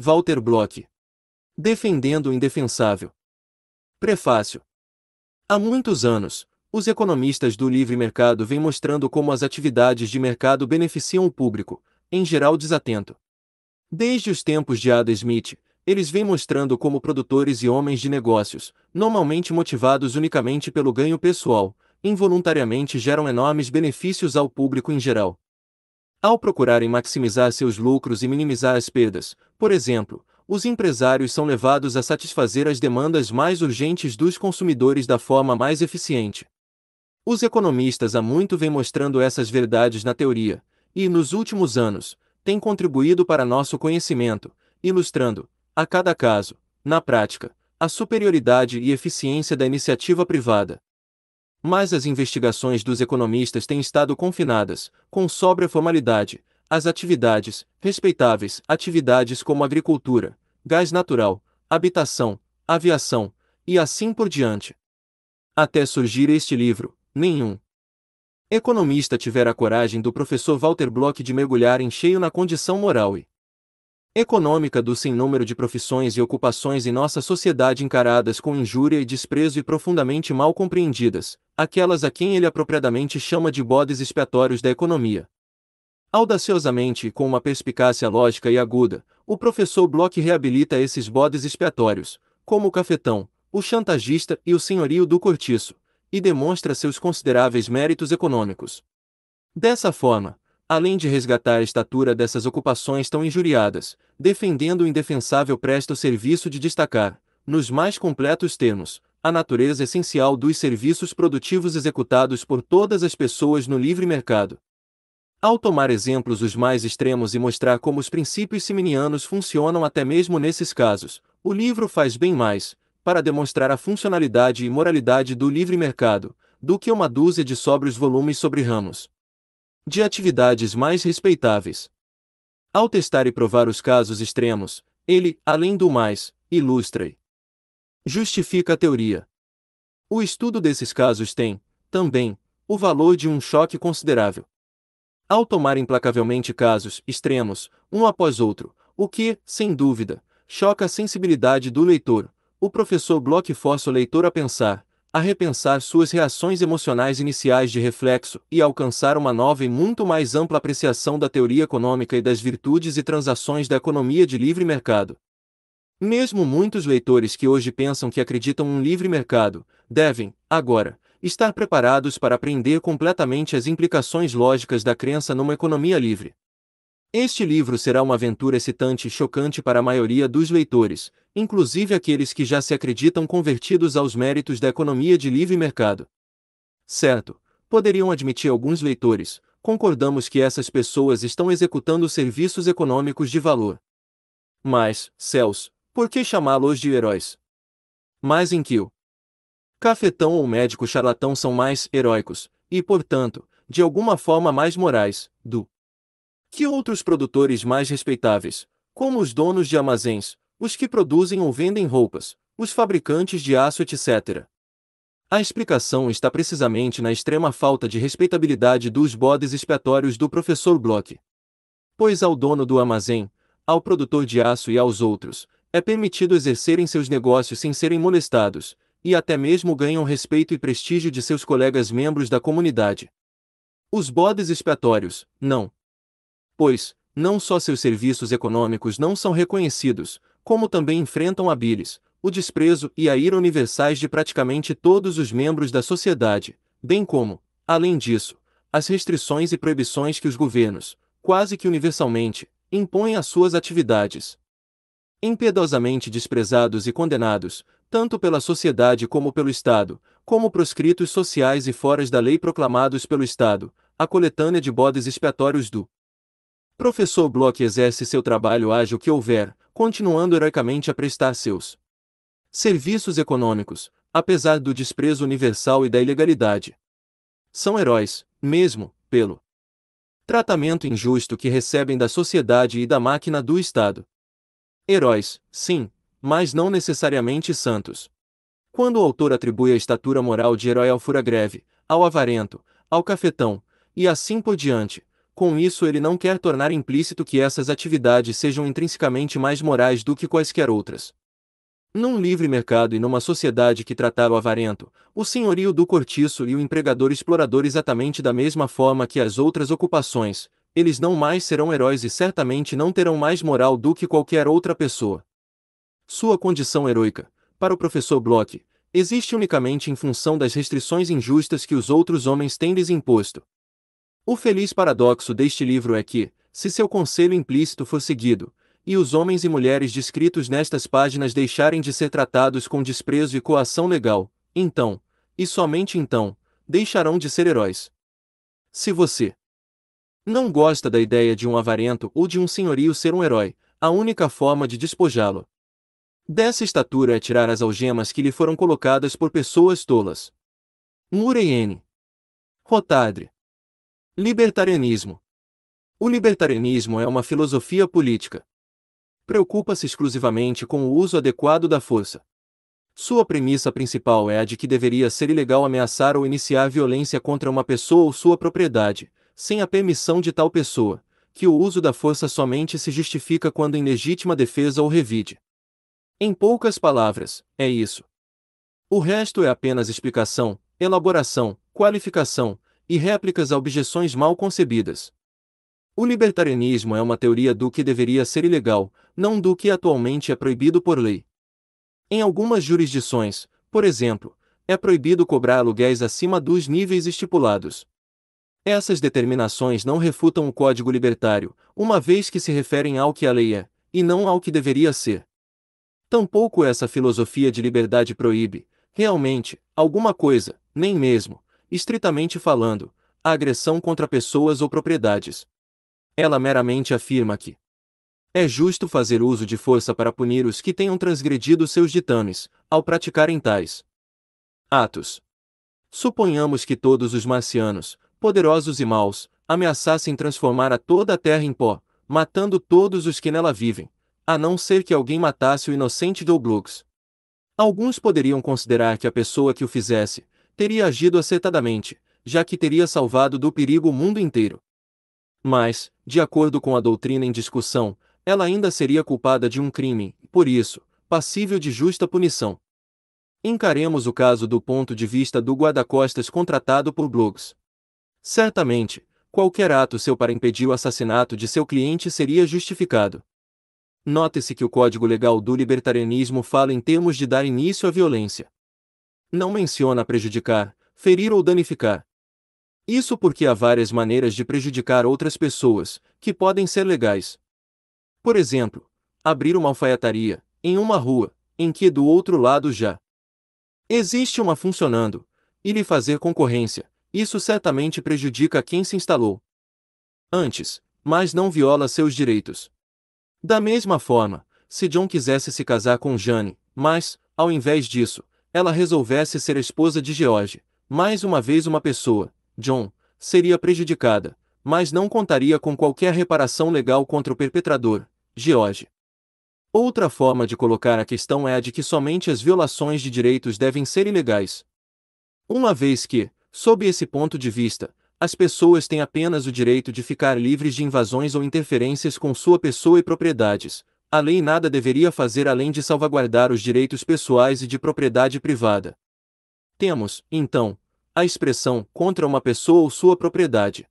Walter Bloch. Defendendo o indefensável. Prefácio. Há muitos anos, os economistas do livre mercado vêm mostrando como as atividades de mercado beneficiam o público, em geral desatento. Desde os tempos de Adam Smith, eles vêm mostrando como produtores e homens de negócios, normalmente motivados unicamente pelo ganho pessoal, involuntariamente geram enormes benefícios ao público em geral. Ao procurarem maximizar seus lucros e minimizar as perdas, por exemplo, os empresários são levados a satisfazer as demandas mais urgentes dos consumidores da forma mais eficiente. Os economistas há muito vêm mostrando essas verdades na teoria, e, nos últimos anos, têm contribuído para nosso conhecimento, ilustrando, a cada caso, na prática, a superioridade e eficiência da iniciativa privada. Mas as investigações dos economistas têm estado confinadas, com sóbria formalidade, às atividades, respeitáveis atividades como agricultura, gás natural, habitação, aviação, e assim por diante. Até surgir este livro, nenhum economista tivera a coragem do professor Walter Bloch de mergulhar em cheio na condição moral e econômica do sem número de profissões e ocupações em nossa sociedade encaradas com injúria e desprezo e profundamente mal compreendidas, aquelas a quem ele apropriadamente chama de bodes expiatórios da economia. Audaciosamente e com uma perspicácia lógica e aguda, o professor Bloch reabilita esses bodes expiatórios, como o cafetão, o chantagista e o senhorio do cortiço, e demonstra seus consideráveis méritos econômicos. Dessa forma, além de resgatar a estatura dessas ocupações tão injuriadas, defendendo o indefensável presta o serviço de destacar, nos mais completos termos, a natureza essencial dos serviços produtivos executados por todas as pessoas no livre mercado. Ao tomar exemplos os mais extremos e mostrar como os princípios siminianos funcionam até mesmo nesses casos, o livro faz bem mais, para demonstrar a funcionalidade e moralidade do livre mercado, do que uma dúzia de sóbrios volumes sobre ramos de atividades mais respeitáveis. Ao testar e provar os casos extremos, ele, além do mais, ilustra Justifica a teoria. O estudo desses casos tem, também, o valor de um choque considerável. Ao tomar implacavelmente casos extremos, um após outro, o que, sem dúvida, choca a sensibilidade do leitor, o professor Bloch força o leitor a pensar, a repensar suas reações emocionais iniciais de reflexo e a alcançar uma nova e muito mais ampla apreciação da teoria econômica e das virtudes e transações da economia de livre mercado. Mesmo muitos leitores que hoje pensam que acreditam um livre mercado, devem, agora, estar preparados para aprender completamente as implicações lógicas da crença numa economia livre. Este livro será uma aventura excitante e chocante para a maioria dos leitores, inclusive aqueles que já se acreditam convertidos aos méritos da economia de livre mercado. Certo, poderiam admitir alguns leitores, concordamos que essas pessoas estão executando serviços econômicos de valor. Mas, céus, por que chamá-los de heróis? Mas em que o cafetão ou médico charlatão são mais heróicos, e, portanto, de alguma forma mais morais, do que outros produtores mais respeitáveis, como os donos de armazéns, os que produzem ou vendem roupas, os fabricantes de aço, etc. A explicação está precisamente na extrema falta de respeitabilidade dos bodes expiatórios do professor Bloch. Pois ao dono do armazém, ao produtor de aço e aos outros, é permitido exercerem seus negócios sem serem molestados, e até mesmo ganham respeito e prestígio de seus colegas membros da comunidade. Os bodes expiatórios, não. Pois, não só seus serviços econômicos não são reconhecidos, como também enfrentam a bilis, o desprezo e a ira universais de praticamente todos os membros da sociedade, bem como, além disso, as restrições e proibições que os governos, quase que universalmente, impõem às suas atividades impiedosamente desprezados e condenados, tanto pela sociedade como pelo Estado, como proscritos sociais e fora da lei proclamados pelo Estado, a coletânea de bodes expiatórios do Professor Bloch exerce seu trabalho ágil que houver, continuando heroicamente a prestar seus serviços econômicos, apesar do desprezo universal e da ilegalidade. São heróis, mesmo, pelo tratamento injusto que recebem da sociedade e da máquina do Estado. Heróis, sim, mas não necessariamente santos. Quando o autor atribui a estatura moral de herói ao furagreve, ao avarento, ao cafetão, e assim por diante, com isso ele não quer tornar implícito que essas atividades sejam intrinsecamente mais morais do que quaisquer outras. Num livre mercado e numa sociedade que tratar o avarento, o senhorio do cortiço e o empregador explorador exatamente da mesma forma que as outras ocupações, eles não mais serão heróis e certamente não terão mais moral do que qualquer outra pessoa. Sua condição heróica, para o professor Bloch, existe unicamente em função das restrições injustas que os outros homens têm lhes imposto. O feliz paradoxo deste livro é que, se seu conselho implícito for seguido, e os homens e mulheres descritos nestas páginas deixarem de ser tratados com desprezo e coação legal, então, e somente então, deixarão de ser heróis. Se você não gosta da ideia de um avarento ou de um senhorio ser um herói, a única forma de despojá-lo. Dessa estatura é tirar as algemas que lhe foram colocadas por pessoas tolas. Mureiene. Rotadre. Libertarianismo. O libertarianismo é uma filosofia política. Preocupa-se exclusivamente com o uso adequado da força. Sua premissa principal é a de que deveria ser ilegal ameaçar ou iniciar violência contra uma pessoa ou sua propriedade, sem a permissão de tal pessoa, que o uso da força somente se justifica quando em legítima defesa ou revide. Em poucas palavras, é isso. O resto é apenas explicação, elaboração, qualificação e réplicas a objeções mal concebidas. O libertarianismo é uma teoria do que deveria ser ilegal, não do que atualmente é proibido por lei. Em algumas jurisdições, por exemplo, é proibido cobrar aluguéis acima dos níveis estipulados. Essas determinações não refutam o código libertário, uma vez que se referem ao que a lei é, e não ao que deveria ser. Tampouco essa filosofia de liberdade proíbe, realmente, alguma coisa, nem mesmo, estritamente falando, a agressão contra pessoas ou propriedades. Ela meramente afirma que é justo fazer uso de força para punir os que tenham transgredido seus ditames, ao praticarem tais atos. Suponhamos que todos os marcianos, poderosos e maus, ameaçassem transformar a toda a terra em pó, matando todos os que nela vivem, a não ser que alguém matasse o inocente Douglux. Alguns poderiam considerar que a pessoa que o fizesse teria agido acertadamente, já que teria salvado do perigo o mundo inteiro. Mas, de acordo com a doutrina em discussão, ela ainda seria culpada de um crime, por isso, passível de justa punição. Encaremos o caso do ponto de vista do guarda-costas contratado por Blogs. Certamente, qualquer ato seu para impedir o assassinato de seu cliente seria justificado. Note-se que o Código Legal do Libertarianismo fala em termos de dar início à violência. Não menciona prejudicar, ferir ou danificar. Isso porque há várias maneiras de prejudicar outras pessoas, que podem ser legais. Por exemplo, abrir uma alfaiataria, em uma rua, em que do outro lado já existe uma funcionando, e lhe fazer concorrência, isso certamente prejudica quem se instalou. Antes, mas não viola seus direitos. Da mesma forma, se John quisesse se casar com Jane, mas, ao invés disso, ela resolvesse ser a esposa de George, mais uma vez uma pessoa, John, seria prejudicada, mas não contaria com qualquer reparação legal contra o perpetrador, George. Outra forma de colocar a questão é a de que somente as violações de direitos devem ser ilegais. Uma vez que, Sob esse ponto de vista, as pessoas têm apenas o direito de ficar livres de invasões ou interferências com sua pessoa e propriedades. A lei nada deveria fazer além de salvaguardar os direitos pessoais e de propriedade privada. Temos, então, a expressão contra uma pessoa ou sua propriedade.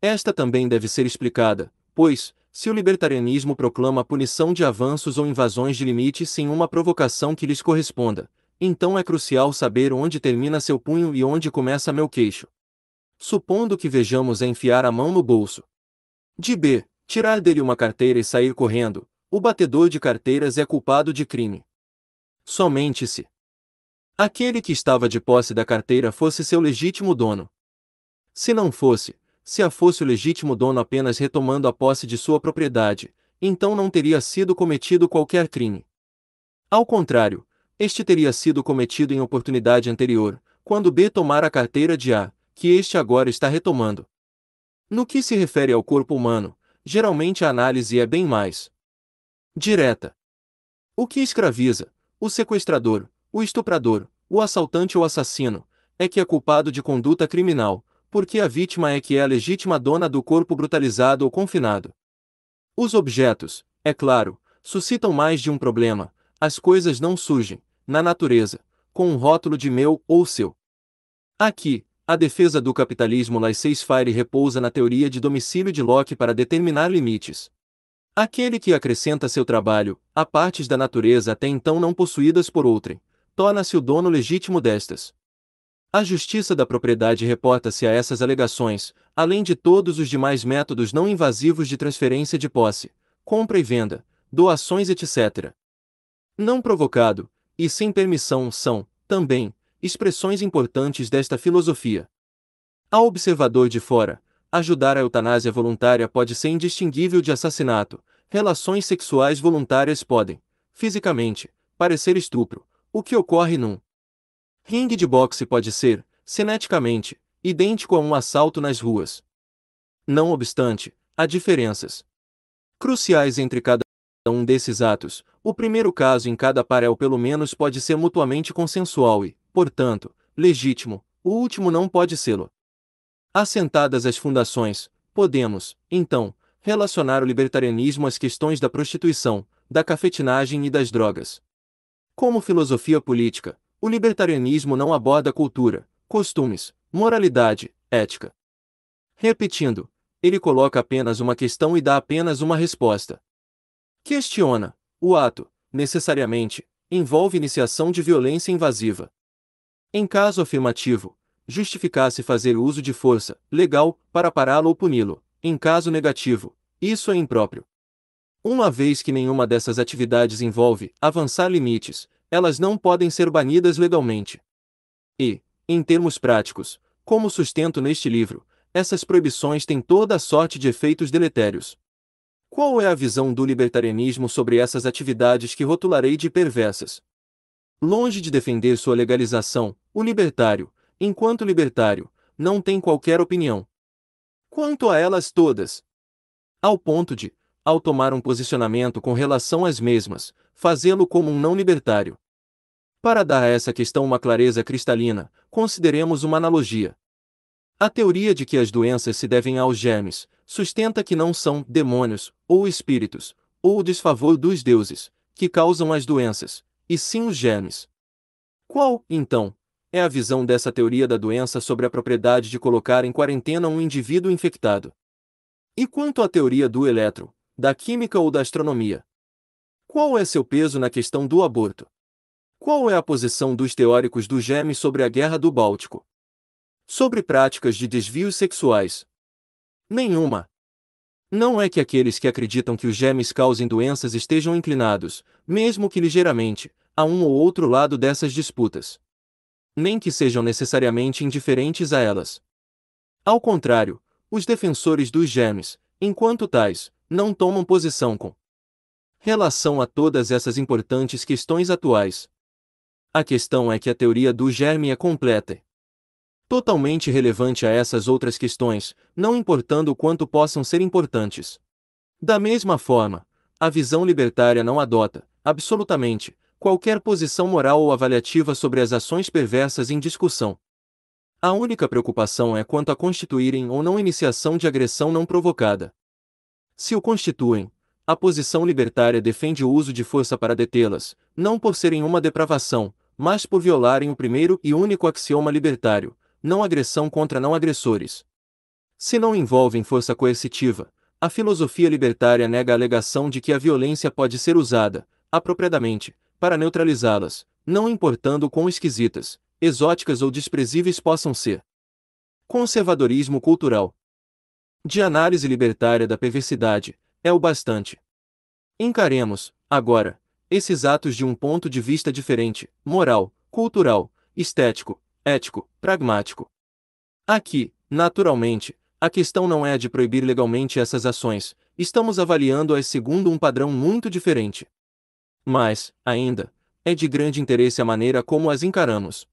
Esta também deve ser explicada, pois, se o libertarianismo proclama a punição de avanços ou invasões de limites sem uma provocação que lhes corresponda, então é crucial saber onde termina seu punho e onde começa meu queixo. Supondo que vejamos enfiar a mão no bolso. De B, tirar dele uma carteira e sair correndo, o batedor de carteiras é culpado de crime. Somente se aquele que estava de posse da carteira fosse seu legítimo dono. Se não fosse, se a fosse o legítimo dono apenas retomando a posse de sua propriedade, então não teria sido cometido qualquer crime. Ao contrário, este teria sido cometido em oportunidade anterior, quando B tomara a carteira de A, que este agora está retomando. No que se refere ao corpo humano, geralmente a análise é bem mais direta. O que escraviza, o sequestrador, o estuprador, o assaltante ou assassino, é que é culpado de conduta criminal, porque a vítima é que é a legítima dona do corpo brutalizado ou confinado. Os objetos, é claro, suscitam mais de um problema, as coisas não surgem, na natureza, com um rótulo de meu ou seu. Aqui, a defesa do capitalismo laissez-faire repousa na teoria de domicílio de Locke para determinar limites. Aquele que acrescenta seu trabalho, a partes da natureza até então não possuídas por outrem, torna-se o dono legítimo destas. A justiça da propriedade reporta-se a essas alegações, além de todos os demais métodos não invasivos de transferência de posse, compra e venda, doações, etc não provocado, e sem permissão são, também, expressões importantes desta filosofia. Ao observador de fora, ajudar a eutanásia voluntária pode ser indistinguível de assassinato, relações sexuais voluntárias podem, fisicamente, parecer estupro, o que ocorre num ringue de boxe pode ser, cineticamente, idêntico a um assalto nas ruas. Não obstante, há diferenças cruciais entre cada um desses atos, o primeiro caso em cada parel pelo menos pode ser mutuamente consensual e, portanto, legítimo, o último não pode sê-lo. Assentadas as fundações, podemos, então, relacionar o libertarianismo às questões da prostituição, da cafetinagem e das drogas. Como filosofia política, o libertarianismo não aborda cultura, costumes, moralidade, ética. Repetindo, ele coloca apenas uma questão e dá apenas uma resposta. Questiona. O ato, necessariamente, envolve iniciação de violência invasiva. Em caso afirmativo, justificar-se fazer uso de força, legal, para pará-lo ou puni-lo. Em caso negativo, isso é impróprio. Uma vez que nenhuma dessas atividades envolve avançar limites, elas não podem ser banidas legalmente. E, em termos práticos, como sustento neste livro, essas proibições têm toda a sorte de efeitos deletérios, qual é a visão do libertarianismo sobre essas atividades que rotularei de perversas? Longe de defender sua legalização, o libertário, enquanto libertário, não tem qualquer opinião. Quanto a elas todas, ao ponto de, ao tomar um posicionamento com relação às mesmas, fazê-lo como um não libertário. Para dar a essa questão uma clareza cristalina, consideremos uma analogia. A teoria de que as doenças se devem aos germes, sustenta que não são demônios, ou espíritos, ou o desfavor dos deuses, que causam as doenças, e sim os germes. Qual, então, é a visão dessa teoria da doença sobre a propriedade de colocar em quarentena um indivíduo infectado? E quanto à teoria do eletro, da química ou da astronomia? Qual é seu peso na questão do aborto? Qual é a posição dos teóricos do germe sobre a guerra do Báltico? Sobre práticas de desvios sexuais, Nenhuma. Não é que aqueles que acreditam que os germes causem doenças estejam inclinados, mesmo que ligeiramente, a um ou outro lado dessas disputas. Nem que sejam necessariamente indiferentes a elas. Ao contrário, os defensores dos germes, enquanto tais, não tomam posição com relação a todas essas importantes questões atuais. A questão é que a teoria do germe é completa totalmente relevante a essas outras questões, não importando o quanto possam ser importantes. Da mesma forma, a visão libertária não adota, absolutamente, qualquer posição moral ou avaliativa sobre as ações perversas em discussão. A única preocupação é quanto a constituírem ou não iniciação de agressão não provocada. Se o constituem, a posição libertária defende o uso de força para detê-las, não por serem uma depravação, mas por violarem o primeiro e único axioma libertário, não agressão contra não agressores. Se não envolvem força coercitiva, a filosofia libertária nega a alegação de que a violência pode ser usada, apropriadamente, para neutralizá-las, não importando quão esquisitas, exóticas ou desprezíveis possam ser. Conservadorismo cultural. De análise libertária da perversidade, é o bastante. Encaremos, agora, esses atos de um ponto de vista diferente, moral, cultural, estético, ético, pragmático. Aqui, naturalmente, a questão não é a de proibir legalmente essas ações, estamos avaliando-as segundo um padrão muito diferente. Mas, ainda, é de grande interesse a maneira como as encaramos.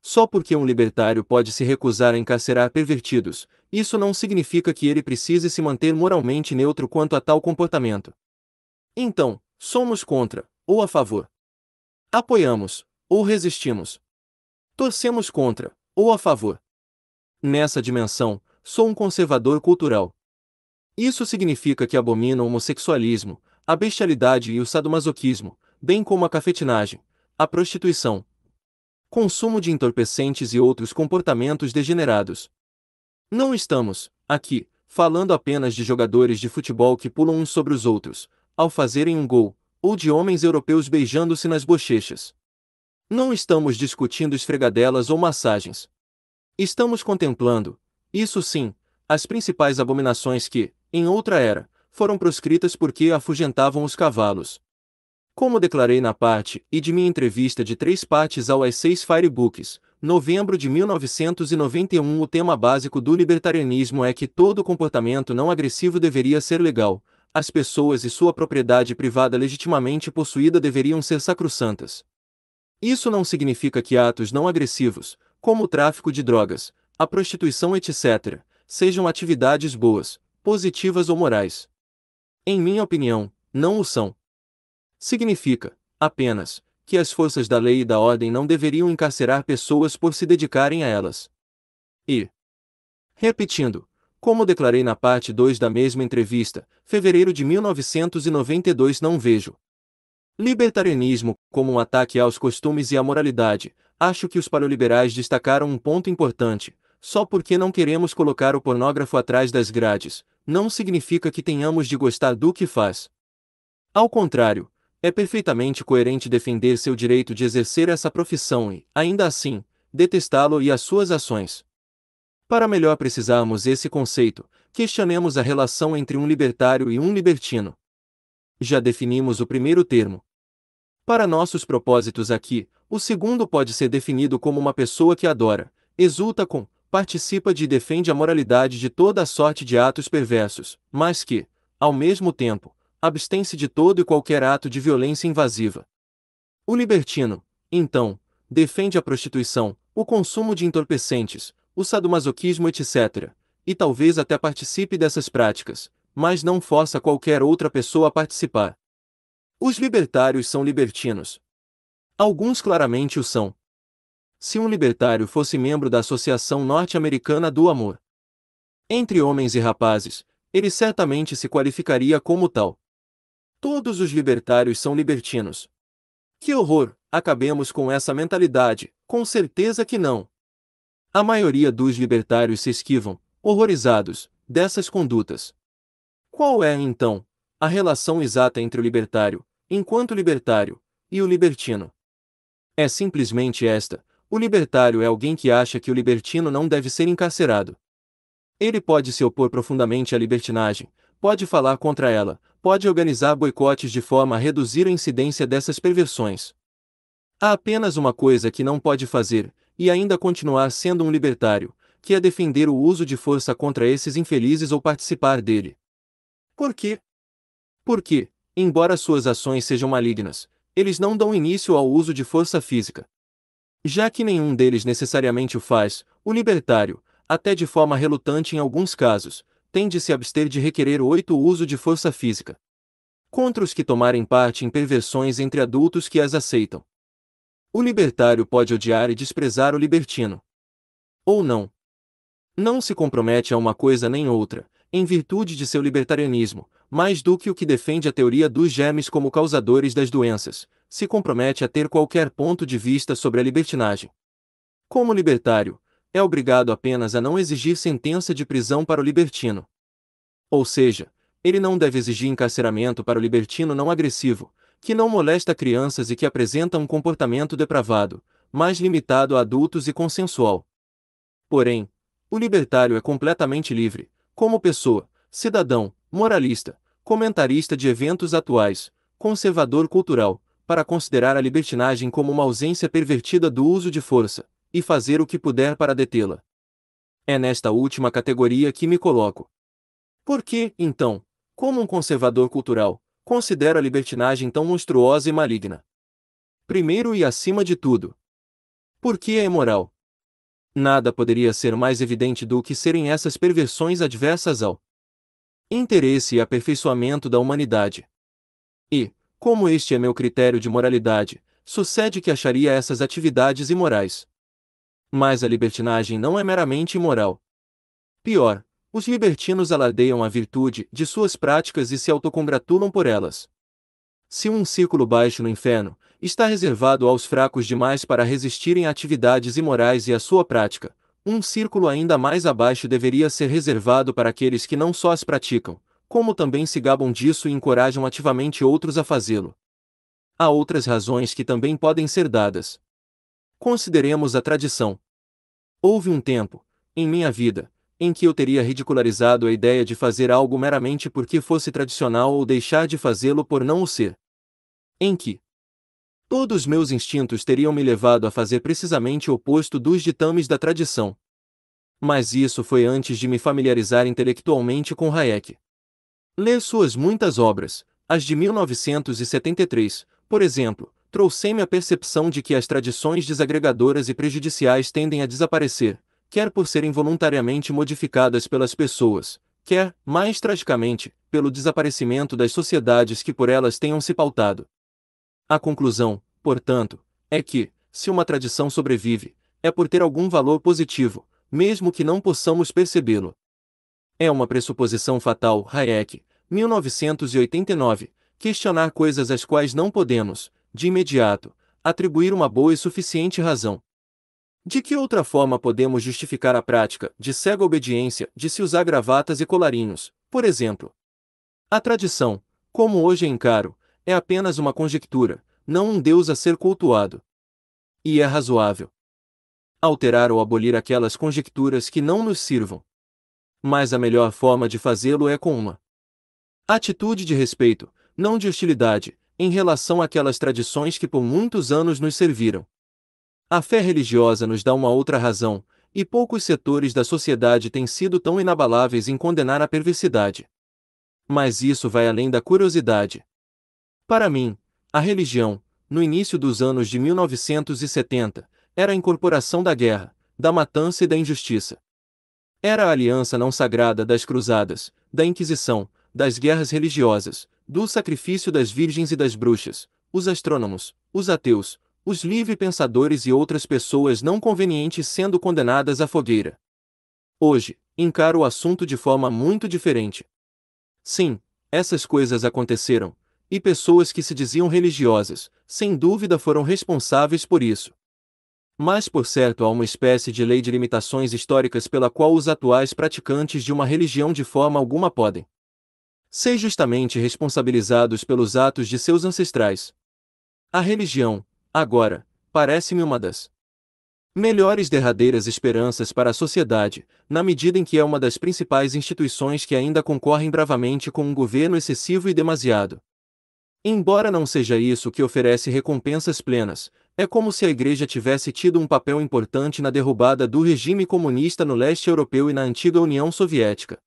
Só porque um libertário pode se recusar a encarcerar pervertidos, isso não significa que ele precise se manter moralmente neutro quanto a tal comportamento. Então, somos contra, ou a favor. Apoiamos, ou resistimos, torcemos contra, ou a favor. Nessa dimensão, sou um conservador cultural. Isso significa que abomino o homossexualismo, a bestialidade e o sadomasoquismo, bem como a cafetinagem, a prostituição, consumo de entorpecentes e outros comportamentos degenerados. Não estamos, aqui, falando apenas de jogadores de futebol que pulam uns sobre os outros, ao fazerem um gol, ou de homens europeus beijando-se nas bochechas. Não estamos discutindo esfregadelas ou massagens. Estamos contemplando, isso sim, as principais abominações que, em outra era, foram proscritas porque afugentavam os cavalos. Como declarei na parte e de minha entrevista de três partes ao As Firebooks, novembro de 1991 o tema básico do libertarianismo é que todo comportamento não agressivo deveria ser legal, as pessoas e sua propriedade privada legitimamente possuída deveriam ser sacrossantas. Isso não significa que atos não agressivos, como o tráfico de drogas, a prostituição, etc., sejam atividades boas, positivas ou morais. Em minha opinião, não o são. Significa, apenas, que as forças da lei e da ordem não deveriam encarcerar pessoas por se dedicarem a elas. E. Repetindo, como declarei na parte 2 da mesma entrevista, fevereiro de 1992 não vejo, Libertarianismo, como um ataque aos costumes e à moralidade, acho que os paleoliberais destacaram um ponto importante. Só porque não queremos colocar o pornógrafo atrás das grades, não significa que tenhamos de gostar do que faz. Ao contrário, é perfeitamente coerente defender seu direito de exercer essa profissão e, ainda assim, detestá-lo e as suas ações. Para melhor precisarmos esse conceito, questionemos a relação entre um libertário e um libertino já definimos o primeiro termo. Para nossos propósitos aqui, o segundo pode ser definido como uma pessoa que adora, exulta com, participa de e defende a moralidade de toda a sorte de atos perversos, mas que, ao mesmo tempo, abstém-se de todo e qualquer ato de violência invasiva. O libertino, então, defende a prostituição, o consumo de entorpecentes, o sadomasoquismo, etc., e talvez até participe dessas práticas, mas não força qualquer outra pessoa a participar. Os libertários são libertinos. Alguns claramente o são. Se um libertário fosse membro da Associação Norte-Americana do Amor, entre homens e rapazes, ele certamente se qualificaria como tal. Todos os libertários são libertinos. Que horror! Acabemos com essa mentalidade, com certeza que não. A maioria dos libertários se esquivam, horrorizados, dessas condutas. Qual é, então, a relação exata entre o libertário, enquanto libertário, e o libertino? É simplesmente esta: o libertário é alguém que acha que o libertino não deve ser encarcerado. Ele pode se opor profundamente à libertinagem, pode falar contra ela, pode organizar boicotes de forma a reduzir a incidência dessas perversões. Há apenas uma coisa que não pode fazer, e ainda continuar sendo um libertário, que é defender o uso de força contra esses infelizes ou participar dele. Por quê? Porque, embora suas ações sejam malignas, eles não dão início ao uso de força física. Já que nenhum deles necessariamente o faz, o libertário, até de forma relutante em alguns casos, tende a se abster de requerer oito o uso de força física. Contra os que tomarem parte em perversões entre adultos que as aceitam. O libertário pode odiar e desprezar o libertino. Ou não. Não se compromete a uma coisa nem outra, em virtude de seu libertarianismo, mais do que o que defende a teoria dos germes como causadores das doenças, se compromete a ter qualquer ponto de vista sobre a libertinagem. Como libertário, é obrigado apenas a não exigir sentença de prisão para o libertino. Ou seja, ele não deve exigir encarceramento para o libertino não agressivo, que não molesta crianças e que apresenta um comportamento depravado, mais limitado a adultos e consensual. Porém, o libertário é completamente livre, como pessoa, cidadão, moralista, comentarista de eventos atuais, conservador cultural, para considerar a libertinagem como uma ausência pervertida do uso de força, e fazer o que puder para detê-la. É nesta última categoria que me coloco. Por que, então, como um conservador cultural, considero a libertinagem tão monstruosa e maligna? Primeiro e acima de tudo. por que é imoral, Nada poderia ser mais evidente do que serem essas perversões adversas ao interesse e aperfeiçoamento da humanidade. E, como este é meu critério de moralidade, sucede que acharia essas atividades imorais. Mas a libertinagem não é meramente imoral. Pior, os libertinos alardeiam a virtude de suas práticas e se autocongratulam por elas. Se um círculo baixo no inferno, está reservado aos fracos demais para resistirem a atividades imorais e à sua prática. Um círculo ainda mais abaixo deveria ser reservado para aqueles que não só as praticam, como também se gabam disso e encorajam ativamente outros a fazê-lo. Há outras razões que também podem ser dadas. Consideremos a tradição. Houve um tempo, em minha vida, em que eu teria ridicularizado a ideia de fazer algo meramente porque fosse tradicional ou deixar de fazê-lo por não o ser. Em que, Todos meus instintos teriam me levado a fazer precisamente o oposto dos ditames da tradição. Mas isso foi antes de me familiarizar intelectualmente com Hayek. Ler suas muitas obras, as de 1973, por exemplo, trouxe-me a percepção de que as tradições desagregadoras e prejudiciais tendem a desaparecer, quer por serem voluntariamente modificadas pelas pessoas, quer, mais tragicamente, pelo desaparecimento das sociedades que por elas tenham se pautado. A conclusão, portanto, é que, se uma tradição sobrevive, é por ter algum valor positivo, mesmo que não possamos percebê-lo. É uma pressuposição fatal, Hayek, 1989, questionar coisas às quais não podemos, de imediato, atribuir uma boa e suficiente razão. De que outra forma podemos justificar a prática de cega obediência de se usar gravatas e colarinhos, por exemplo? A tradição, como hoje é encaro, é apenas uma conjectura, não um Deus a ser cultuado. E é razoável alterar ou abolir aquelas conjecturas que não nos sirvam. Mas a melhor forma de fazê-lo é com uma atitude de respeito, não de hostilidade, em relação àquelas tradições que por muitos anos nos serviram. A fé religiosa nos dá uma outra razão, e poucos setores da sociedade têm sido tão inabaláveis em condenar a perversidade. Mas isso vai além da curiosidade. Para mim, a religião, no início dos anos de 1970, era a incorporação da guerra, da matança e da injustiça. Era a aliança não sagrada das cruzadas, da Inquisição, das guerras religiosas, do sacrifício das virgens e das bruxas, os astrônomos, os ateus, os livre-pensadores e outras pessoas não convenientes sendo condenadas à fogueira. Hoje, encaro o assunto de forma muito diferente. Sim, essas coisas aconteceram, e pessoas que se diziam religiosas, sem dúvida foram responsáveis por isso. Mas por certo há uma espécie de lei de limitações históricas pela qual os atuais praticantes de uma religião de forma alguma podem ser justamente responsabilizados pelos atos de seus ancestrais. A religião, agora, parece-me uma das melhores derradeiras esperanças para a sociedade, na medida em que é uma das principais instituições que ainda concorrem bravamente com um governo excessivo e demasiado Embora não seja isso que oferece recompensas plenas, é como se a Igreja tivesse tido um papel importante na derrubada do regime comunista no leste europeu e na antiga União Soviética.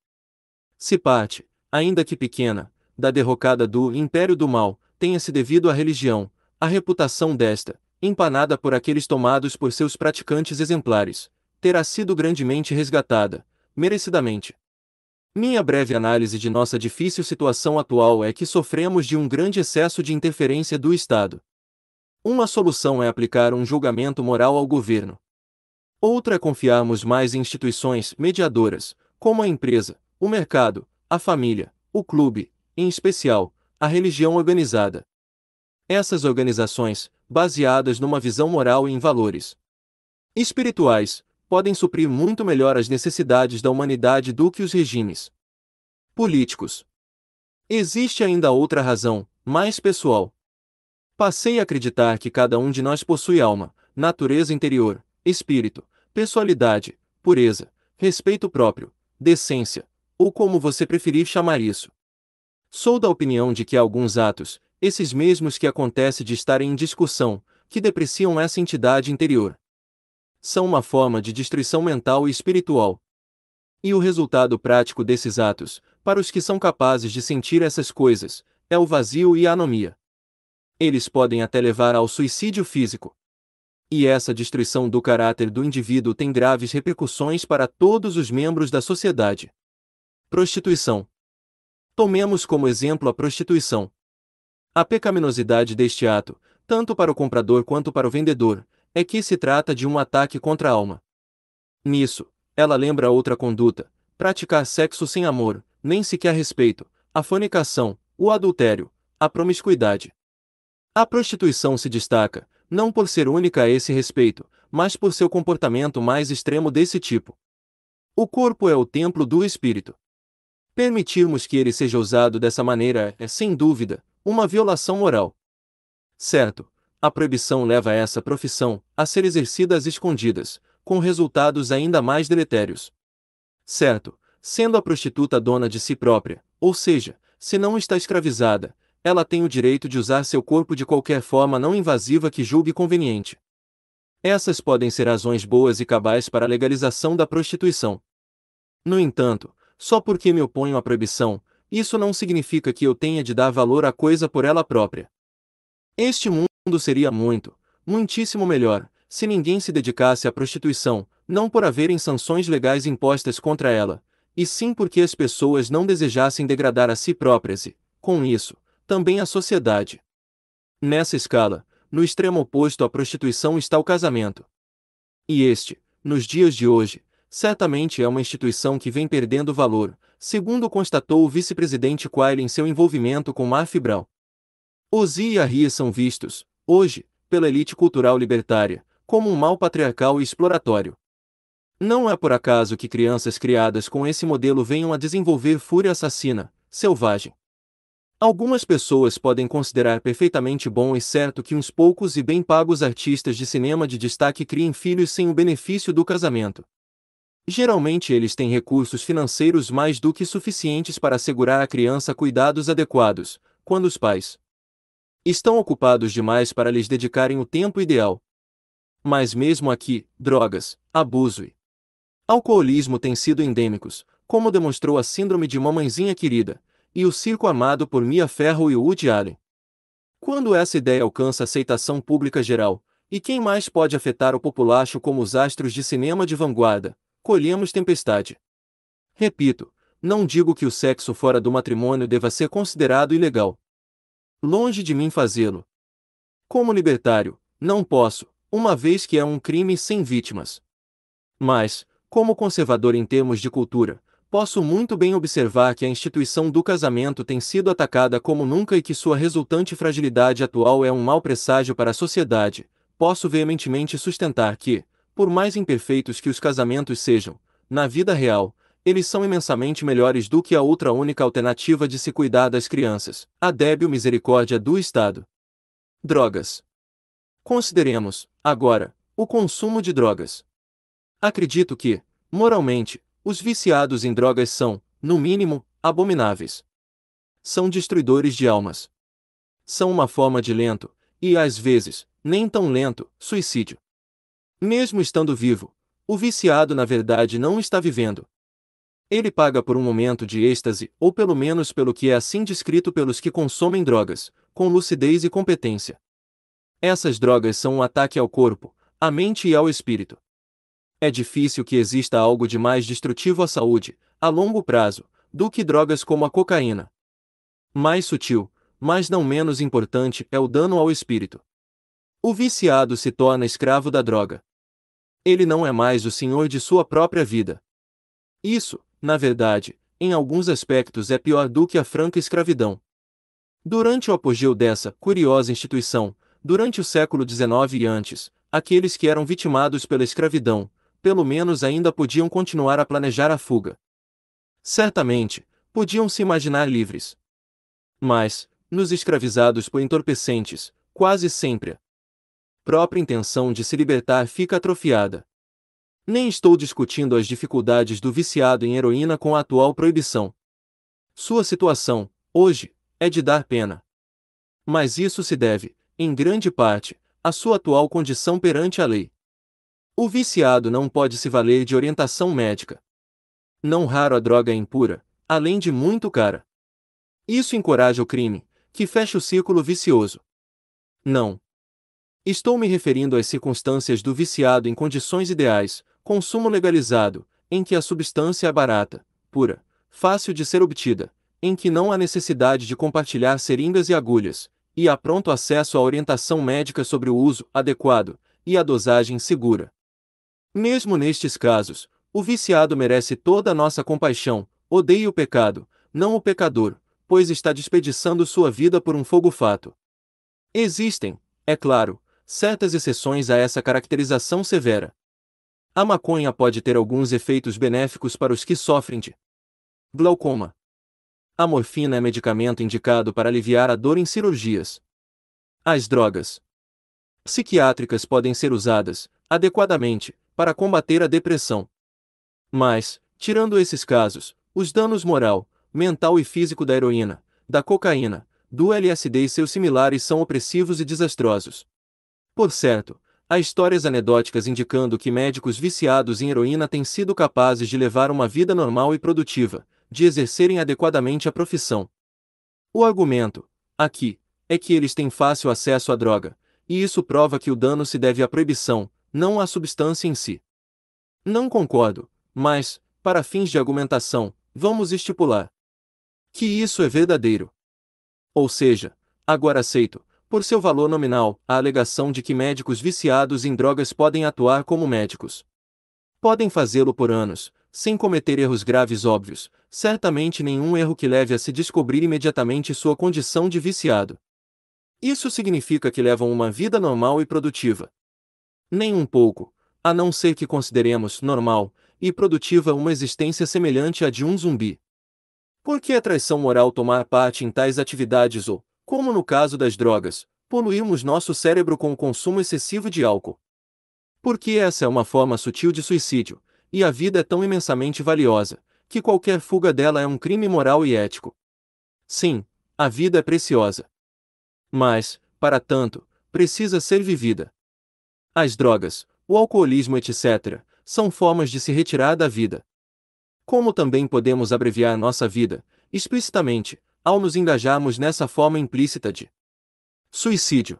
Se parte, ainda que pequena, da derrocada do Império do Mal tenha se devido à religião, a reputação desta, empanada por aqueles tomados por seus praticantes exemplares, terá sido grandemente resgatada, merecidamente. Minha breve análise de nossa difícil situação atual é que sofremos de um grande excesso de interferência do Estado. Uma solução é aplicar um julgamento moral ao governo. Outra é confiarmos mais em instituições mediadoras, como a empresa, o mercado, a família, o clube, em especial, a religião organizada. Essas organizações, baseadas numa visão moral e em valores espirituais, podem suprir muito melhor as necessidades da humanidade do que os regimes políticos. Existe ainda outra razão, mais pessoal. Passei a acreditar que cada um de nós possui alma, natureza interior, espírito, pessoalidade, pureza, respeito próprio, decência, ou como você preferir chamar isso. Sou da opinião de que alguns atos, esses mesmos que acontece de estarem em discussão, que depreciam essa entidade interior, são uma forma de destruição mental e espiritual. E o resultado prático desses atos, para os que são capazes de sentir essas coisas, é o vazio e a anomia. Eles podem até levar ao suicídio físico. E essa destruição do caráter do indivíduo tem graves repercussões para todos os membros da sociedade. Prostituição. Tomemos como exemplo a prostituição. A pecaminosidade deste ato, tanto para o comprador quanto para o vendedor, é que se trata de um ataque contra a alma. Nisso, ela lembra outra conduta: praticar sexo sem amor, nem sequer respeito, a fornicação, o adultério, a promiscuidade. A prostituição se destaca, não por ser única a esse respeito, mas por seu comportamento mais extremo desse tipo. O corpo é o templo do espírito. Permitirmos que ele seja usado dessa maneira é, sem dúvida, uma violação moral. Certo, a proibição leva essa profissão a ser exercida às escondidas, com resultados ainda mais deletérios. Certo, sendo a prostituta dona de si própria, ou seja, se não está escravizada, ela tem o direito de usar seu corpo de qualquer forma não invasiva que julgue conveniente. Essas podem ser razões boas e cabais para a legalização da prostituição. No entanto, só porque me oponho à proibição, isso não significa que eu tenha de dar valor à coisa por ela própria. Este mundo mundo seria muito, muitíssimo melhor, se ninguém se dedicasse à prostituição, não por haverem sanções legais impostas contra ela, e sim porque as pessoas não desejassem degradar a si próprias e, com isso, também a sociedade. Nessa escala, no extremo oposto à prostituição está o casamento. E este, nos dias de hoje, certamente é uma instituição que vem perdendo valor, segundo constatou o vice-presidente Quayle em seu envolvimento com Murphy Brown. Ozi e a Ria são vistos, hoje, pela elite cultural libertária, como um mal patriarcal e exploratório. Não é por acaso que crianças criadas com esse modelo venham a desenvolver fúria assassina, selvagem. Algumas pessoas podem considerar perfeitamente bom e certo que uns poucos e bem pagos artistas de cinema de destaque criem filhos sem o benefício do casamento. Geralmente eles têm recursos financeiros mais do que suficientes para assegurar à criança cuidados adequados, quando os pais, Estão ocupados demais para lhes dedicarem o tempo ideal. Mas mesmo aqui, drogas, abuso e alcoolismo têm sido endêmicos, como demonstrou a síndrome de Mamãezinha Querida, e o circo amado por Mia Ferro e Woody Allen. Quando essa ideia alcança aceitação pública geral, e quem mais pode afetar o populacho como os astros de cinema de vanguarda, colhemos tempestade. Repito, não digo que o sexo fora do matrimônio deva ser considerado ilegal, longe de mim fazê-lo. Como libertário, não posso, uma vez que é um crime sem vítimas. Mas, como conservador em termos de cultura, posso muito bem observar que a instituição do casamento tem sido atacada como nunca e que sua resultante fragilidade atual é um mau presságio para a sociedade. Posso veementemente sustentar que, por mais imperfeitos que os casamentos sejam, na vida real, eles são imensamente melhores do que a outra única alternativa de se cuidar das crianças, a débil misericórdia do Estado. Drogas. Consideremos, agora, o consumo de drogas. Acredito que, moralmente, os viciados em drogas são, no mínimo, abomináveis. São destruidores de almas. São uma forma de lento, e às vezes, nem tão lento, suicídio. Mesmo estando vivo, o viciado na verdade não está vivendo, ele paga por um momento de êxtase, ou pelo menos pelo que é assim descrito pelos que consomem drogas, com lucidez e competência. Essas drogas são um ataque ao corpo, à mente e ao espírito. É difícil que exista algo de mais destrutivo à saúde, a longo prazo, do que drogas como a cocaína. Mais sutil, mas não menos importante, é o dano ao espírito. O viciado se torna escravo da droga. Ele não é mais o senhor de sua própria vida. Isso, na verdade, em alguns aspectos é pior do que a franca escravidão. Durante o apogeu dessa curiosa instituição, durante o século XIX e antes, aqueles que eram vitimados pela escravidão, pelo menos ainda podiam continuar a planejar a fuga. Certamente, podiam se imaginar livres. Mas, nos escravizados por entorpecentes, quase sempre, a própria intenção de se libertar fica atrofiada. Nem estou discutindo as dificuldades do viciado em heroína com a atual proibição. Sua situação, hoje, é de dar pena. Mas isso se deve, em grande parte, à sua atual condição perante a lei. O viciado não pode se valer de orientação médica. Não raro a droga é impura, além de muito cara. Isso encoraja o crime, que fecha o círculo vicioso. Não. Estou me referindo às circunstâncias do viciado em condições ideais, consumo legalizado, em que a substância é barata, pura, fácil de ser obtida, em que não há necessidade de compartilhar seringas e agulhas, e há pronto acesso à orientação médica sobre o uso adequado e a dosagem segura. Mesmo nestes casos, o viciado merece toda a nossa compaixão, odeie o pecado, não o pecador, pois está desperdiçando sua vida por um fogo-fato. Existem, é claro, certas exceções a essa caracterização severa, a maconha pode ter alguns efeitos benéficos para os que sofrem de glaucoma. A morfina é medicamento indicado para aliviar a dor em cirurgias. As drogas psiquiátricas podem ser usadas, adequadamente, para combater a depressão. Mas, tirando esses casos, os danos moral, mental e físico da heroína, da cocaína, do LSD e seus similares são opressivos e desastrosos. Por certo, Há histórias anedóticas indicando que médicos viciados em heroína têm sido capazes de levar uma vida normal e produtiva, de exercerem adequadamente a profissão. O argumento, aqui, é que eles têm fácil acesso à droga, e isso prova que o dano se deve à proibição, não à substância em si. Não concordo, mas, para fins de argumentação, vamos estipular que isso é verdadeiro. Ou seja, agora aceito, por seu valor nominal, a alegação de que médicos viciados em drogas podem atuar como médicos. Podem fazê-lo por anos, sem cometer erros graves óbvios, certamente nenhum erro que leve a se descobrir imediatamente sua condição de viciado. Isso significa que levam uma vida normal e produtiva. Nem um pouco, a não ser que consideremos normal e produtiva uma existência semelhante à de um zumbi. Por que é traição moral tomar parte em tais atividades ou, como no caso das drogas, poluímos nosso cérebro com o consumo excessivo de álcool. Porque essa é uma forma sutil de suicídio, e a vida é tão imensamente valiosa, que qualquer fuga dela é um crime moral e ético. Sim, a vida é preciosa. Mas, para tanto, precisa ser vivida. As drogas, o alcoolismo, etc., são formas de se retirar da vida. Como também podemos abreviar nossa vida, explicitamente, ao nos engajarmos nessa forma implícita de suicídio.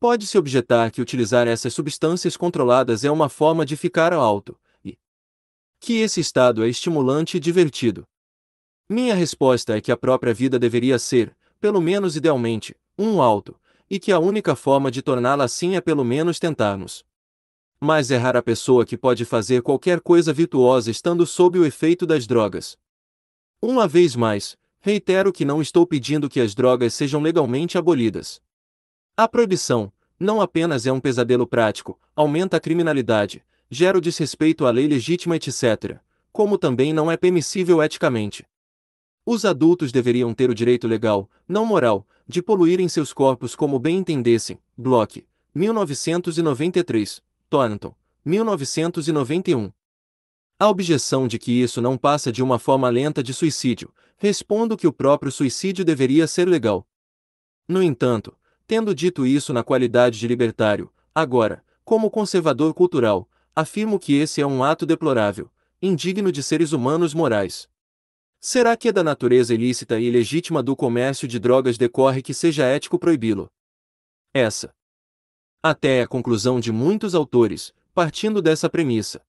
Pode-se objetar que utilizar essas substâncias controladas é uma forma de ficar alto, e que esse estado é estimulante e divertido. Minha resposta é que a própria vida deveria ser, pelo menos idealmente, um alto, e que a única forma de torná-la assim é pelo menos tentarmos. Mas é rara a pessoa que pode fazer qualquer coisa virtuosa estando sob o efeito das drogas. Uma vez mais, Reitero que não estou pedindo que as drogas sejam legalmente abolidas. A proibição, não apenas é um pesadelo prático, aumenta a criminalidade, gera o desrespeito à lei legítima, etc., como também não é permissível eticamente. Os adultos deveriam ter o direito legal, não moral, de poluírem seus corpos como bem entendessem. Bloch, 1993, Thornton, 1991. A objeção de que isso não passa de uma forma lenta de suicídio, respondo que o próprio suicídio deveria ser legal. No entanto, tendo dito isso na qualidade de libertário, agora, como conservador cultural, afirmo que esse é um ato deplorável, indigno de seres humanos morais. Será que é da natureza ilícita e ilegítima do comércio de drogas decorre que seja ético proibi-lo? Essa. Até é a conclusão de muitos autores, partindo dessa premissa.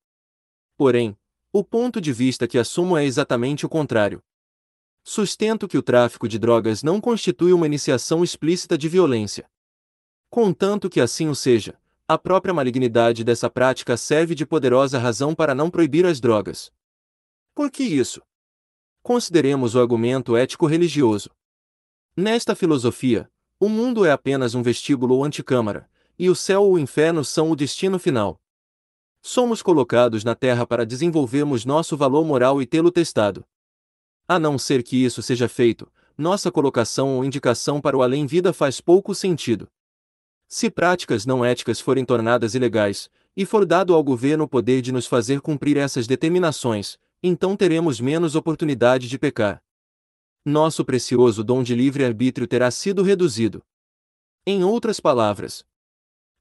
Porém, o ponto de vista que assumo é exatamente o contrário sustento que o tráfico de drogas não constitui uma iniciação explícita de violência. Contanto que assim o seja, a própria malignidade dessa prática serve de poderosa razão para não proibir as drogas. Por que isso? Consideremos o argumento ético-religioso. Nesta filosofia, o mundo é apenas um vestíbulo ou anticâmara, e o céu ou o inferno são o destino final. Somos colocados na Terra para desenvolvermos nosso valor moral e tê-lo testado. A não ser que isso seja feito, nossa colocação ou indicação para o além-vida faz pouco sentido. Se práticas não éticas forem tornadas ilegais, e for dado ao governo o poder de nos fazer cumprir essas determinações, então teremos menos oportunidade de pecar. Nosso precioso dom de livre-arbítrio terá sido reduzido. Em outras palavras,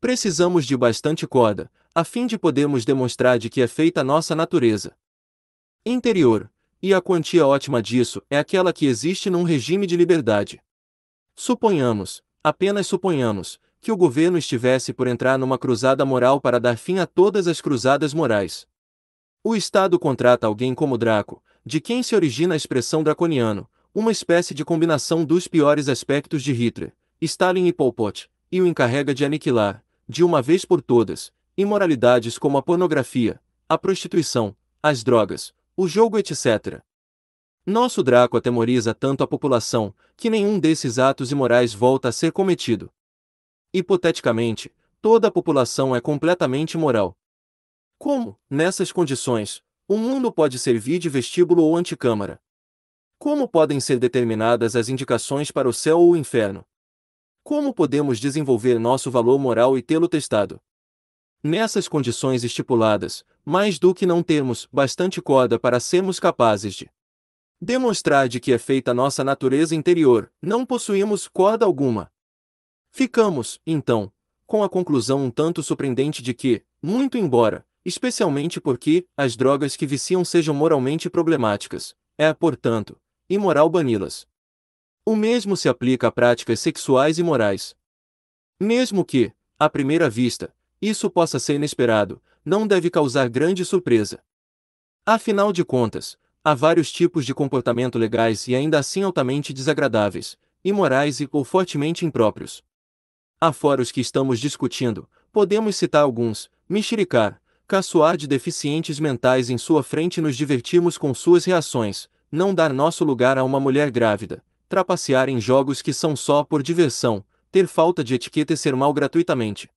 precisamos de bastante corda, a fim de podermos demonstrar de que é feita a nossa natureza interior, e a quantia ótima disso é aquela que existe num regime de liberdade. Suponhamos, apenas suponhamos, que o governo estivesse por entrar numa cruzada moral para dar fim a todas as cruzadas morais. O Estado contrata alguém como Draco, de quem se origina a expressão draconiano, uma espécie de combinação dos piores aspectos de Hitler, Stalin e Pol Pot, e o encarrega de aniquilar, de uma vez por todas, imoralidades como a pornografia, a prostituição, as drogas, o jogo etc. Nosso Draco atemoriza tanto a população que nenhum desses atos imorais volta a ser cometido. Hipoteticamente, toda a população é completamente imoral. Como, nessas condições, o mundo pode servir de vestíbulo ou anticâmara? Como podem ser determinadas as indicações para o céu ou o inferno? Como podemos desenvolver nosso valor moral e tê-lo testado? Nessas condições estipuladas, mais do que não termos bastante corda para sermos capazes de demonstrar de que é feita nossa natureza interior, não possuímos corda alguma. Ficamos, então, com a conclusão um tanto surpreendente de que, muito embora, especialmente porque as drogas que viciam sejam moralmente problemáticas, é, portanto, imoral bani-las. O mesmo se aplica a práticas sexuais e morais. Mesmo que, à primeira vista, isso possa ser inesperado, não deve causar grande surpresa. Afinal de contas, há vários tipos de comportamento legais e ainda assim altamente desagradáveis, imorais e ou fortemente impróprios. Afora os que estamos discutindo, podemos citar alguns, mexericar, caçoar de deficientes mentais em sua frente e nos divertirmos com suas reações, não dar nosso lugar a uma mulher grávida, trapacear em jogos que são só por diversão, ter falta de etiqueta e ser mal gratuitamente.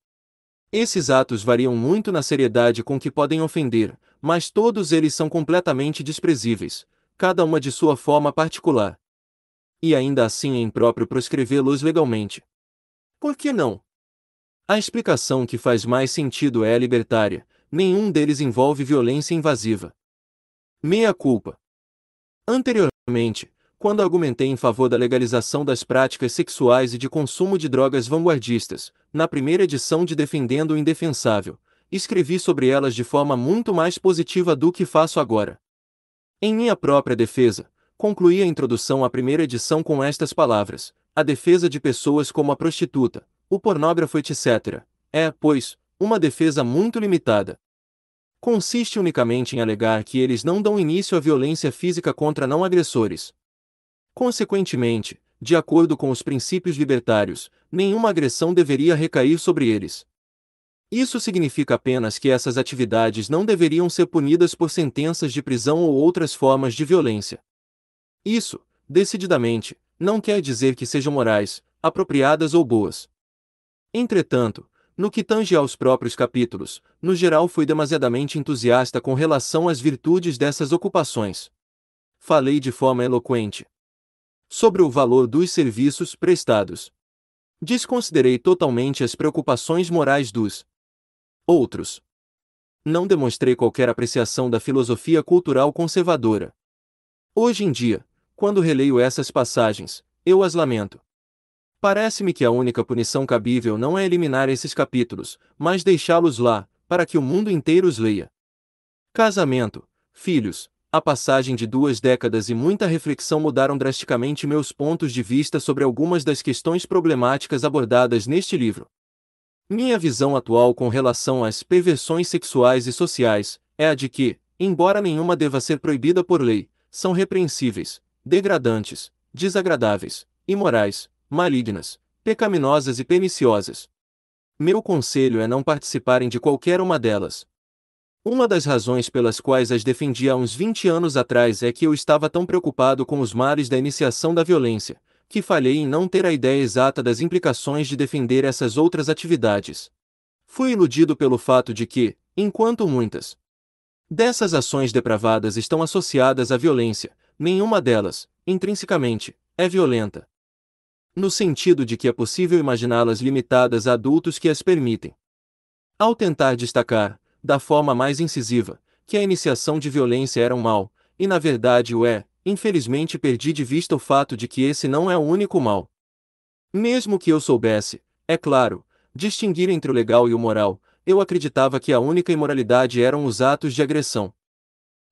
Esses atos variam muito na seriedade com que podem ofender, mas todos eles são completamente desprezíveis, cada uma de sua forma particular. E ainda assim é impróprio proscrevê-los legalmente. Por que não? A explicação que faz mais sentido é a libertária, nenhum deles envolve violência invasiva. Meia culpa. Anteriormente, quando argumentei em favor da legalização das práticas sexuais e de consumo de drogas vanguardistas, na primeira edição de Defendendo o Indefensável, escrevi sobre elas de forma muito mais positiva do que faço agora. Em minha própria defesa, concluí a introdução à primeira edição com estas palavras: a defesa de pessoas como a prostituta, o pornógrafo, etc. É, pois, uma defesa muito limitada consiste unicamente em alegar que eles não dão início à violência física contra não agressores, Consequentemente, de acordo com os princípios libertários, nenhuma agressão deveria recair sobre eles. Isso significa apenas que essas atividades não deveriam ser punidas por sentenças de prisão ou outras formas de violência. Isso, decididamente, não quer dizer que sejam morais, apropriadas ou boas. Entretanto, no que tange aos próprios capítulos, no geral fui demasiadamente entusiasta com relação às virtudes dessas ocupações. Falei de forma eloquente sobre o valor dos serviços prestados. Desconsiderei totalmente as preocupações morais dos outros. Não demonstrei qualquer apreciação da filosofia cultural conservadora. Hoje em dia, quando releio essas passagens, eu as lamento. Parece-me que a única punição cabível não é eliminar esses capítulos, mas deixá-los lá, para que o mundo inteiro os leia. Casamento, filhos, a passagem de duas décadas e muita reflexão mudaram drasticamente meus pontos de vista sobre algumas das questões problemáticas abordadas neste livro. Minha visão atual com relação às perversões sexuais e sociais é a de que, embora nenhuma deva ser proibida por lei, são repreensíveis, degradantes, desagradáveis, imorais, malignas, pecaminosas e perniciosas. Meu conselho é não participarem de qualquer uma delas, uma das razões pelas quais as defendi há uns 20 anos atrás é que eu estava tão preocupado com os males da iniciação da violência, que falhei em não ter a ideia exata das implicações de defender essas outras atividades. Fui iludido pelo fato de que, enquanto muitas dessas ações depravadas estão associadas à violência, nenhuma delas, intrinsecamente, é violenta. No sentido de que é possível imaginá-las limitadas a adultos que as permitem. Ao tentar destacar, da forma mais incisiva, que a iniciação de violência era um mal, e na verdade o é, infelizmente perdi de vista o fato de que esse não é o único mal. Mesmo que eu soubesse, é claro, distinguir entre o legal e o moral, eu acreditava que a única imoralidade eram os atos de agressão.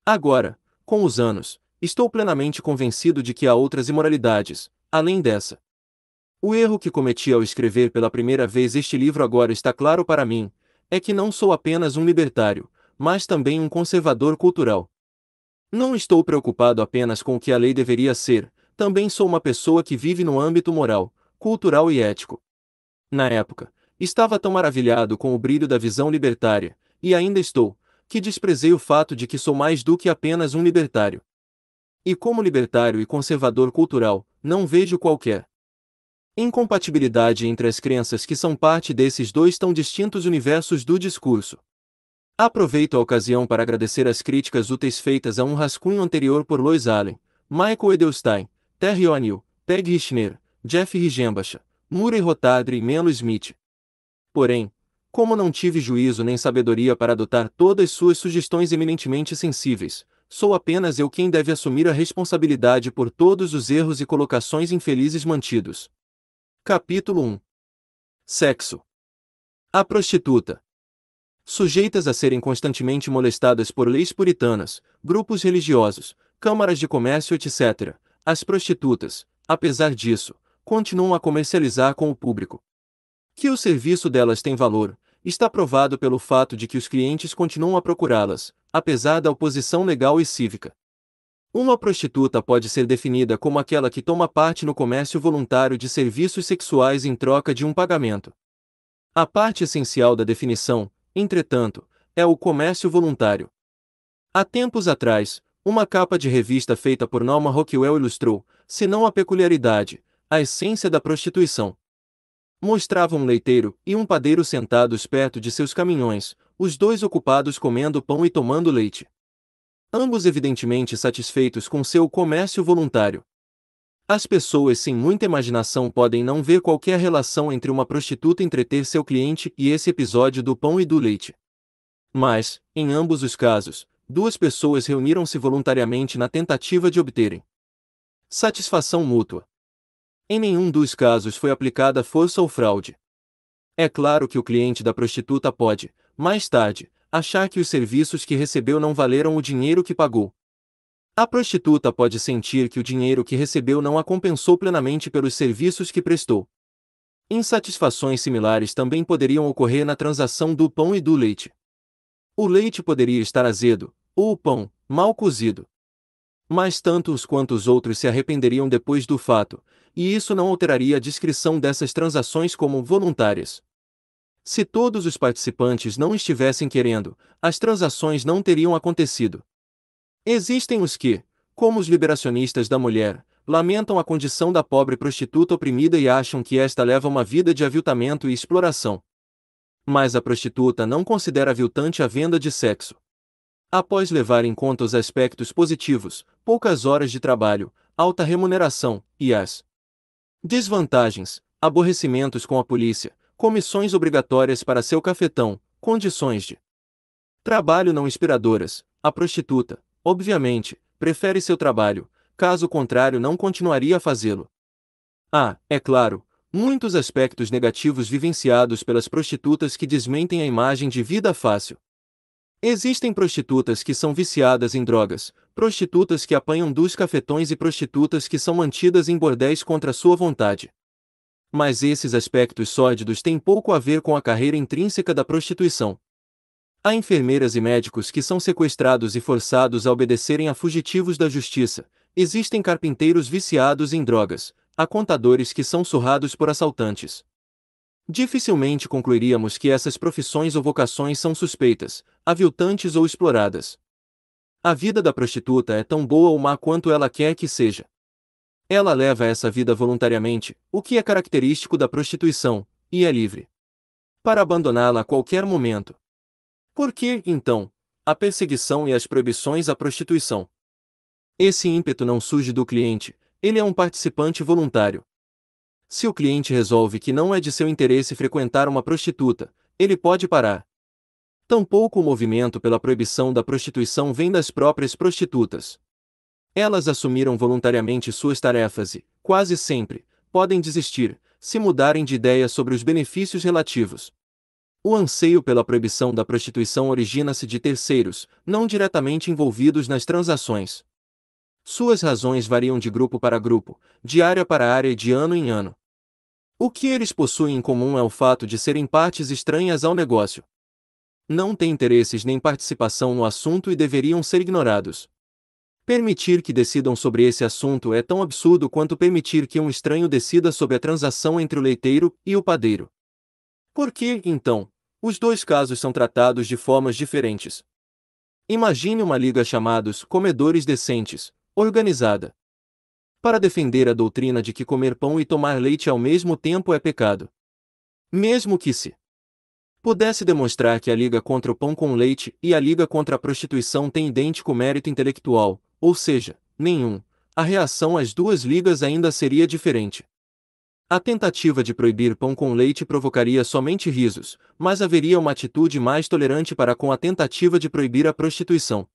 Agora, com os anos, estou plenamente convencido de que há outras imoralidades, além dessa. O erro que cometi ao escrever pela primeira vez este livro agora está claro para mim, é que não sou apenas um libertário, mas também um conservador cultural. Não estou preocupado apenas com o que a lei deveria ser, também sou uma pessoa que vive no âmbito moral, cultural e ético. Na época, estava tão maravilhado com o brilho da visão libertária, e ainda estou, que desprezei o fato de que sou mais do que apenas um libertário. E como libertário e conservador cultural, não vejo qualquer incompatibilidade entre as crenças que são parte desses dois tão distintos universos do discurso. Aproveito a ocasião para agradecer as críticas úteis feitas a um rascunho anterior por Lois Allen, Michael Edelstein, Terry O'Neill, Peg Richner, Jeff Rigembacha, Murray Rotadre e Melo Smith. Porém, como não tive juízo nem sabedoria para adotar todas suas sugestões eminentemente sensíveis, sou apenas eu quem deve assumir a responsabilidade por todos os erros e colocações infelizes mantidos. Capítulo 1 Sexo A prostituta. Sujeitas a serem constantemente molestadas por leis puritanas, grupos religiosos, câmaras de comércio, etc., as prostitutas, apesar disso, continuam a comercializar com o público. Que o serviço delas tem valor, está provado pelo fato de que os clientes continuam a procurá-las, apesar da oposição legal e cívica. Uma prostituta pode ser definida como aquela que toma parte no comércio voluntário de serviços sexuais em troca de um pagamento. A parte essencial da definição, entretanto, é o comércio voluntário. Há tempos atrás, uma capa de revista feita por Norma Rockwell ilustrou, se não a peculiaridade, a essência da prostituição. Mostrava um leiteiro e um padeiro sentados perto de seus caminhões, os dois ocupados comendo pão e tomando leite ambos evidentemente satisfeitos com seu comércio voluntário. As pessoas sem muita imaginação podem não ver qualquer relação entre uma prostituta entreter seu cliente e esse episódio do pão e do leite. Mas, em ambos os casos, duas pessoas reuniram-se voluntariamente na tentativa de obterem satisfação mútua. Em nenhum dos casos foi aplicada força ou fraude. É claro que o cliente da prostituta pode, mais tarde, achar que os serviços que recebeu não valeram o dinheiro que pagou. A prostituta pode sentir que o dinheiro que recebeu não a compensou plenamente pelos serviços que prestou. Insatisfações similares também poderiam ocorrer na transação do pão e do leite. O leite poderia estar azedo, ou o pão, mal cozido. Mas tanto os quanto os outros se arrependeriam depois do fato, e isso não alteraria a descrição dessas transações como voluntárias. Se todos os participantes não estivessem querendo, as transações não teriam acontecido. Existem os que, como os liberacionistas da mulher, lamentam a condição da pobre prostituta oprimida e acham que esta leva uma vida de aviltamento e exploração. Mas a prostituta não considera aviltante a venda de sexo. Após levar em conta os aspectos positivos, poucas horas de trabalho, alta remuneração e as desvantagens, aborrecimentos com a polícia, comissões obrigatórias para seu cafetão, condições de trabalho não inspiradoras. A prostituta, obviamente, prefere seu trabalho, caso contrário, não continuaria a fazê-lo. Há, ah, é claro, muitos aspectos negativos vivenciados pelas prostitutas que desmentem a imagem de vida fácil. Existem prostitutas que são viciadas em drogas, prostitutas que apanham dos cafetões e prostitutas que são mantidas em bordéis contra sua vontade. Mas esses aspectos sólidos têm pouco a ver com a carreira intrínseca da prostituição. Há enfermeiras e médicos que são sequestrados e forçados a obedecerem a fugitivos da justiça, existem carpinteiros viciados em drogas, há contadores que são surrados por assaltantes. Dificilmente concluiríamos que essas profissões ou vocações são suspeitas, aviltantes ou exploradas. A vida da prostituta é tão boa ou má quanto ela quer que seja. Ela leva essa vida voluntariamente, o que é característico da prostituição, e é livre para abandoná-la a qualquer momento. Por que, então, a perseguição e as proibições à prostituição? Esse ímpeto não surge do cliente, ele é um participante voluntário. Se o cliente resolve que não é de seu interesse frequentar uma prostituta, ele pode parar. Tampouco o movimento pela proibição da prostituição vem das próprias prostitutas, elas assumiram voluntariamente suas tarefas e, quase sempre, podem desistir, se mudarem de ideia sobre os benefícios relativos. O anseio pela proibição da prostituição origina-se de terceiros, não diretamente envolvidos nas transações. Suas razões variam de grupo para grupo, de área para área e de ano em ano. O que eles possuem em comum é o fato de serem partes estranhas ao negócio. Não têm interesses nem participação no assunto e deveriam ser ignorados. Permitir que decidam sobre esse assunto é tão absurdo quanto permitir que um estranho decida sobre a transação entre o leiteiro e o padeiro. Por que, então, os dois casos são tratados de formas diferentes? Imagine uma liga chamados comedores decentes, organizada. Para defender a doutrina de que comer pão e tomar leite ao mesmo tempo é pecado. Mesmo que se pudesse demonstrar que a liga contra o pão com leite e a liga contra a prostituição têm idêntico mérito intelectual, ou seja, nenhum, a reação às duas ligas ainda seria diferente. A tentativa de proibir pão com leite provocaria somente risos, mas haveria uma atitude mais tolerante para com a tentativa de proibir a prostituição.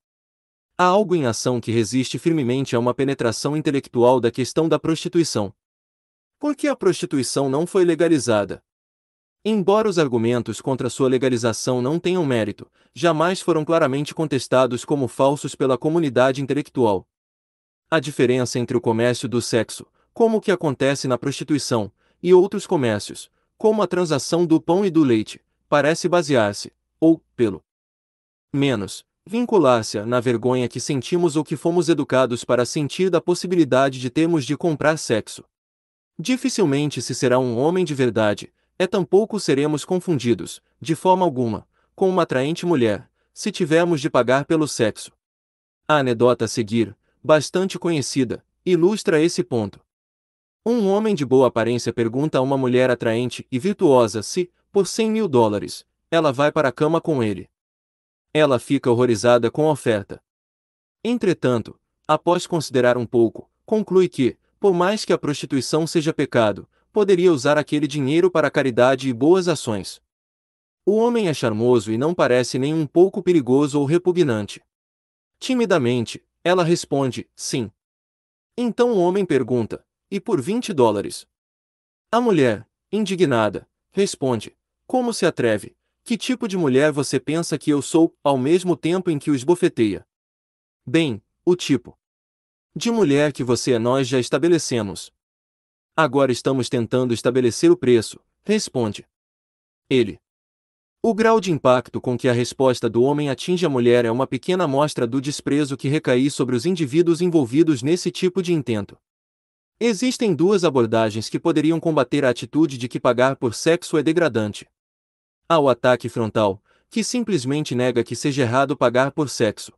Há algo em ação que resiste firmemente a uma penetração intelectual da questão da prostituição. Por que a prostituição não foi legalizada? Embora os argumentos contra sua legalização não tenham mérito, jamais foram claramente contestados como falsos pela comunidade intelectual. A diferença entre o comércio do sexo, como o que acontece na prostituição, e outros comércios, como a transação do pão e do leite, parece basear-se, ou, pelo menos, vincular-se na vergonha que sentimos ou que fomos educados para sentir da possibilidade de termos de comprar sexo. Dificilmente se será um homem de verdade, é tampouco seremos confundidos, de forma alguma, com uma atraente mulher, se tivermos de pagar pelo sexo. A anedota a seguir, bastante conhecida, ilustra esse ponto. Um homem de boa aparência pergunta a uma mulher atraente e virtuosa se, por 100 mil dólares, ela vai para a cama com ele. Ela fica horrorizada com a oferta. Entretanto, após considerar um pouco, conclui que, por mais que a prostituição seja pecado, poderia usar aquele dinheiro para caridade e boas ações. O homem é charmoso e não parece nem um pouco perigoso ou repugnante. Timidamente, ela responde: sim. Então o homem pergunta: e por 20 dólares? A mulher, indignada, responde: como se atreve? Que tipo de mulher você pensa que eu sou, ao mesmo tempo em que o esbofeteia. Bem, o tipo de mulher que você é nós já estabelecemos. Agora estamos tentando estabelecer o preço, responde. Ele. O grau de impacto com que a resposta do homem atinge a mulher é uma pequena amostra do desprezo que recai sobre os indivíduos envolvidos nesse tipo de intento. Existem duas abordagens que poderiam combater a atitude de que pagar por sexo é degradante. Há o ataque frontal, que simplesmente nega que seja errado pagar por sexo.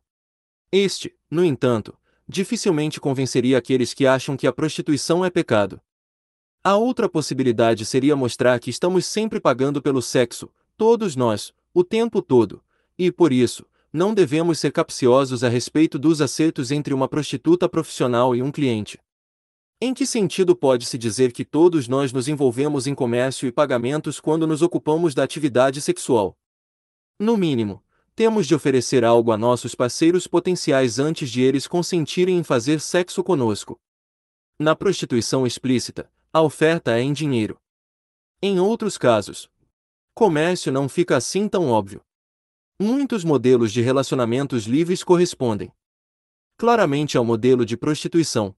Este, no entanto, dificilmente convenceria aqueles que acham que a prostituição é pecado. A outra possibilidade seria mostrar que estamos sempre pagando pelo sexo, todos nós, o tempo todo, e por isso, não devemos ser capciosos a respeito dos acertos entre uma prostituta profissional e um cliente. Em que sentido pode-se dizer que todos nós nos envolvemos em comércio e pagamentos quando nos ocupamos da atividade sexual? No mínimo, temos de oferecer algo a nossos parceiros potenciais antes de eles consentirem em fazer sexo conosco. Na prostituição explícita, a oferta é em dinheiro. Em outros casos, comércio não fica assim tão óbvio. Muitos modelos de relacionamentos livres correspondem claramente ao modelo de prostituição.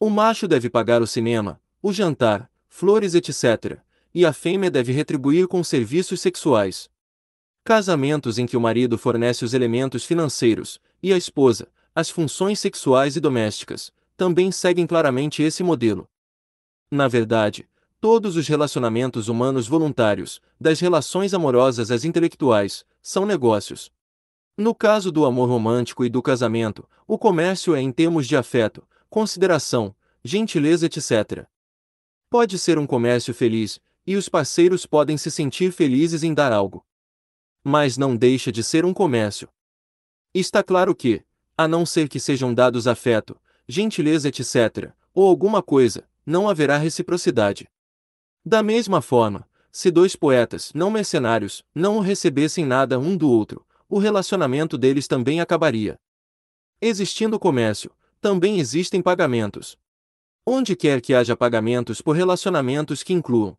O macho deve pagar o cinema, o jantar, flores, etc., e a fêmea deve retribuir com serviços sexuais. Casamentos em que o marido fornece os elementos financeiros e a esposa as funções sexuais e domésticas também seguem claramente esse modelo. Na verdade, todos os relacionamentos humanos voluntários, das relações amorosas às intelectuais, são negócios. No caso do amor romântico e do casamento, o comércio é em termos de afeto, consideração, gentileza, etc. Pode ser um comércio feliz, e os parceiros podem se sentir felizes em dar algo. Mas não deixa de ser um comércio. Está claro que, a não ser que sejam dados afeto, gentileza, etc., ou alguma coisa, não haverá reciprocidade. Da mesma forma, se dois poetas, não mercenários, não recebessem nada um do outro, o relacionamento deles também acabaria. Existindo comércio, também existem pagamentos. Onde quer que haja pagamentos por relacionamentos que incluam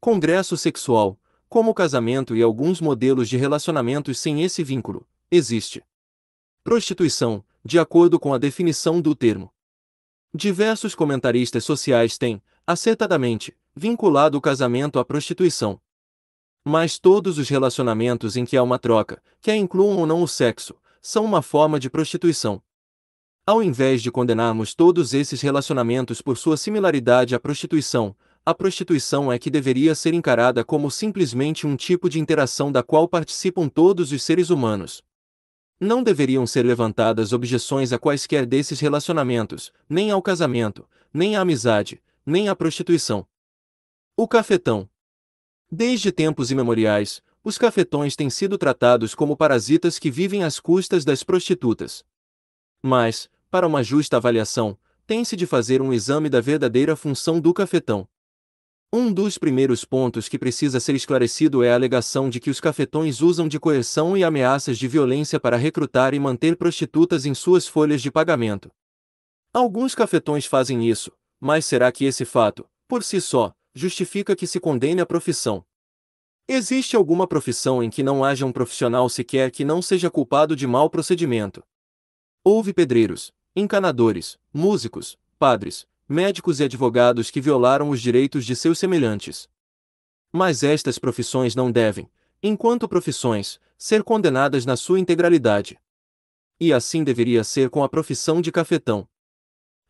congresso sexual, como casamento e alguns modelos de relacionamentos sem esse vínculo, existe prostituição, de acordo com a definição do termo. Diversos comentaristas sociais têm, acertadamente, vinculado o casamento à prostituição. Mas todos os relacionamentos em que há uma troca, a incluam ou não o sexo, são uma forma de prostituição. Ao invés de condenarmos todos esses relacionamentos por sua similaridade à prostituição, a prostituição é que deveria ser encarada como simplesmente um tipo de interação da qual participam todos os seres humanos, não deveriam ser levantadas objeções a quaisquer desses relacionamentos, nem ao casamento, nem à amizade, nem à prostituição. O cafetão. Desde tempos imemoriais, os cafetões têm sido tratados como parasitas que vivem às custas das prostitutas. Mas, para uma justa avaliação, tem-se de fazer um exame da verdadeira função do cafetão. Um dos primeiros pontos que precisa ser esclarecido é a alegação de que os cafetões usam de coerção e ameaças de violência para recrutar e manter prostitutas em suas folhas de pagamento. Alguns cafetões fazem isso, mas será que esse fato, por si só, justifica que se condene a profissão? Existe alguma profissão em que não haja um profissional sequer que não seja culpado de mau procedimento? Houve pedreiros, encanadores, músicos, padres, médicos e advogados que violaram os direitos de seus semelhantes. Mas estas profissões não devem, enquanto profissões, ser condenadas na sua integralidade. E assim deveria ser com a profissão de cafetão.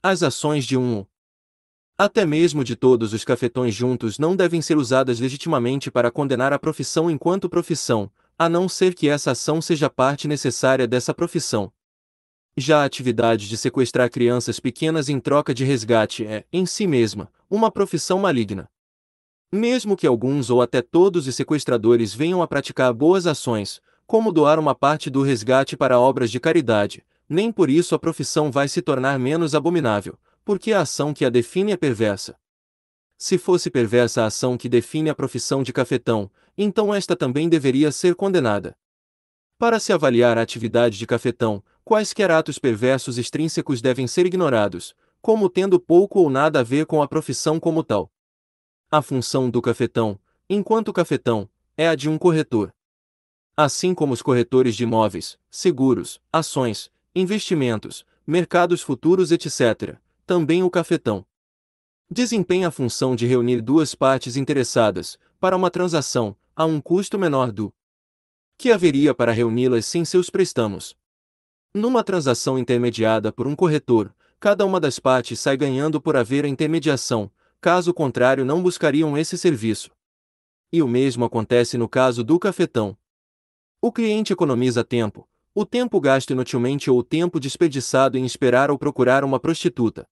As ações de um até mesmo de todos os cafetões juntos não devem ser usadas legitimamente para condenar a profissão enquanto profissão, a não ser que essa ação seja parte necessária dessa profissão. Já a atividade de sequestrar crianças pequenas em troca de resgate é, em si mesma, uma profissão maligna. Mesmo que alguns ou até todos os sequestradores venham a praticar boas ações, como doar uma parte do resgate para obras de caridade, nem por isso a profissão vai se tornar menos abominável, porque a ação que a define é perversa. Se fosse perversa a ação que define a profissão de cafetão, então esta também deveria ser condenada. Para se avaliar a atividade de cafetão, Quaisquer atos perversos extrínsecos devem ser ignorados, como tendo pouco ou nada a ver com a profissão como tal. A função do cafetão, enquanto cafetão, é a de um corretor. Assim como os corretores de imóveis, seguros, ações, investimentos, mercados futuros, etc., também o cafetão desempenha a função de reunir duas partes interessadas para uma transação a um custo menor do que haveria para reuni-las sem seus préstamos. Numa transação intermediada por um corretor, cada uma das partes sai ganhando por haver a intermediação, caso contrário não buscariam esse serviço. E o mesmo acontece no caso do cafetão. O cliente economiza tempo, o tempo gasto inutilmente ou o tempo desperdiçado em esperar ou procurar uma prostituta.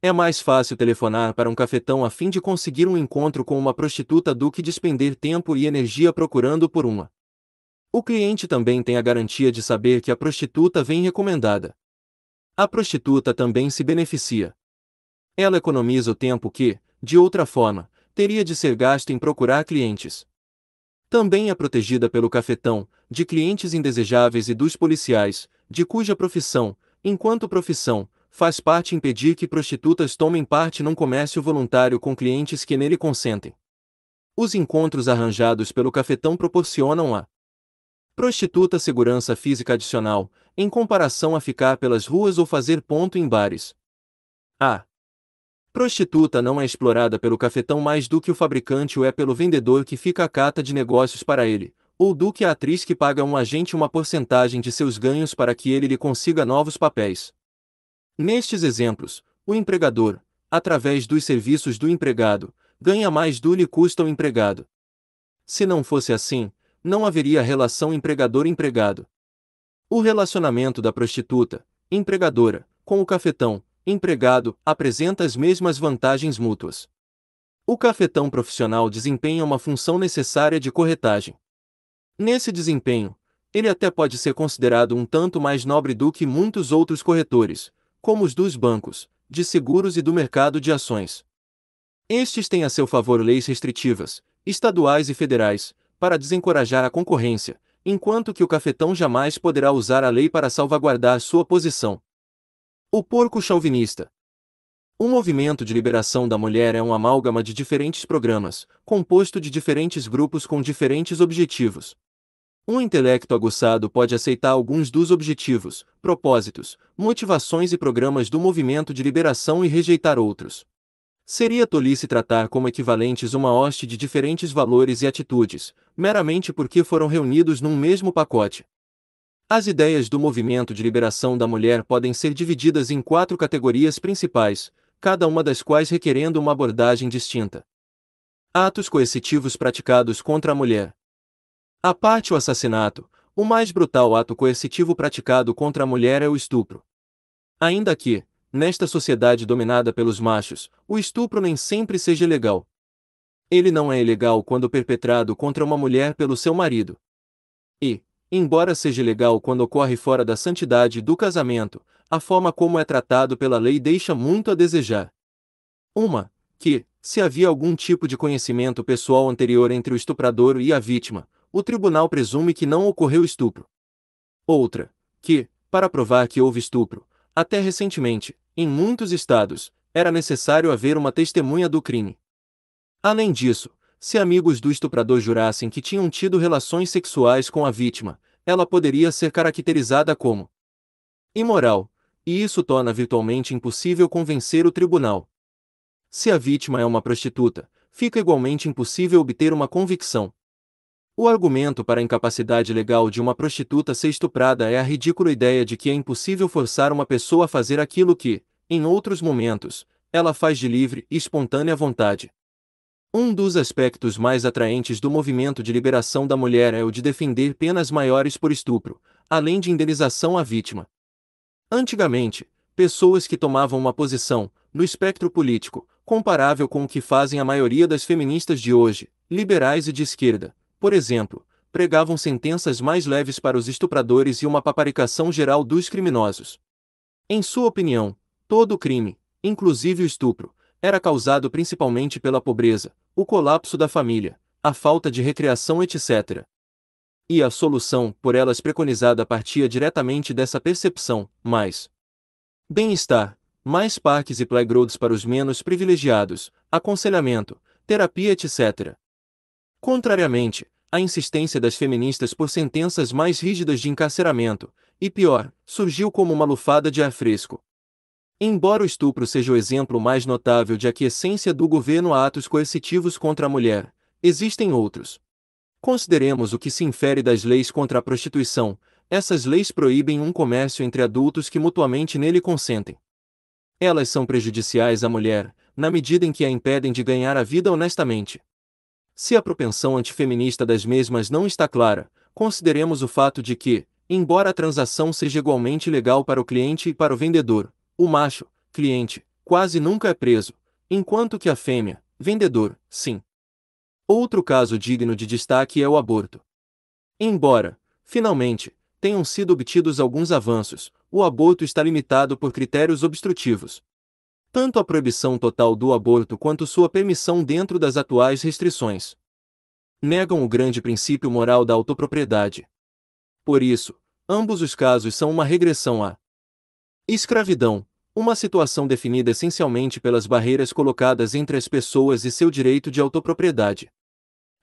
É mais fácil telefonar para um cafetão a fim de conseguir um encontro com uma prostituta do que despender tempo e energia procurando por uma. O cliente também tem a garantia de saber que a prostituta vem recomendada. A prostituta também se beneficia. Ela economiza o tempo que, de outra forma, teria de ser gasto em procurar clientes. Também é protegida pelo cafetão, de clientes indesejáveis e dos policiais, de cuja profissão, enquanto profissão, faz parte impedir que prostitutas tomem parte num comércio voluntário com clientes que nele consentem. Os encontros arranjados pelo cafetão proporcionam a Prostituta segurança física adicional, em comparação a ficar pelas ruas ou fazer ponto em bares. A. Prostituta não é explorada pelo cafetão mais do que o fabricante ou é pelo vendedor que fica à cata de negócios para ele, ou do que a atriz que paga a um agente uma porcentagem de seus ganhos para que ele lhe consiga novos papéis. Nestes exemplos, o empregador, através dos serviços do empregado, ganha mais do que custa o empregado. Se não fosse assim, não haveria relação empregador-empregado. O relacionamento da prostituta, empregadora, com o cafetão, empregado, apresenta as mesmas vantagens mútuas. O cafetão profissional desempenha uma função necessária de corretagem. Nesse desempenho, ele até pode ser considerado um tanto mais nobre do que muitos outros corretores, como os dos bancos, de seguros e do mercado de ações. Estes têm a seu favor leis restritivas, estaduais e federais, para desencorajar a concorrência, enquanto que o cafetão jamais poderá usar a lei para salvaguardar sua posição. O porco chauvinista. O movimento de liberação da mulher é um amálgama de diferentes programas, composto de diferentes grupos com diferentes objetivos. Um intelecto aguçado pode aceitar alguns dos objetivos, propósitos, motivações e programas do movimento de liberação e rejeitar outros. Seria tolice tratar como equivalentes uma hoste de diferentes valores e atitudes, meramente porque foram reunidos num mesmo pacote. As ideias do movimento de liberação da mulher podem ser divididas em quatro categorias principais, cada uma das quais requerendo uma abordagem distinta. Atos coercitivos praticados contra a mulher. A parte o assassinato, o mais brutal ato coercitivo praticado contra a mulher é o estupro. Ainda que, nesta sociedade dominada pelos machos, o estupro nem sempre seja legal. Ele não é ilegal quando perpetrado contra uma mulher pelo seu marido. E, embora seja legal quando ocorre fora da santidade do casamento, a forma como é tratado pela lei deixa muito a desejar. Uma, que, se havia algum tipo de conhecimento pessoal anterior entre o estuprador e a vítima, o tribunal presume que não ocorreu estupro. Outra, que, para provar que houve estupro, até recentemente, em muitos estados, era necessário haver uma testemunha do crime. Além disso, se amigos do estuprador jurassem que tinham tido relações sexuais com a vítima, ela poderia ser caracterizada como imoral, e isso torna virtualmente impossível convencer o tribunal. Se a vítima é uma prostituta, fica igualmente impossível obter uma convicção, o argumento para a incapacidade legal de uma prostituta ser estuprada é a ridícula ideia de que é impossível forçar uma pessoa a fazer aquilo que, em outros momentos, ela faz de livre e espontânea vontade. Um dos aspectos mais atraentes do movimento de liberação da mulher é o de defender penas maiores por estupro, além de indenização à vítima. Antigamente, pessoas que tomavam uma posição, no espectro político, comparável com o que fazem a maioria das feministas de hoje, liberais e de esquerda, por exemplo, pregavam sentenças mais leves para os estupradores e uma paparicação geral dos criminosos. Em sua opinião, todo crime, inclusive o estupro, era causado principalmente pela pobreza, o colapso da família, a falta de recreação, etc. E a solução, por elas preconizada, partia diretamente dessa percepção, mais bem-estar, mais parques e playgrounds para os menos privilegiados, aconselhamento, terapia, etc. Contrariamente, a insistência das feministas por sentenças mais rígidas de encarceramento, e pior, surgiu como uma lufada de ar fresco. Embora o estupro seja o exemplo mais notável de aquiescência do governo a atos coercitivos contra a mulher, existem outros. Consideremos o que se infere das leis contra a prostituição. Essas leis proíbem um comércio entre adultos que mutuamente nele consentem. Elas são prejudiciais à mulher, na medida em que a impedem de ganhar a vida honestamente. Se a propensão antifeminista das mesmas não está clara, consideremos o fato de que, embora a transação seja igualmente legal para o cliente e para o vendedor, o macho, cliente, quase nunca é preso, enquanto que a fêmea, vendedor, sim. Outro caso digno de destaque é o aborto. Embora, finalmente, tenham sido obtidos alguns avanços, o aborto está limitado por critérios obstrutivos, tanto a proibição total do aborto quanto sua permissão dentro das atuais restrições. Negam o grande princípio moral da autopropriedade. Por isso, ambos os casos são uma regressão à escravidão, uma situação definida essencialmente pelas barreiras colocadas entre as pessoas e seu direito de autopropriedade.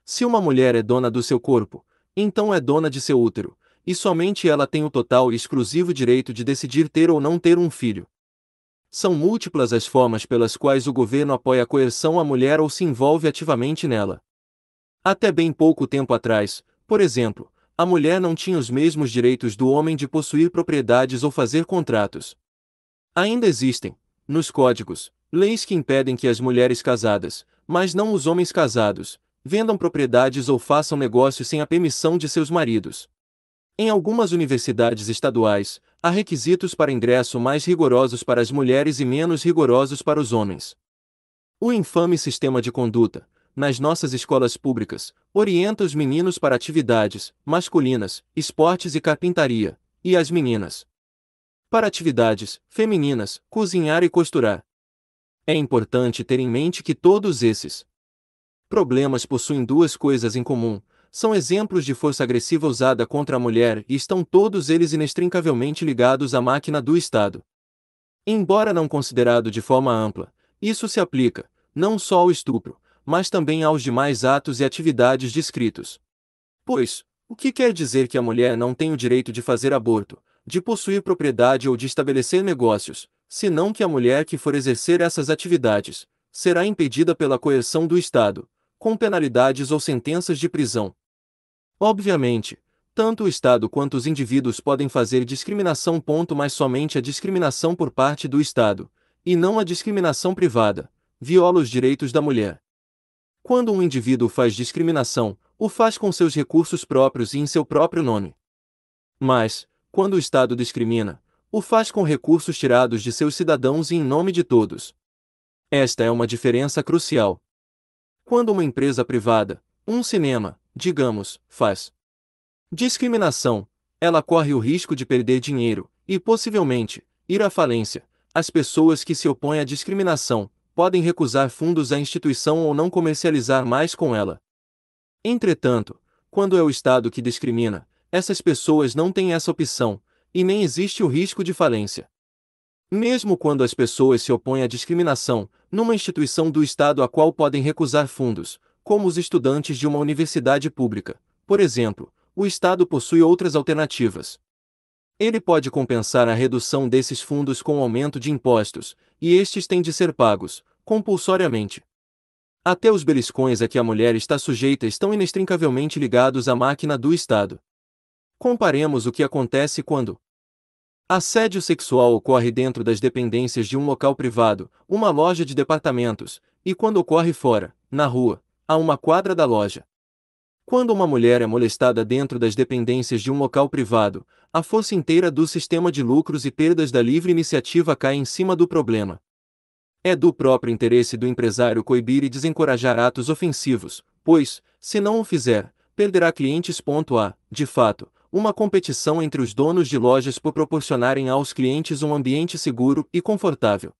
Se uma mulher é dona do seu corpo, então é dona de seu útero, e somente ela tem o total e exclusivo direito de decidir ter ou não ter um filho. São múltiplas as formas pelas quais o governo apoia a coerção à mulher ou se envolve ativamente nela. Até bem pouco tempo atrás, por exemplo, a mulher não tinha os mesmos direitos do homem de possuir propriedades ou fazer contratos. Ainda existem, nos códigos, leis que impedem que as mulheres casadas, mas não os homens casados, vendam propriedades ou façam negócios sem a permissão de seus maridos. Em algumas universidades estaduais, há requisitos para ingresso mais rigorosos para as mulheres e menos rigorosos para os homens. O infame sistema de conduta, nas nossas escolas públicas, orienta os meninos para atividades masculinas, esportes e carpintaria, e as meninas para atividades femininas, cozinhar e costurar. É importante ter em mente que todos esses problemas possuem duas coisas em comum, são exemplos de força agressiva usada contra a mulher e estão todos eles inextricavelmente ligados à máquina do Estado. Embora não considerado de forma ampla, isso se aplica, não só ao estupro, mas também aos demais atos e atividades descritos. Pois, o que quer dizer que a mulher não tem o direito de fazer aborto, de possuir propriedade ou de estabelecer negócios, senão que a mulher que for exercer essas atividades será impedida pela coerção do Estado, com penalidades ou sentenças de prisão, Obviamente, tanto o Estado quanto os indivíduos podem fazer discriminação. Ponto, mas somente a discriminação por parte do Estado, e não a discriminação privada, viola os direitos da mulher. Quando um indivíduo faz discriminação, o faz com seus recursos próprios e em seu próprio nome. Mas, quando o Estado discrimina, o faz com recursos tirados de seus cidadãos e em nome de todos. Esta é uma diferença crucial. Quando uma empresa privada, um cinema, digamos, faz discriminação, ela corre o risco de perder dinheiro e, possivelmente, ir à falência. As pessoas que se opõem à discriminação podem recusar fundos à instituição ou não comercializar mais com ela. Entretanto, quando é o Estado que discrimina, essas pessoas não têm essa opção, e nem existe o risco de falência. Mesmo quando as pessoas se opõem à discriminação, numa instituição do Estado a qual podem recusar fundos, como os estudantes de uma universidade pública, por exemplo, o Estado possui outras alternativas. Ele pode compensar a redução desses fundos com o aumento de impostos, e estes têm de ser pagos, compulsoriamente. Até os beliscões a que a mulher está sujeita estão inextricavelmente ligados à máquina do Estado. Comparemos o que acontece quando assédio sexual ocorre dentro das dependências de um local privado, uma loja de departamentos, e quando ocorre fora, na rua, a uma quadra da loja. Quando uma mulher é molestada dentro das dependências de um local privado, a força inteira do sistema de lucros e perdas da livre iniciativa cai em cima do problema. É do próprio interesse do empresário coibir e desencorajar atos ofensivos, pois, se não o fizer, perderá clientes. Há, de fato, uma competição entre os donos de lojas por proporcionarem aos clientes um ambiente seguro e confortável.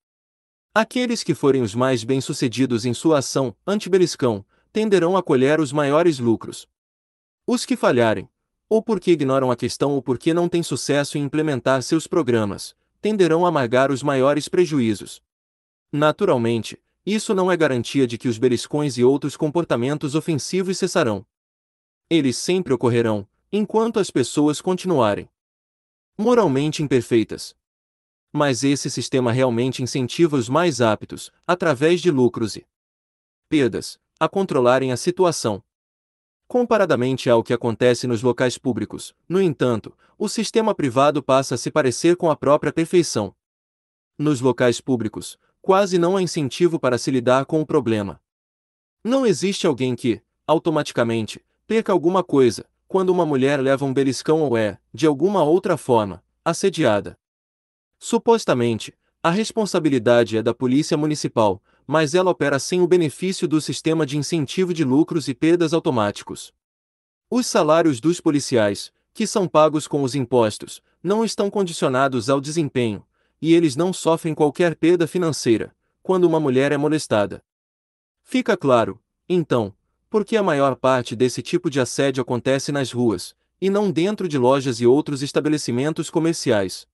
Aqueles que forem os mais bem-sucedidos em sua ação anti-beliscão tenderão a colher os maiores lucros. Os que falharem, ou porque ignoram a questão ou porque não têm sucesso em implementar seus programas, tenderão a amargar os maiores prejuízos. Naturalmente, isso não é garantia de que os beliscões e outros comportamentos ofensivos cessarão. Eles sempre ocorrerão, enquanto as pessoas continuarem moralmente imperfeitas. Mas esse sistema realmente incentiva os mais aptos, através de lucros e perdas, a controlarem a situação. Comparadamente ao que acontece nos locais públicos, no entanto, o sistema privado passa a se parecer com a própria perfeição. Nos locais públicos, quase não há incentivo para se lidar com o problema. Não existe alguém que, automaticamente, perca alguma coisa, quando uma mulher leva um beliscão ou é, de alguma outra forma, assediada. Supostamente, a responsabilidade é da polícia municipal, mas ela opera sem o benefício do sistema de incentivo de lucros e perdas automáticos. Os salários dos policiais, que são pagos com os impostos, não estão condicionados ao desempenho, e eles não sofrem qualquer perda financeira, quando uma mulher é molestada. Fica claro, então, por que a maior parte desse tipo de assédio acontece nas ruas, e não dentro de lojas e outros estabelecimentos comerciais.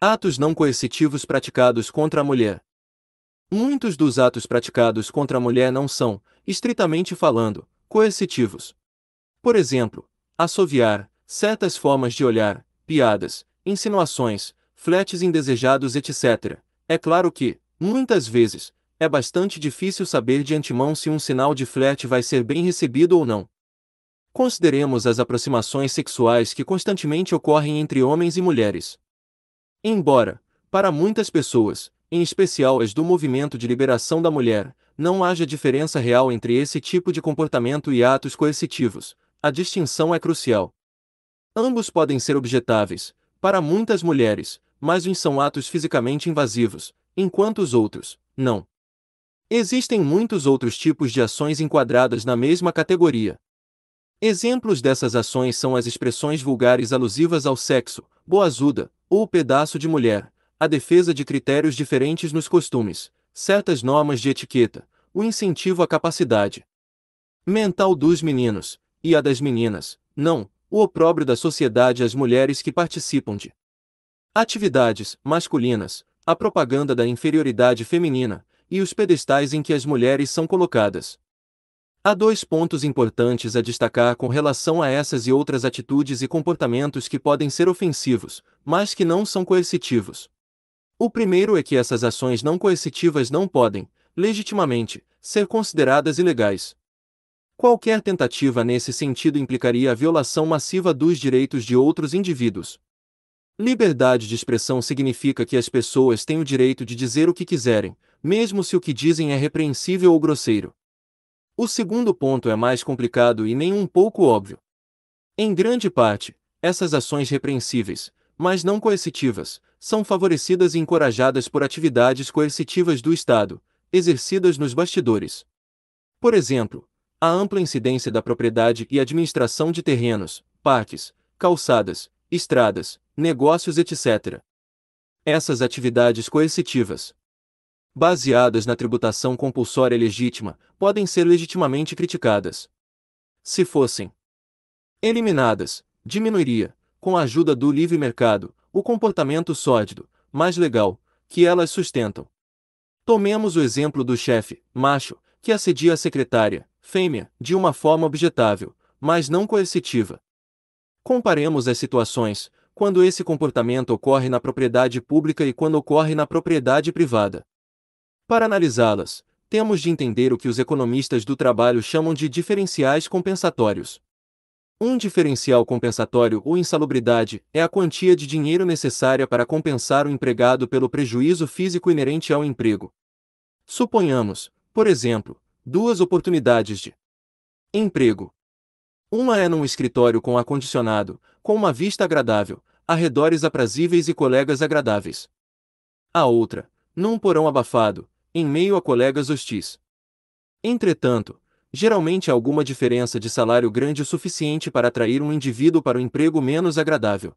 Atos não coercitivos praticados contra a mulher. Muitos dos atos praticados contra a mulher não são, estritamente falando, coercitivos. Por exemplo, assoviar, certas formas de olhar, piadas, insinuações, fletes indesejados, etc. É claro que, muitas vezes, é bastante difícil saber de antemão se um sinal de flerte vai ser bem recebido ou não. Consideremos as aproximações sexuais que constantemente ocorrem entre homens e mulheres. Embora, para muitas pessoas, em especial as do movimento de liberação da mulher, não haja diferença real entre esse tipo de comportamento e atos coercitivos, a distinção é crucial. Ambos podem ser objetáveis, para muitas mulheres, mas uns são atos fisicamente invasivos, enquanto os outros, não. Existem muitos outros tipos de ações enquadradas na mesma categoria. Exemplos dessas ações são as expressões vulgares alusivas ao sexo, boazuda, ou pedaço de mulher, a defesa de critérios diferentes nos costumes, certas normas de etiqueta, o incentivo à capacidade mental dos meninos, e a das meninas, não, o opróbrio da sociedade às mulheres que participam de atividades masculinas, a propaganda da inferioridade feminina, e os pedestais em que as mulheres são colocadas. Há dois pontos importantes a destacar com relação a essas e outras atitudes e comportamentos que podem ser ofensivos, mas que não são coercitivos. O primeiro é que essas ações não coercitivas não podem, legitimamente, ser consideradas ilegais. Qualquer tentativa nesse sentido implicaria a violação massiva dos direitos de outros indivíduos. Liberdade de expressão significa que as pessoas têm o direito de dizer o que quiserem, mesmo se o que dizem é repreensível ou grosseiro. O segundo ponto é mais complicado e nem um pouco óbvio. Em grande parte, essas ações repreensíveis, mas não coercitivas, são favorecidas e encorajadas por atividades coercitivas do Estado, exercidas nos bastidores. Por exemplo, a ampla incidência da propriedade e administração de terrenos, parques, calçadas, estradas, negócios, etc. Essas atividades coercitivas, baseadas na tributação compulsória legítima, podem ser legitimamente criticadas. Se fossem eliminadas, diminuiria, com a ajuda do livre mercado, o comportamento sólido, mais legal, que elas sustentam. Tomemos o exemplo do chefe, macho, que assedia a secretária, fêmea, de uma forma objetável, mas não coercitiva. Comparemos as situações, quando esse comportamento ocorre na propriedade pública e quando ocorre na propriedade privada. Para analisá-las, temos de entender o que os economistas do trabalho chamam de diferenciais compensatórios. Um diferencial compensatório ou insalubridade é a quantia de dinheiro necessária para compensar o empregado pelo prejuízo físico inerente ao emprego. Suponhamos, por exemplo, duas oportunidades de emprego. Uma é num escritório com ar-condicionado, com uma vista agradável, arredores aprazíveis e colegas agradáveis. A outra, num porão abafado, em meio a colegas hostis. Entretanto, Geralmente há alguma diferença de salário grande o suficiente para atrair um indivíduo para o um emprego menos agradável.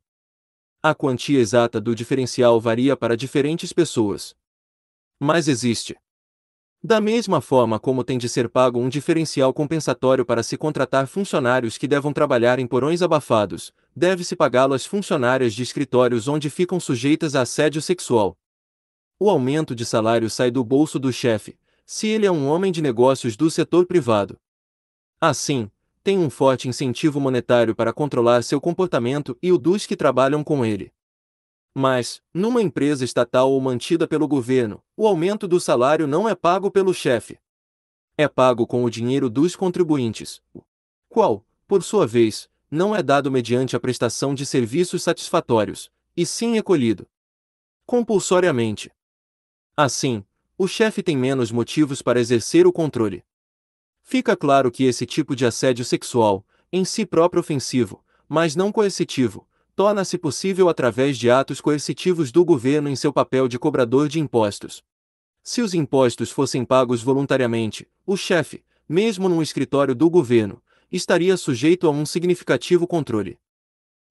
A quantia exata do diferencial varia para diferentes pessoas. Mas existe. Da mesma forma como tem de ser pago um diferencial compensatório para se contratar funcionários que devam trabalhar em porões abafados, deve-se pagá-lo às funcionárias de escritórios onde ficam sujeitas a assédio sexual. O aumento de salário sai do bolso do chefe, se ele é um homem de negócios do setor privado. Assim, tem um forte incentivo monetário para controlar seu comportamento e o dos que trabalham com ele. Mas, numa empresa estatal ou mantida pelo governo, o aumento do salário não é pago pelo chefe. É pago com o dinheiro dos contribuintes, o qual, por sua vez, não é dado mediante a prestação de serviços satisfatórios, e sim recolhido compulsoriamente. Assim, o chefe tem menos motivos para exercer o controle. Fica claro que esse tipo de assédio sexual, em si próprio ofensivo, mas não coercitivo, torna-se possível através de atos coercitivos do governo em seu papel de cobrador de impostos. Se os impostos fossem pagos voluntariamente, o chefe, mesmo num escritório do governo, estaria sujeito a um significativo controle.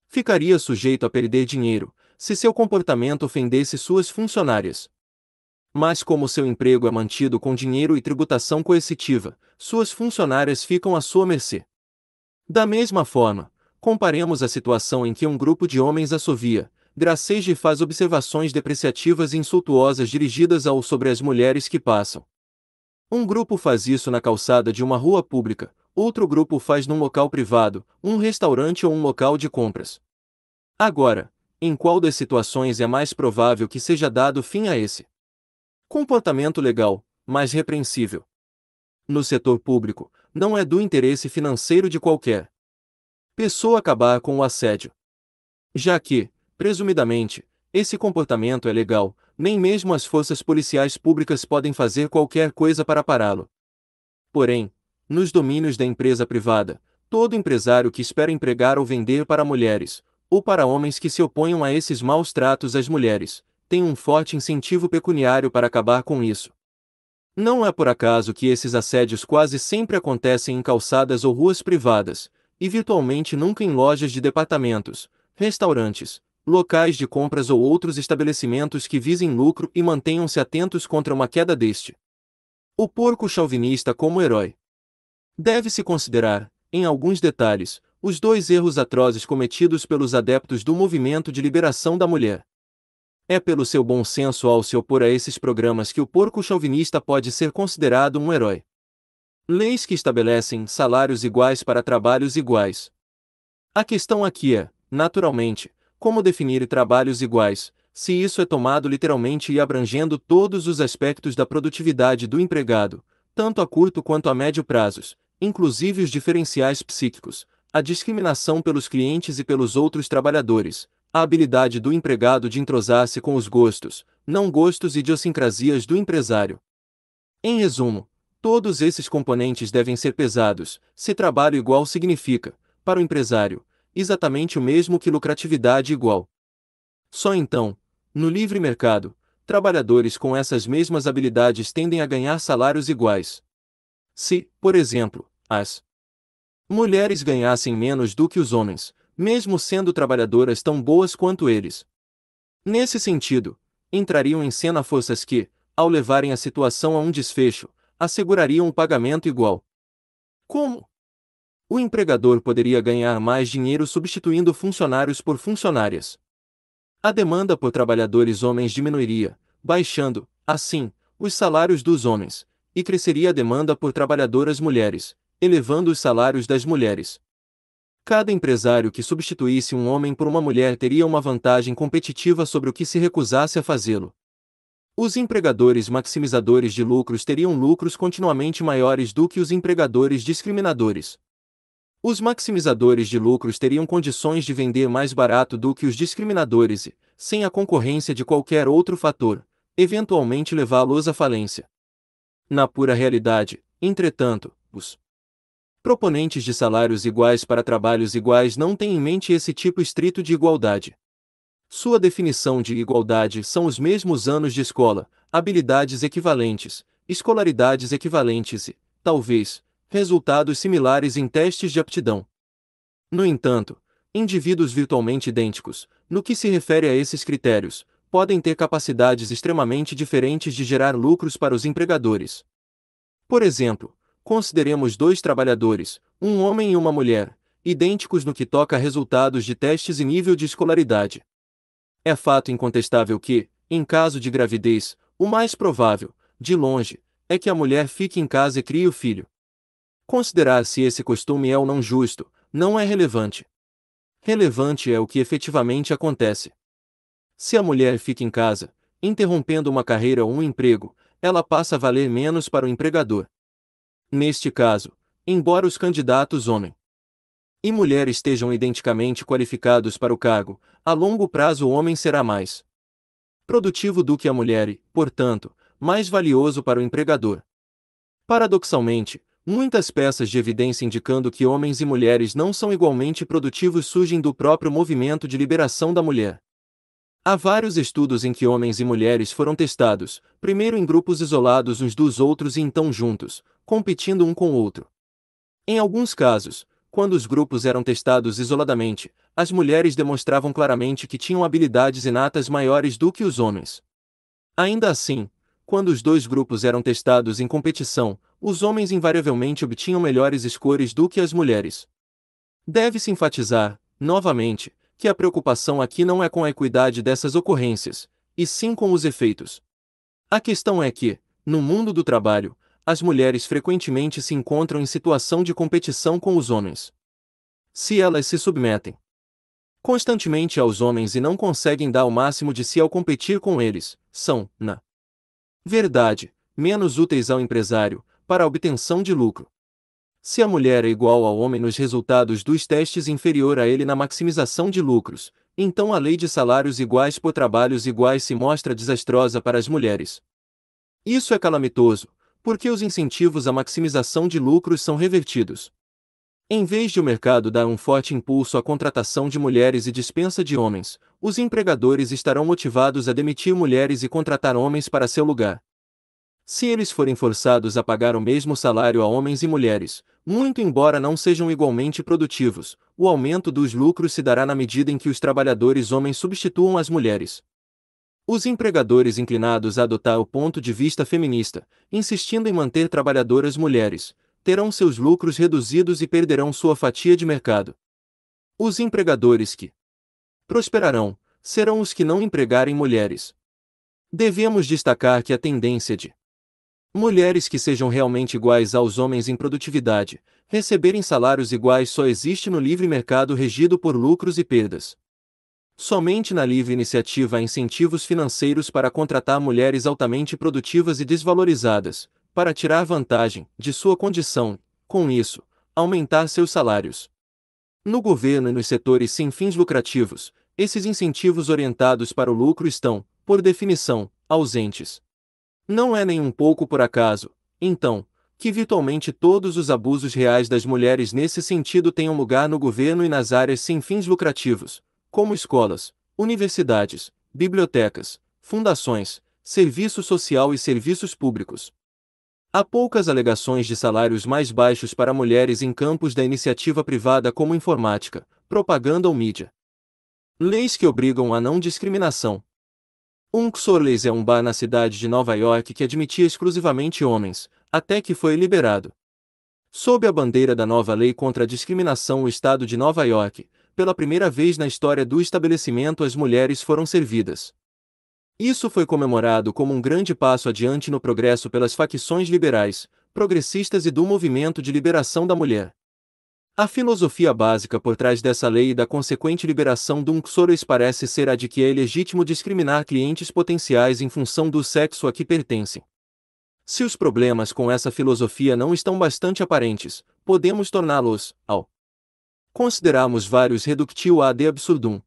Ficaria sujeito a perder dinheiro, se seu comportamento ofendesse suas funcionárias mas como seu emprego é mantido com dinheiro e tributação coercitiva, suas funcionárias ficam à sua mercê. Da mesma forma, comparemos a situação em que um grupo de homens assovia, graceja e faz observações depreciativas e insultuosas dirigidas ao sobre as mulheres que passam. Um grupo faz isso na calçada de uma rua pública, outro grupo faz num local privado, um restaurante ou um local de compras. Agora, em qual das situações é mais provável que seja dado fim a esse? Comportamento legal, mas repreensível. No setor público, não é do interesse financeiro de qualquer pessoa acabar com o assédio. Já que, presumidamente, esse comportamento é legal, nem mesmo as forças policiais públicas podem fazer qualquer coisa para pará-lo. Porém, nos domínios da empresa privada, todo empresário que espera empregar ou vender para mulheres, ou para homens que se oponham a esses maus tratos às mulheres, tem um forte incentivo pecuniário para acabar com isso. Não é por acaso que esses assédios quase sempre acontecem em calçadas ou ruas privadas, e virtualmente nunca em lojas de departamentos, restaurantes, locais de compras ou outros estabelecimentos que visem lucro e mantenham-se atentos contra uma queda deste. O porco chauvinista como herói. Deve-se considerar, em alguns detalhes, os dois erros atrozes cometidos pelos adeptos do movimento de liberação da mulher. É pelo seu bom senso ao se opor a esses programas que o porco chauvinista pode ser considerado um herói. Leis que estabelecem salários iguais para trabalhos iguais. A questão aqui é, naturalmente, como definir trabalhos iguais, se isso é tomado literalmente e abrangendo todos os aspectos da produtividade do empregado, tanto a curto quanto a médio prazos, inclusive os diferenciais psíquicos, a discriminação pelos clientes e pelos outros trabalhadores, a habilidade do empregado de entrosar-se com os gostos, não gostos e idiosincrasias do empresário. Em resumo, todos esses componentes devem ser pesados, se trabalho igual significa, para o empresário, exatamente o mesmo que lucratividade igual. Só então, no livre mercado, trabalhadores com essas mesmas habilidades tendem a ganhar salários iguais. Se, por exemplo, as mulheres ganhassem menos do que os homens, mesmo sendo trabalhadoras tão boas quanto eles. Nesse sentido, entrariam em cena forças que, ao levarem a situação a um desfecho, assegurariam um pagamento igual. Como? O empregador poderia ganhar mais dinheiro substituindo funcionários por funcionárias. A demanda por trabalhadores homens diminuiria, baixando, assim, os salários dos homens, e cresceria a demanda por trabalhadoras mulheres, elevando os salários das mulheres. Cada empresário que substituísse um homem por uma mulher teria uma vantagem competitiva sobre o que se recusasse a fazê-lo. Os empregadores maximizadores de lucros teriam lucros continuamente maiores do que os empregadores discriminadores. Os maximizadores de lucros teriam condições de vender mais barato do que os discriminadores e, sem a concorrência de qualquer outro fator, eventualmente levá-los à falência. Na pura realidade, entretanto, os proponentes de salários iguais para trabalhos iguais não têm em mente esse tipo estrito de igualdade. Sua definição de igualdade são os mesmos anos de escola, habilidades equivalentes, escolaridades equivalentes e, talvez, resultados similares em testes de aptidão. No entanto, indivíduos virtualmente idênticos, no que se refere a esses critérios, podem ter capacidades extremamente diferentes de gerar lucros para os empregadores. Por exemplo, Consideremos dois trabalhadores, um homem e uma mulher, idênticos no que toca a resultados de testes e nível de escolaridade. É fato incontestável que, em caso de gravidez, o mais provável, de longe, é que a mulher fique em casa e crie o filho. Considerar se esse costume é ou não justo, não é relevante. Relevante é o que efetivamente acontece. Se a mulher fica em casa, interrompendo uma carreira ou um emprego, ela passa a valer menos para o empregador. Neste caso, embora os candidatos homem e mulher estejam identicamente qualificados para o cargo, a longo prazo o homem será mais produtivo do que a mulher e, portanto, mais valioso para o empregador. Paradoxalmente, muitas peças de evidência indicando que homens e mulheres não são igualmente produtivos surgem do próprio movimento de liberação da mulher. Há vários estudos em que homens e mulheres foram testados, primeiro em grupos isolados uns dos outros e então juntos, competindo um com o outro. Em alguns casos, quando os grupos eram testados isoladamente, as mulheres demonstravam claramente que tinham habilidades inatas maiores do que os homens. Ainda assim, quando os dois grupos eram testados em competição, os homens invariavelmente obtinham melhores scores do que as mulheres. Deve-se enfatizar, novamente, que a preocupação aqui não é com a equidade dessas ocorrências, e sim com os efeitos. A questão é que, no mundo do trabalho, as mulheres frequentemente se encontram em situação de competição com os homens. Se elas se submetem constantemente aos homens e não conseguem dar o máximo de si ao competir com eles, são, na verdade, menos úteis ao empresário, para a obtenção de lucro. Se a mulher é igual ao homem nos resultados dos testes inferior a ele na maximização de lucros, então a lei de salários iguais por trabalhos iguais se mostra desastrosa para as mulheres. Isso é calamitoso, porque os incentivos à maximização de lucros são revertidos. Em vez de o mercado dar um forte impulso à contratação de mulheres e dispensa de homens, os empregadores estarão motivados a demitir mulheres e contratar homens para seu lugar. Se eles forem forçados a pagar o mesmo salário a homens e mulheres, muito embora não sejam igualmente produtivos, o aumento dos lucros se dará na medida em que os trabalhadores homens substituam as mulheres. Os empregadores inclinados a adotar o ponto de vista feminista, insistindo em manter trabalhadoras mulheres, terão seus lucros reduzidos e perderão sua fatia de mercado. Os empregadores que prosperarão serão os que não empregarem mulheres. Devemos destacar que a tendência de mulheres que sejam realmente iguais aos homens em produtividade, receberem salários iguais só existe no livre mercado regido por lucros e perdas. Somente na livre iniciativa há incentivos financeiros para contratar mulheres altamente produtivas e desvalorizadas, para tirar vantagem de sua condição, com isso, aumentar seus salários. No governo e nos setores sem fins lucrativos, esses incentivos orientados para o lucro estão, por definição, ausentes. Não é nem um pouco por acaso, então, que virtualmente todos os abusos reais das mulheres nesse sentido tenham lugar no governo e nas áreas sem fins lucrativos, como escolas, universidades, bibliotecas, fundações, serviço social e serviços públicos. Há poucas alegações de salários mais baixos para mulheres em campos da iniciativa privada como informática, propaganda ou mídia. Leis que obrigam a não discriminação. Um Xorleys é um bar na cidade de Nova York que admitia exclusivamente homens, até que foi liberado. Sob a bandeira da nova lei contra a discriminação, o estado de Nova York, pela primeira vez na história do estabelecimento as mulheres foram servidas. Isso foi comemorado como um grande passo adiante no progresso pelas facções liberais, progressistas e do movimento de liberação da mulher. A filosofia básica por trás dessa lei e da consequente liberação do Unxores parece ser a de que é legítimo discriminar clientes potenciais em função do sexo a que pertencem. Se os problemas com essa filosofia não estão bastante aparentes, podemos torná-los, ao Consideramos vários reductio ad absurdum.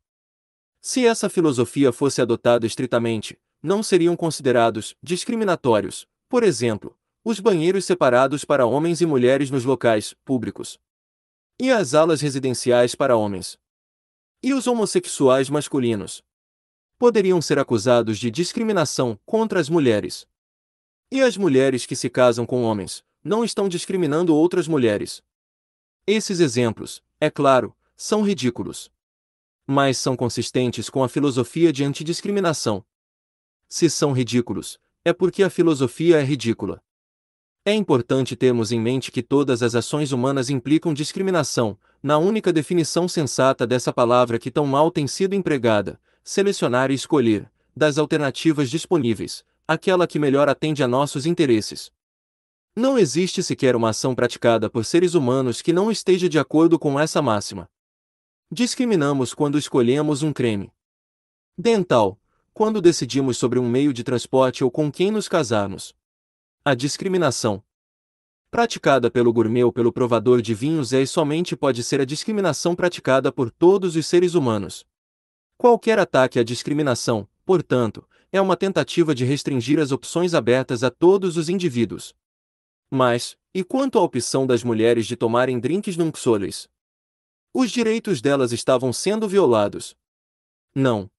Se essa filosofia fosse adotada estritamente, não seriam considerados discriminatórios, por exemplo, os banheiros separados para homens e mulheres nos locais públicos e as alas residenciais para homens e os homossexuais masculinos poderiam ser acusados de discriminação contra as mulheres. E as mulheres que se casam com homens não estão discriminando outras mulheres. Esses exemplos, é claro, são ridículos. Mas são consistentes com a filosofia de antidiscriminação. Se são ridículos, é porque a filosofia é ridícula. É importante termos em mente que todas as ações humanas implicam discriminação, na única definição sensata dessa palavra que tão mal tem sido empregada, selecionar e escolher, das alternativas disponíveis, aquela que melhor atende a nossos interesses. Não existe sequer uma ação praticada por seres humanos que não esteja de acordo com essa máxima. Discriminamos quando escolhemos um creme dental, quando decidimos sobre um meio de transporte ou com quem nos casarmos. A discriminação praticada pelo gourmet ou pelo provador de vinhos é e somente pode ser a discriminação praticada por todos os seres humanos. Qualquer ataque à discriminação, portanto, é uma tentativa de restringir as opções abertas a todos os indivíduos. Mas, e quanto à opção das mulheres de tomarem drinks nunxolis? Os direitos delas estavam sendo violados. Não.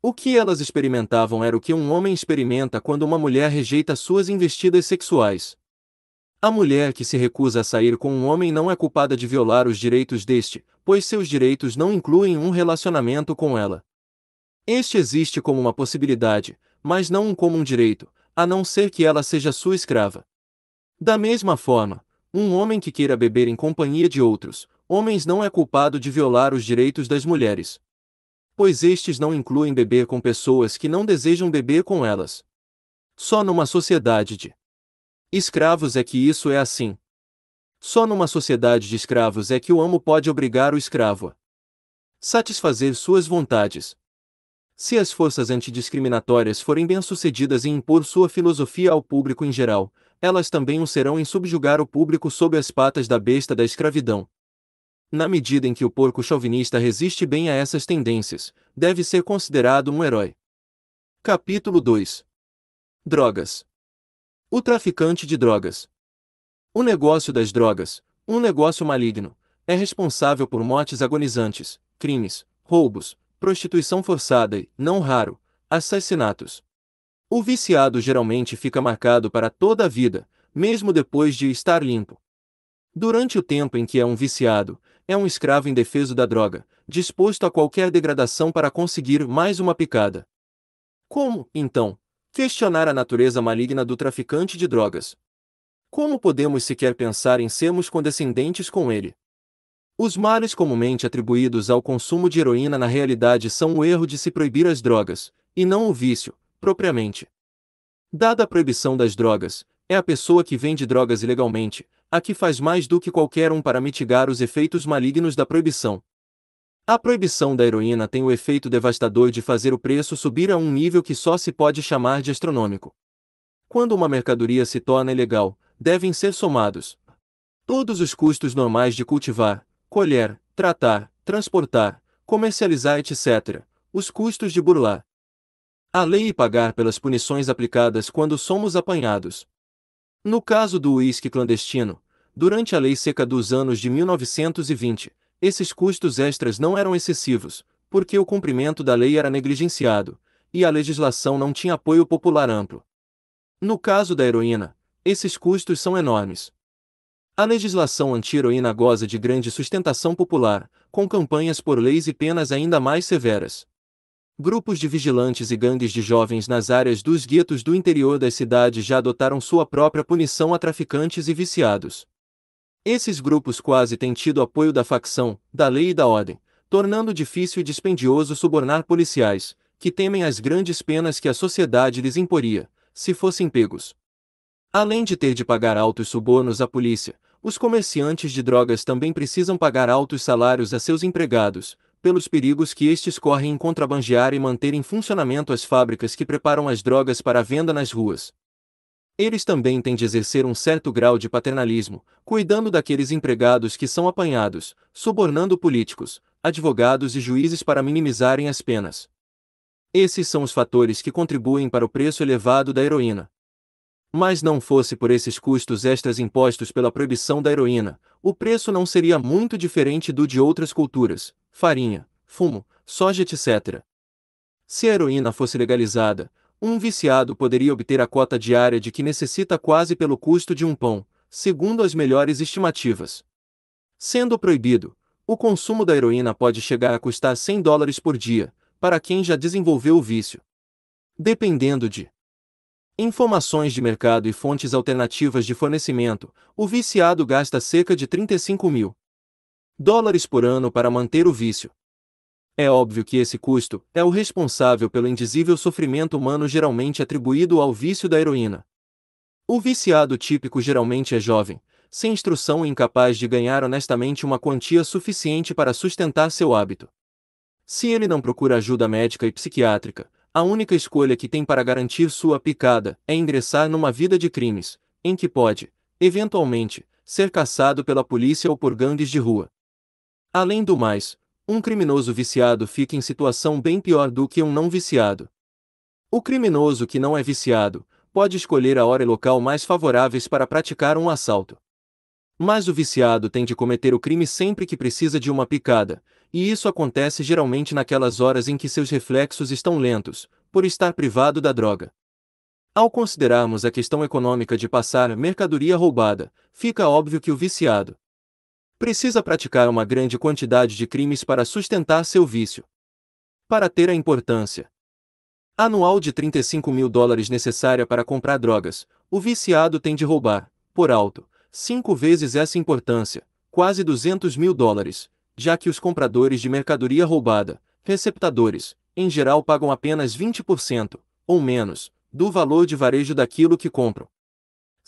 O que elas experimentavam era o que um homem experimenta quando uma mulher rejeita suas investidas sexuais. A mulher que se recusa a sair com um homem não é culpada de violar os direitos deste, pois seus direitos não incluem um relacionamento com ela. Este existe como uma possibilidade, mas não um como um direito, a não ser que ela seja sua escrava. Da mesma forma, um homem que queira beber em companhia de outros, homens não é culpado de violar os direitos das mulheres. Pois estes não incluem beber com pessoas que não desejam beber com elas. Só numa sociedade de escravos é que isso é assim. Só numa sociedade de escravos é que o amo pode obrigar o escravo a satisfazer suas vontades. Se as forças antidiscriminatórias forem bem-sucedidas em impor sua filosofia ao público em geral, elas também o serão em subjugar o público sob as patas da besta da escravidão. Na medida em que o porco chauvinista resiste bem a essas tendências, deve ser considerado um herói. Capítulo 2 Drogas O traficante de drogas. O negócio das drogas, um negócio maligno, é responsável por mortes agonizantes, crimes, roubos, prostituição forçada e, não raro, assassinatos. O viciado geralmente fica marcado para toda a vida, mesmo depois de estar limpo. Durante o tempo em que é um viciado, é um escravo indefeso da droga, disposto a qualquer degradação para conseguir mais uma picada. Como, então, questionar a natureza maligna do traficante de drogas? Como podemos sequer pensar em sermos condescendentes com ele? Os males comumente atribuídos ao consumo de heroína na realidade são o erro de se proibir as drogas, e não o vício, propriamente. Dada a proibição das drogas, é a pessoa que vende drogas ilegalmente, a que faz mais do que qualquer um para mitigar os efeitos malignos da proibição. A proibição da heroína tem o efeito devastador de fazer o preço subir a um nível que só se pode chamar de astronômico. Quando uma mercadoria se torna ilegal, devem ser somados todos os custos normais de cultivar, colher, tratar, transportar, comercializar, etc., os custos de burlar, a lei e pagar pelas punições aplicadas quando somos apanhados. No caso do uísque clandestino, durante a lei seca dos anos de 1920, esses custos extras não eram excessivos, porque o cumprimento da lei era negligenciado, e a legislação não tinha apoio popular amplo. No caso da heroína, esses custos são enormes. A legislação anti-heroína goza de grande sustentação popular, com campanhas por leis e penas ainda mais severas. Grupos de vigilantes e gangues de jovens nas áreas dos guetos do interior das cidades já adotaram sua própria punição a traficantes e viciados. Esses grupos quase têm tido apoio da facção, da lei e da ordem, tornando difícil e dispendioso subornar policiais, que temem as grandes penas que a sociedade lhes imporia, se fossem pegos. Além de ter de pagar altos subornos à polícia, os comerciantes de drogas também precisam pagar altos salários a seus empregados, pelos perigos que estes correm em contrabandear e manter em funcionamento as fábricas que preparam as drogas para venda nas ruas. Eles também têm de exercer um certo grau de paternalismo, cuidando daqueles empregados que são apanhados, subornando políticos, advogados e juízes para minimizarem as penas. Esses são os fatores que contribuem para o preço elevado da heroína. Mas não fosse por esses custos extras impostos pela proibição da heroína, o preço não seria muito diferente do de outras culturas, farinha, fumo, soja, etc. Se a heroína fosse legalizada, um viciado poderia obter a cota diária de que necessita quase pelo custo de um pão, segundo as melhores estimativas. Sendo proibido, o consumo da heroína pode chegar a custar 100 dólares por dia, para quem já desenvolveu o vício. Dependendo de informações de mercado e fontes alternativas de fornecimento, o viciado gasta cerca de 35 mil dólares por ano para manter o vício. É óbvio que esse custo é o responsável pelo indizível sofrimento humano geralmente atribuído ao vício da heroína. O viciado típico geralmente é jovem, sem instrução e incapaz de ganhar honestamente uma quantia suficiente para sustentar seu hábito. Se ele não procura ajuda médica e psiquiátrica, a única escolha que tem para garantir sua picada é ingressar numa vida de crimes, em que pode, eventualmente, ser caçado pela polícia ou por gangues de rua. Além do mais, um criminoso viciado fica em situação bem pior do que um não viciado. O criminoso que não é viciado pode escolher a hora e local mais favoráveis para praticar um assalto. Mas o viciado tem de cometer o crime sempre que precisa de uma picada, e isso acontece geralmente naquelas horas em que seus reflexos estão lentos, por estar privado da droga. Ao considerarmos a questão econômica de passar mercadoria roubada, fica óbvio que o viciado precisa praticar uma grande quantidade de crimes para sustentar seu vício. Para ter a importância anual de 35 mil dólares necessária para comprar drogas, o viciado tem de roubar, por alto, cinco vezes essa importância, quase 200 mil dólares, já que os compradores de mercadoria roubada, receptadores, em geral pagam apenas 20%, ou menos, do valor de varejo daquilo que compram.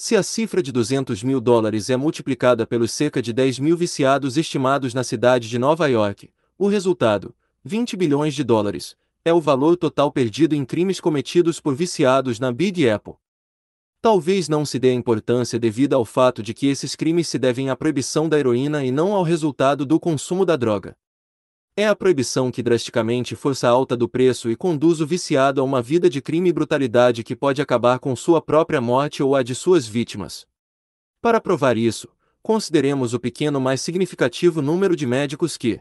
Se a cifra de 200 mil dólares é multiplicada pelos cerca de 10 mil viciados estimados na cidade de Nova York, o resultado, 20 bilhões de dólares, é o valor total perdido em crimes cometidos por viciados na Big Apple. Talvez não se dê importância devido ao fato de que esses crimes se devem à proibição da heroína e não ao resultado do consumo da droga. É a proibição que drasticamente força a alta do preço e conduz o viciado a uma vida de crime e brutalidade que pode acabar com sua própria morte ou a de suas vítimas. Para provar isso, consideremos o pequeno mais significativo número de médicos que,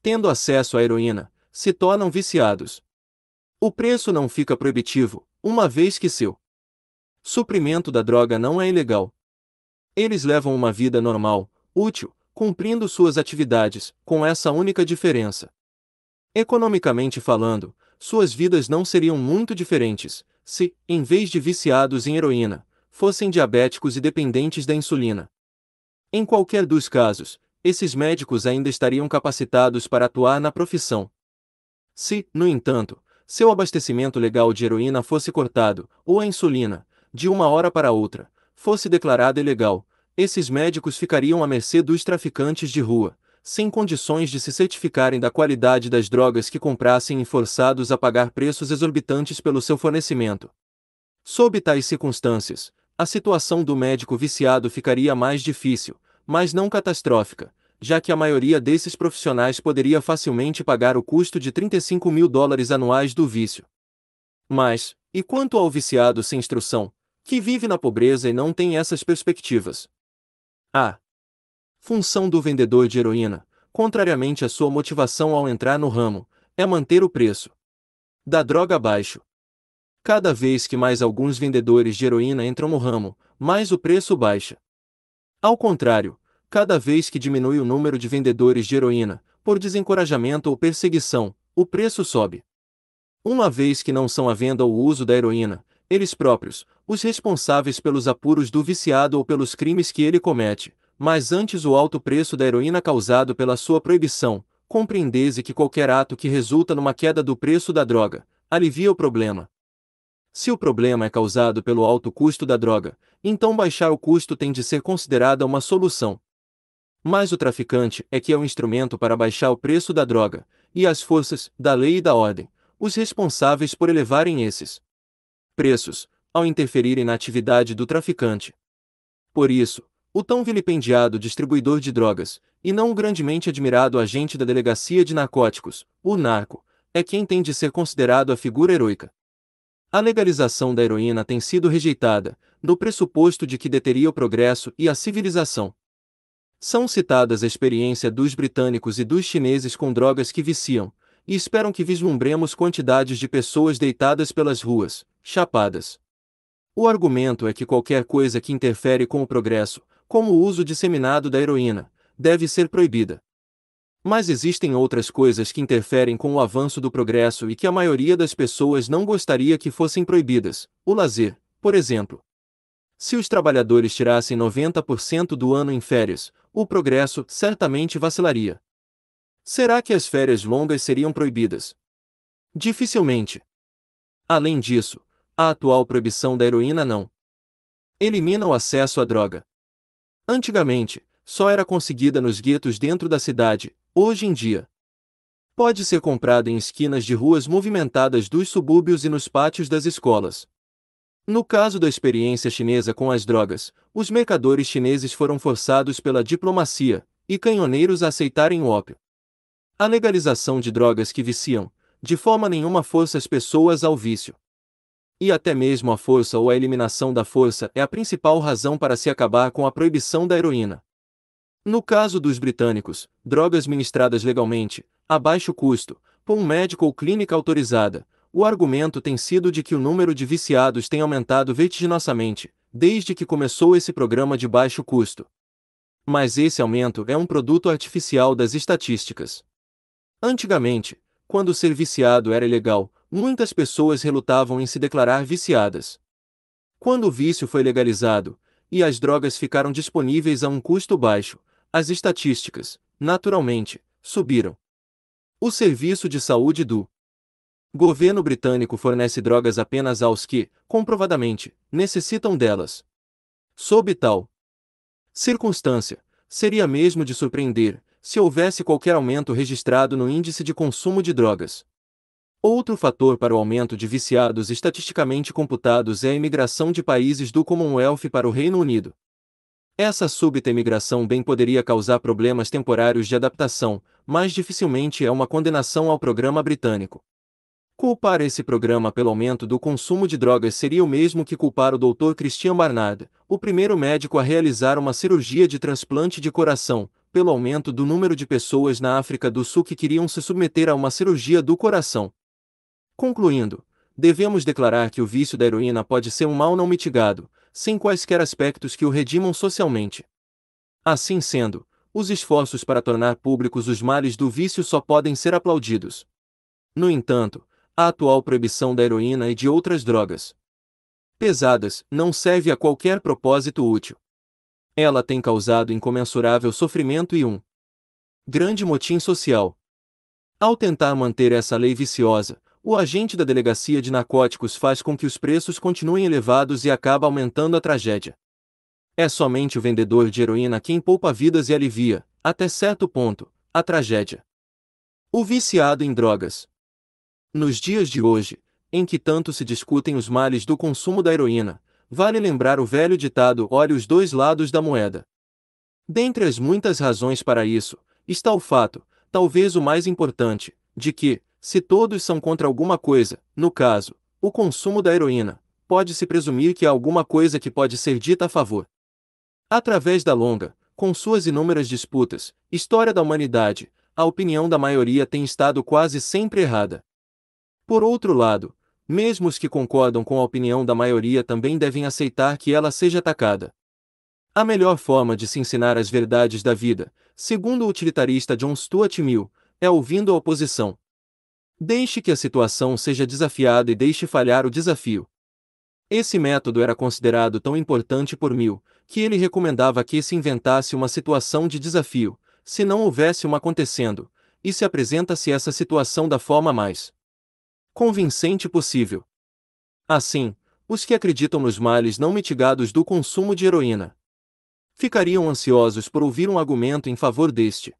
tendo acesso à heroína, se tornam viciados. O preço não fica proibitivo, uma vez que seu suprimento da droga não é ilegal. Eles levam uma vida normal, útil, cumprindo suas atividades, com essa única diferença. Economicamente falando, suas vidas não seriam muito diferentes se, em vez de viciados em heroína, fossem diabéticos e dependentes da insulina. Em qualquer dos casos, esses médicos ainda estariam capacitados para atuar na profissão. Se, no entanto, seu abastecimento legal de heroína fosse cortado, ou a insulina, de uma hora para outra, fosse declarada ilegal, esses médicos ficariam à mercê dos traficantes de rua, sem condições de se certificarem da qualidade das drogas que comprassem e forçados a pagar preços exorbitantes pelo seu fornecimento. Sob tais circunstâncias, a situação do médico viciado ficaria mais difícil, mas não catastrófica, já que a maioria desses profissionais poderia facilmente pagar o custo de 35 mil dólares anuais do vício. Mas, e quanto ao viciado sem instrução, que vive na pobreza e não tem essas perspectivas? A função do vendedor de heroína, contrariamente à sua motivação ao entrar no ramo, é manter o preço da droga baixo. Cada vez que mais alguns vendedores de heroína entram no ramo, mais o preço baixa. Ao contrário, cada vez que diminui o número de vendedores de heroína, por desencorajamento ou perseguição, o preço sobe. Uma vez que não são a venda ou o uso da heroína, eles próprios, os responsáveis pelos apuros do viciado ou pelos crimes que ele comete, mas antes o alto preço da heroína causado pela sua proibição, compreendese que qualquer ato que resulta numa queda do preço da droga, alivia o problema. Se o problema é causado pelo alto custo da droga, então baixar o custo tem de ser considerada uma solução. Mas o traficante é que é o um instrumento para baixar o preço da droga, e as forças, da lei e da ordem, os responsáveis por elevarem esses preços, ao interferirem na atividade do traficante. Por isso, o tão vilipendiado distribuidor de drogas, e não o grandemente admirado agente da Delegacia de Narcóticos, o narco, é quem tem de ser considerado a figura heroica. A legalização da heroína tem sido rejeitada, no pressuposto de que deteria o progresso e a civilização. São citadas a experiência dos britânicos e dos chineses com drogas que viciam, e esperam que vislumbremos quantidades de pessoas deitadas pelas ruas, chapadas. O argumento é que qualquer coisa que interfere com o progresso, como o uso disseminado da heroína, deve ser proibida. Mas existem outras coisas que interferem com o avanço do progresso e que a maioria das pessoas não gostaria que fossem proibidas, o lazer, por exemplo. Se os trabalhadores tirassem 90% do ano em férias, o progresso certamente vacilaria. Será que as férias longas seriam proibidas? Dificilmente. Além disso, a atual proibição da heroína não elimina o acesso à droga. Antigamente, só era conseguida nos guetos dentro da cidade, hoje em dia. Pode ser comprada em esquinas de ruas movimentadas dos subúrbios e nos pátios das escolas. No caso da experiência chinesa com as drogas, os mercadores chineses foram forçados pela diplomacia e canhoneiros a aceitarem o ópio. A legalização de drogas que viciam, de forma nenhuma força as pessoas ao vício. E até mesmo a força ou a eliminação da força é a principal razão para se acabar com a proibição da heroína. No caso dos britânicos, drogas ministradas legalmente, a baixo custo, por um médico ou clínica autorizada, o argumento tem sido de que o número de viciados tem aumentado vertiginosamente, desde que começou esse programa de baixo custo. Mas esse aumento é um produto artificial das estatísticas. Antigamente, quando ser viciado era ilegal, muitas pessoas relutavam em se declarar viciadas. Quando o vício foi legalizado, e as drogas ficaram disponíveis a um custo baixo, as estatísticas, naturalmente, subiram. O Serviço de Saúde do Governo britânico fornece drogas apenas aos que, comprovadamente, necessitam delas. Sob tal circunstância, seria mesmo de surpreender se houvesse qualquer aumento registrado no índice de consumo de drogas. Outro fator para o aumento de viciados estatisticamente computados é a imigração de países do Commonwealth para o Reino Unido. Essa súbita imigração bem poderia causar problemas temporários de adaptação, mas dificilmente é uma condenação ao programa britânico. Culpar esse programa pelo aumento do consumo de drogas seria o mesmo que culpar o Dr. Christian Barnard, o primeiro médico a realizar uma cirurgia de transplante de coração, pelo aumento do número de pessoas na África do Sul que queriam se submeter a uma cirurgia do coração. Concluindo, devemos declarar que o vício da heroína pode ser um mal não mitigado, sem quaisquer aspectos que o redimam socialmente. Assim sendo, os esforços para tornar públicos os males do vício só podem ser aplaudidos. No entanto, a atual proibição da heroína e de outras drogas pesadas não serve a qualquer propósito útil. Ela tem causado incomensurável sofrimento e um grande motim social. Ao tentar manter essa lei viciosa, o agente da delegacia de narcóticos faz com que os preços continuem elevados e acaba aumentando a tragédia. É somente o vendedor de heroína quem poupa vidas e alivia, até certo ponto, a tragédia. O viciado em drogas. Nos dias de hoje, em que tanto se discutem os males do consumo da heroína, vale lembrar o velho ditado: olhe os dois lados da moeda. Dentre as muitas razões para isso, está o fato, talvez o mais importante, de que, se todos são contra alguma coisa, no caso, o consumo da heroína, pode-se presumir que há alguma coisa que pode ser dita a favor. Através da longa, com suas inúmeras disputas, história da humanidade, a opinião da maioria tem estado quase sempre errada. Por outro lado, mesmo os que concordam com a opinião da maioria também devem aceitar que ela seja atacada. A melhor forma de se ensinar as verdades da vida, segundo o utilitarista John Stuart Mill, é ouvindo a oposição. Deixe que a situação seja desafiada e deixe falhar o desafio. Esse método era considerado tão importante por Mill que ele recomendava que se inventasse uma situação de desafio, se não houvesse uma acontecendo, e se apresenta-se essa situação da forma mais convincente possível. Assim, os que acreditam nos males não mitigados do consumo de heroína ficariam ansiosos por ouvir um argumento em favor deste.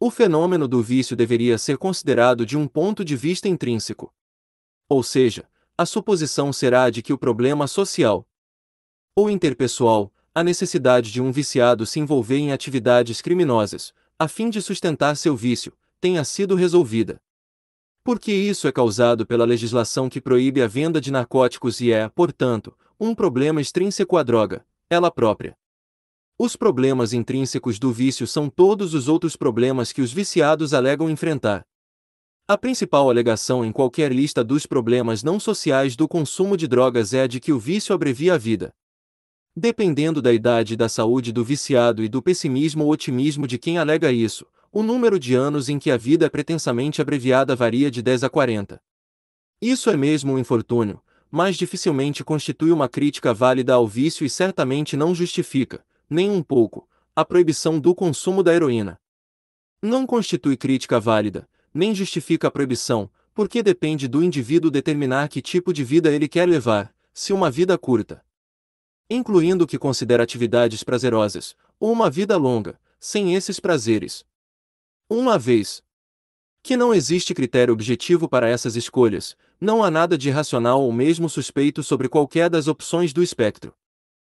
O fenômeno do vício deveria ser considerado de um ponto de vista intrínseco. Ou seja, a suposição será de que o problema social ou interpessoal, a necessidade de um viciado se envolver em atividades criminosas, a fim de sustentar seu vício, tenha sido resolvida porque isso é causado pela legislação que proíbe a venda de narcóticos e é, portanto, um problema extrínseco à droga, ela própria. Os problemas intrínsecos do vício são todos os outros problemas que os viciados alegam enfrentar. A principal alegação em qualquer lista dos problemas não sociais do consumo de drogas é a de que o vício abrevia a vida. Dependendo da idade e da saúde do viciado e do pessimismo ou otimismo de quem alega isso, o número de anos em que a vida é pretensamente abreviada varia de 10 a 40. Isso é mesmo um infortúnio, mas dificilmente constitui uma crítica válida ao vício e certamente não justifica, nem um pouco, a proibição do consumo da heroína. Não constitui crítica válida, nem justifica a proibição, porque depende do indivíduo determinar que tipo de vida ele quer levar, se uma vida curta, incluindo o que considera atividades prazerosas, ou uma vida longa, sem esses prazeres, uma vez que não existe critério objetivo para essas escolhas, não há nada de irracional ou mesmo suspeito sobre qualquer das opções do espectro.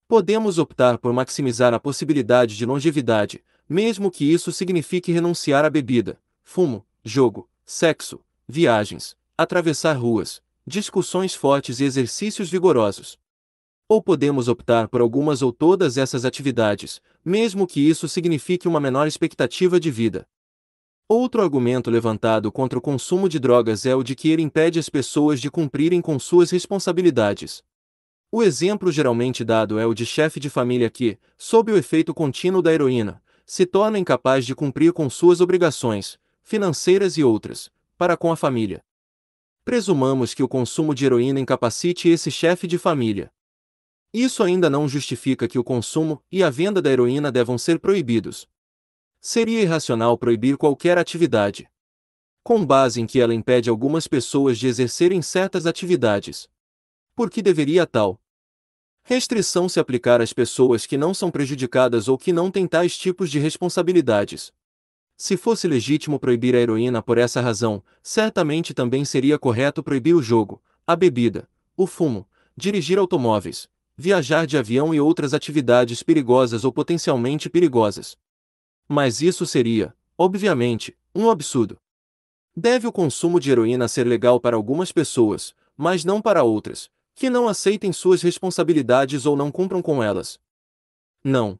Podemos optar por maximizar a possibilidade de longevidade, mesmo que isso signifique renunciar à bebida, fumo, jogo, sexo, viagens, atravessar ruas, discussões fortes e exercícios vigorosos. Ou podemos optar por algumas ou todas essas atividades, mesmo que isso signifique uma menor expectativa de vida. Outro argumento levantado contra o consumo de drogas é o de que ele impede as pessoas de cumprirem com suas responsabilidades. O exemplo geralmente dado é o de chefe de família que, sob o efeito contínuo da heroína, se torna incapaz de cumprir com suas obrigações, financeiras e outras, para com a família. Presumamos que o consumo de heroína incapacite esse chefe de família. Isso ainda não justifica que o consumo e a venda da heroína devam ser proibidos, Seria irracional proibir qualquer atividade. Com base em que ela impede algumas pessoas de exercerem certas atividades. Por que deveria tal restrição se aplicar às pessoas que não são prejudicadas ou que não têm tais tipos de responsabilidades? Se fosse legítimo proibir a heroína por essa razão, certamente também seria correto proibir o jogo, a bebida, o fumo, dirigir automóveis, viajar de avião e outras atividades perigosas ou potencialmente perigosas. Mas isso seria, obviamente, um absurdo. Deve o consumo de heroína ser legal para algumas pessoas, mas não para outras, que não aceitem suas responsabilidades ou não cumpram com elas. Não.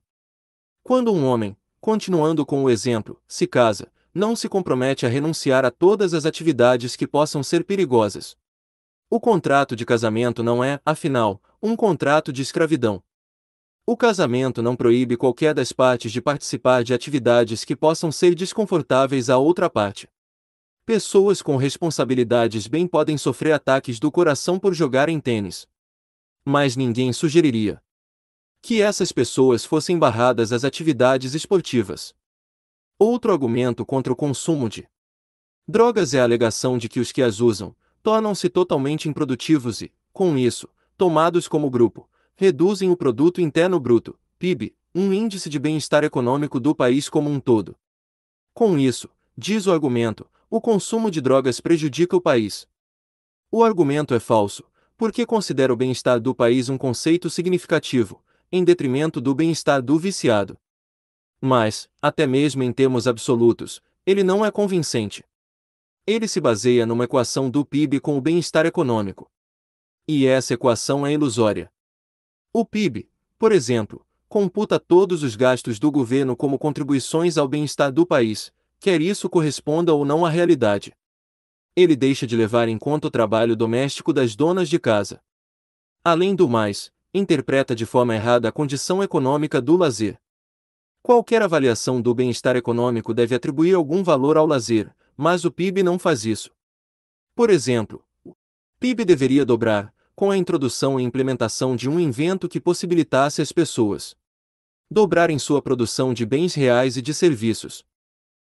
Quando um homem, continuando com o exemplo, se casa, não se compromete a renunciar a todas as atividades que possam ser perigosas. O contrato de casamento não é, afinal, um contrato de escravidão. O casamento não proíbe qualquer das partes de participar de atividades que possam ser desconfortáveis à outra parte. Pessoas com responsabilidades bem podem sofrer ataques do coração por jogarem tênis. Mas ninguém sugeriria que essas pessoas fossem barradas às atividades esportivas. Outro argumento contra o consumo de drogas é a alegação de que os que as usam tornam-se totalmente improdutivos e, com isso, tomados como grupo, reduzem o produto interno bruto, PIB, um índice de bem-estar econômico do país como um todo. Com isso, diz o argumento, o consumo de drogas prejudica o país. O argumento é falso, porque considera o bem-estar do país um conceito significativo, em detrimento do bem-estar do viciado. Mas, até mesmo em termos absolutos, ele não é convincente. Ele se baseia numa equação do PIB com o bem-estar econômico. E essa equação é ilusória. O PIB, por exemplo, computa todos os gastos do governo como contribuições ao bem-estar do país, quer isso corresponda ou não à realidade. Ele deixa de levar em conta o trabalho doméstico das donas de casa. Além do mais, interpreta de forma errada a condição econômica do lazer. Qualquer avaliação do bem-estar econômico deve atribuir algum valor ao lazer, mas o PIB não faz isso. Por exemplo, o PIB deveria dobrar, com a introdução e implementação de um invento que possibilitasse às pessoas dobrarem sua produção de bens reais e de serviços.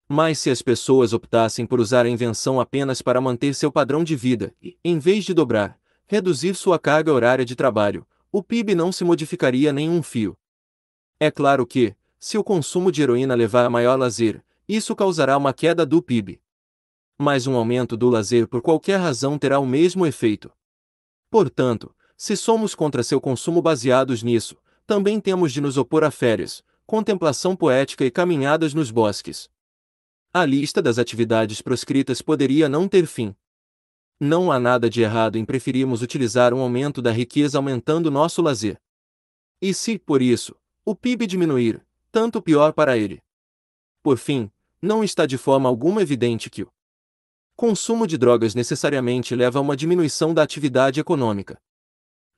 Mas se as pessoas optassem por usar a invenção apenas para manter seu padrão de vida e, em vez de dobrar, reduzir sua carga horária de trabalho, o PIB não se modificaria nem um fio. É claro que, se o consumo de heroína levar a maior lazer, isso causará uma queda do PIB. Mas um aumento do lazer por qualquer razão terá o mesmo efeito. Portanto, se somos contra seu consumo baseados nisso, também temos de nos opor a férias, contemplação poética e caminhadas nos bosques. A lista das atividades proscritas poderia não ter fim. Não há nada de errado em preferirmos utilizar um aumento da riqueza aumentando nosso lazer. E se, por isso, o PIB diminuir, tanto pior para ele. Por fim, não está de forma alguma evidente que o consumo de drogas necessariamente leva a uma diminuição da atividade econômica.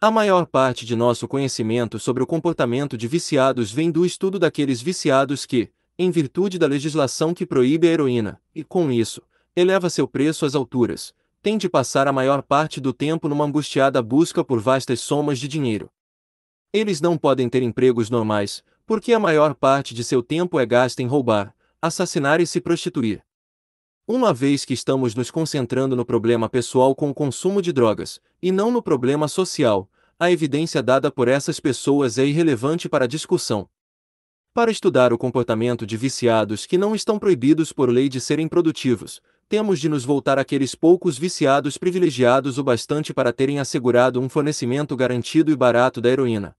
A maior parte de nosso conhecimento sobre o comportamento de viciados vem do estudo daqueles viciados que, em virtude da legislação que proíbe a heroína, e com isso, eleva seu preço às alturas, tem de passar a maior parte do tempo numa angustiada busca por vastas somas de dinheiro. Eles não podem ter empregos normais, porque a maior parte de seu tempo é gasta em roubar, assassinar e se prostituir. Uma vez que estamos nos concentrando no problema pessoal com o consumo de drogas, e não no problema social, a evidência dada por essas pessoas é irrelevante para a discussão. Para estudar o comportamento de viciados que não estão proibidos por lei de serem produtivos, temos de nos voltar àqueles poucos viciados privilegiados o bastante para terem assegurado um fornecimento garantido e barato da heroína.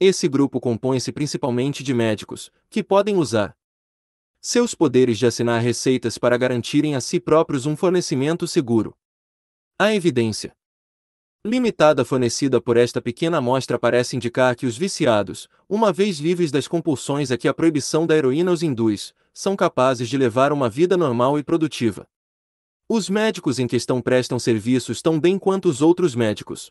Esse grupo compõe-se principalmente de médicos, que podem usar, seus poderes de assinar receitas para garantirem a si próprios um fornecimento seguro. A evidência limitada fornecida por esta pequena amostra parece indicar que os viciados, uma vez livres das compulsões a que a proibição da heroína os induz, são capazes de levar uma vida normal e produtiva. Os médicos em questão prestam serviços tão bem quanto os outros médicos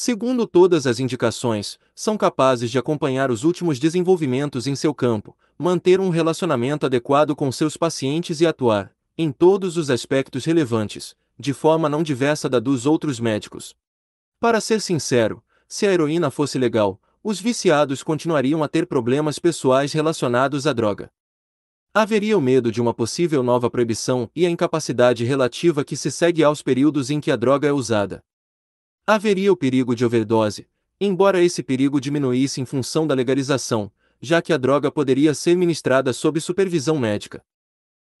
segundo todas as indicações, são capazes de acompanhar os últimos desenvolvimentos em seu campo, manter um relacionamento adequado com seus pacientes e atuar, em todos os aspectos relevantes, de forma não diversa da dos outros médicos. Para ser sincero, se a heroína fosse legal, os viciados continuariam a ter problemas pessoais relacionados à droga. Haveria o medo de uma possível nova proibição e a incapacidade relativa que se segue aos períodos em que a droga é usada. Haveria o perigo de overdose, embora esse perigo diminuísse em função da legalização, já que a droga poderia ser ministrada sob supervisão médica.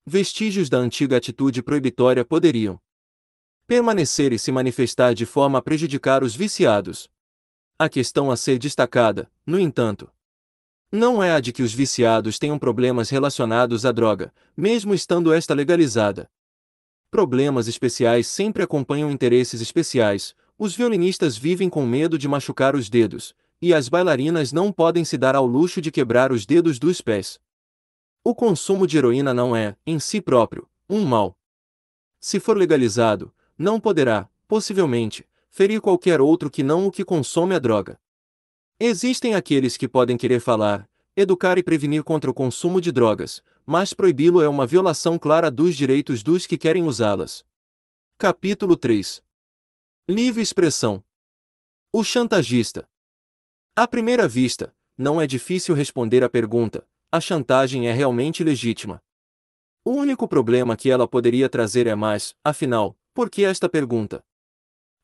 Vestígios da antiga atitude proibitória poderiam permanecer e se manifestar de forma a prejudicar os viciados. A questão a ser destacada, no entanto, não é a de que os viciados tenham problemas relacionados à droga, mesmo estando esta legalizada. Problemas especiais sempre acompanham interesses especiais, os violinistas vivem com medo de machucar os dedos, e as bailarinas não podem se dar ao luxo de quebrar os dedos dos pés. O consumo de heroína não é, em si próprio, um mal. Se for legalizado, não poderá, possivelmente, ferir qualquer outro que não o que consome a droga. Existem aqueles que podem querer falar, educar e prevenir contra o consumo de drogas, mas proibi-lo é uma violação clara dos direitos dos que querem usá-las. Capítulo 3 Livre expressão. O chantagista. À primeira vista, não é difícil responder à pergunta: a chantagem é realmente legítima? O único problema que ela poderia trazer é mais, afinal, por que esta pergunta?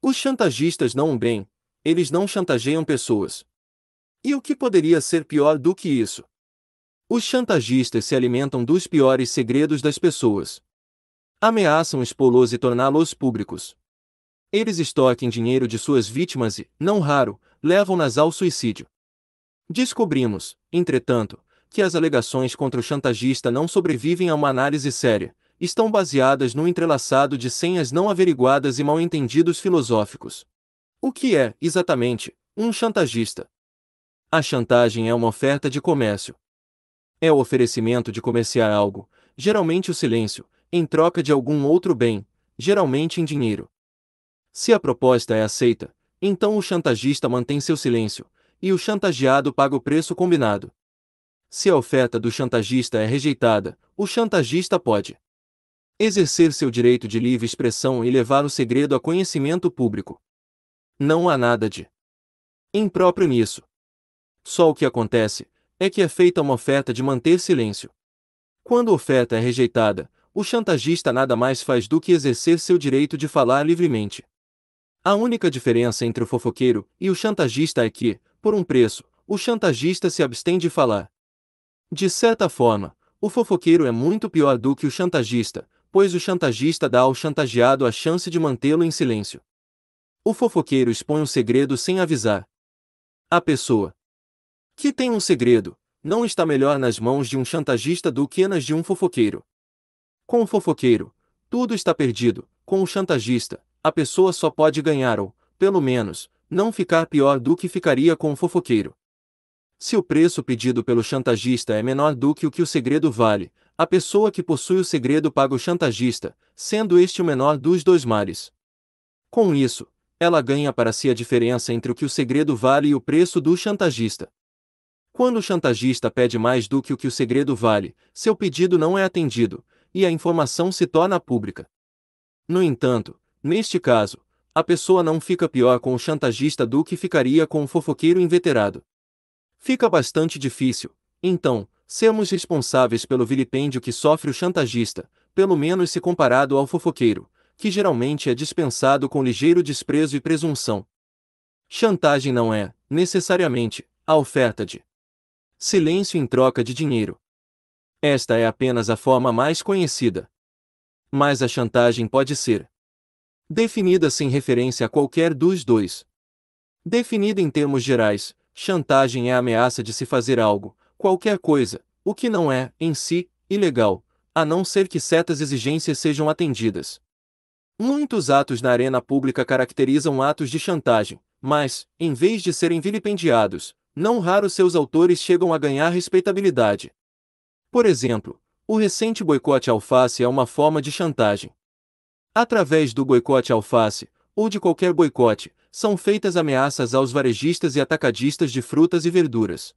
Os chantagistas não bem, eles não chantageiam pessoas. E o que poderia ser pior do que isso? Os chantagistas se alimentam dos piores segredos das pessoas. Ameaçam expô-los e torná-los públicos eles estoquem dinheiro de suas vítimas e, não raro, levam-nas ao suicídio. Descobrimos, entretanto, que as alegações contra o chantagista não sobrevivem a uma análise séria, estão baseadas no entrelaçado de senhas não averiguadas e mal-entendidos filosóficos. O que é, exatamente, um chantagista? A chantagem é uma oferta de comércio. É o oferecimento de comerciar algo, geralmente o silêncio, em troca de algum outro bem, geralmente em dinheiro. Se a proposta é aceita, então o chantagista mantém seu silêncio, e o chantageado paga o preço combinado. Se a oferta do chantagista é rejeitada, o chantagista pode exercer seu direito de livre expressão e levar o segredo a conhecimento público. Não há nada de impróprio nisso. Só o que acontece é que é feita uma oferta de manter silêncio. Quando a oferta é rejeitada, o chantagista nada mais faz do que exercer seu direito de falar livremente. A única diferença entre o fofoqueiro e o chantagista é que, por um preço, o chantagista se abstém de falar. De certa forma, o fofoqueiro é muito pior do que o chantagista, pois o chantagista dá ao chantageado a chance de mantê-lo em silêncio. O fofoqueiro expõe um segredo sem avisar. A pessoa que tem um segredo não está melhor nas mãos de um chantagista do que nas de um fofoqueiro. Com o fofoqueiro, tudo está perdido, com o chantagista, a pessoa só pode ganhar ou, pelo menos, não ficar pior do que ficaria com o fofoqueiro. Se o preço pedido pelo chantagista é menor do que o que o segredo vale, a pessoa que possui o segredo paga o chantagista, sendo este o menor dos dois mares. Com isso, ela ganha para si a diferença entre o que o segredo vale e o preço do chantagista. Quando o chantagista pede mais do que o que o segredo vale, seu pedido não é atendido, e a informação se torna pública. No entanto, Neste caso, a pessoa não fica pior com o chantagista do que ficaria com o fofoqueiro inveterado. Fica bastante difícil, então, sermos responsáveis pelo vilipêndio que sofre o chantagista, pelo menos se comparado ao fofoqueiro, que geralmente é dispensado com ligeiro desprezo e presunção. Chantagem não é, necessariamente, a oferta de silêncio em troca de dinheiro. Esta é apenas a forma mais conhecida. Mas a chantagem pode ser, definida sem referência a qualquer dos dois. Definida em termos gerais, chantagem é a ameaça de se fazer algo, qualquer coisa, o que não é, em si, ilegal, a não ser que certas exigências sejam atendidas. Muitos atos na arena pública caracterizam atos de chantagem, mas, em vez de serem vilipendiados, não raro seus autores chegam a ganhar respeitabilidade. Por exemplo, o recente boicote à alface é uma forma de chantagem. Através do boicote alface, ou de qualquer boicote, são feitas ameaças aos varejistas e atacadistas de frutas e verduras.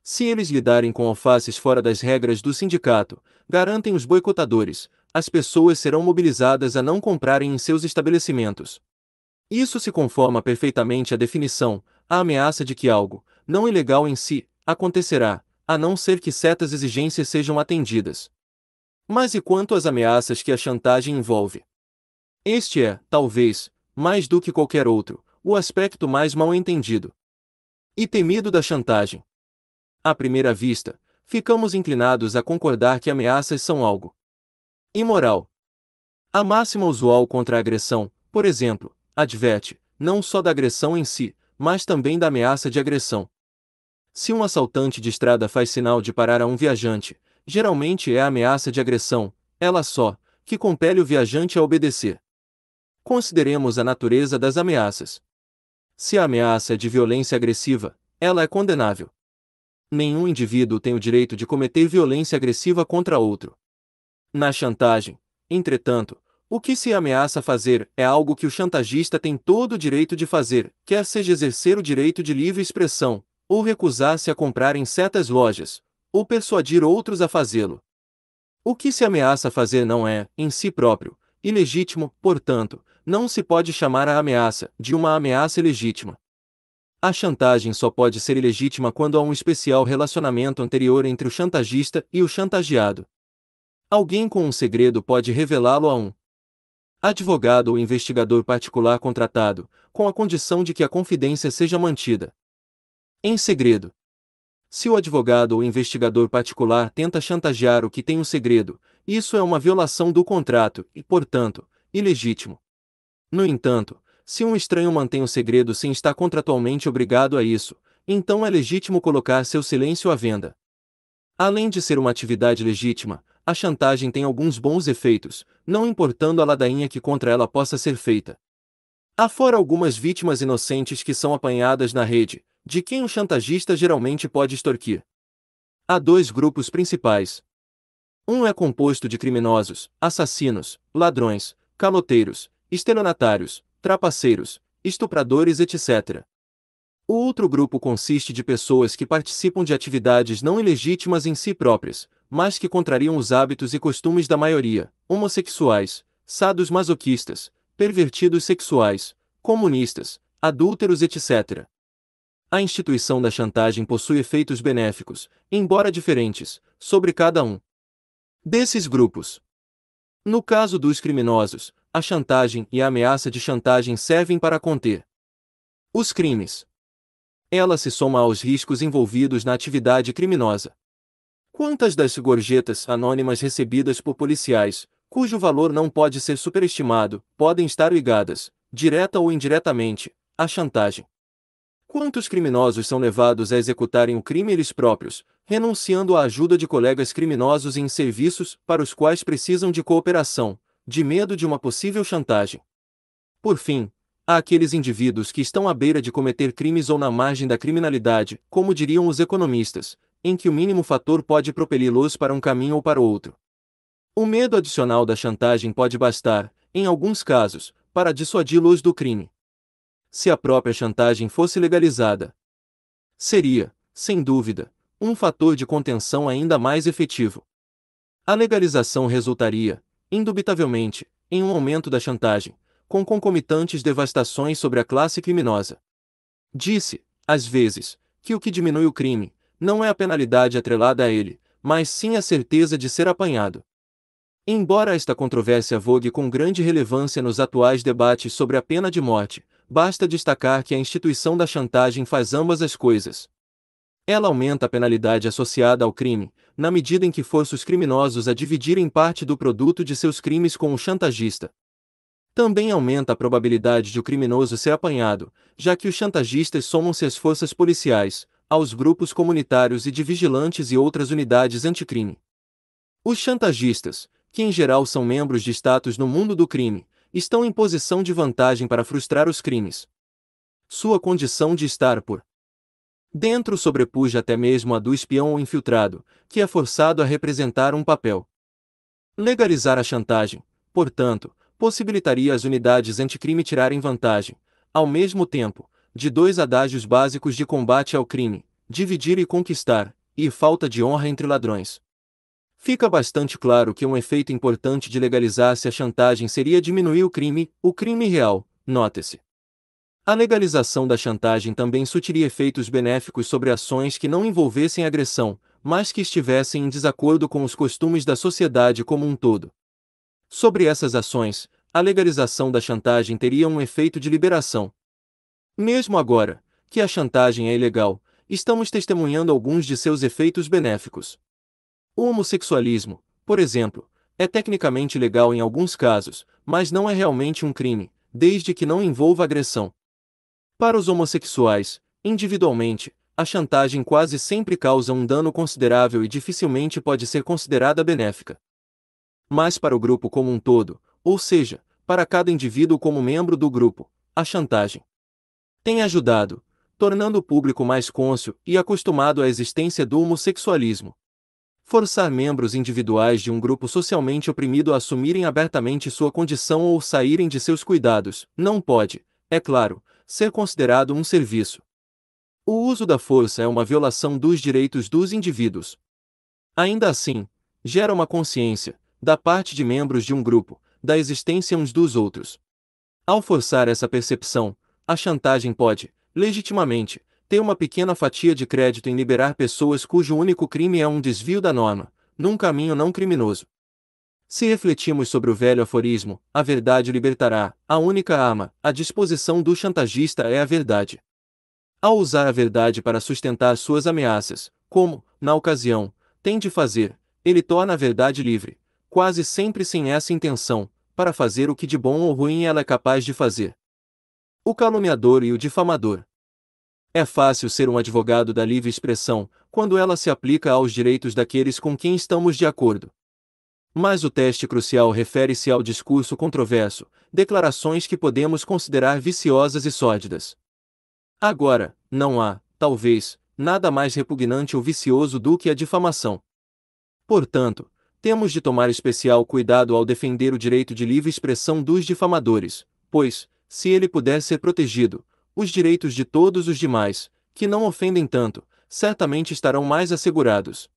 Se eles lidarem com alfaces fora das regras do sindicato, garantem os boicotadores, as pessoas serão mobilizadas a não comprarem em seus estabelecimentos. Isso se conforma perfeitamente à definição, a ameaça de que algo, não ilegal em si, acontecerá, a não ser que certas exigências sejam atendidas. Mas e quanto às ameaças que a chantagem envolve? Este é, talvez, mais do que qualquer outro, o aspecto mais mal entendido e temido da chantagem. À primeira vista, ficamos inclinados a concordar que ameaças são algo imoral. A máxima usual contra a agressão, por exemplo, adverte, não só da agressão em si, mas também da ameaça de agressão. Se um assaltante de estrada faz sinal de parar a um viajante, geralmente é a ameaça de agressão, ela só, que compele o viajante a obedecer. Consideremos a natureza das ameaças. Se a ameaça é de violência agressiva, ela é condenável. Nenhum indivíduo tem o direito de cometer violência agressiva contra outro. Na chantagem, entretanto, o que se ameaça fazer é algo que o chantagista tem todo o direito de fazer, quer seja exercer o direito de livre expressão, ou recusar-se a comprar em certas lojas, ou persuadir outros a fazê-lo. O que se ameaça fazer não é, em si próprio, ilegítimo, portanto, não se pode chamar a ameaça de uma ameaça legítima. A chantagem só pode ser ilegítima quando há um especial relacionamento anterior entre o chantagista e o chantageado. Alguém com um segredo pode revelá-lo a um advogado ou investigador particular contratado, com a condição de que a confidência seja mantida em segredo. Se o advogado ou investigador particular tenta chantagear o que tem o um segredo, isso é uma violação do contrato e, portanto, ilegítimo. No entanto, se um estranho mantém o segredo sem estar contratualmente obrigado a isso, então é legítimo colocar seu silêncio à venda. Além de ser uma atividade legítima, a chantagem tem alguns bons efeitos, não importando a ladainha que contra ela possa ser feita. Há fora algumas vítimas inocentes que são apanhadas na rede, de quem o chantagista geralmente pode extorquir. Há dois grupos principais. Um é composto de criminosos, assassinos, ladrões, caloteiros, estenonatários, trapaceiros, estupradores, etc. O outro grupo consiste de pessoas que participam de atividades não ilegítimas em si próprias, mas que contrariam os hábitos e costumes da maioria, homossexuais, sados masoquistas, pervertidos sexuais, comunistas, adúlteros, etc. A instituição da chantagem possui efeitos benéficos, embora diferentes, sobre cada um desses grupos. No caso dos criminosos, a chantagem e a ameaça de chantagem servem para conter os crimes. Ela se soma aos riscos envolvidos na atividade criminosa. Quantas das gorjetas anônimas recebidas por policiais, cujo valor não pode ser superestimado, podem estar ligadas, direta ou indiretamente, à chantagem? Quantos criminosos são levados a executarem o crime eles próprios, renunciando à ajuda de colegas criminosos em serviços para os quais precisam de cooperação, de medo de uma possível chantagem. Por fim, há aqueles indivíduos que estão à beira de cometer crimes ou na margem da criminalidade, como diriam os economistas, em que o mínimo fator pode propeli-los para um caminho ou para outro. O medo adicional da chantagem pode bastar, em alguns casos, para dissuadi-los do crime. Se a própria chantagem fosse legalizada, seria, sem dúvida, um fator de contenção ainda mais efetivo. A legalização resultaria, indubitavelmente, em um aumento da chantagem, com concomitantes devastações sobre a classe criminosa. Disse, às vezes, que o que diminui o crime não é a penalidade atrelada a ele, mas sim a certeza de ser apanhado. Embora esta controvérsia vogue com grande relevância nos atuais debates sobre a pena de morte, basta destacar que a instituição da chantagem faz ambas as coisas, ela aumenta a penalidade associada ao crime, na medida em que força os criminosos a dividirem parte do produto de seus crimes com o chantagista. Também aumenta a probabilidade de o criminoso ser apanhado, já que os chantagistas somam-se às forças policiais, aos grupos comunitários e de vigilantes e outras unidades anticrime. Os chantagistas, que em geral são membros de status no mundo do crime, estão em posição de vantagem para frustrar os crimes. Sua condição de estar por Dentro sobrepuja até mesmo a do espião ou infiltrado, que é forçado a representar um papel. Legalizar a chantagem, portanto, possibilitaria às unidades anticrime tirarem vantagem, ao mesmo tempo, de dois adágios básicos de combate ao crime: dividir e conquistar, e falta de honra entre ladrões. Fica bastante claro que um efeito importante de legalizar-se a chantagem seria diminuir o crime, o crime real, note se a legalização da chantagem também sutiria efeitos benéficos sobre ações que não envolvessem agressão, mas que estivessem em desacordo com os costumes da sociedade como um todo. Sobre essas ações, a legalização da chantagem teria um efeito de liberação. Mesmo agora, que a chantagem é ilegal, estamos testemunhando alguns de seus efeitos benéficos. O homossexualismo, por exemplo, é tecnicamente legal em alguns casos, mas não é realmente um crime, desde que não envolva agressão. Para os homossexuais, individualmente, a chantagem quase sempre causa um dano considerável e dificilmente pode ser considerada benéfica. Mas para o grupo como um todo, ou seja, para cada indivíduo como membro do grupo, a chantagem tem ajudado, tornando o público mais cônscio e acostumado à existência do homossexualismo. Forçar membros individuais de um grupo socialmente oprimido a assumirem abertamente sua condição ou saírem de seus cuidados não pode, é claro, ser considerado um serviço. O uso da força é uma violação dos direitos dos indivíduos. Ainda assim, gera uma consciência, da parte de membros de um grupo, da existência uns dos outros. Ao forçar essa percepção, a chantagem pode, legitimamente, ter uma pequena fatia de crédito em liberar pessoas cujo único crime é um desvio da norma, num caminho não criminoso. Se refletirmos sobre o velho aforismo, a verdade libertará, a única arma, à disposição do chantagista é a verdade. Ao usar a verdade para sustentar suas ameaças, como, na ocasião, tem de fazer, ele torna a verdade livre, quase sempre sem essa intenção, para fazer o que de bom ou ruim ela é capaz de fazer. O caluniador e o difamador. É fácil ser um advogado da livre expressão, quando ela se aplica aos direitos daqueles com quem estamos de acordo. Mas o teste crucial refere-se ao discurso controverso, declarações que podemos considerar viciosas e sórdidas. Agora, não há, talvez, nada mais repugnante ou vicioso do que a difamação. Portanto, temos de tomar especial cuidado ao defender o direito de livre expressão dos difamadores, pois, se ele puder ser protegido, os direitos de todos os demais, que não ofendem tanto, certamente estarão mais assegurados.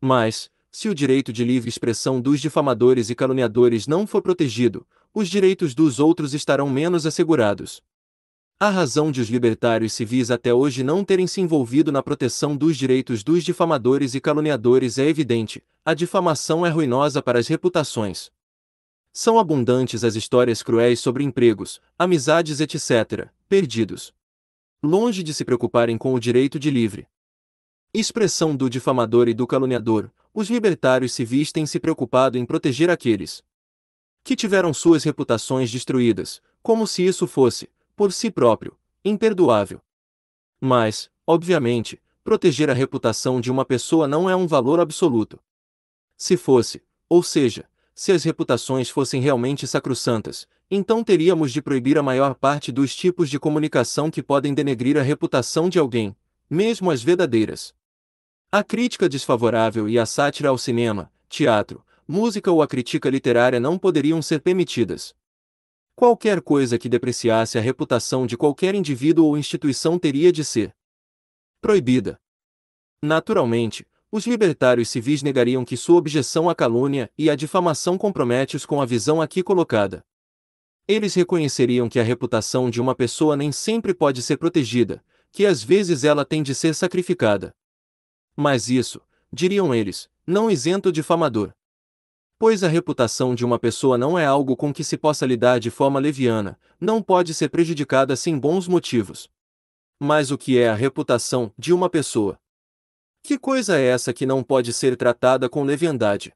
Mas, se o direito de livre expressão dos difamadores e caluniadores não for protegido, os direitos dos outros estarão menos assegurados. A razão de os libertários civis até hoje não terem se envolvido na proteção dos direitos dos difamadores e caluniadores é evidente: a difamação é ruinosa para as reputações. São abundantes as histórias cruéis sobre empregos, amizades, etc., perdidos. Longe de se preocuparem com o direito de livre expressão do difamador e do caluniador, os libertários civis têm se preocupado em proteger aqueles que tiveram suas reputações destruídas, como se isso fosse, por si próprio, imperdoável. Mas, obviamente, proteger a reputação de uma pessoa não é um valor absoluto. Se fosse, ou seja, se as reputações fossem realmente sacrossantas, então teríamos de proibir a maior parte dos tipos de comunicação que podem denegrir a reputação de alguém, mesmo as verdadeiras. A crítica desfavorável e a sátira ao cinema, teatro, música ou a crítica literária não poderiam ser permitidas. Qualquer coisa que depreciasse a reputação de qualquer indivíduo ou instituição teria de ser proibida. Naturalmente, os libertários civis negariam que sua objeção à calúnia e à difamação compromete-os com a visão aqui colocada. Eles reconheceriam que a reputação de uma pessoa nem sempre pode ser protegida, que às vezes ela tem de ser sacrificada. Mas isso, diriam eles, não isenta o difamador. Pois a reputação de uma pessoa não é algo com que se possa lidar de forma leviana, não pode ser prejudicada sem bons motivos. Mas o que é a reputação de uma pessoa? Que coisa é essa que não pode ser tratada com leviandade?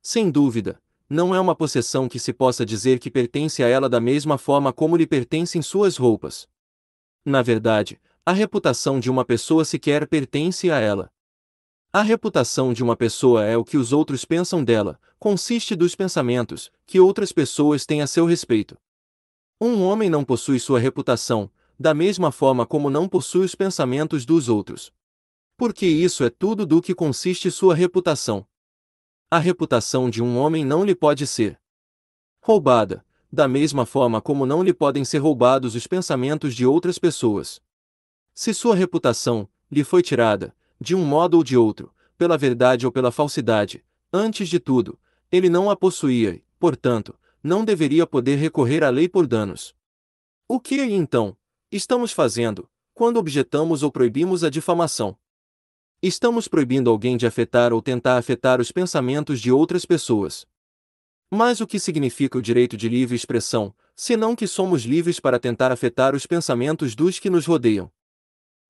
Sem dúvida, não é uma possessão que se possa dizer que pertence a ela da mesma forma como lhe pertencem suas roupas. Na verdade, a reputação de uma pessoa sequer pertence a ela. A reputação de uma pessoa é o que os outros pensam dela, consiste dos pensamentos que outras pessoas têm a seu respeito. Um homem não possui sua reputação, da mesma forma como não possui os pensamentos dos outros. Porque isso é tudo do que consiste sua reputação. A reputação de um homem não lhe pode ser roubada, da mesma forma como não lhe podem ser roubados os pensamentos de outras pessoas. Se sua reputação lhe foi tirada, de um modo ou de outro, pela verdade ou pela falsidade, antes de tudo, ele não a possuía e, portanto, não deveria poder recorrer à lei por danos. O que então estamos fazendo quando objetamos ou proibimos a difamação? Estamos proibindo alguém de afetar ou tentar afetar os pensamentos de outras pessoas. Mas o que significa o direito de livre expressão, senão que somos livres para tentar afetar os pensamentos dos que nos rodeiam?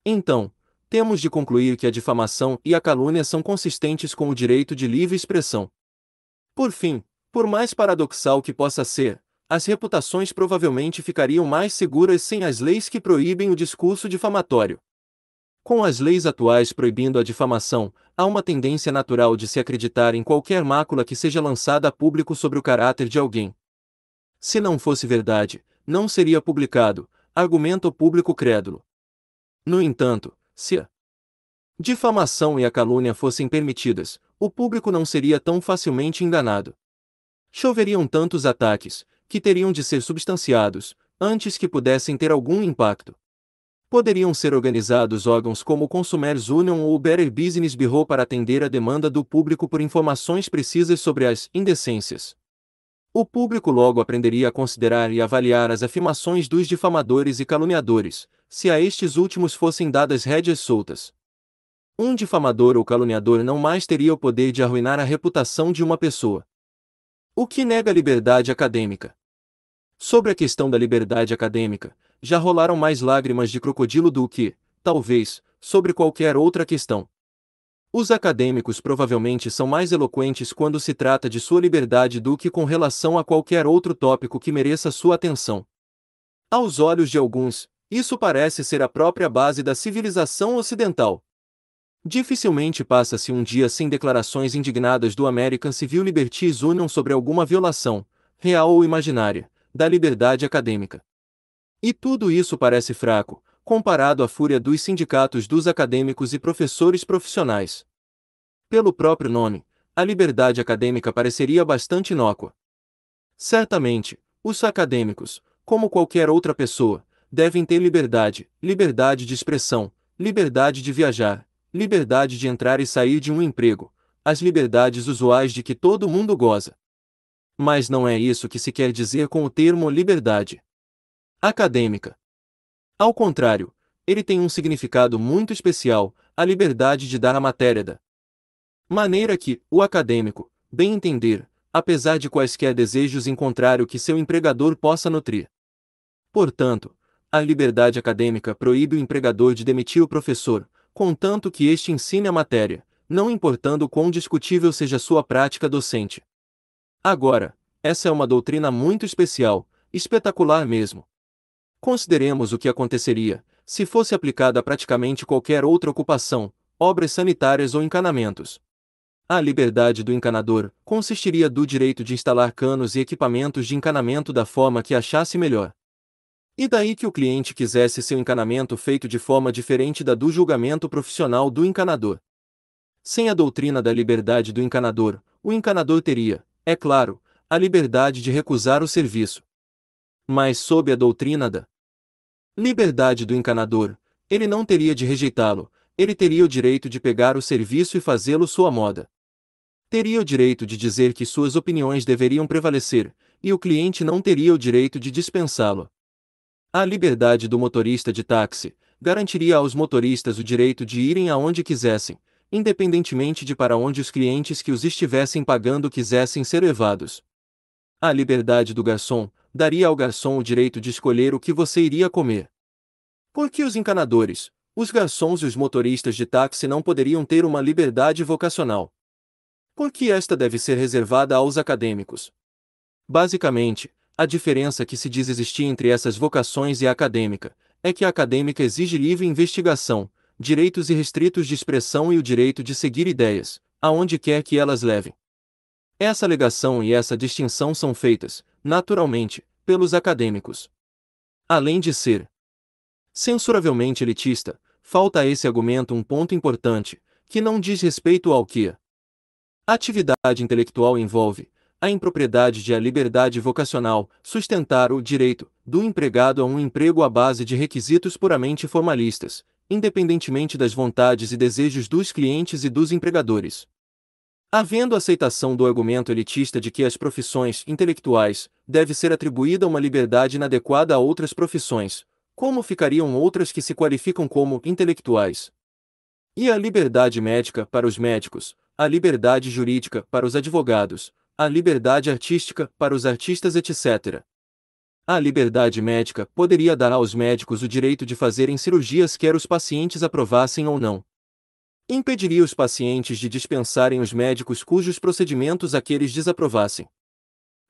Então, temos de concluir que a difamação e a calúnia são consistentes com o direito de livre expressão. Por fim, por mais paradoxal que possa ser, as reputações provavelmente ficariam mais seguras sem as leis que proíbem o discurso difamatório. Com as leis atuais proibindo a difamação, há uma tendência natural de se acreditar em qualquer mácula que seja lançada a público sobre o caráter de alguém. Se não fosse verdade, não seria publicado, argumenta o público crédulo. No entanto, se a difamação e a calúnia fossem permitidas, o público não seria tão facilmente enganado. Choveriam tantos ataques, que teriam de ser substanciados, antes que pudessem ter algum impacto. Poderiam ser organizados órgãos como o Consumers Union ou o Better Business Bureau para atender a demanda do público por informações precisas sobre as indecências. O público logo aprenderia a considerar e avaliar as afirmações dos difamadores e caluniadores, se a estes últimos fossem dadas rédeas soltas. Um difamador ou caluniador não mais teria o poder de arruinar a reputação de uma pessoa. O que nega a liberdade acadêmica? Sobre a questão da liberdade acadêmica, já rolaram mais lágrimas de crocodilo do que, talvez, sobre qualquer outra questão. Os acadêmicos provavelmente são mais eloquentes quando se trata de sua liberdade do que com relação a qualquer outro tópico que mereça sua atenção. Aos olhos de alguns, isso parece ser a própria base da civilização ocidental. Dificilmente passa-se um dia sem declarações indignadas do American Civil Liberties Union sobre alguma violação, real ou imaginária, da liberdade acadêmica. E tudo isso parece fraco, comparado à fúria dos sindicatos dos acadêmicos e professores profissionais. Pelo próprio nome, a liberdade acadêmica pareceria bastante inócua. Certamente, os acadêmicos, como qualquer outra pessoa, devem ter liberdade, liberdade de expressão, liberdade de viajar, liberdade de entrar e sair de um emprego, as liberdades usuais de que todo mundo goza. Mas não é isso que se quer dizer com o termo liberdade acadêmica. Ao contrário, ele tem um significado muito especial, a liberdade de dar a matéria da maneira que o acadêmico, bem entender, apesar de quaisquer desejos em o que seu empregador possa nutrir. Portanto, a liberdade acadêmica proíbe o empregador de demitir o professor, contanto que este ensine a matéria, não importando quão discutível seja sua prática docente. Agora, essa é uma doutrina muito especial, espetacular mesmo. Consideremos o que aconteceria se fosse aplicada a praticamente qualquer outra ocupação, obras sanitárias ou encanamentos. A liberdade do encanador consistiria do direito de instalar canos e equipamentos de encanamento da forma que achasse melhor. E daí que o cliente quisesse seu encanamento feito de forma diferente da do julgamento profissional do encanador. Sem a doutrina da liberdade do encanador, o encanador teria, é claro, a liberdade de recusar o serviço. Mas sob a doutrina da Liberdade do encanador. Ele não teria de rejeitá-lo, ele teria o direito de pegar o serviço e fazê-lo sua moda. Teria o direito de dizer que suas opiniões deveriam prevalecer, e o cliente não teria o direito de dispensá-lo. A liberdade do motorista de táxi garantiria aos motoristas o direito de irem aonde quisessem, independentemente de para onde os clientes que os estivessem pagando quisessem ser levados. A liberdade do garçom daria ao garçom o direito de escolher o que você iria comer. Por que os encanadores, os garçons e os motoristas de táxi não poderiam ter uma liberdade vocacional? Por que esta deve ser reservada aos acadêmicos? Basicamente, a diferença que se diz existir entre essas vocações e a acadêmica é que a acadêmica exige livre investigação, direitos irrestritos de expressão e o direito de seguir ideias, aonde quer que elas levem. Essa alegação e essa distinção são feitas, naturalmente, pelos acadêmicos. Além de ser censuravelmente elitista, falta a esse argumento um ponto importante, que não diz respeito ao que a atividade intelectual envolve, a impropriedade de a liberdade vocacional, sustentar o direito do empregado a um emprego à base de requisitos puramente formalistas, independentemente das vontades e desejos dos clientes e dos empregadores. Havendo aceitação do argumento elitista de que as profissões intelectuais deve ser atribuída uma liberdade inadequada a outras profissões, como ficariam outras que se qualificam como intelectuais? E a liberdade médica para os médicos, a liberdade jurídica para os advogados, a liberdade artística para os artistas, etc. A liberdade médica poderia dar aos médicos o direito de fazerem cirurgias quer os pacientes aprovassem ou não impediria os pacientes de dispensarem os médicos cujos procedimentos aqueles desaprovassem.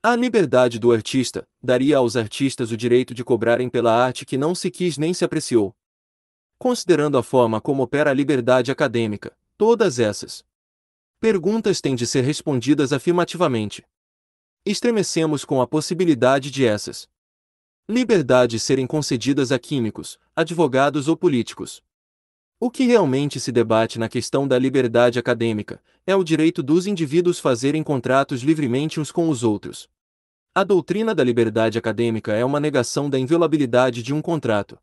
A liberdade do artista daria aos artistas o direito de cobrarem pela arte que não se quis nem se apreciou. Considerando a forma como opera a liberdade acadêmica, todas essas perguntas têm de ser respondidas afirmativamente. Estremecemos com a possibilidade de essas liberdades serem concedidas a químicos, advogados ou políticos. O que realmente se debate na questão da liberdade acadêmica é o direito dos indivíduos fazerem contratos livremente uns com os outros. A doutrina da liberdade acadêmica é uma negação da inviolabilidade de um contrato.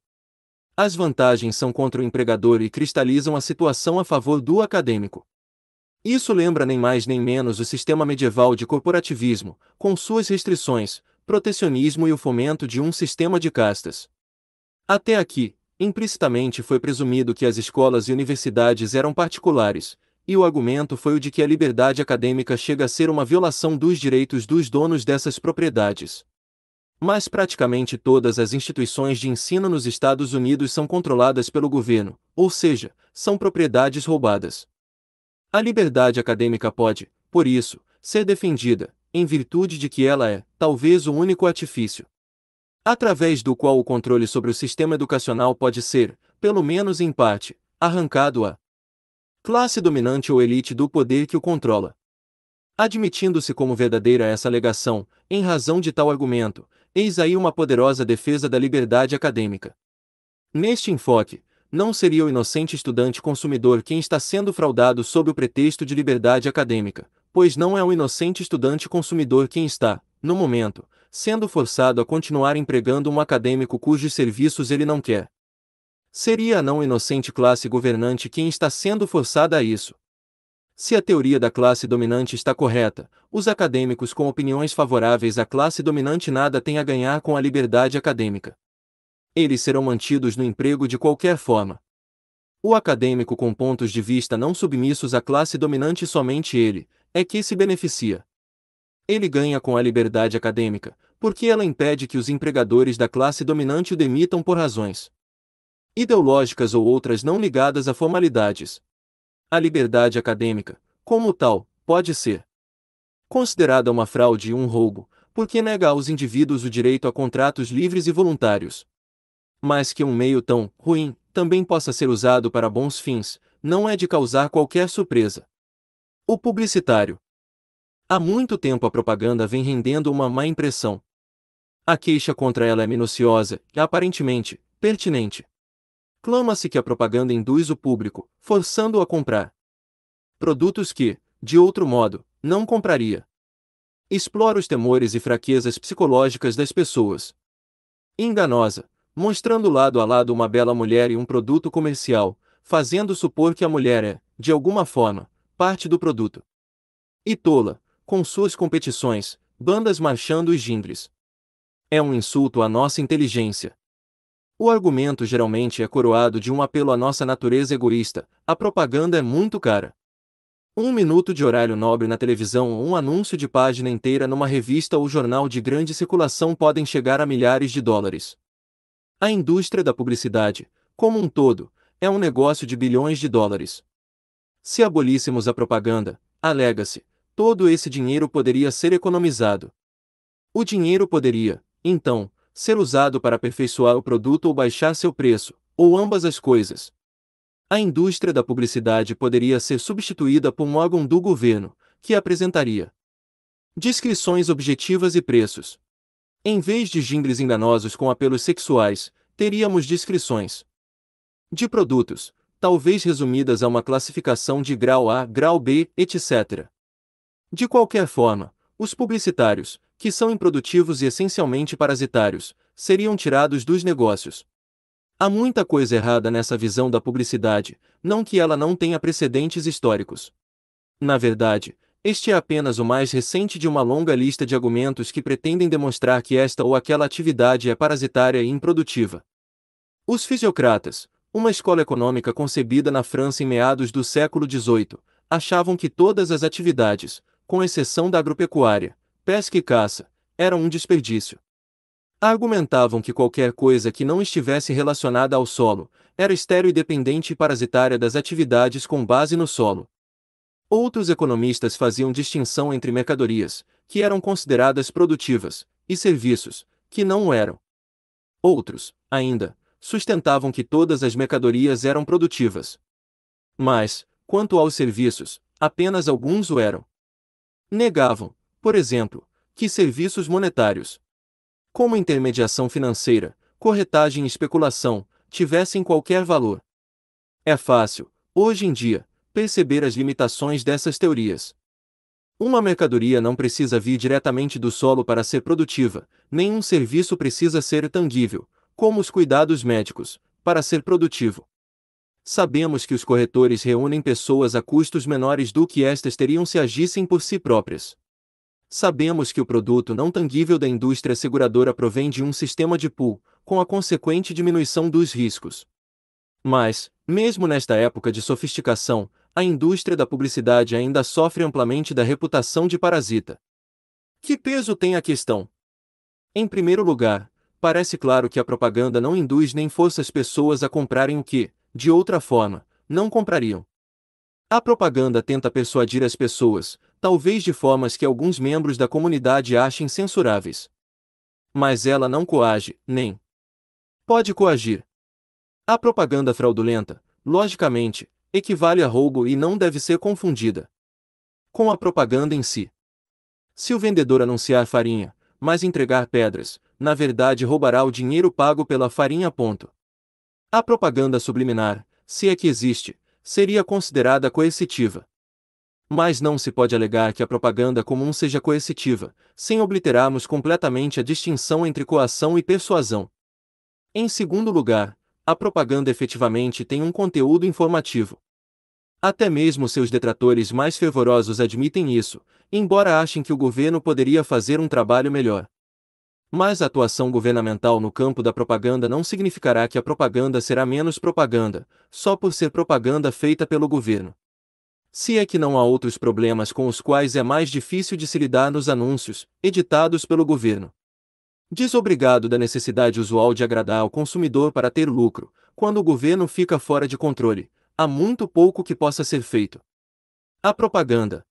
As vantagens são contra o empregador e cristalizam a situação a favor do acadêmico. Isso lembra nem mais nem menos o sistema medieval de corporativismo, com suas restrições, protecionismo e o fomento de um sistema de castas. Até aqui, implicitamente foi presumido que as escolas e universidades eram particulares, e o argumento foi o de que a liberdade acadêmica chega a ser uma violação dos direitos dos donos dessas propriedades. Mas praticamente todas as instituições de ensino nos Estados Unidos são controladas pelo governo, ou seja, são propriedades roubadas. A liberdade acadêmica pode, por isso, ser defendida, em virtude de que ela é, talvez, o único artifício, através do qual o controle sobre o sistema educacional pode ser, pelo menos em parte, arrancado à classe dominante ou elite do poder que o controla. Admitindo-se como verdadeira essa alegação, em razão de tal argumento, eis aí uma poderosa defesa da liberdade acadêmica. Neste enfoque, não seria o inocente estudante consumidor quem está sendo fraudado sob o pretexto de liberdade acadêmica, pois não é o inocente estudante consumidor quem está, no momento, sendo forçado a continuar empregando um acadêmico cujos serviços ele não quer. Seria a não inocente classe governante quem está sendo forçada a isso. Se a teoria da classe dominante está correta, os acadêmicos com opiniões favoráveis à classe dominante nada têm a ganhar com a liberdade acadêmica. Eles serão mantidos no emprego de qualquer forma. O acadêmico com pontos de vista não submissos à classe dominante somente ele, é que se beneficia. Ele ganha com a liberdade acadêmica, porque ela impede que os empregadores da classe dominante o demitam por razões ideológicas ou outras não ligadas a formalidades. A liberdade acadêmica, como tal, pode ser considerada uma fraude e um roubo, porque nega aos indivíduos o direito a contratos livres e voluntários. Mas que um meio tão ruim também possa ser usado para bons fins, não é de causar qualquer surpresa. O publicitário Há muito tempo a propaganda vem rendendo uma má impressão. A queixa contra ela é minuciosa e aparentemente pertinente. Clama-se que a propaganda induz o público, forçando-o a comprar produtos que, de outro modo, não compraria. Explora os temores e fraquezas psicológicas das pessoas. Enganosa, mostrando lado a lado uma bela mulher e um produto comercial, fazendo supor que a mulher é, de alguma forma, parte do produto. E tola, com suas competições, bandas marchando e gindres. É um insulto à nossa inteligência. O argumento geralmente é coroado de um apelo à nossa natureza egoísta, a propaganda é muito cara. Um minuto de horário nobre na televisão ou um anúncio de página inteira numa revista ou jornal de grande circulação podem chegar a milhares de dólares. A indústria da publicidade, como um todo, é um negócio de bilhões de dólares. Se abolíssemos a propaganda, alega-se, Todo esse dinheiro poderia ser economizado. O dinheiro poderia, então, ser usado para aperfeiçoar o produto ou baixar seu preço, ou ambas as coisas. A indústria da publicidade poderia ser substituída por um órgão do governo, que apresentaria descrições objetivas e preços. Em vez de jingles enganosos com apelos sexuais, teríamos descrições de produtos, talvez resumidas a uma classificação de grau A, grau B, etc. De qualquer forma, os publicitários, que são improdutivos e essencialmente parasitários, seriam tirados dos negócios. Há muita coisa errada nessa visão da publicidade, não que ela não tenha precedentes históricos. Na verdade, este é apenas o mais recente de uma longa lista de argumentos que pretendem demonstrar que esta ou aquela atividade é parasitária e improdutiva. Os fisiocratas, uma escola econômica concebida na França em meados do século XVIII, achavam que todas as atividades, com exceção da agropecuária, pesca e caça, era um desperdício. Argumentavam que qualquer coisa que não estivesse relacionada ao solo era estéreo e dependente e parasitária das atividades com base no solo. Outros economistas faziam distinção entre mercadorias, que eram consideradas produtivas, e serviços, que não o eram. Outros, ainda, sustentavam que todas as mercadorias eram produtivas. Mas, quanto aos serviços, apenas alguns o eram negavam, por exemplo, que serviços monetários, como intermediação financeira, corretagem e especulação, tivessem qualquer valor. É fácil, hoje em dia, perceber as limitações dessas teorias. Uma mercadoria não precisa vir diretamente do solo para ser produtiva, nenhum serviço precisa ser tangível, como os cuidados médicos, para ser produtivo. Sabemos que os corretores reúnem pessoas a custos menores do que estas teriam se agissem por si próprias. Sabemos que o produto não tangível da indústria seguradora provém de um sistema de pool, com a consequente diminuição dos riscos. Mas, mesmo nesta época de sofisticação, a indústria da publicidade ainda sofre amplamente da reputação de parasita. Que peso tem a questão? Em primeiro lugar, parece claro que a propaganda não induz nem força as pessoas a comprarem o que, de outra forma, não comprariam. A propaganda tenta persuadir as pessoas, talvez de formas que alguns membros da comunidade achem censuráveis. Mas ela não coage, nem pode coagir. A propaganda fraudulenta, logicamente, equivale a roubo e não deve ser confundida com a propaganda em si. Se o vendedor anunciar farinha, mas entregar pedras, na verdade roubará o dinheiro pago pela farinha. Ponto. A propaganda subliminar, se é que existe, seria considerada coercitiva. Mas não se pode alegar que a propaganda comum seja coercitiva, sem obliterarmos completamente a distinção entre coação e persuasão. Em segundo lugar, a propaganda efetivamente tem um conteúdo informativo. Até mesmo seus detratores mais fervorosos admitem isso, embora achem que o governo poderia fazer um trabalho melhor. Mas a atuação governamental no campo da propaganda não significará que a propaganda será menos propaganda, só por ser propaganda feita pelo governo. Se é que não há outros problemas com os quais é mais difícil de se lidar nos anúncios, editados pelo governo. Desobrigado da necessidade usual de agradar ao consumidor para ter lucro, quando o governo fica fora de controle, há muito pouco que possa ser feito. A propaganda,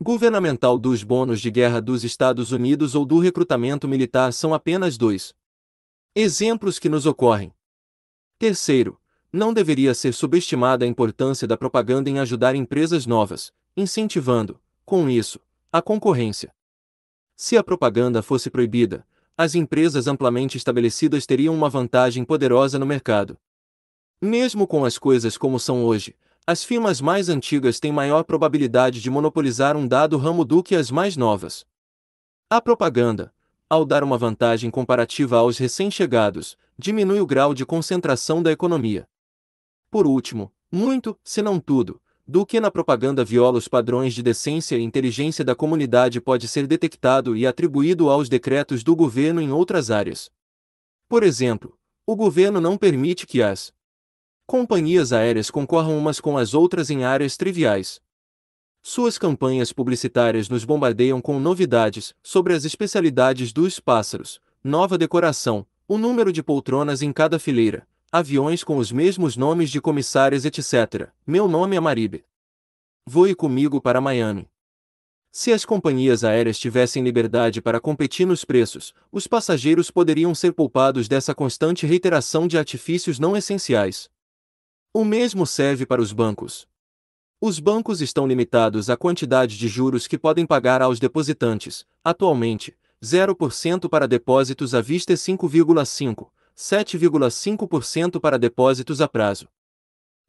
governamental dos bônus de guerra dos Estados Unidos ou do recrutamento militar são apenas dois exemplos que nos ocorrem. Terceiro, não deveria ser subestimada a importância da propaganda em ajudar empresas novas, incentivando, com isso, a concorrência. Se a propaganda fosse proibida, as empresas amplamente estabelecidas teriam uma vantagem poderosa no mercado. Mesmo com as coisas como são hoje, as firmas mais antigas têm maior probabilidade de monopolizar um dado ramo do que as mais novas. A propaganda, ao dar uma vantagem comparativa aos recém-chegados, diminui o grau de concentração da economia. Por último, muito, se não tudo, do que na propaganda viola os padrões de decência e inteligência da comunidade pode ser detectado e atribuído aos decretos do governo em outras áreas. Por exemplo, o governo não permite que as companhias aéreas concorram umas com as outras em áreas triviais. Suas campanhas publicitárias nos bombardeiam com novidades sobre as especialidades dos pássaros, nova decoração, o número de poltronas em cada fileira, aviões com os mesmos nomes de comissárias, etc. Meu nome é Maribe. Voe comigo para Miami. Se as companhias aéreas tivessem liberdade para competir nos preços, os passageiros poderiam ser poupados dessa constante reiteração de artifícios não essenciais. O mesmo serve para os bancos. Os bancos estão limitados à quantidade de juros que podem pagar aos depositantes, atualmente, 0% para depósitos à vista e 5,5%, 7,5% para depósitos a prazo.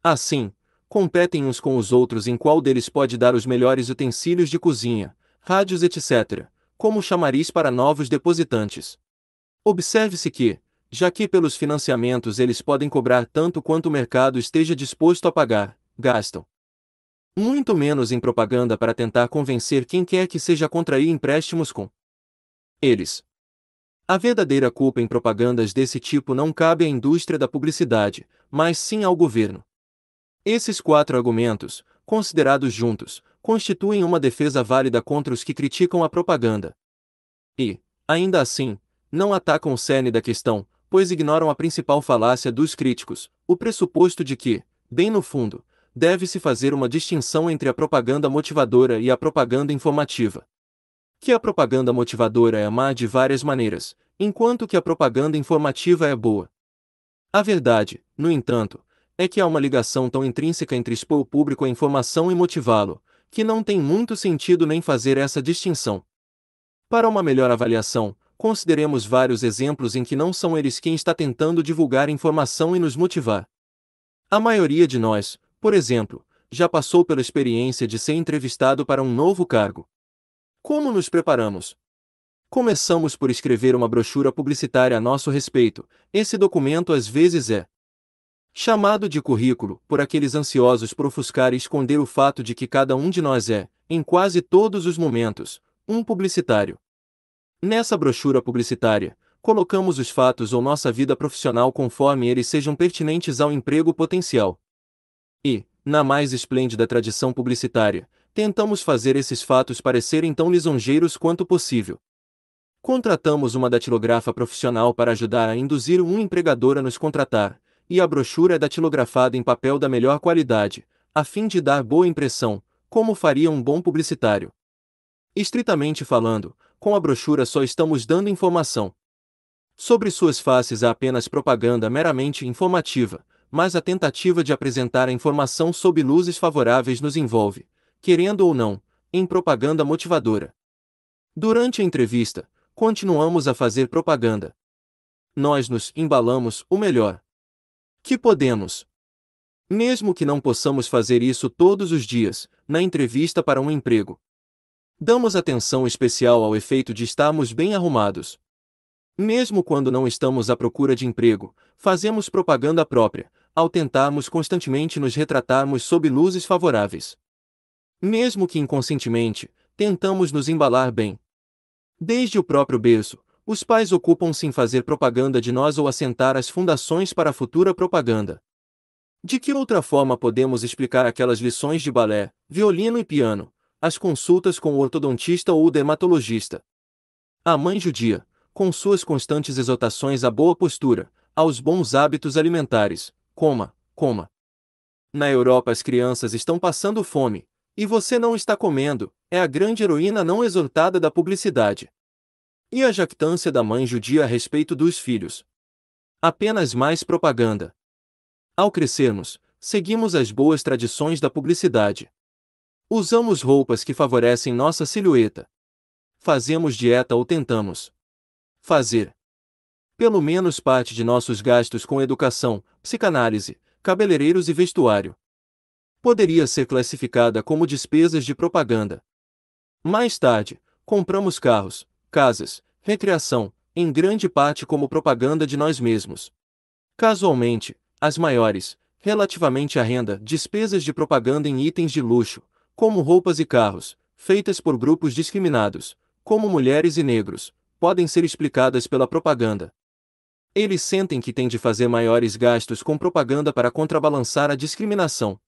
Assim, competem uns com os outros em qual deles pode dar os melhores utensílios de cozinha, rádios, etc., como chamariz para novos depositantes. Observe-se que, já que pelos financiamentos eles podem cobrar tanto quanto o mercado esteja disposto a pagar, gastam. Muito menos em propaganda para tentar convencer quem quer que seja a contrair empréstimos com eles. A verdadeira culpa em propagandas desse tipo não cabe à indústria da publicidade, mas sim ao governo. Esses quatro argumentos, considerados juntos, constituem uma defesa válida contra os que criticam a propaganda. E, ainda assim, não atacam o cerne da questão, pois ignoram a principal falácia dos críticos, o pressuposto de que, bem no fundo, deve-se fazer uma distinção entre a propaganda motivadora e a propaganda informativa. Que a propaganda motivadora é má de várias maneiras, enquanto que a propaganda informativa é boa. A verdade, no entanto, é que há uma ligação tão intrínseca entre expor o público à informação e motivá-lo, que não tem muito sentido nem fazer essa distinção. Para uma melhor avaliação, consideremos vários exemplos em que não são eles quem está tentando divulgar informação e nos motivar. A maioria de nós, por exemplo, já passou pela experiência de ser entrevistado para um novo cargo. Como nos preparamos? Começamos por escrever uma brochura publicitária a nosso respeito. Esse documento às vezes é chamado de currículo por aqueles ansiosos por ofuscar e esconder o fato de que cada um de nós é, em quase todos os momentos, um publicitário. Nessa brochura publicitária, colocamos os fatos ou nossa vida profissional conforme eles sejam pertinentes ao emprego potencial. E, na mais esplêndida tradição publicitária, tentamos fazer esses fatos parecerem tão lisonjeiros quanto possível. Contratamos uma datilografa profissional para ajudar a induzir um empregador a nos contratar, e a brochura é datilografada em papel da melhor qualidade, a fim de dar boa impressão, como faria um bom publicitário. Estritamente falando, com a brochura só estamos dando informação. Sobre suas faces há apenas propaganda meramente informativa, mas a tentativa de apresentar a informação sob luzes favoráveis nos envolve, querendo ou não, em propaganda motivadora. Durante a entrevista, continuamos a fazer propaganda. Nós nos embalamos o melhor. Que podemos. Mesmo que não possamos fazer isso todos os dias, na entrevista para um emprego, Damos atenção especial ao efeito de estarmos bem arrumados. Mesmo quando não estamos à procura de emprego, fazemos propaganda própria, ao tentarmos constantemente nos retratarmos sob luzes favoráveis. Mesmo que inconscientemente, tentamos nos embalar bem. Desde o próprio berço, os pais ocupam-se em fazer propaganda de nós ou assentar as fundações para a futura propaganda. De que outra forma podemos explicar aquelas lições de balé, violino e piano, as consultas com o ortodontista ou o dermatologista. A mãe judia, com suas constantes exortações à boa postura, aos bons hábitos alimentares, coma, coma. Na Europa as crianças estão passando fome, e você não está comendo, é a grande heroína não exortada da publicidade. E a jactância da mãe judia a respeito dos filhos. Apenas mais propaganda. Ao crescermos, seguimos as boas tradições da publicidade. Usamos roupas que favorecem nossa silhueta. Fazemos dieta ou tentamos fazer pelo menos parte de nossos gastos com educação, psicanálise, cabeleireiros e vestuário. Poderia ser classificada como despesas de propaganda. Mais tarde, compramos carros, casas, recreação, em grande parte como propaganda de nós mesmos. Casualmente, as maiores, relativamente à renda, despesas de propaganda em itens de luxo, como roupas e carros, feitas por grupos discriminados, como mulheres e negros, podem ser explicadas pela propaganda. Eles sentem que têm de fazer maiores gastos com propaganda para contrabalançar a discriminação.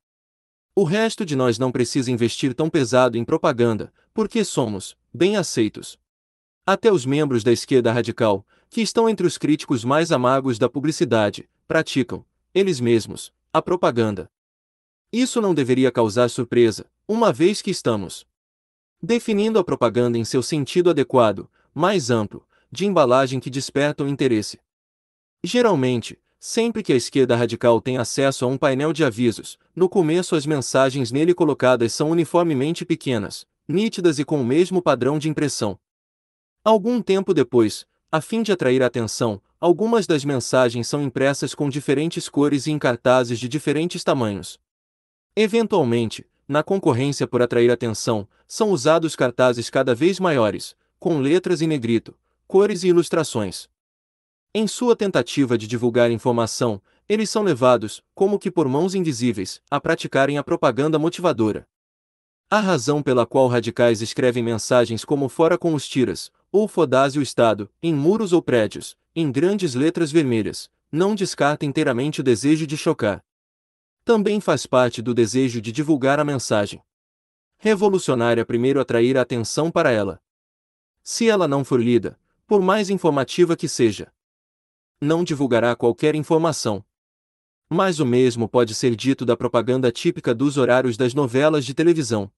O resto de nós não precisa investir tão pesado em propaganda, porque somos bem aceitos. Até os membros da esquerda radical, que estão entre os críticos mais amagos da publicidade, praticam, eles mesmos, a propaganda. Isso não deveria causar surpresa, uma vez que estamos definindo a propaganda em seu sentido adequado, mais amplo, de embalagem que desperta o interesse. Geralmente, sempre que a esquerda radical tem acesso a um painel de avisos, no começo as mensagens nele colocadas são uniformemente pequenas, nítidas e com o mesmo padrão de impressão. Algum tempo depois, a fim de atrair a atenção, algumas das mensagens são impressas com diferentes cores e em cartazes de diferentes tamanhos. Eventualmente, na concorrência por atrair atenção, são usados cartazes cada vez maiores, com letras em negrito, cores e ilustrações. Em sua tentativa de divulgar informação, eles são levados, como que por mãos invisíveis, a praticarem a propaganda motivadora. A razão pela qual radicais escrevem mensagens como fora com os tiras, ou fodase o Estado, em muros ou prédios, em grandes letras vermelhas, não descarta inteiramente o desejo de chocar também faz parte do desejo de divulgar a mensagem revolucionária primeiro atrair a atenção para ela. Se ela não for lida, por mais informativa que seja, não divulgará qualquer informação. Mas o mesmo pode ser dito da propaganda típica dos horários das novelas de televisão.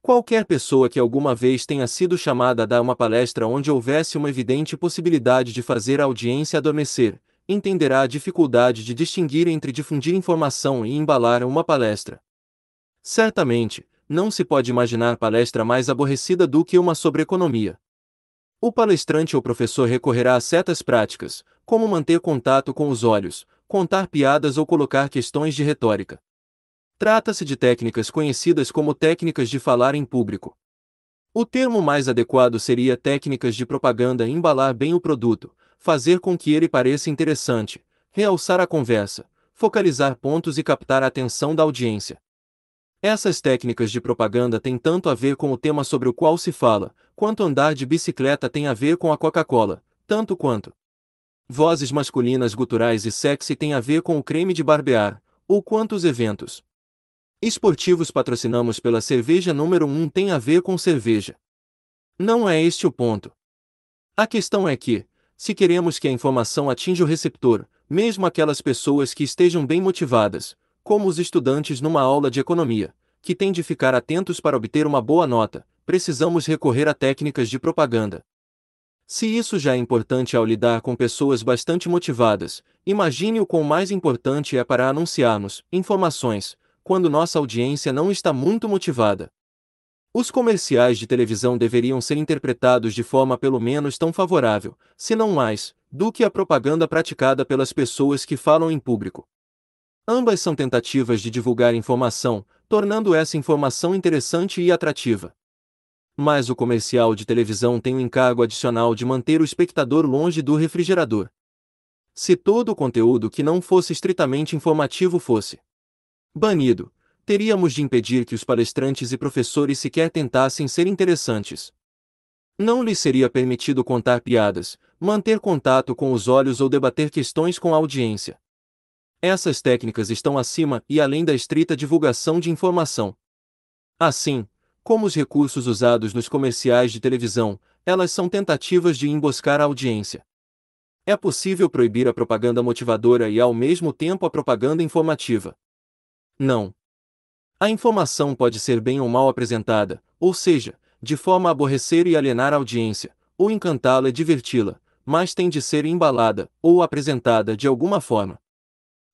Qualquer pessoa que alguma vez tenha sido chamada a dar uma palestra onde houvesse uma evidente possibilidade de fazer a audiência adormecer, entenderá a dificuldade de distinguir entre difundir informação e embalar uma palestra. Certamente, não se pode imaginar palestra mais aborrecida do que uma sobre economia. O palestrante ou professor recorrerá a certas práticas, como manter contato com os olhos, contar piadas ou colocar questões de retórica. Trata-se de técnicas conhecidas como técnicas de falar em público. O termo mais adequado seria técnicas de propaganda e embalar bem o produto, fazer com que ele pareça interessante, realçar a conversa, focalizar pontos e captar a atenção da audiência. Essas técnicas de propaganda têm tanto a ver com o tema sobre o qual se fala, quanto andar de bicicleta tem a ver com a Coca-Cola, tanto quanto. Vozes masculinas guturais e sexy têm a ver com o creme de barbear, ou quantos eventos. Esportivos patrocinamos pela cerveja número 1 um tem a ver com cerveja. Não é este o ponto. A questão é que, se queremos que a informação atinja o receptor, mesmo aquelas pessoas que estejam bem motivadas, como os estudantes numa aula de economia, que têm de ficar atentos para obter uma boa nota, precisamos recorrer a técnicas de propaganda. Se isso já é importante ao lidar com pessoas bastante motivadas, imagine o quão mais importante é para anunciarmos informações quando nossa audiência não está muito motivada. Os comerciais de televisão deveriam ser interpretados de forma pelo menos tão favorável, se não mais, do que a propaganda praticada pelas pessoas que falam em público. Ambas são tentativas de divulgar informação, tornando essa informação interessante e atrativa. Mas o comercial de televisão tem o encargo adicional de manter o espectador longe do refrigerador. Se todo o conteúdo que não fosse estritamente informativo fosse banido, teríamos de impedir que os palestrantes e professores sequer tentassem ser interessantes. Não lhes seria permitido contar piadas, manter contato com os olhos ou debater questões com a audiência. Essas técnicas estão acima e além da estrita divulgação de informação. Assim, como os recursos usados nos comerciais de televisão, elas são tentativas de emboscar a audiência. É possível proibir a propaganda motivadora e ao mesmo tempo a propaganda informativa. Não, a informação pode ser bem ou mal apresentada, ou seja, de forma a aborrecer e alienar a audiência, ou encantá-la e diverti-la, mas tem de ser embalada ou apresentada de alguma forma.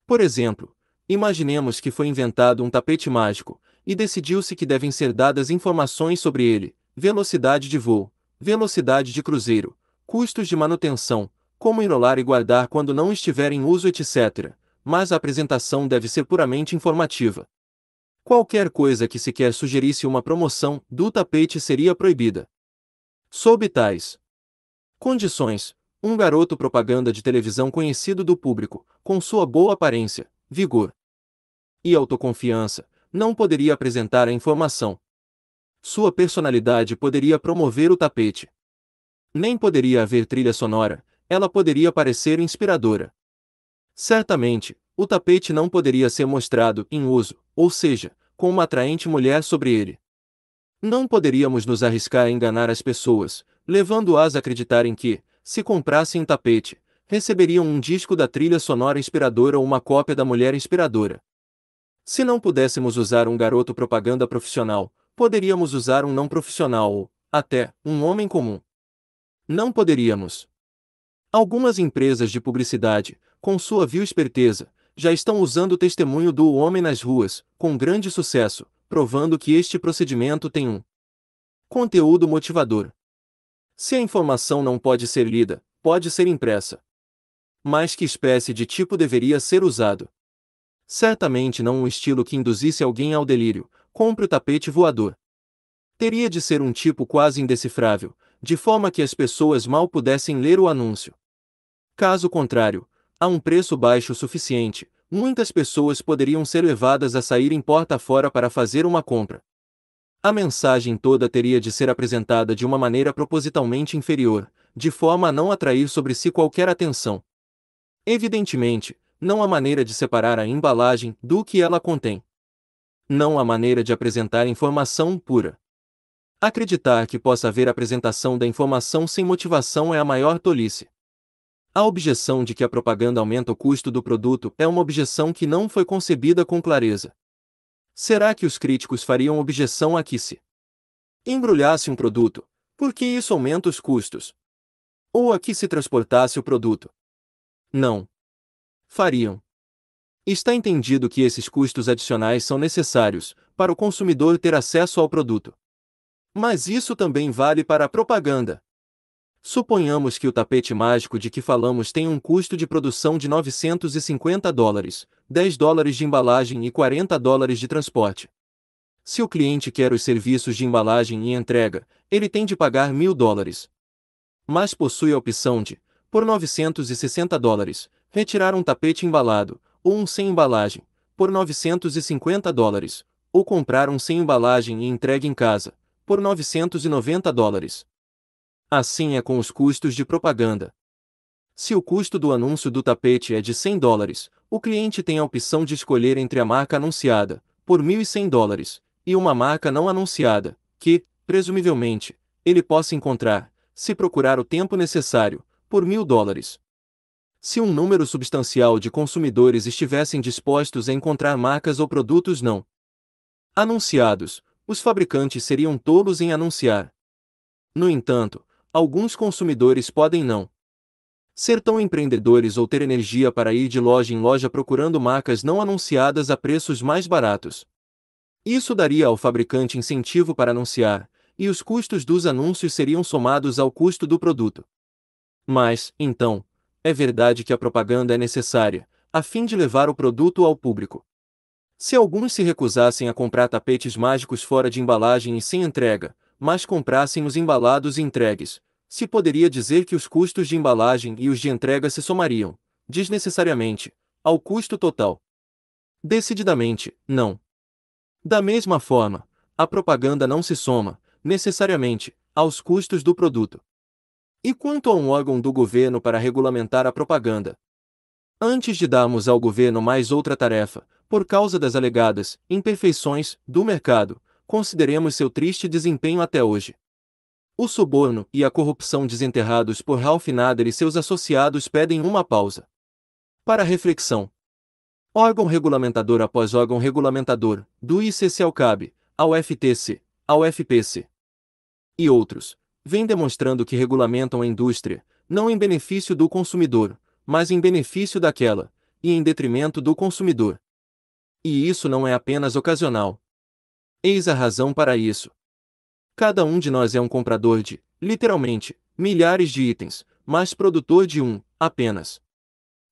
Por exemplo, imaginemos que foi inventado um tapete mágico, e decidiu-se que devem ser dadas informações sobre ele, velocidade de voo, velocidade de cruzeiro, custos de manutenção, como enrolar e guardar quando não estiver em uso, etc. Mas a apresentação deve ser puramente informativa. Qualquer coisa que sequer sugerisse uma promoção do tapete seria proibida. Sob tais condições, um garoto propaganda de televisão conhecido do público, com sua boa aparência, vigor e autoconfiança, não poderia apresentar a informação. Sua personalidade poderia promover o tapete. Nem poderia haver trilha sonora, ela poderia parecer inspiradora. Certamente, o tapete não poderia ser mostrado em uso, ou seja, com uma atraente mulher sobre ele. Não poderíamos nos arriscar a enganar as pessoas, levando-as a acreditarem que, se comprassem um tapete, receberiam um disco da trilha sonora inspiradora ou uma cópia da mulher inspiradora. Se não pudéssemos usar um garoto propaganda profissional, poderíamos usar um não profissional ou, até, um homem comum. Não poderíamos. Algumas empresas de publicidade, com sua vil esperteza, já estão usando o testemunho do homem nas ruas, com grande sucesso, provando que este procedimento tem um conteúdo motivador. Se a informação não pode ser lida, pode ser impressa. Mas que espécie de tipo deveria ser usado? Certamente não um estilo que induzisse alguém ao delírio, compre o tapete voador. Teria de ser um tipo quase indecifrável, de forma que as pessoas mal pudessem ler o anúncio. Caso contrário, a um preço baixo suficiente, muitas pessoas poderiam ser levadas a sair em porta fora para fazer uma compra. A mensagem toda teria de ser apresentada de uma maneira propositalmente inferior, de forma a não atrair sobre si qualquer atenção. Evidentemente, não há maneira de separar a embalagem do que ela contém. Não há maneira de apresentar informação pura. Acreditar que possa haver apresentação da informação sem motivação é a maior tolice. A objeção de que a propaganda aumenta o custo do produto é uma objeção que não foi concebida com clareza. Será que os críticos fariam objeção a que se embrulhasse um produto, porque isso aumenta os custos? Ou a que se transportasse o produto? Não. Fariam. Está entendido que esses custos adicionais são necessários para o consumidor ter acesso ao produto. Mas isso também vale para a propaganda. Suponhamos que o tapete mágico de que falamos tem um custo de produção de 950 dólares, 10 dólares de embalagem e 40 dólares de transporte. Se o cliente quer os serviços de embalagem e entrega, ele tem de pagar 1.000 dólares. Mas possui a opção de, por 960 dólares, retirar um tapete embalado, ou um sem embalagem, por 950 dólares, ou comprar um sem embalagem e entregue em casa, por 990 dólares. Assim é com os custos de propaganda. Se o custo do anúncio do tapete é de 100 dólares, o cliente tem a opção de escolher entre a marca anunciada, por 1.100 dólares, e uma marca não anunciada, que, presumivelmente, ele possa encontrar, se procurar o tempo necessário, por 1.000 dólares. Se um número substancial de consumidores estivessem dispostos a encontrar marcas ou produtos não anunciados, os fabricantes seriam tolos em anunciar. No entanto, alguns consumidores podem não ser tão empreendedores ou ter energia para ir de loja em loja procurando marcas não anunciadas a preços mais baratos. Isso daria ao fabricante incentivo para anunciar, e os custos dos anúncios seriam somados ao custo do produto. Mas, então, é verdade que a propaganda é necessária, a fim de levar o produto ao público. Se alguns se recusassem a comprar tapetes mágicos fora de embalagem e sem entrega, mas comprassem os embalados e entregues, se poderia dizer que os custos de embalagem e os de entrega se somariam, desnecessariamente, ao custo total. Decididamente, não. Da mesma forma, a propaganda não se soma, necessariamente, aos custos do produto. E quanto a um órgão do governo para regulamentar a propaganda? Antes de darmos ao governo mais outra tarefa, por causa das alegadas imperfeições do mercado, consideremos seu triste desempenho até hoje. O suborno e a corrupção desenterrados por Ralph Nader e seus associados pedem uma pausa. Para reflexão. Órgão regulamentador após órgão regulamentador, do ICC ao CAB, ao FTC, ao FPC e outros, vem demonstrando que regulamentam a indústria, não em benefício do consumidor, mas em benefício daquela, e em detrimento do consumidor. E isso não é apenas ocasional, Eis a razão para isso. Cada um de nós é um comprador de, literalmente, milhares de itens, mas produtor de um, apenas.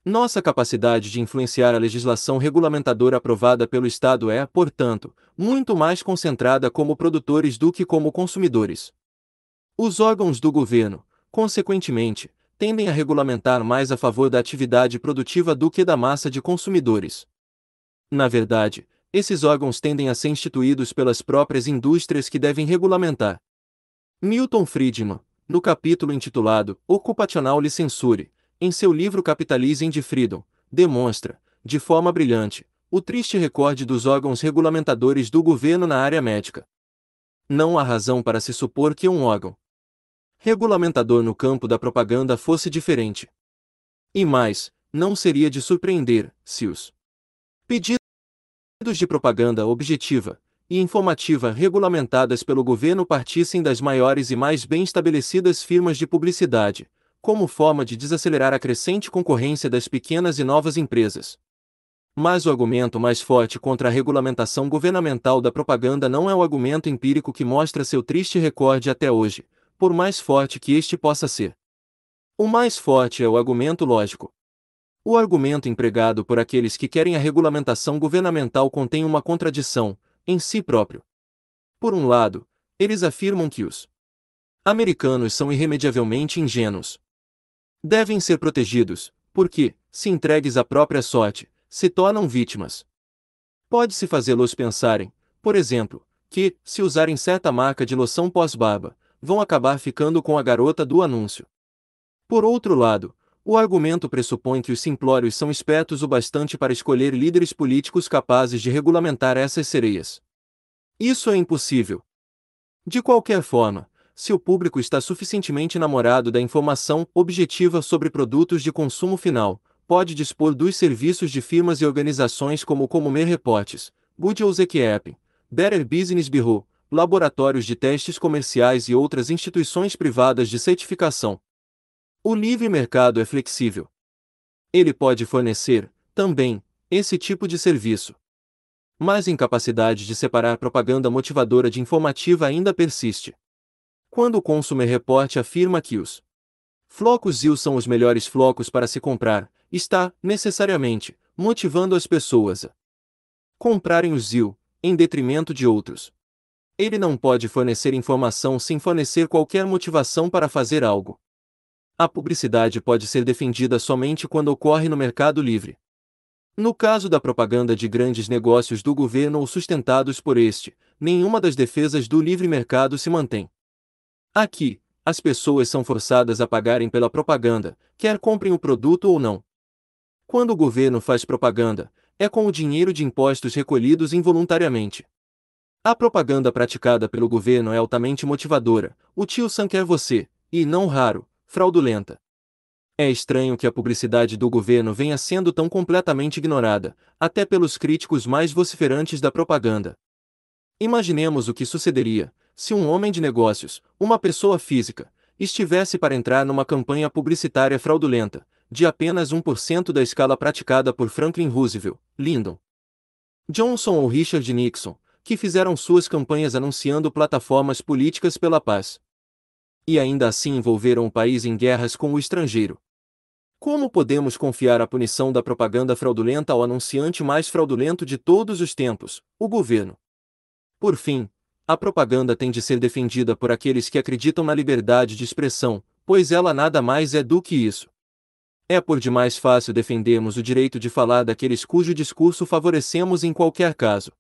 Nossa capacidade de influenciar a legislação regulamentadora aprovada pelo Estado é, portanto, muito mais concentrada como produtores do que como consumidores. Os órgãos do governo, consequentemente, tendem a regulamentar mais a favor da atividade produtiva do que da massa de consumidores. Na verdade, esses órgãos tendem a ser instituídos pelas próprias indústrias que devem regulamentar. Milton Friedman, no capítulo intitulado Ocupacional Licensure, em seu livro Capitalism de Freedom, demonstra, de forma brilhante, o triste recorde dos órgãos regulamentadores do governo na área médica. Não há razão para se supor que um órgão regulamentador no campo da propaganda fosse diferente. E mais, não seria de surpreender se os pedidos de propaganda objetiva e informativa regulamentadas pelo governo partissem das maiores e mais bem estabelecidas firmas de publicidade, como forma de desacelerar a crescente concorrência das pequenas e novas empresas. Mas o argumento mais forte contra a regulamentação governamental da propaganda não é o argumento empírico que mostra seu triste recorde até hoje, por mais forte que este possa ser. O mais forte é o argumento lógico. O argumento empregado por aqueles que querem a regulamentação governamental contém uma contradição, em si próprio. Por um lado, eles afirmam que os americanos são irremediavelmente ingênuos. Devem ser protegidos, porque, se entregues à própria sorte, se tornam vítimas. Pode-se fazê-los pensarem, por exemplo, que, se usarem certa marca de loção pós-barba, vão acabar ficando com a garota do anúncio. Por outro lado, o argumento pressupõe que os simplórios são espertos o bastante para escolher líderes políticos capazes de regulamentar essas sereias. Isso é impossível. De qualquer forma, se o público está suficientemente namorado da informação objetiva sobre produtos de consumo final, pode dispor dos serviços de firmas e organizações como Comumer Reportes, Good Ozek Better Business Bureau, laboratórios de testes comerciais e outras instituições privadas de certificação. O livre mercado é flexível. Ele pode fornecer, também, esse tipo de serviço. Mas a incapacidade de separar propaganda motivadora de informativa ainda persiste. Quando o Consumer Report afirma que os flocos ZIL são os melhores flocos para se comprar, está, necessariamente, motivando as pessoas a comprarem o ZIL, em detrimento de outros. Ele não pode fornecer informação sem fornecer qualquer motivação para fazer algo. A publicidade pode ser defendida somente quando ocorre no mercado livre. No caso da propaganda de grandes negócios do governo ou sustentados por este, nenhuma das defesas do livre mercado se mantém. Aqui, as pessoas são forçadas a pagarem pela propaganda, quer comprem o produto ou não. Quando o governo faz propaganda, é com o dinheiro de impostos recolhidos involuntariamente. A propaganda praticada pelo governo é altamente motivadora. O tio Sam quer você, e não raro, fraudulenta. É estranho que a publicidade do governo venha sendo tão completamente ignorada, até pelos críticos mais vociferantes da propaganda. Imaginemos o que sucederia se um homem de negócios, uma pessoa física, estivesse para entrar numa campanha publicitária fraudulenta, de apenas 1% da escala praticada por Franklin Roosevelt, Lyndon Johnson ou Richard Nixon, que fizeram suas campanhas anunciando plataformas políticas pela paz. E ainda assim envolveram o país em guerras com o estrangeiro. Como podemos confiar a punição da propaganda fraudulenta ao anunciante mais fraudulento de todos os tempos, o governo? Por fim, a propaganda tem de ser defendida por aqueles que acreditam na liberdade de expressão, pois ela nada mais é do que isso. É por demais fácil defendermos o direito de falar daqueles cujo discurso favorecemos em qualquer caso.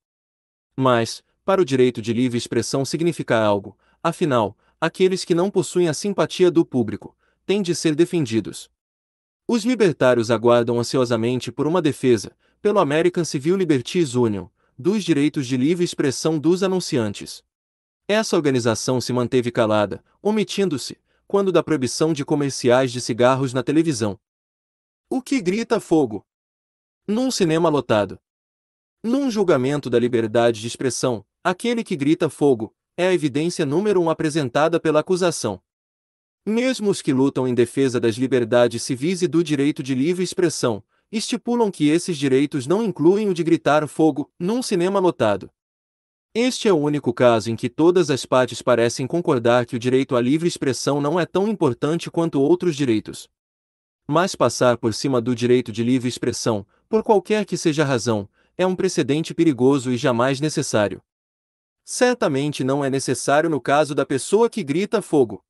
Mas, para o direito de livre expressão significa algo, afinal, aqueles que não possuem a simpatia do público, têm de ser defendidos. Os libertários aguardam ansiosamente por uma defesa, pelo American Civil Liberties Union, dos direitos de livre expressão dos anunciantes. Essa organização se manteve calada, omitindo-se, quando da proibição de comerciais de cigarros na televisão. O que grita fogo? Num cinema lotado. Num julgamento da liberdade de expressão, aquele que grita fogo é a evidência número um apresentada pela acusação. Mesmo os que lutam em defesa das liberdades civis e do direito de livre expressão, estipulam que esses direitos não incluem o de gritar fogo num cinema lotado. Este é o único caso em que todas as partes parecem concordar que o direito à livre expressão não é tão importante quanto outros direitos. Mas passar por cima do direito de livre expressão, por qualquer que seja a razão, é um precedente perigoso e jamais necessário certamente não é necessário no caso da pessoa que grita fogo.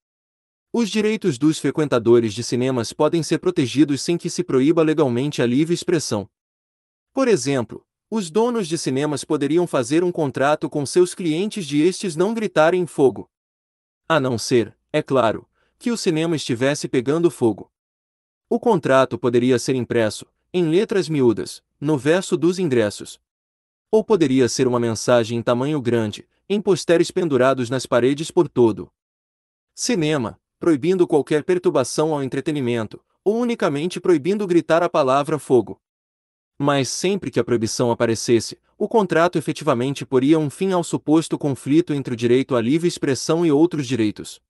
Os direitos dos frequentadores de cinemas podem ser protegidos sem que se proíba legalmente a livre expressão. Por exemplo, os donos de cinemas poderiam fazer um contrato com seus clientes de estes não gritarem fogo. A não ser, é claro, que o cinema estivesse pegando fogo. O contrato poderia ser impresso, em letras miúdas, no verso dos ingressos, ou poderia ser uma mensagem em tamanho grande, em posteres pendurados nas paredes por todo. Cinema, proibindo qualquer perturbação ao entretenimento, ou unicamente proibindo gritar a palavra fogo. Mas sempre que a proibição aparecesse, o contrato efetivamente poria um fim ao suposto conflito entre o direito à livre expressão e outros direitos.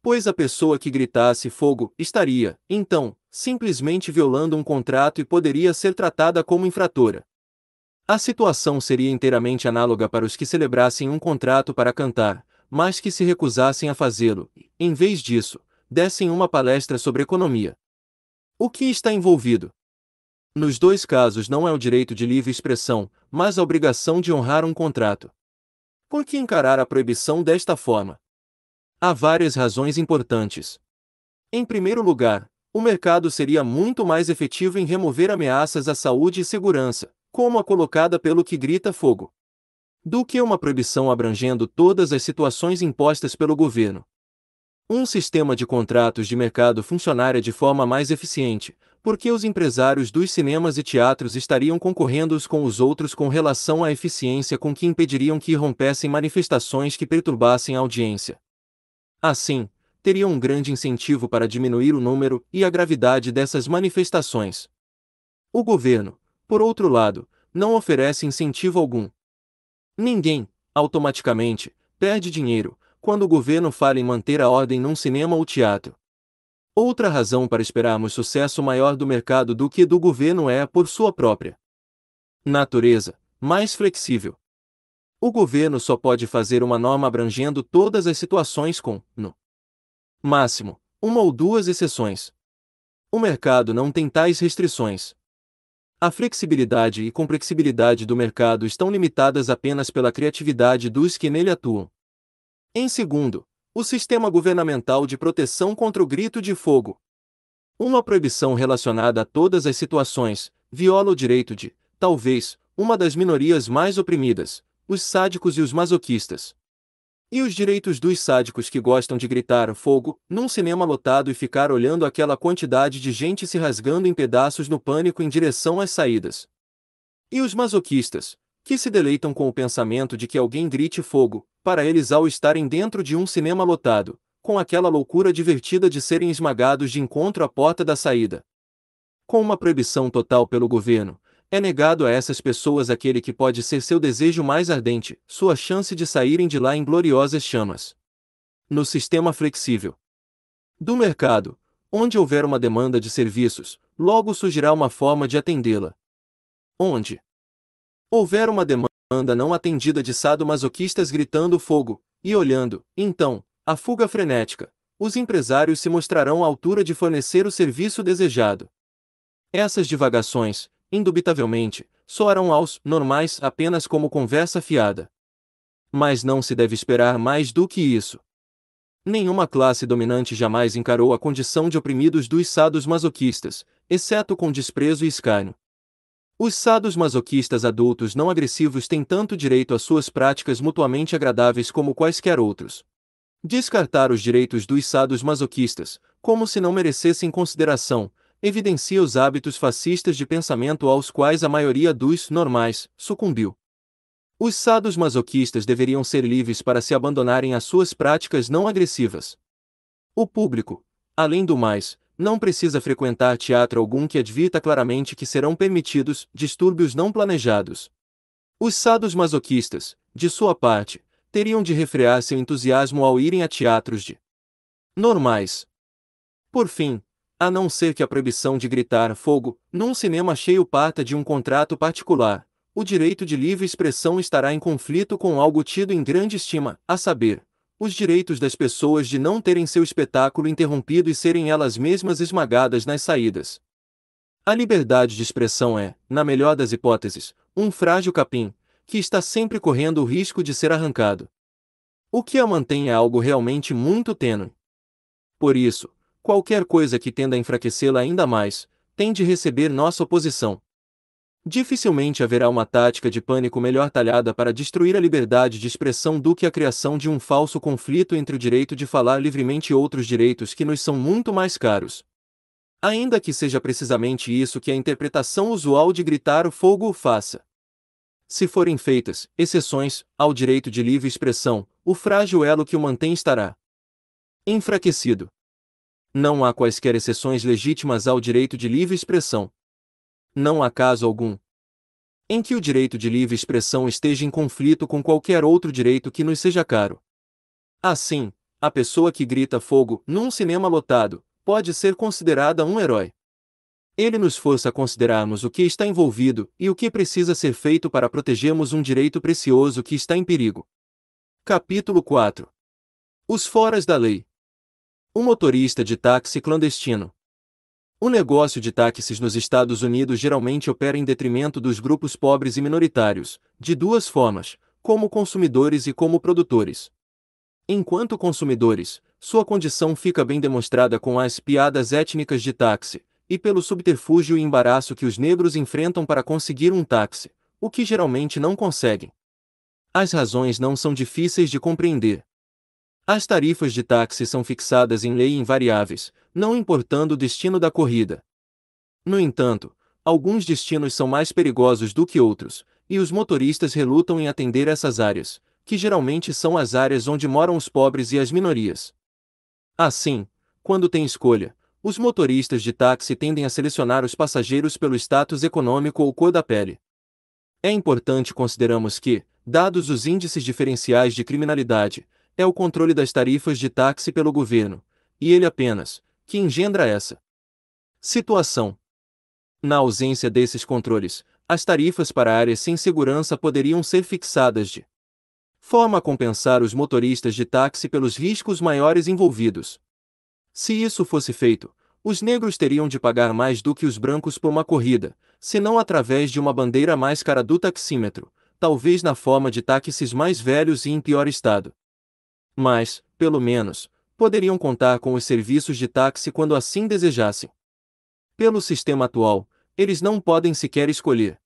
Pois a pessoa que gritasse fogo estaria, então, simplesmente violando um contrato e poderia ser tratada como infratora. A situação seria inteiramente análoga para os que celebrassem um contrato para cantar, mas que se recusassem a fazê-lo, em vez disso, dessem uma palestra sobre economia. O que está envolvido? Nos dois casos não é o direito de livre expressão, mas a obrigação de honrar um contrato. Por que encarar a proibição desta forma? Há várias razões importantes. Em primeiro lugar, o mercado seria muito mais efetivo em remover ameaças à saúde e segurança, como a colocada pelo que grita fogo. Do que uma proibição abrangendo todas as situações impostas pelo governo. Um sistema de contratos de mercado funcionaria de forma mais eficiente, porque os empresários dos cinemas e teatros estariam concorrendo uns com os outros com relação à eficiência com que impediriam que irrompessem manifestações que perturbassem a audiência. Assim, teriam um grande incentivo para diminuir o número e a gravidade dessas manifestações. O governo, por outro lado, não oferece incentivo algum. Ninguém, automaticamente, perde dinheiro quando o governo fala em manter a ordem num cinema ou teatro. Outra razão para esperarmos sucesso maior do mercado do que do governo é por sua própria natureza, mais flexível. O governo só pode fazer uma norma abrangendo todas as situações com, no máximo, uma ou duas exceções. O mercado não tem tais restrições. A flexibilidade e complexibilidade do mercado estão limitadas apenas pela criatividade dos que nele atuam. Em segundo, o sistema governamental de proteção contra o grito de fogo. Uma proibição relacionada a todas as situações viola o direito de, talvez, uma das minorias mais oprimidas, os sádicos e os masoquistas, e os direitos dos sádicos que gostam de gritar fogo num cinema lotado e ficar olhando aquela quantidade de gente se rasgando em pedaços no pânico em direção às saídas. E os masoquistas, que se deleitam com o pensamento de que alguém grite fogo, para eles ao estarem dentro de um cinema lotado, com aquela loucura divertida de serem esmagados de encontro à porta da saída. Com uma proibição total pelo governo, é negado a essas pessoas aquele que pode ser seu desejo mais ardente, sua chance de saírem de lá em gloriosas chamas. No sistema flexível do mercado, onde houver uma demanda de serviços, logo surgirá uma forma de atendê-la. Onde houver uma demanda não atendida de sadomasoquistas gritando fogo e olhando, então, a fuga frenética, os empresários se mostrarão à altura de fornecer o serviço desejado. Essas divagações, indubitavelmente, soarão aos normais apenas como conversa fiada. Mas não se deve esperar mais do que isso. Nenhuma classe dominante jamais encarou a condição de oprimidos dos sados masoquistas, exceto com desprezo e escárnio. Os sados masoquistas adultos não agressivos têm tanto direito às suas práticas mutuamente agradáveis como quaisquer outros. Descartar os direitos dos sados masoquistas, como se não merecessem consideração, evidencia os hábitos fascistas de pensamento aos quais a maioria dos normais sucumbiu. Os sados masoquistas deveriam ser livres para se abandonarem às suas práticas não agressivas. O público, além do mais, não precisa frequentar teatro algum que advita claramente que serão permitidos distúrbios não planejados. Os sados masoquistas, de sua parte, teriam de refrear seu entusiasmo ao irem a teatros de normais. Por fim, a não ser que a proibição de gritar fogo, num cinema cheio pata de um contrato particular, o direito de livre expressão estará em conflito com algo tido em grande estima, a saber, os direitos das pessoas de não terem seu espetáculo interrompido e serem elas mesmas esmagadas nas saídas. A liberdade de expressão é, na melhor das hipóteses, um frágil capim, que está sempre correndo o risco de ser arrancado. O que a mantém é algo realmente muito tênue. Por isso, Qualquer coisa que tenda a enfraquecê-la ainda mais, tem de receber nossa oposição. Dificilmente haverá uma tática de pânico melhor talhada para destruir a liberdade de expressão do que a criação de um falso conflito entre o direito de falar livremente e outros direitos que nos são muito mais caros. Ainda que seja precisamente isso que a interpretação usual de gritar o fogo o faça. Se forem feitas exceções ao direito de livre expressão, o frágil elo que o mantém estará enfraquecido. Não há quaisquer exceções legítimas ao direito de livre expressão. Não há caso algum em que o direito de livre expressão esteja em conflito com qualquer outro direito que nos seja caro. Assim, a pessoa que grita fogo num cinema lotado pode ser considerada um herói. Ele nos força a considerarmos o que está envolvido e o que precisa ser feito para protegermos um direito precioso que está em perigo. Capítulo 4 Os Foras da Lei um motorista de táxi clandestino. O negócio de táxis nos Estados Unidos geralmente opera em detrimento dos grupos pobres e minoritários, de duas formas, como consumidores e como produtores. Enquanto consumidores, sua condição fica bem demonstrada com as piadas étnicas de táxi, e pelo subterfúgio e embaraço que os negros enfrentam para conseguir um táxi, o que geralmente não conseguem. As razões não são difíceis de compreender. As tarifas de táxi são fixadas em lei invariáveis, não importando o destino da corrida. No entanto, alguns destinos são mais perigosos do que outros, e os motoristas relutam em atender essas áreas, que geralmente são as áreas onde moram os pobres e as minorias. Assim, quando tem escolha, os motoristas de táxi tendem a selecionar os passageiros pelo status econômico ou cor da pele. É importante considerarmos que, dados os índices diferenciais de criminalidade, é o controle das tarifas de táxi pelo governo, e ele apenas, que engendra essa situação. Na ausência desses controles, as tarifas para áreas sem segurança poderiam ser fixadas de forma a compensar os motoristas de táxi pelos riscos maiores envolvidos. Se isso fosse feito, os negros teriam de pagar mais do que os brancos por uma corrida, se não através de uma bandeira mais cara do taxímetro, talvez na forma de táxis mais velhos e em pior estado mas, pelo menos, poderiam contar com os serviços de táxi quando assim desejassem. Pelo sistema atual, eles não podem sequer escolher.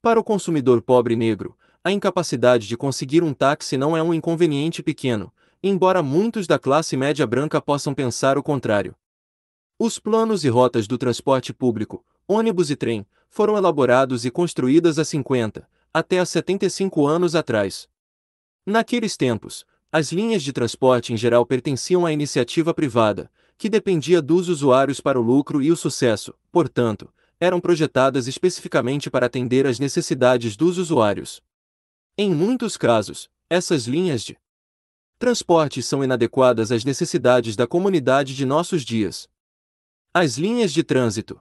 Para o consumidor pobre negro, a incapacidade de conseguir um táxi não é um inconveniente pequeno, embora muitos da classe média branca possam pensar o contrário. Os planos e rotas do transporte público, ônibus e trem, foram elaborados e construídas há 50, até há 75 anos atrás. Naqueles tempos, as linhas de transporte em geral pertenciam à iniciativa privada, que dependia dos usuários para o lucro e o sucesso, portanto, eram projetadas especificamente para atender às necessidades dos usuários. Em muitos casos, essas linhas de transporte são inadequadas às necessidades da comunidade de nossos dias. As linhas de trânsito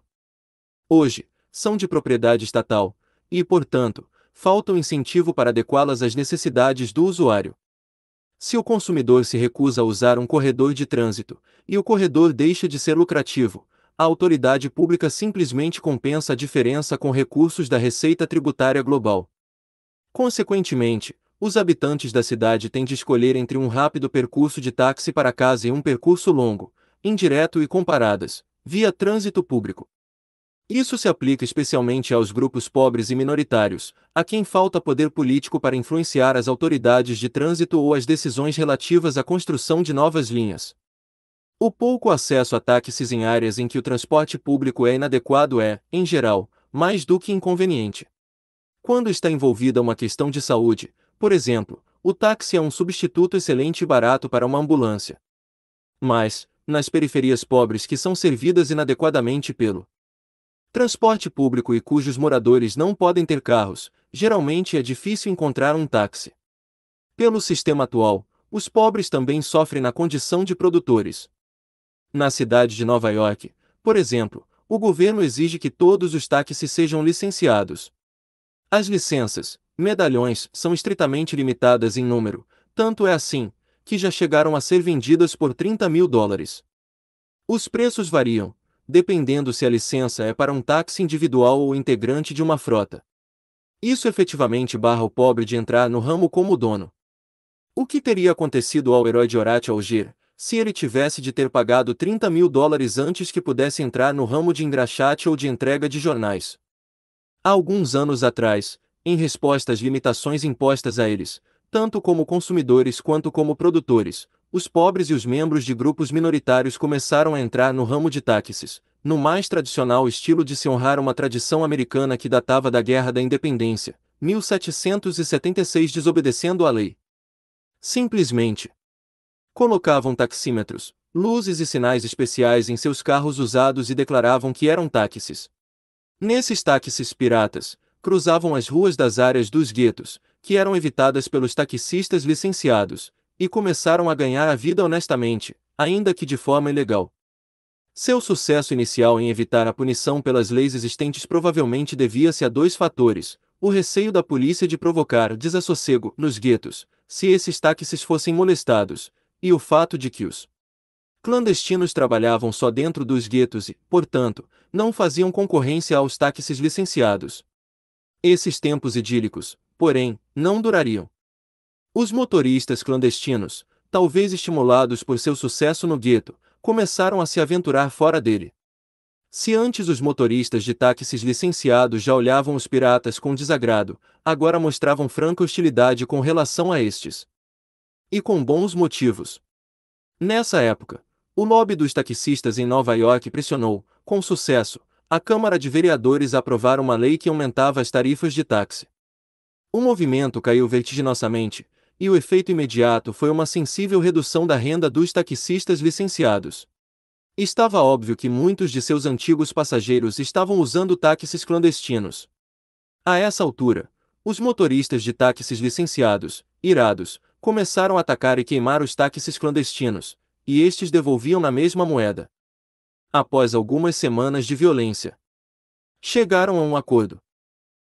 hoje são de propriedade estatal e, portanto, falta o incentivo para adequá-las às necessidades do usuário. Se o consumidor se recusa a usar um corredor de trânsito, e o corredor deixa de ser lucrativo, a autoridade pública simplesmente compensa a diferença com recursos da Receita Tributária Global. Consequentemente, os habitantes da cidade têm de escolher entre um rápido percurso de táxi para casa e um percurso longo, indireto e comparadas, via trânsito público. Isso se aplica especialmente aos grupos pobres e minoritários, a quem falta poder político para influenciar as autoridades de trânsito ou as decisões relativas à construção de novas linhas. O pouco acesso a táxis em áreas em que o transporte público é inadequado é, em geral, mais do que inconveniente. Quando está envolvida uma questão de saúde, por exemplo, o táxi é um substituto excelente e barato para uma ambulância. Mas, nas periferias pobres que são servidas inadequadamente pelo transporte público e cujos moradores não podem ter carros, geralmente é difícil encontrar um táxi. Pelo sistema atual, os pobres também sofrem na condição de produtores. Na cidade de Nova York, por exemplo, o governo exige que todos os táxis sejam licenciados. As licenças, medalhões, são estritamente limitadas em número, tanto é assim, que já chegaram a ser vendidas por 30 mil dólares. Os preços variam, dependendo se a licença é para um táxi individual ou integrante de uma frota. Isso efetivamente barra o pobre de entrar no ramo como dono. O que teria acontecido ao herói de Orate Alger, se ele tivesse de ter pagado 30 mil dólares antes que pudesse entrar no ramo de engraxate ou de entrega de jornais? Há alguns anos atrás, em resposta às limitações impostas a eles, tanto como consumidores quanto como produtores, os pobres e os membros de grupos minoritários começaram a entrar no ramo de táxis, no mais tradicional estilo de se honrar uma tradição americana que datava da Guerra da Independência, 1776 desobedecendo a lei. Simplesmente colocavam taxímetros, luzes e sinais especiais em seus carros usados e declaravam que eram táxis. Nesses táxis piratas, cruzavam as ruas das áreas dos guetos, que eram evitadas pelos taxistas licenciados, e começaram a ganhar a vida honestamente, ainda que de forma ilegal. Seu sucesso inicial em evitar a punição pelas leis existentes provavelmente devia-se a dois fatores: o receio da polícia de provocar desassossego nos guetos, se esses táxis fossem molestados, e o fato de que os clandestinos trabalhavam só dentro dos guetos e, portanto, não faziam concorrência aos táxis licenciados. Esses tempos idílicos, porém, não durariam. Os motoristas clandestinos, talvez estimulados por seu sucesso no gueto, começaram a se aventurar fora dele. Se antes os motoristas de táxis licenciados já olhavam os piratas com desagrado, agora mostravam franca hostilidade com relação a estes. E com bons motivos. Nessa época, o lobby dos taxistas em Nova York pressionou, com sucesso, a Câmara de Vereadores a aprovar uma lei que aumentava as tarifas de táxi. O movimento caiu vertiginosamente, e o efeito imediato foi uma sensível redução da renda dos taxistas licenciados. Estava óbvio que muitos de seus antigos passageiros estavam usando táxis clandestinos. A essa altura, os motoristas de táxis licenciados, irados, começaram a atacar e queimar os táxis clandestinos, e estes devolviam na mesma moeda. Após algumas semanas de violência, chegaram a um acordo.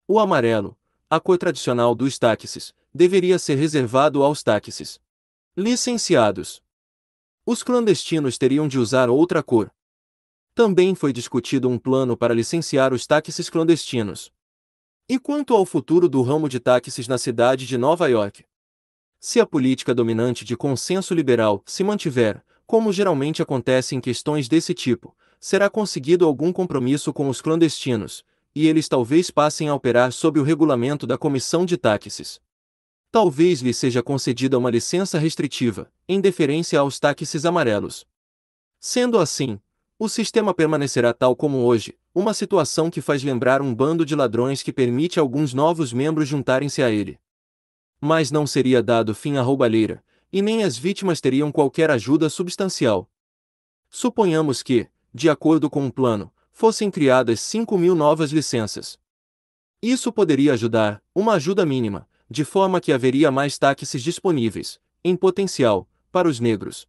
O amarelo, a cor tradicional dos táxis, deveria ser reservado aos táxis licenciados. Os clandestinos teriam de usar outra cor. Também foi discutido um plano para licenciar os táxis clandestinos. E quanto ao futuro do ramo de táxis na cidade de Nova York? Se a política dominante de consenso liberal se mantiver, como geralmente acontece em questões desse tipo, será conseguido algum compromisso com os clandestinos, e eles talvez passem a operar sob o regulamento da Comissão de Táxis talvez lhe seja concedida uma licença restritiva, em deferência aos táxis amarelos. Sendo assim, o sistema permanecerá tal como hoje, uma situação que faz lembrar um bando de ladrões que permite alguns novos membros juntarem-se a ele. Mas não seria dado fim à roubalheira, e nem as vítimas teriam qualquer ajuda substancial. Suponhamos que, de acordo com o um plano, fossem criadas 5 mil novas licenças. Isso poderia ajudar, uma ajuda mínima, de forma que haveria mais táxis disponíveis, em potencial, para os negros.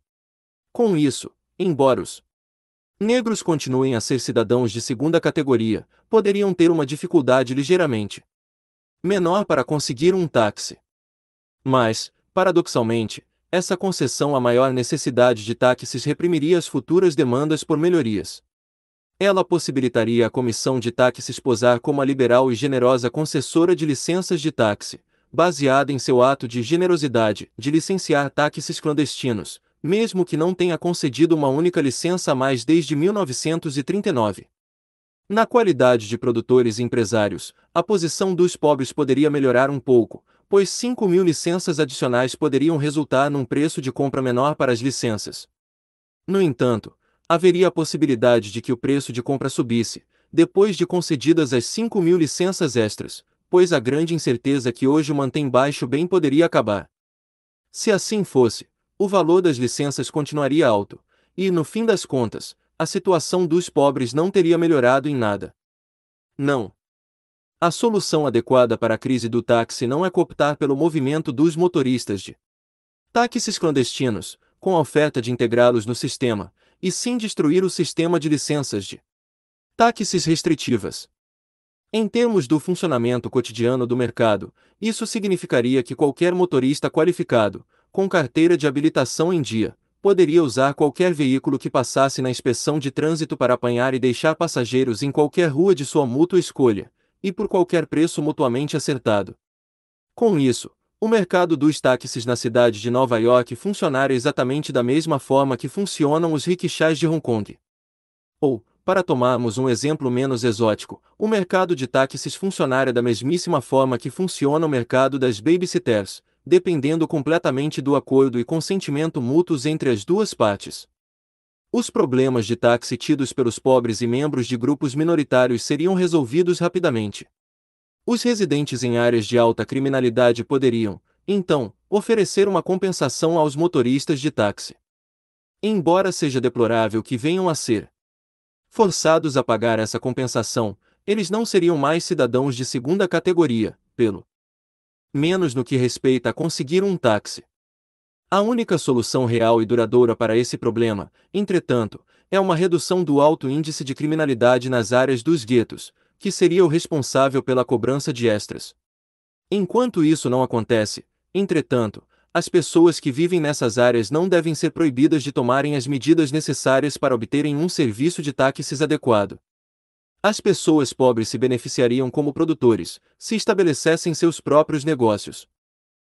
Com isso, embora os negros continuem a ser cidadãos de segunda categoria, poderiam ter uma dificuldade ligeiramente menor para conseguir um táxi. Mas, paradoxalmente, essa concessão à maior necessidade de táxis reprimiria as futuras demandas por melhorias. Ela possibilitaria a comissão de táxis posar como a liberal e generosa concessora de licenças de táxi, baseada em seu ato de generosidade de licenciar táxis clandestinos, mesmo que não tenha concedido uma única licença a mais desde 1939. Na qualidade de produtores e empresários, a posição dos pobres poderia melhorar um pouco, pois 5 mil licenças adicionais poderiam resultar num preço de compra menor para as licenças. No entanto, haveria a possibilidade de que o preço de compra subisse, depois de concedidas as 5 mil licenças extras, pois a grande incerteza que hoje o mantém baixo bem poderia acabar. Se assim fosse, o valor das licenças continuaria alto, e, no fim das contas, a situação dos pobres não teria melhorado em nada. Não. A solução adequada para a crise do táxi não é cooptar pelo movimento dos motoristas de táxis clandestinos, com a oferta de integrá-los no sistema, e sim destruir o sistema de licenças de táxis restritivas, em termos do funcionamento cotidiano do mercado, isso significaria que qualquer motorista qualificado, com carteira de habilitação em dia, poderia usar qualquer veículo que passasse na inspeção de trânsito para apanhar e deixar passageiros em qualquer rua de sua mútua escolha, e por qualquer preço mutuamente acertado. Com isso, o mercado dos táxis na cidade de Nova York funcionaria exatamente da mesma forma que funcionam os rickshaws de Hong Kong. Ou, para tomarmos um exemplo menos exótico, o mercado de táxis funcionaria da mesmíssima forma que funciona o mercado das babysitters, dependendo completamente do acordo e consentimento mútuos entre as duas partes. Os problemas de táxi tidos pelos pobres e membros de grupos minoritários seriam resolvidos rapidamente. Os residentes em áreas de alta criminalidade poderiam, então, oferecer uma compensação aos motoristas de táxi. Embora seja deplorável que venham a ser, Forçados a pagar essa compensação, eles não seriam mais cidadãos de segunda categoria, pelo menos no que respeita a conseguir um táxi. A única solução real e duradoura para esse problema, entretanto, é uma redução do alto índice de criminalidade nas áreas dos guetos, que seria o responsável pela cobrança de extras. Enquanto isso não acontece, entretanto, as pessoas que vivem nessas áreas não devem ser proibidas de tomarem as medidas necessárias para obterem um serviço de táxis adequado. As pessoas pobres se beneficiariam como produtores, se estabelecessem seus próprios negócios.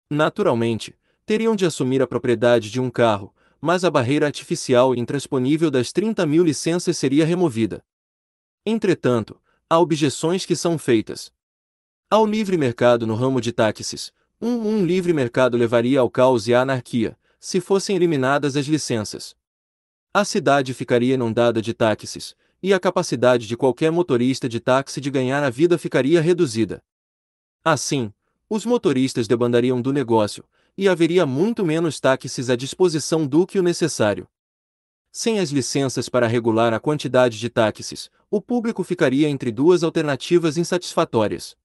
Naturalmente, teriam de assumir a propriedade de um carro, mas a barreira artificial e intransponível das 30 mil licenças seria removida. Entretanto, há objeções que são feitas. Ao livre mercado no ramo de táxis, um, um livre mercado levaria ao caos e à anarquia, se fossem eliminadas as licenças. A cidade ficaria inundada de táxis, e a capacidade de qualquer motorista de táxi de ganhar a vida ficaria reduzida. Assim, os motoristas debandariam do negócio, e haveria muito menos táxis à disposição do que o necessário. Sem as licenças para regular a quantidade de táxis, o público ficaria entre duas alternativas insatisfatórias.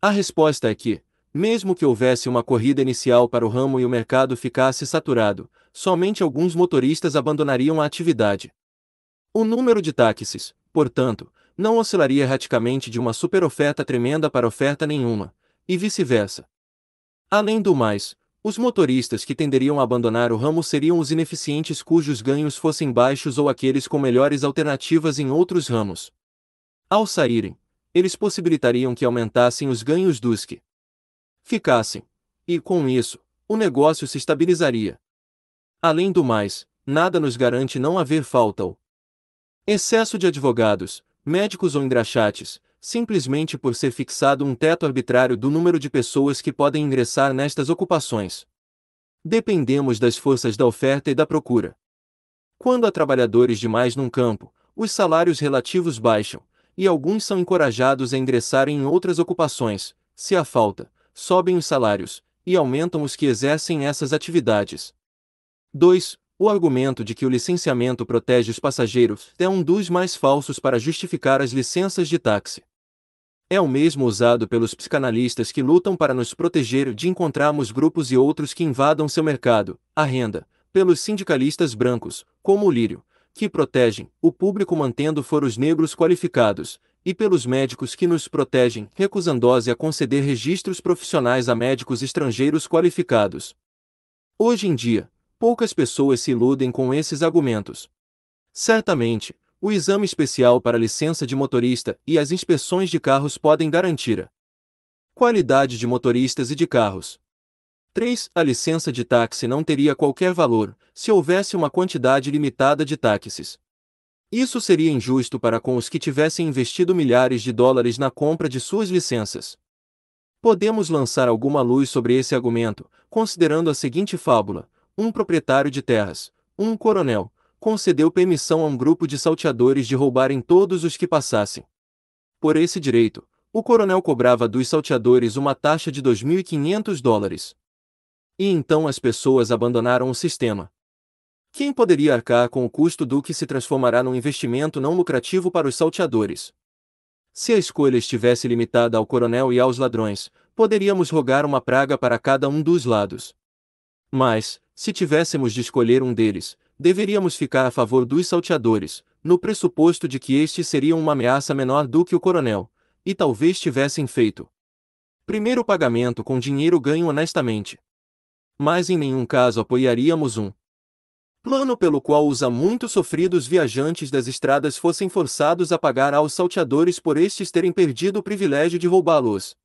A resposta é que, mesmo que houvesse uma corrida inicial para o ramo e o mercado ficasse saturado, somente alguns motoristas abandonariam a atividade. O número de táxis, portanto, não oscilaria radicalmente de uma superoferta tremenda para oferta nenhuma, e vice-versa. Além do mais, os motoristas que tenderiam a abandonar o ramo seriam os ineficientes cujos ganhos fossem baixos ou aqueles com melhores alternativas em outros ramos. Ao saírem, eles possibilitariam que aumentassem os ganhos dos que ficassem. E com isso, o negócio se estabilizaria. Além do mais, nada nos garante não haver falta ou excesso de advogados, médicos ou engraxates, simplesmente por ser fixado um teto arbitrário do número de pessoas que podem ingressar nestas ocupações. Dependemos das forças da oferta e da procura. Quando há trabalhadores demais num campo, os salários relativos baixam, e alguns são encorajados a ingressar em outras ocupações, se há falta, sobem os salários, e aumentam os que exercem essas atividades. 2. O argumento de que o licenciamento protege os passageiros é um dos mais falsos para justificar as licenças de táxi. É o mesmo usado pelos psicanalistas que lutam para nos proteger de encontrarmos grupos e outros que invadam seu mercado, a renda, pelos sindicalistas brancos, como o Lírio, que protegem o público mantendo foros negros qualificados, e pelos médicos que nos protegem, recusando-se a conceder registros profissionais a médicos estrangeiros qualificados. Hoje em dia, poucas pessoas se iludem com esses argumentos. Certamente, o exame especial para licença de motorista e as inspeções de carros podem garantir a qualidade de motoristas e de carros. 3. A licença de táxi não teria qualquer valor se houvesse uma quantidade limitada de táxis. Isso seria injusto para com os que tivessem investido milhares de dólares na compra de suas licenças. Podemos lançar alguma luz sobre esse argumento, considerando a seguinte fábula: um proprietário de terras, um coronel, concedeu permissão a um grupo de salteadores de roubarem todos os que passassem. Por esse direito, o coronel cobrava dos salteadores uma taxa de 2.500 dólares. E então as pessoas abandonaram o sistema. Quem poderia arcar com o custo do que se transformará num investimento não lucrativo para os salteadores? Se a escolha estivesse limitada ao coronel e aos ladrões, poderíamos rogar uma praga para cada um dos lados. Mas, se tivéssemos de escolher um deles, deveríamos ficar a favor dos salteadores, no pressuposto de que estes seriam uma ameaça menor do que o coronel, e talvez tivessem feito. Primeiro pagamento com dinheiro ganho honestamente. Mas em nenhum caso apoiaríamos um plano pelo qual os há muito sofridos viajantes das estradas fossem forçados a pagar aos salteadores por estes terem perdido o privilégio de roubá-los.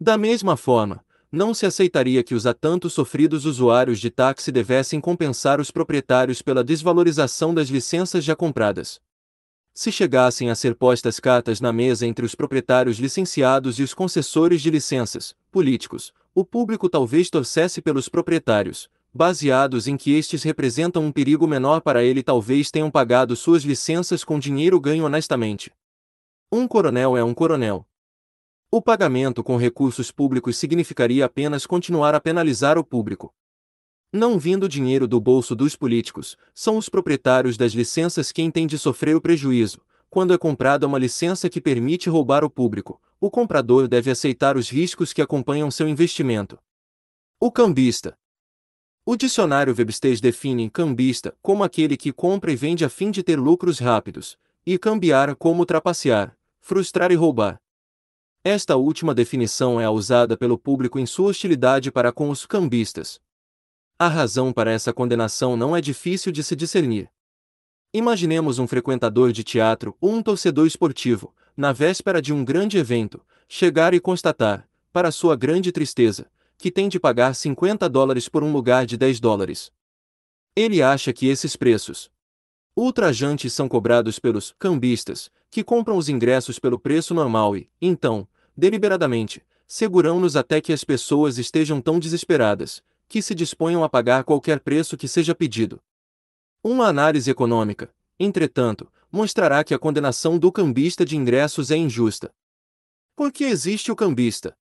Da mesma forma, não se aceitaria que os há tanto sofridos usuários de táxi devessem compensar os proprietários pela desvalorização das licenças já compradas. Se chegassem a ser postas cartas na mesa entre os proprietários licenciados e os concessores de licenças, políticos, o público talvez torcesse pelos proprietários, baseados em que estes representam um perigo menor para ele, talvez tenham pagado suas licenças com dinheiro ganho honestamente. Um coronel é um coronel. O pagamento com recursos públicos significaria apenas continuar a penalizar o público. Não vindo dinheiro do bolso dos políticos, são os proprietários das licenças quem tem de sofrer o prejuízo. Quando é comprada uma licença que permite roubar o público, o comprador deve aceitar os riscos que acompanham seu investimento. O cambista, o dicionário Webstage define cambista como aquele que compra e vende a fim de ter lucros rápidos, e cambiar como trapacear, frustrar e roubar. Esta última definição é usada pelo público em sua hostilidade para com os cambistas. A razão para essa condenação não é difícil de se discernir. Imaginemos um frequentador de teatro ou um torcedor esportivo, na véspera de um grande evento, chegar e constatar, para sua grande tristeza, que tem de pagar 50 dólares por um lugar de 10 dólares. Ele acha que esses preços ultrajantes são cobrados pelos cambistas, que compram os ingressos pelo preço normal e, então, deliberadamente, segurão-nos até que as pessoas estejam tão desesperadas que se disponham a pagar qualquer preço que seja pedido. Uma análise econômica, entretanto, mostrará que a condenação do cambista de ingressos é injusta. Por que existe o cambista?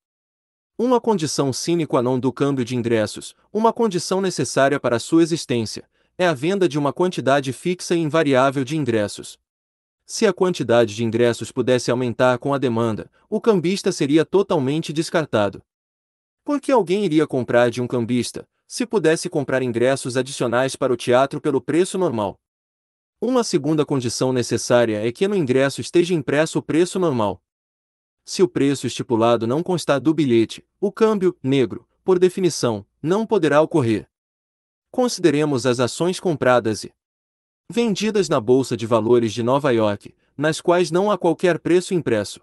Uma condição sine qua non do câmbio de ingressos, uma condição necessária para sua existência, é a venda de uma quantidade fixa e invariável de ingressos. Se a quantidade de ingressos pudesse aumentar com a demanda, o cambista seria totalmente descartado. Porque alguém iria comprar de um cambista, se pudesse comprar ingressos adicionais para o teatro pelo preço normal? Uma segunda condição necessária é que no ingresso esteja impresso o preço normal. Se o preço estipulado não constar do bilhete, o câmbio, negro, por definição, não poderá ocorrer. Consideremos as ações compradas e vendidas na Bolsa de Valores de Nova York, nas quais não há qualquer preço impresso.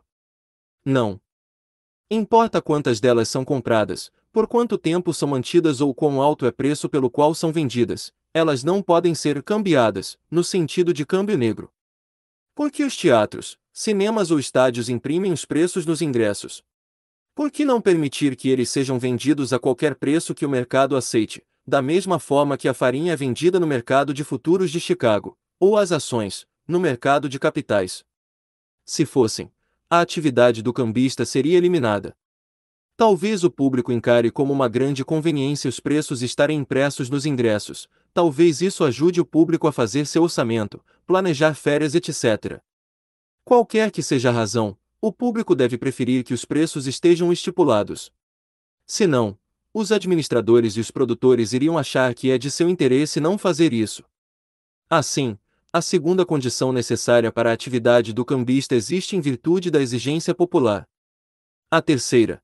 Não importa quantas delas são compradas, por quanto tempo são mantidas ou quão alto é preço pelo qual são vendidas, elas não podem ser cambiadas, no sentido de câmbio negro. Por que os teatros, cinemas ou estádios imprimem os preços nos ingressos. Por que não permitir que eles sejam vendidos a qualquer preço que o mercado aceite, da mesma forma que a farinha é vendida no mercado de futuros de Chicago, ou as ações, no mercado de capitais? Se fossem, a atividade do cambista seria eliminada. Talvez o público encare como uma grande conveniência os preços estarem impressos nos ingressos, talvez isso ajude o público a fazer seu orçamento, planejar férias, etc. Qualquer que seja a razão, o público deve preferir que os preços estejam estipulados. Senão, os administradores e os produtores iriam achar que é de seu interesse não fazer isso. Assim, a segunda condição necessária para a atividade do cambista existe em virtude da exigência popular. A terceira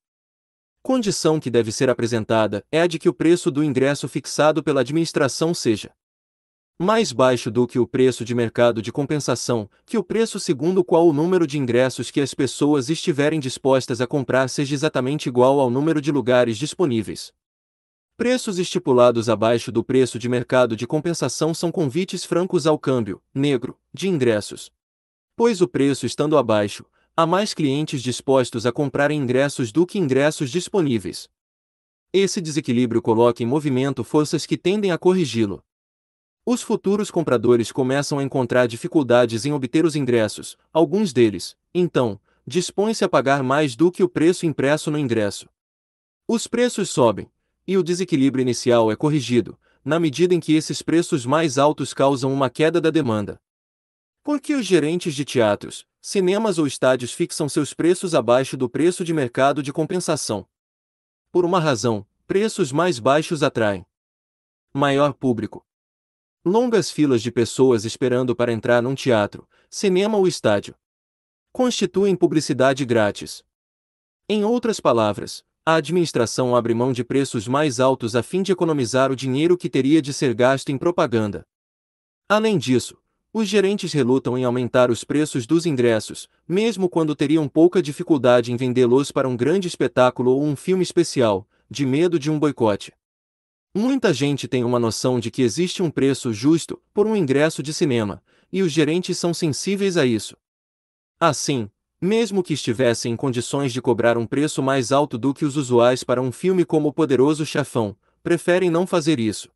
condição que deve ser apresentada é a de que o preço do ingresso fixado pela administração seja mais baixo do que o preço de mercado de compensação, que o preço segundo o qual o número de ingressos que as pessoas estiverem dispostas a comprar seja exatamente igual ao número de lugares disponíveis. Preços estipulados abaixo do preço de mercado de compensação são convites francos ao câmbio, negro, de ingressos. Pois o preço estando abaixo, há mais clientes dispostos a comprar ingressos do que ingressos disponíveis. Esse desequilíbrio coloca em movimento forças que tendem a corrigi-lo. Os futuros compradores começam a encontrar dificuldades em obter os ingressos, alguns deles, então, dispõem-se a pagar mais do que o preço impresso no ingresso. Os preços sobem, e o desequilíbrio inicial é corrigido, na medida em que esses preços mais altos causam uma queda da demanda. Por que os gerentes de teatros, cinemas ou estádios fixam seus preços abaixo do preço de mercado de compensação? Por uma razão, preços mais baixos atraem maior público. Longas filas de pessoas esperando para entrar num teatro, cinema ou estádio. Constituem publicidade grátis. Em outras palavras, a administração abre mão de preços mais altos a fim de economizar o dinheiro que teria de ser gasto em propaganda. Além disso, os gerentes relutam em aumentar os preços dos ingressos, mesmo quando teriam pouca dificuldade em vendê-los para um grande espetáculo ou um filme especial, de medo de um boicote. Muita gente tem uma noção de que existe um preço justo por um ingresso de cinema, e os gerentes são sensíveis a isso. Assim, mesmo que estivessem em condições de cobrar um preço mais alto do que os usuais para um filme como O Poderoso Chefão, preferem não fazer isso.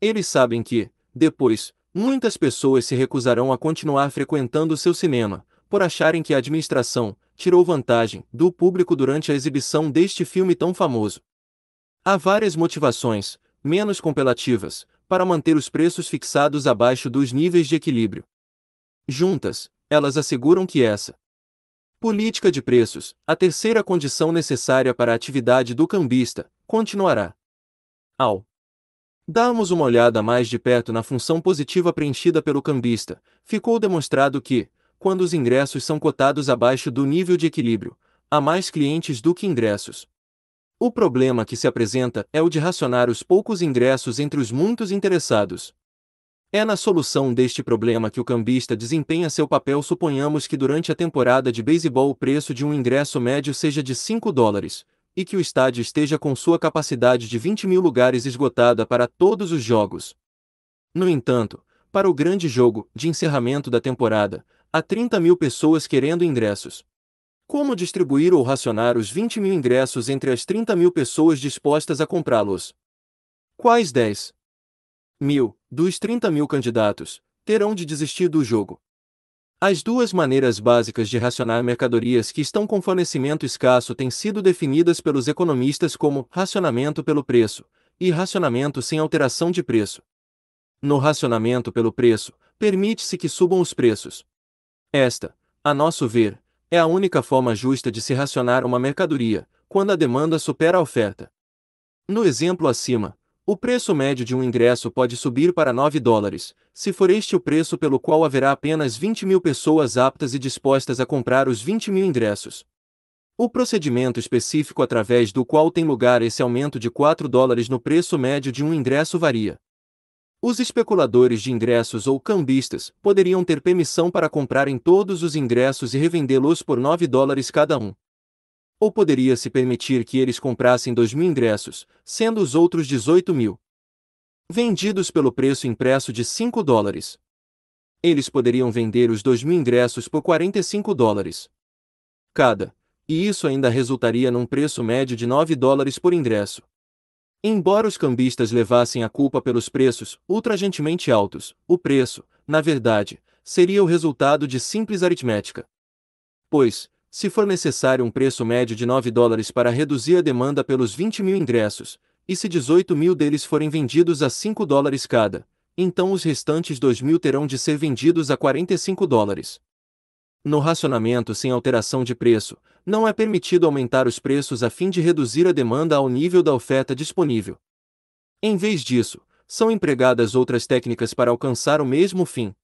Eles sabem que, depois, muitas pessoas se recusarão a continuar frequentando seu cinema, por acharem que a administração tirou vantagem do público durante a exibição deste filme tão famoso. Há várias motivações, menos compelativas, para manter os preços fixados abaixo dos níveis de equilíbrio. Juntas, elas asseguram que essa política de preços, a terceira condição necessária para a atividade do cambista, continuará. Ao darmos uma olhada mais de perto na função positiva preenchida pelo cambista, ficou demonstrado que, quando os ingressos são cotados abaixo do nível de equilíbrio, há mais clientes do que ingressos, o problema que se apresenta é o de racionar os poucos ingressos entre os muitos interessados. É na solução deste problema que o cambista desempenha seu papel. Suponhamos que durante a temporada de beisebol o preço de um ingresso médio seja de 5 dólares, e que o estádio esteja com sua capacidade de 20 mil lugares esgotada para todos os jogos. No entanto, para o grande jogo de encerramento da temporada, há 30 mil pessoas querendo ingressos. Como distribuir ou racionar os 20 mil ingressos entre as 30 mil pessoas dispostas a comprá-los? Quais 10 mil dos 30 mil candidatos terão de desistir do jogo? As duas maneiras básicas de racionar mercadorias que estão com fornecimento escasso têm sido definidas pelos economistas como racionamento pelo preço e racionamento sem alteração de preço. No racionamento pelo preço, permite-se que subam os preços. Esta, a nosso ver, é a única forma justa de se racionar uma mercadoria, quando a demanda supera a oferta. No exemplo acima, o preço médio de um ingresso pode subir para 9 dólares, se for este o preço pelo qual haverá apenas 20 mil pessoas aptas e dispostas a comprar os 20 mil ingressos. O procedimento específico através do qual tem lugar esse aumento de 4 dólares no preço médio de um ingresso varia. Os especuladores de ingressos ou cambistas poderiam ter permissão para comprarem todos os ingressos e revendê-los por 9 dólares cada um. Ou poderia se permitir que eles comprassem 2 mil ingressos, sendo os outros 18 mil vendidos pelo preço impresso de 5 dólares. Eles poderiam vender os 2 mil ingressos por 45 dólares cada, e isso ainda resultaria num preço médio de 9 dólares por ingresso. Embora os cambistas levassem a culpa pelos preços ultrajantemente altos, o preço, na verdade, seria o resultado de simples aritmética. Pois, se for necessário um preço médio de 9 dólares para reduzir a demanda pelos 20 mil ingressos, e se 18 mil deles forem vendidos a 5 dólares cada, então os restantes 2 mil terão de ser vendidos a 45 dólares. No racionamento sem alteração de preço, não é permitido aumentar os preços a fim de reduzir a demanda ao nível da oferta disponível. Em vez disso, são empregadas outras técnicas para alcançar o mesmo fim.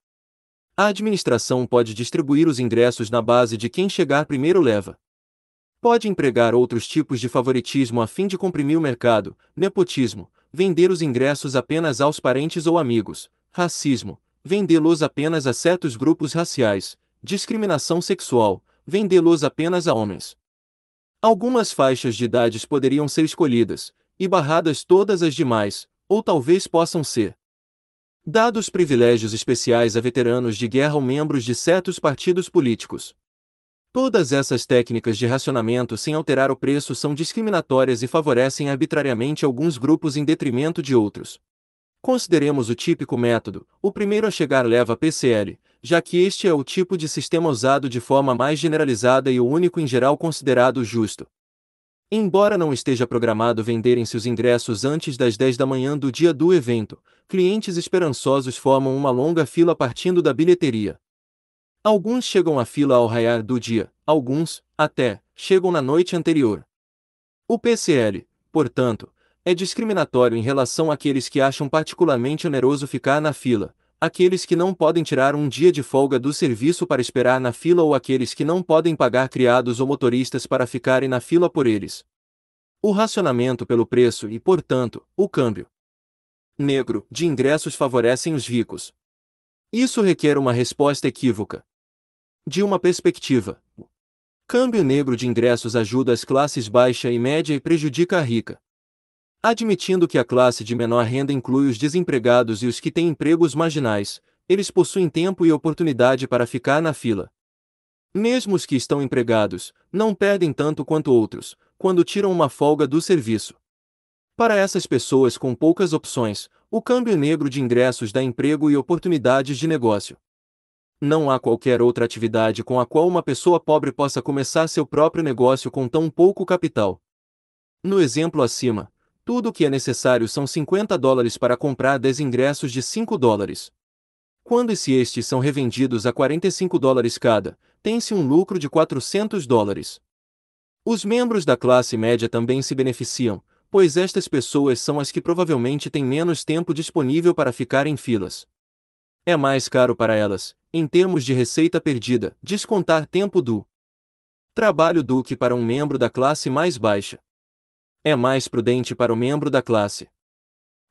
A administração pode distribuir os ingressos na base de quem chegar primeiro leva. Pode empregar outros tipos de favoritismo a fim de comprimir o mercado, nepotismo, vender os ingressos apenas aos parentes ou amigos, racismo, vendê-los apenas a certos grupos raciais, discriminação sexual, vendê-los apenas a homens. Algumas faixas de idades poderiam ser escolhidas, e barradas todas as demais, ou talvez possam ser. Dados privilégios especiais a veteranos de guerra ou membros de certos partidos políticos. Todas essas técnicas de racionamento sem alterar o preço são discriminatórias e favorecem arbitrariamente alguns grupos em detrimento de outros. Consideremos o típico método: o primeiro a chegar leva a PCL, já que este é o tipo de sistema usado de forma mais generalizada e o único em geral considerado justo. Embora não esteja programado venderem-se os ingressos antes das 10 da manhã do dia do evento, clientes esperançosos formam uma longa fila partindo da bilheteria. Alguns chegam à fila ao raiar do dia, alguns, até, chegam na noite anterior. O PCL, portanto, é discriminatório em relação àqueles que acham particularmente oneroso ficar na fila, aqueles que não podem tirar um dia de folga do serviço para esperar na fila ou aqueles que não podem pagar criados ou motoristas para ficarem na fila por eles. O racionamento pelo preço e, portanto, o câmbio negro de ingressos favorecem os ricos. Isso requer uma resposta equívoca. De uma perspectiva, o câmbio negro de ingressos ajuda as classes baixa e média e prejudica a rica. Admitindo que a classe de menor renda inclui os desempregados e os que têm empregos marginais, eles possuem tempo e oportunidade para ficar na fila. Mesmo os que estão empregados, não perdem tanto quanto outros, quando tiram uma folga do serviço. Para essas pessoas com poucas opções, o câmbio negro de ingressos dá emprego e oportunidades de negócio. Não há qualquer outra atividade com a qual uma pessoa pobre possa começar seu próprio negócio com tão pouco capital. No exemplo acima, tudo o que é necessário são 50 dólares para comprar 10 ingressos de 5 dólares. Quando e se estes são revendidos a 45 dólares cada, tem-se um lucro de 400 dólares. Os membros da classe média também se beneficiam, pois estas pessoas são as que provavelmente têm menos tempo disponível para ficar em filas. É mais caro para elas, em termos de receita perdida, descontar tempo do trabalho do que para um membro da classe mais baixa. É mais prudente para o membro da classe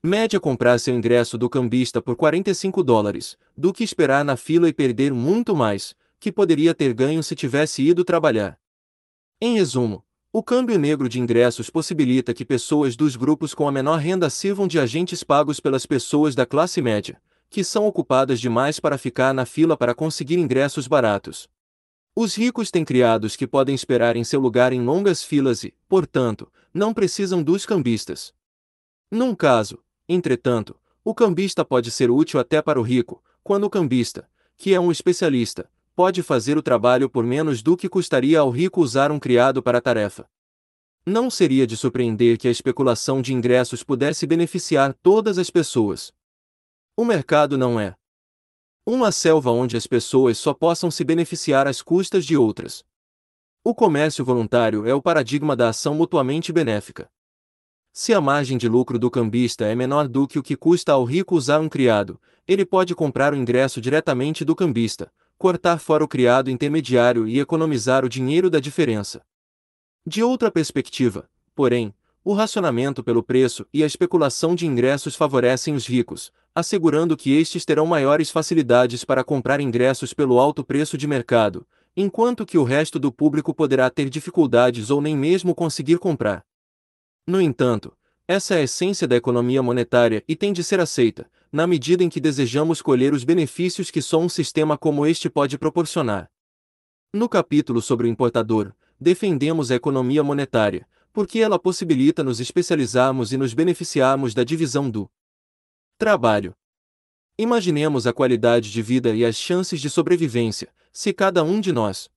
média comprar seu ingresso do cambista por 45 dólares, do que esperar na fila e perder muito mais, que poderia ter ganho se tivesse ido trabalhar. Em resumo, o câmbio negro de ingressos possibilita que pessoas dos grupos com a menor renda sirvam de agentes pagos pelas pessoas da classe média, que são ocupadas demais para ficar na fila para conseguir ingressos baratos. Os ricos têm criados que podem esperar em seu lugar em longas filas e, portanto, não precisam dos cambistas. Num caso, entretanto, o cambista pode ser útil até para o rico, quando o cambista, que é um especialista, pode fazer o trabalho por menos do que custaria ao rico usar um criado para a tarefa. Não seria de surpreender que a especulação de ingressos pudesse beneficiar todas as pessoas. O mercado não é, uma selva onde as pessoas só possam se beneficiar às custas de outras. O comércio voluntário é o paradigma da ação mutuamente benéfica. Se a margem de lucro do cambista é menor do que o que custa ao rico usar um criado, ele pode comprar o ingresso diretamente do cambista, cortar fora o criado intermediário e economizar o dinheiro da diferença. De outra perspectiva, porém, o racionamento pelo preço e a especulação de ingressos favorecem os ricos, assegurando que estes terão maiores facilidades para comprar ingressos pelo alto preço de mercado, enquanto que o resto do público poderá ter dificuldades ou nem mesmo conseguir comprar. No entanto, essa é a essência da economia monetária e tem de ser aceita, na medida em que desejamos colher os benefícios que só um sistema como este pode proporcionar. No capítulo sobre o importador, defendemos a economia monetária, porque ela possibilita nos especializarmos e nos beneficiarmos da divisão do trabalho. Imaginemos a qualidade de vida e as chances de sobrevivência, se cada um de nós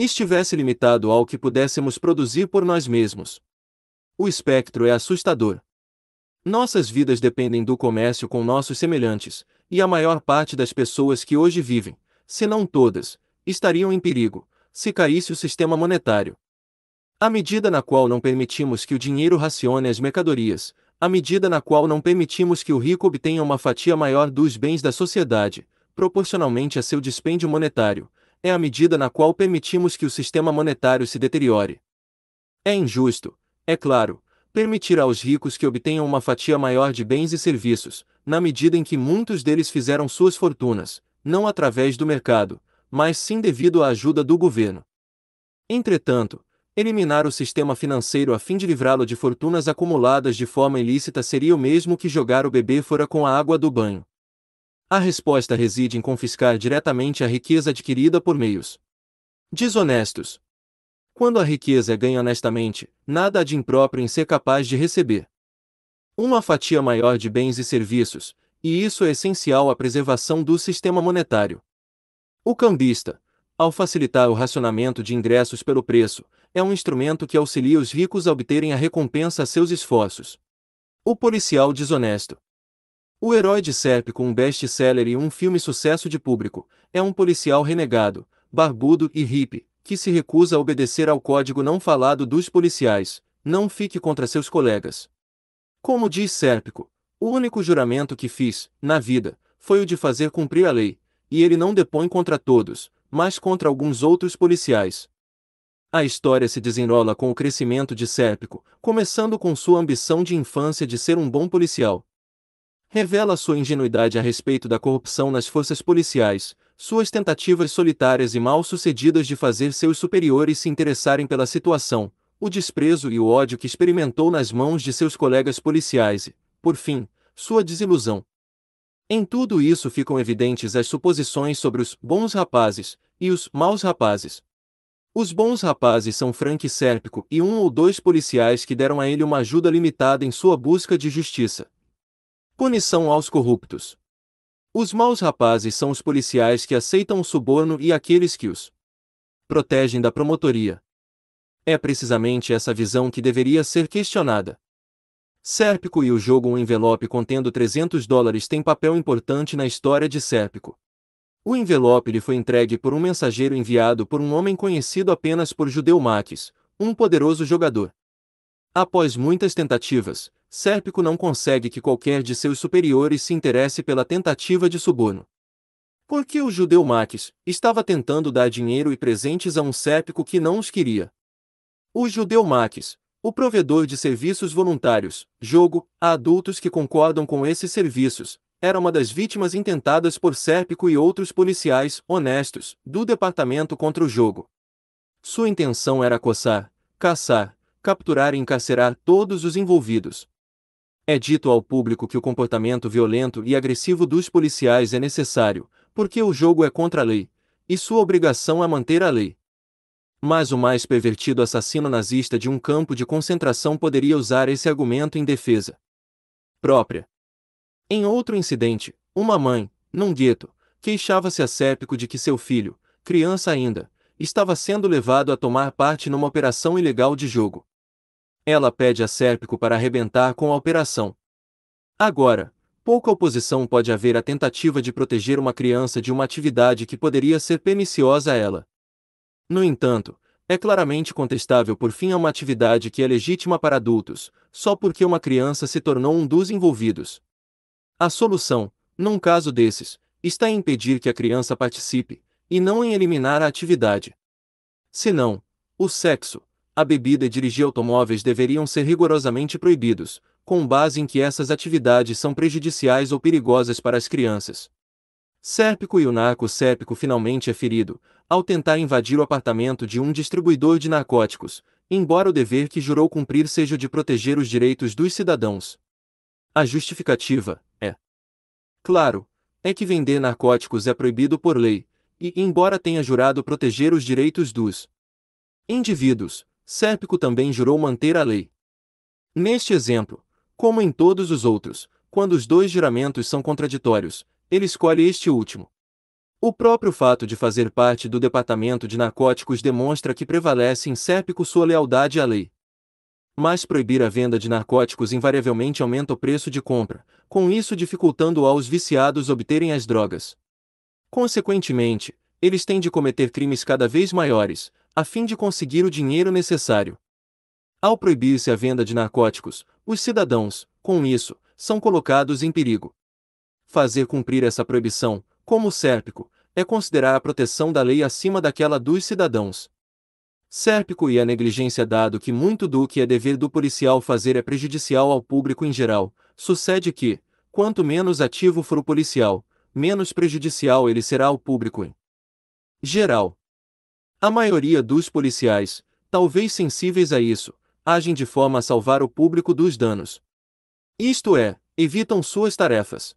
estivesse limitado ao que pudéssemos produzir por nós mesmos. O espectro é assustador. Nossas vidas dependem do comércio com nossos semelhantes, e a maior parte das pessoas que hoje vivem, se não todas, estariam em perigo se caísse o sistema monetário. À medida na qual não permitimos que o dinheiro racione as mercadorias, à medida na qual não permitimos que o rico obtenha uma fatia maior dos bens da sociedade, proporcionalmente a seu dispêndio monetário, é à medida na qual permitimos que o sistema monetário se deteriore. É injusto, é claro, permitir aos ricos que obtenham uma fatia maior de bens e serviços, na medida em que muitos deles fizeram suas fortunas, não através do mercado, mas sim devido à ajuda do governo. Entretanto, Eliminar o sistema financeiro a fim de livrá-lo de fortunas acumuladas de forma ilícita seria o mesmo que jogar o bebê fora com a água do banho. A resposta reside em confiscar diretamente a riqueza adquirida por meios desonestos. Quando a riqueza é ganha honestamente, nada há de impróprio em ser capaz de receber uma fatia maior de bens e serviços, e isso é essencial à preservação do sistema monetário. O cambista, ao facilitar o racionamento de ingressos pelo preço, é um instrumento que auxilia os ricos a obterem a recompensa a seus esforços. O policial desonesto. O herói de Sérpico, um best-seller e um filme sucesso de público, é um policial renegado, barbudo e hippie, que se recusa a obedecer ao código não falado dos policiais, não fique contra seus colegas. Como diz Sérpico, o único juramento que fiz, na vida, foi o de fazer cumprir a lei, e ele não depõe contra todos, mas contra alguns outros policiais. A história se desenrola com o crescimento de Sérpico, começando com sua ambição de infância de ser um bom policial. Revela sua ingenuidade a respeito da corrupção nas forças policiais, suas tentativas solitárias e mal-sucedidas de fazer seus superiores se interessarem pela situação, o desprezo e o ódio que experimentou nas mãos de seus colegas policiais e, por fim, sua desilusão. Em tudo isso ficam evidentes as suposições sobre os bons rapazes e os maus rapazes, os bons rapazes são Frank Sérpico e um ou dois policiais que deram a ele uma ajuda limitada em sua busca de justiça. Punição aos corruptos. Os maus rapazes são os policiais que aceitam o suborno e aqueles que os protegem da promotoria. É precisamente essa visão que deveria ser questionada. Sérpico e o jogo Um Envelope contendo 300 dólares tem papel importante na história de Sérpico. O envelope lhe foi entregue por um mensageiro enviado por um homem conhecido apenas por Judeu Maques, um poderoso jogador. Após muitas tentativas, Sérpico não consegue que qualquer de seus superiores se interesse pela tentativa de suborno. Porque o judeu Maques estava tentando dar dinheiro e presentes a um Sérpico que não os queria. O judeu Maques, o provedor de serviços voluntários, jogo, a adultos que concordam com esses serviços, era uma das vítimas intentadas por Sérpico e outros policiais honestos do departamento contra o jogo. Sua intenção era coçar, caçar, capturar e encarcerar todos os envolvidos. É dito ao público que o comportamento violento e agressivo dos policiais é necessário, porque o jogo é contra a lei, e sua obrigação é manter a lei. Mas o mais pervertido assassino nazista de um campo de concentração poderia usar esse argumento em defesa própria. Em outro incidente, uma mãe, num gueto, queixava-se assérpico de que seu filho, criança ainda, estava sendo levado a tomar parte numa operação ilegal de jogo. Ela pede a Sérpico para arrebentar com a operação. Agora, pouca oposição pode haver à tentativa de proteger uma criança de uma atividade que poderia ser perniciosa a ela. No entanto, é claramente contestável por fim a uma atividade que é legítima para adultos, só porque uma criança se tornou um dos envolvidos. A solução, num caso desses, está em impedir que a criança participe, e não em eliminar a atividade. Se não, o sexo, a bebida e dirigir automóveis deveriam ser rigorosamente proibidos, com base em que essas atividades são prejudiciais ou perigosas para as crianças. Sérpico e o narco sérpico finalmente é ferido, ao tentar invadir o apartamento de um distribuidor de narcóticos, embora o dever que jurou cumprir seja o de proteger os direitos dos cidadãos. A justificativa, Claro, é que vender narcóticos é proibido por lei, e, embora tenha jurado proteger os direitos dos indivíduos, Sérpico também jurou manter a lei. Neste exemplo, como em todos os outros, quando os dois juramentos são contraditórios, ele escolhe este último. O próprio fato de fazer parte do Departamento de Narcóticos demonstra que prevalece em Sérpico sua lealdade à lei. Mas proibir a venda de narcóticos invariavelmente aumenta o preço de compra, com isso dificultando aos viciados obterem as drogas. Consequentemente, eles têm de cometer crimes cada vez maiores, a fim de conseguir o dinheiro necessário. Ao proibir-se a venda de narcóticos, os cidadãos, com isso, são colocados em perigo. Fazer cumprir essa proibição, como o Sérpico, é considerar a proteção da lei acima daquela dos cidadãos. Sérpico e a negligência dado que muito do que é dever do policial fazer é prejudicial ao público em geral, sucede que, quanto menos ativo for o policial, menos prejudicial ele será ao público em geral. A maioria dos policiais, talvez sensíveis a isso, agem de forma a salvar o público dos danos. Isto é, evitam suas tarefas.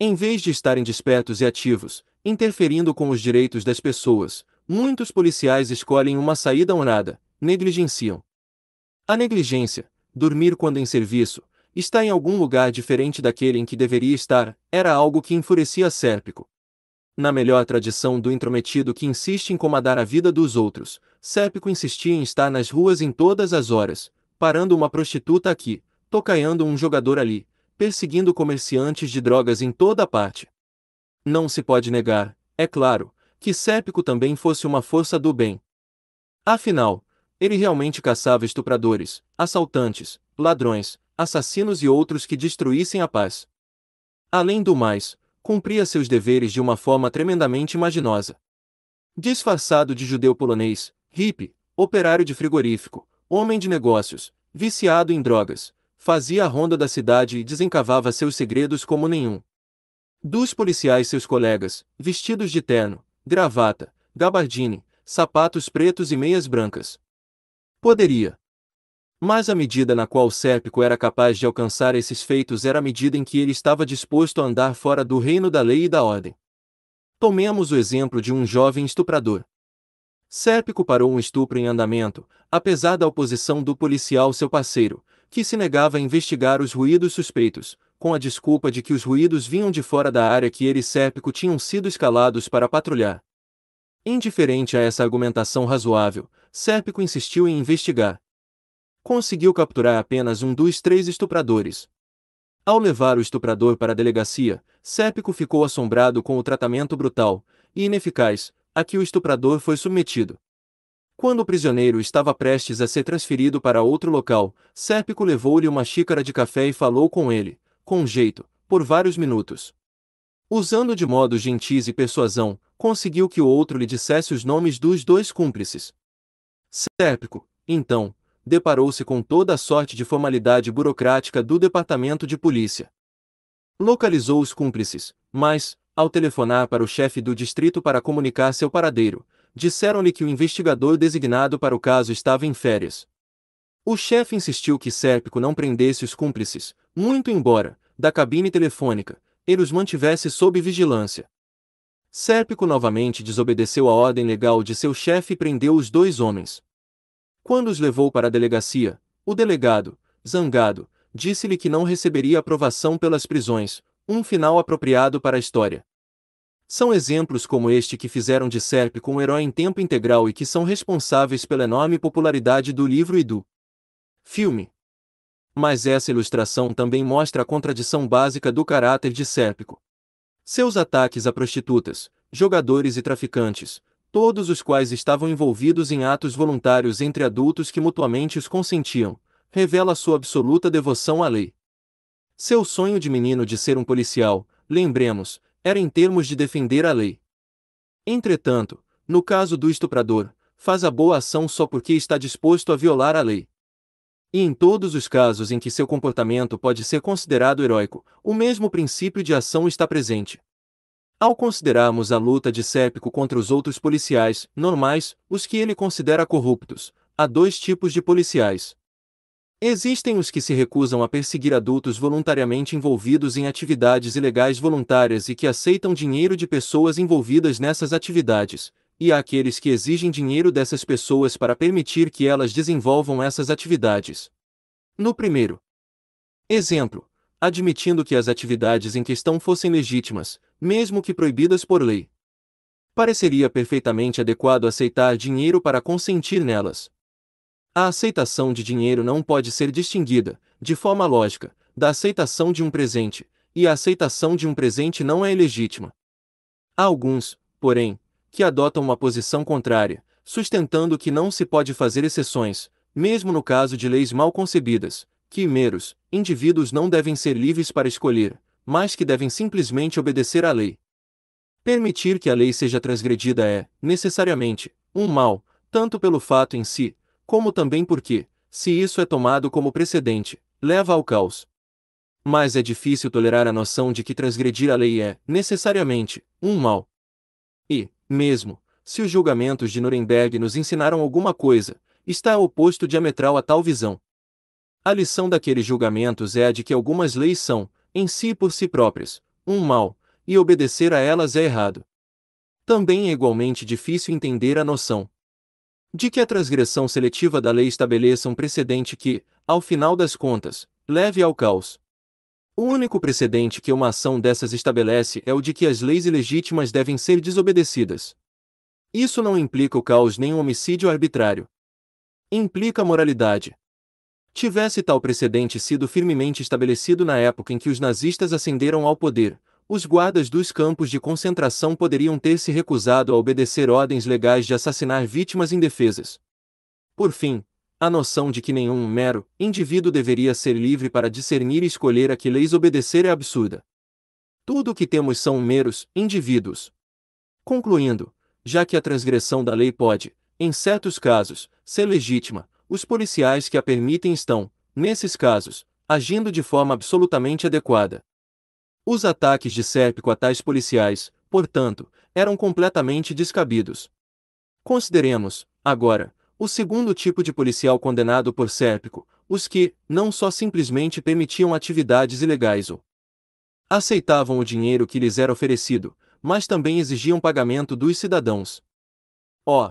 Em vez de estarem despertos e ativos, interferindo com os direitos das pessoas, Muitos policiais escolhem uma saída ou nada, negligenciam. A negligência, dormir quando em serviço, está em algum lugar diferente daquele em que deveria estar, era algo que enfurecia Sérpico. Na melhor tradição do intrometido que insiste em comandar a vida dos outros, Sérpico insistia em estar nas ruas em todas as horas, parando uma prostituta aqui, tocaiando um jogador ali, perseguindo comerciantes de drogas em toda parte. Não se pode negar, é claro, que Sérpico também fosse uma força do bem. Afinal, ele realmente caçava estupradores, assaltantes, ladrões, assassinos e outros que destruíssem a paz. Além do mais, cumpria seus deveres de uma forma tremendamente imaginosa. Disfarçado de judeu polonês, hippie, operário de frigorífico, homem de negócios, viciado em drogas, fazia a ronda da cidade e desencavava seus segredos como nenhum. Dos policiais seus colegas, vestidos de terno, gravata, gabardine, sapatos pretos e meias brancas. Poderia. Mas a medida na qual Sérpico era capaz de alcançar esses feitos era a medida em que ele estava disposto a andar fora do reino da lei e da ordem. Tomemos o exemplo de um jovem estuprador. Sérpico parou um estupro em andamento, apesar da oposição do policial seu parceiro, que se negava a investigar os ruídos suspeitos, com a desculpa de que os ruídos vinham de fora da área que ele e Sérpico tinham sido escalados para patrulhar. Indiferente a essa argumentação razoável, Sérpico insistiu em investigar. Conseguiu capturar apenas um dos três estupradores. Ao levar o estuprador para a delegacia, Sérpico ficou assombrado com o tratamento brutal e ineficaz a que o estuprador foi submetido. Quando o prisioneiro estava prestes a ser transferido para outro local, Sérpico levou-lhe uma xícara de café e falou com ele, com jeito, por vários minutos. Usando de modos gentis e persuasão, conseguiu que o outro lhe dissesse os nomes dos dois cúmplices. Sérpico, então, deparou-se com toda a sorte de formalidade burocrática do Departamento de Polícia. Localizou os cúmplices, mas, ao telefonar para o chefe do distrito para comunicar seu paradeiro, disseram-lhe que o investigador designado para o caso estava em férias. O chefe insistiu que Sérpico não prendesse os cúmplices, muito embora, da cabine telefônica, ele os mantivesse sob vigilância. Sérpico novamente desobedeceu a ordem legal de seu chefe e prendeu os dois homens. Quando os levou para a delegacia, o delegado, zangado, disse-lhe que não receberia aprovação pelas prisões, um final apropriado para a história. São exemplos como este que fizeram de Sérpico um herói em tempo integral e que são responsáveis pela enorme popularidade do livro e do filme mas essa ilustração também mostra a contradição básica do caráter Sérpico. Seus ataques a prostitutas, jogadores e traficantes, todos os quais estavam envolvidos em atos voluntários entre adultos que mutuamente os consentiam, revela sua absoluta devoção à lei. Seu sonho de menino de ser um policial, lembremos, era em termos de defender a lei. Entretanto, no caso do estuprador, faz a boa ação só porque está disposto a violar a lei. E em todos os casos em que seu comportamento pode ser considerado heróico, o mesmo princípio de ação está presente. Ao considerarmos a luta de Sérpico contra os outros policiais, normais, os que ele considera corruptos, há dois tipos de policiais. Existem os que se recusam a perseguir adultos voluntariamente envolvidos em atividades ilegais voluntárias e que aceitam dinheiro de pessoas envolvidas nessas atividades, e há aqueles que exigem dinheiro dessas pessoas para permitir que elas desenvolvam essas atividades. No primeiro exemplo, admitindo que as atividades em questão fossem legítimas, mesmo que proibidas por lei, pareceria perfeitamente adequado aceitar dinheiro para consentir nelas. A aceitação de dinheiro não pode ser distinguida, de forma lógica, da aceitação de um presente, e a aceitação de um presente não é ilegítima. Há alguns, porém, que adotam uma posição contrária, sustentando que não se pode fazer exceções, mesmo no caso de leis mal concebidas, que meros indivíduos não devem ser livres para escolher, mas que devem simplesmente obedecer à lei. Permitir que a lei seja transgredida é, necessariamente, um mal, tanto pelo fato em si, como também porque, se isso é tomado como precedente, leva ao caos. Mas é difícil tolerar a noção de que transgredir a lei é, necessariamente, um mal. E, mesmo, se os julgamentos de Nuremberg nos ensinaram alguma coisa, está oposto diametral a tal visão. A lição daqueles julgamentos é a de que algumas leis são, em si por si próprias, um mal, e obedecer a elas é errado. Também é igualmente difícil entender a noção de que a transgressão seletiva da lei estabeleça um precedente que, ao final das contas, leve ao caos. O único precedente que uma ação dessas estabelece é o de que as leis ilegítimas devem ser desobedecidas. Isso não implica o caos nem o homicídio arbitrário. Implica a moralidade. Tivesse tal precedente sido firmemente estabelecido na época em que os nazistas ascenderam ao poder, os guardas dos campos de concentração poderiam ter se recusado a obedecer ordens legais de assassinar vítimas indefesas. Por fim, a noção de que nenhum mero indivíduo deveria ser livre para discernir e escolher a que leis obedecer é absurda. Tudo o que temos são meros indivíduos. Concluindo, já que a transgressão da lei pode, em certos casos, ser legítima, os policiais que a permitem estão, nesses casos, agindo de forma absolutamente adequada. Os ataques de Sérpico a tais policiais, portanto, eram completamente descabidos. Consideremos, agora, o segundo tipo de policial condenado por Sérpico, os que, não só simplesmente permitiam atividades ilegais ou aceitavam o dinheiro que lhes era oferecido, mas também exigiam pagamento dos cidadãos. O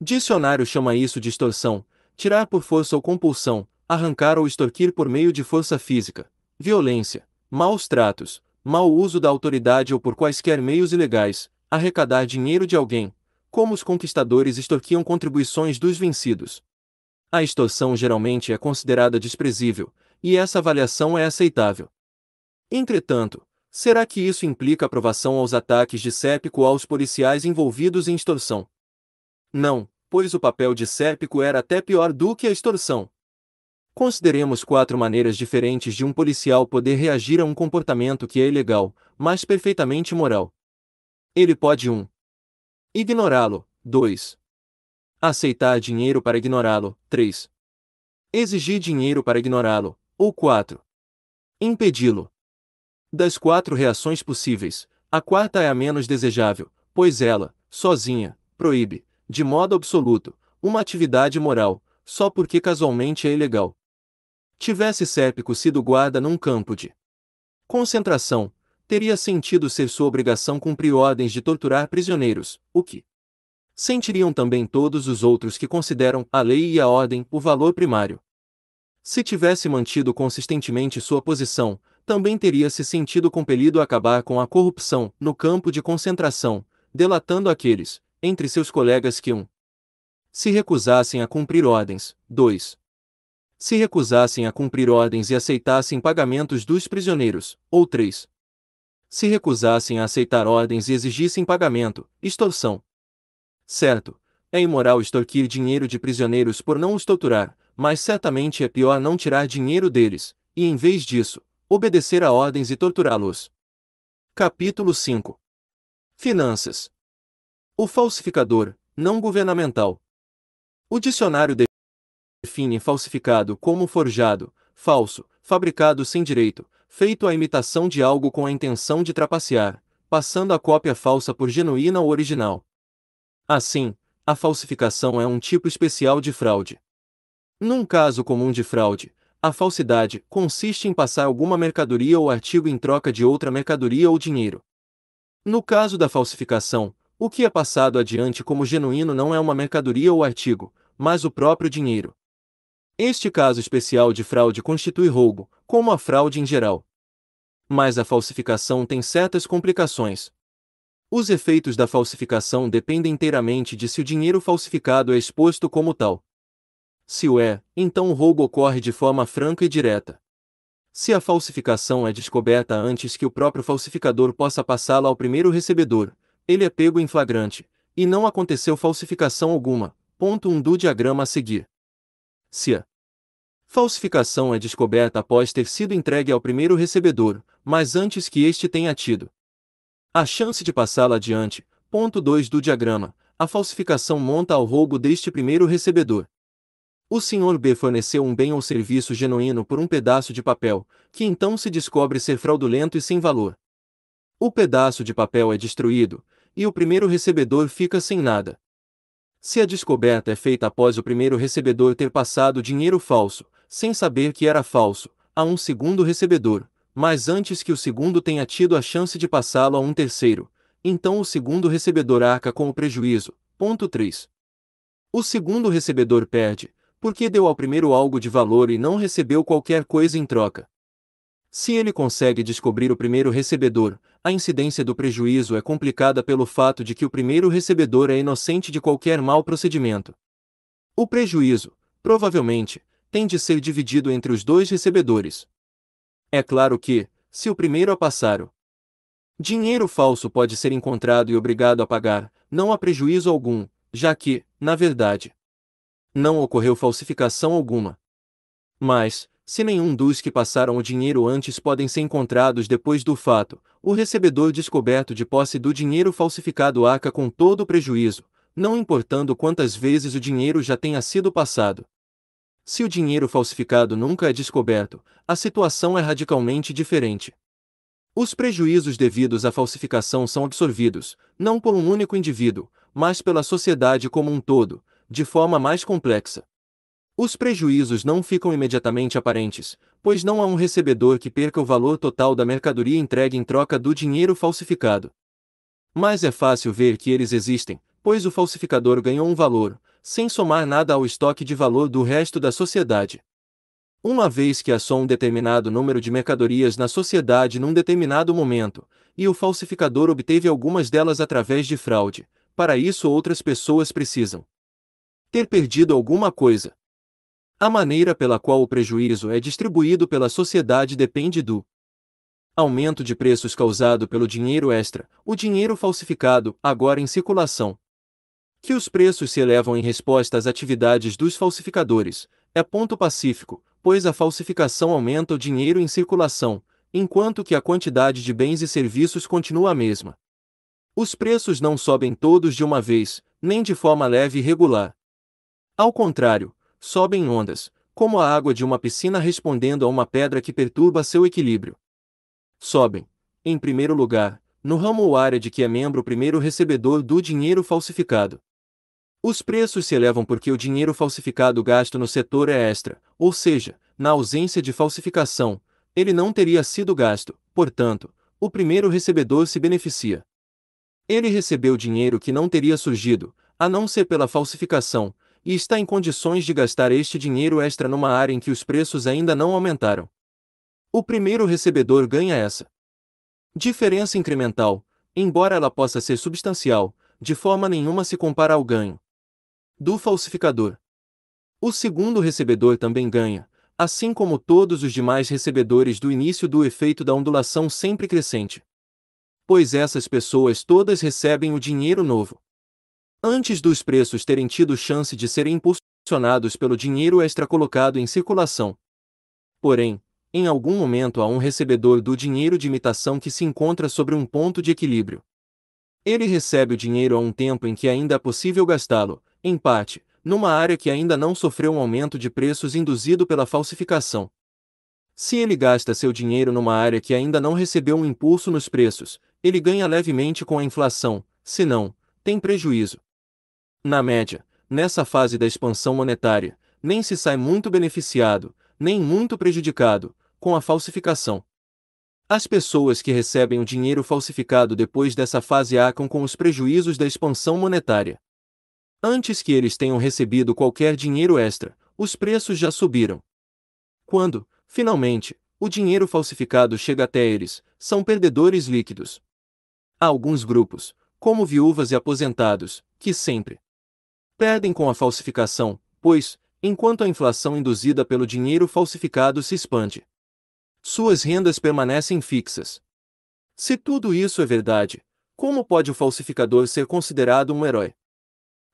dicionário chama isso de extorsão, tirar por força ou compulsão, arrancar ou extorquir por meio de força física, violência, maus tratos, mau uso da autoridade ou por quaisquer meios ilegais, arrecadar dinheiro de alguém, como os conquistadores extorquiam contribuições dos vencidos. A extorsão geralmente é considerada desprezível, e essa avaliação é aceitável. Entretanto, será que isso implica aprovação aos ataques de Sépico aos policiais envolvidos em extorsão? Não, pois o papel de Sépico era até pior do que a extorsão. Consideremos quatro maneiras diferentes de um policial poder reagir a um comportamento que é ilegal, mas perfeitamente moral. Ele pode 1. Um, Ignorá-lo. 2. Aceitar dinheiro para ignorá-lo. 3. Exigir dinheiro para ignorá-lo. Ou 4. Impedi-lo. Das quatro reações possíveis, a quarta é a menos desejável, pois ela, sozinha, proíbe, de modo absoluto, uma atividade moral, só porque casualmente é ilegal. Tivesse Sérpico sido guarda num campo de concentração, teria sentido ser sua obrigação cumprir ordens de torturar prisioneiros, o que sentiriam também todos os outros que consideram a lei e a ordem o valor primário. Se tivesse mantido consistentemente sua posição, também teria se sentido compelido a acabar com a corrupção no campo de concentração, delatando aqueles, entre seus colegas que 1. Um, se recusassem a cumprir ordens, 2. Se recusassem a cumprir ordens e aceitassem pagamentos dos prisioneiros, ou 3 se recusassem a aceitar ordens e exigissem pagamento, extorsão. Certo, é imoral extorquir dinheiro de prisioneiros por não os torturar, mas certamente é pior não tirar dinheiro deles, e em vez disso, obedecer a ordens e torturá-los. Capítulo 5 Finanças O falsificador, não governamental. O dicionário define falsificado como forjado, falso, fabricado sem direito, feito a imitação de algo com a intenção de trapacear, passando a cópia falsa por genuína ou original. Assim, a falsificação é um tipo especial de fraude. Num caso comum de fraude, a falsidade consiste em passar alguma mercadoria ou artigo em troca de outra mercadoria ou dinheiro. No caso da falsificação, o que é passado adiante como genuíno não é uma mercadoria ou artigo, mas o próprio dinheiro. Este caso especial de fraude constitui roubo, como a fraude em geral. Mas a falsificação tem certas complicações. Os efeitos da falsificação dependem inteiramente de se o dinheiro falsificado é exposto como tal. Se o é, então o roubo ocorre de forma franca e direta. Se a falsificação é descoberta antes que o próprio falsificador possa passá-la ao primeiro recebedor, ele é pego em flagrante, e não aconteceu falsificação alguma. Ponto 1 um do diagrama a seguir. Se a Falsificação é descoberta após ter sido entregue ao primeiro recebedor, mas antes que este tenha tido a chance de passá-la adiante. Ponto 2 do diagrama. A falsificação monta ao roubo deste primeiro recebedor. O Sr. B forneceu um bem ou serviço genuíno por um pedaço de papel, que então se descobre ser fraudulento e sem valor. O pedaço de papel é destruído, e o primeiro recebedor fica sem nada. Se a descoberta é feita após o primeiro recebedor ter passado dinheiro falso, sem saber que era falso, a um segundo recebedor, mas antes que o segundo tenha tido a chance de passá-lo a um terceiro, então o segundo recebedor arca com o prejuízo. Ponto 3. O segundo recebedor perde, porque deu ao primeiro algo de valor e não recebeu qualquer coisa em troca. Se ele consegue descobrir o primeiro recebedor, a incidência do prejuízo é complicada pelo fato de que o primeiro recebedor é inocente de qualquer mau procedimento. O prejuízo, provavelmente, tem de ser dividido entre os dois recebedores. É claro que, se o primeiro a passar o dinheiro falso pode ser encontrado e obrigado a pagar, não há prejuízo algum, já que, na verdade, não ocorreu falsificação alguma. Mas, se nenhum dos que passaram o dinheiro antes podem ser encontrados depois do fato, o recebedor descoberto de posse do dinheiro falsificado arca com todo o prejuízo, não importando quantas vezes o dinheiro já tenha sido passado. Se o dinheiro falsificado nunca é descoberto, a situação é radicalmente diferente. Os prejuízos devidos à falsificação são absorvidos, não por um único indivíduo, mas pela sociedade como um todo, de forma mais complexa. Os prejuízos não ficam imediatamente aparentes, pois não há um recebedor que perca o valor total da mercadoria entregue em troca do dinheiro falsificado. Mas é fácil ver que eles existem, pois o falsificador ganhou um valor, sem somar nada ao estoque de valor do resto da sociedade. Uma vez que há só um determinado número de mercadorias na sociedade num determinado momento, e o falsificador obteve algumas delas através de fraude, para isso outras pessoas precisam ter perdido alguma coisa. A maneira pela qual o prejuízo é distribuído pela sociedade depende do aumento de preços causado pelo dinheiro extra, o dinheiro falsificado, agora em circulação, que os preços se elevam em resposta às atividades dos falsificadores, é ponto pacífico, pois a falsificação aumenta o dinheiro em circulação, enquanto que a quantidade de bens e serviços continua a mesma. Os preços não sobem todos de uma vez, nem de forma leve e regular. Ao contrário, sobem ondas, como a água de uma piscina respondendo a uma pedra que perturba seu equilíbrio. Sobem, em primeiro lugar, no ramo ou área de que é membro o primeiro recebedor do dinheiro falsificado. Os preços se elevam porque o dinheiro falsificado gasto no setor é extra, ou seja, na ausência de falsificação, ele não teria sido gasto, portanto, o primeiro recebedor se beneficia. Ele recebeu dinheiro que não teria surgido, a não ser pela falsificação, e está em condições de gastar este dinheiro extra numa área em que os preços ainda não aumentaram. O primeiro recebedor ganha essa diferença incremental, embora ela possa ser substancial, de forma nenhuma se compara ao ganho do falsificador. O segundo recebedor também ganha, assim como todos os demais recebedores do início do efeito da ondulação sempre crescente. Pois essas pessoas todas recebem o dinheiro novo. Antes dos preços terem tido chance de serem impulsionados pelo dinheiro extra colocado em circulação. Porém, em algum momento há um recebedor do dinheiro de imitação que se encontra sobre um ponto de equilíbrio. Ele recebe o dinheiro a um tempo em que ainda é possível gastá-lo, em parte, numa área que ainda não sofreu um aumento de preços induzido pela falsificação. Se ele gasta seu dinheiro numa área que ainda não recebeu um impulso nos preços, ele ganha levemente com a inflação, se não, tem prejuízo. Na média, nessa fase da expansão monetária, nem se sai muito beneficiado, nem muito prejudicado, com a falsificação. As pessoas que recebem o dinheiro falsificado depois dessa fase acam com os prejuízos da expansão monetária. Antes que eles tenham recebido qualquer dinheiro extra, os preços já subiram. Quando, finalmente, o dinheiro falsificado chega até eles, são perdedores líquidos. Há alguns grupos, como viúvas e aposentados, que sempre perdem com a falsificação, pois, enquanto a inflação induzida pelo dinheiro falsificado se expande, suas rendas permanecem fixas. Se tudo isso é verdade, como pode o falsificador ser considerado um herói?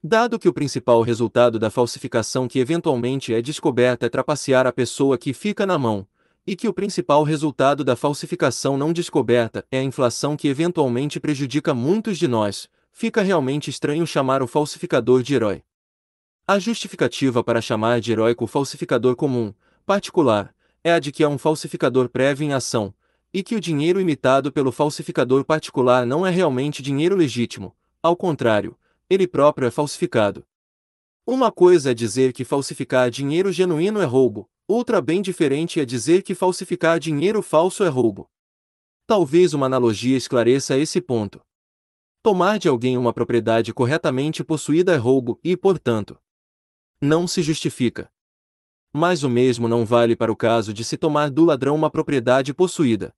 Dado que o principal resultado da falsificação que eventualmente é descoberta é trapacear a pessoa que fica na mão, e que o principal resultado da falsificação não descoberta é a inflação que eventualmente prejudica muitos de nós, fica realmente estranho chamar o falsificador de herói. A justificativa para chamar de heróico o falsificador comum, particular, é a de que é um falsificador prévio em ação, e que o dinheiro imitado pelo falsificador particular não é realmente dinheiro legítimo, ao contrário, ele próprio é falsificado. Uma coisa é dizer que falsificar dinheiro genuíno é roubo, outra bem diferente é dizer que falsificar dinheiro falso é roubo. Talvez uma analogia esclareça esse ponto. Tomar de alguém uma propriedade corretamente possuída é roubo e, portanto, não se justifica. Mas o mesmo não vale para o caso de se tomar do ladrão uma propriedade possuída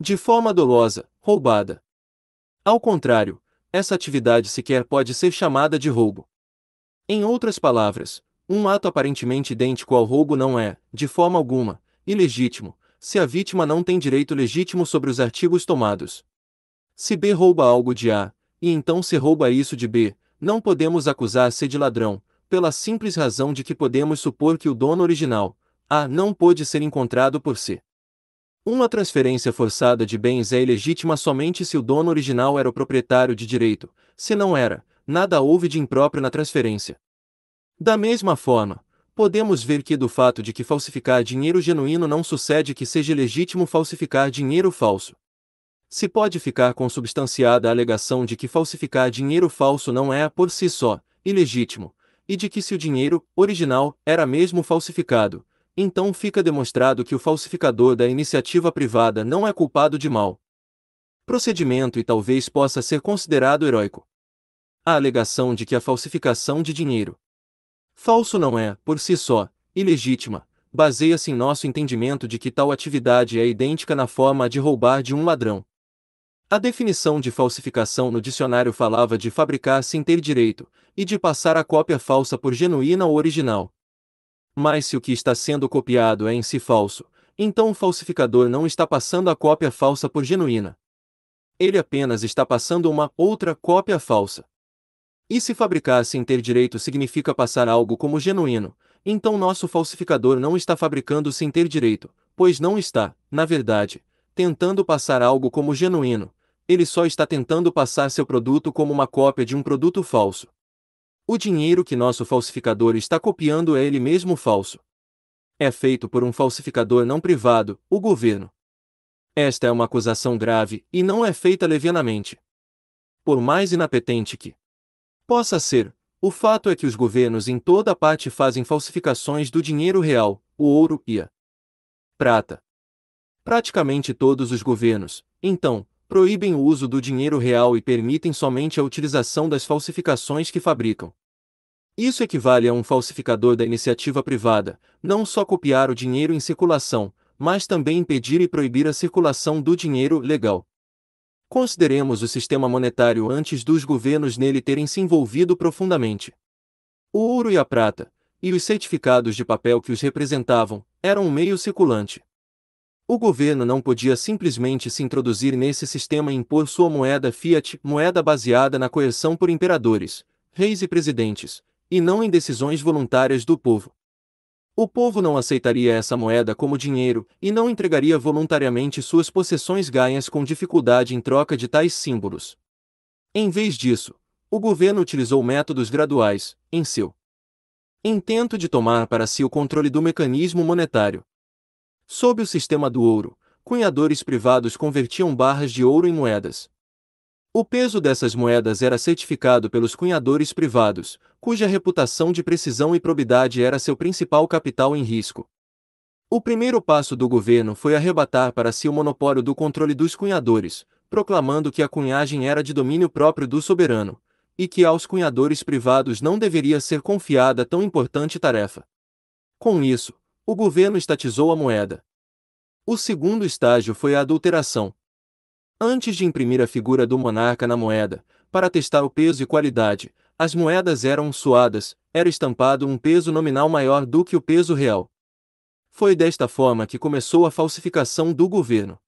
de forma dolosa, roubada. Ao contrário, essa atividade sequer pode ser chamada de roubo. Em outras palavras, um ato aparentemente idêntico ao roubo não é, de forma alguma, ilegítimo, se a vítima não tem direito legítimo sobre os artigos tomados. Se B rouba algo de A, e então se rouba isso de B, não podemos acusar C de ladrão, pela simples razão de que podemos supor que o dono original, A, não pôde ser encontrado por C. Uma transferência forçada de bens é ilegítima somente se o dono original era o proprietário de direito, se não era, nada houve de impróprio na transferência. Da mesma forma, podemos ver que do fato de que falsificar dinheiro genuíno não sucede que seja legítimo falsificar dinheiro falso. Se pode ficar consubstanciada a alegação de que falsificar dinheiro falso não é, por si só, ilegítimo, e de que se o dinheiro original era mesmo falsificado, então fica demonstrado que o falsificador da iniciativa privada não é culpado de mal. Procedimento e talvez possa ser considerado heróico. A alegação de que a falsificação de dinheiro falso não é, por si só, ilegítima, baseia-se em nosso entendimento de que tal atividade é idêntica na forma de roubar de um ladrão. A definição de falsificação no dicionário falava de fabricar sem ter direito, e de passar a cópia falsa por genuína ou original. Mas se o que está sendo copiado é em si falso, então o falsificador não está passando a cópia falsa por genuína. Ele apenas está passando uma outra cópia falsa. E se fabricar sem ter direito significa passar algo como genuíno, então nosso falsificador não está fabricando sem ter direito, pois não está, na verdade, tentando passar algo como genuíno, ele só está tentando passar seu produto como uma cópia de um produto falso. O dinheiro que nosso falsificador está copiando é ele mesmo falso. É feito por um falsificador não privado, o governo. Esta é uma acusação grave e não é feita levianamente. Por mais inapetente que possa ser, o fato é que os governos em toda parte fazem falsificações do dinheiro real, o ouro e a prata. Praticamente todos os governos, então, proíbem o uso do dinheiro real e permitem somente a utilização das falsificações que fabricam. Isso equivale a um falsificador da iniciativa privada, não só copiar o dinheiro em circulação, mas também impedir e proibir a circulação do dinheiro legal. Consideremos o sistema monetário antes dos governos nele terem se envolvido profundamente. O ouro e a prata, e os certificados de papel que os representavam, eram um meio circulante. O governo não podia simplesmente se introduzir nesse sistema e impor sua moeda fiat, moeda baseada na coerção por imperadores, reis e presidentes, e não em decisões voluntárias do povo. O povo não aceitaria essa moeda como dinheiro e não entregaria voluntariamente suas possessões ganhas com dificuldade em troca de tais símbolos. Em vez disso, o governo utilizou métodos graduais, em seu intento de tomar para si o controle do mecanismo monetário. Sob o sistema do ouro, cunhadores privados convertiam barras de ouro em moedas. O peso dessas moedas era certificado pelos cunhadores privados, cuja reputação de precisão e probidade era seu principal capital em risco. O primeiro passo do governo foi arrebatar para si o monopólio do controle dos cunhadores, proclamando que a cunhagem era de domínio próprio do soberano, e que aos cunhadores privados não deveria ser confiada tão importante tarefa. Com isso, o governo estatizou a moeda. O segundo estágio foi a adulteração. Antes de imprimir a figura do monarca na moeda, para testar o peso e qualidade, as moedas eram suadas, era estampado um peso nominal maior do que o peso real. Foi desta forma que começou a falsificação do governo.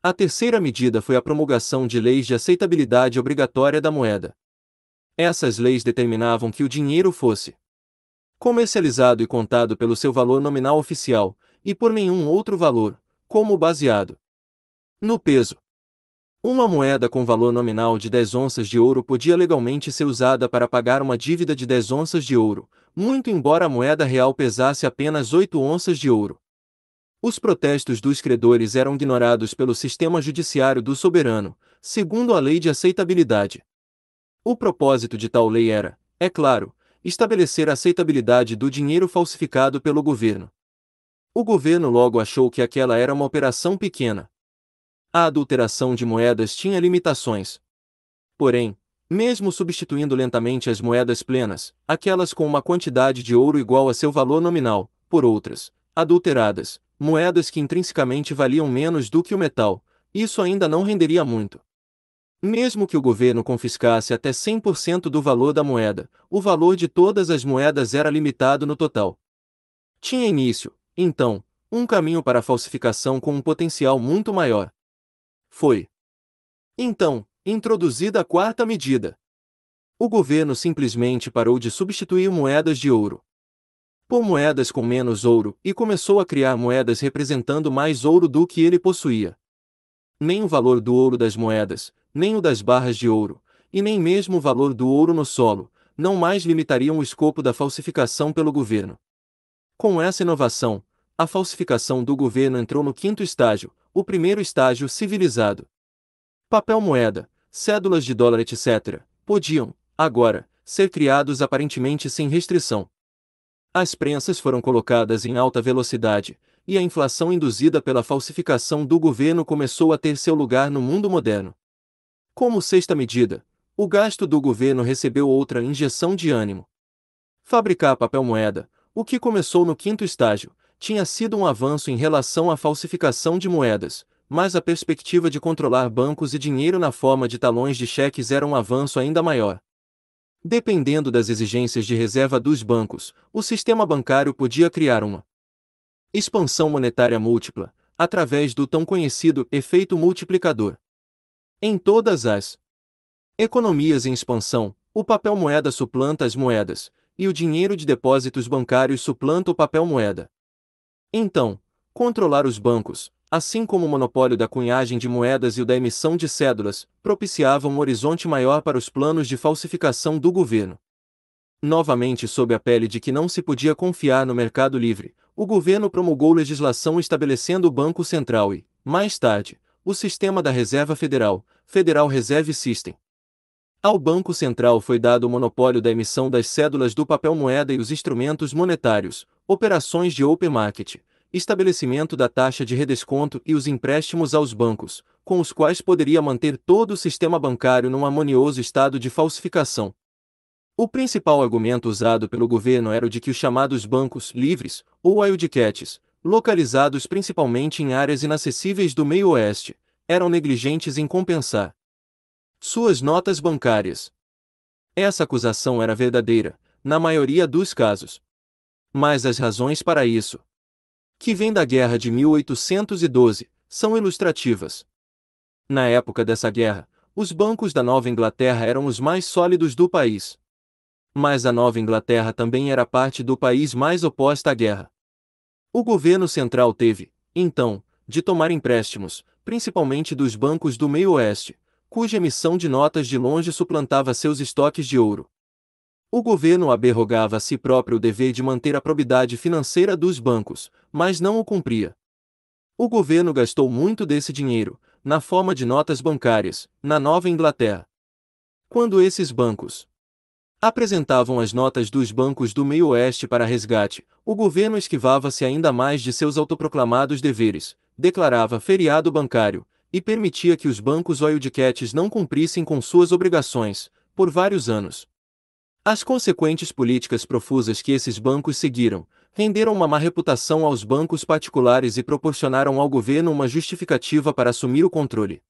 A terceira medida foi a promulgação de leis de aceitabilidade obrigatória da moeda. Essas leis determinavam que o dinheiro fosse comercializado e contado pelo seu valor nominal oficial, e por nenhum outro valor, como baseado no peso. Uma moeda com valor nominal de 10 onças de ouro podia legalmente ser usada para pagar uma dívida de 10 onças de ouro, muito embora a moeda real pesasse apenas 8 onças de ouro. Os protestos dos credores eram ignorados pelo sistema judiciário do soberano, segundo a lei de aceitabilidade. O propósito de tal lei era, é claro, estabelecer a aceitabilidade do dinheiro falsificado pelo governo. O governo logo achou que aquela era uma operação pequena. A adulteração de moedas tinha limitações. Porém, mesmo substituindo lentamente as moedas plenas, aquelas com uma quantidade de ouro igual a seu valor nominal, por outras, adulteradas, moedas que intrinsecamente valiam menos do que o metal, isso ainda não renderia muito. Mesmo que o governo confiscasse até 100% do valor da moeda, o valor de todas as moedas era limitado no total. Tinha início, então, um caminho para a falsificação com um potencial muito maior. Foi. Então, introduzida a quarta medida. O governo simplesmente parou de substituir moedas de ouro por moedas com menos ouro e começou a criar moedas representando mais ouro do que ele possuía. Nem o valor do ouro das moedas, nem o das barras de ouro, e nem mesmo o valor do ouro no solo, não mais limitariam o escopo da falsificação pelo governo. Com essa inovação, a falsificação do governo entrou no quinto estágio, o primeiro estágio civilizado. Papel moeda, cédulas de dólar, etc., podiam, agora, ser criados aparentemente sem restrição. As prensas foram colocadas em alta velocidade, e a inflação induzida pela falsificação do governo começou a ter seu lugar no mundo moderno. Como sexta medida, o gasto do governo recebeu outra injeção de ânimo. Fabricar papel moeda, o que começou no quinto estágio, tinha sido um avanço em relação à falsificação de moedas, mas a perspectiva de controlar bancos e dinheiro na forma de talões de cheques era um avanço ainda maior. Dependendo das exigências de reserva dos bancos, o sistema bancário podia criar uma expansão monetária múltipla, através do tão conhecido efeito multiplicador. Em todas as economias em expansão, o papel moeda suplanta as moedas, e o dinheiro de depósitos bancários suplanta o papel moeda. Então, controlar os bancos, assim como o monopólio da cunhagem de moedas e o da emissão de cédulas, propiciava um horizonte maior para os planos de falsificação do governo. Novamente sob a pele de que não se podia confiar no mercado livre, o governo promulgou legislação estabelecendo o Banco Central e, mais tarde, o sistema da Reserva Federal, Federal Reserve System. Ao Banco Central foi dado o monopólio da emissão das cédulas do papel moeda e os instrumentos monetários, operações de open market, estabelecimento da taxa de redesconto e os empréstimos aos bancos, com os quais poderia manter todo o sistema bancário num harmonioso estado de falsificação. O principal argumento usado pelo governo era o de que os chamados bancos livres, ou wildcats, localizados principalmente em áreas inacessíveis do meio oeste, eram negligentes em compensar suas notas bancárias. Essa acusação era verdadeira, na maioria dos casos. Mas as razões para isso, que vêm da Guerra de 1812, são ilustrativas. Na época dessa guerra, os bancos da Nova Inglaterra eram os mais sólidos do país. Mas a Nova Inglaterra também era parte do país mais oposta à guerra. O governo central teve, então, de tomar empréstimos, principalmente dos bancos do meio-oeste, cuja emissão de notas de longe suplantava seus estoques de ouro. O governo aberrogava a si próprio o dever de manter a probidade financeira dos bancos, mas não o cumpria. O governo gastou muito desse dinheiro, na forma de notas bancárias, na Nova Inglaterra. Quando esses bancos, apresentavam as notas dos bancos do meio-oeste para resgate, o governo esquivava-se ainda mais de seus autoproclamados deveres, declarava feriado bancário, e permitia que os bancos oildecates não cumprissem com suas obrigações, por vários anos. As consequentes políticas profusas que esses bancos seguiram, renderam uma má reputação aos bancos particulares e proporcionaram ao governo uma justificativa para assumir o controle.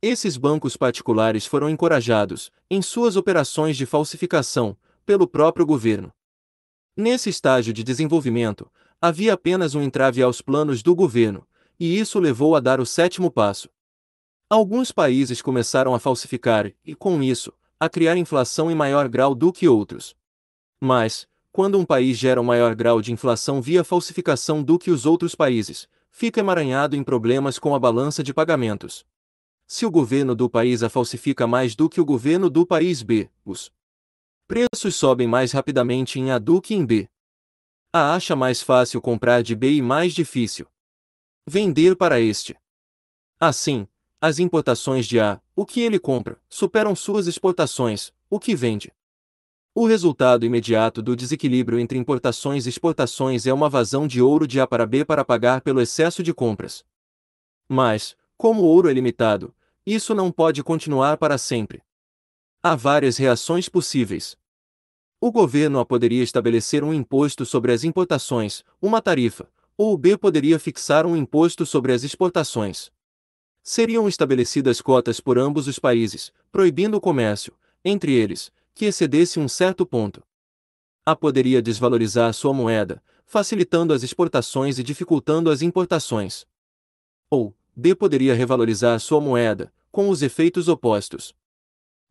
Esses bancos particulares foram encorajados, em suas operações de falsificação, pelo próprio governo. Nesse estágio de desenvolvimento, havia apenas um entrave aos planos do governo, e isso levou a dar o sétimo passo. Alguns países começaram a falsificar e, com isso, a criar inflação em maior grau do que outros. Mas, quando um país gera um maior grau de inflação via falsificação do que os outros países, fica emaranhado em problemas com a balança de pagamentos se o governo do país A falsifica mais do que o governo do país B, os preços sobem mais rapidamente em A do que em B. A acha mais fácil comprar de B e mais difícil vender para este. Assim, as importações de A, o que ele compra, superam suas exportações, o que vende. O resultado imediato do desequilíbrio entre importações e exportações é uma vazão de ouro de A para B para pagar pelo excesso de compras. Mas, como o ouro é limitado, isso não pode continuar para sempre. Há várias reações possíveis. O governo A poderia estabelecer um imposto sobre as importações, uma tarifa, ou o B poderia fixar um imposto sobre as exportações. Seriam estabelecidas cotas por ambos os países, proibindo o comércio, entre eles, que excedesse um certo ponto. A poderia desvalorizar sua moeda, facilitando as exportações e dificultando as importações. Ou, B poderia revalorizar sua moeda, com os efeitos opostos.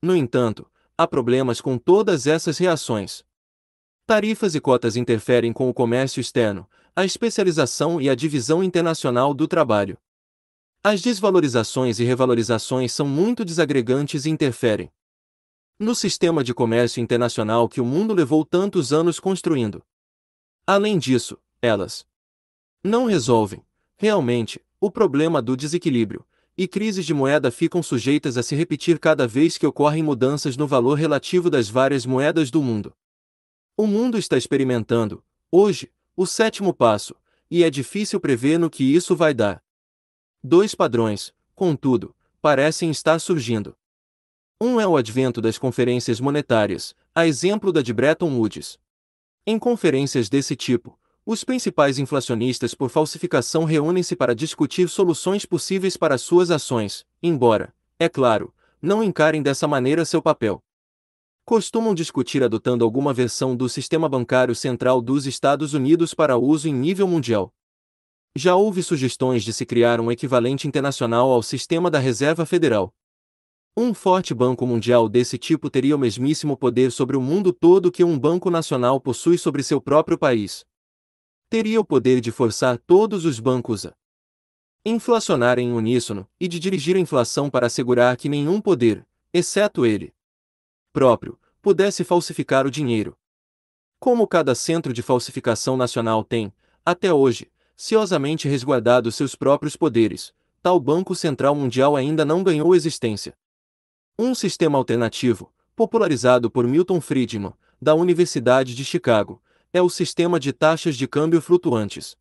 No entanto, há problemas com todas essas reações. Tarifas e cotas interferem com o comércio externo, a especialização e a divisão internacional do trabalho. As desvalorizações e revalorizações são muito desagregantes e interferem. No sistema de comércio internacional que o mundo levou tantos anos construindo. Além disso, elas não resolvem, realmente, o problema do desequilíbrio, e crises de moeda ficam sujeitas a se repetir cada vez que ocorrem mudanças no valor relativo das várias moedas do mundo. O mundo está experimentando, hoje, o sétimo passo, e é difícil prever no que isso vai dar. Dois padrões, contudo, parecem estar surgindo. Um é o advento das conferências monetárias, a exemplo da de Bretton Woods. Em conferências desse tipo, os principais inflacionistas por falsificação reúnem-se para discutir soluções possíveis para suas ações, embora, é claro, não encarem dessa maneira seu papel. Costumam discutir adotando alguma versão do sistema bancário central dos Estados Unidos para uso em nível mundial. Já houve sugestões de se criar um equivalente internacional ao sistema da Reserva Federal. Um forte banco mundial desse tipo teria o mesmíssimo poder sobre o mundo todo que um banco nacional possui sobre seu próprio país, teria o poder de forçar todos os bancos a inflacionar em uníssono e de dirigir a inflação para assegurar que nenhum poder, exceto ele próprio, pudesse falsificar o dinheiro. Como cada centro de falsificação nacional tem, até hoje, ciosamente resguardado seus próprios poderes, tal Banco Central Mundial ainda não ganhou existência. Um sistema alternativo, popularizado por Milton Friedman, da Universidade de Chicago, é o sistema de taxas de câmbio flutuantes.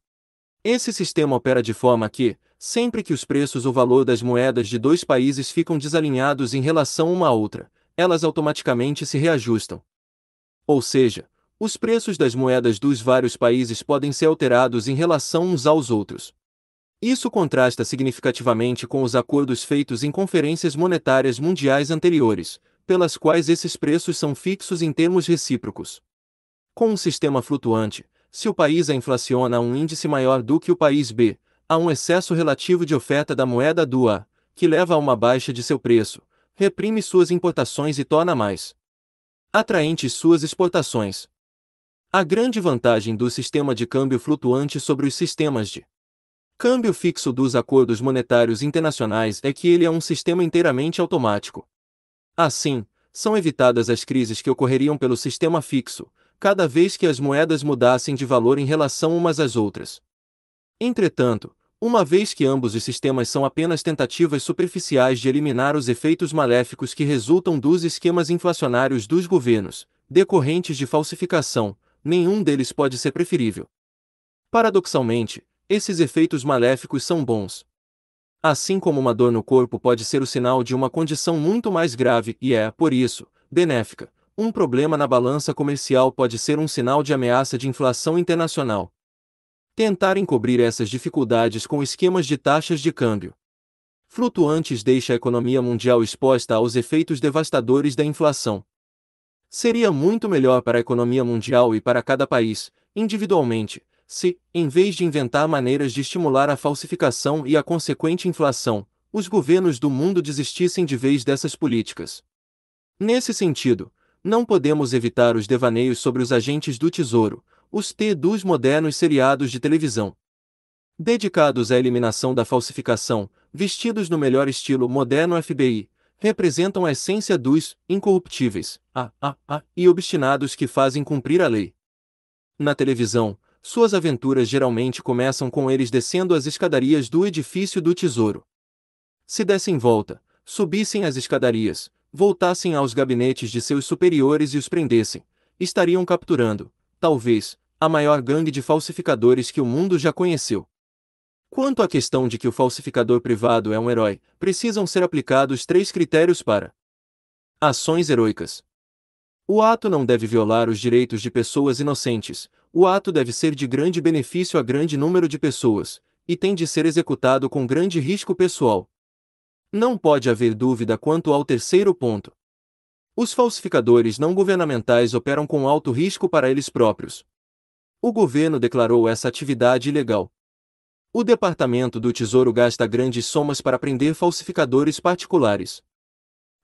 Esse sistema opera de forma que, sempre que os preços ou valor das moedas de dois países ficam desalinhados em relação uma à outra, elas automaticamente se reajustam. Ou seja, os preços das moedas dos vários países podem ser alterados em relação uns aos outros. Isso contrasta significativamente com os acordos feitos em conferências monetárias mundiais anteriores, pelas quais esses preços são fixos em termos recíprocos. Com um sistema flutuante, se o país A inflaciona a um índice maior do que o país B, há um excesso relativo de oferta da moeda do A, que leva a uma baixa de seu preço, reprime suas importações e torna mais atraentes suas exportações. A grande vantagem do sistema de câmbio flutuante sobre os sistemas de câmbio fixo dos acordos monetários internacionais é que ele é um sistema inteiramente automático. Assim, são evitadas as crises que ocorreriam pelo sistema fixo, cada vez que as moedas mudassem de valor em relação umas às outras. Entretanto, uma vez que ambos os sistemas são apenas tentativas superficiais de eliminar os efeitos maléficos que resultam dos esquemas inflacionários dos governos, decorrentes de falsificação, nenhum deles pode ser preferível. Paradoxalmente, esses efeitos maléficos são bons. Assim como uma dor no corpo pode ser o sinal de uma condição muito mais grave e é, por isso, benéfica, um problema na balança comercial pode ser um sinal de ameaça de inflação internacional. Tentar encobrir essas dificuldades com esquemas de taxas de câmbio flutuantes deixa a economia mundial exposta aos efeitos devastadores da inflação. Seria muito melhor para a economia mundial e para cada país, individualmente, se, em vez de inventar maneiras de estimular a falsificação e a consequente inflação, os governos do mundo desistissem de vez dessas políticas. Nesse sentido, não podemos evitar os devaneios sobre os agentes do tesouro, os T dos modernos seriados de televisão. Dedicados à eliminação da falsificação, vestidos no melhor estilo moderno FBI, representam a essência dos incorruptíveis, a, a, a, e obstinados que fazem cumprir a lei. Na televisão, suas aventuras geralmente começam com eles descendo as escadarias do edifício do tesouro. Se dessem volta, subissem as escadarias, voltassem aos gabinetes de seus superiores e os prendessem, estariam capturando, talvez, a maior gangue de falsificadores que o mundo já conheceu. Quanto à questão de que o falsificador privado é um herói, precisam ser aplicados três critérios para ações heroicas. O ato não deve violar os direitos de pessoas inocentes, o ato deve ser de grande benefício a grande número de pessoas, e tem de ser executado com grande risco pessoal. Não pode haver dúvida quanto ao terceiro ponto. Os falsificadores não governamentais operam com alto risco para eles próprios. O governo declarou essa atividade ilegal. O Departamento do Tesouro gasta grandes somas para prender falsificadores particulares.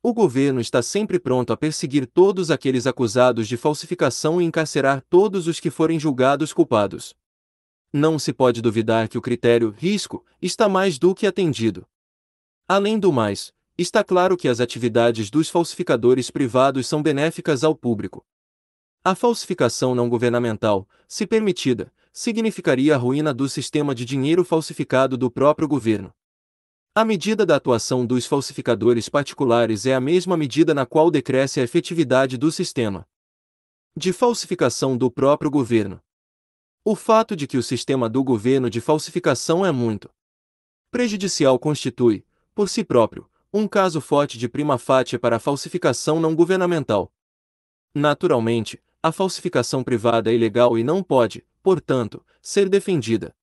O governo está sempre pronto a perseguir todos aqueles acusados de falsificação e encarcerar todos os que forem julgados culpados. Não se pode duvidar que o critério risco está mais do que atendido. Além do mais, está claro que as atividades dos falsificadores privados são benéficas ao público. A falsificação não governamental, se permitida, significaria a ruína do sistema de dinheiro falsificado do próprio governo. A medida da atuação dos falsificadores particulares é a mesma medida na qual decresce a efetividade do sistema de falsificação do próprio governo. O fato de que o sistema do governo de falsificação é muito prejudicial constitui, por si próprio, um caso forte de prima facie para a falsificação não governamental. Naturalmente, a falsificação privada é ilegal e não pode, portanto, ser defendida.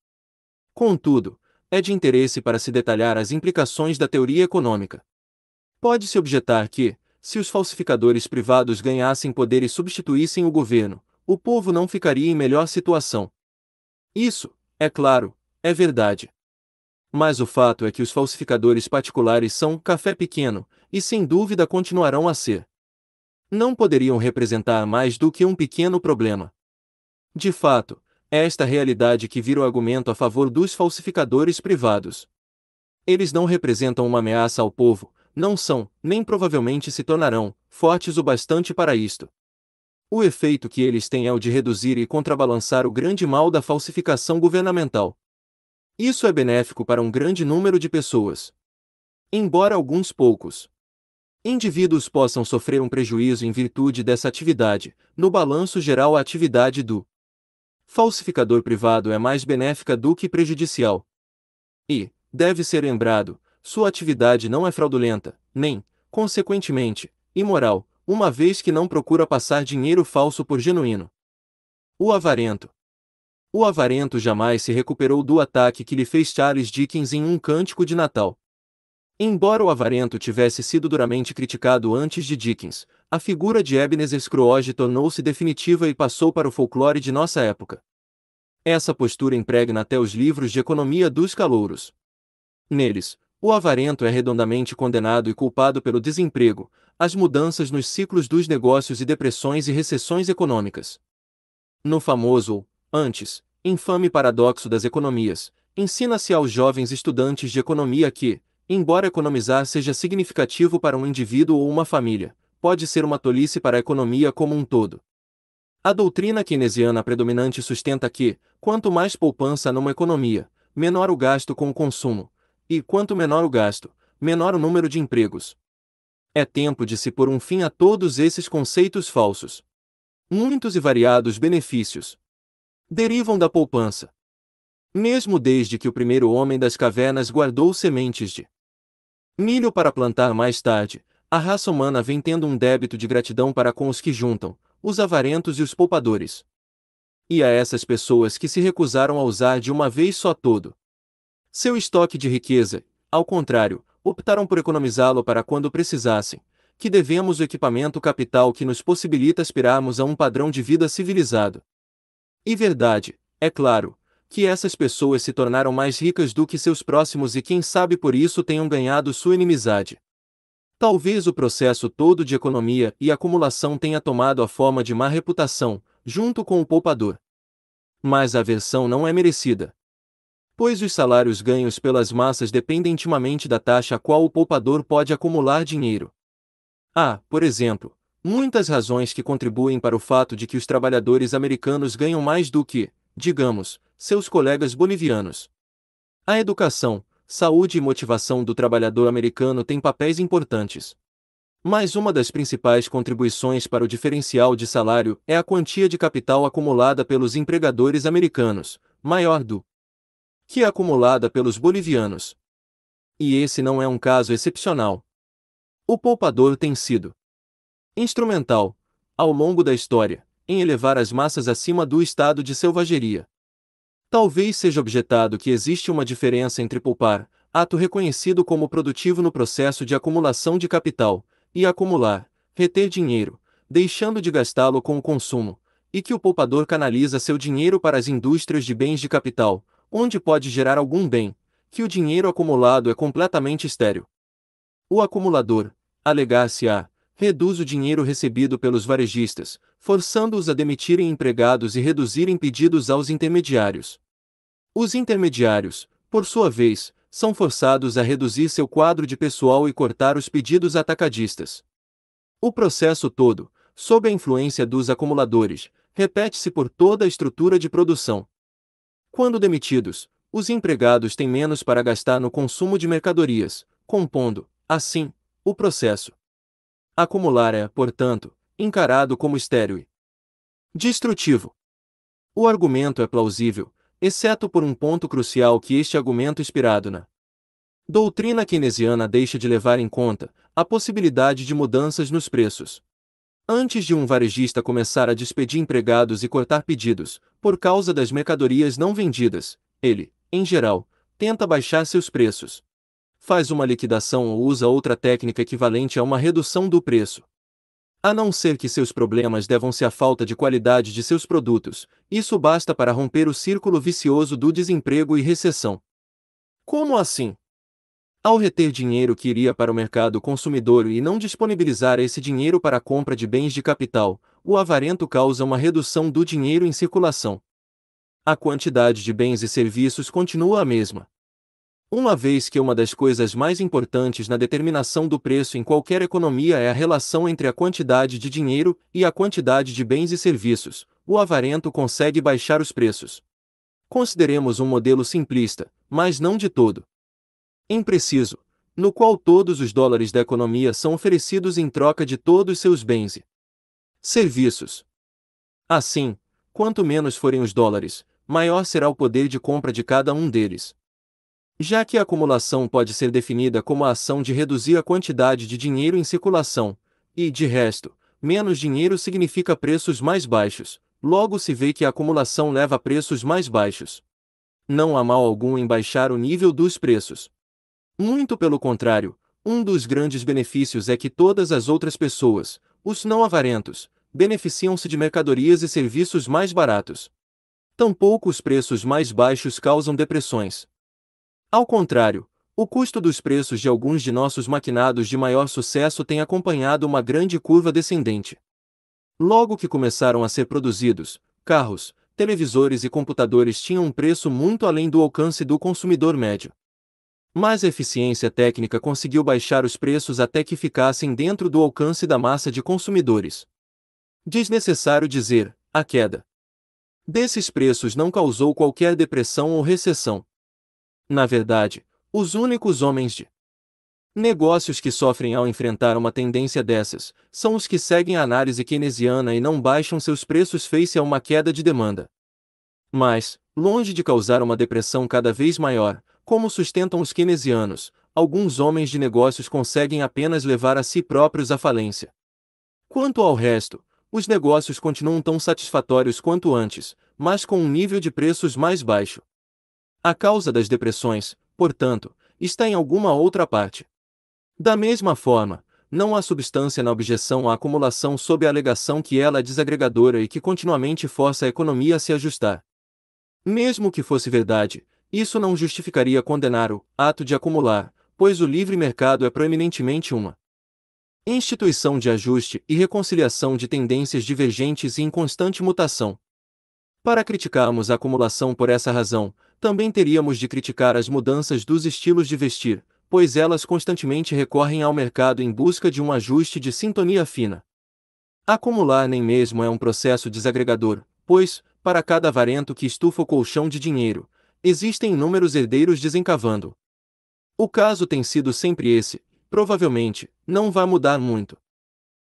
Contudo, é de interesse para se detalhar as implicações da teoria econômica. Pode-se objetar que, se os falsificadores privados ganhassem poder e substituíssem o governo, o povo não ficaria em melhor situação. Isso, é claro, é verdade. Mas o fato é que os falsificadores particulares são café pequeno, e sem dúvida continuarão a ser. Não poderiam representar mais do que um pequeno problema. De fato, é esta realidade que vira o argumento a favor dos falsificadores privados. Eles não representam uma ameaça ao povo, não são, nem provavelmente se tornarão, fortes o bastante para isto. O efeito que eles têm é o de reduzir e contrabalançar o grande mal da falsificação governamental. Isso é benéfico para um grande número de pessoas. Embora alguns poucos indivíduos possam sofrer um prejuízo em virtude dessa atividade, no balanço geral a atividade do falsificador privado é mais benéfica do que prejudicial. E, deve ser lembrado, sua atividade não é fraudulenta, nem, consequentemente, imoral, uma vez que não procura passar dinheiro falso por genuíno. O avarento o avarento jamais se recuperou do ataque que lhe fez Charles Dickens em um cântico de Natal. Embora o avarento tivesse sido duramente criticado antes de Dickens, a figura de Ebenezer Scrooge tornou-se definitiva e passou para o folclore de nossa época. Essa postura impregna até os livros de economia dos calouros. Neles, o avarento é redondamente condenado e culpado pelo desemprego, as mudanças nos ciclos dos negócios e depressões e recessões econômicas. No famoso Antes, infame paradoxo das economias, ensina-se aos jovens estudantes de economia que, embora economizar seja significativo para um indivíduo ou uma família, pode ser uma tolice para a economia como um todo. A doutrina keynesiana predominante sustenta que, quanto mais poupança numa economia, menor o gasto com o consumo, e quanto menor o gasto, menor o número de empregos. É tempo de se pôr um fim a todos esses conceitos falsos. Muitos e variados benefícios, derivam da poupança. Mesmo desde que o primeiro homem das cavernas guardou sementes de milho para plantar mais tarde, a raça humana vem tendo um débito de gratidão para com os que juntam, os avarentos e os poupadores. E a essas pessoas que se recusaram a usar de uma vez só todo seu estoque de riqueza, ao contrário, optaram por economizá-lo para quando precisassem, que devemos o equipamento capital que nos possibilita aspirarmos a um padrão de vida civilizado. E verdade, é claro, que essas pessoas se tornaram mais ricas do que seus próximos e quem sabe por isso tenham ganhado sua inimizade. Talvez o processo todo de economia e acumulação tenha tomado a forma de má reputação, junto com o poupador. Mas a versão não é merecida. Pois os salários ganhos pelas massas dependem intimamente da taxa a qual o poupador pode acumular dinheiro. Há, ah, por exemplo, Muitas razões que contribuem para o fato de que os trabalhadores americanos ganham mais do que, digamos, seus colegas bolivianos. A educação, saúde e motivação do trabalhador americano têm papéis importantes. Mas uma das principais contribuições para o diferencial de salário é a quantia de capital acumulada pelos empregadores americanos, maior do que é acumulada pelos bolivianos. E esse não é um caso excepcional. O poupador tem sido instrumental, ao longo da história, em elevar as massas acima do estado de selvageria. Talvez seja objetado que existe uma diferença entre poupar, ato reconhecido como produtivo no processo de acumulação de capital, e acumular, reter dinheiro, deixando de gastá-lo com o consumo, e que o poupador canaliza seu dinheiro para as indústrias de bens de capital, onde pode gerar algum bem, que o dinheiro acumulado é completamente estéril. O acumulador, alegar-se-á, reduz o dinheiro recebido pelos varejistas, forçando-os a demitirem empregados e reduzirem pedidos aos intermediários. Os intermediários, por sua vez, são forçados a reduzir seu quadro de pessoal e cortar os pedidos atacadistas. O processo todo, sob a influência dos acumuladores, repete-se por toda a estrutura de produção. Quando demitidos, os empregados têm menos para gastar no consumo de mercadorias, compondo, assim, o processo. Acumular é, portanto, encarado como estéril e destrutivo. O argumento é plausível, exceto por um ponto crucial que este argumento inspirado na doutrina keynesiana deixa de levar em conta, a possibilidade de mudanças nos preços. Antes de um varejista começar a despedir empregados e cortar pedidos, por causa das mercadorias não vendidas, ele, em geral, tenta baixar seus preços faz uma liquidação ou usa outra técnica equivalente a uma redução do preço. A não ser que seus problemas devam-se à falta de qualidade de seus produtos, isso basta para romper o círculo vicioso do desemprego e recessão. Como assim? Ao reter dinheiro que iria para o mercado consumidor e não disponibilizar esse dinheiro para a compra de bens de capital, o avarento causa uma redução do dinheiro em circulação. A quantidade de bens e serviços continua a mesma. Uma vez que uma das coisas mais importantes na determinação do preço em qualquer economia é a relação entre a quantidade de dinheiro e a quantidade de bens e serviços, o avarento consegue baixar os preços. Consideremos um modelo simplista, mas não de todo. Impreciso, no qual todos os dólares da economia são oferecidos em troca de todos seus bens e serviços. Assim, quanto menos forem os dólares, maior será o poder de compra de cada um deles. Já que a acumulação pode ser definida como a ação de reduzir a quantidade de dinheiro em circulação, e, de resto, menos dinheiro significa preços mais baixos, logo se vê que a acumulação leva a preços mais baixos. Não há mal algum em baixar o nível dos preços. Muito pelo contrário, um dos grandes benefícios é que todas as outras pessoas, os não avarentos, beneficiam-se de mercadorias e serviços mais baratos. Tampouco os preços mais baixos causam depressões. Ao contrário, o custo dos preços de alguns de nossos maquinados de maior sucesso tem acompanhado uma grande curva descendente. Logo que começaram a ser produzidos, carros, televisores e computadores tinham um preço muito além do alcance do consumidor médio. Mas a eficiência técnica conseguiu baixar os preços até que ficassem dentro do alcance da massa de consumidores. Desnecessário dizer, a queda desses preços não causou qualquer depressão ou recessão, na verdade, os únicos homens de negócios que sofrem ao enfrentar uma tendência dessas são os que seguem a análise keynesiana e não baixam seus preços face a uma queda de demanda. Mas, longe de causar uma depressão cada vez maior, como sustentam os keynesianos, alguns homens de negócios conseguem apenas levar a si próprios à falência. Quanto ao resto, os negócios continuam tão satisfatórios quanto antes, mas com um nível de preços mais baixo. A causa das depressões, portanto, está em alguma outra parte. Da mesma forma, não há substância na objeção à acumulação sob a alegação que ela é desagregadora e que continuamente força a economia a se ajustar. Mesmo que fosse verdade, isso não justificaria condenar o ato de acumular, pois o livre mercado é proeminentemente uma instituição de ajuste e reconciliação de tendências divergentes e em constante mutação. Para criticarmos a acumulação por essa razão, também teríamos de criticar as mudanças dos estilos de vestir, pois elas constantemente recorrem ao mercado em busca de um ajuste de sintonia fina. Acumular nem mesmo é um processo desagregador, pois, para cada avarento que estufa o colchão de dinheiro, existem inúmeros herdeiros desencavando. O caso tem sido sempre esse, provavelmente, não vai mudar muito.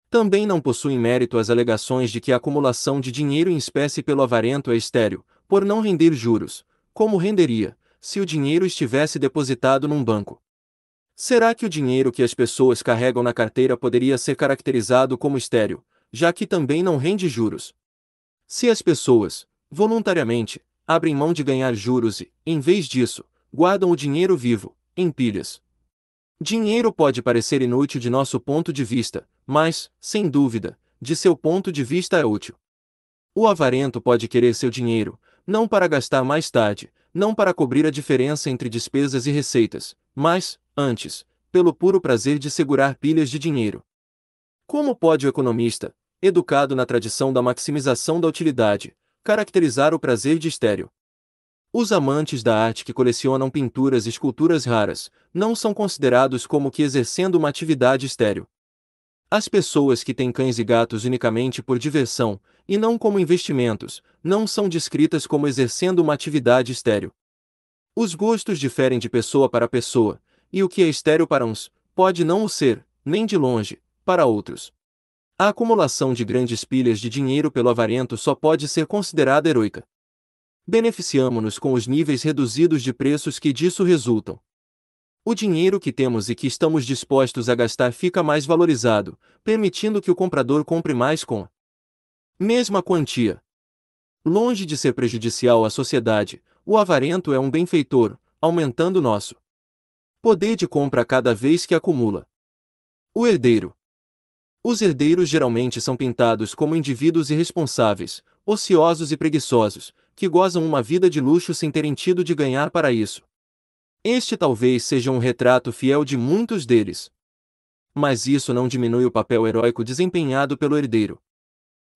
Também não possuem mérito as alegações de que a acumulação de dinheiro em espécie pelo avarento é estéril, por não render juros, como renderia, se o dinheiro estivesse depositado num banco? Será que o dinheiro que as pessoas carregam na carteira poderia ser caracterizado como estéreo, já que também não rende juros? Se as pessoas, voluntariamente, abrem mão de ganhar juros e, em vez disso, guardam o dinheiro vivo, em pilhas. Dinheiro pode parecer inútil de nosso ponto de vista, mas, sem dúvida, de seu ponto de vista é útil. O avarento pode querer seu dinheiro, não para gastar mais tarde, não para cobrir a diferença entre despesas e receitas, mas, antes, pelo puro prazer de segurar pilhas de dinheiro. Como pode o economista, educado na tradição da maximização da utilidade, caracterizar o prazer de estéreo? Os amantes da arte que colecionam pinturas e esculturas raras não são considerados como que exercendo uma atividade estéreo. As pessoas que têm cães e gatos unicamente por diversão, e não como investimentos, não são descritas como exercendo uma atividade estéreo. Os gostos diferem de pessoa para pessoa, e o que é estéreo para uns, pode não o ser, nem de longe, para outros. A acumulação de grandes pilhas de dinheiro pelo avarento só pode ser considerada heroica. Beneficiamo-nos com os níveis reduzidos de preços que disso resultam. O dinheiro que temos e que estamos dispostos a gastar fica mais valorizado, permitindo que o comprador compre mais com mesma quantia. Longe de ser prejudicial à sociedade, o avarento é um benfeitor, aumentando nosso poder de compra cada vez que acumula. O herdeiro. Os herdeiros geralmente são pintados como indivíduos irresponsáveis, ociosos e preguiçosos, que gozam uma vida de luxo sem terem tido de ganhar para isso. Este talvez seja um retrato fiel de muitos deles. Mas isso não diminui o papel heróico desempenhado pelo herdeiro.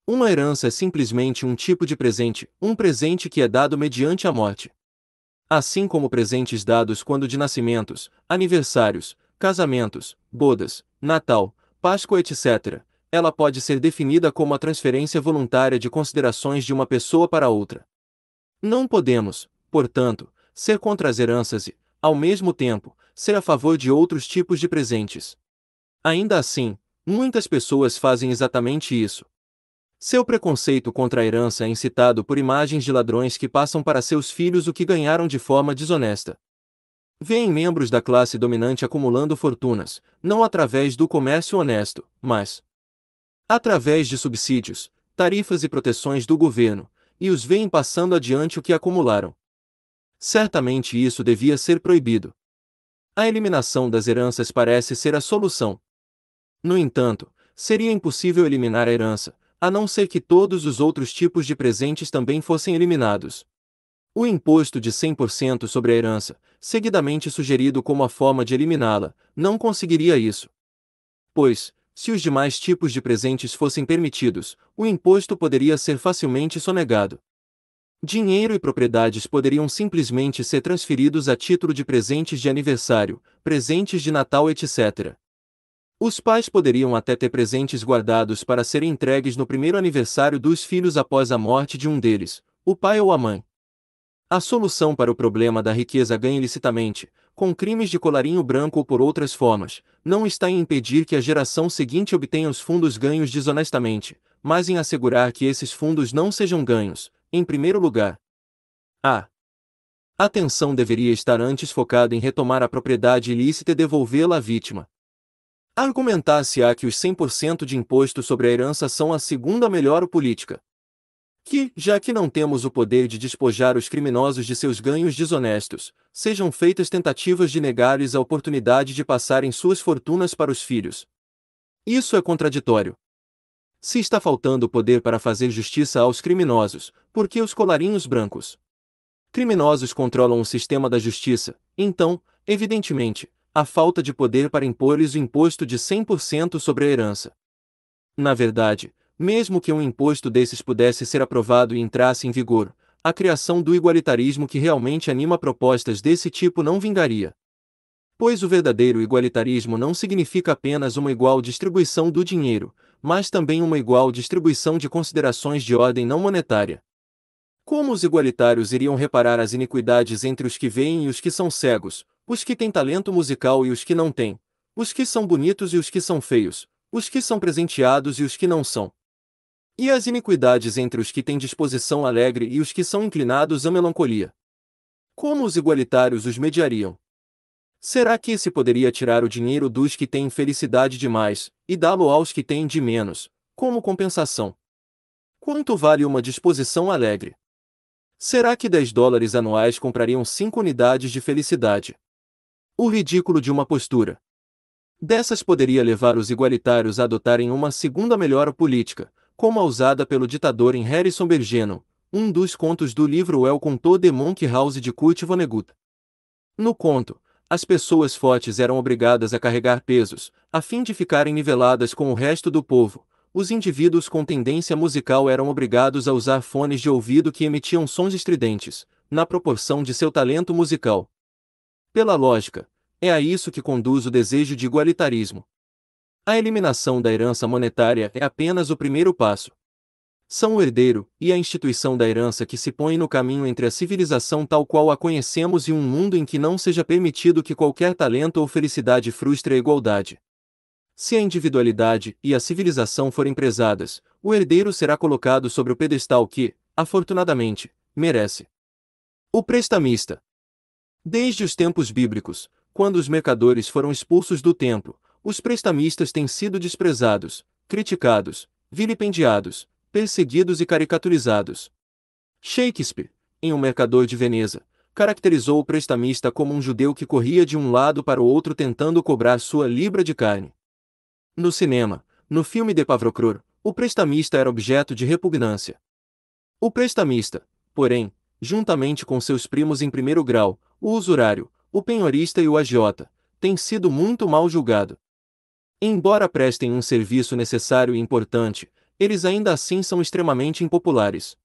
Uma herança é simplesmente um tipo de presente, um presente que é dado mediante a morte. Assim como presentes dados quando de nascimentos, aniversários, casamentos, bodas, Natal, Páscoa, etc., ela pode ser definida como a transferência voluntária de considerações de uma pessoa para outra. Não podemos, portanto, ser contra as heranças e, ao mesmo tempo, ser a favor de outros tipos de presentes. Ainda assim, muitas pessoas fazem exatamente isso. Seu preconceito contra a herança é incitado por imagens de ladrões que passam para seus filhos o que ganharam de forma desonesta. Vêem membros da classe dominante acumulando fortunas, não através do comércio honesto, mas através de subsídios, tarifas e proteções do governo, e os veem passando adiante o que acumularam. Certamente isso devia ser proibido. A eliminação das heranças parece ser a solução. No entanto, seria impossível eliminar a herança, a não ser que todos os outros tipos de presentes também fossem eliminados. O imposto de 100% sobre a herança, seguidamente sugerido como a forma de eliminá-la, não conseguiria isso. Pois, se os demais tipos de presentes fossem permitidos, o imposto poderia ser facilmente sonegado. Dinheiro e propriedades poderiam simplesmente ser transferidos a título de presentes de aniversário, presentes de Natal, etc. Os pais poderiam até ter presentes guardados para serem entregues no primeiro aniversário dos filhos após a morte de um deles, o pai ou a mãe. A solução para o problema da riqueza ganha ilicitamente, com crimes de colarinho branco ou por outras formas, não está em impedir que a geração seguinte obtenha os fundos ganhos desonestamente, mas em assegurar que esses fundos não sejam ganhos, em primeiro lugar. A atenção deveria estar antes focada em retomar a propriedade ilícita e devolvê-la à vítima. Argumentar-se-á que os 100% de imposto sobre a herança são a segunda melhor política. Que, já que não temos o poder de despojar os criminosos de seus ganhos desonestos, sejam feitas tentativas de negar-lhes a oportunidade de passarem suas fortunas para os filhos. Isso é contraditório. Se está faltando poder para fazer justiça aos criminosos, por que os colarinhos brancos? Criminosos controlam o sistema da justiça, então, evidentemente, há falta de poder para impor-lhes o imposto de 100% sobre a herança. Na verdade, mesmo que um imposto desses pudesse ser aprovado e entrasse em vigor, a criação do igualitarismo que realmente anima propostas desse tipo não vingaria. Pois o verdadeiro igualitarismo não significa apenas uma igual distribuição do dinheiro, mas também uma igual distribuição de considerações de ordem não monetária. Como os igualitários iriam reparar as iniquidades entre os que veem e os que são cegos, os que têm talento musical e os que não têm, os que são bonitos e os que são feios, os que são presenteados e os que não são? E as iniquidades entre os que têm disposição alegre e os que são inclinados à melancolia? Como os igualitários os mediariam? Será que se poderia tirar o dinheiro dos que têm felicidade demais, e dá-lo aos que têm de menos, como compensação? Quanto vale uma disposição alegre? Será que 10 dólares anuais comprariam 5 unidades de felicidade? O ridículo de uma postura. Dessas poderia levar os igualitários a adotarem uma segunda melhora política, como a usada pelo ditador em Harrison Bergeno, um dos contos do livro El Contou de Monkey House de Kurt Vonnegut. No conto, as pessoas fortes eram obrigadas a carregar pesos, a fim de ficarem niveladas com o resto do povo. Os indivíduos com tendência musical eram obrigados a usar fones de ouvido que emitiam sons estridentes, na proporção de seu talento musical. Pela lógica, é a isso que conduz o desejo de igualitarismo. A eliminação da herança monetária é apenas o primeiro passo são o herdeiro e a instituição da herança que se põe no caminho entre a civilização tal qual a conhecemos e um mundo em que não seja permitido que qualquer talento ou felicidade frustre a igualdade. Se a individualidade e a civilização forem prezadas, o herdeiro será colocado sobre o pedestal que, afortunadamente, merece. O prestamista. Desde os tempos bíblicos, quando os mercadores foram expulsos do templo, os prestamistas têm sido desprezados, criticados, vilipendiados, perseguidos e caricaturizados. Shakespeare, em O Mercador de Veneza, caracterizou o prestamista como um judeu que corria de um lado para o outro tentando cobrar sua libra de carne. No cinema, no filme de Pavrocror, o prestamista era objeto de repugnância. O prestamista, porém, juntamente com seus primos em primeiro grau, o usurário, o penhorista e o agiota, tem sido muito mal julgado. Embora prestem um serviço necessário e importante, eles ainda assim são extremamente impopulares.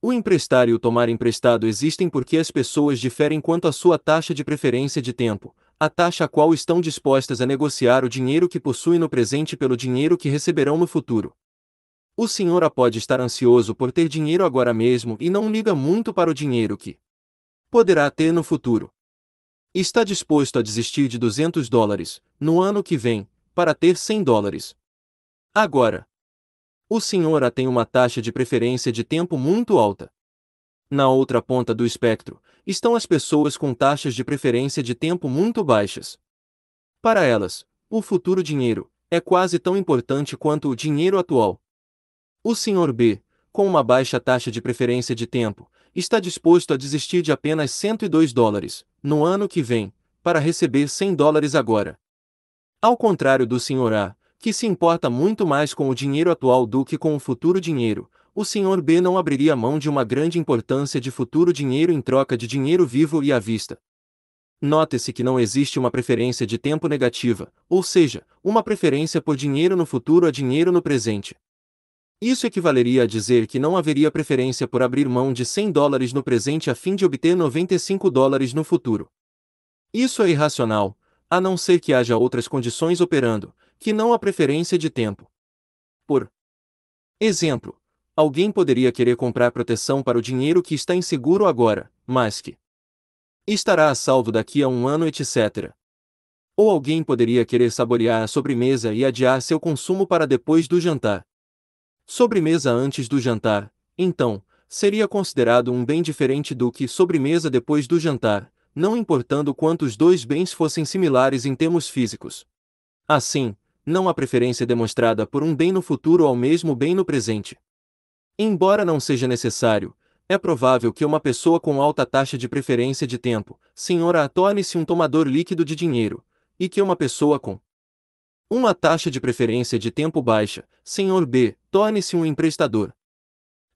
O emprestar e o tomar emprestado existem porque as pessoas diferem quanto à sua taxa de preferência de tempo, a taxa a qual estão dispostas a negociar o dinheiro que possuem no presente pelo dinheiro que receberão no futuro. O senhor pode estar ansioso por ter dinheiro agora mesmo e não liga muito para o dinheiro que poderá ter no futuro. Está disposto a desistir de 200 dólares, no ano que vem, para ter 100 dólares. Agora, o A tem uma taxa de preferência de tempo muito alta. Na outra ponta do espectro, estão as pessoas com taxas de preferência de tempo muito baixas. Para elas, o futuro dinheiro é quase tão importante quanto o dinheiro atual. O senhor B, com uma baixa taxa de preferência de tempo, está disposto a desistir de apenas 102 dólares no ano que vem, para receber 100 dólares agora. Ao contrário do senhor A, que se importa muito mais com o dinheiro atual do que com o futuro dinheiro, o Sr. B não abriria mão de uma grande importância de futuro dinheiro em troca de dinheiro vivo e à vista. Note-se que não existe uma preferência de tempo negativa, ou seja, uma preferência por dinheiro no futuro a dinheiro no presente. Isso equivaleria a dizer que não haveria preferência por abrir mão de 100 dólares no presente a fim de obter 95 dólares no futuro. Isso é irracional, a não ser que haja outras condições operando, que não há preferência de tempo. Por exemplo, alguém poderia querer comprar proteção para o dinheiro que está inseguro agora, mas que estará a salvo daqui a um ano, etc. Ou alguém poderia querer saborear a sobremesa e adiar seu consumo para depois do jantar. Sobremesa antes do jantar, então, seria considerado um bem diferente do que sobremesa depois do jantar, não importando quantos dois bens fossem similares em termos físicos. Assim, não há preferência demonstrada por um bem no futuro ao mesmo bem no presente. Embora não seja necessário, é provável que uma pessoa com alta taxa de preferência de tempo, senhora, torne-se um tomador líquido de dinheiro, e que uma pessoa com uma taxa de preferência de tempo baixa, senhor B, torne-se um emprestador.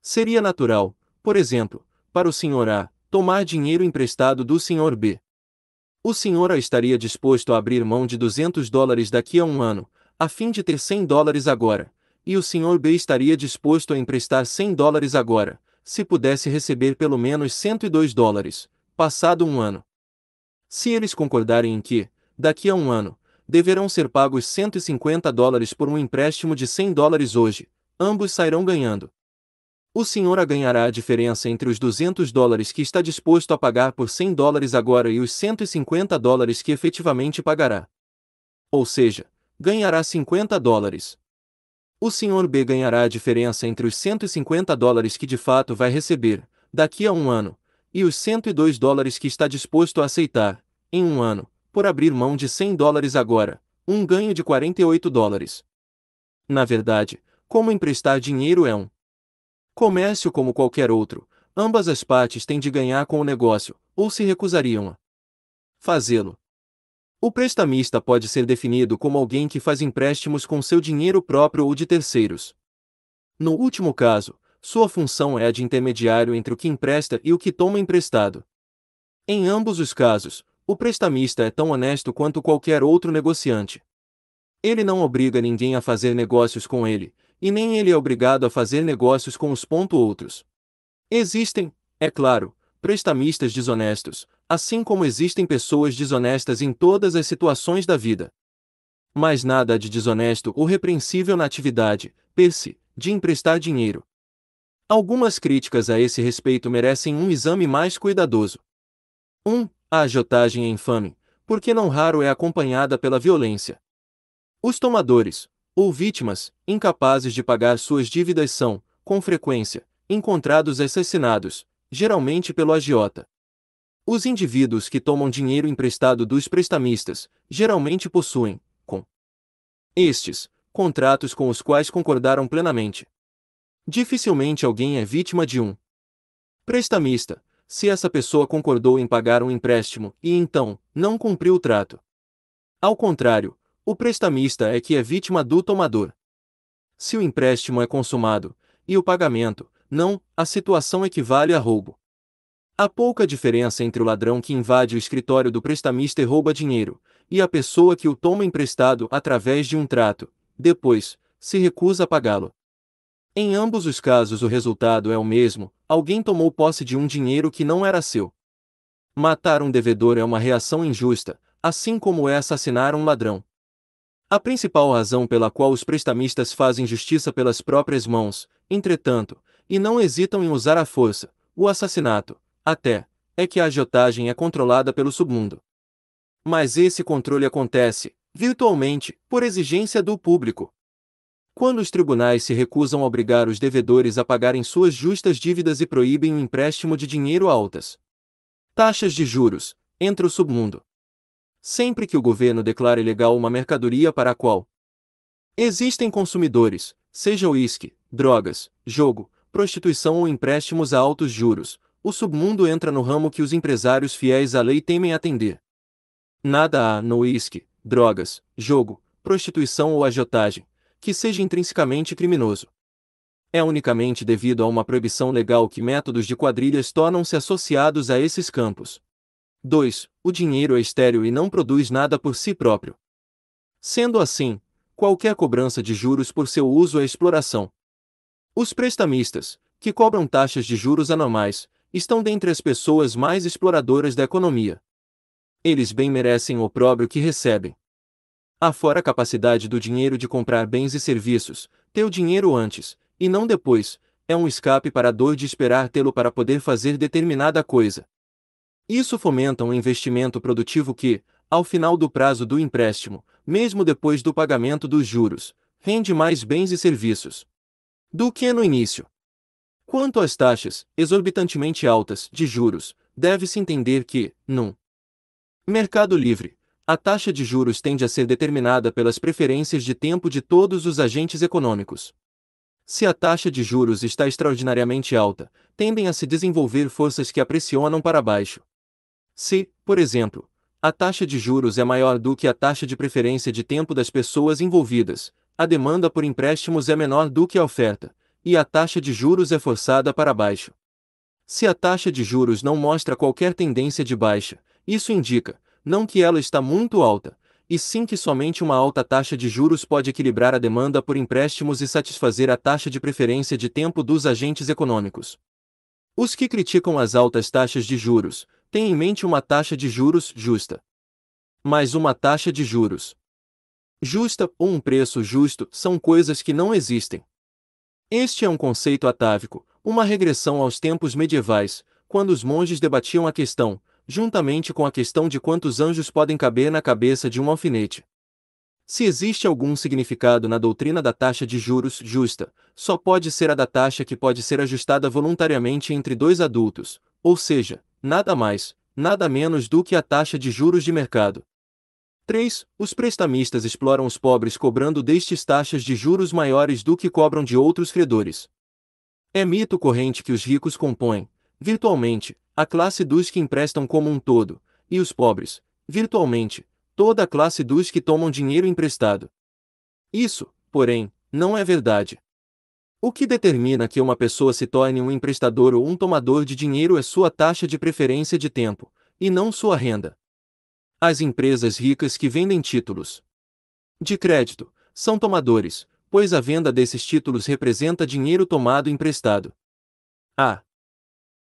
Seria natural, por exemplo, para o senhor A, tomar dinheiro emprestado do senhor B. O senhor A estaria disposto a abrir mão de 200 dólares daqui a um ano, a fim de ter 100 dólares agora, e o Sr. B estaria disposto a emprestar 100 dólares agora, se pudesse receber pelo menos 102 dólares, passado um ano. Se eles concordarem em que, daqui a um ano, deverão ser pagos 150 dólares por um empréstimo de 100 dólares hoje, ambos sairão ganhando. O senhor ganhará a diferença entre os 200 dólares que está disposto a pagar por 100 dólares agora e os 150 dólares que efetivamente pagará. Ou seja, ganhará 50 dólares. O Sr. B ganhará a diferença entre os 150 dólares que de fato vai receber, daqui a um ano, e os 102 dólares que está disposto a aceitar, em um ano, por abrir mão de 100 dólares agora, um ganho de 48 dólares. Na verdade, como emprestar dinheiro é um comércio como qualquer outro, ambas as partes têm de ganhar com o negócio, ou se recusariam a fazê-lo, o prestamista pode ser definido como alguém que faz empréstimos com seu dinheiro próprio ou de terceiros. No último caso, sua função é a de intermediário entre o que empresta e o que toma emprestado. Em ambos os casos, o prestamista é tão honesto quanto qualquer outro negociante. Ele não obriga ninguém a fazer negócios com ele, e nem ele é obrigado a fazer negócios com os ponto outros. Existem, é claro, prestamistas desonestos, assim como existem pessoas desonestas em todas as situações da vida. Mas nada de desonesto ou repreensível na atividade, per se, de emprestar dinheiro. Algumas críticas a esse respeito merecem um exame mais cuidadoso. 1. Um, a agiotagem é infame, porque não raro é acompanhada pela violência. Os tomadores, ou vítimas, incapazes de pagar suas dívidas são, com frequência, encontrados assassinados, geralmente pelo agiota. Os indivíduos que tomam dinheiro emprestado dos prestamistas geralmente possuem, com estes, contratos com os quais concordaram plenamente. Dificilmente alguém é vítima de um prestamista, se essa pessoa concordou em pagar um empréstimo e então não cumpriu o trato. Ao contrário, o prestamista é que é vítima do tomador. Se o empréstimo é consumado e o pagamento não, a situação equivale a roubo. Há pouca diferença entre o ladrão que invade o escritório do prestamista e rouba dinheiro, e a pessoa que o toma emprestado através de um trato, depois, se recusa a pagá-lo. Em ambos os casos o resultado é o mesmo, alguém tomou posse de um dinheiro que não era seu. Matar um devedor é uma reação injusta, assim como é assassinar um ladrão. A principal razão pela qual os prestamistas fazem justiça pelas próprias mãos, entretanto, e não hesitam em usar a força, o assassinato, até, é que a agiotagem é controlada pelo submundo. Mas esse controle acontece, virtualmente, por exigência do público. Quando os tribunais se recusam a obrigar os devedores a pagarem suas justas dívidas e proíbem o empréstimo de dinheiro altas taxas de juros, entra o submundo. Sempre que o governo declara ilegal uma mercadoria para a qual existem consumidores, seja uísque, drogas, jogo, prostituição ou empréstimos a altos juros, o submundo entra no ramo que os empresários fiéis à lei temem atender. Nada há no uísque, drogas, jogo, prostituição ou agiotagem, que seja intrinsecamente criminoso. É unicamente devido a uma proibição legal que métodos de quadrilhas tornam-se associados a esses campos. 2. O dinheiro é estéril e não produz nada por si próprio. Sendo assim, qualquer cobrança de juros por seu uso é exploração. Os prestamistas, que cobram taxas de juros anormais, estão dentre as pessoas mais exploradoras da economia. Eles bem merecem o próprio que recebem. Afora a capacidade do dinheiro de comprar bens e serviços, ter o dinheiro antes, e não depois, é um escape para a dor de esperar tê-lo para poder fazer determinada coisa. Isso fomenta um investimento produtivo que, ao final do prazo do empréstimo, mesmo depois do pagamento dos juros, rende mais bens e serviços do que no início. Quanto às taxas, exorbitantemente altas, de juros, deve-se entender que, num mercado livre, a taxa de juros tende a ser determinada pelas preferências de tempo de todos os agentes econômicos. Se a taxa de juros está extraordinariamente alta, tendem a se desenvolver forças que a pressionam para baixo. Se, por exemplo, a taxa de juros é maior do que a taxa de preferência de tempo das pessoas envolvidas, a demanda por empréstimos é menor do que a oferta, e a taxa de juros é forçada para baixo. Se a taxa de juros não mostra qualquer tendência de baixa, isso indica, não que ela está muito alta, e sim que somente uma alta taxa de juros pode equilibrar a demanda por empréstimos e satisfazer a taxa de preferência de tempo dos agentes econômicos. Os que criticam as altas taxas de juros têm em mente uma taxa de juros justa. Mas uma taxa de juros justa ou um preço justo são coisas que não existem. Este é um conceito atávico, uma regressão aos tempos medievais, quando os monges debatiam a questão, juntamente com a questão de quantos anjos podem caber na cabeça de um alfinete. Se existe algum significado na doutrina da taxa de juros justa, só pode ser a da taxa que pode ser ajustada voluntariamente entre dois adultos, ou seja, nada mais, nada menos do que a taxa de juros de mercado. 3. Os prestamistas exploram os pobres cobrando destes taxas de juros maiores do que cobram de outros credores. É mito corrente que os ricos compõem, virtualmente, a classe dos que emprestam como um todo, e os pobres, virtualmente, toda a classe dos que tomam dinheiro emprestado. Isso, porém, não é verdade. O que determina que uma pessoa se torne um emprestador ou um tomador de dinheiro é sua taxa de preferência de tempo, e não sua renda as empresas ricas que vendem títulos de crédito são tomadores, pois a venda desses títulos representa dinheiro tomado emprestado. A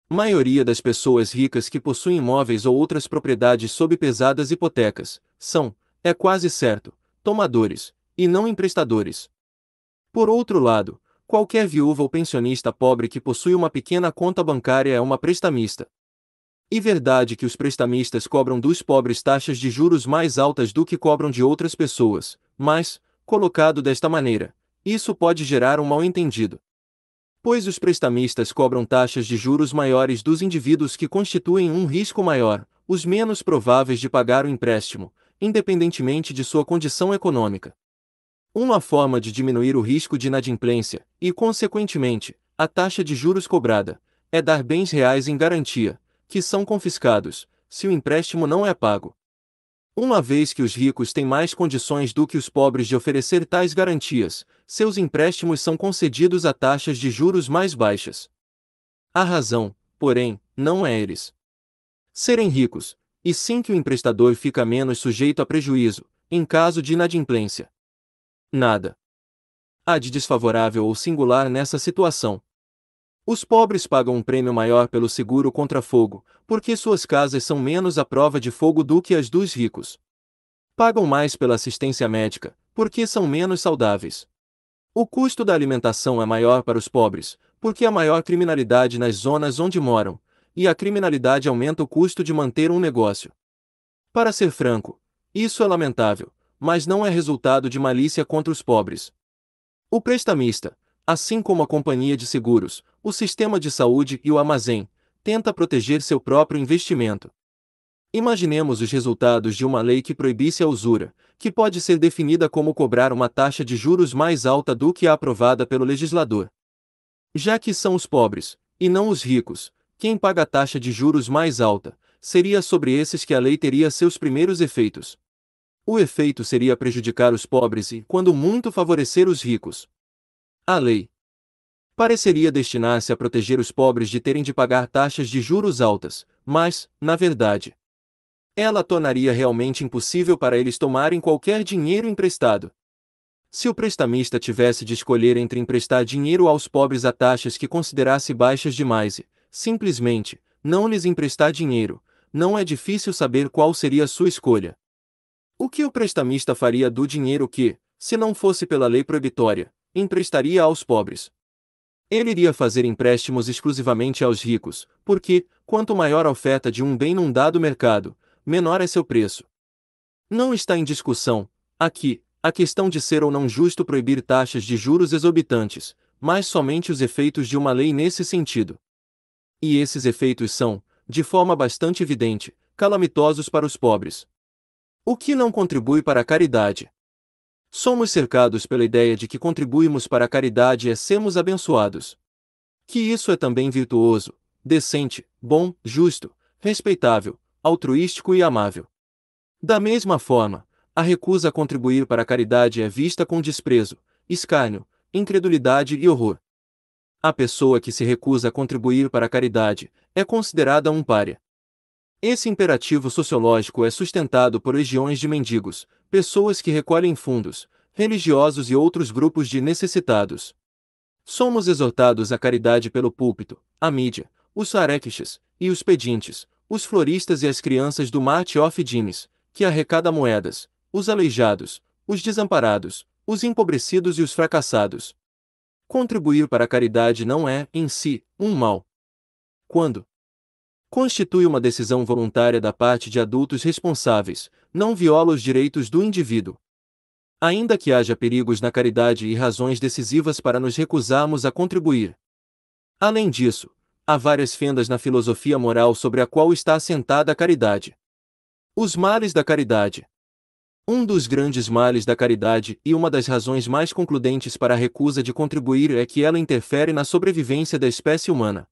maioria das pessoas ricas que possuem imóveis ou outras propriedades sob pesadas hipotecas são, é quase certo, tomadores, e não emprestadores. Por outro lado, qualquer viúva ou pensionista pobre que possui uma pequena conta bancária é uma prestamista. E verdade que os prestamistas cobram dos pobres taxas de juros mais altas do que cobram de outras pessoas, mas, colocado desta maneira, isso pode gerar um mal-entendido. Pois os prestamistas cobram taxas de juros maiores dos indivíduos que constituem um risco maior, os menos prováveis de pagar o empréstimo, independentemente de sua condição econômica. Uma forma de diminuir o risco de inadimplência, e, consequentemente, a taxa de juros cobrada, é dar bens reais em garantia, que são confiscados, se o empréstimo não é pago. Uma vez que os ricos têm mais condições do que os pobres de oferecer tais garantias, seus empréstimos são concedidos a taxas de juros mais baixas. A razão, porém, não é eles serem ricos, e sim que o emprestador fica menos sujeito a prejuízo, em caso de inadimplência. Nada há de desfavorável ou singular nessa situação, os pobres pagam um prêmio maior pelo seguro contra fogo, porque suas casas são menos à prova de fogo do que as dos ricos. Pagam mais pela assistência médica, porque são menos saudáveis. O custo da alimentação é maior para os pobres, porque há maior criminalidade nas zonas onde moram, e a criminalidade aumenta o custo de manter um negócio. Para ser franco, isso é lamentável, mas não é resultado de malícia contra os pobres. O prestamista, assim como a companhia de seguros, o sistema de saúde e o armazém, tenta proteger seu próprio investimento. Imaginemos os resultados de uma lei que proibisse a usura, que pode ser definida como cobrar uma taxa de juros mais alta do que a aprovada pelo legislador. Já que são os pobres, e não os ricos, quem paga a taxa de juros mais alta, seria sobre esses que a lei teria seus primeiros efeitos. O efeito seria prejudicar os pobres e, quando muito, favorecer os ricos. A lei pareceria destinar-se a proteger os pobres de terem de pagar taxas de juros altas, mas, na verdade, ela tornaria realmente impossível para eles tomarem qualquer dinheiro emprestado. Se o prestamista tivesse de escolher entre emprestar dinheiro aos pobres a taxas que considerasse baixas demais e, simplesmente, não lhes emprestar dinheiro, não é difícil saber qual seria a sua escolha. O que o prestamista faria do dinheiro que, se não fosse pela lei proibitória, emprestaria aos pobres. Ele iria fazer empréstimos exclusivamente aos ricos, porque, quanto maior a oferta de um bem num dado mercado, menor é seu preço. Não está em discussão, aqui, a questão de ser ou não justo proibir taxas de juros exorbitantes, mas somente os efeitos de uma lei nesse sentido. E esses efeitos são, de forma bastante evidente, calamitosos para os pobres. O que não contribui para a caridade. Somos cercados pela ideia de que contribuímos para a caridade e sermos abençoados. Que isso é também virtuoso, decente, bom, justo, respeitável, altruístico e amável. Da mesma forma, a recusa a contribuir para a caridade é vista com desprezo, escárnio, incredulidade e horror. A pessoa que se recusa a contribuir para a caridade é considerada um pária. Esse imperativo sociológico é sustentado por legiões de mendigos, pessoas que recolhem fundos, religiosos e outros grupos de necessitados. Somos exortados à caridade pelo púlpito, a mídia, os sarequiches e os pedintes, os floristas e as crianças do Mart of Dimes, que arrecada moedas, os aleijados, os desamparados, os empobrecidos e os fracassados. Contribuir para a caridade não é, em si, um mal. Quando, constitui uma decisão voluntária da parte de adultos responsáveis, não viola os direitos do indivíduo. Ainda que haja perigos na caridade e razões decisivas para nos recusarmos a contribuir. Além disso, há várias fendas na filosofia moral sobre a qual está assentada a caridade. Os males da caridade. Um dos grandes males da caridade e uma das razões mais concludentes para a recusa de contribuir é que ela interfere na sobrevivência da espécie humana.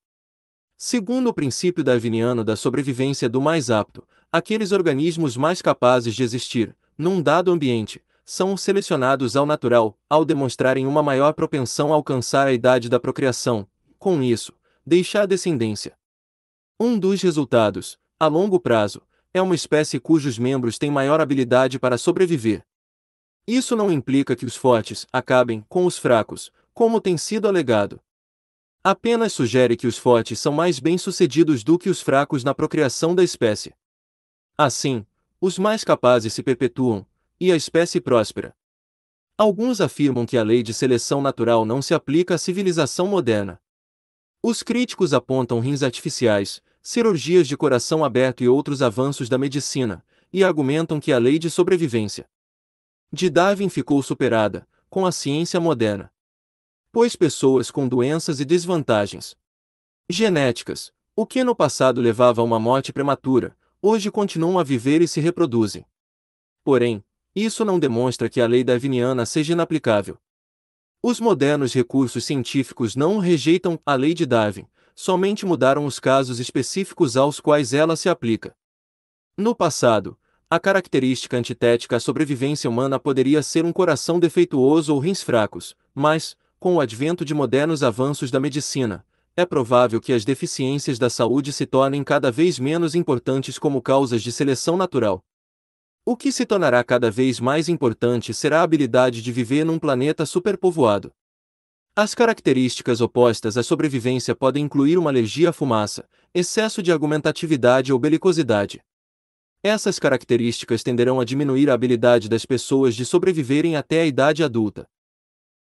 Segundo o princípio darwiniano da sobrevivência do mais apto, aqueles organismos mais capazes de existir, num dado ambiente, são selecionados ao natural, ao demonstrarem uma maior propensão a alcançar a idade da procriação, com isso, deixar descendência. Um dos resultados, a longo prazo, é uma espécie cujos membros têm maior habilidade para sobreviver. Isso não implica que os fortes acabem com os fracos, como tem sido alegado, apenas sugere que os fortes são mais bem-sucedidos do que os fracos na procriação da espécie. Assim, os mais capazes se perpetuam, e a espécie próspera. Alguns afirmam que a lei de seleção natural não se aplica à civilização moderna. Os críticos apontam rins artificiais, cirurgias de coração aberto e outros avanços da medicina, e argumentam que a lei de sobrevivência de Darwin ficou superada, com a ciência moderna pois pessoas com doenças e desvantagens genéticas, o que no passado levava a uma morte prematura, hoje continuam a viver e se reproduzem. Porém, isso não demonstra que a lei darwiniana seja inaplicável. Os modernos recursos científicos não rejeitam a lei de Darwin, somente mudaram os casos específicos aos quais ela se aplica. No passado, a característica antitética à sobrevivência humana poderia ser um coração defeituoso ou rins fracos, mas, com o advento de modernos avanços da medicina, é provável que as deficiências da saúde se tornem cada vez menos importantes como causas de seleção natural. O que se tornará cada vez mais importante será a habilidade de viver num planeta superpovoado. As características opostas à sobrevivência podem incluir uma alergia à fumaça, excesso de argumentatividade ou belicosidade. Essas características tenderão a diminuir a habilidade das pessoas de sobreviverem até a idade adulta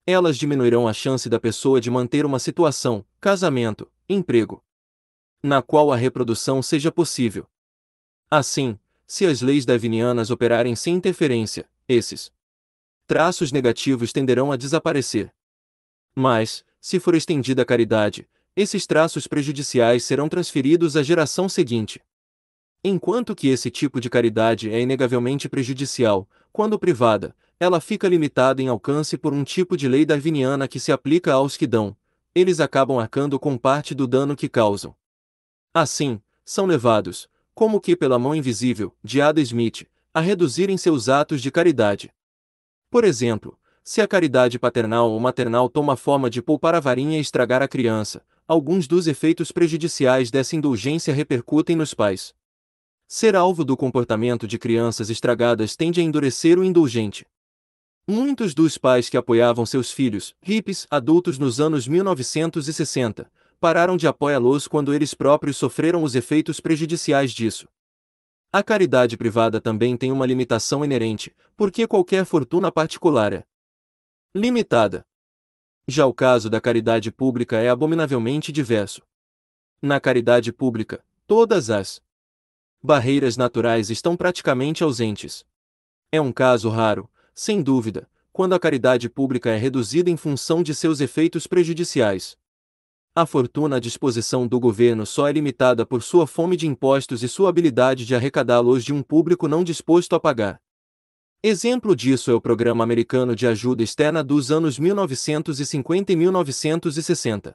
elas diminuirão a chance da pessoa de manter uma situação, casamento, emprego, na qual a reprodução seja possível. Assim, se as leis davinianas operarem sem interferência, esses traços negativos tenderão a desaparecer. Mas, se for estendida a caridade, esses traços prejudiciais serão transferidos à geração seguinte. Enquanto que esse tipo de caridade é inegavelmente prejudicial, quando privada, ela fica limitada em alcance por um tipo de lei darwiniana que se aplica aos que dão, eles acabam arcando com parte do dano que causam. Assim, são levados, como que pela mão invisível, de Ada Smith, a reduzirem seus atos de caridade. Por exemplo, se a caridade paternal ou maternal toma forma de poupar a varinha e estragar a criança, alguns dos efeitos prejudiciais dessa indulgência repercutem nos pais. Ser alvo do comportamento de crianças estragadas tende a endurecer o indulgente. Muitos dos pais que apoiavam seus filhos, hippies, adultos nos anos 1960, pararam de apoiá-los quando eles próprios sofreram os efeitos prejudiciais disso. A caridade privada também tem uma limitação inerente, porque qualquer fortuna particular é limitada. Já o caso da caridade pública é abominavelmente diverso. Na caridade pública, todas as barreiras naturais estão praticamente ausentes. É um caso raro, sem dúvida, quando a caridade pública é reduzida em função de seus efeitos prejudiciais. A fortuna à disposição do governo só é limitada por sua fome de impostos e sua habilidade de arrecadá-los de um público não disposto a pagar. Exemplo disso é o Programa Americano de Ajuda Externa dos anos 1950 e 1960.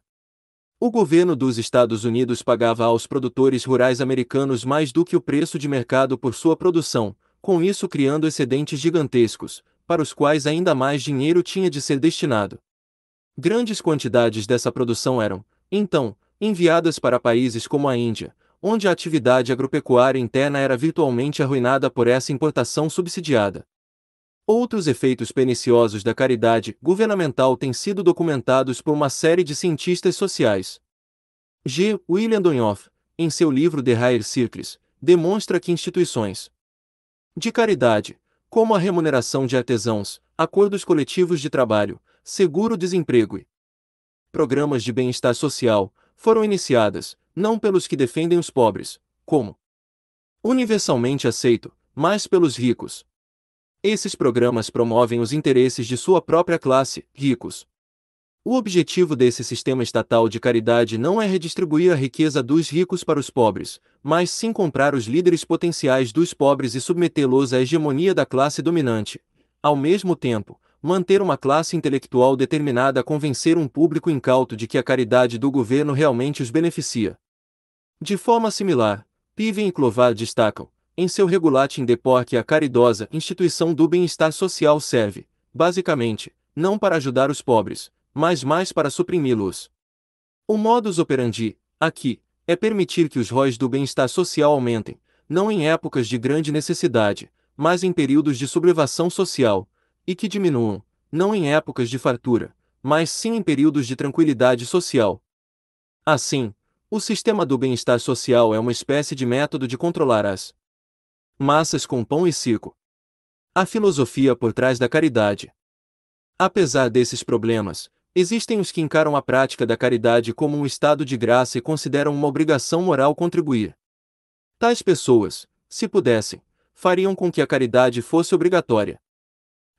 O governo dos Estados Unidos pagava aos produtores rurais americanos mais do que o preço de mercado por sua produção, com isso criando excedentes gigantescos, para os quais ainda mais dinheiro tinha de ser destinado. Grandes quantidades dessa produção eram, então, enviadas para países como a Índia, onde a atividade agropecuária interna era virtualmente arruinada por essa importação subsidiada. Outros efeitos perniciosos da caridade governamental têm sido documentados por uma série de cientistas sociais. G. William Donhoff, em seu livro The Higher Circles, demonstra que instituições de caridade, como a remuneração de artesãos, acordos coletivos de trabalho, seguro-desemprego e programas de bem-estar social, foram iniciadas, não pelos que defendem os pobres, como universalmente aceito, mas pelos ricos. Esses programas promovem os interesses de sua própria classe, ricos. O objetivo desse sistema estatal de caridade não é redistribuir a riqueza dos ricos para os pobres, mas sim comprar os líderes potenciais dos pobres e submetê-los à hegemonia da classe dominante. Ao mesmo tempo, manter uma classe intelectual determinada a convencer um público incauto de que a caridade do governo realmente os beneficia. De forma similar, Piven e Clovar destacam, em seu Regulate in Depor que a caridosa instituição do bem-estar social serve, basicamente, não para ajudar os pobres, mas mais para suprimi-los. O modus operandi, aqui, é permitir que os ROIs do bem-estar social aumentem, não em épocas de grande necessidade, mas em períodos de sublevação social, e que diminuam, não em épocas de fartura, mas sim em períodos de tranquilidade social. Assim, o sistema do bem-estar social é uma espécie de método de controlar as massas com pão e circo. A filosofia por trás da caridade. Apesar desses problemas, Existem os que encaram a prática da caridade como um estado de graça e consideram uma obrigação moral contribuir. Tais pessoas, se pudessem, fariam com que a caridade fosse obrigatória.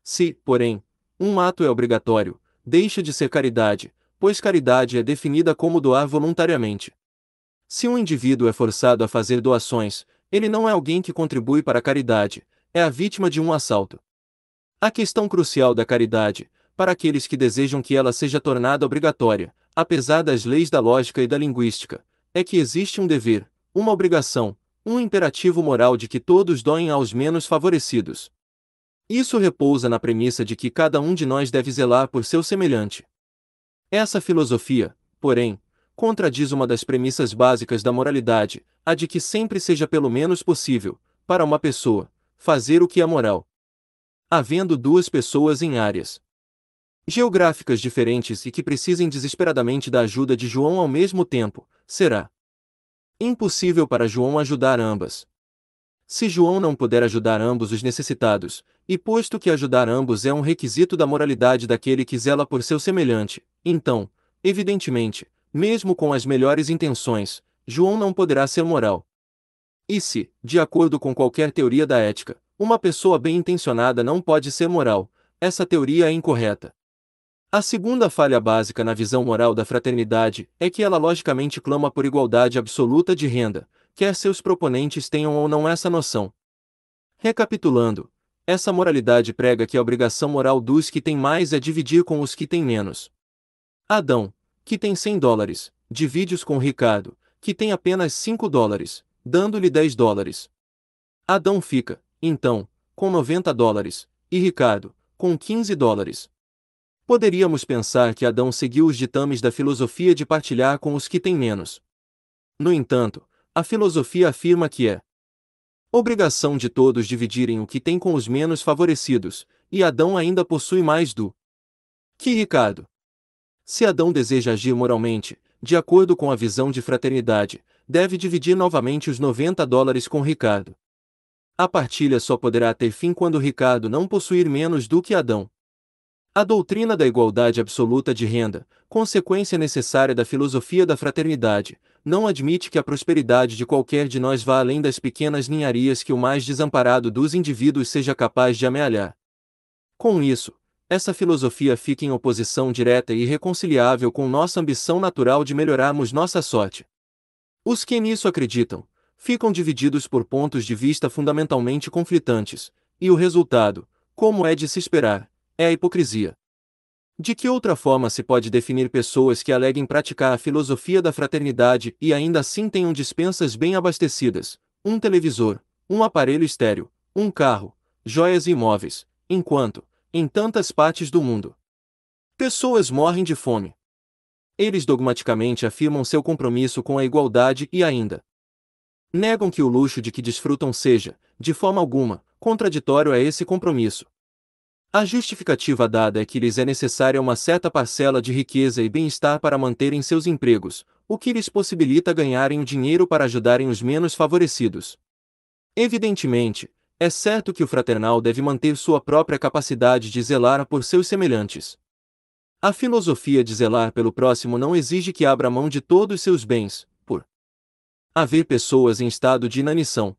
Se, porém, um ato é obrigatório, deixa de ser caridade, pois caridade é definida como doar voluntariamente. Se um indivíduo é forçado a fazer doações, ele não é alguém que contribui para a caridade, é a vítima de um assalto. A questão crucial da caridade, para aqueles que desejam que ela seja tornada obrigatória, apesar das leis da lógica e da linguística, é que existe um dever, uma obrigação, um imperativo moral de que todos doem aos menos favorecidos. Isso repousa na premissa de que cada um de nós deve zelar por seu semelhante. Essa filosofia, porém, contradiz uma das premissas básicas da moralidade, a de que sempre seja pelo menos possível, para uma pessoa, fazer o que é moral. Havendo duas pessoas em áreas geográficas diferentes e que precisem desesperadamente da ajuda de João ao mesmo tempo, será impossível para João ajudar ambas. Se João não puder ajudar ambos os necessitados, e posto que ajudar ambos é um requisito da moralidade daquele que zela por seu semelhante, então, evidentemente, mesmo com as melhores intenções, João não poderá ser moral. E se, de acordo com qualquer teoria da ética, uma pessoa bem intencionada não pode ser moral, essa teoria é incorreta. A segunda falha básica na visão moral da fraternidade é que ela logicamente clama por igualdade absoluta de renda, quer seus proponentes tenham ou não essa noção. Recapitulando, essa moralidade prega que a obrigação moral dos que têm mais é dividir com os que têm menos. Adão, que tem 100 dólares, divide-os com Ricardo, que tem apenas 5 dólares, dando-lhe 10 dólares. Adão fica, então, com 90 dólares, e Ricardo, com 15 dólares. Poderíamos pensar que Adão seguiu os ditames da filosofia de partilhar com os que têm menos. No entanto, a filosofia afirma que é obrigação de todos dividirem o que têm com os menos favorecidos, e Adão ainda possui mais do que Ricardo. Se Adão deseja agir moralmente, de acordo com a visão de fraternidade, deve dividir novamente os 90 dólares com Ricardo. A partilha só poderá ter fim quando Ricardo não possuir menos do que Adão. A doutrina da igualdade absoluta de renda, consequência necessária da filosofia da fraternidade, não admite que a prosperidade de qualquer de nós vá além das pequenas ninharias que o mais desamparado dos indivíduos seja capaz de amealhar. Com isso, essa filosofia fica em oposição direta e irreconciliável com nossa ambição natural de melhorarmos nossa sorte. Os que nisso acreditam, ficam divididos por pontos de vista fundamentalmente conflitantes, e o resultado, como é de se esperar, é a hipocrisia. De que outra forma se pode definir pessoas que alegam praticar a filosofia da fraternidade e ainda assim tenham dispensas bem abastecidas, um televisor, um aparelho estéreo, um carro, joias e imóveis, enquanto, em tantas partes do mundo, pessoas morrem de fome? Eles dogmaticamente afirmam seu compromisso com a igualdade e ainda negam que o luxo de que desfrutam seja, de forma alguma, contraditório a esse compromisso. A justificativa dada é que lhes é necessária uma certa parcela de riqueza e bem-estar para manterem seus empregos, o que lhes possibilita ganharem o dinheiro para ajudarem os menos favorecidos. Evidentemente, é certo que o fraternal deve manter sua própria capacidade de zelar por seus semelhantes. A filosofia de zelar pelo próximo não exige que abra mão de todos seus bens, por haver pessoas em estado de inanição.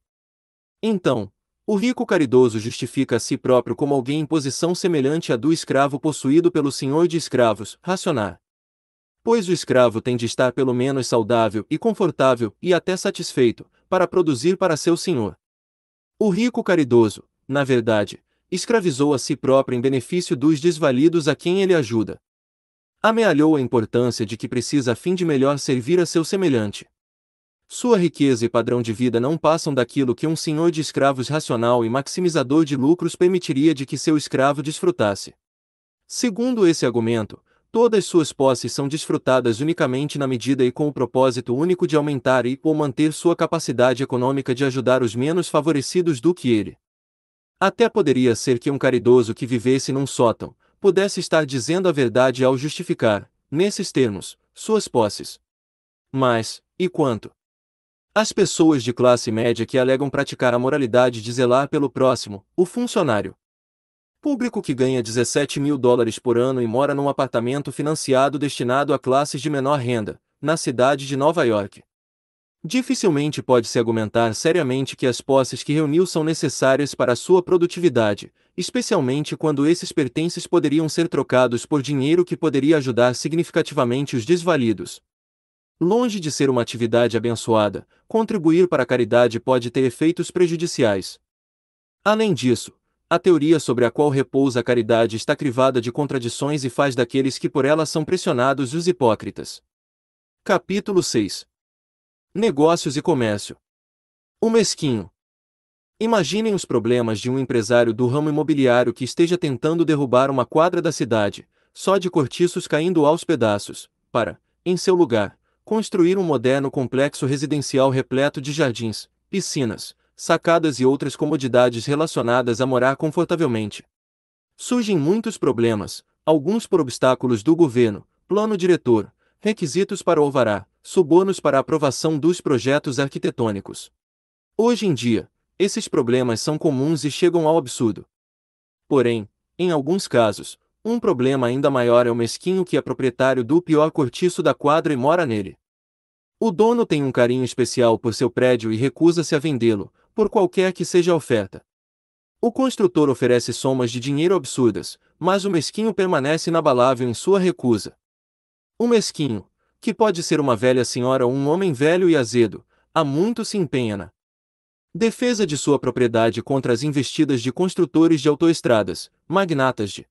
Então, o rico caridoso justifica a si próprio como alguém em posição semelhante à do escravo possuído pelo senhor de escravos, racionar. Pois o escravo tem de estar pelo menos saudável e confortável, e até satisfeito, para produzir para seu senhor. O rico caridoso, na verdade, escravizou a si próprio em benefício dos desvalidos a quem ele ajuda. Amealhou a importância de que precisa a fim de melhor servir a seu semelhante. Sua riqueza e padrão de vida não passam daquilo que um senhor de escravos racional e maximizador de lucros permitiria de que seu escravo desfrutasse. Segundo esse argumento, todas suas posses são desfrutadas unicamente na medida e com o propósito único de aumentar e ou manter sua capacidade econômica de ajudar os menos favorecidos do que ele. Até poderia ser que um caridoso que vivesse num sótão pudesse estar dizendo a verdade ao justificar, nesses termos, suas posses. Mas, e quanto? As pessoas de classe média que alegam praticar a moralidade de zelar pelo próximo, o funcionário público que ganha 17 mil dólares por ano e mora num apartamento financiado destinado a classes de menor renda, na cidade de Nova York. Dificilmente pode-se argumentar seriamente que as posses que reuniu são necessárias para a sua produtividade, especialmente quando esses pertences poderiam ser trocados por dinheiro que poderia ajudar significativamente os desvalidos, Longe de ser uma atividade abençoada, contribuir para a caridade pode ter efeitos prejudiciais. Além disso, a teoria sobre a qual repousa a caridade está crivada de contradições e faz daqueles que por ela são pressionados os hipócritas. Capítulo 6 Negócios e Comércio O Mesquinho Imaginem os problemas de um empresário do ramo imobiliário que esteja tentando derrubar uma quadra da cidade, só de cortiços caindo aos pedaços, para, em seu lugar, construir um moderno complexo residencial repleto de jardins, piscinas, sacadas e outras comodidades relacionadas a morar confortavelmente. Surgem muitos problemas, alguns por obstáculos do governo, plano diretor, requisitos para o alvará, subornos para aprovação dos projetos arquitetônicos. Hoje em dia, esses problemas são comuns e chegam ao absurdo. Porém, em alguns casos, um problema ainda maior é o mesquinho que é proprietário do pior cortiço da quadra e mora nele. O dono tem um carinho especial por seu prédio e recusa-se a vendê-lo, por qualquer que seja a oferta. O construtor oferece somas de dinheiro absurdas, mas o mesquinho permanece inabalável em sua recusa. O mesquinho, que pode ser uma velha senhora ou um homem velho e azedo, há muito se empenha na defesa de sua propriedade contra as investidas de construtores de autoestradas, magnatas de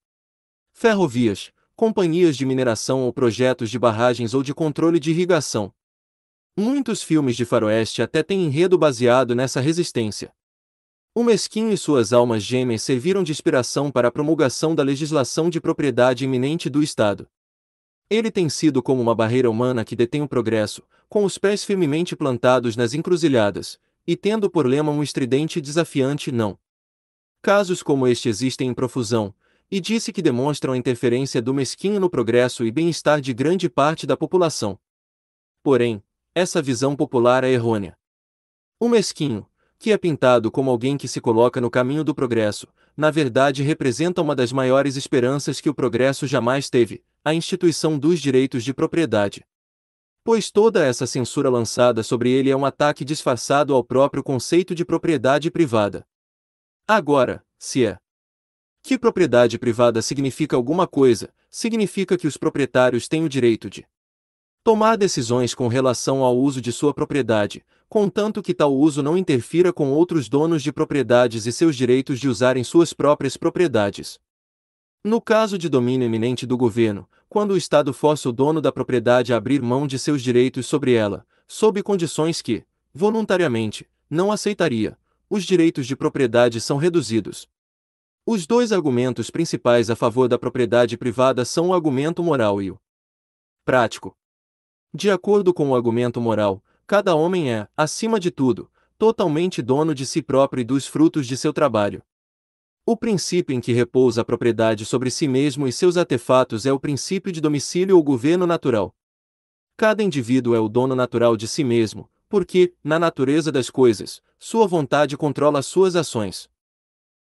ferrovias, companhias de mineração ou projetos de barragens ou de controle de irrigação. Muitos filmes de faroeste até têm enredo baseado nessa resistência. O mesquinho e suas almas gêmeas serviram de inspiração para a promulgação da legislação de propriedade iminente do Estado. Ele tem sido como uma barreira humana que detém o progresso, com os pés firmemente plantados nas encruzilhadas, e tendo por lema um estridente e desafiante não. Casos como este existem em profusão, e disse que demonstram a interferência do mesquinho no progresso e bem-estar de grande parte da população. Porém, essa visão popular é errônea. O mesquinho, que é pintado como alguém que se coloca no caminho do progresso, na verdade representa uma das maiores esperanças que o progresso jamais teve, a instituição dos direitos de propriedade. Pois toda essa censura lançada sobre ele é um ataque disfarçado ao próprio conceito de propriedade privada. Agora, se é que propriedade privada significa alguma coisa, significa que os proprietários têm o direito de tomar decisões com relação ao uso de sua propriedade, contanto que tal uso não interfira com outros donos de propriedades e seus direitos de usarem suas próprias propriedades. No caso de domínio eminente do governo, quando o Estado força o dono da propriedade a abrir mão de seus direitos sobre ela, sob condições que, voluntariamente, não aceitaria, os direitos de propriedade são reduzidos. Os dois argumentos principais a favor da propriedade privada são o argumento moral e o prático. De acordo com o argumento moral, cada homem é, acima de tudo, totalmente dono de si próprio e dos frutos de seu trabalho. O princípio em que repousa a propriedade sobre si mesmo e seus artefatos é o princípio de domicílio ou governo natural. Cada indivíduo é o dono natural de si mesmo, porque, na natureza das coisas, sua vontade controla suas ações.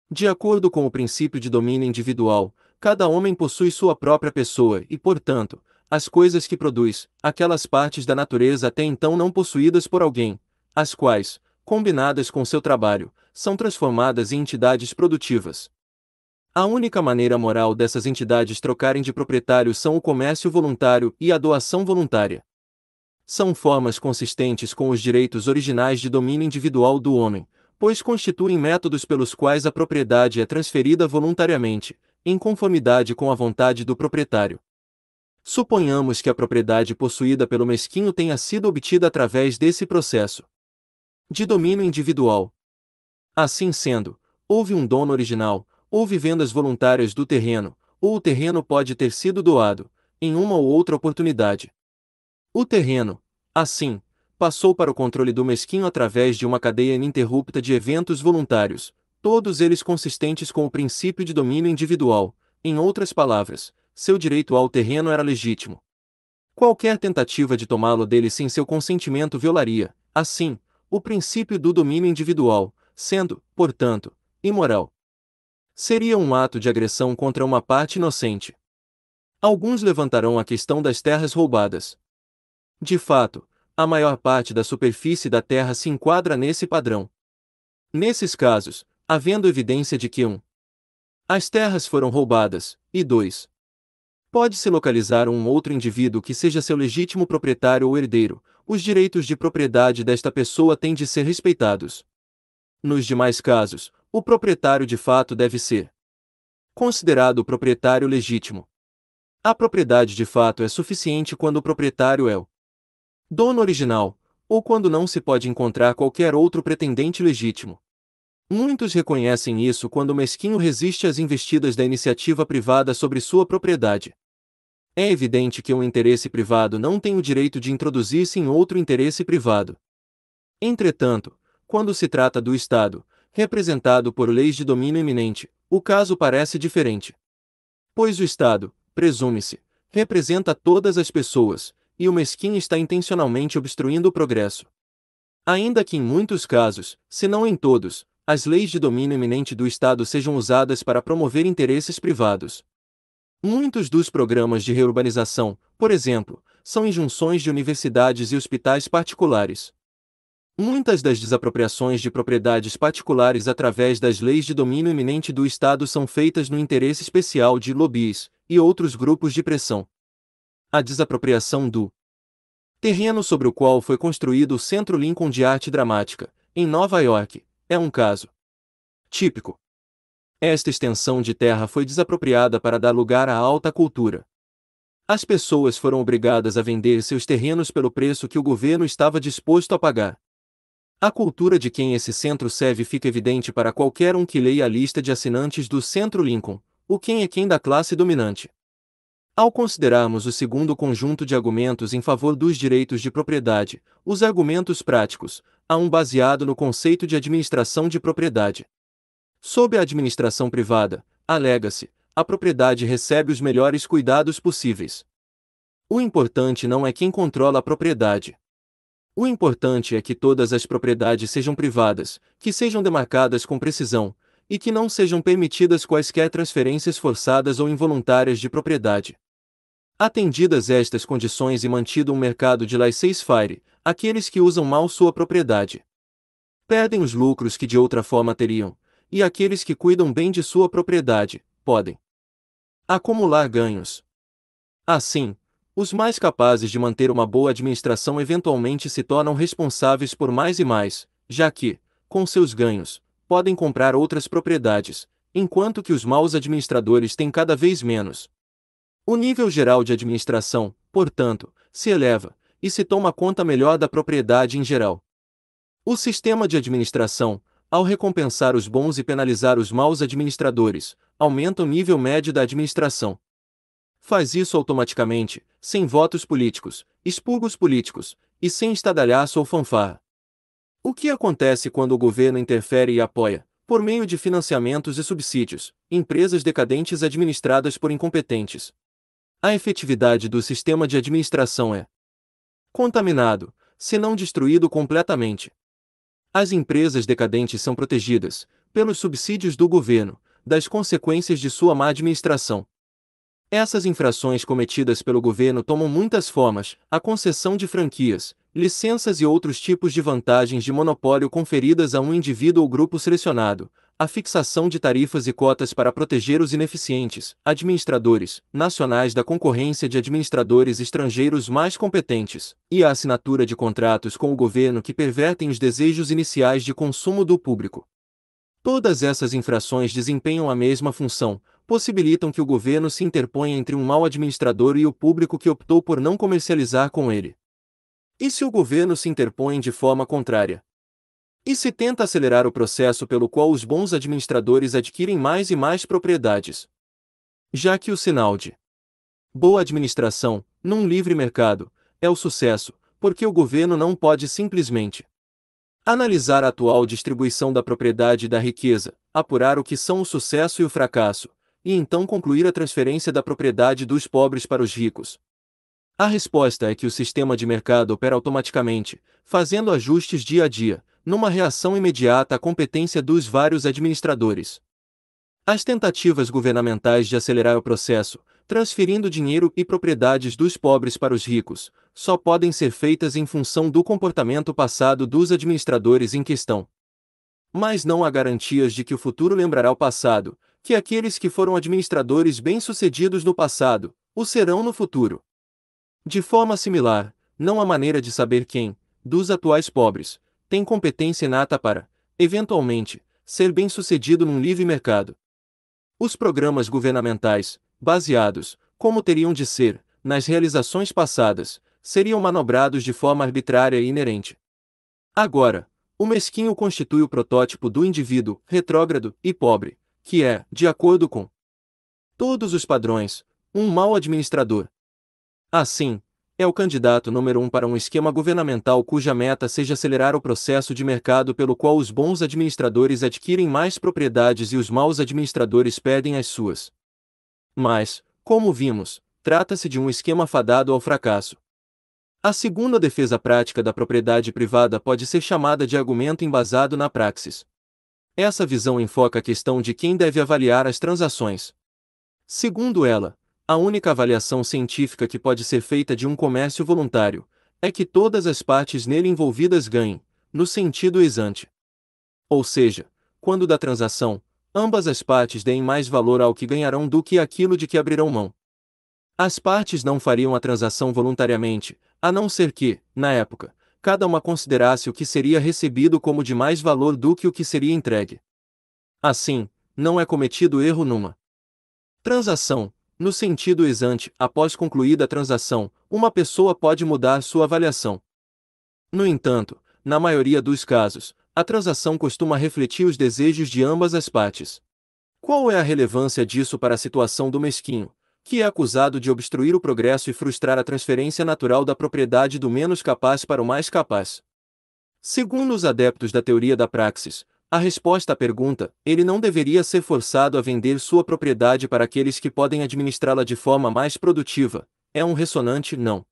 De acordo com o princípio de domínio individual, cada homem possui sua própria pessoa e, portanto, as coisas que produz, aquelas partes da natureza até então não possuídas por alguém, as quais, combinadas com seu trabalho, são transformadas em entidades produtivas. A única maneira moral dessas entidades trocarem de proprietários são o comércio voluntário e a doação voluntária. São formas consistentes com os direitos originais de domínio individual do homem, pois constituem métodos pelos quais a propriedade é transferida voluntariamente, em conformidade com a vontade do proprietário. Suponhamos que a propriedade possuída pelo mesquinho tenha sido obtida através desse processo de domínio individual. Assim sendo, houve um dono original, houve vendas voluntárias do terreno, ou o terreno pode ter sido doado, em uma ou outra oportunidade. O terreno, assim, passou para o controle do mesquinho através de uma cadeia ininterrupta de eventos voluntários, todos eles consistentes com o princípio de domínio individual, em outras palavras, seu direito ao terreno era legítimo. Qualquer tentativa de tomá-lo dele sem seu consentimento violaria, assim, o princípio do domínio individual, sendo, portanto, imoral. Seria um ato de agressão contra uma parte inocente. Alguns levantarão a questão das terras roubadas. De fato, a maior parte da superfície da Terra se enquadra nesse padrão. Nesses casos, havendo evidência de que 1. Um, as terras foram roubadas, e 2. Pode-se localizar um outro indivíduo que seja seu legítimo proprietário ou herdeiro, os direitos de propriedade desta pessoa têm de ser respeitados. Nos demais casos, o proprietário de fato deve ser considerado o proprietário legítimo. A propriedade de fato é suficiente quando o proprietário é o dono original, ou quando não se pode encontrar qualquer outro pretendente legítimo. Muitos reconhecem isso quando o mesquinho resiste às investidas da iniciativa privada sobre sua propriedade. É evidente que um interesse privado não tem o direito de introduzir-se em outro interesse privado. Entretanto, quando se trata do Estado, representado por leis de domínio eminente, o caso parece diferente. Pois o Estado, presume-se, representa todas as pessoas, e o mesquinho está intencionalmente obstruindo o progresso. Ainda que em muitos casos, se não em todos, as leis de domínio iminente do Estado sejam usadas para promover interesses privados. Muitos dos programas de reurbanização, por exemplo, são injunções de universidades e hospitais particulares. Muitas das desapropriações de propriedades particulares através das leis de domínio iminente do Estado são feitas no interesse especial de lobbies e outros grupos de pressão a desapropriação do terreno sobre o qual foi construído o Centro Lincoln de Arte Dramática, em Nova York, é um caso típico. Esta extensão de terra foi desapropriada para dar lugar à alta cultura. As pessoas foram obrigadas a vender seus terrenos pelo preço que o governo estava disposto a pagar. A cultura de quem esse centro serve fica evidente para qualquer um que leia a lista de assinantes do Centro Lincoln, o quem é quem da classe dominante. Ao considerarmos o segundo conjunto de argumentos em favor dos direitos de propriedade, os argumentos práticos, há um baseado no conceito de administração de propriedade. Sob a administração privada, alega-se, a propriedade recebe os melhores cuidados possíveis. O importante não é quem controla a propriedade. O importante é que todas as propriedades sejam privadas, que sejam demarcadas com precisão, e que não sejam permitidas quaisquer transferências forçadas ou involuntárias de propriedade. Atendidas estas condições e mantido um mercado de license fire, aqueles que usam mal sua propriedade perdem os lucros que de outra forma teriam, e aqueles que cuidam bem de sua propriedade podem acumular ganhos. Assim, os mais capazes de manter uma boa administração eventualmente se tornam responsáveis por mais e mais, já que, com seus ganhos, podem comprar outras propriedades, enquanto que os maus administradores têm cada vez menos, o nível geral de administração, portanto, se eleva, e se toma conta melhor da propriedade em geral. O sistema de administração, ao recompensar os bons e penalizar os maus administradores, aumenta o nível médio da administração. Faz isso automaticamente, sem votos políticos, expurgos políticos, e sem estadalhaço ou fanfarra. O que acontece quando o governo interfere e apoia, por meio de financiamentos e subsídios, empresas decadentes administradas por incompetentes? a efetividade do sistema de administração é contaminado, se não destruído completamente. As empresas decadentes são protegidas, pelos subsídios do governo, das consequências de sua má administração. Essas infrações cometidas pelo governo tomam muitas formas: a concessão de franquias, licenças e outros tipos de vantagens de monopólio conferidas a um indivíduo ou grupo selecionado, a fixação de tarifas e cotas para proteger os ineficientes, administradores, nacionais da concorrência de administradores estrangeiros mais competentes, e a assinatura de contratos com o governo que pervertem os desejos iniciais de consumo do público. Todas essas infrações desempenham a mesma função, possibilitam que o governo se interponha entre um mau administrador e o público que optou por não comercializar com ele. E se o governo se interpõe de forma contrária, e se tenta acelerar o processo pelo qual os bons administradores adquirem mais e mais propriedades. Já que o sinal de boa administração, num livre mercado, é o sucesso, porque o governo não pode simplesmente analisar a atual distribuição da propriedade e da riqueza, apurar o que são o sucesso e o fracasso, e então concluir a transferência da propriedade dos pobres para os ricos. A resposta é que o sistema de mercado opera automaticamente, fazendo ajustes dia a dia, numa reação imediata à competência dos vários administradores. As tentativas governamentais de acelerar o processo, transferindo dinheiro e propriedades dos pobres para os ricos, só podem ser feitas em função do comportamento passado dos administradores em questão. Mas não há garantias de que o futuro lembrará o passado, que aqueles que foram administradores bem-sucedidos no passado, o serão no futuro. De forma similar, não há maneira de saber quem, dos atuais pobres, tem competência inata para, eventualmente, ser bem-sucedido num livre mercado. Os programas governamentais, baseados, como teriam de ser, nas realizações passadas, seriam manobrados de forma arbitrária e inerente. Agora, o mesquinho constitui o protótipo do indivíduo retrógrado e pobre, que é, de acordo com todos os padrões, um mau administrador. Assim, é o candidato número um para um esquema governamental cuja meta seja acelerar o processo de mercado pelo qual os bons administradores adquirem mais propriedades e os maus administradores perdem as suas. Mas, como vimos, trata-se de um esquema fadado ao fracasso. A segunda defesa prática da propriedade privada pode ser chamada de argumento embasado na praxis. Essa visão enfoca a questão de quem deve avaliar as transações. Segundo ela, a única avaliação científica que pode ser feita de um comércio voluntário é que todas as partes nele envolvidas ganhem, no sentido exante. Ou seja, quando da transação, ambas as partes deem mais valor ao que ganharão do que aquilo de que abrirão mão. As partes não fariam a transação voluntariamente, a não ser que, na época, cada uma considerasse o que seria recebido como de mais valor do que o que seria entregue. Assim, não é cometido erro numa transação, no sentido exante, após concluída a transação, uma pessoa pode mudar sua avaliação. No entanto, na maioria dos casos, a transação costuma refletir os desejos de ambas as partes. Qual é a relevância disso para a situação do mesquinho, que é acusado de obstruir o progresso e frustrar a transferência natural da propriedade do menos capaz para o mais capaz? Segundo os adeptos da teoria da praxis, a resposta à pergunta: ele não deveria ser forçado a vender sua propriedade para aqueles que podem administrá-la de forma mais produtiva, é um ressonante não.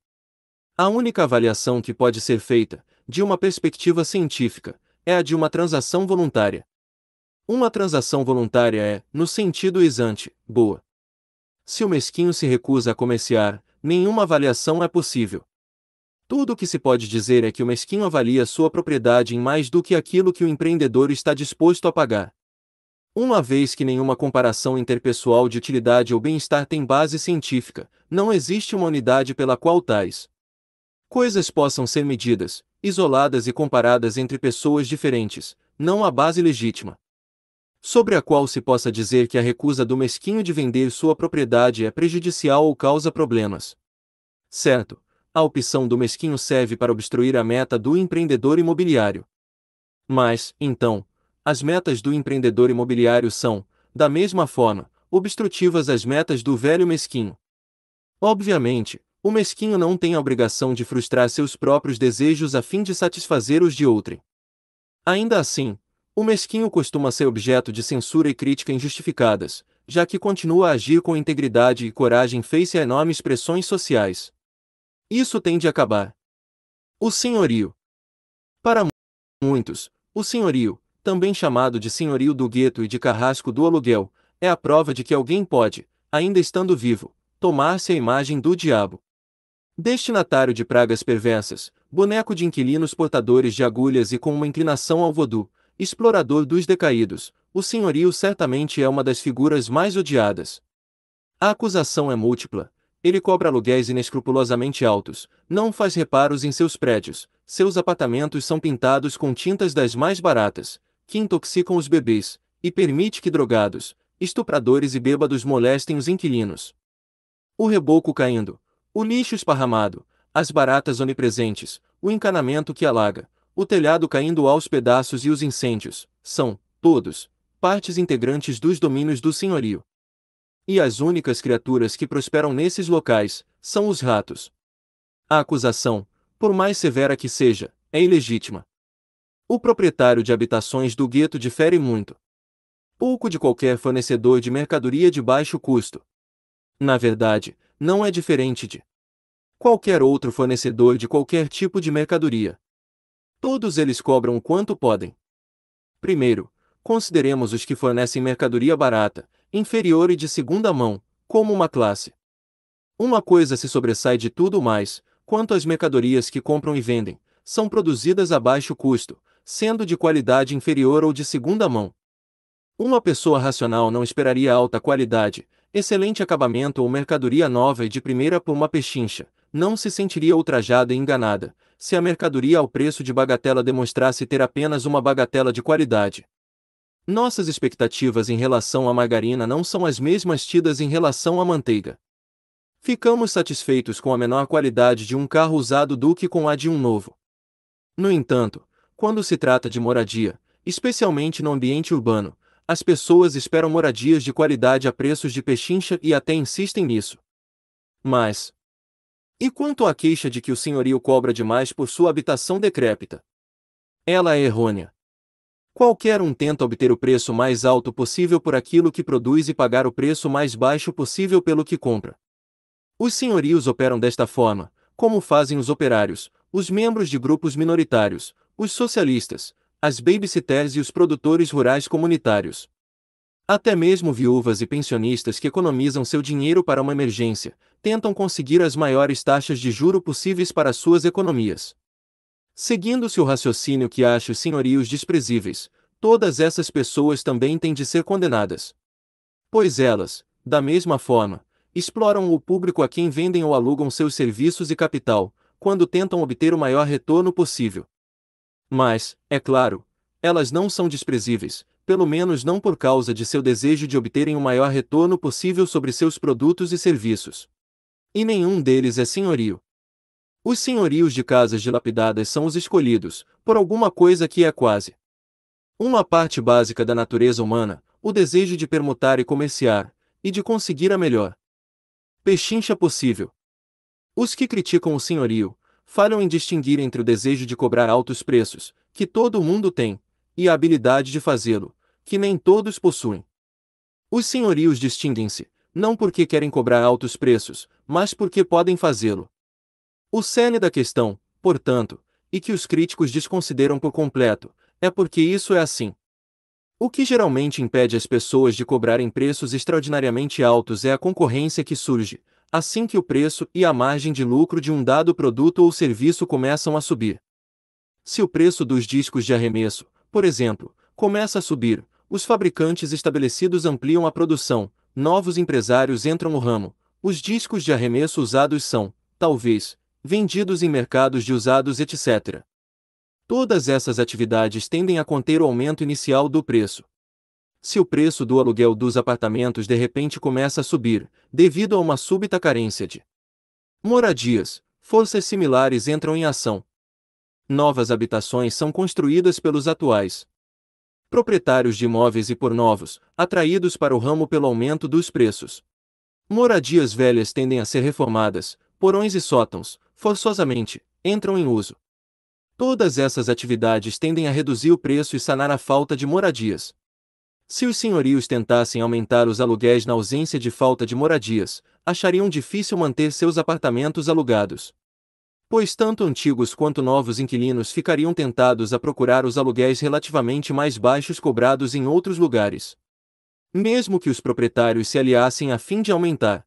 A única avaliação que pode ser feita, de uma perspectiva científica, é a de uma transação voluntária. Uma transação voluntária é, no sentido exante, boa. Se o mesquinho se recusa a comerciar, nenhuma avaliação é possível. Tudo o que se pode dizer é que o mesquinho avalia sua propriedade em mais do que aquilo que o empreendedor está disposto a pagar. Uma vez que nenhuma comparação interpessoal de utilidade ou bem-estar tem base científica, não existe uma unidade pela qual tais coisas possam ser medidas, isoladas e comparadas entre pessoas diferentes, não há base legítima sobre a qual se possa dizer que a recusa do mesquinho de vender sua propriedade é prejudicial ou causa problemas. Certo, a opção do mesquinho serve para obstruir a meta do empreendedor imobiliário. Mas, então, as metas do empreendedor imobiliário são, da mesma forma, obstrutivas às metas do velho mesquinho. Obviamente, o mesquinho não tem a obrigação de frustrar seus próprios desejos a fim de satisfazer os de outrem. Ainda assim, o mesquinho costuma ser objeto de censura e crítica injustificadas, já que continua a agir com integridade e coragem face a enormes pressões sociais. Isso tem de acabar. O senhorio. Para muitos, o senhorio, também chamado de senhorio do gueto e de carrasco do aluguel, é a prova de que alguém pode, ainda estando vivo, tomar-se a imagem do diabo. Destinatário de pragas perversas, boneco de inquilinos portadores de agulhas e com uma inclinação ao vodu, explorador dos decaídos, o senhorio certamente é uma das figuras mais odiadas. A acusação é múltipla, ele cobra aluguéis inescrupulosamente altos, não faz reparos em seus prédios, seus apartamentos são pintados com tintas das mais baratas, que intoxicam os bebês, e permite que drogados, estupradores e bêbados molestem os inquilinos. O reboco caindo, o lixo esparramado, as baratas onipresentes, o encanamento que alaga, o telhado caindo aos pedaços e os incêndios, são, todos, partes integrantes dos domínios do senhorio e as únicas criaturas que prosperam nesses locais são os ratos. A acusação, por mais severa que seja, é ilegítima. O proprietário de habitações do gueto difere muito. Pouco de qualquer fornecedor de mercadoria de baixo custo. Na verdade, não é diferente de qualquer outro fornecedor de qualquer tipo de mercadoria. Todos eles cobram o quanto podem. Primeiro, consideremos os que fornecem mercadoria barata, inferior e de segunda mão, como uma classe. Uma coisa se sobressai de tudo mais, quanto às mercadorias que compram e vendem, são produzidas a baixo custo, sendo de qualidade inferior ou de segunda mão. Uma pessoa racional não esperaria alta qualidade, excelente acabamento ou mercadoria nova e de primeira por uma pechincha, não se sentiria ultrajada e enganada, se a mercadoria ao preço de bagatela demonstrasse ter apenas uma bagatela de qualidade. Nossas expectativas em relação à margarina não são as mesmas tidas em relação à manteiga. Ficamos satisfeitos com a menor qualidade de um carro usado do que com a de um novo. No entanto, quando se trata de moradia, especialmente no ambiente urbano, as pessoas esperam moradias de qualidade a preços de pechincha e até insistem nisso. Mas. E quanto à queixa de que o senhorio cobra demais por sua habitação decrépita? Ela é errônea. Qualquer um tenta obter o preço mais alto possível por aquilo que produz e pagar o preço mais baixo possível pelo que compra. Os senhorios operam desta forma, como fazem os operários, os membros de grupos minoritários, os socialistas, as babysitters e os produtores rurais comunitários. Até mesmo viúvas e pensionistas que economizam seu dinheiro para uma emergência tentam conseguir as maiores taxas de juro possíveis para suas economias. Seguindo-se o raciocínio que acha os senhorios desprezíveis, todas essas pessoas também têm de ser condenadas. Pois elas, da mesma forma, exploram o público a quem vendem ou alugam seus serviços e capital, quando tentam obter o maior retorno possível. Mas, é claro, elas não são desprezíveis, pelo menos não por causa de seu desejo de obterem o maior retorno possível sobre seus produtos e serviços. E nenhum deles é senhorio. Os senhorios de casas dilapidadas são os escolhidos, por alguma coisa que é quase uma parte básica da natureza humana, o desejo de permutar e comerciar, e de conseguir a melhor pechincha possível. Os que criticam o senhorio falham em distinguir entre o desejo de cobrar altos preços, que todo mundo tem, e a habilidade de fazê-lo, que nem todos possuem. Os senhorios distinguem-se, não porque querem cobrar altos preços, mas porque podem fazê-lo. O cerne da questão, portanto, e que os críticos desconsideram por completo, é porque isso é assim. O que geralmente impede as pessoas de cobrarem preços extraordinariamente altos é a concorrência que surge, assim que o preço e a margem de lucro de um dado produto ou serviço começam a subir. Se o preço dos discos de arremesso, por exemplo, começa a subir, os fabricantes estabelecidos ampliam a produção, novos empresários entram no ramo, os discos de arremesso usados são, talvez, vendidos em mercados de usados, etc. Todas essas atividades tendem a conter o aumento inicial do preço. Se o preço do aluguel dos apartamentos de repente começa a subir, devido a uma súbita carência de moradias, forças similares entram em ação. Novas habitações são construídas pelos atuais proprietários de imóveis e por novos, atraídos para o ramo pelo aumento dos preços. Moradias velhas tendem a ser reformadas, porões e sótãos, forçosamente, entram em uso. Todas essas atividades tendem a reduzir o preço e sanar a falta de moradias. Se os senhorios tentassem aumentar os aluguéis na ausência de falta de moradias, achariam difícil manter seus apartamentos alugados. Pois tanto antigos quanto novos inquilinos ficariam tentados a procurar os aluguéis relativamente mais baixos cobrados em outros lugares. Mesmo que os proprietários se aliassem a fim de aumentar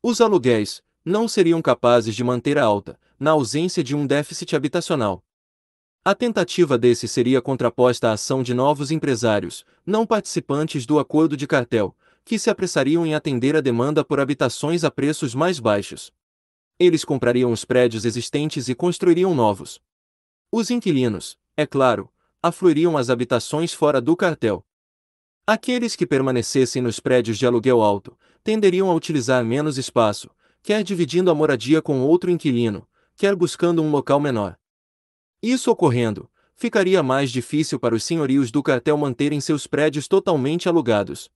os aluguéis, não seriam capazes de manter a alta, na ausência de um déficit habitacional. A tentativa desse seria contraposta à ação de novos empresários, não participantes do acordo de cartel, que se apressariam em atender a demanda por habitações a preços mais baixos. Eles comprariam os prédios existentes e construiriam novos. Os inquilinos, é claro, afluiriam às habitações fora do cartel. Aqueles que permanecessem nos prédios de aluguel alto tenderiam a utilizar menos espaço, quer dividindo a moradia com outro inquilino, quer buscando um local menor. Isso ocorrendo, ficaria mais difícil para os senhorios do cartel manterem seus prédios totalmente alugados.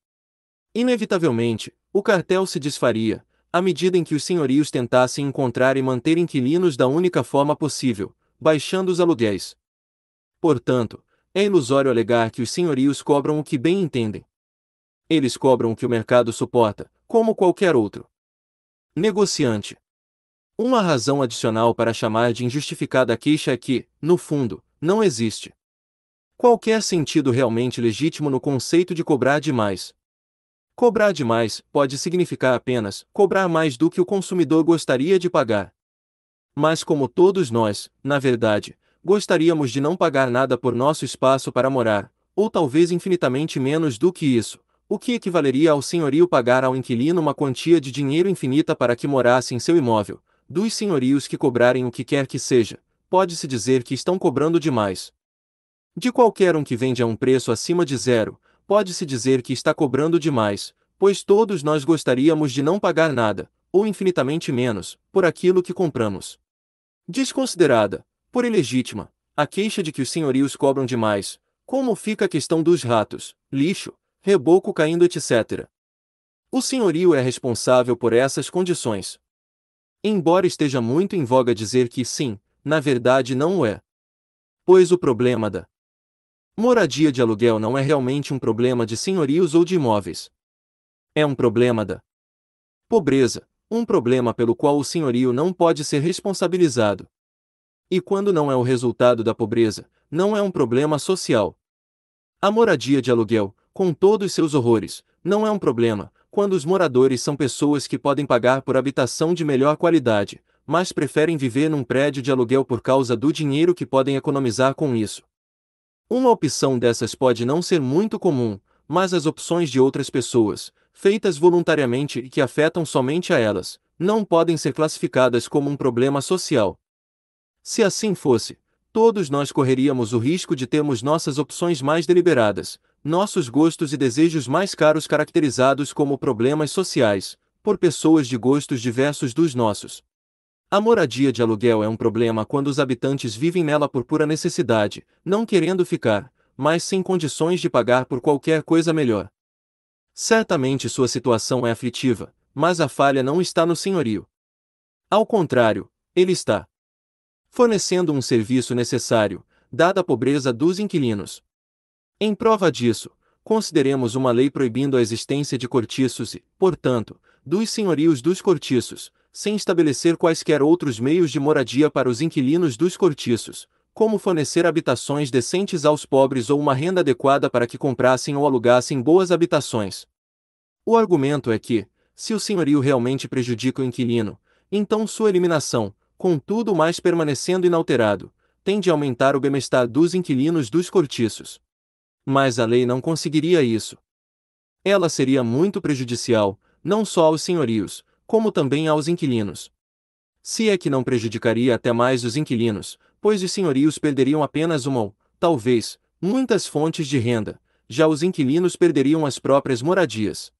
Inevitavelmente, o cartel se desfaria, à medida em que os senhorios tentassem encontrar e manter inquilinos da única forma possível, baixando os aluguéis. Portanto, é ilusório alegar que os senhorios cobram o que bem entendem. Eles cobram o que o mercado suporta, como qualquer outro negociante. Uma razão adicional para chamar de injustificada a queixa é que, no fundo, não existe qualquer sentido realmente legítimo no conceito de cobrar demais. Cobrar demais pode significar apenas cobrar mais do que o consumidor gostaria de pagar. Mas, como todos nós, na verdade, gostaríamos de não pagar nada por nosso espaço para morar, ou talvez infinitamente menos do que isso o que equivaleria ao senhorio pagar ao inquilino uma quantia de dinheiro infinita para que morasse em seu imóvel, dos senhorios que cobrarem o que quer que seja, pode-se dizer que estão cobrando demais. De qualquer um que vende a um preço acima de zero, pode-se dizer que está cobrando demais, pois todos nós gostaríamos de não pagar nada, ou infinitamente menos, por aquilo que compramos. Desconsiderada, por ilegítima, a queixa de que os senhorios cobram demais, como fica a questão dos ratos, lixo, reboco caindo, etc. O senhorio é responsável por essas condições. Embora esteja muito em voga dizer que sim, na verdade não o é. Pois o problema da moradia de aluguel não é realmente um problema de senhorios ou de imóveis. É um problema da pobreza, um problema pelo qual o senhorio não pode ser responsabilizado. E quando não é o resultado da pobreza, não é um problema social. A moradia de aluguel, com todos seus horrores, não é um problema, quando os moradores são pessoas que podem pagar por habitação de melhor qualidade, mas preferem viver num prédio de aluguel por causa do dinheiro que podem economizar com isso. Uma opção dessas pode não ser muito comum, mas as opções de outras pessoas, feitas voluntariamente e que afetam somente a elas, não podem ser classificadas como um problema social. Se assim fosse, todos nós correríamos o risco de termos nossas opções mais deliberadas, nossos gostos e desejos mais caros caracterizados como problemas sociais, por pessoas de gostos diversos dos nossos. A moradia de aluguel é um problema quando os habitantes vivem nela por pura necessidade, não querendo ficar, mas sem condições de pagar por qualquer coisa melhor. Certamente sua situação é aflitiva, mas a falha não está no senhorio. Ao contrário, ele está fornecendo um serviço necessário, dada a pobreza dos inquilinos. Em prova disso, consideremos uma lei proibindo a existência de cortiços e, portanto, dos senhorios dos cortiços, sem estabelecer quaisquer outros meios de moradia para os inquilinos dos cortiços, como fornecer habitações decentes aos pobres ou uma renda adequada para que comprassem ou alugassem boas habitações. O argumento é que, se o senhorio realmente prejudica o inquilino, então sua eliminação, contudo mais permanecendo inalterado, tende a aumentar o bem-estar dos inquilinos dos cortiços mas a lei não conseguiria isso. Ela seria muito prejudicial, não só aos senhorios, como também aos inquilinos. Se é que não prejudicaria até mais os inquilinos, pois os senhorios perderiam apenas uma ou, talvez, muitas fontes de renda, já os inquilinos perderiam as próprias moradias.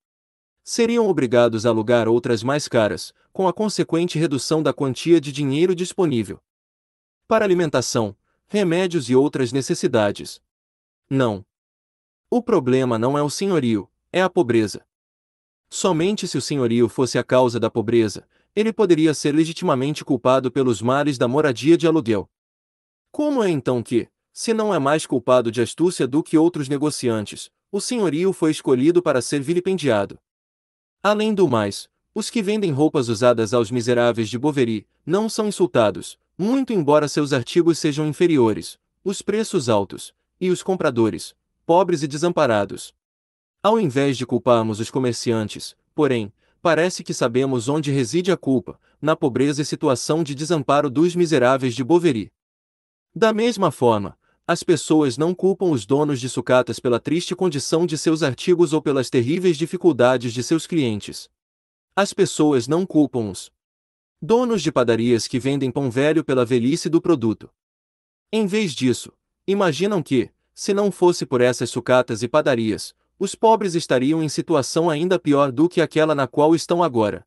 Seriam obrigados a alugar outras mais caras, com a consequente redução da quantia de dinheiro disponível para alimentação, remédios e outras necessidades. Não, o problema não é o senhorio, é a pobreza. Somente se o senhorio fosse a causa da pobreza, ele poderia ser legitimamente culpado pelos males da moradia de aluguel. Como é então que, se não é mais culpado de astúcia do que outros negociantes, o senhorio foi escolhido para ser vilipendiado? Além do mais, os que vendem roupas usadas aos miseráveis de Boveri não são insultados, muito embora seus artigos sejam inferiores, os preços altos, e os compradores, pobres e desamparados. Ao invés de culparmos os comerciantes, porém, parece que sabemos onde reside a culpa, na pobreza e situação de desamparo dos miseráveis de Boveri. Da mesma forma, as pessoas não culpam os donos de sucatas pela triste condição de seus artigos ou pelas terríveis dificuldades de seus clientes. As pessoas não culpam os donos de padarias que vendem pão velho pela velhice do produto. Em vez disso, imaginam que, se não fosse por essas sucatas e padarias, os pobres estariam em situação ainda pior do que aquela na qual estão agora.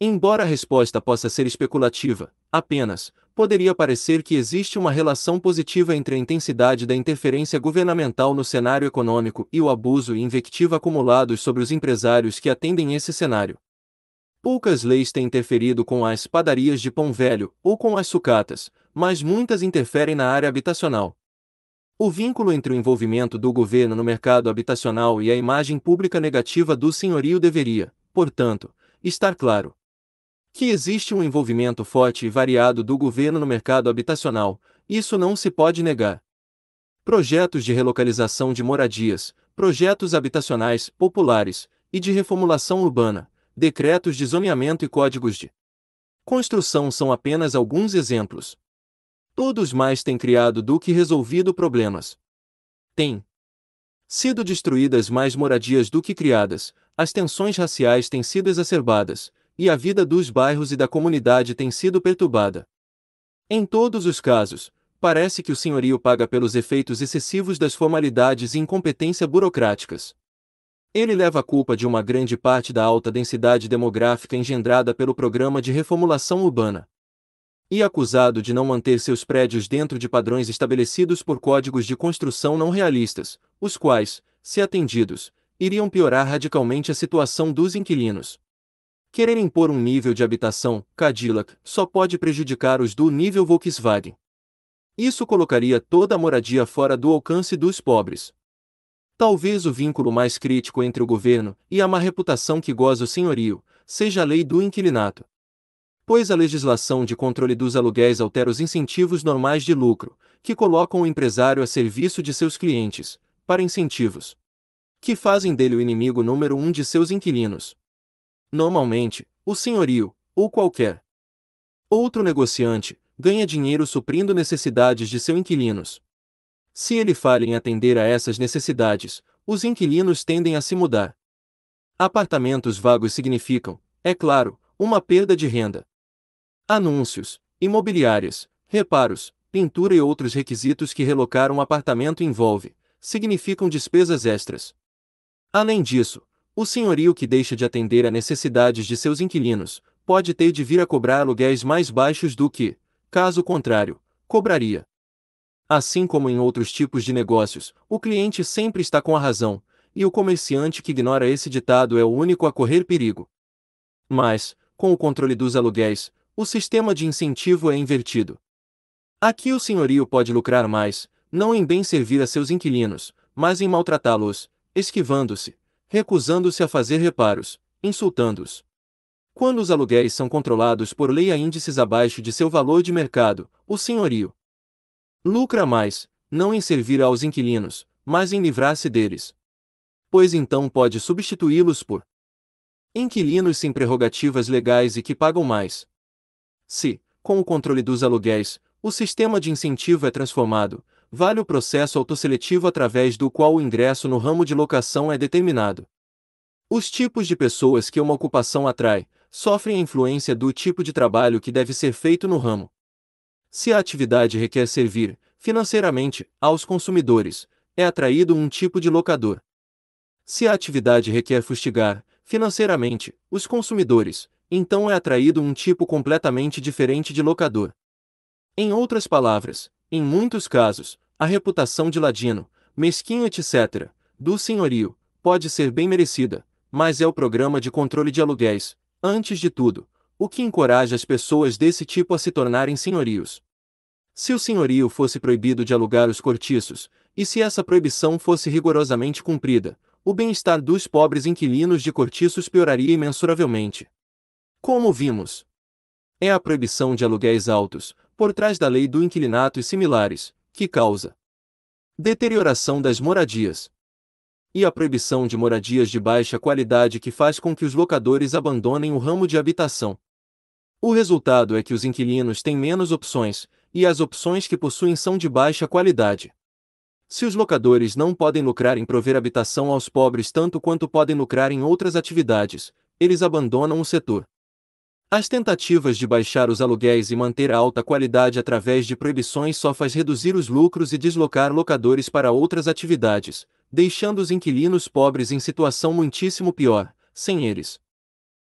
Embora a resposta possa ser especulativa, apenas, poderia parecer que existe uma relação positiva entre a intensidade da interferência governamental no cenário econômico e o abuso e invectiva acumulados sobre os empresários que atendem esse cenário. Poucas leis têm interferido com as padarias de pão velho ou com as sucatas, mas muitas interferem na área habitacional. O vínculo entre o envolvimento do governo no mercado habitacional e a imagem pública negativa do senhorio deveria, portanto, estar claro. Que existe um envolvimento forte e variado do governo no mercado habitacional, isso não se pode negar. Projetos de relocalização de moradias, projetos habitacionais populares e de reformulação urbana, decretos de zoneamento e códigos de construção são apenas alguns exemplos. Todos mais têm criado do que resolvido problemas. Tem sido destruídas mais moradias do que criadas, as tensões raciais têm sido exacerbadas, e a vida dos bairros e da comunidade tem sido perturbada. Em todos os casos, parece que o senhorio paga pelos efeitos excessivos das formalidades e incompetência burocráticas. Ele leva a culpa de uma grande parte da alta densidade demográfica engendrada pelo programa de reformulação urbana e acusado de não manter seus prédios dentro de padrões estabelecidos por códigos de construção não realistas, os quais, se atendidos, iriam piorar radicalmente a situação dos inquilinos. Querer impor um nível de habitação, Cadillac, só pode prejudicar os do nível Volkswagen. Isso colocaria toda a moradia fora do alcance dos pobres. Talvez o vínculo mais crítico entre o governo e a má reputação que goza o senhorio seja a lei do inquilinato pois a legislação de controle dos aluguéis altera os incentivos normais de lucro, que colocam o empresário a serviço de seus clientes, para incentivos que fazem dele o inimigo número um de seus inquilinos. Normalmente, o senhorio, ou qualquer outro negociante, ganha dinheiro suprindo necessidades de seus inquilinos. Se ele falha em atender a essas necessidades, os inquilinos tendem a se mudar. Apartamentos vagos significam, é claro, uma perda de renda anúncios, imobiliárias, reparos, pintura e outros requisitos que relocar um apartamento envolve, significam despesas extras. Além disso, o senhorio que deixa de atender a necessidades de seus inquilinos pode ter de vir a cobrar aluguéis mais baixos do que, caso contrário, cobraria. Assim como em outros tipos de negócios, o cliente sempre está com a razão, e o comerciante que ignora esse ditado é o único a correr perigo. Mas, com o controle dos aluguéis, o sistema de incentivo é invertido. Aqui o senhorio pode lucrar mais, não em bem servir a seus inquilinos, mas em maltratá-los, esquivando-se, recusando-se a fazer reparos, insultando-os. Quando os aluguéis são controlados por lei a índices abaixo de seu valor de mercado, o senhorio lucra mais, não em servir aos inquilinos, mas em livrar-se deles. Pois então pode substituí-los por inquilinos sem prerrogativas legais e que pagam mais. Se, com o controle dos aluguéis, o sistema de incentivo é transformado, vale o processo autosseletivo através do qual o ingresso no ramo de locação é determinado. Os tipos de pessoas que uma ocupação atrai sofrem a influência do tipo de trabalho que deve ser feito no ramo. Se a atividade requer servir, financeiramente, aos consumidores, é atraído um tipo de locador. Se a atividade requer fustigar, financeiramente, os consumidores, então é atraído um tipo completamente diferente de locador. Em outras palavras, em muitos casos, a reputação de ladino, mesquinho etc., do senhorio, pode ser bem merecida, mas é o programa de controle de aluguéis, antes de tudo, o que encoraja as pessoas desse tipo a se tornarem senhorios. Se o senhorio fosse proibido de alugar os cortiços, e se essa proibição fosse rigorosamente cumprida, o bem-estar dos pobres inquilinos de cortiços pioraria imensuravelmente. Como vimos, é a proibição de aluguéis altos, por trás da lei do inquilinato e similares, que causa deterioração das moradias e a proibição de moradias de baixa qualidade que faz com que os locadores abandonem o ramo de habitação. O resultado é que os inquilinos têm menos opções, e as opções que possuem são de baixa qualidade. Se os locadores não podem lucrar em prover habitação aos pobres tanto quanto podem lucrar em outras atividades, eles abandonam o setor. As tentativas de baixar os aluguéis e manter a alta qualidade através de proibições só faz reduzir os lucros e deslocar locadores para outras atividades, deixando os inquilinos pobres em situação muitíssimo pior, sem eles.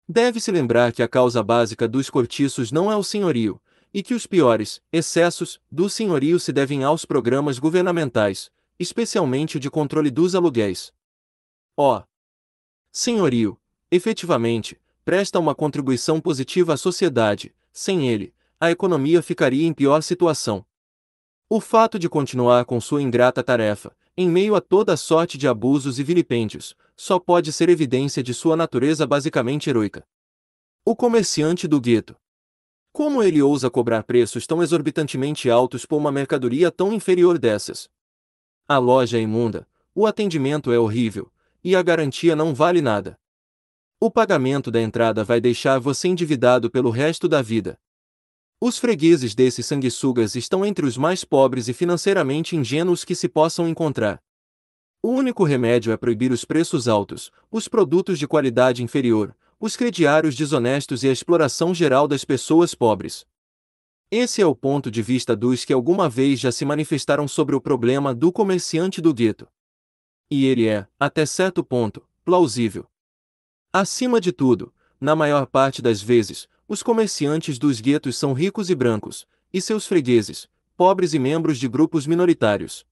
Deve-se lembrar que a causa básica dos cortiços não é o senhorio, e que os piores excessos do senhorio se devem aos programas governamentais, especialmente de controle dos aluguéis. Ó. Oh. Senhorio, efetivamente, presta uma contribuição positiva à sociedade, sem ele, a economia ficaria em pior situação. O fato de continuar com sua ingrata tarefa, em meio a toda sorte de abusos e vilipêndios, só pode ser evidência de sua natureza basicamente heroica. O comerciante do gueto. Como ele ousa cobrar preços tão exorbitantemente altos por uma mercadoria tão inferior dessas? A loja é imunda, o atendimento é horrível, e a garantia não vale nada. O pagamento da entrada vai deixar você endividado pelo resto da vida. Os fregueses desses sanguessugas estão entre os mais pobres e financeiramente ingênuos que se possam encontrar. O único remédio é proibir os preços altos, os produtos de qualidade inferior, os crediários desonestos e a exploração geral das pessoas pobres. Esse é o ponto de vista dos que alguma vez já se manifestaram sobre o problema do comerciante do gueto. E ele é, até certo ponto, plausível. Acima de tudo, na maior parte das vezes, os comerciantes dos guetos são ricos e brancos, e seus fregueses, pobres e membros de grupos minoritários.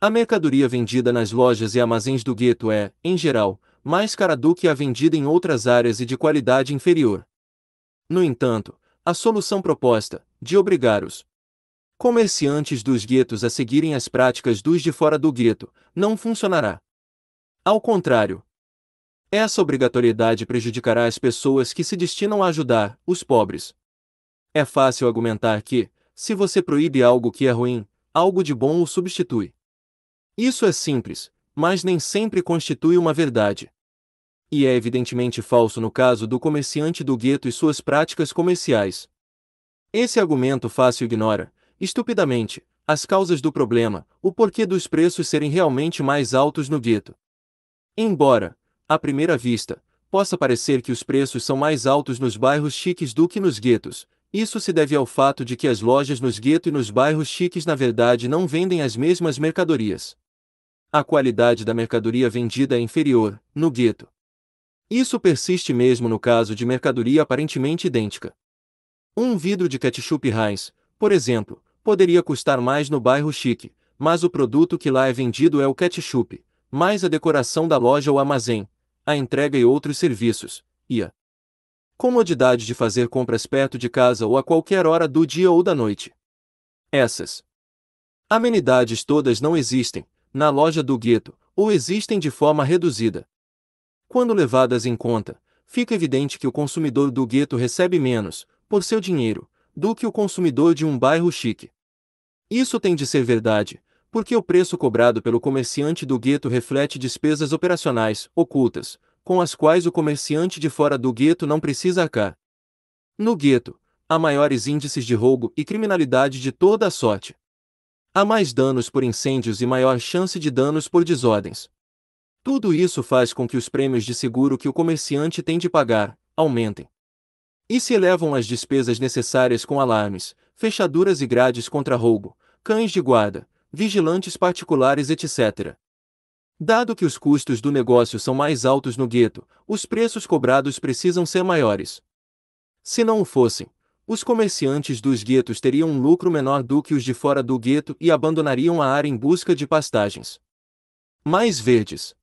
A mercadoria vendida nas lojas e armazéns do gueto é, em geral, mais cara do que a vendida em outras áreas e de qualidade inferior. No entanto, a solução proposta, de obrigar os comerciantes dos guetos a seguirem as práticas dos de fora do gueto, não funcionará. Ao contrário, essa obrigatoriedade prejudicará as pessoas que se destinam a ajudar, os pobres. É fácil argumentar que, se você proíbe algo que é ruim, algo de bom o substitui. Isso é simples, mas nem sempre constitui uma verdade. E é evidentemente falso no caso do comerciante do gueto e suas práticas comerciais. Esse argumento fácil ignora, estupidamente, as causas do problema, o porquê dos preços serem realmente mais altos no gueto. Embora, à primeira vista, possa parecer que os preços são mais altos nos bairros chiques do que nos guetos. Isso se deve ao fato de que as lojas nos guetos e nos bairros chiques na verdade não vendem as mesmas mercadorias. A qualidade da mercadoria vendida é inferior, no gueto. Isso persiste mesmo no caso de mercadoria aparentemente idêntica. Um vidro de ketchup Heinz, por exemplo, poderia custar mais no bairro chique, mas o produto que lá é vendido é o ketchup, mais a decoração da loja ou armazém, a entrega e outros serviços, e a comodidade de fazer compras perto de casa ou a qualquer hora do dia ou da noite. Essas amenidades todas não existem na loja do gueto ou existem de forma reduzida. Quando levadas em conta, fica evidente que o consumidor do gueto recebe menos, por seu dinheiro, do que o consumidor de um bairro chique. Isso tem de ser verdade, porque o preço cobrado pelo comerciante do gueto reflete despesas operacionais, ocultas, com as quais o comerciante de fora do gueto não precisa arcar. No gueto, há maiores índices de roubo e criminalidade de toda a sorte. Há mais danos por incêndios e maior chance de danos por desordens. Tudo isso faz com que os prêmios de seguro que o comerciante tem de pagar aumentem. E se elevam as despesas necessárias com alarmes, fechaduras e grades contra roubo, cães de guarda, vigilantes particulares, etc. Dado que os custos do negócio são mais altos no gueto, os preços cobrados precisam ser maiores. Se não o fossem, os comerciantes dos guetos teriam um lucro menor do que os de fora do gueto e abandonariam a área em busca de pastagens mais verdes.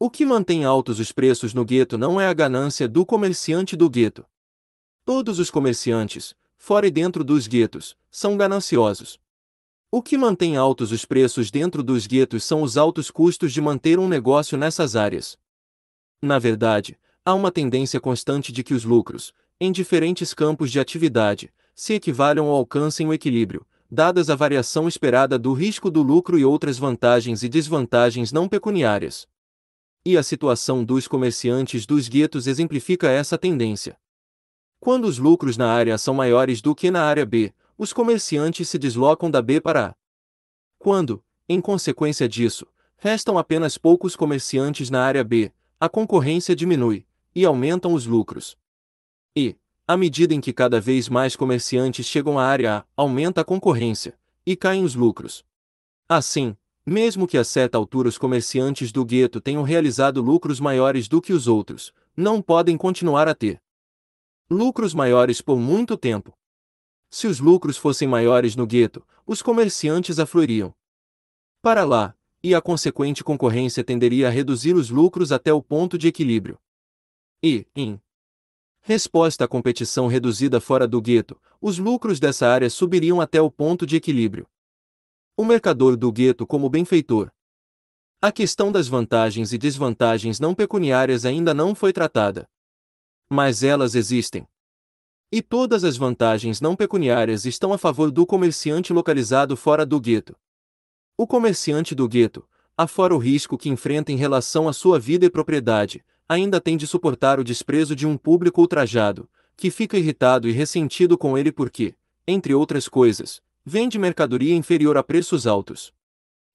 O que mantém altos os preços no gueto não é a ganância do comerciante do gueto. Todos os comerciantes, fora e dentro dos guetos, são gananciosos. O que mantém altos os preços dentro dos guetos são os altos custos de manter um negócio nessas áreas. Na verdade, há uma tendência constante de que os lucros, em diferentes campos de atividade, se equivalham ou alcancem o equilíbrio, dadas a variação esperada do risco do lucro e outras vantagens e desvantagens não pecuniárias. E a situação dos comerciantes dos guetos exemplifica essa tendência. Quando os lucros na área são maiores do que na área B, os comerciantes se deslocam da B para A. Quando, em consequência disso, restam apenas poucos comerciantes na área B, a concorrência diminui, e aumentam os lucros. E, à medida em que cada vez mais comerciantes chegam à área A, aumenta a concorrência, e caem os lucros. Assim, mesmo que a certa altura os comerciantes do gueto tenham realizado lucros maiores do que os outros, não podem continuar a ter lucros maiores por muito tempo. Se os lucros fossem maiores no gueto, os comerciantes afluiriam para lá, e a consequente concorrência tenderia a reduzir os lucros até o ponto de equilíbrio. E, em resposta à competição reduzida fora do gueto, os lucros dessa área subiriam até o ponto de equilíbrio. O mercador do gueto como benfeitor. A questão das vantagens e desvantagens não pecuniárias ainda não foi tratada. Mas elas existem. E todas as vantagens não pecuniárias estão a favor do comerciante localizado fora do gueto. O comerciante do gueto, afora o risco que enfrenta em relação à sua vida e propriedade, ainda tem de suportar o desprezo de um público ultrajado, que fica irritado e ressentido com ele porque, entre outras coisas, vende mercadoria inferior a preços altos.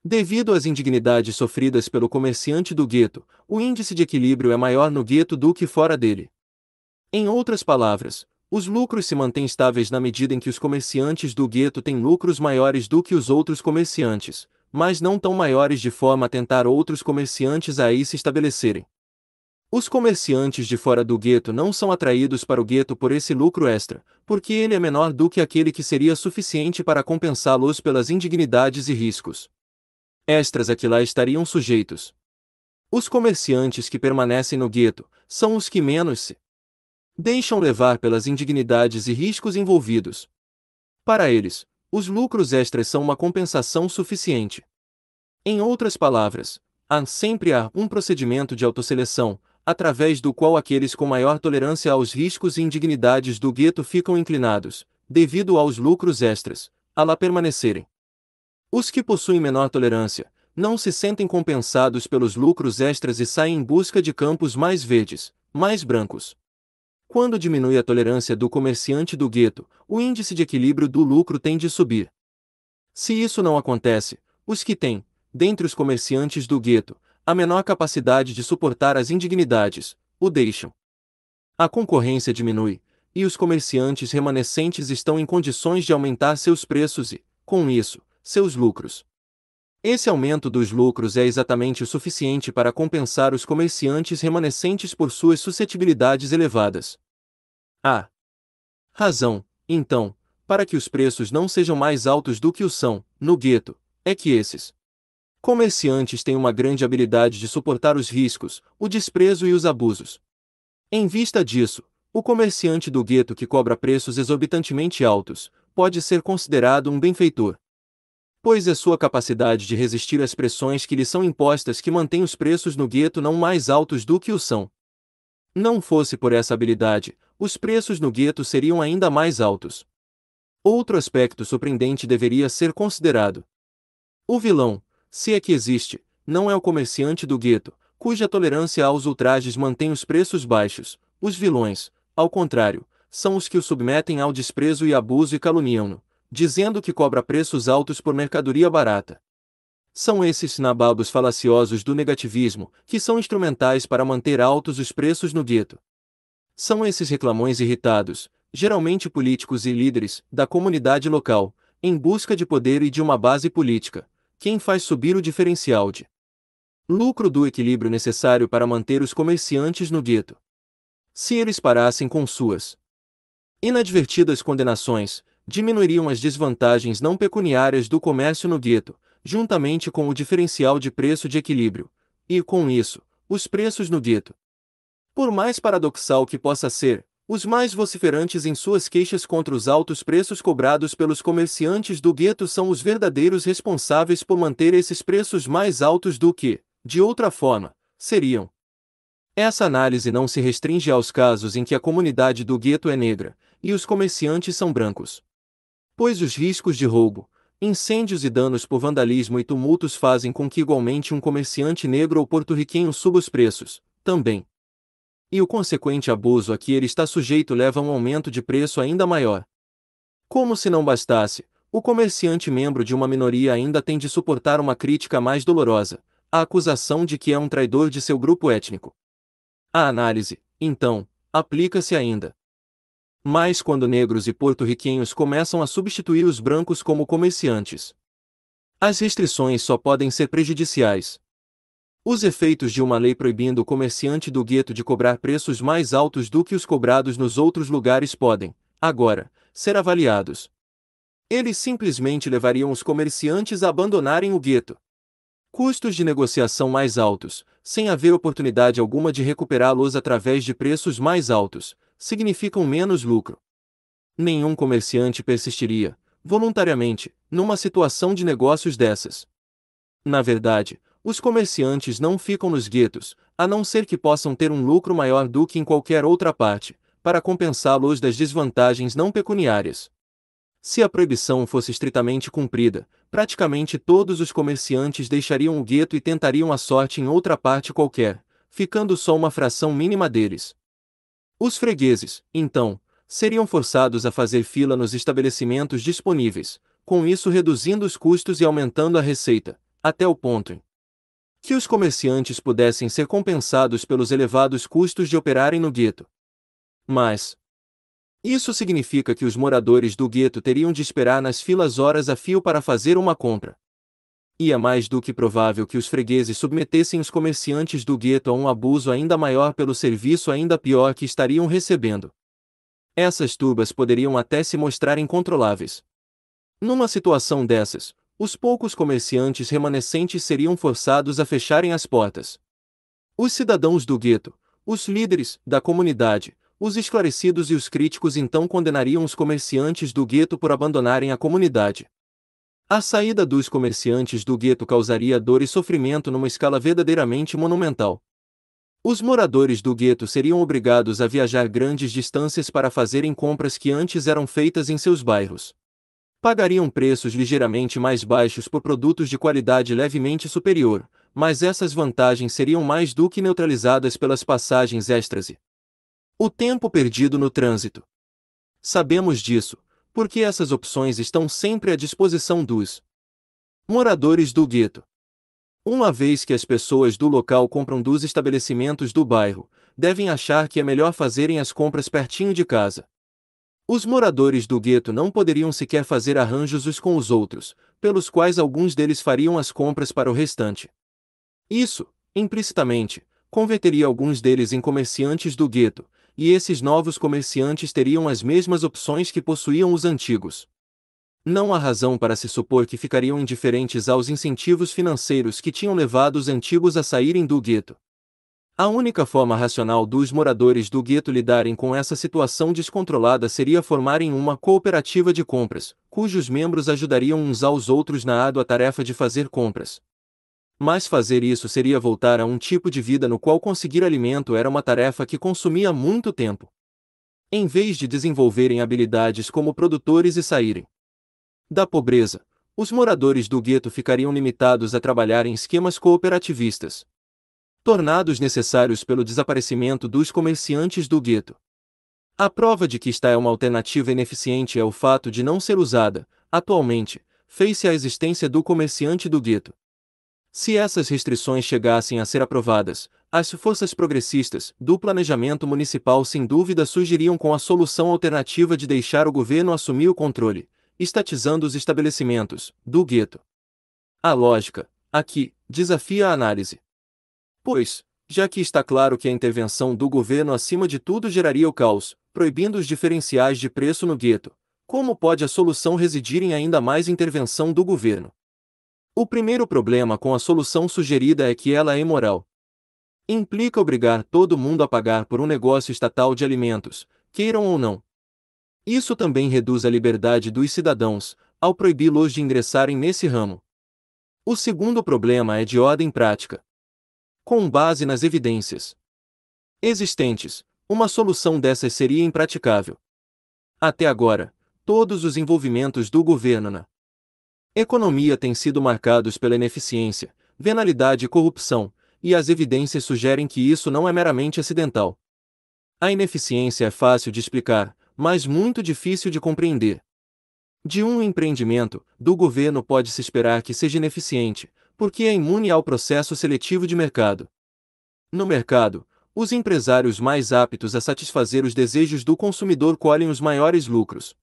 Devido às indignidades sofridas pelo comerciante do gueto, o índice de equilíbrio é maior no gueto do que fora dele. Em outras palavras, os lucros se mantêm estáveis na medida em que os comerciantes do gueto têm lucros maiores do que os outros comerciantes, mas não tão maiores de forma a tentar outros comerciantes aí se estabelecerem. Os comerciantes de fora do gueto não são atraídos para o gueto por esse lucro extra, porque ele é menor do que aquele que seria suficiente para compensá-los pelas indignidades e riscos extras a que lá estariam sujeitos. Os comerciantes que permanecem no gueto são os que menos se deixam levar pelas indignidades e riscos envolvidos. Para eles, os lucros extras são uma compensação suficiente. Em outras palavras, há sempre há um procedimento de autoseleção, através do qual aqueles com maior tolerância aos riscos e indignidades do gueto ficam inclinados, devido aos lucros extras, a lá permanecerem. Os que possuem menor tolerância, não se sentem compensados pelos lucros extras e saem em busca de campos mais verdes, mais brancos. Quando diminui a tolerância do comerciante do gueto, o índice de equilíbrio do lucro tende a subir. Se isso não acontece, os que têm, dentre os comerciantes do gueto, a menor capacidade de suportar as indignidades, o deixam. A concorrência diminui, e os comerciantes remanescentes estão em condições de aumentar seus preços e, com isso, seus lucros. Esse aumento dos lucros é exatamente o suficiente para compensar os comerciantes remanescentes por suas suscetibilidades elevadas. A ah. razão, então, para que os preços não sejam mais altos do que o são, no gueto, é que esses comerciantes têm uma grande habilidade de suportar os riscos, o desprezo e os abusos. Em vista disso, o comerciante do gueto que cobra preços exorbitantemente altos pode ser considerado um benfeitor pois é sua capacidade de resistir às pressões que lhe são impostas que mantém os preços no gueto não mais altos do que o são. Não fosse por essa habilidade, os preços no gueto seriam ainda mais altos. Outro aspecto surpreendente deveria ser considerado. O vilão, se é que existe, não é o comerciante do gueto, cuja tolerância aos ultrajes mantém os preços baixos. Os vilões, ao contrário, são os que o submetem ao desprezo e abuso e caluniam-no, dizendo que cobra preços altos por mercadoria barata. São esses nababos falaciosos do negativismo, que são instrumentais para manter altos os preços no gueto. São esses reclamões irritados, geralmente políticos e líderes, da comunidade local, em busca de poder e de uma base política, quem faz subir o diferencial de lucro do equilíbrio necessário para manter os comerciantes no gueto. Se eles parassem com suas inadvertidas condenações, diminuiriam as desvantagens não pecuniárias do comércio no gueto, juntamente com o diferencial de preço de equilíbrio, e, com isso, os preços no gueto. Por mais paradoxal que possa ser, os mais vociferantes em suas queixas contra os altos preços cobrados pelos comerciantes do gueto são os verdadeiros responsáveis por manter esses preços mais altos do que, de outra forma, seriam. Essa análise não se restringe aos casos em que a comunidade do gueto é negra e os comerciantes são brancos pois os riscos de roubo, incêndios e danos por vandalismo e tumultos fazem com que igualmente um comerciante negro ou porto-riquenho suba os preços, também. E o consequente abuso a que ele está sujeito leva a um aumento de preço ainda maior. Como se não bastasse, o comerciante membro de uma minoria ainda tem de suportar uma crítica mais dolorosa, a acusação de que é um traidor de seu grupo étnico. A análise, então, aplica-se ainda mas quando negros e porto-riquenhos começam a substituir os brancos como comerciantes. As restrições só podem ser prejudiciais. Os efeitos de uma lei proibindo o comerciante do gueto de cobrar preços mais altos do que os cobrados nos outros lugares podem, agora, ser avaliados. Eles simplesmente levariam os comerciantes a abandonarem o gueto. Custos de negociação mais altos, sem haver oportunidade alguma de recuperá-los através de preços mais altos, significam menos lucro. Nenhum comerciante persistiria, voluntariamente, numa situação de negócios dessas. Na verdade, os comerciantes não ficam nos guetos, a não ser que possam ter um lucro maior do que em qualquer outra parte, para compensá-los das desvantagens não pecuniárias. Se a proibição fosse estritamente cumprida, praticamente todos os comerciantes deixariam o gueto e tentariam a sorte em outra parte qualquer, ficando só uma fração mínima deles. Os fregueses, então, seriam forçados a fazer fila nos estabelecimentos disponíveis, com isso reduzindo os custos e aumentando a receita, até o ponto em que os comerciantes pudessem ser compensados pelos elevados custos de operarem no gueto. Mas, isso significa que os moradores do gueto teriam de esperar nas filas horas a fio para fazer uma compra e é mais do que provável que os fregueses submetessem os comerciantes do gueto a um abuso ainda maior pelo serviço ainda pior que estariam recebendo. Essas turbas poderiam até se mostrar incontroláveis. Numa situação dessas, os poucos comerciantes remanescentes seriam forçados a fecharem as portas. Os cidadãos do gueto, os líderes da comunidade, os esclarecidos e os críticos então condenariam os comerciantes do gueto por abandonarem a comunidade. A saída dos comerciantes do gueto causaria dor e sofrimento numa escala verdadeiramente monumental. Os moradores do gueto seriam obrigados a viajar grandes distâncias para fazerem compras que antes eram feitas em seus bairros. Pagariam preços ligeiramente mais baixos por produtos de qualidade levemente superior, mas essas vantagens seriam mais do que neutralizadas pelas passagens extras e o tempo perdido no trânsito. Sabemos disso, porque essas opções estão sempre à disposição dos moradores do gueto. Uma vez que as pessoas do local compram dos estabelecimentos do bairro, devem achar que é melhor fazerem as compras pertinho de casa. Os moradores do gueto não poderiam sequer fazer arranjos uns com os outros, pelos quais alguns deles fariam as compras para o restante. Isso, implicitamente, converteria alguns deles em comerciantes do gueto, e esses novos comerciantes teriam as mesmas opções que possuíam os antigos. Não há razão para se supor que ficariam indiferentes aos incentivos financeiros que tinham levado os antigos a saírem do gueto. A única forma racional dos moradores do gueto lidarem com essa situação descontrolada seria formarem uma cooperativa de compras, cujos membros ajudariam uns aos outros na árdua tarefa de fazer compras. Mas fazer isso seria voltar a um tipo de vida no qual conseguir alimento era uma tarefa que consumia muito tempo. Em vez de desenvolverem habilidades como produtores e saírem da pobreza, os moradores do gueto ficariam limitados a trabalhar em esquemas cooperativistas, tornados necessários pelo desaparecimento dos comerciantes do gueto. A prova de que está é uma alternativa ineficiente é o fato de não ser usada, atualmente, fez-se a existência do comerciante do gueto. Se essas restrições chegassem a ser aprovadas, as forças progressistas do planejamento municipal sem dúvida surgiriam com a solução alternativa de deixar o governo assumir o controle, estatizando os estabelecimentos do gueto. A lógica, aqui, desafia a análise. Pois, já que está claro que a intervenção do governo acima de tudo geraria o caos, proibindo os diferenciais de preço no gueto, como pode a solução residir em ainda mais intervenção do governo? O primeiro problema com a solução sugerida é que ela é imoral. Implica obrigar todo mundo a pagar por um negócio estatal de alimentos, queiram ou não. Isso também reduz a liberdade dos cidadãos, ao proibi-los de ingressarem nesse ramo. O segundo problema é de ordem prática. Com base nas evidências existentes, uma solução dessas seria impraticável. Até agora, todos os envolvimentos do governo na economia têm sido marcados pela ineficiência, venalidade e corrupção, e as evidências sugerem que isso não é meramente acidental. A ineficiência é fácil de explicar, mas muito difícil de compreender. De um empreendimento, do governo pode-se esperar que seja ineficiente, porque é imune ao processo seletivo de mercado. No mercado, os empresários mais aptos a satisfazer os desejos do consumidor colhem os maiores lucros.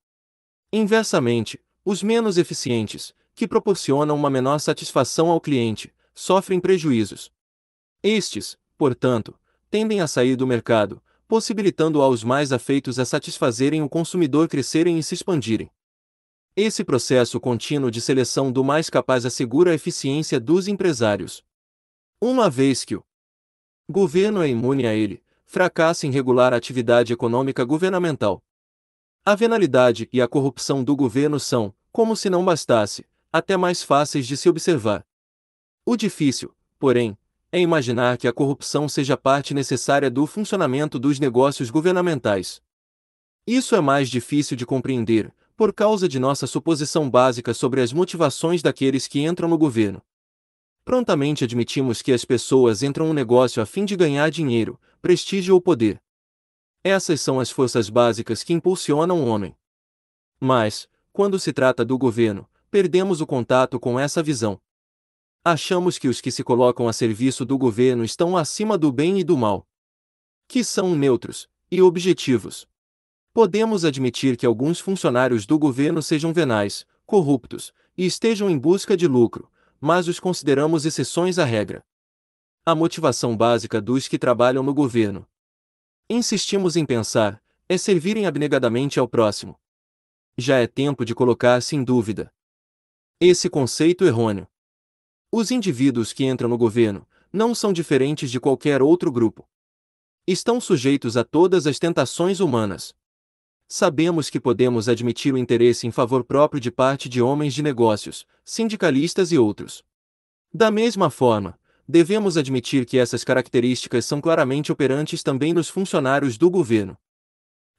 Inversamente, os menos eficientes, que proporcionam uma menor satisfação ao cliente, sofrem prejuízos. Estes, portanto, tendem a sair do mercado, possibilitando aos mais afeitos a satisfazerem o consumidor crescerem e se expandirem. Esse processo contínuo de seleção do mais capaz assegura a eficiência dos empresários. Uma vez que o governo é imune a ele, fracassa em regular a atividade econômica governamental. A venalidade e a corrupção do governo são, como se não bastasse, até mais fáceis de se observar. O difícil, porém, é imaginar que a corrupção seja parte necessária do funcionamento dos negócios governamentais. Isso é mais difícil de compreender, por causa de nossa suposição básica sobre as motivações daqueles que entram no governo. Prontamente admitimos que as pessoas entram no negócio a fim de ganhar dinheiro, prestígio ou poder. Essas são as forças básicas que impulsionam o homem. Mas, quando se trata do governo, perdemos o contato com essa visão. Achamos que os que se colocam a serviço do governo estão acima do bem e do mal. Que são neutros e objetivos. Podemos admitir que alguns funcionários do governo sejam venais, corruptos e estejam em busca de lucro, mas os consideramos exceções à regra. A motivação básica dos que trabalham no governo. Insistimos em pensar, é servirem abnegadamente ao próximo. Já é tempo de colocar-se em dúvida esse conceito errôneo. Os indivíduos que entram no governo não são diferentes de qualquer outro grupo. Estão sujeitos a todas as tentações humanas. Sabemos que podemos admitir o interesse em favor próprio de parte de homens de negócios, sindicalistas e outros. Da mesma forma, devemos admitir que essas características são claramente operantes também nos funcionários do governo.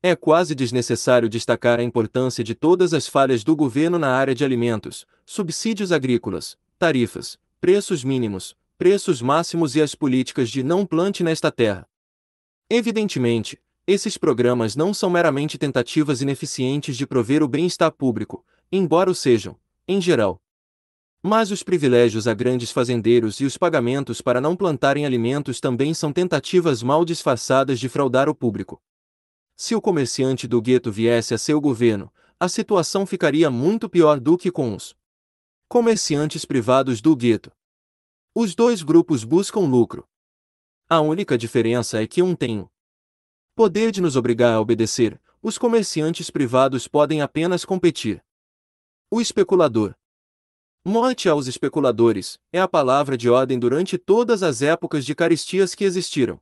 É quase desnecessário destacar a importância de todas as falhas do governo na área de alimentos, subsídios agrícolas, tarifas, preços mínimos, preços máximos e as políticas de não plante nesta terra. Evidentemente, esses programas não são meramente tentativas ineficientes de prover o bem-estar público, embora o sejam, em geral. Mas os privilégios a grandes fazendeiros e os pagamentos para não plantarem alimentos também são tentativas mal disfarçadas de fraudar o público. Se o comerciante do gueto viesse a seu governo, a situação ficaria muito pior do que com os comerciantes privados do gueto. Os dois grupos buscam lucro. A única diferença é que um tem o poder de nos obrigar a obedecer, os comerciantes privados podem apenas competir. O especulador. Morte aos especuladores é a palavra de ordem durante todas as épocas de caristias que existiram.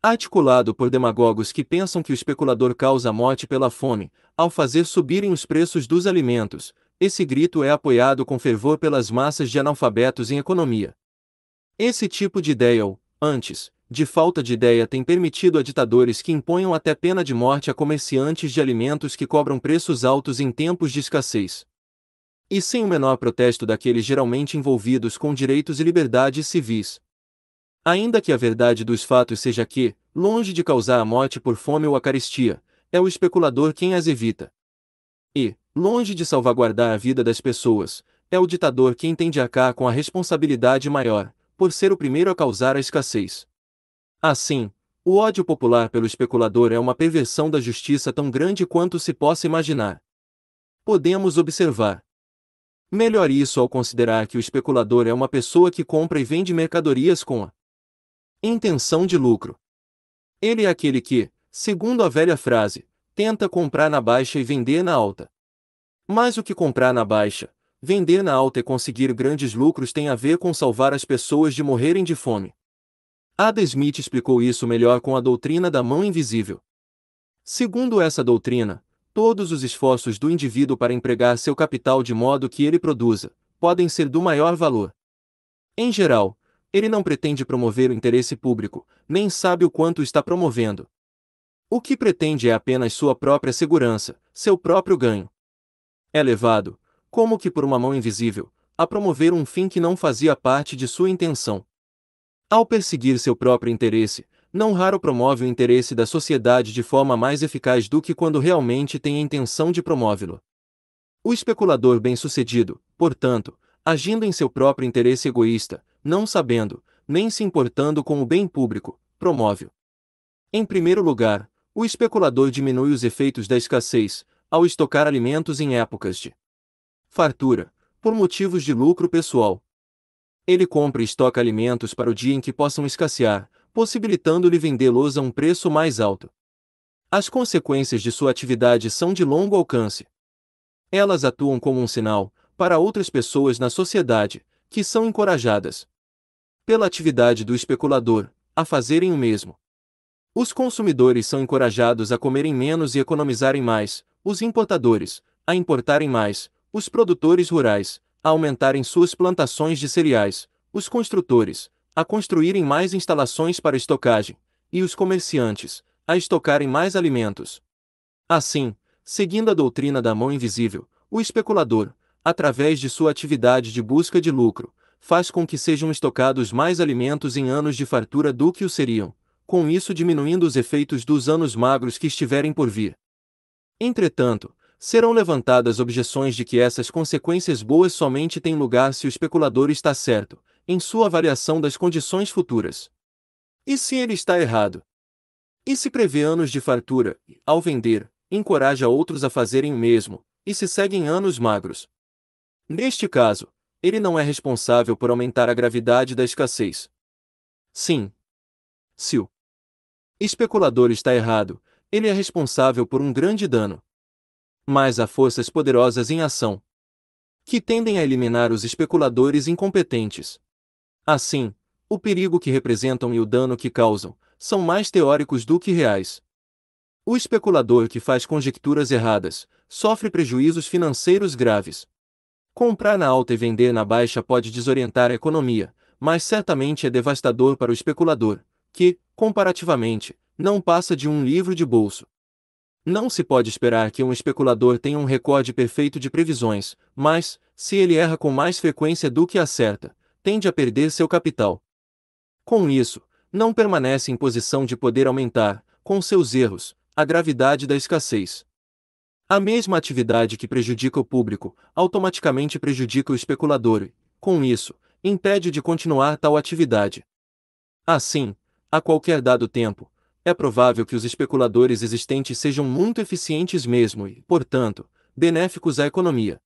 Articulado por demagogos que pensam que o especulador causa morte pela fome, ao fazer subirem os preços dos alimentos, esse grito é apoiado com fervor pelas massas de analfabetos em economia. Esse tipo de ideia ou, antes, de falta de ideia tem permitido a ditadores que imponham até pena de morte a comerciantes de alimentos que cobram preços altos em tempos de escassez. E sem o menor protesto daqueles geralmente envolvidos com direitos e liberdades civis. Ainda que a verdade dos fatos seja que, longe de causar a morte por fome ou a é o especulador quem as evita. E, longe de salvaguardar a vida das pessoas, é o ditador quem entende a cá com a responsabilidade maior, por ser o primeiro a causar a escassez. Assim, o ódio popular pelo especulador é uma perversão da justiça tão grande quanto se possa imaginar. Podemos observar. Melhor isso ao considerar que o especulador é uma pessoa que compra e vende mercadorias com a intenção de lucro. Ele é aquele que, segundo a velha frase, tenta comprar na baixa e vender na alta. Mas o que comprar na baixa, vender na alta e conseguir grandes lucros tem a ver com salvar as pessoas de morrerem de fome. Ada Smith explicou isso melhor com a doutrina da mão invisível. Segundo essa doutrina, todos os esforços do indivíduo para empregar seu capital de modo que ele produza podem ser do maior valor. Em geral, ele não pretende promover o interesse público, nem sabe o quanto está promovendo. O que pretende é apenas sua própria segurança, seu próprio ganho. É levado, como que por uma mão invisível, a promover um fim que não fazia parte de sua intenção. Ao perseguir seu próprio interesse, não raro promove o interesse da sociedade de forma mais eficaz do que quando realmente tem a intenção de promovê-lo. O especulador bem-sucedido, portanto, agindo em seu próprio interesse egoísta, não sabendo, nem se importando com o bem público, promove-o. Em primeiro lugar, o especulador diminui os efeitos da escassez, ao estocar alimentos em épocas de fartura, por motivos de lucro pessoal. Ele compra e estoca alimentos para o dia em que possam escassear, possibilitando-lhe vendê-los a um preço mais alto. As consequências de sua atividade são de longo alcance. Elas atuam como um sinal, para outras pessoas na sociedade, que são encorajadas pela atividade do especulador, a fazerem o mesmo. Os consumidores são encorajados a comerem menos e economizarem mais, os importadores, a importarem mais, os produtores rurais, a aumentarem suas plantações de cereais, os construtores, a construírem mais instalações para estocagem, e os comerciantes, a estocarem mais alimentos. Assim, seguindo a doutrina da mão invisível, o especulador, através de sua atividade de busca de lucro, faz com que sejam estocados mais alimentos em anos de fartura do que o seriam, com isso diminuindo os efeitos dos anos magros que estiverem por vir. Entretanto, serão levantadas objeções de que essas consequências boas somente têm lugar se o especulador está certo, em sua avaliação das condições futuras. E se ele está errado? E se prevê anos de fartura, ao vender, encoraja outros a fazerem o mesmo, e se seguem anos magros? Neste caso, ele não é responsável por aumentar a gravidade da escassez. Sim. Se o Especulador está errado, ele é responsável por um grande dano. Mas há forças poderosas em ação que tendem a eliminar os especuladores incompetentes. Assim, o perigo que representam e o dano que causam são mais teóricos do que reais. O especulador que faz conjecturas erradas sofre prejuízos financeiros graves. Comprar na alta e vender na baixa pode desorientar a economia, mas certamente é devastador para o especulador, que, comparativamente, não passa de um livro de bolso. Não se pode esperar que um especulador tenha um recorde perfeito de previsões, mas, se ele erra com mais frequência do que acerta, tende a perder seu capital. Com isso, não permanece em posição de poder aumentar, com seus erros, a gravidade da escassez. A mesma atividade que prejudica o público, automaticamente prejudica o especulador e, com isso, impede de continuar tal atividade. Assim, a qualquer dado tempo, é provável que os especuladores existentes sejam muito eficientes mesmo e, portanto, benéficos à economia.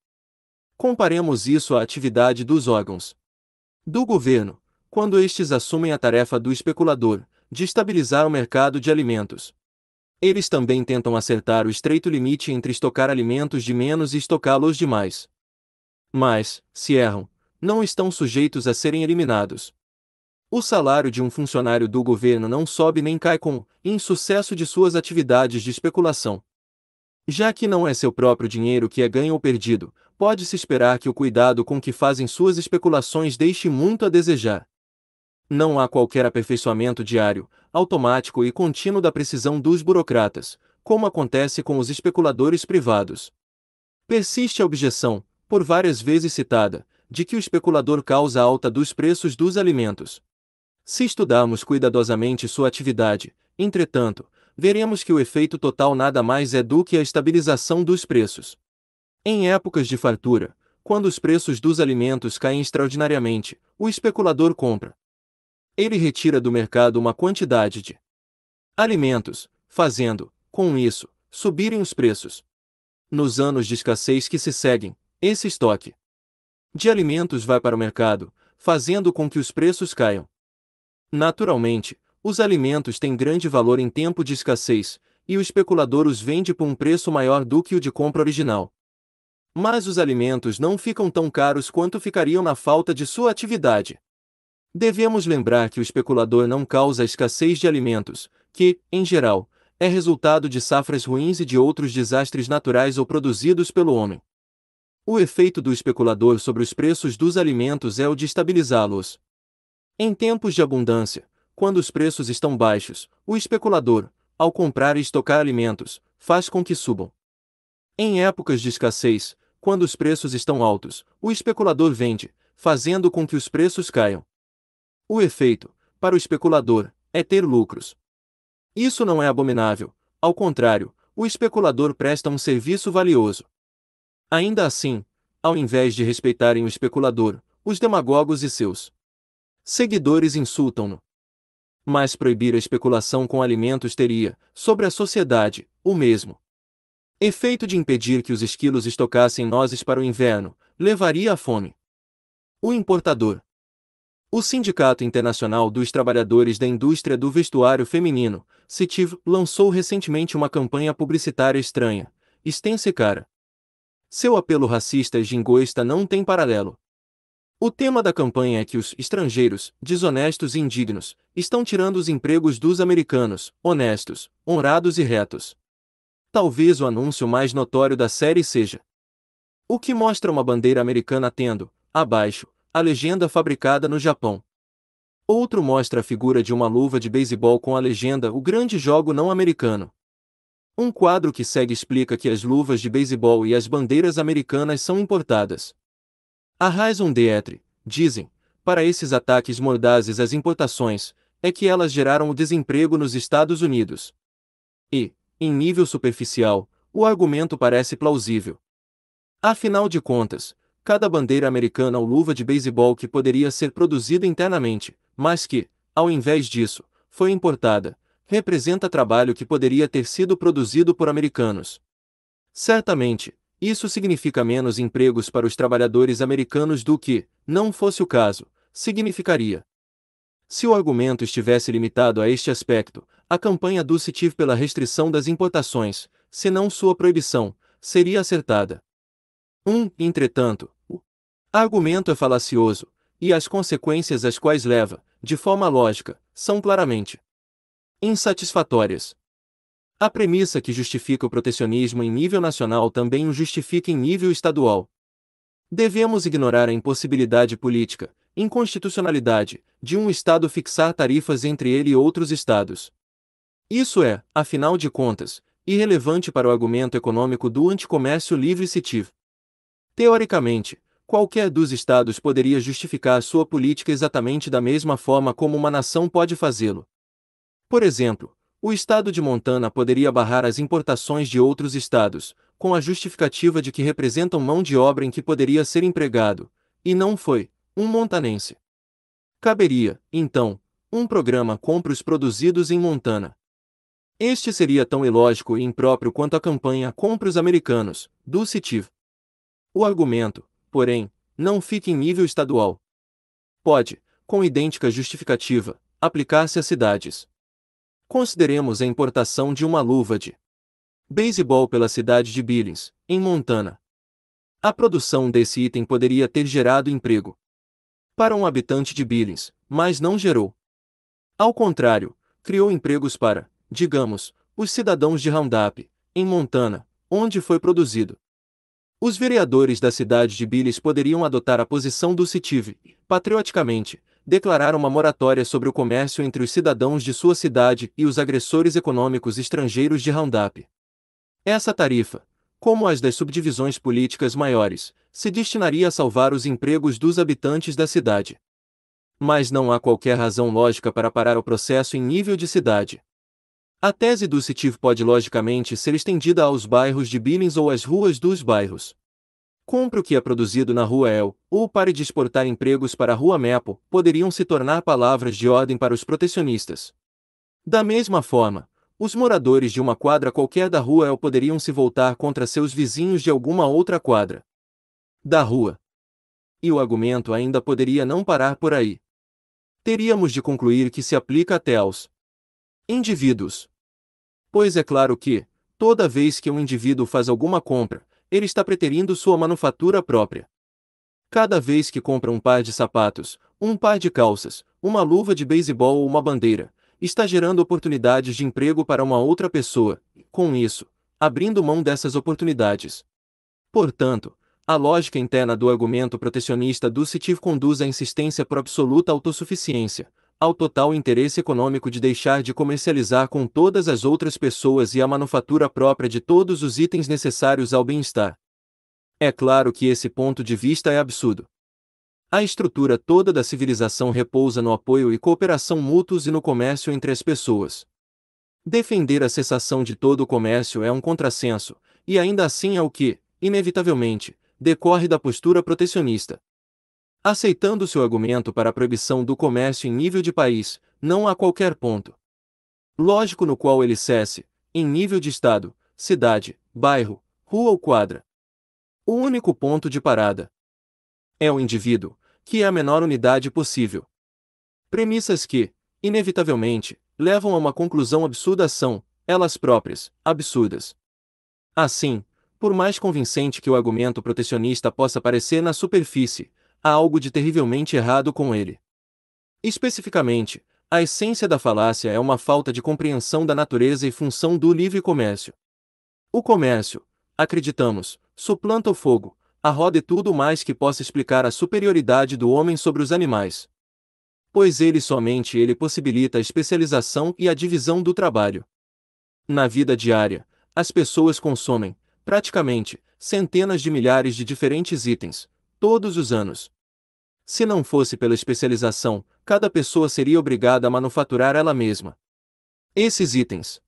Comparemos isso à atividade dos órgãos do governo, quando estes assumem a tarefa do especulador de estabilizar o mercado de alimentos. Eles também tentam acertar o estreito limite entre estocar alimentos de menos e estocá-los demais. Mas, se erram, não estão sujeitos a serem eliminados. O salário de um funcionário do governo não sobe nem cai com o insucesso de suas atividades de especulação. Já que não é seu próprio dinheiro que é ganho ou perdido, pode-se esperar que o cuidado com que fazem suas especulações deixe muito a desejar. Não há qualquer aperfeiçoamento diário, automático e contínuo da precisão dos burocratas, como acontece com os especuladores privados. Persiste a objeção, por várias vezes citada, de que o especulador causa alta dos preços dos alimentos. Se estudarmos cuidadosamente sua atividade, entretanto, veremos que o efeito total nada mais é do que a estabilização dos preços. Em épocas de fartura, quando os preços dos alimentos caem extraordinariamente, o especulador compra. Ele retira do mercado uma quantidade de alimentos, fazendo, com isso, subirem os preços. Nos anos de escassez que se seguem, esse estoque de alimentos vai para o mercado, fazendo com que os preços caiam. Naturalmente, os alimentos têm grande valor em tempo de escassez, e o especulador os vende por um preço maior do que o de compra original. Mas os alimentos não ficam tão caros quanto ficariam na falta de sua atividade. Devemos lembrar que o especulador não causa a escassez de alimentos, que, em geral, é resultado de safras ruins e de outros desastres naturais ou produzidos pelo homem. O efeito do especulador sobre os preços dos alimentos é o de estabilizá-los, em tempos de abundância, quando os preços estão baixos, o especulador, ao comprar e estocar alimentos, faz com que subam. Em épocas de escassez, quando os preços estão altos, o especulador vende, fazendo com que os preços caiam. O efeito, para o especulador, é ter lucros. Isso não é abominável, ao contrário, o especulador presta um serviço valioso. Ainda assim, ao invés de respeitarem o especulador, os demagogos e seus Seguidores insultam-no. Mas proibir a especulação com alimentos teria, sobre a sociedade, o mesmo. Efeito de impedir que os esquilos estocassem nozes para o inverno, levaria à fome. O importador. O Sindicato Internacional dos Trabalhadores da Indústria do Vestuário Feminino, CITIV, lançou recentemente uma campanha publicitária estranha, extensa e cara. Seu apelo racista e jingoísta não tem paralelo, o tema da campanha é que os estrangeiros, desonestos e indignos, estão tirando os empregos dos americanos, honestos, honrados e retos. Talvez o anúncio mais notório da série seja o que mostra uma bandeira americana tendo, abaixo, a legenda fabricada no Japão. Outro mostra a figura de uma luva de beisebol com a legenda O Grande Jogo Não Americano. Um quadro que segue explica que as luvas de beisebol e as bandeiras americanas são importadas. A raison d'être, dizem, para esses ataques mordazes às importações, é que elas geraram o desemprego nos Estados Unidos. E, em nível superficial, o argumento parece plausível. Afinal de contas, cada bandeira americana ou luva de beisebol que poderia ser produzida internamente, mas que, ao invés disso, foi importada, representa trabalho que poderia ter sido produzido por americanos. Certamente, isso significa menos empregos para os trabalhadores americanos do que, não fosse o caso, significaria. Se o argumento estivesse limitado a este aspecto, a campanha do CITIV pela restrição das importações, se não sua proibição, seria acertada. Um, entretanto, o argumento é falacioso, e as consequências às quais leva, de forma lógica, são claramente insatisfatórias. A premissa que justifica o protecionismo em nível nacional também o justifica em nível estadual. Devemos ignorar a impossibilidade política, inconstitucionalidade, de um Estado fixar tarifas entre ele e outros Estados. Isso é, afinal de contas, irrelevante para o argumento econômico do anticomércio livre citiv. Teoricamente, qualquer dos Estados poderia justificar sua política exatamente da mesma forma como uma nação pode fazê-lo. Por exemplo, o estado de Montana poderia barrar as importações de outros estados, com a justificativa de que representam mão de obra em que poderia ser empregado, e não foi, um montanense. Caberia, então, um programa compra os produzidos em Montana. Este seria tão ilógico e impróprio quanto a campanha Compra os Americanos, do CITIV. O argumento, porém, não fica em nível estadual. Pode, com idêntica justificativa, aplicar-se a cidades, Consideremos a importação de uma luva de beisebol pela cidade de Billings, em Montana. A produção desse item poderia ter gerado emprego para um habitante de Billings, mas não gerou. Ao contrário, criou empregos para, digamos, os cidadãos de Roundup, em Montana, onde foi produzido. Os vereadores da cidade de Billings poderiam adotar a posição do CITIV, patrioticamente, declarar uma moratória sobre o comércio entre os cidadãos de sua cidade e os agressores econômicos estrangeiros de Roundup. Essa tarifa, como as das subdivisões políticas maiores, se destinaria a salvar os empregos dos habitantes da cidade. Mas não há qualquer razão lógica para parar o processo em nível de cidade. A tese do CITIV pode logicamente ser estendida aos bairros de Billings ou às ruas dos bairros compre o que é produzido na Rua El, ou pare de exportar empregos para a Rua Mepo, poderiam se tornar palavras de ordem para os protecionistas. Da mesma forma, os moradores de uma quadra qualquer da Rua El poderiam se voltar contra seus vizinhos de alguma outra quadra. Da rua. E o argumento ainda poderia não parar por aí. Teríamos de concluir que se aplica até aos indivíduos. Pois é claro que, toda vez que um indivíduo faz alguma compra, ele está preterindo sua manufatura própria. Cada vez que compra um par de sapatos, um par de calças, uma luva de beisebol ou uma bandeira, está gerando oportunidades de emprego para uma outra pessoa, com isso, abrindo mão dessas oportunidades. Portanto, a lógica interna do argumento protecionista do CITIV conduz à insistência por absoluta autossuficiência, ao total interesse econômico de deixar de comercializar com todas as outras pessoas e a manufatura própria de todos os itens necessários ao bem-estar. É claro que esse ponto de vista é absurdo. A estrutura toda da civilização repousa no apoio e cooperação mútuos e no comércio entre as pessoas. Defender a cessação de todo o comércio é um contrassenso, e ainda assim é o que, inevitavelmente, decorre da postura protecionista. Aceitando seu argumento para a proibição do comércio em nível de país, não há qualquer ponto lógico no qual ele cesse, em nível de estado, cidade, bairro, rua ou quadra. O único ponto de parada é o indivíduo, que é a menor unidade possível. Premissas que, inevitavelmente, levam a uma conclusão absurda são, elas próprias, absurdas. Assim, por mais convincente que o argumento protecionista possa parecer na superfície, há algo de terrivelmente errado com ele. Especificamente, a essência da falácia é uma falta de compreensão da natureza e função do livre comércio. O comércio, acreditamos, suplanta o fogo, a roda e tudo mais que possa explicar a superioridade do homem sobre os animais. Pois ele somente ele possibilita a especialização e a divisão do trabalho. Na vida diária, as pessoas consomem, praticamente, centenas de milhares de diferentes itens, todos os anos. Se não fosse pela especialização, cada pessoa seria obrigada a manufaturar ela mesma esses itens.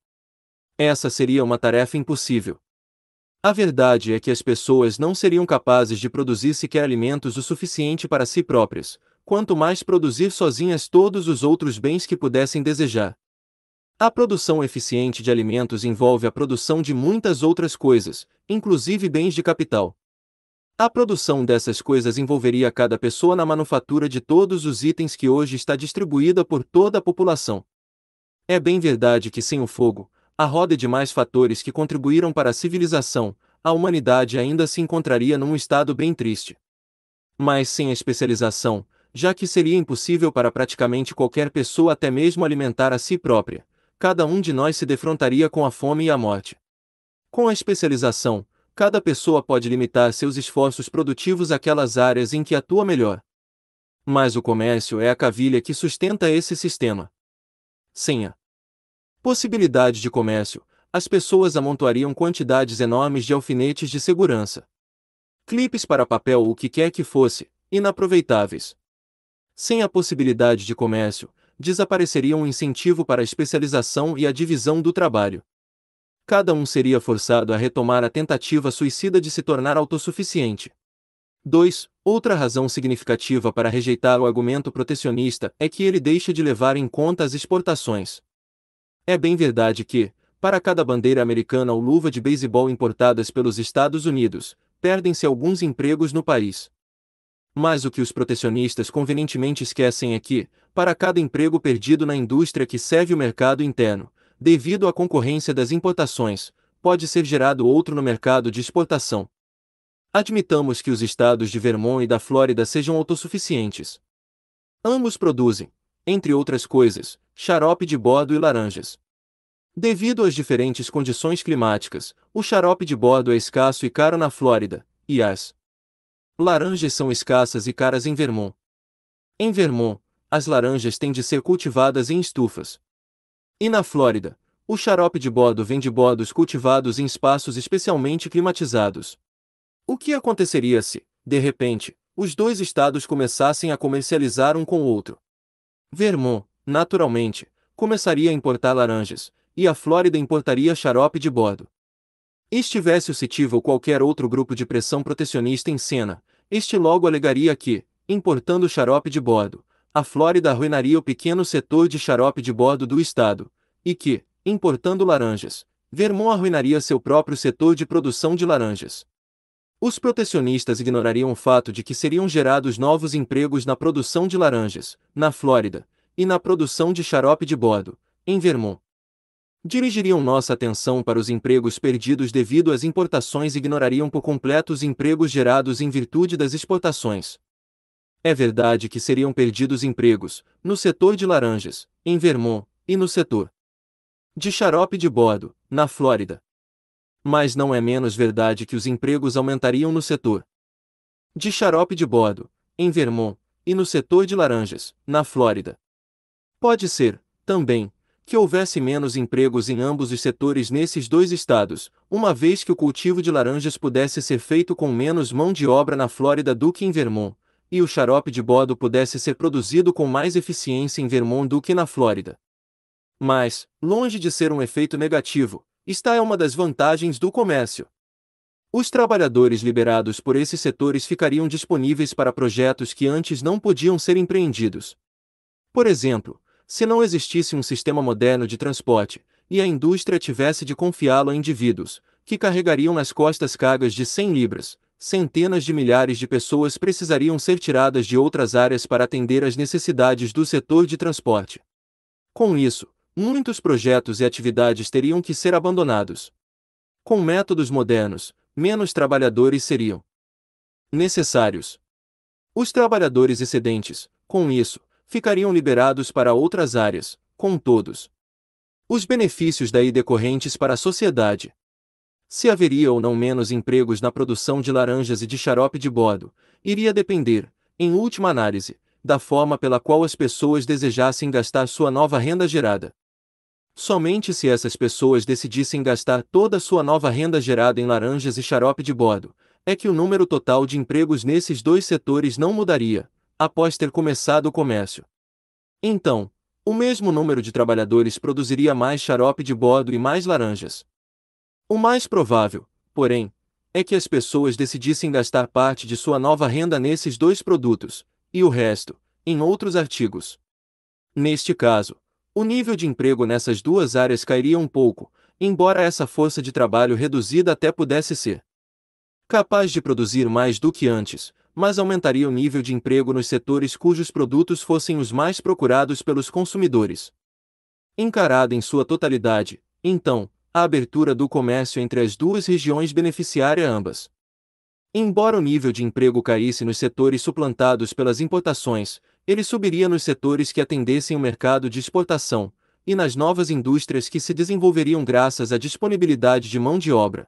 Essa seria uma tarefa impossível. A verdade é que as pessoas não seriam capazes de produzir sequer alimentos o suficiente para si próprias, quanto mais produzir sozinhas todos os outros bens que pudessem desejar. A produção eficiente de alimentos envolve a produção de muitas outras coisas, inclusive bens de capital. A produção dessas coisas envolveria cada pessoa na manufatura de todos os itens que hoje está distribuída por toda a população. É bem verdade que sem o fogo, a roda é de mais fatores que contribuíram para a civilização, a humanidade ainda se encontraria num estado bem triste. Mas sem a especialização, já que seria impossível para praticamente qualquer pessoa até mesmo alimentar a si própria, cada um de nós se defrontaria com a fome e a morte. Com a especialização, cada pessoa pode limitar seus esforços produtivos àquelas áreas em que atua melhor. Mas o comércio é a cavilha que sustenta esse sistema. Sem a possibilidade de comércio, as pessoas amontoariam quantidades enormes de alfinetes de segurança. Clipes para papel ou o que quer que fosse, inaproveitáveis. Sem a possibilidade de comércio, desapareceria um incentivo para a especialização e a divisão do trabalho cada um seria forçado a retomar a tentativa suicida de se tornar autossuficiente. 2. Outra razão significativa para rejeitar o argumento protecionista é que ele deixa de levar em conta as exportações. É bem verdade que, para cada bandeira americana ou luva de beisebol importadas pelos Estados Unidos, perdem-se alguns empregos no país. Mas o que os protecionistas convenientemente esquecem é que, para cada emprego perdido na indústria que serve o mercado interno, devido à concorrência das importações, pode ser gerado outro no mercado de exportação. Admitamos que os estados de Vermont e da Flórida sejam autossuficientes. Ambos produzem, entre outras coisas, xarope de bordo e laranjas. Devido às diferentes condições climáticas, o xarope de bordo é escasso e caro na Flórida, e as laranjas são escassas e caras em Vermont. Em Vermont, as laranjas têm de ser cultivadas em estufas. E na Flórida, o xarope de bordo vem de bordos cultivados em espaços especialmente climatizados. O que aconteceria se, de repente, os dois estados começassem a comercializar um com o outro? Vermont, naturalmente, começaria a importar laranjas, e a Flórida importaria xarope de bordo. Estivesse o Citivo ou qualquer outro grupo de pressão protecionista em cena, este logo alegaria que, importando xarope de bordo, a Flórida arruinaria o pequeno setor de xarope de bordo do estado, e que, importando laranjas, Vermont arruinaria seu próprio setor de produção de laranjas. Os protecionistas ignorariam o fato de que seriam gerados novos empregos na produção de laranjas, na Flórida, e na produção de xarope de bordo, em Vermont. Dirigiriam nossa atenção para os empregos perdidos devido às importações e ignorariam por completo os empregos gerados em virtude das exportações. É verdade que seriam perdidos empregos, no setor de laranjas, em Vermont, e no setor de xarope de bordo, na Flórida. Mas não é menos verdade que os empregos aumentariam no setor de xarope de bordo, em Vermont, e no setor de laranjas, na Flórida. Pode ser, também, que houvesse menos empregos em ambos os setores nesses dois estados, uma vez que o cultivo de laranjas pudesse ser feito com menos mão de obra na Flórida do que em Vermont, e o xarope de bodo pudesse ser produzido com mais eficiência em Vermont do que na Flórida. Mas, longe de ser um efeito negativo, está é uma das vantagens do comércio. Os trabalhadores liberados por esses setores ficariam disponíveis para projetos que antes não podiam ser empreendidos. Por exemplo, se não existisse um sistema moderno de transporte, e a indústria tivesse de confiá-lo a indivíduos, que carregariam nas costas cargas de 100 libras, centenas de milhares de pessoas precisariam ser tiradas de outras áreas para atender às necessidades do setor de transporte. Com isso, muitos projetos e atividades teriam que ser abandonados. Com métodos modernos, menos trabalhadores seriam necessários. Os trabalhadores excedentes, com isso, ficariam liberados para outras áreas, com todos os benefícios daí decorrentes para a sociedade. Se haveria ou não menos empregos na produção de laranjas e de xarope de bordo, iria depender, em última análise, da forma pela qual as pessoas desejassem gastar sua nova renda gerada. Somente se essas pessoas decidissem gastar toda sua nova renda gerada em laranjas e xarope de bordo, é que o número total de empregos nesses dois setores não mudaria, após ter começado o comércio. Então, o mesmo número de trabalhadores produziria mais xarope de bordo e mais laranjas, o mais provável, porém, é que as pessoas decidissem gastar parte de sua nova renda nesses dois produtos, e o resto, em outros artigos. Neste caso, o nível de emprego nessas duas áreas cairia um pouco, embora essa força de trabalho reduzida até pudesse ser capaz de produzir mais do que antes, mas aumentaria o nível de emprego nos setores cujos produtos fossem os mais procurados pelos consumidores. Encarada em sua totalidade, então, a abertura do comércio entre as duas regiões beneficiaria ambas. Embora o nível de emprego caísse nos setores suplantados pelas importações, ele subiria nos setores que atendessem o mercado de exportação, e nas novas indústrias que se desenvolveriam graças à disponibilidade de mão de obra.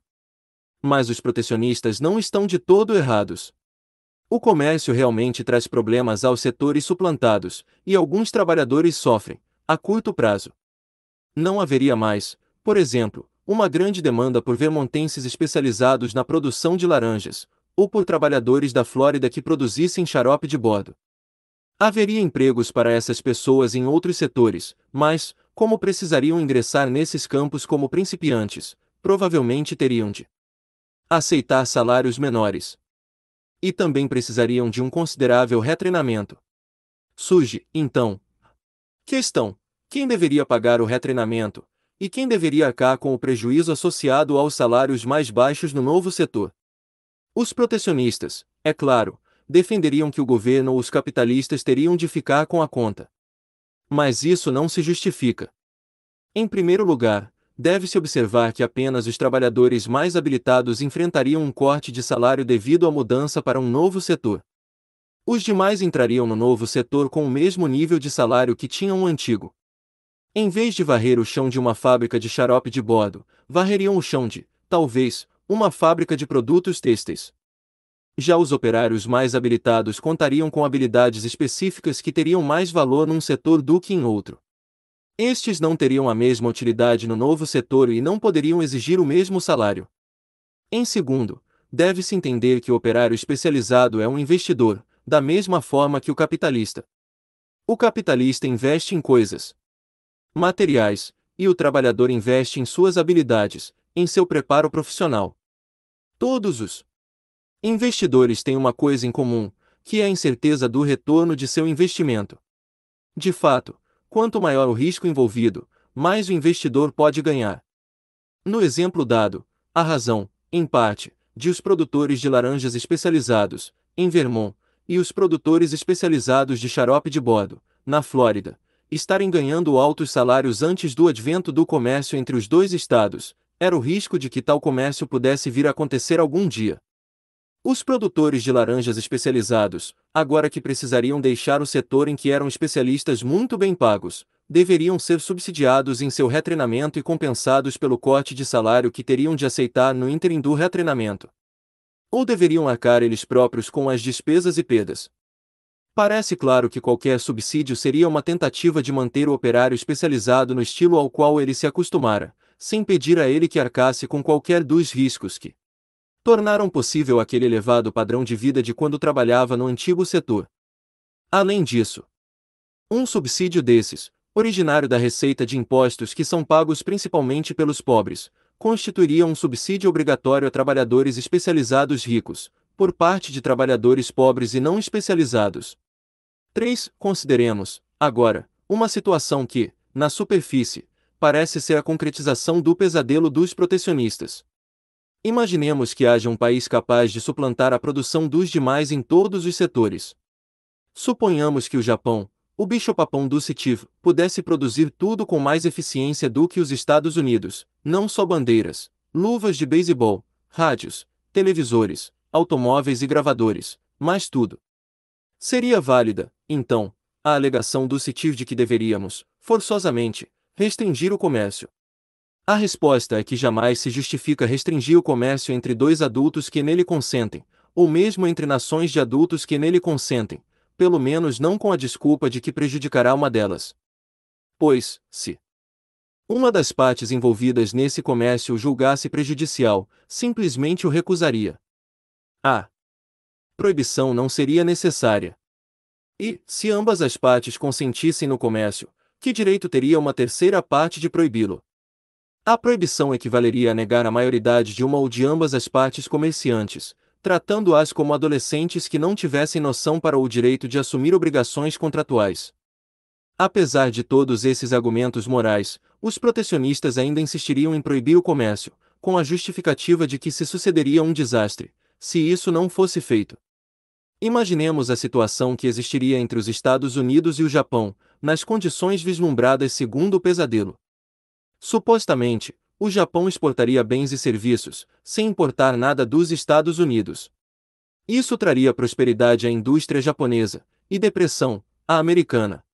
Mas os protecionistas não estão de todo errados. O comércio realmente traz problemas aos setores suplantados, e alguns trabalhadores sofrem, a curto prazo. Não haveria mais, por exemplo, uma grande demanda por vermontenses especializados na produção de laranjas, ou por trabalhadores da Flórida que produzissem xarope de bordo. Haveria empregos para essas pessoas em outros setores, mas, como precisariam ingressar nesses campos como principiantes, provavelmente teriam de aceitar salários menores. E também precisariam de um considerável retreinamento. Surge, então, questão: quem deveria pagar o retreinamento, e quem deveria arcar com o prejuízo associado aos salários mais baixos no novo setor? Os protecionistas, é claro, defenderiam que o governo ou os capitalistas teriam de ficar com a conta. Mas isso não se justifica. Em primeiro lugar, deve-se observar que apenas os trabalhadores mais habilitados enfrentariam um corte de salário devido à mudança para um novo setor. Os demais entrariam no novo setor com o mesmo nível de salário que tinham o antigo. Em vez de varrer o chão de uma fábrica de xarope de bordo, varreriam o chão de, talvez, uma fábrica de produtos têxteis. Já os operários mais habilitados contariam com habilidades específicas que teriam mais valor num setor do que em outro. Estes não teriam a mesma utilidade no novo setor e não poderiam exigir o mesmo salário. Em segundo, deve-se entender que o operário especializado é um investidor, da mesma forma que o capitalista. O capitalista investe em coisas, materiais, e o trabalhador investe em suas habilidades, em seu preparo profissional. Todos os investidores têm uma coisa em comum, que é a incerteza do retorno de seu investimento. De fato, quanto maior o risco envolvido, mais o investidor pode ganhar. No exemplo dado, a razão, em parte, de os produtores de laranjas especializados, em Vermont, e os produtores especializados de xarope de bordo, na Flórida, estarem ganhando altos salários antes do advento do comércio entre os dois estados, era o risco de que tal comércio pudesse vir a acontecer algum dia. Os produtores de laranjas especializados, agora que precisariam deixar o setor em que eram especialistas muito bem pagos, deveriam ser subsidiados em seu retrenamento e compensados pelo corte de salário que teriam de aceitar no ínterim do retrenamento. Ou deveriam arcar eles próprios com as despesas e perdas. Parece claro que qualquer subsídio seria uma tentativa de manter o operário especializado no estilo ao qual ele se acostumara, sem pedir a ele que arcasse com qualquer dos riscos que tornaram possível aquele elevado padrão de vida de quando trabalhava no antigo setor. Além disso, um subsídio desses, originário da receita de impostos que são pagos principalmente pelos pobres, constituiria um subsídio obrigatório a trabalhadores especializados ricos, por parte de trabalhadores pobres e não especializados, 3. Consideremos, agora, uma situação que, na superfície, parece ser a concretização do pesadelo dos protecionistas. Imaginemos que haja um país capaz de suplantar a produção dos demais em todos os setores. Suponhamos que o Japão, o bicho-papão do CITIV, pudesse produzir tudo com mais eficiência do que os Estados Unidos, não só bandeiras, luvas de beisebol, rádios, televisores, automóveis e gravadores, mas tudo. Seria válida, então, a alegação do CITIR de que deveríamos, forçosamente, restringir o comércio. A resposta é que jamais se justifica restringir o comércio entre dois adultos que nele consentem, ou mesmo entre nações de adultos que nele consentem, pelo menos não com a desculpa de que prejudicará uma delas. Pois, se uma das partes envolvidas nesse comércio julgasse prejudicial, simplesmente o recusaria. A proibição não seria necessária. E, se ambas as partes consentissem no comércio, que direito teria uma terceira parte de proibi-lo? A proibição equivaleria a negar a maioridade de uma ou de ambas as partes comerciantes, tratando-as como adolescentes que não tivessem noção para o direito de assumir obrigações contratuais. Apesar de todos esses argumentos morais, os protecionistas ainda insistiriam em proibir o comércio, com a justificativa de que se sucederia um desastre, se isso não fosse feito. Imaginemos a situação que existiria entre os Estados Unidos e o Japão, nas condições vislumbradas segundo o pesadelo. Supostamente, o Japão exportaria bens e serviços, sem importar nada dos Estados Unidos. Isso traria prosperidade à indústria japonesa e depressão à americana.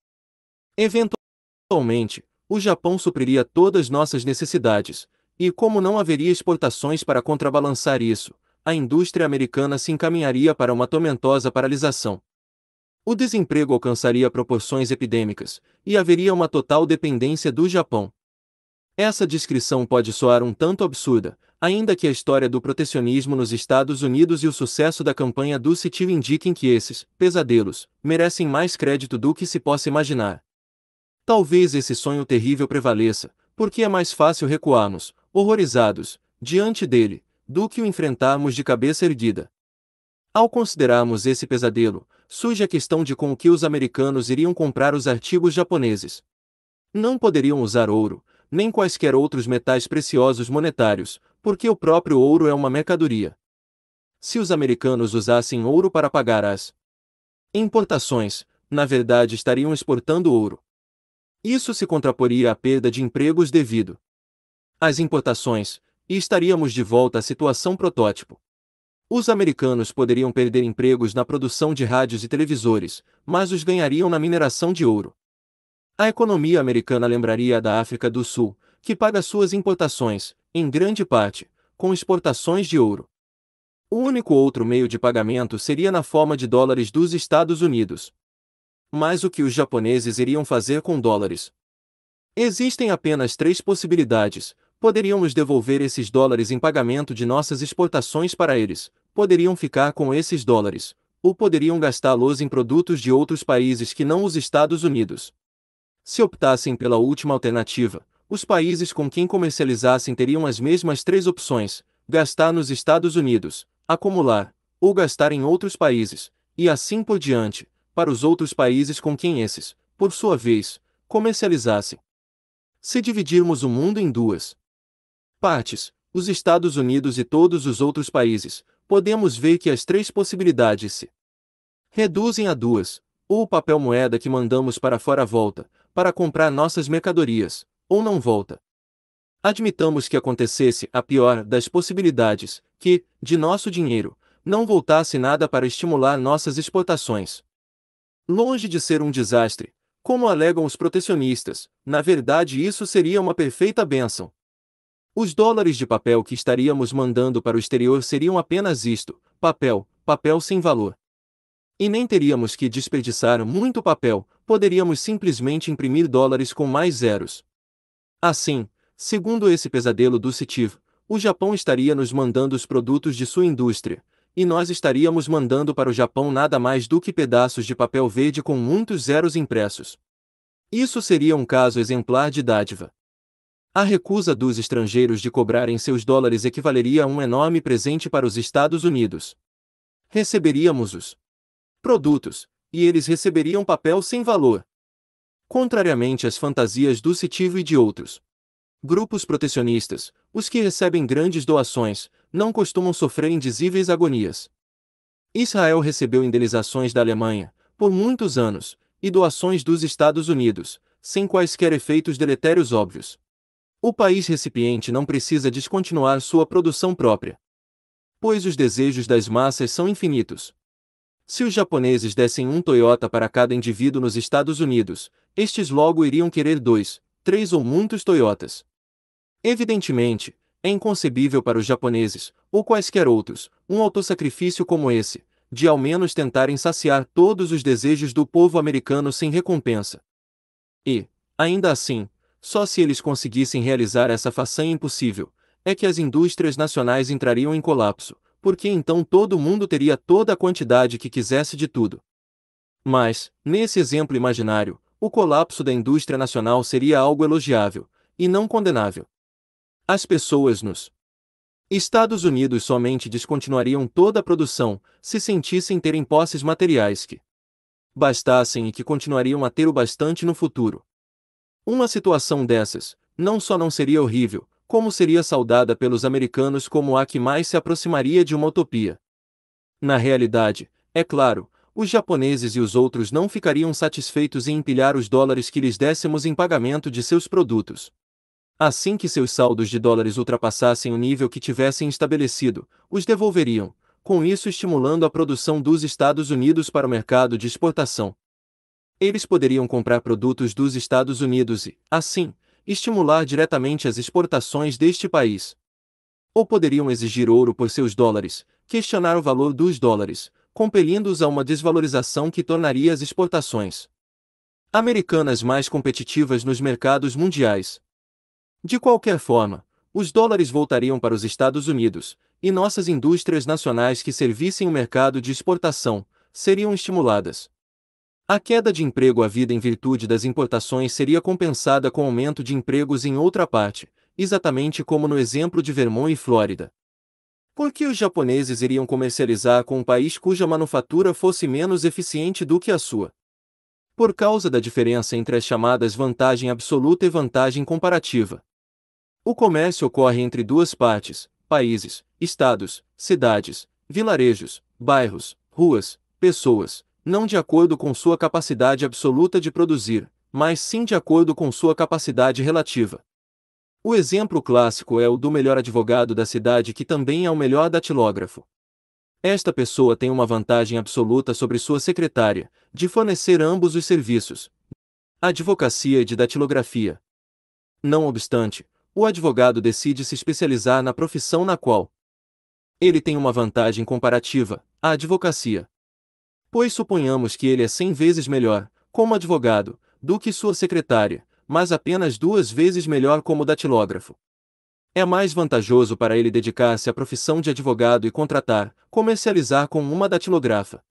Eventualmente, o Japão supriria todas nossas necessidades, e como não haveria exportações para contrabalançar isso, a indústria americana se encaminharia para uma tormentosa paralisação. O desemprego alcançaria proporções epidêmicas, e haveria uma total dependência do Japão. Essa descrição pode soar um tanto absurda, ainda que a história do protecionismo nos Estados Unidos e o sucesso da campanha do CITIV indiquem que esses pesadelos merecem mais crédito do que se possa imaginar. Talvez esse sonho terrível prevaleça, porque é mais fácil recuarmos, horrorizados, diante dele, do que o enfrentarmos de cabeça erguida. Ao considerarmos esse pesadelo, surge a questão de com o que os americanos iriam comprar os artigos japoneses. Não poderiam usar ouro, nem quaisquer outros metais preciosos monetários, porque o próprio ouro é uma mercadoria. Se os americanos usassem ouro para pagar as importações, na verdade estariam exportando ouro. Isso se contraporia à perda de empregos devido às importações, e estaríamos de volta à situação protótipo. Os americanos poderiam perder empregos na produção de rádios e televisores, mas os ganhariam na mineração de ouro. A economia americana lembraria a da África do Sul, que paga suas importações, em grande parte, com exportações de ouro. O único outro meio de pagamento seria na forma de dólares dos Estados Unidos. Mas o que os japoneses iriam fazer com dólares? Existem apenas três possibilidades: Poderíamos devolver esses dólares em pagamento de nossas exportações para eles, poderiam ficar com esses dólares, ou poderiam gastá-los em produtos de outros países que não os Estados Unidos. Se optassem pela última alternativa, os países com quem comercializassem teriam as mesmas três opções: gastar nos Estados Unidos, acumular, ou gastar em outros países, e assim por diante, para os outros países com quem esses, por sua vez, comercializassem. Se dividirmos o mundo em duas, partes, os Estados Unidos e todos os outros países, podemos ver que as três possibilidades se reduzem a duas: ou o papel moeda que mandamos para fora volta, para comprar nossas mercadorias, ou não volta. Admitamos que acontecesse a pior das possibilidades, que, de nosso dinheiro, não voltasse nada para estimular nossas exportações. Longe de ser um desastre, como alegam os protecionistas, na verdade isso seria uma perfeita bênção. Os dólares de papel que estaríamos mandando para o exterior seriam apenas isto: papel, papel sem valor. E nem teríamos que desperdiçar muito papel, poderíamos simplesmente imprimir dólares com mais zeros. Assim, segundo esse pesadelo do CITIV, o Japão estaria nos mandando os produtos de sua indústria, e nós estaríamos mandando para o Japão nada mais do que pedaços de papel verde com muitos zeros impressos. Isso seria um caso exemplar de dádiva. A recusa dos estrangeiros de cobrarem seus dólares equivaleria a um enorme presente para os Estados Unidos. Receberíamos os produtos, e eles receberiam papel sem valor. Contrariamente às fantasias do Citivo e de outros grupos protecionistas, os que recebem grandes doações não costumam sofrer indizíveis agonias. Israel recebeu indenizações da Alemanha, por muitos anos, e doações dos Estados Unidos, sem quaisquer efeitos deletérios óbvios. O país recipiente não precisa descontinuar sua produção própria. Pois os desejos das massas são infinitos. Se os japoneses dessem um Toyota para cada indivíduo nos Estados Unidos, estes logo iriam querer dois, três ou muitos Toyotas. Evidentemente, é inconcebível para os japoneses, ou quaisquer outros, um autossacrifício como esse, de ao menos tentarem saciar todos os desejos do povo americano sem recompensa. E, ainda assim, só se eles conseguissem realizar essa façanha impossível, é que as indústrias nacionais entrariam em colapso, porque então todo mundo teria toda a quantidade que quisesse de tudo. Mas, nesse exemplo imaginário, o colapso da indústria nacional seria algo elogiável, e não condenável. As pessoas nos Estados Unidos somente descontinuariam toda a produção se sentissem terem posses materiais que bastassem e que continuariam a ter o bastante no futuro, uma situação dessas, não só não seria horrível, como seria saudada pelos americanos como a que mais se aproximaria de uma utopia. Na realidade, é claro, os japoneses e os outros não ficariam satisfeitos em empilhar os dólares que lhes dessemos em pagamento de seus produtos. Assim que seus saldos de dólares ultrapassassem o nível que tivessem estabelecido, os devolveriam, com isso estimulando a produção dos Estados Unidos para o mercado de exportação eles poderiam comprar produtos dos Estados Unidos e, assim, estimular diretamente as exportações deste país. Ou poderiam exigir ouro por seus dólares, questionar o valor dos dólares, compelindo-os a uma desvalorização que tornaria as exportações americanas mais competitivas nos mercados mundiais. De qualquer forma, os dólares voltariam para os Estados Unidos, e nossas indústrias nacionais que servissem o mercado de exportação seriam estimuladas. A queda de emprego havida em virtude das importações seria compensada com aumento de empregos em outra parte, exatamente como no exemplo de Vermont e Flórida. Por que os japoneses iriam comercializar com um país cuja manufatura fosse menos eficiente do que a sua? Por causa da diferença entre as chamadas vantagem absoluta e vantagem comparativa. O comércio ocorre entre duas partes, países, estados, cidades, vilarejos, bairros, ruas, pessoas, não de acordo com sua capacidade absoluta de produzir, mas sim de acordo com sua capacidade relativa. O exemplo clássico é o do melhor advogado da cidade que também é o melhor datilógrafo. Esta pessoa tem uma vantagem absoluta sobre sua secretária, de fornecer ambos os serviços, advocacia e de datilografia. Não obstante, o advogado decide se especializar na profissão na qual ele tem uma vantagem comparativa, a advocacia. Pois suponhamos que ele é cem vezes melhor, como advogado, do que sua secretária, mas apenas duas vezes melhor como datilógrafo. É mais vantajoso para ele dedicar-se à profissão de advogado e contratar, comercializar com uma datilografa.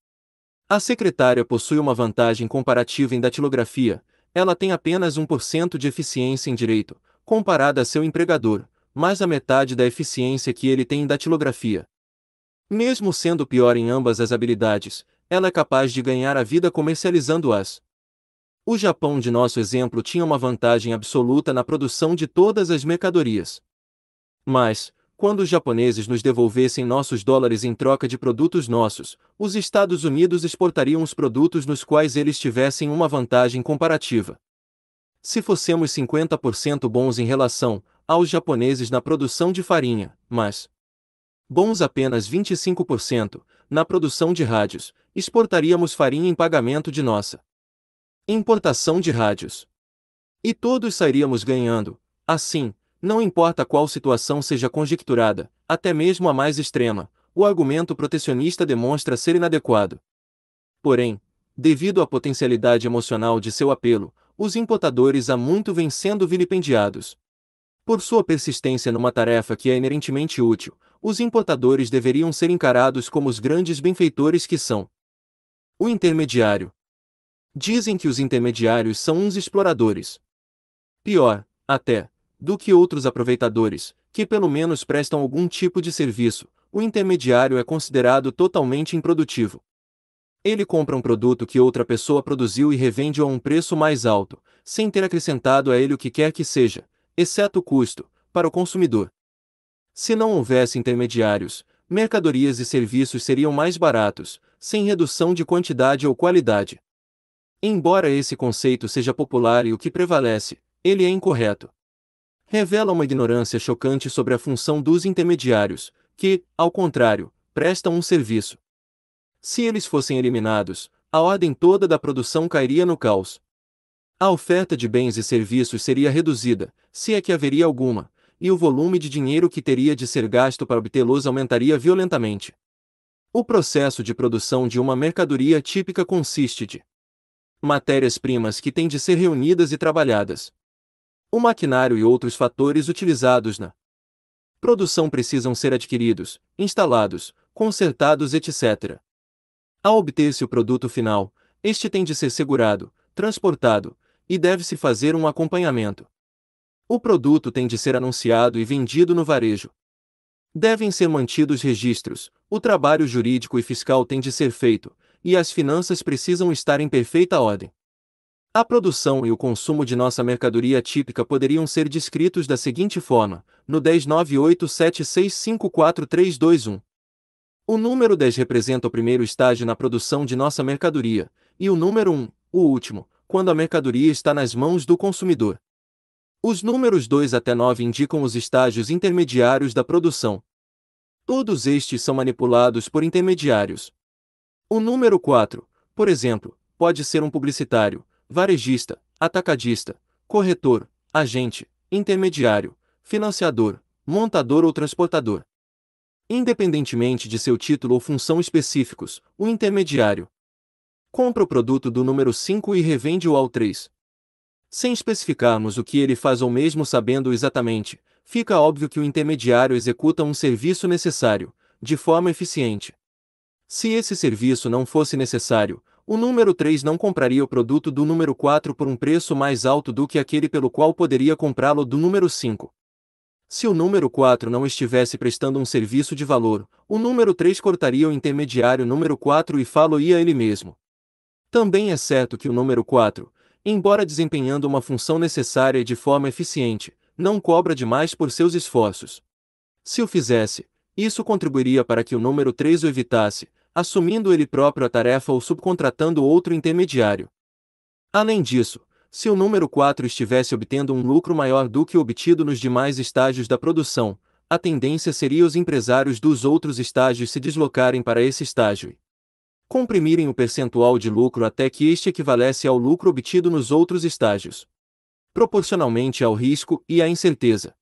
A secretária possui uma vantagem comparativa em datilografia, ela tem apenas 1% de eficiência em direito, comparada a seu empregador, mais a metade da eficiência que ele tem em datilografia. Mesmo sendo pior em ambas as habilidades, ela é capaz de ganhar a vida comercializando-as. O Japão de nosso exemplo tinha uma vantagem absoluta na produção de todas as mercadorias. Mas, quando os japoneses nos devolvessem nossos dólares em troca de produtos nossos, os Estados Unidos exportariam os produtos nos quais eles tivessem uma vantagem comparativa. Se fossemos 50% bons em relação aos japoneses na produção de farinha, mas bons apenas 25%, na produção de rádios, exportaríamos farinha em pagamento de nossa importação de rádios. E todos sairíamos ganhando. Assim, não importa qual situação seja conjecturada, até mesmo a mais extrema, o argumento protecionista demonstra ser inadequado. Porém, devido à potencialidade emocional de seu apelo, os importadores há muito vêm sendo vilipendiados. Por sua persistência numa tarefa que é inerentemente útil, os importadores deveriam ser encarados como os grandes benfeitores que são. O intermediário. Dizem que os intermediários são uns exploradores. Pior, até, do que outros aproveitadores, que pelo menos prestam algum tipo de serviço, o intermediário é considerado totalmente improdutivo. Ele compra um produto que outra pessoa produziu e revende a um preço mais alto, sem ter acrescentado a ele o que quer que seja, exceto o custo, para o consumidor. Se não houvesse intermediários, mercadorias e serviços seriam mais baratos, sem redução de quantidade ou qualidade. Embora esse conceito seja popular e o que prevalece, ele é incorreto. Revela uma ignorância chocante sobre a função dos intermediários, que, ao contrário, prestam um serviço. Se eles fossem eliminados, a ordem toda da produção cairia no caos. A oferta de bens e serviços seria reduzida, se é que haveria alguma, e o volume de dinheiro que teria de ser gasto para obtê-los aumentaria violentamente. O processo de produção de uma mercadoria típica consiste de matérias-primas que têm de ser reunidas e trabalhadas. O maquinário e outros fatores utilizados na produção precisam ser adquiridos, instalados, consertados, etc. Ao obter-se o produto final, este tem de ser segurado, transportado, e deve-se fazer um acompanhamento o produto tem de ser anunciado e vendido no varejo. Devem ser mantidos registros, o trabalho jurídico e fiscal tem de ser feito, e as finanças precisam estar em perfeita ordem. A produção e o consumo de nossa mercadoria típica poderiam ser descritos da seguinte forma: no 10987654321. O número 10 representa o primeiro estágio na produção de nossa mercadoria, e o número 1, o último, quando a mercadoria está nas mãos do consumidor. Os números 2 até 9 indicam os estágios intermediários da produção. Todos estes são manipulados por intermediários. O número 4, por exemplo, pode ser um publicitário, varejista, atacadista, corretor, agente, intermediário, financiador, montador ou transportador. Independentemente de seu título ou função específicos, o intermediário compra o produto do número 5 e revende-o ao 3. Sem especificarmos o que ele faz ou mesmo sabendo exatamente, fica óbvio que o intermediário executa um serviço necessário, de forma eficiente. Se esse serviço não fosse necessário, o número 3 não compraria o produto do número 4 por um preço mais alto do que aquele pelo qual poderia comprá-lo do número 5. Se o número 4 não estivesse prestando um serviço de valor, o número 3 cortaria o intermediário número 4 e falaria ele mesmo. Também é certo que o número 4, embora desempenhando uma função necessária e de forma eficiente, não cobra demais por seus esforços. Se o fizesse, isso contribuiria para que o número 3 o evitasse, assumindo ele próprio a tarefa ou subcontratando outro intermediário. Além disso, se o número 4 estivesse obtendo um lucro maior do que obtido nos demais estágios da produção, a tendência seria os empresários dos outros estágios se deslocarem para esse estágio comprimirem o percentual de lucro até que este equivalesse ao lucro obtido nos outros estágios, proporcionalmente ao risco e à incerteza.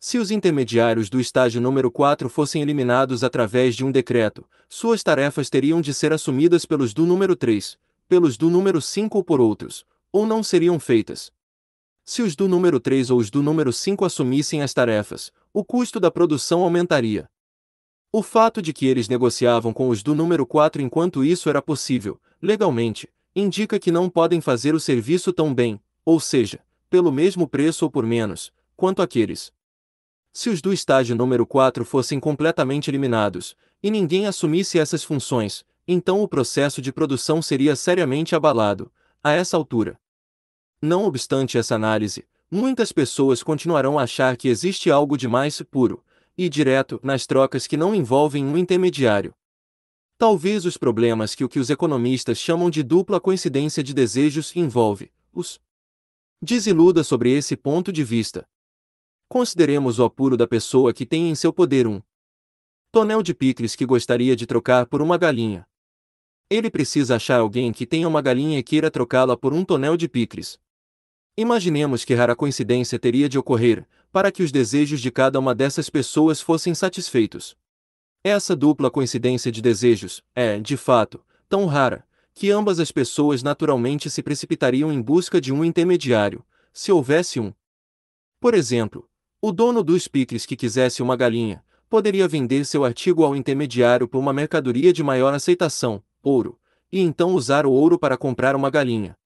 Se os intermediários do estágio número 4 fossem eliminados através de um decreto, suas tarefas teriam de ser assumidas pelos do número 3, pelos do número 5 ou por outros, ou não seriam feitas. Se os do número 3 ou os do número 5 assumissem as tarefas, o custo da produção aumentaria. O fato de que eles negociavam com os do número 4 enquanto isso era possível, legalmente, indica que não podem fazer o serviço tão bem, ou seja, pelo mesmo preço ou por menos, quanto aqueles. Se os do estágio número 4 fossem completamente eliminados, e ninguém assumisse essas funções, então o processo de produção seria seriamente abalado, a essa altura. Não obstante essa análise, muitas pessoas continuarão a achar que existe algo de mais puro, e direto nas trocas que não envolvem um intermediário. Talvez os problemas que o que os economistas chamam de dupla coincidência de desejos envolve, os desiluda sobre esse ponto de vista. Consideremos o apuro da pessoa que tem em seu poder um tonel de picles que gostaria de trocar por uma galinha. Ele precisa achar alguém que tenha uma galinha e queira trocá-la por um tonel de picles. Imaginemos que rara coincidência teria de ocorrer, para que os desejos de cada uma dessas pessoas fossem satisfeitos. Essa dupla coincidência de desejos é, de fato, tão rara, que ambas as pessoas naturalmente se precipitariam em busca de um intermediário, se houvesse um. Por exemplo, o dono dos piques que quisesse uma galinha, poderia vender seu artigo ao intermediário por uma mercadoria de maior aceitação, ouro, e então usar o ouro para comprar uma galinha.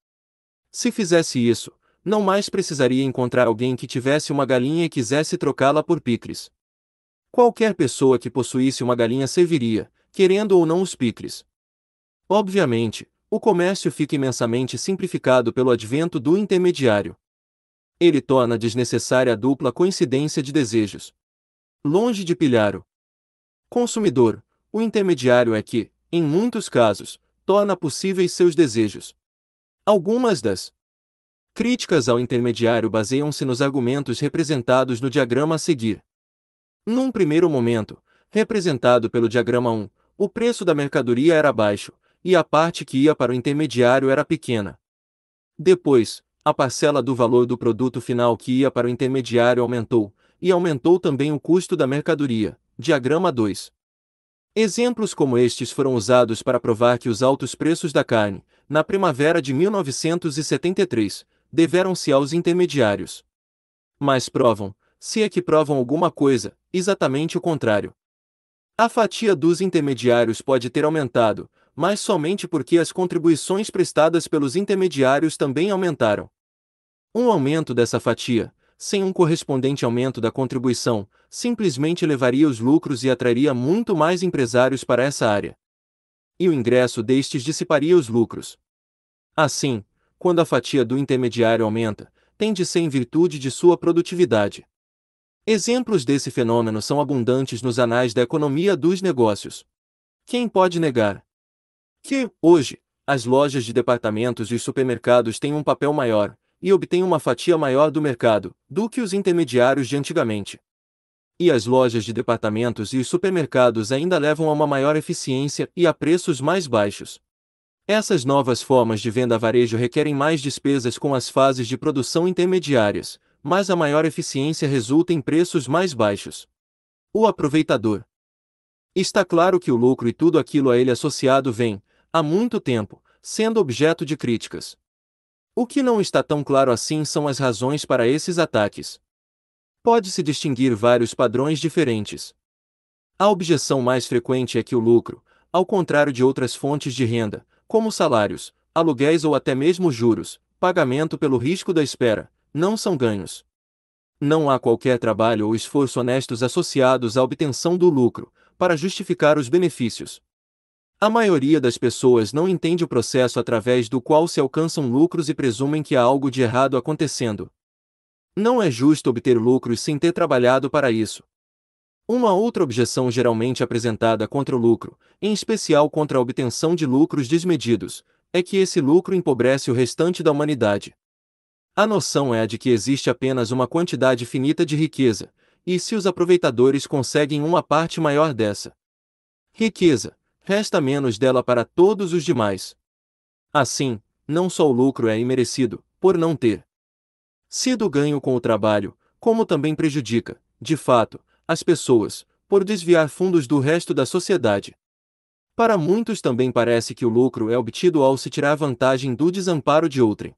Se fizesse isso, não mais precisaria encontrar alguém que tivesse uma galinha e quisesse trocá-la por picres. Qualquer pessoa que possuísse uma galinha serviria, querendo ou não os picres. Obviamente, o comércio fica imensamente simplificado pelo advento do intermediário. Ele torna desnecessária a dupla coincidência de desejos. Longe de pilhar o consumidor, o intermediário é que, em muitos casos, torna possíveis seus desejos. Algumas das Críticas ao intermediário baseiam-se nos argumentos representados no diagrama a seguir. Num primeiro momento, representado pelo diagrama 1, o preço da mercadoria era baixo, e a parte que ia para o intermediário era pequena. Depois, a parcela do valor do produto final que ia para o intermediário aumentou, e aumentou também o custo da mercadoria. Diagrama 2. Exemplos como estes foram usados para provar que os altos preços da carne, na primavera de 1973, deveram-se aos intermediários. Mas provam, se é que provam alguma coisa, exatamente o contrário. A fatia dos intermediários pode ter aumentado, mas somente porque as contribuições prestadas pelos intermediários também aumentaram. Um aumento dessa fatia, sem um correspondente aumento da contribuição, simplesmente levaria os lucros e atrairia muito mais empresários para essa área. E o ingresso destes dissiparia os lucros. Assim, quando a fatia do intermediário aumenta, tende a ser em virtude de sua produtividade. Exemplos desse fenômeno são abundantes nos anais da economia dos negócios. Quem pode negar que, hoje, as lojas de departamentos e os supermercados têm um papel maior e obtêm uma fatia maior do mercado do que os intermediários de antigamente? E as lojas de departamentos e os supermercados ainda levam a uma maior eficiência e a preços mais baixos. Essas novas formas de venda a varejo requerem mais despesas com as fases de produção intermediárias, mas a maior eficiência resulta em preços mais baixos. O aproveitador. Está claro que o lucro e tudo aquilo a ele associado vem, há muito tempo, sendo objeto de críticas. O que não está tão claro assim são as razões para esses ataques. Pode-se distinguir vários padrões diferentes. A objeção mais frequente é que o lucro, ao contrário de outras fontes de renda, como salários, aluguéis ou até mesmo juros, pagamento pelo risco da espera, não são ganhos. Não há qualquer trabalho ou esforço honestos associados à obtenção do lucro, para justificar os benefícios. A maioria das pessoas não entende o processo através do qual se alcançam lucros e presumem que há algo de errado acontecendo. Não é justo obter lucros sem ter trabalhado para isso, uma outra objeção geralmente apresentada contra o lucro, em especial contra a obtenção de lucros desmedidos, é que esse lucro empobrece o restante da humanidade. A noção é a de que existe apenas uma quantidade finita de riqueza, e se os aproveitadores conseguem uma parte maior dessa riqueza, resta menos dela para todos os demais. Assim, não só o lucro é imerecido, por não ter sido ganho com o trabalho, como também prejudica, de fato, as pessoas, por desviar fundos do resto da sociedade. Para muitos também parece que o lucro é obtido ao se tirar vantagem do desamparo de outrem.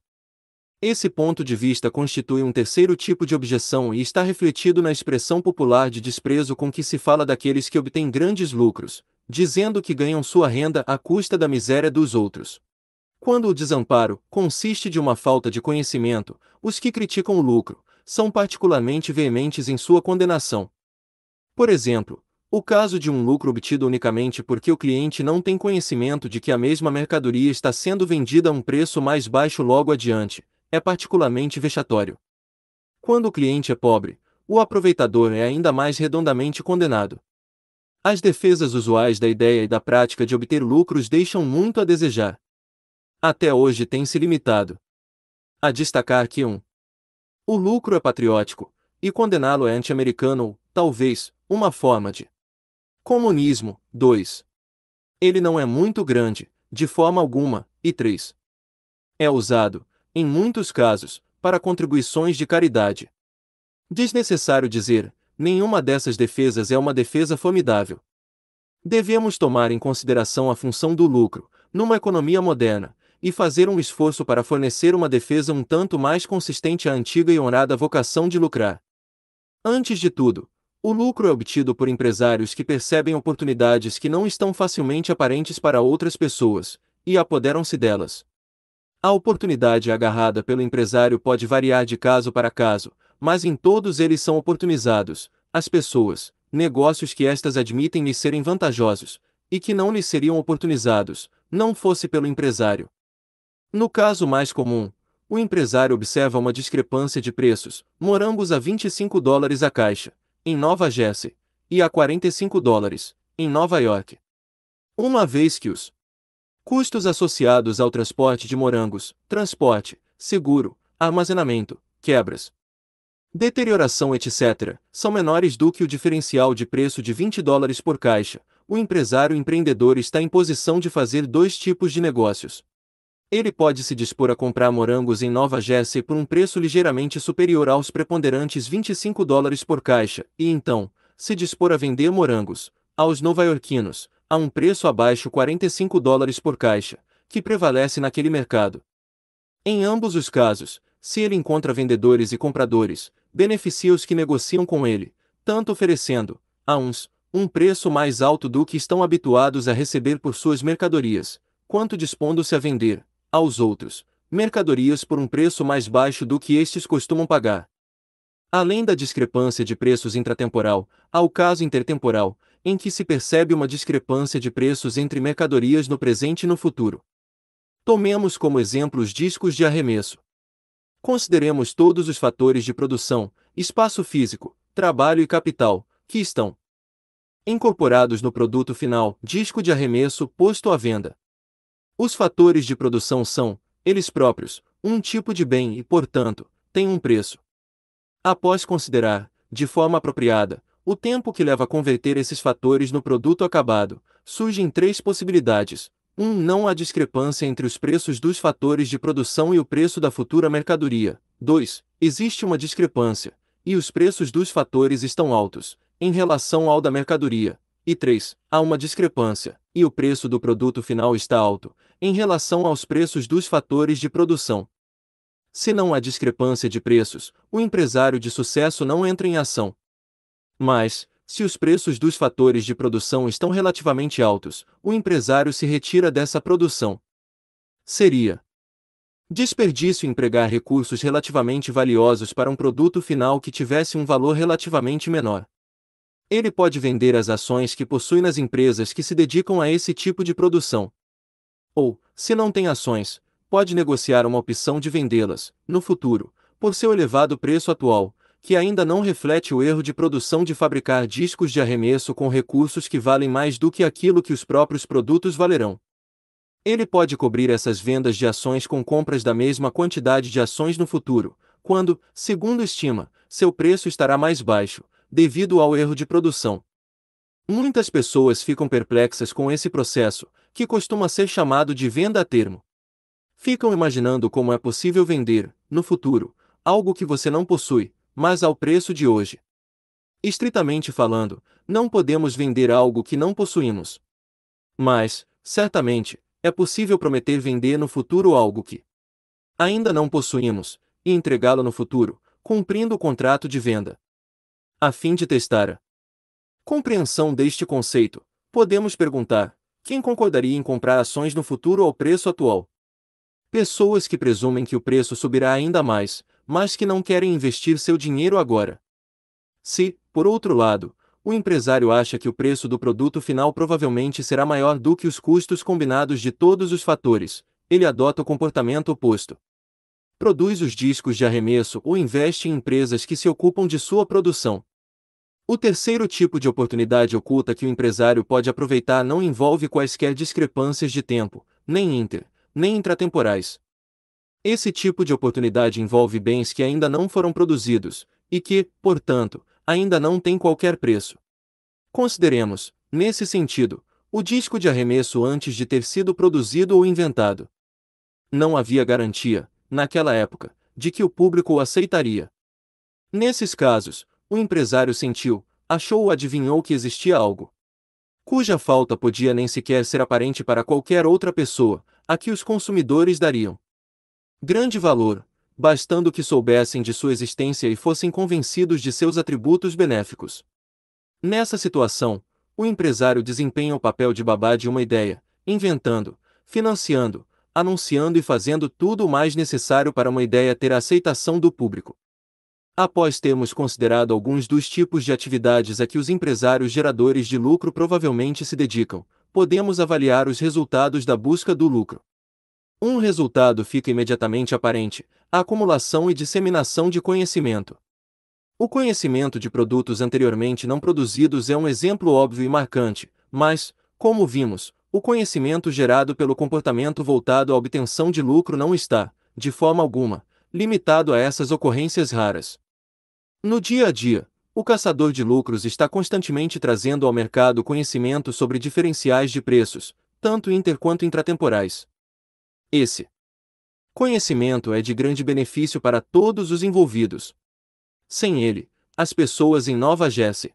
Esse ponto de vista constitui um terceiro tipo de objeção e está refletido na expressão popular de desprezo com que se fala daqueles que obtêm grandes lucros, dizendo que ganham sua renda à custa da miséria dos outros. Quando o desamparo consiste de uma falta de conhecimento, os que criticam o lucro são particularmente veementes em sua condenação. Por exemplo, o caso de um lucro obtido unicamente porque o cliente não tem conhecimento de que a mesma mercadoria está sendo vendida a um preço mais baixo logo adiante, é particularmente vexatório. Quando o cliente é pobre, o aproveitador é ainda mais redondamente condenado. As defesas usuais da ideia e da prática de obter lucros deixam muito a desejar. Até hoje tem se limitado a destacar que um, o lucro é patriótico, e condená-lo é anti-americano, ou talvez, uma forma de comunismo. 2. Ele não é muito grande, de forma alguma, e 3. É usado, em muitos casos, para contribuições de caridade. Desnecessário dizer, nenhuma dessas defesas é uma defesa formidável. Devemos tomar em consideração a função do lucro, numa economia moderna, e fazer um esforço para fornecer uma defesa um tanto mais consistente à antiga e honrada vocação de lucrar. Antes de tudo, o lucro é obtido por empresários que percebem oportunidades que não estão facilmente aparentes para outras pessoas e apoderam-se delas. A oportunidade agarrada pelo empresário pode variar de caso para caso, mas em todos eles são oportunizados as pessoas, negócios que estas admitem lhe serem vantajosos e que não lhe seriam oportunizados, não fosse pelo empresário. No caso mais comum, o empresário observa uma discrepância de preços, morangos a 25 dólares a caixa, em Nova Jersey, e a 45 dólares, em Nova York. Uma vez que os custos associados ao transporte de morangos, transporte, seguro, armazenamento, quebras, deterioração, etc., são menores do que o diferencial de preço de 20 dólares por caixa, o empresário empreendedor está em posição de fazer dois tipos de negócios. Ele pode se dispor a comprar morangos em Nova Jersey por um preço ligeiramente superior aos preponderantes 25 dólares por caixa, e então, se dispor a vender morangos aos novaiorquinos a um preço abaixo 45 dólares por caixa, que prevalece naquele mercado. Em ambos os casos, se ele encontra vendedores e compradores, beneficia os que negociam com ele, tanto oferecendo, a uns, um preço mais alto do que estão habituados a receber por suas mercadorias, quanto dispondo-se a vender, aos outros, mercadorias por um preço mais baixo do que estes costumam pagar. Além da discrepância de preços intratemporal, há o caso intertemporal, em que se percebe uma discrepância de preços entre mercadorias no presente e no futuro. Tomemos como exemplo os discos de arremesso. Consideremos todos os fatores de produção, espaço físico, trabalho e capital, que estão incorporados no produto final, disco de arremesso posto à venda. Os fatores de produção são, eles próprios, um tipo de bem e, portanto, têm um preço. Após considerar, de forma apropriada, o tempo que leva a converter esses fatores no produto acabado, surgem três possibilidades. 1. Um, não há discrepância entre os preços dos fatores de produção e o preço da futura mercadoria. 2. Existe uma discrepância, e os preços dos fatores estão altos, em relação ao da mercadoria. E 3. Há uma discrepância, e o preço do produto final está alto, em relação aos preços dos fatores de produção. Se não há discrepância de preços, o empresário de sucesso não entra em ação. Mas, se os preços dos fatores de produção estão relativamente altos, o empresário se retira dessa produção. Seria desperdício empregar recursos relativamente valiosos para um produto final que tivesse um valor relativamente menor. Ele pode vender as ações que possui nas empresas que se dedicam a esse tipo de produção. Ou, se não tem ações, pode negociar uma opção de vendê-las, no futuro, por seu elevado preço atual, que ainda não reflete o erro de produção de fabricar discos de arremesso com recursos que valem mais do que aquilo que os próprios produtos valerão. Ele pode cobrir essas vendas de ações com compras da mesma quantidade de ações no futuro, quando, segundo estima, seu preço estará mais baixo, devido ao erro de produção. Muitas pessoas ficam perplexas com esse processo, que costuma ser chamado de venda a termo. Ficam imaginando como é possível vender, no futuro, algo que você não possui, mas ao preço de hoje. Estritamente falando, não podemos vender algo que não possuímos. Mas, certamente, é possível prometer vender no futuro algo que ainda não possuímos, e entregá-lo no futuro, cumprindo o contrato de venda. A fim de testar a compreensão deste conceito, podemos perguntar: quem concordaria em comprar ações no futuro ao preço atual? Pessoas que presumem que o preço subirá ainda mais, mas que não querem investir seu dinheiro agora. Se, por outro lado, o empresário acha que o preço do produto final provavelmente será maior do que os custos combinados de todos os fatores, ele adota o comportamento oposto. Produz os discos de arremesso ou investe em empresas que se ocupam de sua produção, o terceiro tipo de oportunidade oculta que o empresário pode aproveitar não envolve quaisquer discrepâncias de tempo, nem inter, nem intratemporais. Esse tipo de oportunidade envolve bens que ainda não foram produzidos, e que, portanto, ainda não têm qualquer preço. Consideremos, nesse sentido, o disco de arremesso antes de ter sido produzido ou inventado. Não havia garantia, naquela época, de que o público o aceitaria. Nesses casos, o empresário sentiu, achou ou adivinhou que existia algo. Cuja falta podia nem sequer ser aparente para qualquer outra pessoa, a que os consumidores dariam grande valor, bastando que soubessem de sua existência e fossem convencidos de seus atributos benéficos. Nessa situação, o empresário desempenha o papel de babá de uma ideia, inventando, financiando, anunciando e fazendo tudo o mais necessário para uma ideia ter a aceitação do público. Após termos considerado alguns dos tipos de atividades a que os empresários geradores de lucro provavelmente se dedicam, podemos avaliar os resultados da busca do lucro. Um resultado fica imediatamente aparente: a acumulação e disseminação de conhecimento. O conhecimento de produtos anteriormente não produzidos é um exemplo óbvio e marcante, mas, como vimos, o conhecimento gerado pelo comportamento voltado à obtenção de lucro não está, de forma alguma, limitado a essas ocorrências raras. No dia a dia, o caçador de lucros está constantemente trazendo ao mercado conhecimento sobre diferenciais de preços, tanto inter quanto intratemporais. Esse conhecimento é de grande benefício para todos os envolvidos. Sem ele, as pessoas em Nova Jesse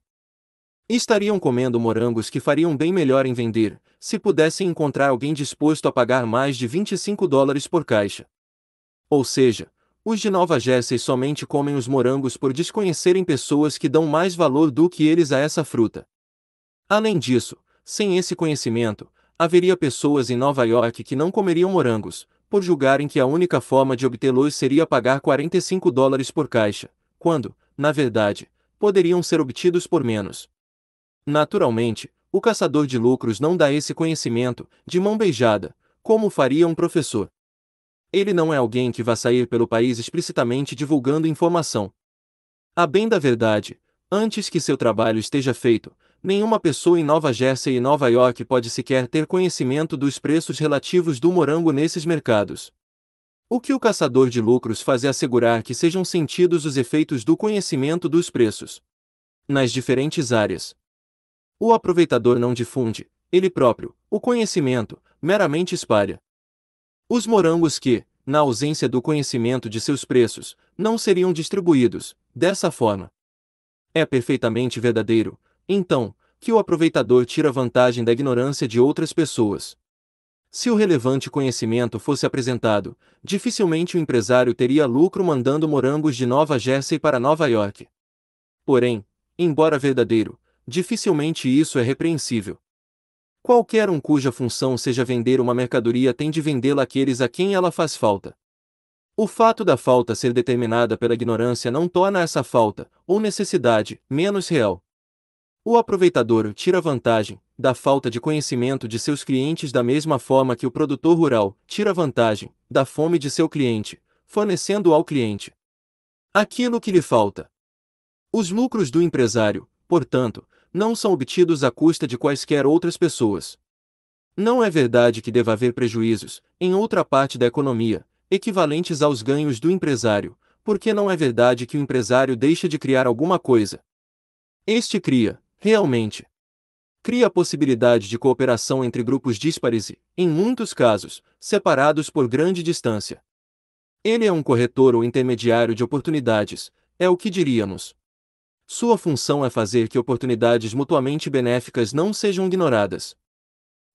estariam comendo morangos que fariam bem melhor em vender, se pudessem encontrar alguém disposto a pagar mais de 25 dólares por caixa. Ou seja, os de Nova Jersey somente comem os morangos por desconhecerem pessoas que dão mais valor do que eles a essa fruta. Além disso, sem esse conhecimento, haveria pessoas em Nova York que não comeriam morangos, por julgarem que a única forma de obtê-los seria pagar 45 dólares por caixa, quando, na verdade, poderiam ser obtidos por menos. Naturalmente, o caçador de lucros não dá esse conhecimento, de mão beijada, como faria um professor. Ele não é alguém que vá sair pelo país explicitamente divulgando informação. A bem da verdade, antes que seu trabalho esteja feito, nenhuma pessoa em Nova Jersey e Nova York pode sequer ter conhecimento dos preços relativos do morango nesses mercados. O que o caçador de lucros faz é assegurar que sejam sentidos os efeitos do conhecimento dos preços nas diferentes áreas. O aproveitador não difunde, ele próprio, o conhecimento, meramente espalha. Os morangos que, na ausência do conhecimento de seus preços, não seriam distribuídos, dessa forma. É perfeitamente verdadeiro, então, que o aproveitador tira vantagem da ignorância de outras pessoas. Se o relevante conhecimento fosse apresentado, dificilmente o empresário teria lucro mandando morangos de Nova Jersey para Nova York. Porém, embora verdadeiro, dificilmente isso é repreensível. Qualquer um cuja função seja vender uma mercadoria tem de vendê-la àqueles a quem ela faz falta. O fato da falta ser determinada pela ignorância não torna essa falta, ou necessidade, menos real. O aproveitador tira vantagem da falta de conhecimento de seus clientes da mesma forma que o produtor rural tira vantagem da fome de seu cliente, fornecendo ao cliente aquilo que lhe falta. Os lucros do empresário, portanto, não são obtidos à custa de quaisquer outras pessoas. Não é verdade que deva haver prejuízos, em outra parte da economia, equivalentes aos ganhos do empresário, porque não é verdade que o empresário deixa de criar alguma coisa. Este cria, realmente. Cria a possibilidade de cooperação entre grupos díspares e, em muitos casos, separados por grande distância. Ele é um corretor ou intermediário de oportunidades, é o que diríamos. Sua função é fazer que oportunidades mutuamente benéficas não sejam ignoradas.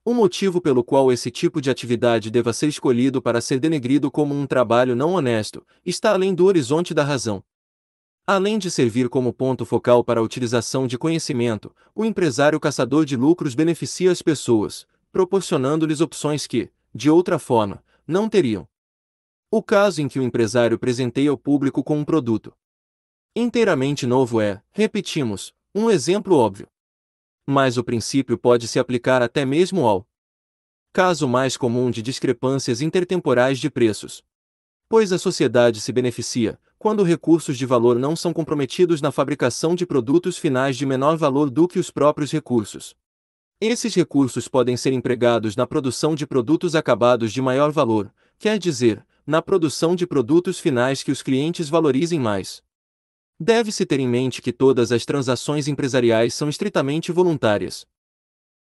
O motivo pelo qual esse tipo de atividade deva ser escolhido para ser denegrido como um trabalho não honesto está além do horizonte da razão. Além de servir como ponto focal para a utilização de conhecimento, o empresário caçador de lucros beneficia as pessoas, proporcionando-lhes opções que, de outra forma, não teriam. O caso em que o empresário presenteia o público com um produto Inteiramente novo é, repetimos, um exemplo óbvio. Mas o princípio pode se aplicar até mesmo ao caso mais comum de discrepâncias intertemporais de preços. Pois a sociedade se beneficia, quando recursos de valor não são comprometidos na fabricação de produtos finais de menor valor do que os próprios recursos. Esses recursos podem ser empregados na produção de produtos acabados de maior valor, quer dizer, na produção de produtos finais que os clientes valorizem mais. Deve-se ter em mente que todas as transações empresariais são estritamente voluntárias.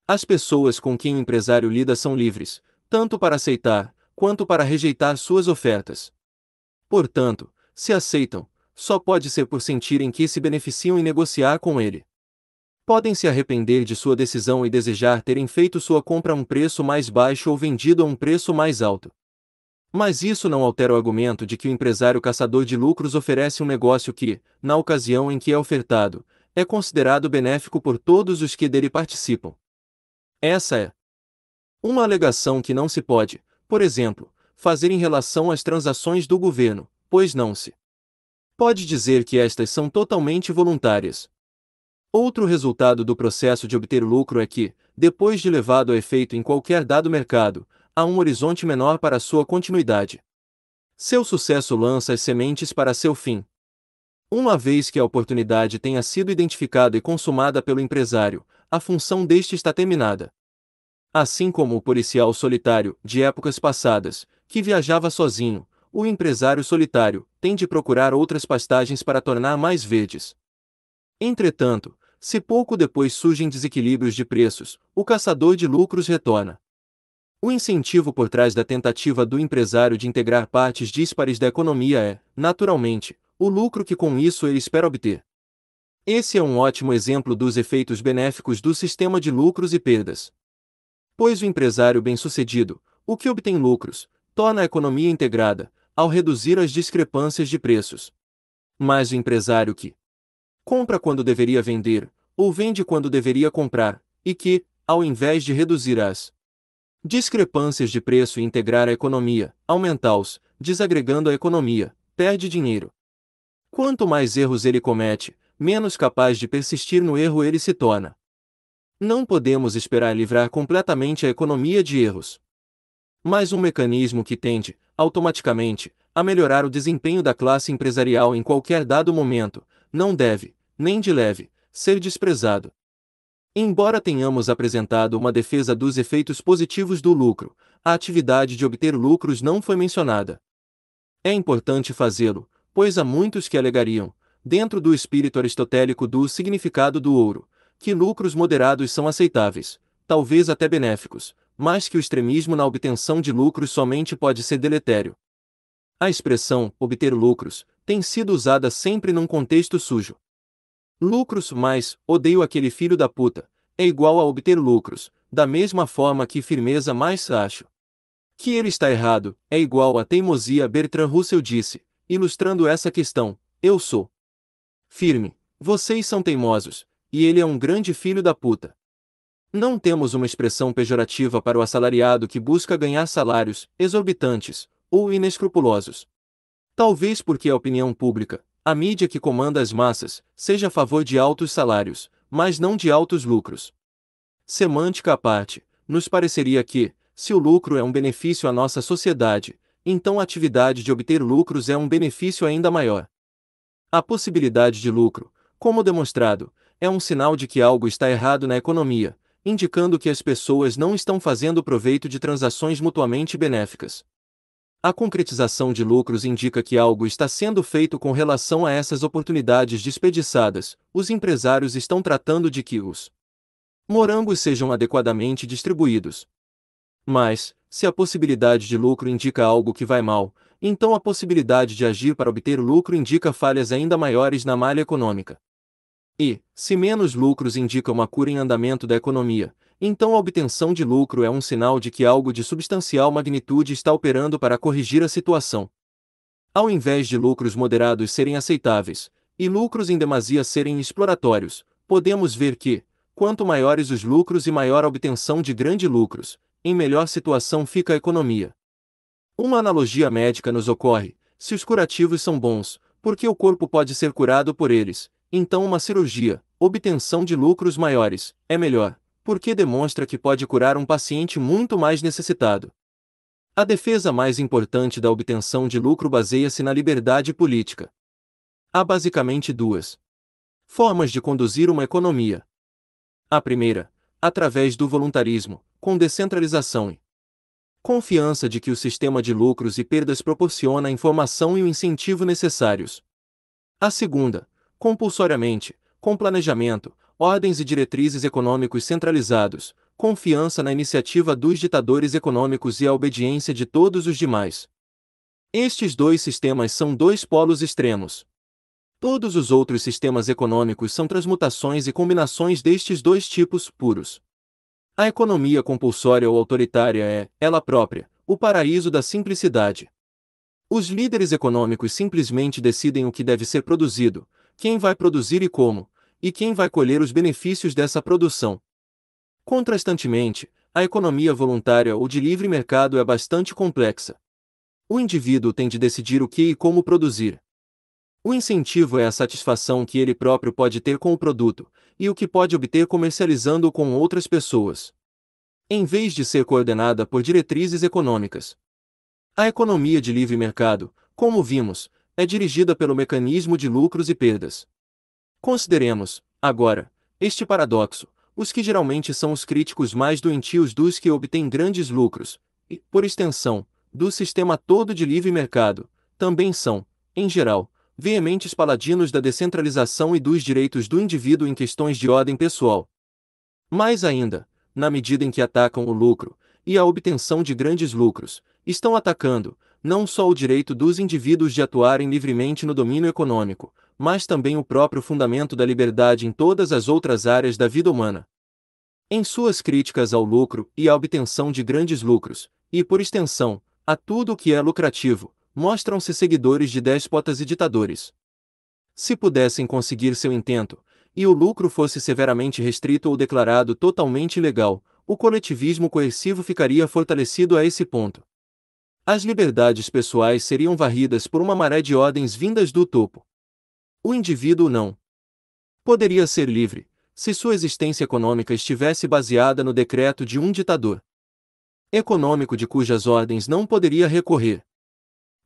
As pessoas com quem o empresário lida são livres, tanto para aceitar, quanto para rejeitar suas ofertas. Portanto, se aceitam, só pode ser por sentirem que se beneficiam em negociar com ele. Podem se arrepender de sua decisão e desejar terem feito sua compra a um preço mais baixo ou vendido a um preço mais alto. Mas isso não altera o argumento de que o empresário caçador de lucros oferece um negócio que, na ocasião em que é ofertado, é considerado benéfico por todos os que dele participam. Essa é uma alegação que não se pode, por exemplo, fazer em relação às transações do governo, pois não se pode dizer que estas são totalmente voluntárias. Outro resultado do processo de obter lucro é que, depois de levado a efeito em qualquer dado mercado, há um horizonte menor para sua continuidade. Seu sucesso lança as sementes para seu fim. Uma vez que a oportunidade tenha sido identificada e consumada pelo empresário, a função deste está terminada. Assim como o policial solitário, de épocas passadas, que viajava sozinho, o empresário solitário tem de procurar outras pastagens para tornar mais verdes. Entretanto, se pouco depois surgem desequilíbrios de preços, o caçador de lucros retorna. O incentivo por trás da tentativa do empresário de integrar partes díspares da economia é, naturalmente, o lucro que com isso ele espera obter. Esse é um ótimo exemplo dos efeitos benéficos do sistema de lucros e perdas. Pois o empresário bem-sucedido, o que obtém lucros, torna a economia integrada, ao reduzir as discrepâncias de preços. Mas o empresário que compra quando deveria vender, ou vende quando deveria comprar, e que, ao invés de reduzir as discrepâncias de preço e integrar a economia, aumentá-os, desagregando a economia, perde dinheiro. Quanto mais erros ele comete, menos capaz de persistir no erro ele se torna. Não podemos esperar livrar completamente a economia de erros. Mas um mecanismo que tende, automaticamente, a melhorar o desempenho da classe empresarial em qualquer dado momento, não deve, nem de leve, ser desprezado. Embora tenhamos apresentado uma defesa dos efeitos positivos do lucro, a atividade de obter lucros não foi mencionada. É importante fazê-lo, pois há muitos que alegariam, dentro do espírito aristotélico do significado do ouro, que lucros moderados são aceitáveis, talvez até benéficos, mas que o extremismo na obtenção de lucros somente pode ser deletério. A expressão obter lucros tem sido usada sempre num contexto sujo lucros, mais odeio aquele filho da puta, é igual a obter lucros, da mesma forma que firmeza mais acho. Que ele está errado, é igual a teimosia Bertrand Russell disse, ilustrando essa questão, eu sou. Firme, vocês são teimosos, e ele é um grande filho da puta. Não temos uma expressão pejorativa para o assalariado que busca ganhar salários exorbitantes ou inescrupulosos. Talvez porque a opinião pública, a mídia que comanda as massas, seja a favor de altos salários, mas não de altos lucros. Semântica à parte, nos pareceria que, se o lucro é um benefício à nossa sociedade, então a atividade de obter lucros é um benefício ainda maior. A possibilidade de lucro, como demonstrado, é um sinal de que algo está errado na economia, indicando que as pessoas não estão fazendo proveito de transações mutuamente benéficas a concretização de lucros indica que algo está sendo feito com relação a essas oportunidades desperdiçadas. Os empresários estão tratando de que os morangos sejam adequadamente distribuídos. Mas, se a possibilidade de lucro indica algo que vai mal, então a possibilidade de agir para obter lucro indica falhas ainda maiores na malha econômica. E, se menos lucros indica uma cura em andamento da economia, então a obtenção de lucro é um sinal de que algo de substancial magnitude está operando para corrigir a situação. Ao invés de lucros moderados serem aceitáveis, e lucros em demasia serem exploratórios, podemos ver que, quanto maiores os lucros e maior a obtenção de grandes lucros, em melhor situação fica a economia. Uma analogia médica nos ocorre: se os curativos são bons, porque o corpo pode ser curado por eles, então uma cirurgia, obtenção de lucros maiores, é melhor porque demonstra que pode curar um paciente muito mais necessitado. A defesa mais importante da obtenção de lucro baseia-se na liberdade política. Há basicamente duas formas de conduzir uma economia. A primeira, através do voluntarismo, com descentralização e confiança de que o sistema de lucros e perdas proporciona a informação e o incentivo necessários. A segunda, compulsoriamente, com planejamento, ordens e diretrizes econômicos centralizados, confiança na iniciativa dos ditadores econômicos e a obediência de todos os demais. Estes dois sistemas são dois polos extremos. Todos os outros sistemas econômicos são transmutações e combinações destes dois tipos puros. A economia compulsória ou autoritária é, ela própria, o paraíso da simplicidade. Os líderes econômicos simplesmente decidem o que deve ser produzido, quem vai produzir e como, e quem vai colher os benefícios dessa produção. Contrastantemente, a economia voluntária ou de livre mercado é bastante complexa. O indivíduo tem de decidir o que e como produzir. O incentivo é a satisfação que ele próprio pode ter com o produto, e o que pode obter comercializando-o com outras pessoas. Em vez de ser coordenada por diretrizes econômicas. A economia de livre mercado, como vimos, é dirigida pelo mecanismo de lucros e perdas. Consideremos, agora, este paradoxo: os que geralmente são os críticos mais doentios dos que obtêm grandes lucros, e, por extensão, do sistema todo de livre mercado, também são, em geral, veementes paladinos da descentralização e dos direitos do indivíduo em questões de ordem pessoal. Mais ainda, na medida em que atacam o lucro e a obtenção de grandes lucros, estão atacando, não só o direito dos indivíduos de atuarem livremente no domínio econômico, mas também o próprio fundamento da liberdade em todas as outras áreas da vida humana. Em suas críticas ao lucro e à obtenção de grandes lucros, e por extensão, a tudo o que é lucrativo, mostram-se seguidores de déspotas e ditadores. Se pudessem conseguir seu intento, e o lucro fosse severamente restrito ou declarado totalmente ilegal, o coletivismo coercivo ficaria fortalecido a esse ponto as liberdades pessoais seriam varridas por uma maré de ordens vindas do topo. O indivíduo não poderia ser livre, se sua existência econômica estivesse baseada no decreto de um ditador econômico de cujas ordens não poderia recorrer.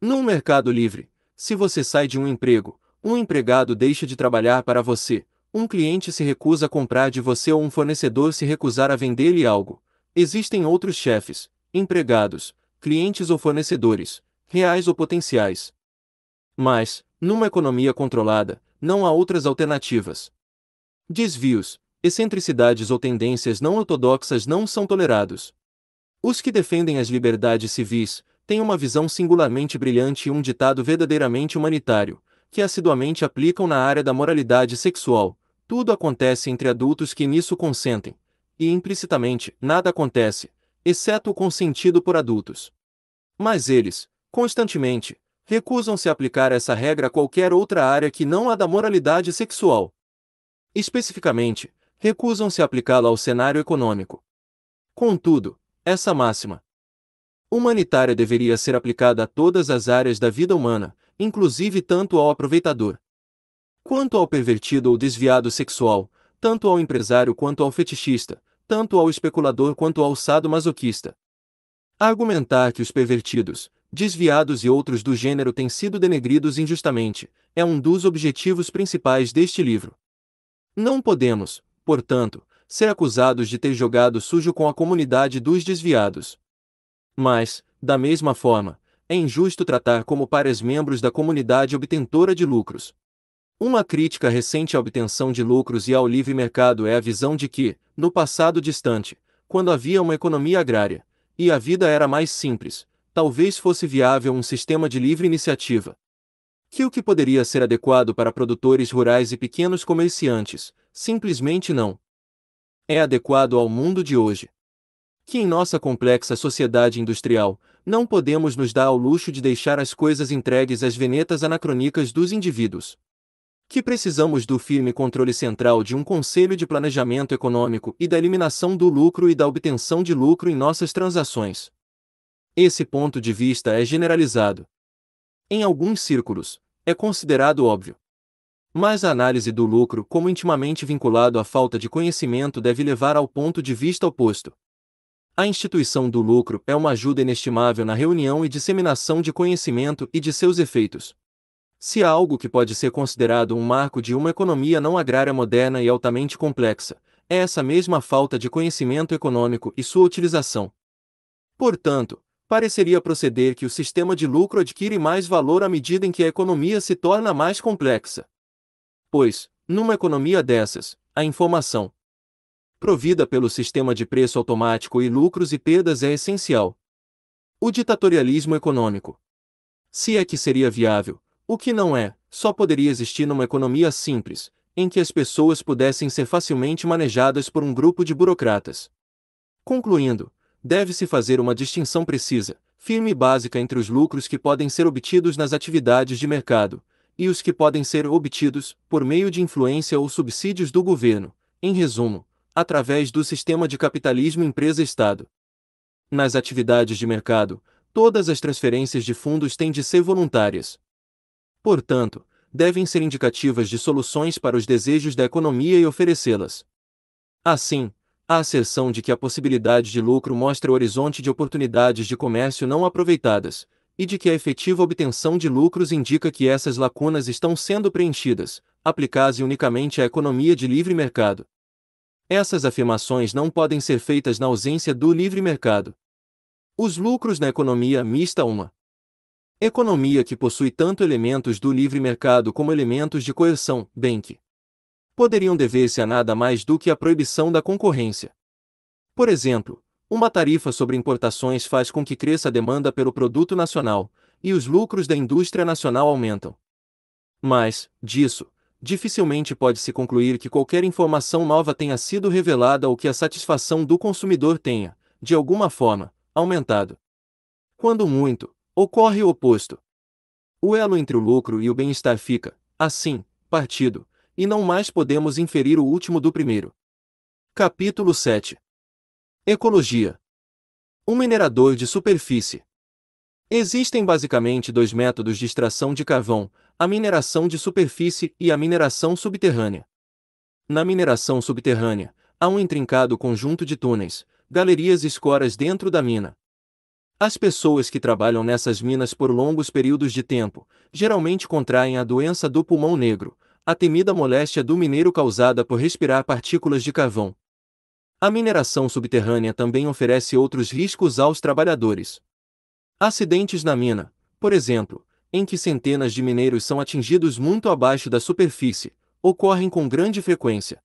Num mercado livre, se você sai de um emprego, um empregado deixa de trabalhar para você, um cliente se recusa a comprar de você ou um fornecedor se recusar a vender-lhe algo. Existem outros chefes, empregados, clientes ou fornecedores, reais ou potenciais. Mas, numa economia controlada, não há outras alternativas. Desvios, excentricidades ou tendências não ortodoxas não são tolerados. Os que defendem as liberdades civis têm uma visão singularmente brilhante e um ditado verdadeiramente humanitário, que assiduamente aplicam na área da moralidade sexual. Tudo acontece entre adultos que nisso consentem, e implicitamente nada acontece, exceto o consentido por adultos. Mas eles, constantemente, recusam-se a aplicar essa regra a qualquer outra área que não a da moralidade sexual. Especificamente, recusam-se a aplicá-la ao cenário econômico. Contudo, essa máxima humanitária deveria ser aplicada a todas as áreas da vida humana, inclusive tanto ao aproveitador quanto ao pervertido ou desviado sexual, tanto ao empresário quanto ao fetichista, tanto ao especulador quanto ao sado masoquista. Argumentar que os pervertidos, desviados e outros do gênero têm sido denegridos injustamente, é um dos objetivos principais deste livro. Não podemos, portanto, ser acusados de ter jogado sujo com a comunidade dos desviados. Mas, da mesma forma, é injusto tratar como pares membros da comunidade obtentora de lucros. Uma crítica recente à obtenção de lucros e ao livre mercado é a visão de que, no passado distante, quando havia uma economia agrária, e a vida era mais simples, talvez fosse viável um sistema de livre iniciativa. Que o que poderia ser adequado para produtores rurais e pequenos comerciantes, simplesmente não. É adequado ao mundo de hoje. Que em nossa complexa sociedade industrial, não podemos nos dar ao luxo de deixar as coisas entregues às venetas anacrônicas dos indivíduos que precisamos do firme controle central de um Conselho de Planejamento Econômico e da eliminação do lucro e da obtenção de lucro em nossas transações. Esse ponto de vista é generalizado. Em alguns círculos, é considerado óbvio. Mas a análise do lucro como intimamente vinculado à falta de conhecimento deve levar ao ponto de vista oposto. A instituição do lucro é uma ajuda inestimável na reunião e disseminação de conhecimento e de seus efeitos, se há algo que pode ser considerado um marco de uma economia não agrária moderna e altamente complexa, é essa mesma falta de conhecimento econômico e sua utilização. Portanto, pareceria proceder que o sistema de lucro adquire mais valor à medida em que a economia se torna mais complexa. Pois, numa economia dessas, a informação provida pelo sistema de preço automático e lucros e perdas é essencial. O ditatorialismo econômico, se é que seria viável, o que não é, só poderia existir numa economia simples, em que as pessoas pudessem ser facilmente manejadas por um grupo de burocratas. Concluindo, deve-se fazer uma distinção precisa, firme e básica entre os lucros que podem ser obtidos nas atividades de mercado e os que podem ser obtidos por meio de influência ou subsídios do governo, em resumo, através do sistema de capitalismo empresa-estado. Nas atividades de mercado, todas as transferências de fundos têm de ser voluntárias portanto, devem ser indicativas de soluções para os desejos da economia e oferecê-las. Assim, a asserção de que a possibilidade de lucro mostra o horizonte de oportunidades de comércio não aproveitadas, e de que a efetiva obtenção de lucros indica que essas lacunas estão sendo preenchidas, aplicase unicamente à economia de livre mercado. Essas afirmações não podem ser feitas na ausência do livre mercado. Os lucros na economia mista uma Economia que possui tanto elementos do livre mercado como elementos de coerção, bem que poderiam dever-se a nada mais do que a proibição da concorrência. Por exemplo, uma tarifa sobre importações faz com que cresça a demanda pelo produto nacional, e os lucros da indústria nacional aumentam. Mas, disso, dificilmente pode-se concluir que qualquer informação nova tenha sido revelada ou que a satisfação do consumidor tenha, de alguma forma, aumentado. Quando muito, Ocorre o oposto. O elo entre o lucro e o bem-estar fica, assim, partido, e não mais podemos inferir o último do primeiro. Capítulo 7 Ecologia Um minerador de superfície. Existem basicamente dois métodos de extração de carvão: a mineração de superfície e a mineração subterrânea. Na mineração subterrânea, há um intrincado conjunto de túneis, galerias e escoras dentro da mina, as pessoas que trabalham nessas minas por longos períodos de tempo geralmente contraem a doença do pulmão negro, a temida moléstia do mineiro causada por respirar partículas de carvão. A mineração subterrânea também oferece outros riscos aos trabalhadores. Acidentes na mina, por exemplo, em que centenas de mineiros são atingidos muito abaixo da superfície, ocorrem com grande frequência.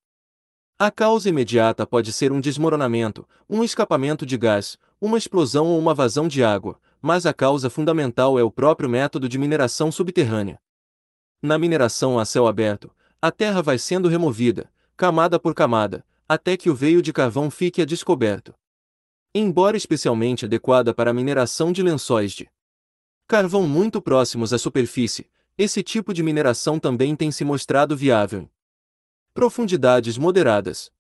A causa imediata pode ser um desmoronamento, um escapamento de gás, uma explosão ou uma vazão de água, mas a causa fundamental é o próprio método de mineração subterrânea. Na mineração a céu aberto, a terra vai sendo removida, camada por camada, até que o veio de carvão fique a descoberto. Embora especialmente adequada para a mineração de lençóis de carvão muito próximos à superfície, esse tipo de mineração também tem se mostrado viável em profundidades moderadas,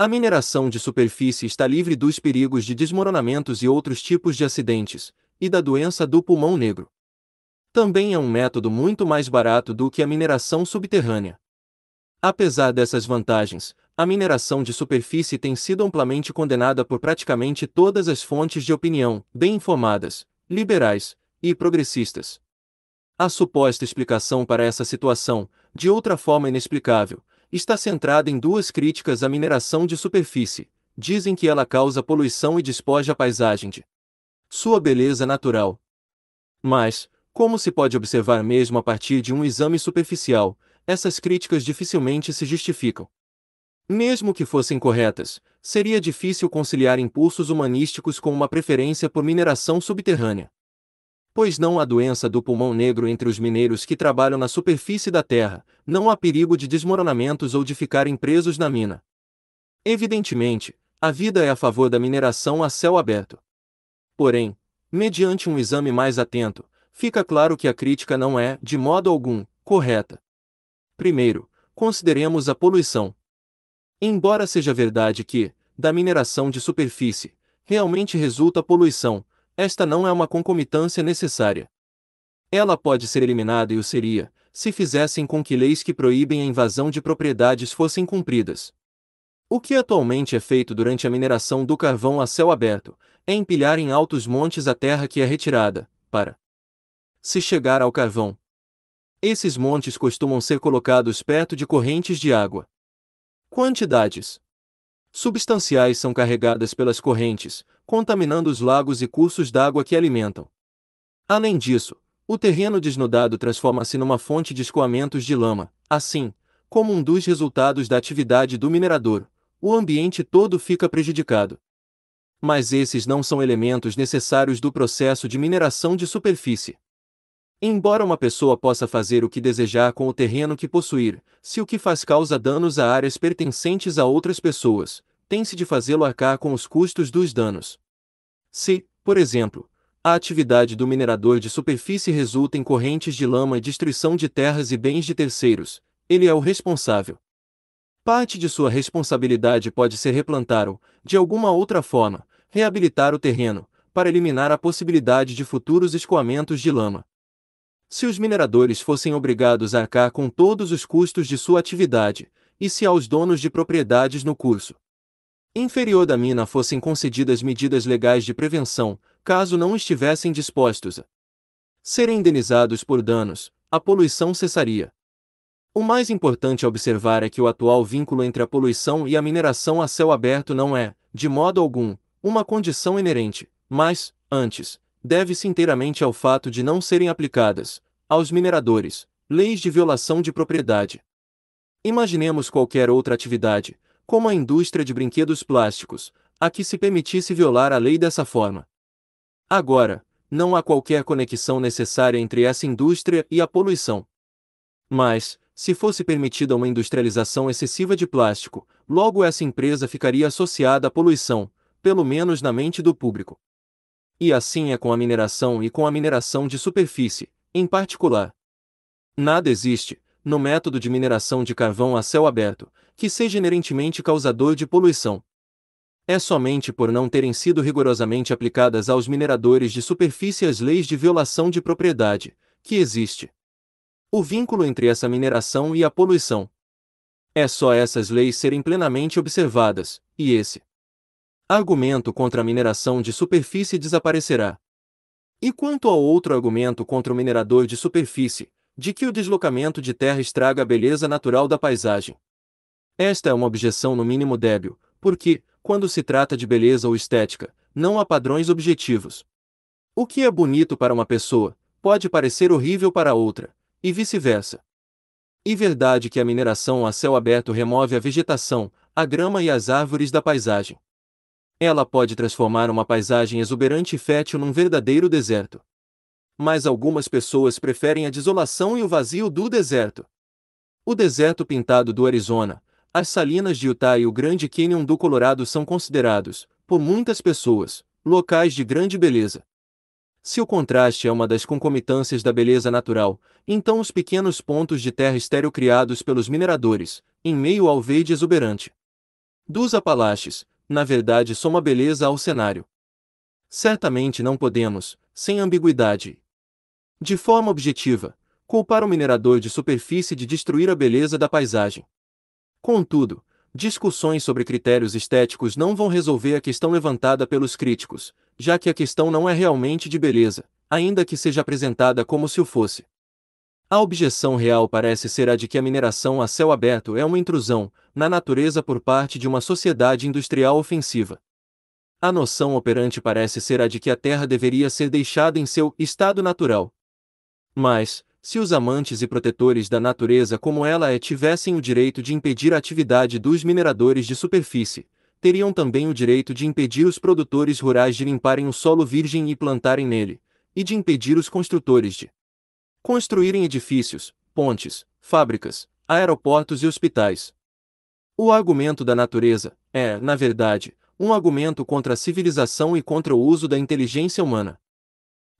a mineração de superfície está livre dos perigos de desmoronamentos e outros tipos de acidentes, e da doença do pulmão negro. Também é um método muito mais barato do que a mineração subterrânea. Apesar dessas vantagens, a mineração de superfície tem sido amplamente condenada por praticamente todas as fontes de opinião, bem informadas, liberais e progressistas. A suposta explicação para essa situação, de outra forma inexplicável, está centrada em duas críticas à mineração de superfície. Dizem que ela causa poluição e despoja a paisagem de sua beleza natural. Mas, como se pode observar mesmo a partir de um exame superficial, essas críticas dificilmente se justificam. Mesmo que fossem corretas, seria difícil conciliar impulsos humanísticos com uma preferência por mineração subterrânea. Pois não há doença do pulmão negro entre os mineiros que trabalham na superfície da terra, não há perigo de desmoronamentos ou de ficarem presos na mina. Evidentemente, a vida é a favor da mineração a céu aberto. Porém, mediante um exame mais atento, fica claro que a crítica não é, de modo algum, correta. Primeiro, consideremos a poluição. Embora seja verdade que, da mineração de superfície, realmente resulta poluição, esta não é uma concomitância necessária. Ela pode ser eliminada e o seria, se fizessem com que leis que proíbem a invasão de propriedades fossem cumpridas. O que atualmente é feito durante a mineração do carvão a céu aberto é empilhar em altos montes a terra que é retirada, para se chegar ao carvão. Esses montes costumam ser colocados perto de correntes de água. Quantidades substanciais são carregadas pelas correntes, contaminando os lagos e cursos d'água que alimentam. Além disso, o terreno desnudado transforma-se numa fonte de escoamentos de lama, assim, como um dos resultados da atividade do minerador, o ambiente todo fica prejudicado. Mas esses não são elementos necessários do processo de mineração de superfície. Embora uma pessoa possa fazer o que desejar com o terreno que possuir, se o que faz causa danos a áreas pertencentes a outras pessoas, tem-se de fazê-lo arcar com os custos dos danos. Se, por exemplo, a atividade do minerador de superfície resulta em correntes de lama e destruição de terras e bens de terceiros, ele é o responsável. Parte de sua responsabilidade pode ser replantar ou, de alguma outra forma, reabilitar o terreno, para eliminar a possibilidade de futuros escoamentos de lama. Se os mineradores fossem obrigados a arcar com todos os custos de sua atividade, e se aos donos de propriedades no curso inferior da mina fossem concedidas medidas legais de prevenção, caso não estivessem dispostos a serem indenizados por danos, a poluição cessaria. O mais importante a observar é que o atual vínculo entre a poluição e a mineração a céu aberto não é, de modo algum, uma condição inerente, mas, antes, deve-se inteiramente ao fato de não serem aplicadas, aos mineradores, leis de violação de propriedade. Imaginemos qualquer outra atividade, como a indústria de brinquedos plásticos, a que se permitisse violar a lei dessa forma. Agora, não há qualquer conexão necessária entre essa indústria e a poluição. Mas, se fosse permitida uma industrialização excessiva de plástico, logo essa empresa ficaria associada à poluição, pelo menos na mente do público. E assim é com a mineração e com a mineração de superfície, em particular. Nada existe, no método de mineração de carvão a céu aberto, que seja inerentemente causador de poluição. É somente por não terem sido rigorosamente aplicadas aos mineradores de superfície as leis de violação de propriedade, que existe o vínculo entre essa mineração e a poluição. É só essas leis serem plenamente observadas, e esse argumento contra a mineração de superfície desaparecerá. E quanto ao outro argumento contra o minerador de superfície, de que o deslocamento de terra estraga a beleza natural da paisagem, esta é uma objeção no mínimo débil, porque, quando se trata de beleza ou estética, não há padrões objetivos. O que é bonito para uma pessoa, pode parecer horrível para outra, e vice-versa. E verdade que a mineração a céu aberto remove a vegetação, a grama e as árvores da paisagem. Ela pode transformar uma paisagem exuberante e fértil num verdadeiro deserto. Mas algumas pessoas preferem a desolação e o vazio do deserto. O deserto pintado do Arizona, as salinas de Utah e o Grande Canyon do Colorado são considerados, por muitas pessoas, locais de grande beleza. Se o contraste é uma das concomitâncias da beleza natural, então os pequenos pontos de terra estéreo criados pelos mineradores, em meio ao verde exuberante dos Apalaches, na verdade soma beleza ao cenário. Certamente não podemos, sem ambiguidade, de forma objetiva, culpar o minerador de superfície de destruir a beleza da paisagem. Contudo, discussões sobre critérios estéticos não vão resolver a questão levantada pelos críticos, já que a questão não é realmente de beleza, ainda que seja apresentada como se o fosse. A objeção real parece ser a de que a mineração a céu aberto é uma intrusão na natureza por parte de uma sociedade industrial ofensiva. A noção operante parece ser a de que a Terra deveria ser deixada em seu estado natural. Mas, se os amantes e protetores da natureza como ela é tivessem o direito de impedir a atividade dos mineradores de superfície, teriam também o direito de impedir os produtores rurais de limparem o solo virgem e plantarem nele, e de impedir os construtores de construírem edifícios, pontes, fábricas, aeroportos e hospitais. O argumento da natureza é, na verdade, um argumento contra a civilização e contra o uso da inteligência humana.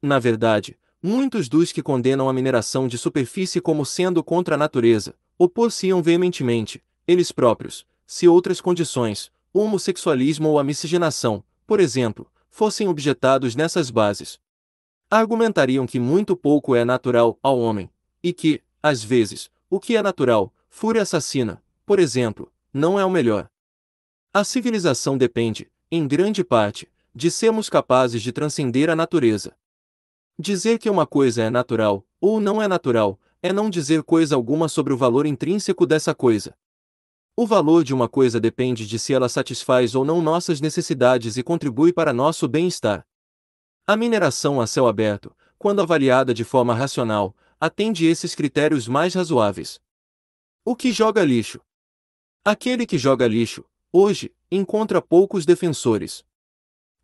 Na verdade, muitos dos que condenam a mineração de superfície como sendo contra a natureza, opor-se-iam veementemente, eles próprios, se outras condições, o homossexualismo ou a miscigenação, por exemplo, fossem objetados nessas bases. Argumentariam que muito pouco é natural ao homem, e que, às vezes, o que é natural, fúria assassina, por exemplo, não é o melhor. A civilização depende, em grande parte, de sermos capazes de transcender a natureza. Dizer que uma coisa é natural, ou não é natural, é não dizer coisa alguma sobre o valor intrínseco dessa coisa. O valor de uma coisa depende de se ela satisfaz ou não nossas necessidades e contribui para nosso bem-estar. A mineração a céu aberto, quando avaliada de forma racional, atende esses critérios mais razoáveis. O que joga lixo? Aquele que joga lixo, hoje, encontra poucos defensores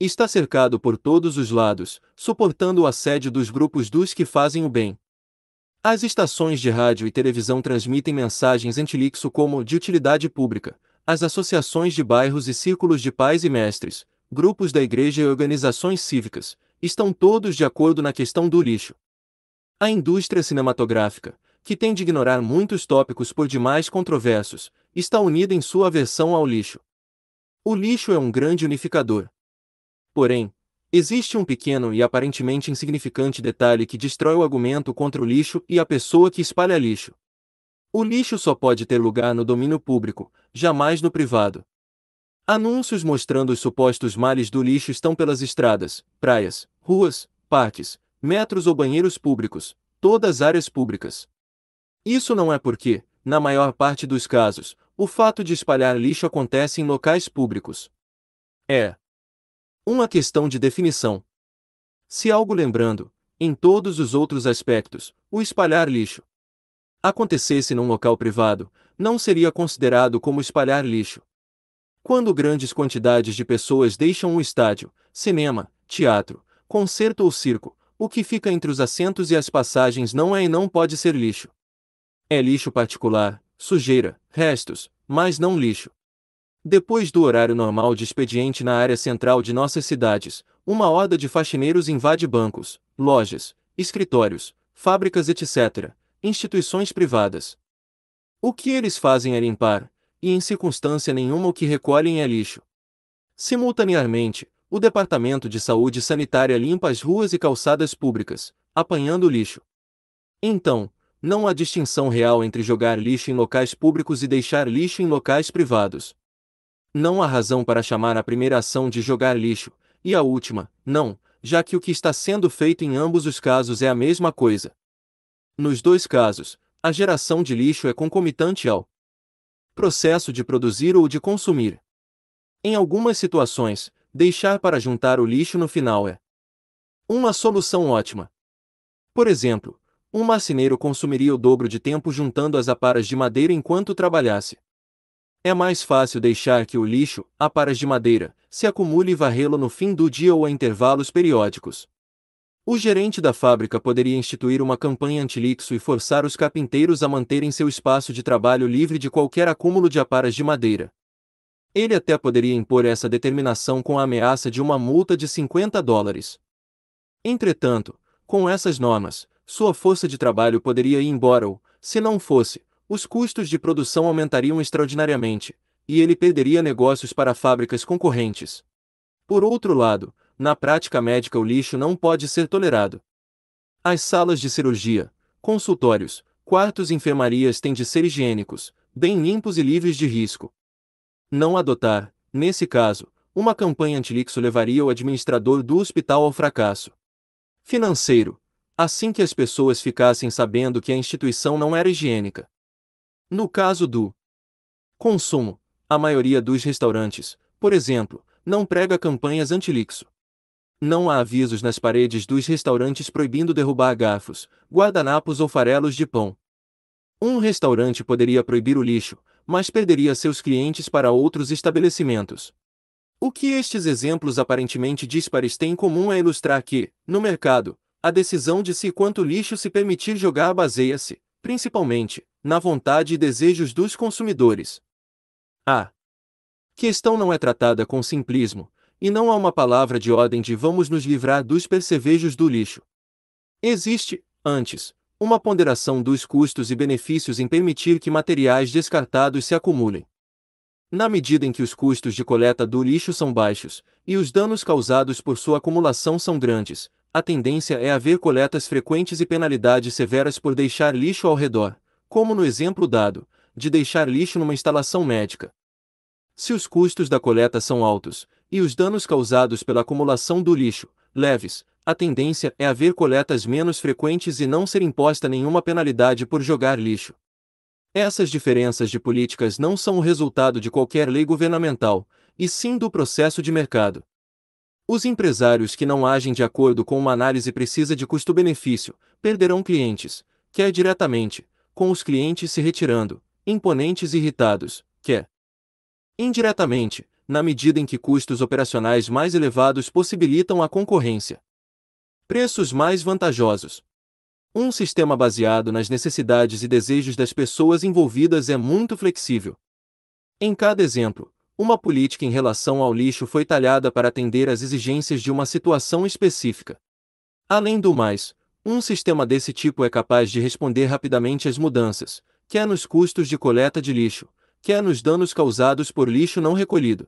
está cercado por todos os lados, suportando o assédio dos grupos dos que fazem o bem. As estações de rádio e televisão transmitem mensagens antilixo como de utilidade pública, as associações de bairros e círculos de pais e mestres, grupos da igreja e organizações cívicas, estão todos de acordo na questão do lixo. A indústria cinematográfica, que tem de ignorar muitos tópicos por demais controversos, está unida em sua aversão ao lixo. O lixo é um grande unificador. Porém, existe um pequeno e aparentemente insignificante detalhe que destrói o argumento contra o lixo e a pessoa que espalha lixo. O lixo só pode ter lugar no domínio público, jamais no privado. Anúncios mostrando os supostos males do lixo estão pelas estradas, praias, ruas, parques, metros ou banheiros públicos, todas áreas públicas. Isso não é porque, na maior parte dos casos, o fato de espalhar lixo acontece em locais públicos. É, uma questão de definição. Se algo lembrando, em todos os outros aspectos, o espalhar lixo acontecesse num local privado, não seria considerado como espalhar lixo. Quando grandes quantidades de pessoas deixam um estádio, cinema, teatro, concerto ou circo, o que fica entre os assentos e as passagens não é e não pode ser lixo. É lixo particular, sujeira, restos, mas não lixo. Depois do horário normal de expediente na área central de nossas cidades, uma horda de faxineiros invade bancos, lojas, escritórios, fábricas, etc., instituições privadas. O que eles fazem é limpar, e em circunstância nenhuma o que recolhem é lixo. Simultaneamente, o Departamento de Saúde Sanitária limpa as ruas e calçadas públicas, apanhando lixo. Então, não há distinção real entre jogar lixo em locais públicos e deixar lixo em locais privados. Não há razão para chamar a primeira ação de jogar lixo, e a última, não, já que o que está sendo feito em ambos os casos é a mesma coisa. Nos dois casos, a geração de lixo é concomitante ao processo de produzir ou de consumir. Em algumas situações, deixar para juntar o lixo no final é uma solução ótima. Por exemplo, um marceneiro consumiria o dobro de tempo juntando as aparas de madeira enquanto trabalhasse. É mais fácil deixar que o lixo, a paras de madeira, se acumule e varrê-lo no fim do dia ou a intervalos periódicos. O gerente da fábrica poderia instituir uma campanha antilixo e forçar os carpinteiros a manterem seu espaço de trabalho livre de qualquer acúmulo de aparas de madeira. Ele até poderia impor essa determinação com a ameaça de uma multa de 50 dólares. Entretanto, com essas normas, sua força de trabalho poderia ir embora ou, se não fosse, os custos de produção aumentariam extraordinariamente, e ele perderia negócios para fábricas concorrentes. Por outro lado, na prática médica o lixo não pode ser tolerado. As salas de cirurgia, consultórios, quartos e enfermarias têm de ser higiênicos, bem limpos e livres de risco. Não adotar, nesse caso, uma campanha antilixo levaria o administrador do hospital ao fracasso. Financeiro. Assim que as pessoas ficassem sabendo que a instituição não era higiênica, no caso do consumo, a maioria dos restaurantes, por exemplo, não prega campanhas anti-lixo. Não há avisos nas paredes dos restaurantes proibindo derrubar garfos, guardanapos ou farelos de pão. Um restaurante poderia proibir o lixo, mas perderia seus clientes para outros estabelecimentos. O que estes exemplos aparentemente díspares têm em comum é ilustrar que, no mercado, a decisão de se quanto lixo se permitir jogar baseia-se, principalmente, na vontade e desejos dos consumidores. A questão não é tratada com simplismo, e não há uma palavra de ordem de vamos nos livrar dos percevejos do lixo. Existe, antes, uma ponderação dos custos e benefícios em permitir que materiais descartados se acumulem. Na medida em que os custos de coleta do lixo são baixos, e os danos causados por sua acumulação são grandes, a tendência é haver coletas frequentes e penalidades severas por deixar lixo ao redor, como no exemplo dado, de deixar lixo numa instalação médica. Se os custos da coleta são altos, e os danos causados pela acumulação do lixo, leves, a tendência é haver coletas menos frequentes e não ser imposta nenhuma penalidade por jogar lixo. Essas diferenças de políticas não são o resultado de qualquer lei governamental, e sim do processo de mercado. Os empresários que não agem de acordo com uma análise precisa de custo-benefício perderão clientes, quer é diretamente, com os clientes se retirando, imponentes e irritados, quer é indiretamente, na medida em que custos operacionais mais elevados possibilitam a concorrência. Preços mais vantajosos. Um sistema baseado nas necessidades e desejos das pessoas envolvidas é muito flexível. Em cada exemplo, uma política em relação ao lixo foi talhada para atender às exigências de uma situação específica. Além do mais, um sistema desse tipo é capaz de responder rapidamente às mudanças, quer é nos custos de coleta de lixo, quer é nos danos causados por lixo não recolhido.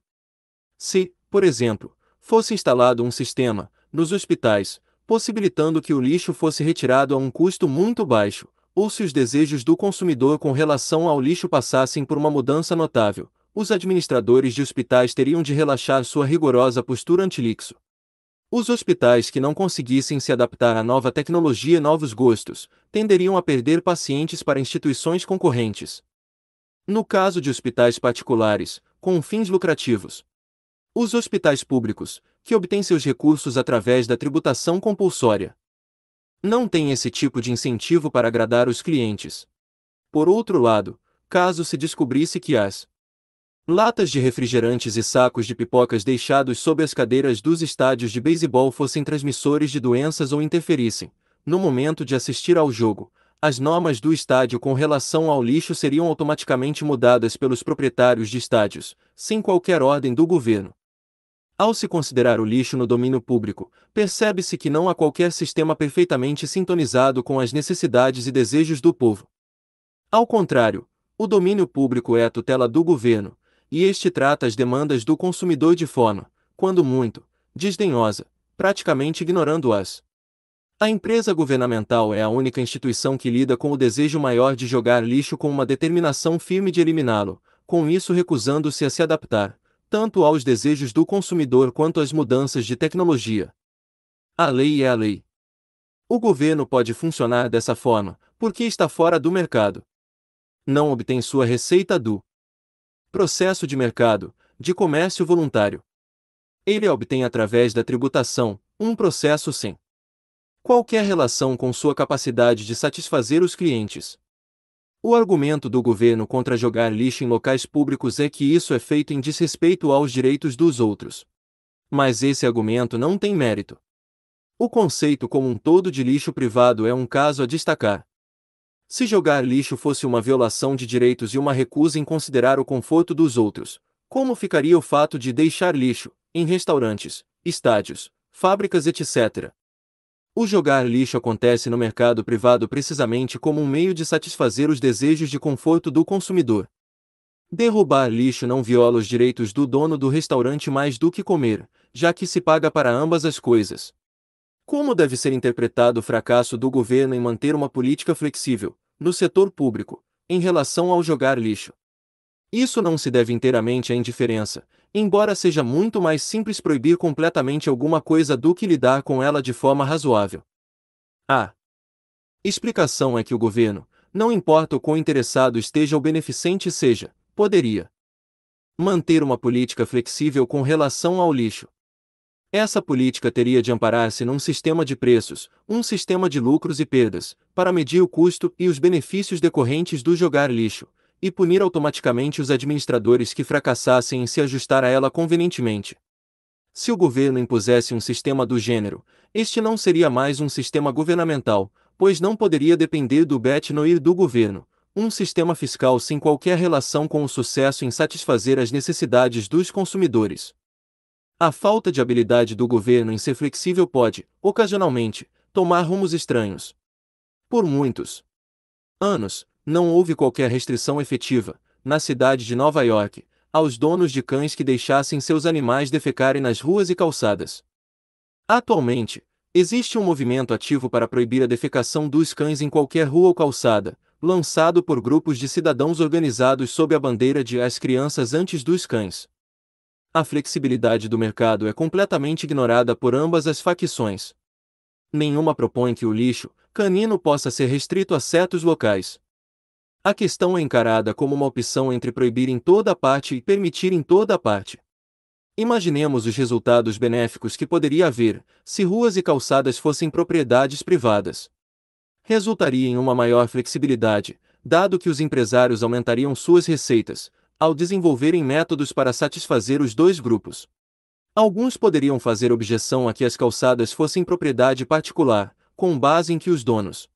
Se, por exemplo, fosse instalado um sistema, nos hospitais, possibilitando que o lixo fosse retirado a um custo muito baixo, ou se os desejos do consumidor com relação ao lixo passassem por uma mudança notável, os administradores de hospitais teriam de relaxar sua rigorosa postura antilixo. Os hospitais que não conseguissem se adaptar à nova tecnologia e novos gostos tenderiam a perder pacientes para instituições concorrentes. No caso de hospitais particulares, com fins lucrativos, os hospitais públicos, que obtêm seus recursos através da tributação compulsória, não têm esse tipo de incentivo para agradar os clientes. Por outro lado, caso se descobrisse que as latas de refrigerantes e sacos de pipocas deixados sob as cadeiras dos estádios de beisebol fossem transmissores de doenças ou interferissem, no momento de assistir ao jogo, as normas do estádio com relação ao lixo seriam automaticamente mudadas pelos proprietários de estádios, sem qualquer ordem do governo. Ao se considerar o lixo no domínio público, percebe-se que não há qualquer sistema perfeitamente sintonizado com as necessidades e desejos do povo. Ao contrário, o domínio público é a tutela do governo, e este trata as demandas do consumidor de forma, quando muito, desdenhosa, praticamente ignorando-as. A empresa governamental é a única instituição que lida com o desejo maior de jogar lixo com uma determinação firme de eliminá-lo, com isso recusando-se a se adaptar, tanto aos desejos do consumidor quanto às mudanças de tecnologia. A lei é a lei. O governo pode funcionar dessa forma, porque está fora do mercado. Não obtém sua receita do processo de mercado, de comércio voluntário. Ele obtém através da tributação um processo sem qualquer relação com sua capacidade de satisfazer os clientes. O argumento do governo contra jogar lixo em locais públicos é que isso é feito em desrespeito aos direitos dos outros. Mas esse argumento não tem mérito. O conceito como um todo de lixo privado é um caso a destacar. Se jogar lixo fosse uma violação de direitos e uma recusa em considerar o conforto dos outros, como ficaria o fato de deixar lixo em restaurantes, estádios, fábricas, etc. O jogar lixo acontece no mercado privado precisamente como um meio de satisfazer os desejos de conforto do consumidor. Derrubar lixo não viola os direitos do dono do restaurante mais do que comer, já que se paga para ambas as coisas. Como deve ser interpretado o fracasso do governo em manter uma política flexível, no setor público, em relação ao jogar lixo? Isso não se deve inteiramente à indiferença, embora seja muito mais simples proibir completamente alguma coisa do que lidar com ela de forma razoável. A explicação é que o governo, não importa o quão interessado esteja ou beneficente seja, poderia manter uma política flexível com relação ao lixo, essa política teria de amparar-se num sistema de preços, um sistema de lucros e perdas, para medir o custo e os benefícios decorrentes do jogar lixo, e punir automaticamente os administradores que fracassassem em se ajustar a ela convenientemente. Se o governo impusesse um sistema do gênero, este não seria mais um sistema governamental, pois não poderia depender do betnoir do governo, um sistema fiscal sem qualquer relação com o sucesso em satisfazer as necessidades dos consumidores. A falta de habilidade do governo em ser flexível pode, ocasionalmente, tomar rumos estranhos. Por muitos anos, não houve qualquer restrição efetiva, na cidade de Nova York, aos donos de cães que deixassem seus animais defecarem nas ruas e calçadas. Atualmente, existe um movimento ativo para proibir a defecação dos cães em qualquer rua ou calçada, lançado por grupos de cidadãos organizados sob a bandeira de As Crianças Antes dos Cães a flexibilidade do mercado é completamente ignorada por ambas as facções. Nenhuma propõe que o lixo canino possa ser restrito a certos locais. A questão é encarada como uma opção entre proibir em toda parte e permitir em toda parte. Imaginemos os resultados benéficos que poderia haver se ruas e calçadas fossem propriedades privadas. Resultaria em uma maior flexibilidade, dado que os empresários aumentariam suas receitas, ao desenvolverem métodos para satisfazer os dois grupos. Alguns poderiam fazer objeção a que as calçadas fossem propriedade particular, com base em que os donos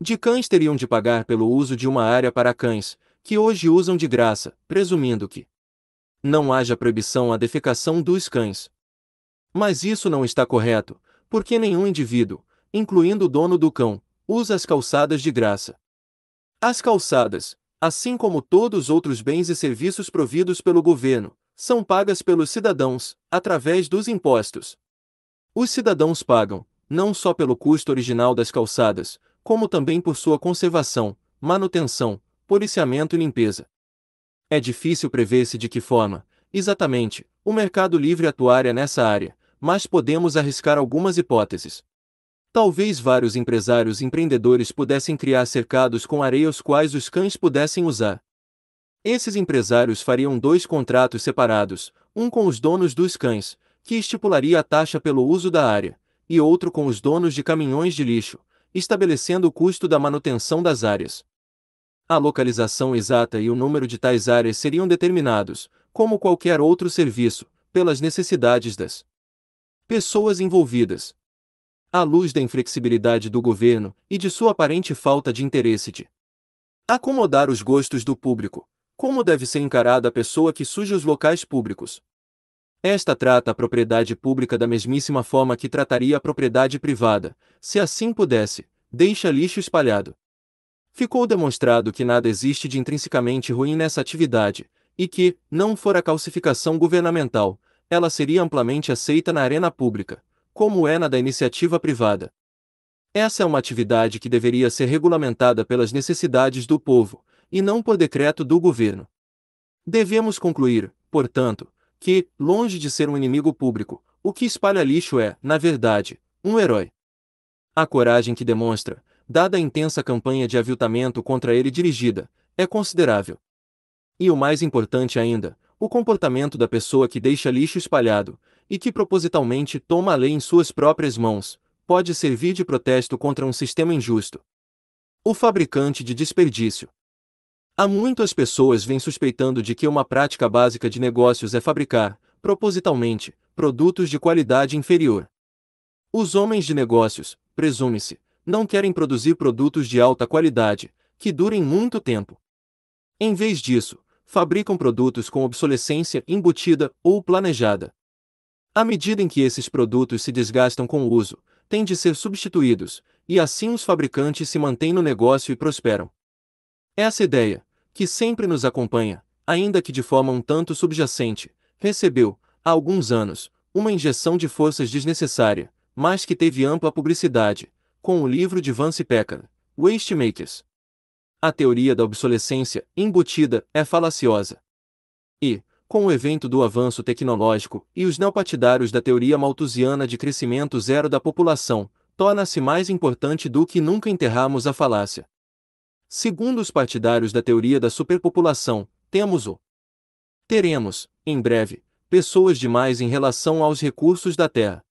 de cães teriam de pagar pelo uso de uma área para cães, que hoje usam de graça, presumindo que não haja proibição à defecação dos cães. Mas isso não está correto, porque nenhum indivíduo, incluindo o dono do cão, usa as calçadas de graça. As calçadas, assim como todos os outros bens e serviços providos pelo governo, são pagas pelos cidadãos, através dos impostos. Os cidadãos pagam, não só pelo custo original das calçadas, como também por sua conservação, manutenção, policiamento e limpeza. É difícil prever-se de que forma, exatamente, o mercado livre atuará nessa área, mas podemos arriscar algumas hipóteses. Talvez vários empresários empreendedores pudessem criar cercados com areia os quais os cães pudessem usar. Esses empresários fariam dois contratos separados, um com os donos dos cães, que estipularia a taxa pelo uso da área, e outro com os donos de caminhões de lixo, estabelecendo o custo da manutenção das áreas. A localização exata e o número de tais áreas seriam determinados, como qualquer outro serviço, pelas necessidades das pessoas envolvidas à luz da inflexibilidade do governo e de sua aparente falta de interesse de acomodar os gostos do público, como deve ser encarada a pessoa que suja os locais públicos. Esta trata a propriedade pública da mesmíssima forma que trataria a propriedade privada, se assim pudesse, deixa lixo espalhado. Ficou demonstrado que nada existe de intrinsecamente ruim nessa atividade, e que, não fora calcificação governamental, ela seria amplamente aceita na arena pública como é na da iniciativa privada. Essa é uma atividade que deveria ser regulamentada pelas necessidades do povo, e não por decreto do governo. Devemos concluir, portanto, que, longe de ser um inimigo público, o que espalha lixo é, na verdade, um herói. A coragem que demonstra, dada a intensa campanha de aviltamento contra ele dirigida, é considerável. E o mais importante ainda, o comportamento da pessoa que deixa lixo espalhado, e que propositalmente toma a lei em suas próprias mãos, pode servir de protesto contra um sistema injusto. O fabricante de desperdício. Há muitas pessoas vêm suspeitando de que uma prática básica de negócios é fabricar, propositalmente, produtos de qualidade inferior. Os homens de negócios, presume-se, não querem produzir produtos de alta qualidade, que durem muito tempo. Em vez disso, fabricam produtos com obsolescência embutida ou planejada. À medida em que esses produtos se desgastam com o uso, têm de ser substituídos, e assim os fabricantes se mantêm no negócio e prosperam. Essa ideia, que sempre nos acompanha, ainda que de forma um tanto subjacente, recebeu, há alguns anos, uma injeção de forças desnecessária, mas que teve ampla publicidade, com o livro de Vance Pecan, Waste Makers. A teoria da obsolescência embutida é falaciosa. E, com o evento do avanço tecnológico e os neopartidários da teoria maltusiana de crescimento zero da população, torna-se mais importante do que nunca enterrarmos a falácia. Segundo os partidários da teoria da superpopulação, temos o teremos, em breve, pessoas demais em relação aos recursos da Terra.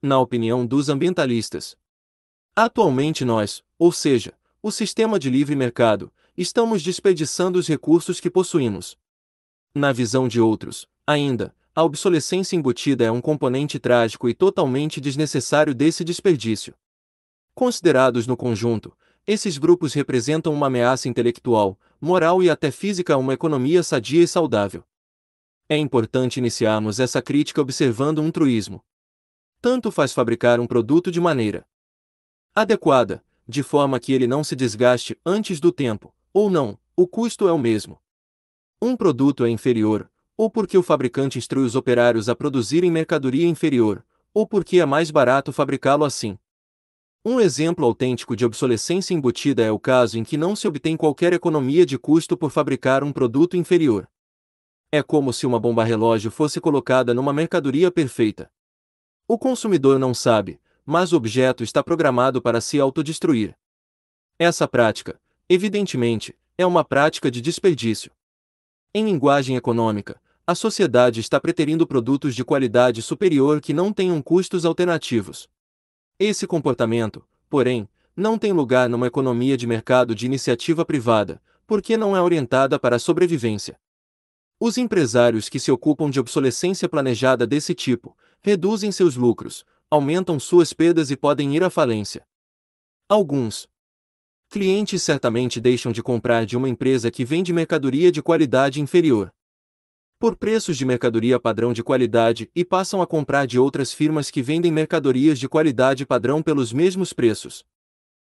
Na opinião dos ambientalistas, atualmente nós, ou seja, o sistema de livre mercado, estamos desperdiçando os recursos que possuímos. Na visão de outros, ainda, a obsolescência embutida é um componente trágico e totalmente desnecessário desse desperdício. Considerados no conjunto, esses grupos representam uma ameaça intelectual, moral e até física a uma economia sadia e saudável. É importante iniciarmos essa crítica observando um truísmo. Tanto faz fabricar um produto de maneira adequada, de forma que ele não se desgaste antes do tempo, ou não, o custo é o mesmo um produto é inferior, ou porque o fabricante instrui os operários a produzirem mercadoria inferior, ou porque é mais barato fabricá-lo assim. Um exemplo autêntico de obsolescência embutida é o caso em que não se obtém qualquer economia de custo por fabricar um produto inferior. É como se uma bomba-relógio fosse colocada numa mercadoria perfeita. O consumidor não sabe, mas o objeto está programado para se autodestruir. Essa prática, evidentemente, é uma prática de desperdício. Em linguagem econômica, a sociedade está preterindo produtos de qualidade superior que não tenham custos alternativos. Esse comportamento, porém, não tem lugar numa economia de mercado de iniciativa privada, porque não é orientada para a sobrevivência. Os empresários que se ocupam de obsolescência planejada desse tipo reduzem seus lucros, aumentam suas perdas e podem ir à falência. Alguns, clientes certamente deixam de comprar de uma empresa que vende mercadoria de qualidade inferior por preços de mercadoria padrão de qualidade e passam a comprar de outras firmas que vendem mercadorias de qualidade padrão pelos mesmos preços.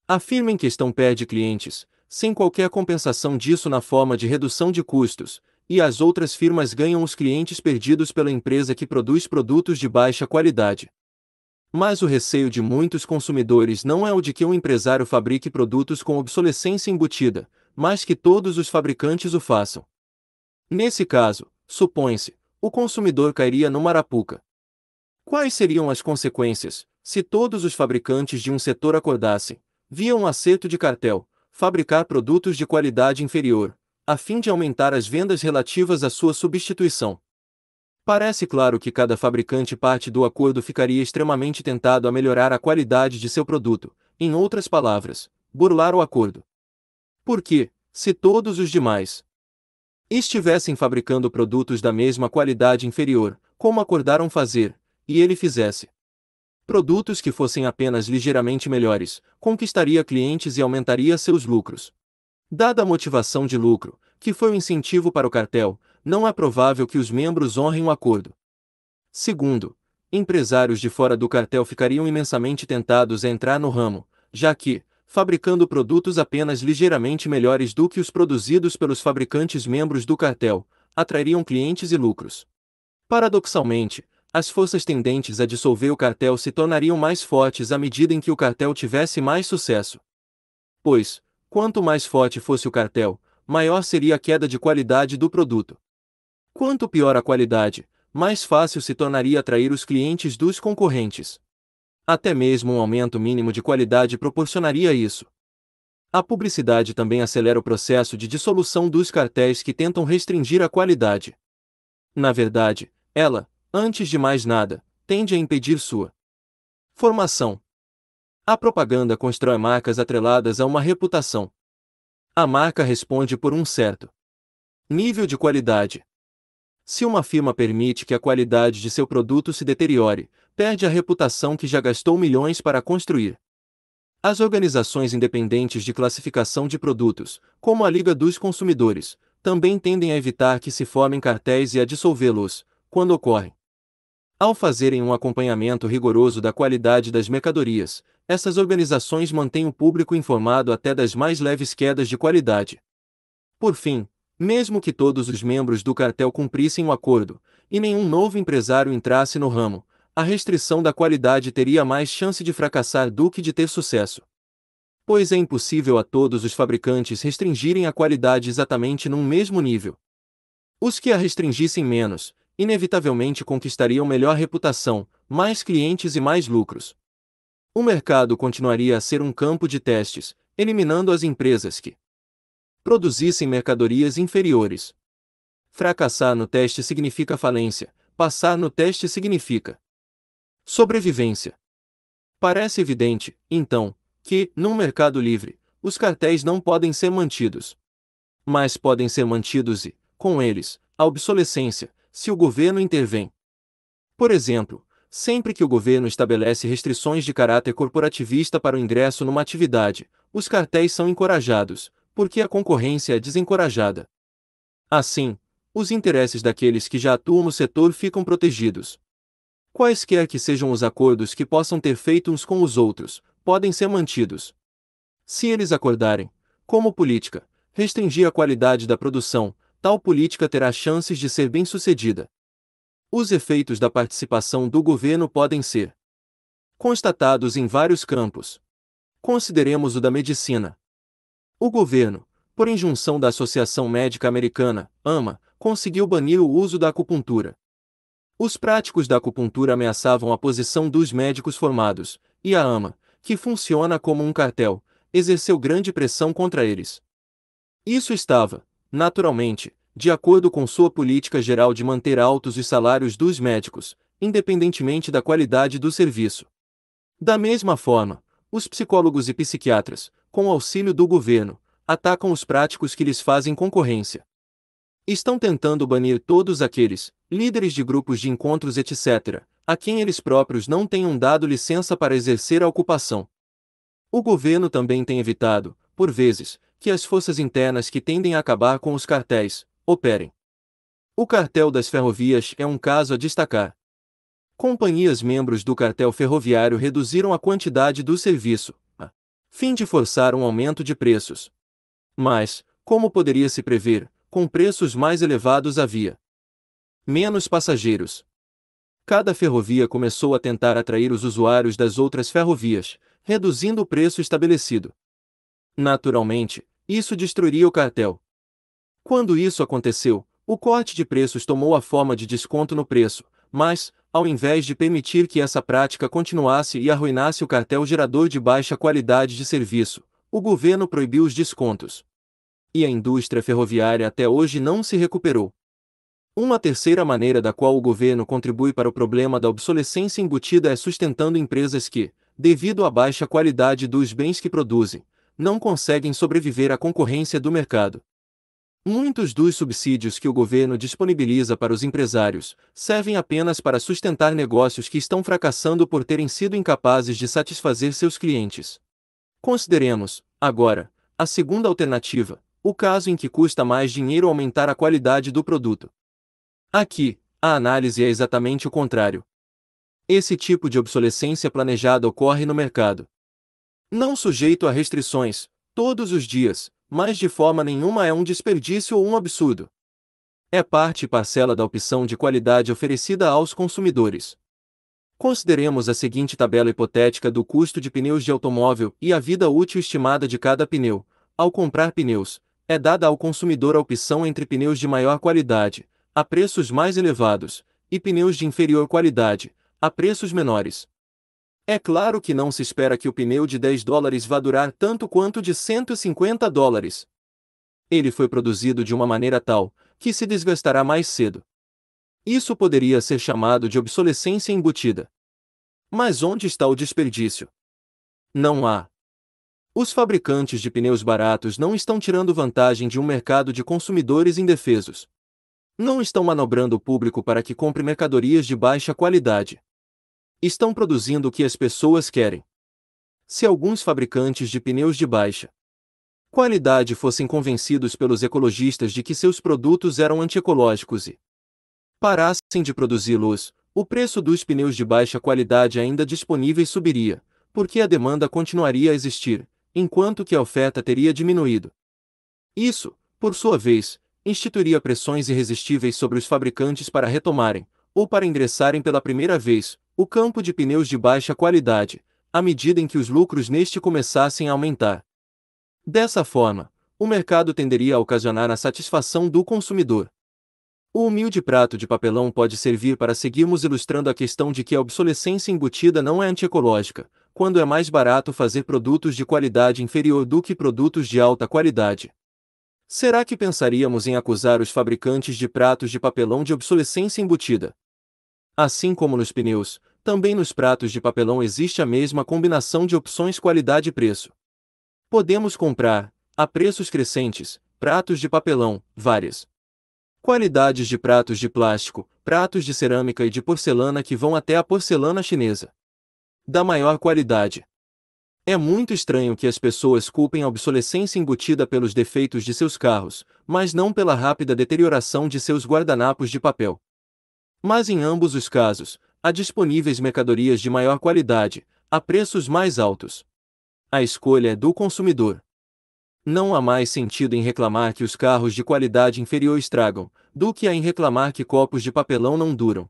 A firma em questão perde clientes, sem qualquer compensação disso na forma de redução de custos, e as outras firmas ganham os clientes perdidos pela empresa que produz produtos de baixa qualidade. Mas o receio de muitos consumidores não é o de que um empresário fabrique produtos com obsolescência embutida, mas que todos os fabricantes o façam. Nesse caso, supõe-se, o consumidor cairia numa arapuca. Quais seriam as consequências, se todos os fabricantes de um setor acordassem, via um acerto de cartel, fabricar produtos de qualidade inferior, a fim de aumentar as vendas relativas à sua substituição? Parece claro que cada fabricante parte do acordo ficaria extremamente tentado a melhorar a qualidade de seu produto, em outras palavras, burlar o acordo. Porque, se todos os demais estivessem fabricando produtos da mesma qualidade inferior, como acordaram fazer, e ele fizesse produtos que fossem apenas ligeiramente melhores, conquistaria clientes e aumentaria seus lucros. Dada a motivação de lucro, que foi o um incentivo para o cartel, não é provável que os membros honrem o acordo. Segundo, empresários de fora do cartel ficariam imensamente tentados a entrar no ramo, já que, fabricando produtos apenas ligeiramente melhores do que os produzidos pelos fabricantes membros do cartel, atrairiam clientes e lucros. Paradoxalmente, as forças tendentes a dissolver o cartel se tornariam mais fortes à medida em que o cartel tivesse mais sucesso. Pois, quanto mais forte fosse o cartel, maior seria a queda de qualidade do produto. Quanto pior a qualidade, mais fácil se tornaria atrair os clientes dos concorrentes. Até mesmo um aumento mínimo de qualidade proporcionaria isso. A publicidade também acelera o processo de dissolução dos cartéis que tentam restringir a qualidade. Na verdade, ela, antes de mais nada, tende a impedir sua formação. A propaganda constrói marcas atreladas a uma reputação. A marca responde por um certo nível de qualidade. Se uma firma permite que a qualidade de seu produto se deteriore, perde a reputação que já gastou milhões para construir. As organizações independentes de classificação de produtos, como a Liga dos Consumidores, também tendem a evitar que se formem cartéis e a dissolvê-los, quando ocorrem. Ao fazerem um acompanhamento rigoroso da qualidade das mercadorias, essas organizações mantêm o público informado até das mais leves quedas de qualidade. Por fim, mesmo que todos os membros do cartel cumprissem o acordo, e nenhum novo empresário entrasse no ramo, a restrição da qualidade teria mais chance de fracassar do que de ter sucesso. Pois é impossível a todos os fabricantes restringirem a qualidade exatamente num mesmo nível. Os que a restringissem menos, inevitavelmente conquistariam melhor reputação, mais clientes e mais lucros. O mercado continuaria a ser um campo de testes, eliminando as empresas que, produzissem mercadorias inferiores. Fracassar no teste significa falência, passar no teste significa sobrevivência. Parece evidente, então, que, num mercado livre, os cartéis não podem ser mantidos. Mas podem ser mantidos e, com eles, a obsolescência, se o governo intervém. Por exemplo, sempre que o governo estabelece restrições de caráter corporativista para o ingresso numa atividade, os cartéis são encorajados, porque a concorrência é desencorajada. Assim, os interesses daqueles que já atuam no setor ficam protegidos. Quaisquer que sejam os acordos que possam ter feito uns com os outros, podem ser mantidos. Se eles acordarem, como política, restringir a qualidade da produção, tal política terá chances de ser bem-sucedida. Os efeitos da participação do governo podem ser constatados em vários campos. Consideremos o da medicina. O governo, por injunção da Associação Médica Americana, AMA, conseguiu banir o uso da acupuntura. Os práticos da acupuntura ameaçavam a posição dos médicos formados, e a AMA, que funciona como um cartel, exerceu grande pressão contra eles. Isso estava, naturalmente, de acordo com sua política geral de manter altos os salários dos médicos, independentemente da qualidade do serviço. Da mesma forma, os psicólogos e psiquiatras, com auxílio do governo, atacam os práticos que lhes fazem concorrência. Estão tentando banir todos aqueles, líderes de grupos de encontros, etc., a quem eles próprios não tenham dado licença para exercer a ocupação. O governo também tem evitado, por vezes, que as forças internas que tendem a acabar com os cartéis operem. O cartel das ferrovias é um caso a destacar. Companhias membros do cartel ferroviário reduziram a quantidade do serviço, fim de forçar um aumento de preços. Mas, como poderia se prever, com preços mais elevados havia menos passageiros. Cada ferrovia começou a tentar atrair os usuários das outras ferrovias, reduzindo o preço estabelecido. Naturalmente, isso destruiria o cartel. Quando isso aconteceu, o corte de preços tomou a forma de desconto no preço, mas, ao invés de permitir que essa prática continuasse e arruinasse o cartel gerador de baixa qualidade de serviço, o governo proibiu os descontos. E a indústria ferroviária até hoje não se recuperou. Uma terceira maneira da qual o governo contribui para o problema da obsolescência embutida é sustentando empresas que, devido à baixa qualidade dos bens que produzem, não conseguem sobreviver à concorrência do mercado. Muitos dos subsídios que o governo disponibiliza para os empresários servem apenas para sustentar negócios que estão fracassando por terem sido incapazes de satisfazer seus clientes. Consideremos, agora, a segunda alternativa, o caso em que custa mais dinheiro aumentar a qualidade do produto. Aqui, a análise é exatamente o contrário. Esse tipo de obsolescência planejada ocorre no mercado. Não sujeito a restrições, todos os dias, mas de forma nenhuma é um desperdício ou um absurdo. É parte e parcela da opção de qualidade oferecida aos consumidores. Consideremos a seguinte tabela hipotética do custo de pneus de automóvel e a vida útil estimada de cada pneu. Ao comprar pneus, é dada ao consumidor a opção entre pneus de maior qualidade, a preços mais elevados, e pneus de inferior qualidade, a preços menores. É claro que não se espera que o pneu de 10 dólares vá durar tanto quanto de 150 dólares. Ele foi produzido de uma maneira tal que se desgastará mais cedo. Isso poderia ser chamado de obsolescência embutida. Mas onde está o desperdício? Não há. Os fabricantes de pneus baratos não estão tirando vantagem de um mercado de consumidores indefesos. Não estão manobrando o público para que compre mercadorias de baixa qualidade. Estão produzindo o que as pessoas querem. Se alguns fabricantes de pneus de baixa qualidade fossem convencidos pelos ecologistas de que seus produtos eram antiecológicos e parassem de produzi-los, o preço dos pneus de baixa qualidade ainda disponíveis subiria, porque a demanda continuaria a existir, enquanto que a oferta teria diminuído. Isso, por sua vez, instituiria pressões irresistíveis sobre os fabricantes para retomarem, ou para ingressarem pela primeira vez, o campo de pneus de baixa qualidade, à medida em que os lucros neste começassem a aumentar. Dessa forma, o mercado tenderia a ocasionar a satisfação do consumidor. O humilde prato de papelão pode servir para seguirmos ilustrando a questão de que a obsolescência embutida não é antiecológica, quando é mais barato fazer produtos de qualidade inferior do que produtos de alta qualidade. Será que pensaríamos em acusar os fabricantes de pratos de papelão de obsolescência embutida, Assim como nos pneus, também nos pratos de papelão existe a mesma combinação de opções qualidade e preço. Podemos comprar, a preços crescentes, pratos de papelão, várias qualidades de pratos de plástico, pratos de cerâmica e de porcelana que vão até a porcelana chinesa. Da maior qualidade. É muito estranho que as pessoas culpem a obsolescência embutida pelos defeitos de seus carros, mas não pela rápida deterioração de seus guardanapos de papel. Mas em ambos os casos, há disponíveis mercadorias de maior qualidade, a preços mais altos. A escolha é do consumidor. Não há mais sentido em reclamar que os carros de qualidade inferior estragam, do que há em reclamar que copos de papelão não duram.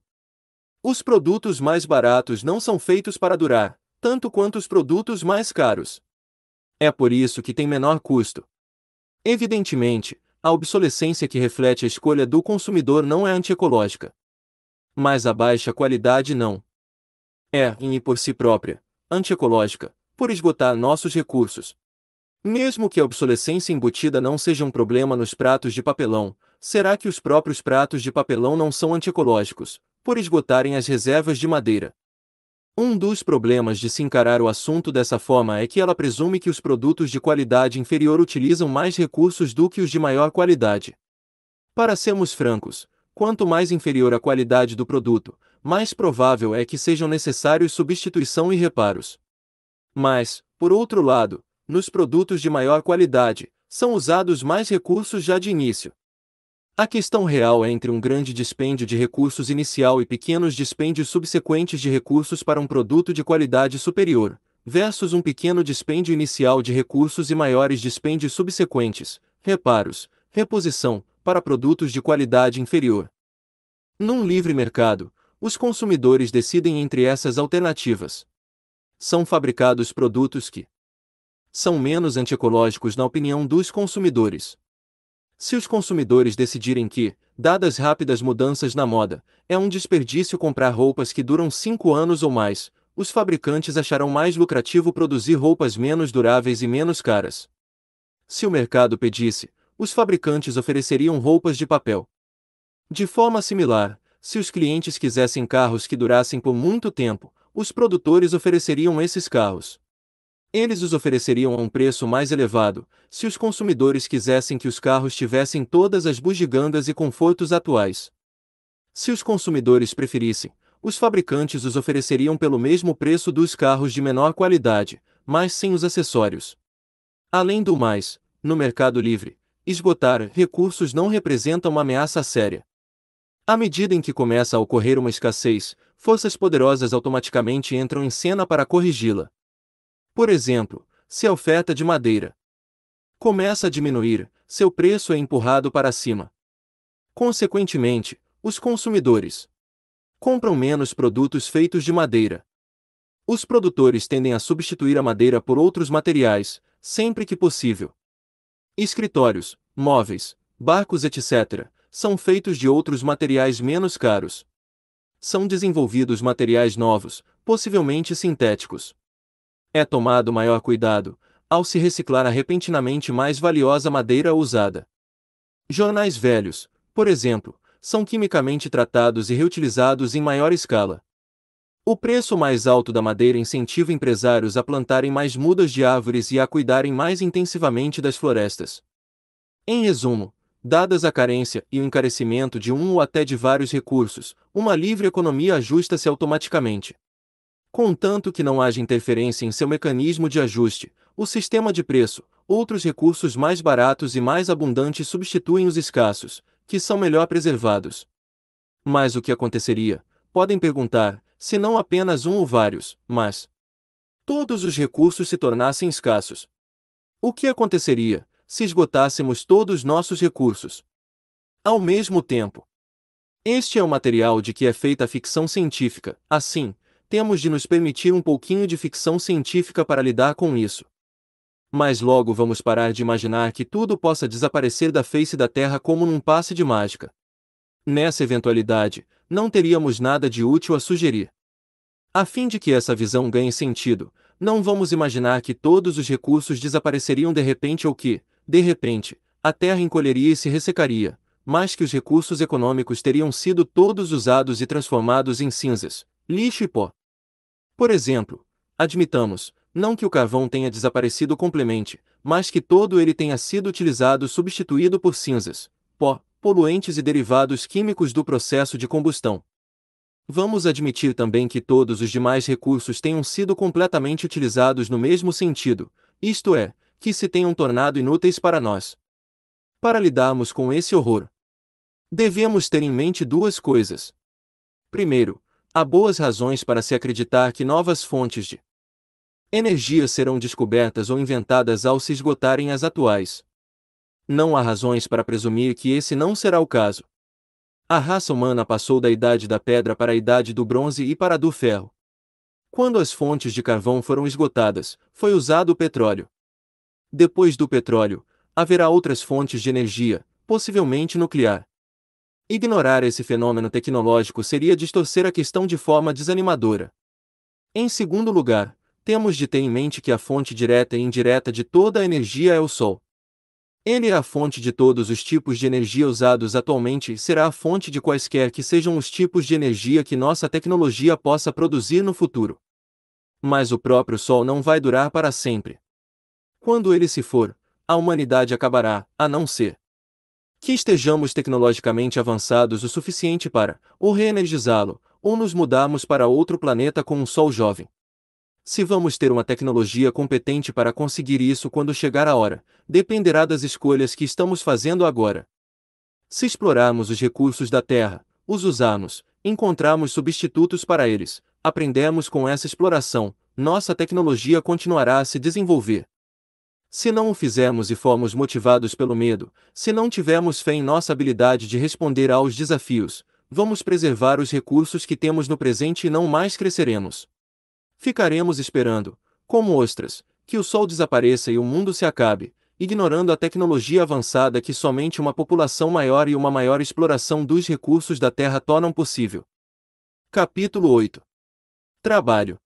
Os produtos mais baratos não são feitos para durar, tanto quanto os produtos mais caros. É por isso que tem menor custo. Evidentemente, a obsolescência que reflete a escolha do consumidor não é antiecológica mas a baixa qualidade não. É, em e por si própria, antiecológica, por esgotar nossos recursos. Mesmo que a obsolescência embutida não seja um problema nos pratos de papelão, será que os próprios pratos de papelão não são antiecológicos, por esgotarem as reservas de madeira? Um dos problemas de se encarar o assunto dessa forma é que ela presume que os produtos de qualidade inferior utilizam mais recursos do que os de maior qualidade. Para sermos francos, Quanto mais inferior a qualidade do produto, mais provável é que sejam necessários substituição e reparos. Mas, por outro lado, nos produtos de maior qualidade, são usados mais recursos já de início. A questão real é entre um grande dispêndio de recursos inicial e pequenos dispêndios subsequentes de recursos para um produto de qualidade superior, versus um pequeno dispêndio inicial de recursos e maiores dispêndios subsequentes, reparos, reposição, para produtos de qualidade inferior. Num livre mercado, os consumidores decidem entre essas alternativas. São fabricados produtos que são menos antiecológicos na opinião dos consumidores. Se os consumidores decidirem que, dadas rápidas mudanças na moda, é um desperdício comprar roupas que duram cinco anos ou mais, os fabricantes acharão mais lucrativo produzir roupas menos duráveis e menos caras. Se o mercado pedisse, os fabricantes ofereceriam roupas de papel. De forma similar, se os clientes quisessem carros que durassem por muito tempo, os produtores ofereceriam esses carros. Eles os ofereceriam a um preço mais elevado, se os consumidores quisessem que os carros tivessem todas as bugigangas e confortos atuais. Se os consumidores preferissem, os fabricantes os ofereceriam pelo mesmo preço dos carros de menor qualidade, mas sem os acessórios. Além do mais, no Mercado Livre, esgotar recursos não representa uma ameaça séria. À medida em que começa a ocorrer uma escassez, forças poderosas automaticamente entram em cena para corrigi-la. Por exemplo, se a oferta de madeira começa a diminuir, seu preço é empurrado para cima. Consequentemente, os consumidores compram menos produtos feitos de madeira. Os produtores tendem a substituir a madeira por outros materiais, sempre que possível. Escritórios, móveis, barcos, etc., são feitos de outros materiais menos caros. São desenvolvidos materiais novos, possivelmente sintéticos. É tomado maior cuidado ao se reciclar a repentinamente mais valiosa madeira usada. Jornais velhos, por exemplo, são quimicamente tratados e reutilizados em maior escala. O preço mais alto da madeira incentiva empresários a plantarem mais mudas de árvores e a cuidarem mais intensivamente das florestas. Em resumo, dadas a carência e o encarecimento de um ou até de vários recursos, uma livre economia ajusta-se automaticamente. Contanto que não haja interferência em seu mecanismo de ajuste, o sistema de preço, outros recursos mais baratos e mais abundantes substituem os escassos, que são melhor preservados. Mas o que aconteceria? Podem perguntar, se não apenas um ou vários, mas todos os recursos se tornassem escassos. O que aconteceria, se esgotássemos todos nossos recursos. Ao mesmo tempo, este é o material de que é feita a ficção científica, assim, temos de nos permitir um pouquinho de ficção científica para lidar com isso. Mas logo vamos parar de imaginar que tudo possa desaparecer da face da Terra como num passe de mágica. Nessa eventualidade, não teríamos nada de útil a sugerir. A fim de que essa visão ganhe sentido, não vamos imaginar que todos os recursos desapareceriam de repente ou que, de repente, a terra encolheria e se ressecaria, mas que os recursos econômicos teriam sido todos usados e transformados em cinzas, lixo e pó. Por exemplo, admitamos, não que o carvão tenha desaparecido complemente, mas que todo ele tenha sido utilizado substituído por cinzas, pó, poluentes e derivados químicos do processo de combustão. Vamos admitir também que todos os demais recursos tenham sido completamente utilizados no mesmo sentido, isto é, que se tenham tornado inúteis para nós. Para lidarmos com esse horror, devemos ter em mente duas coisas. Primeiro, há boas razões para se acreditar que novas fontes de energia serão descobertas ou inventadas ao se esgotarem as atuais. Não há razões para presumir que esse não será o caso. A raça humana passou da idade da pedra para a idade do bronze e para a do ferro. Quando as fontes de carvão foram esgotadas, foi usado o petróleo. Depois do petróleo, haverá outras fontes de energia, possivelmente nuclear. Ignorar esse fenômeno tecnológico seria distorcer a questão de forma desanimadora. Em segundo lugar, temos de ter em mente que a fonte direta e indireta de toda a energia é o Sol. Ele é a fonte de todos os tipos de energia usados atualmente e será a fonte de quaisquer que sejam os tipos de energia que nossa tecnologia possa produzir no futuro. Mas o próprio Sol não vai durar para sempre. Quando ele se for, a humanidade acabará, a não ser que estejamos tecnologicamente avançados o suficiente para reenergizá-lo, ou nos mudarmos para outro planeta com um sol jovem. Se vamos ter uma tecnologia competente para conseguir isso quando chegar a hora, dependerá das escolhas que estamos fazendo agora. Se explorarmos os recursos da Terra, os usarmos, encontrarmos substitutos para eles, aprendemos com essa exploração, nossa tecnologia continuará a se desenvolver. Se não o fizermos e formos motivados pelo medo, se não tivermos fé em nossa habilidade de responder aos desafios, vamos preservar os recursos que temos no presente e não mais cresceremos. Ficaremos esperando, como ostras, que o sol desapareça e o mundo se acabe, ignorando a tecnologia avançada que somente uma população maior e uma maior exploração dos recursos da Terra tornam possível. Capítulo 8 Trabalho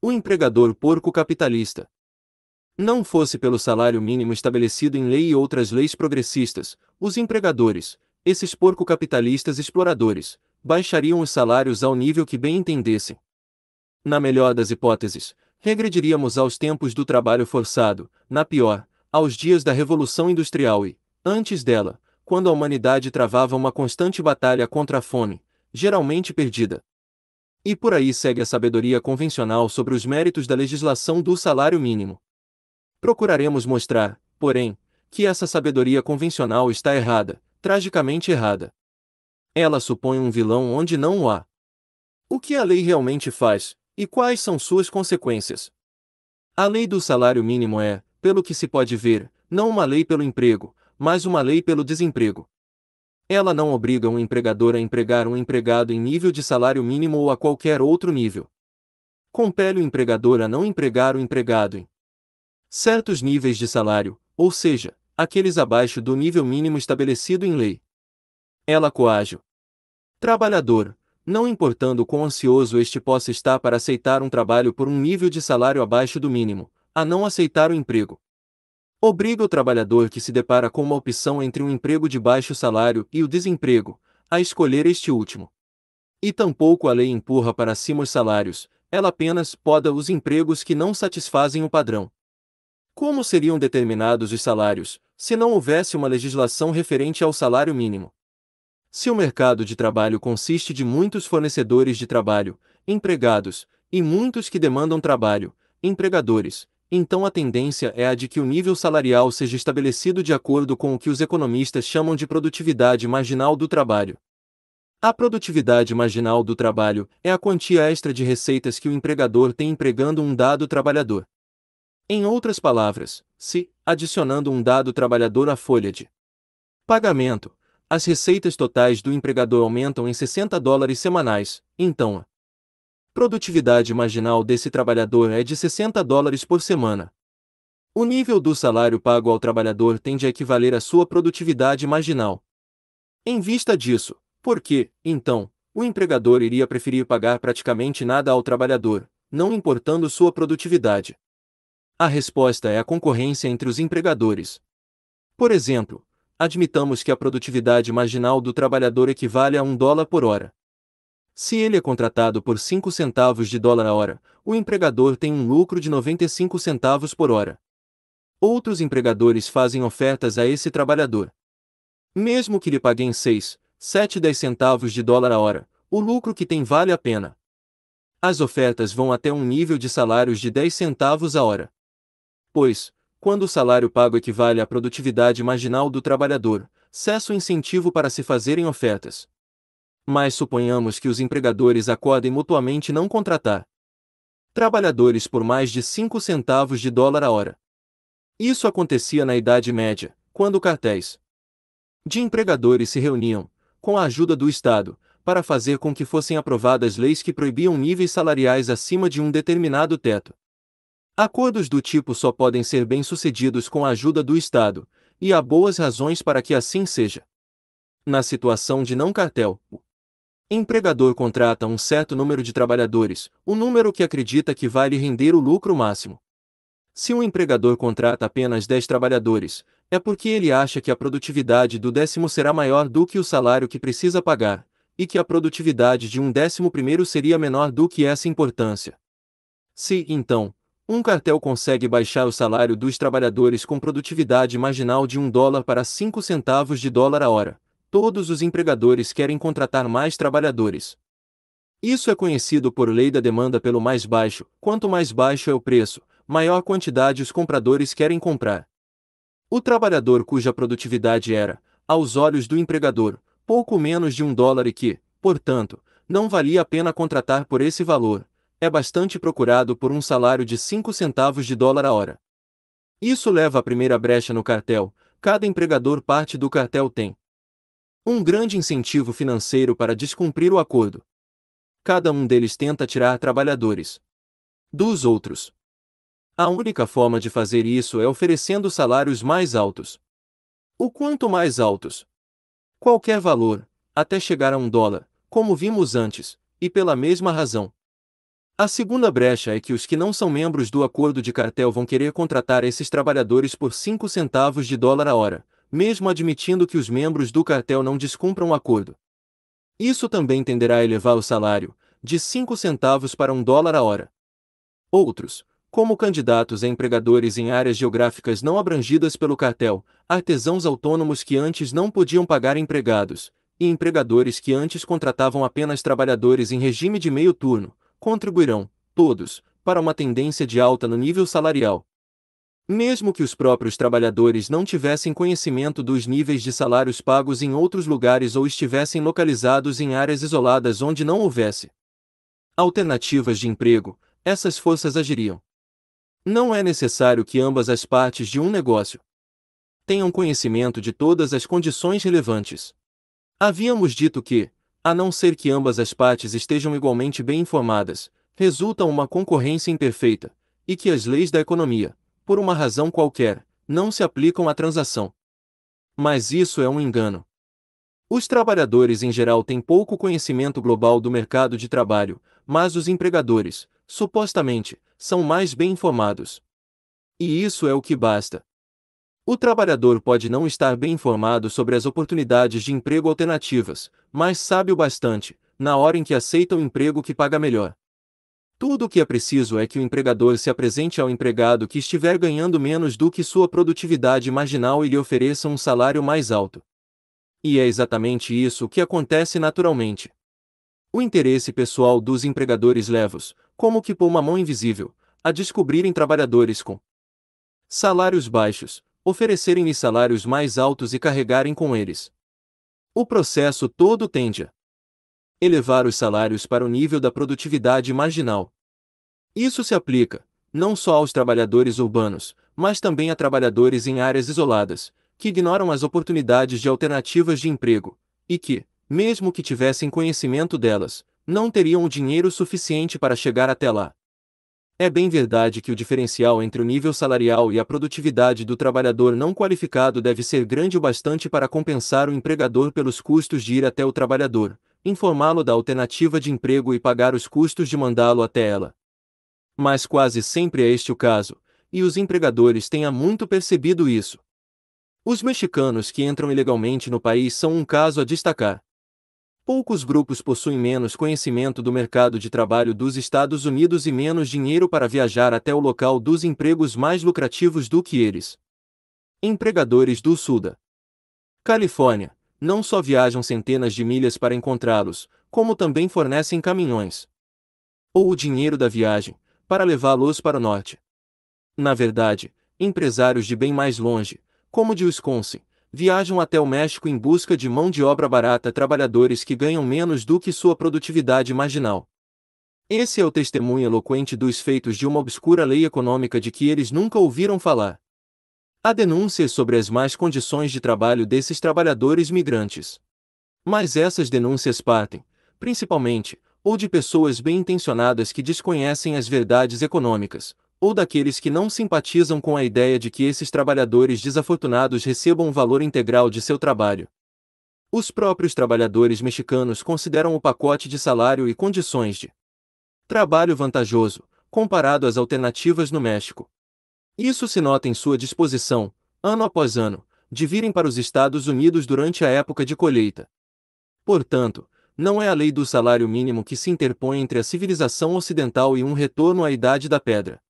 O empregador porco capitalista não fosse pelo salário mínimo estabelecido em lei e outras leis progressistas, os empregadores, esses porco-capitalistas exploradores, baixariam os salários ao nível que bem entendessem. Na melhor das hipóteses, regrediríamos aos tempos do trabalho forçado, na pior, aos dias da Revolução Industrial e, antes dela, quando a humanidade travava uma constante batalha contra a fome, geralmente perdida. E por aí segue a sabedoria convencional sobre os méritos da legislação do salário mínimo. Procuraremos mostrar, porém, que essa sabedoria convencional está errada, tragicamente errada. Ela supõe um vilão onde não o há. O que a lei realmente faz, e quais são suas consequências? A lei do salário mínimo é, pelo que se pode ver, não uma lei pelo emprego, mas uma lei pelo desemprego. Ela não obriga um empregador a empregar um empregado em nível de salário mínimo ou a qualquer outro nível. Compele o empregador a não empregar o empregado em certos níveis de salário, ou seja, aqueles abaixo do nível mínimo estabelecido em lei. Ela coágio. Trabalhador, não importando quão ansioso este possa estar para aceitar um trabalho por um nível de salário abaixo do mínimo, a não aceitar o emprego. Obriga o trabalhador que se depara com uma opção entre um emprego de baixo salário e o desemprego, a escolher este último. E tampouco a lei empurra para cima os salários, ela apenas poda os empregos que não satisfazem o padrão. Como seriam determinados os salários, se não houvesse uma legislação referente ao salário mínimo? Se o mercado de trabalho consiste de muitos fornecedores de trabalho, empregados, e muitos que demandam trabalho, empregadores, então a tendência é a de que o nível salarial seja estabelecido de acordo com o que os economistas chamam de produtividade marginal do trabalho. A produtividade marginal do trabalho é a quantia extra de receitas que o empregador tem empregando um dado trabalhador. Em outras palavras, se, adicionando um dado trabalhador à folha de pagamento, as receitas totais do empregador aumentam em 60 dólares semanais, então a produtividade marginal desse trabalhador é de 60 dólares por semana. O nível do salário pago ao trabalhador tende a equivaler à sua produtividade marginal. Em vista disso, por que, então, o empregador iria preferir pagar praticamente nada ao trabalhador, não importando sua produtividade? A resposta é a concorrência entre os empregadores. Por exemplo, admitamos que a produtividade marginal do trabalhador equivale a 1 dólar por hora. Se ele é contratado por 5 centavos de dólar a hora, o empregador tem um lucro de 95 centavos por hora. Outros empregadores fazem ofertas a esse trabalhador. Mesmo que lhe paguem 6, 7, 10 centavos de dólar a hora, o lucro que tem vale a pena. As ofertas vão até um nível de salários de 10 centavos a hora pois, quando o salário pago equivale à produtividade marginal do trabalhador, cessa o incentivo para se fazerem ofertas. Mas suponhamos que os empregadores acodem mutuamente não contratar trabalhadores por mais de 5 centavos de dólar a hora. Isso acontecia na Idade Média, quando cartéis de empregadores se reuniam, com a ajuda do Estado, para fazer com que fossem aprovadas leis que proibiam níveis salariais acima de um determinado teto. Acordos do tipo só podem ser bem-sucedidos com a ajuda do Estado, e há boas razões para que assim seja. Na situação de não cartel, o empregador contrata um certo número de trabalhadores, o número que acredita que vai lhe render o lucro máximo. Se um empregador contrata apenas 10 trabalhadores, é porque ele acha que a produtividade do décimo será maior do que o salário que precisa pagar, e que a produtividade de um décimo primeiro seria menor do que essa importância. Se, então, um cartel consegue baixar o salário dos trabalhadores com produtividade marginal de 1 dólar para 5 centavos de dólar a hora. Todos os empregadores querem contratar mais trabalhadores. Isso é conhecido por lei da demanda pelo mais baixo. Quanto mais baixo é o preço, maior quantidade os compradores querem comprar. O trabalhador cuja produtividade era, aos olhos do empregador, pouco menos de um dólar e que, portanto, não valia a pena contratar por esse valor, é bastante procurado por um salário de 5 centavos de dólar a hora. Isso leva à primeira brecha no cartel, cada empregador parte do cartel tem um grande incentivo financeiro para descumprir o acordo. Cada um deles tenta tirar trabalhadores dos outros. A única forma de fazer isso é oferecendo salários mais altos. O quanto mais altos? Qualquer valor, até chegar a um dólar, como vimos antes, e pela mesma razão. A segunda brecha é que os que não são membros do acordo de cartel vão querer contratar esses trabalhadores por 5 centavos de dólar a hora, mesmo admitindo que os membros do cartel não descumpram o acordo. Isso também tenderá a elevar o salário, de 5 centavos para 1 dólar a hora. Outros, como candidatos a empregadores em áreas geográficas não abrangidas pelo cartel, artesãos autônomos que antes não podiam pagar empregados, e empregadores que antes contratavam apenas trabalhadores em regime de meio turno, contribuirão, todos, para uma tendência de alta no nível salarial. Mesmo que os próprios trabalhadores não tivessem conhecimento dos níveis de salários pagos em outros lugares ou estivessem localizados em áreas isoladas onde não houvesse alternativas de emprego, essas forças agiriam. Não é necessário que ambas as partes de um negócio tenham conhecimento de todas as condições relevantes. Havíamos dito que, a não ser que ambas as partes estejam igualmente bem informadas, resulta uma concorrência imperfeita, e que as leis da economia, por uma razão qualquer, não se aplicam à transação. Mas isso é um engano. Os trabalhadores em geral têm pouco conhecimento global do mercado de trabalho, mas os empregadores, supostamente, são mais bem informados. E isso é o que basta. O trabalhador pode não estar bem informado sobre as oportunidades de emprego alternativas, mas sabe o bastante, na hora em que aceita o emprego que paga melhor. Tudo o que é preciso é que o empregador se apresente ao empregado que estiver ganhando menos do que sua produtividade marginal e lhe ofereça um salário mais alto. E é exatamente isso que acontece naturalmente. O interesse pessoal dos empregadores leva-os, como que por uma mão invisível, a descobrirem trabalhadores com salários baixos, oferecerem-lhe salários mais altos e carregarem com eles. O processo todo tende a elevar os salários para o nível da produtividade marginal. Isso se aplica, não só aos trabalhadores urbanos, mas também a trabalhadores em áreas isoladas, que ignoram as oportunidades de alternativas de emprego, e que, mesmo que tivessem conhecimento delas, não teriam o dinheiro suficiente para chegar até lá. É bem verdade que o diferencial entre o nível salarial e a produtividade do trabalhador não qualificado deve ser grande o bastante para compensar o empregador pelos custos de ir até o trabalhador, informá-lo da alternativa de emprego e pagar os custos de mandá-lo até ela. Mas quase sempre é este o caso, e os empregadores têm há muito percebido isso. Os mexicanos que entram ilegalmente no país são um caso a destacar. Poucos grupos possuem menos conhecimento do mercado de trabalho dos Estados Unidos e menos dinheiro para viajar até o local dos empregos mais lucrativos do que eles. Empregadores do da Califórnia, não só viajam centenas de milhas para encontrá-los, como também fornecem caminhões. Ou o dinheiro da viagem, para levá-los para o norte. Na verdade, empresários de bem mais longe, como de Wisconsin, viajam até o México em busca de mão de obra barata trabalhadores que ganham menos do que sua produtividade marginal. Esse é o testemunho eloquente dos feitos de uma obscura lei econômica de que eles nunca ouviram falar. Há denúncias sobre as más condições de trabalho desses trabalhadores migrantes. Mas essas denúncias partem, principalmente, ou de pessoas bem intencionadas que desconhecem as verdades econômicas, ou daqueles que não simpatizam com a ideia de que esses trabalhadores desafortunados recebam o valor integral de seu trabalho. Os próprios trabalhadores mexicanos consideram o pacote de salário e condições de trabalho vantajoso, comparado às alternativas no México. Isso se nota em sua disposição, ano após ano, de virem para os Estados Unidos durante a época de colheita. Portanto, não é a lei do salário mínimo que se interpõe entre a civilização ocidental e um retorno à idade da pedra.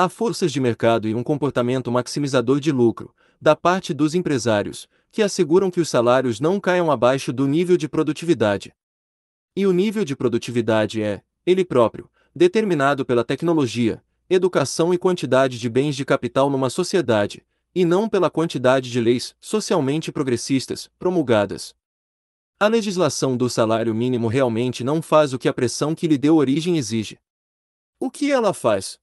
Há forças de mercado e um comportamento maximizador de lucro, da parte dos empresários, que asseguram que os salários não caiam abaixo do nível de produtividade. E o nível de produtividade é, ele próprio, determinado pela tecnologia, educação e quantidade de bens de capital numa sociedade, e não pela quantidade de leis socialmente progressistas promulgadas. A legislação do salário mínimo realmente não faz o que a pressão que lhe deu origem exige. O que ela faz?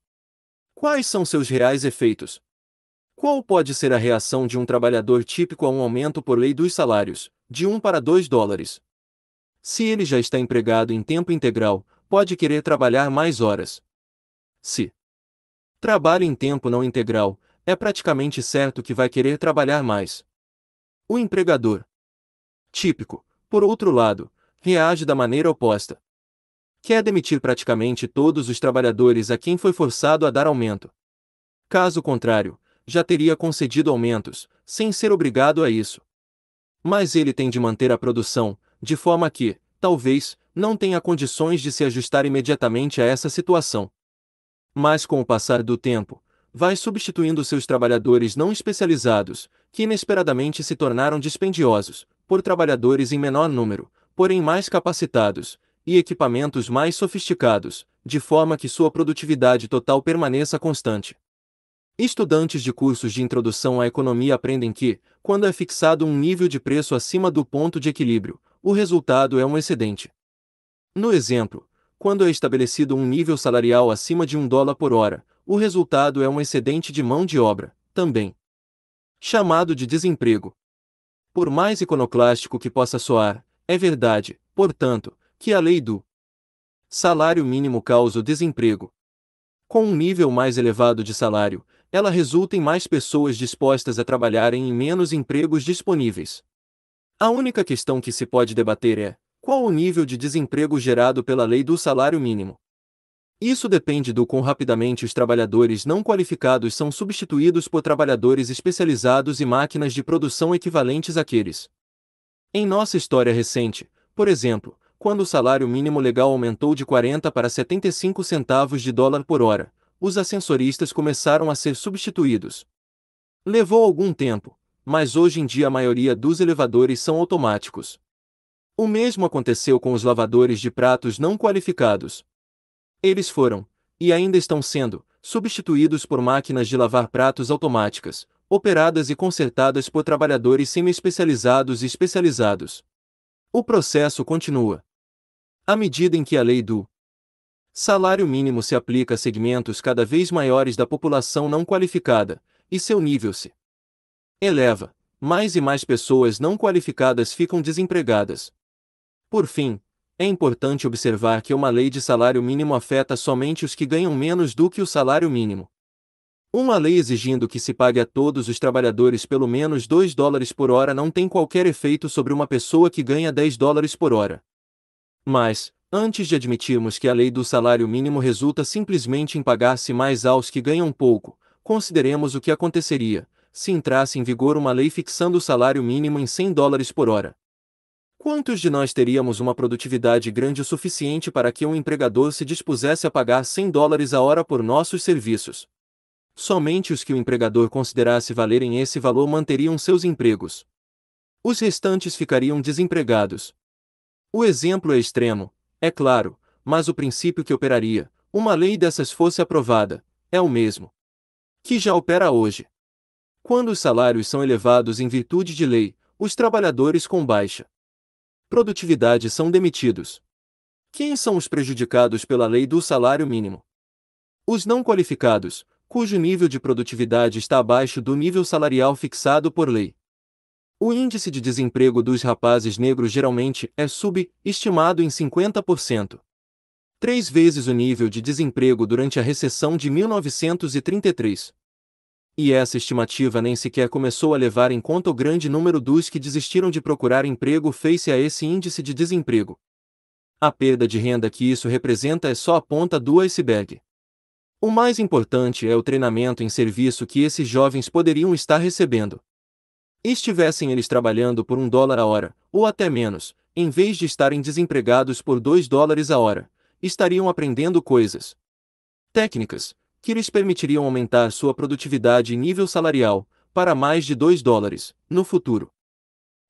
Quais são seus reais efeitos? Qual pode ser a reação de um trabalhador típico a um aumento por lei dos salários, de 1 para 2 dólares? Se ele já está empregado em tempo integral, pode querer trabalhar mais horas. Se trabalha em tempo não integral, é praticamente certo que vai querer trabalhar mais. O empregador típico, por outro lado, reage da maneira oposta. Quer é demitir praticamente todos os trabalhadores a quem foi forçado a dar aumento. Caso contrário, já teria concedido aumentos, sem ser obrigado a isso. Mas ele tem de manter a produção, de forma que, talvez, não tenha condições de se ajustar imediatamente a essa situação. Mas com o passar do tempo, vai substituindo seus trabalhadores não especializados, que inesperadamente se tornaram dispendiosos, por trabalhadores em menor número, porém mais capacitados, e equipamentos mais sofisticados, de forma que sua produtividade total permaneça constante. Estudantes de cursos de introdução à economia aprendem que, quando é fixado um nível de preço acima do ponto de equilíbrio, o resultado é um excedente. No exemplo, quando é estabelecido um nível salarial acima de um dólar por hora, o resultado é um excedente de mão de obra, também chamado de desemprego. Por mais iconoclástico que possa soar, é verdade, portanto, que a lei do salário mínimo causa o desemprego. Com um nível mais elevado de salário, ela resulta em mais pessoas dispostas a trabalharem em menos empregos disponíveis. A única questão que se pode debater é: qual o nível de desemprego gerado pela lei do salário mínimo? Isso depende do quão rapidamente os trabalhadores não qualificados são substituídos por trabalhadores especializados e máquinas de produção equivalentes àqueles. Em nossa história recente, por exemplo, quando o salário mínimo legal aumentou de 40 para 75 centavos de dólar por hora, os ascensoristas começaram a ser substituídos. Levou algum tempo, mas hoje em dia a maioria dos elevadores são automáticos. O mesmo aconteceu com os lavadores de pratos não qualificados. Eles foram, e ainda estão sendo, substituídos por máquinas de lavar pratos automáticas, operadas e consertadas por trabalhadores semi-especializados e especializados. O processo continua. À medida em que a lei do salário mínimo se aplica a segmentos cada vez maiores da população não qualificada, e seu nível se eleva, mais e mais pessoas não qualificadas ficam desempregadas. Por fim, é importante observar que uma lei de salário mínimo afeta somente os que ganham menos do que o salário mínimo. Uma lei exigindo que se pague a todos os trabalhadores pelo menos 2 dólares por hora não tem qualquer efeito sobre uma pessoa que ganha 10 dólares por hora. Mas, antes de admitirmos que a lei do salário mínimo resulta simplesmente em pagar-se mais aos que ganham pouco, consideremos o que aconteceria se entrasse em vigor uma lei fixando o salário mínimo em 100 dólares por hora. Quantos de nós teríamos uma produtividade grande o suficiente para que um empregador se dispusesse a pagar 100 dólares a hora por nossos serviços? Somente os que o empregador considerasse valerem esse valor manteriam seus empregos. Os restantes ficariam desempregados. O exemplo é extremo, é claro, mas o princípio que operaria, uma lei dessas fosse aprovada, é o mesmo que já opera hoje. Quando os salários são elevados em virtude de lei, os trabalhadores com baixa produtividade são demitidos. Quem são os prejudicados pela lei do salário mínimo? Os não qualificados, cujo nível de produtividade está abaixo do nível salarial fixado por lei. O índice de desemprego dos rapazes negros geralmente é subestimado em 50%. Três vezes o nível de desemprego durante a recessão de 1933. E essa estimativa nem sequer começou a levar em conta o grande número dos que desistiram de procurar emprego face a esse índice de desemprego. A perda de renda que isso representa é só a ponta do iceberg. O mais importante é o treinamento em serviço que esses jovens poderiam estar recebendo estivessem eles trabalhando por um dólar a hora, ou até menos, em vez de estarem desempregados por dois dólares a hora, estariam aprendendo coisas. Técnicas, que lhes permitiriam aumentar sua produtividade e nível salarial, para mais de dois dólares, no futuro.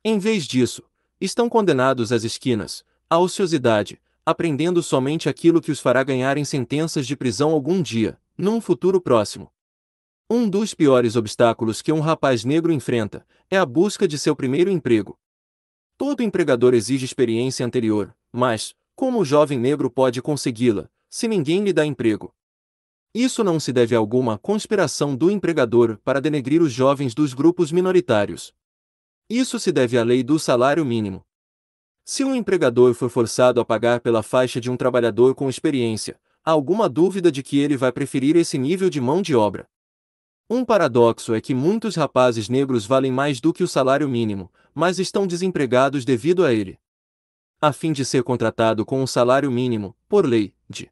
Em vez disso, estão condenados às esquinas, à ociosidade, aprendendo somente aquilo que os fará ganhar em sentenças de prisão algum dia, num futuro próximo. Um dos piores obstáculos que um rapaz negro enfrenta é a busca de seu primeiro emprego. Todo empregador exige experiência anterior, mas, como o jovem negro pode consegui-la, se ninguém lhe dá emprego? Isso não se deve a alguma conspiração do empregador para denegrir os jovens dos grupos minoritários. Isso se deve à lei do salário mínimo. Se um empregador for forçado a pagar pela faixa de um trabalhador com experiência, há alguma dúvida de que ele vai preferir esse nível de mão de obra. Um paradoxo é que muitos rapazes negros valem mais do que o salário mínimo, mas estão desempregados devido a ele. A fim de ser contratado com o salário mínimo, por lei, de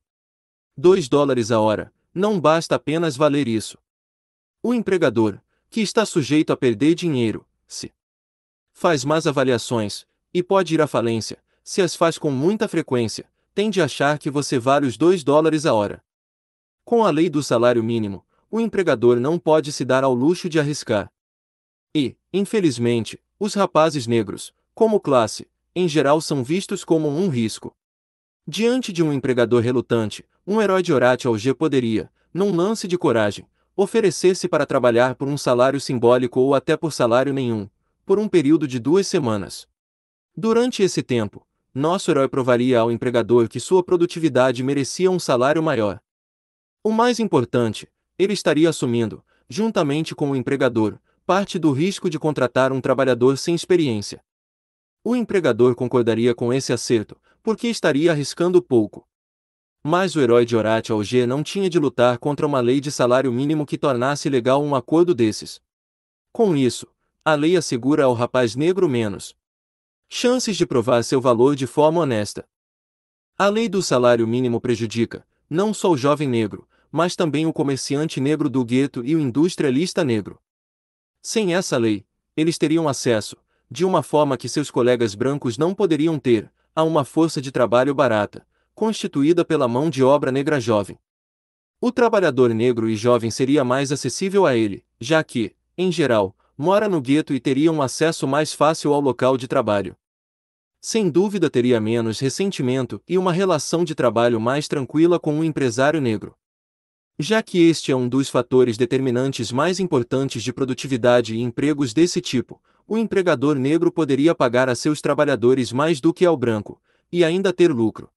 2 dólares a hora, não basta apenas valer isso. O empregador, que está sujeito a perder dinheiro, se faz más avaliações, e pode ir à falência, se as faz com muita frequência, tende a achar que você vale os 2 dólares a hora. Com a lei do salário mínimo, o empregador não pode se dar ao luxo de arriscar. E, infelizmente, os rapazes negros, como classe, em geral são vistos como um risco. Diante de um empregador relutante, um herói de Orate ao G poderia, num lance de coragem, oferecer-se para trabalhar por um salário simbólico ou até por salário nenhum, por um período de duas semanas. Durante esse tempo, nosso herói provaria ao empregador que sua produtividade merecia um salário maior. O mais importante ele estaria assumindo, juntamente com o empregador, parte do risco de contratar um trabalhador sem experiência. O empregador concordaria com esse acerto, porque estaria arriscando pouco. Mas o herói de Orate Alger não tinha de lutar contra uma lei de salário mínimo que tornasse legal um acordo desses. Com isso, a lei assegura ao rapaz negro menos chances de provar seu valor de forma honesta. A lei do salário mínimo prejudica, não só o jovem negro, mas também o comerciante negro do gueto e o industrialista negro. Sem essa lei, eles teriam acesso, de uma forma que seus colegas brancos não poderiam ter, a uma força de trabalho barata, constituída pela mão de obra negra jovem. O trabalhador negro e jovem seria mais acessível a ele, já que, em geral, mora no gueto e teria um acesso mais fácil ao local de trabalho. Sem dúvida teria menos ressentimento e uma relação de trabalho mais tranquila com o um empresário negro já que este é um dos fatores determinantes mais importantes de produtividade e empregos desse tipo, o empregador negro poderia pagar a seus trabalhadores mais do que ao branco, e ainda ter lucro.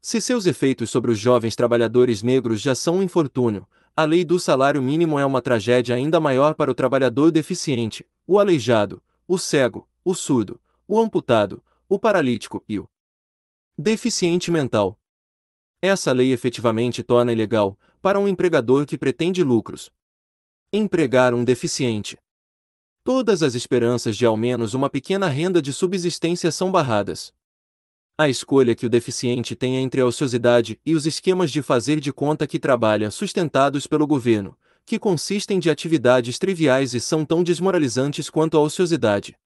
Se seus efeitos sobre os jovens trabalhadores negros já são um infortúnio, a lei do salário mínimo é uma tragédia ainda maior para o trabalhador deficiente, o aleijado, o cego, o surdo, o amputado, o paralítico e o deficiente mental. Essa lei efetivamente torna ilegal, para um empregador que pretende lucros. Empregar um deficiente. Todas as esperanças de ao menos uma pequena renda de subsistência são barradas. A escolha que o deficiente tem é entre a ociosidade e os esquemas de fazer de conta que trabalha sustentados pelo governo, que consistem de atividades triviais e são tão desmoralizantes quanto a ociosidade.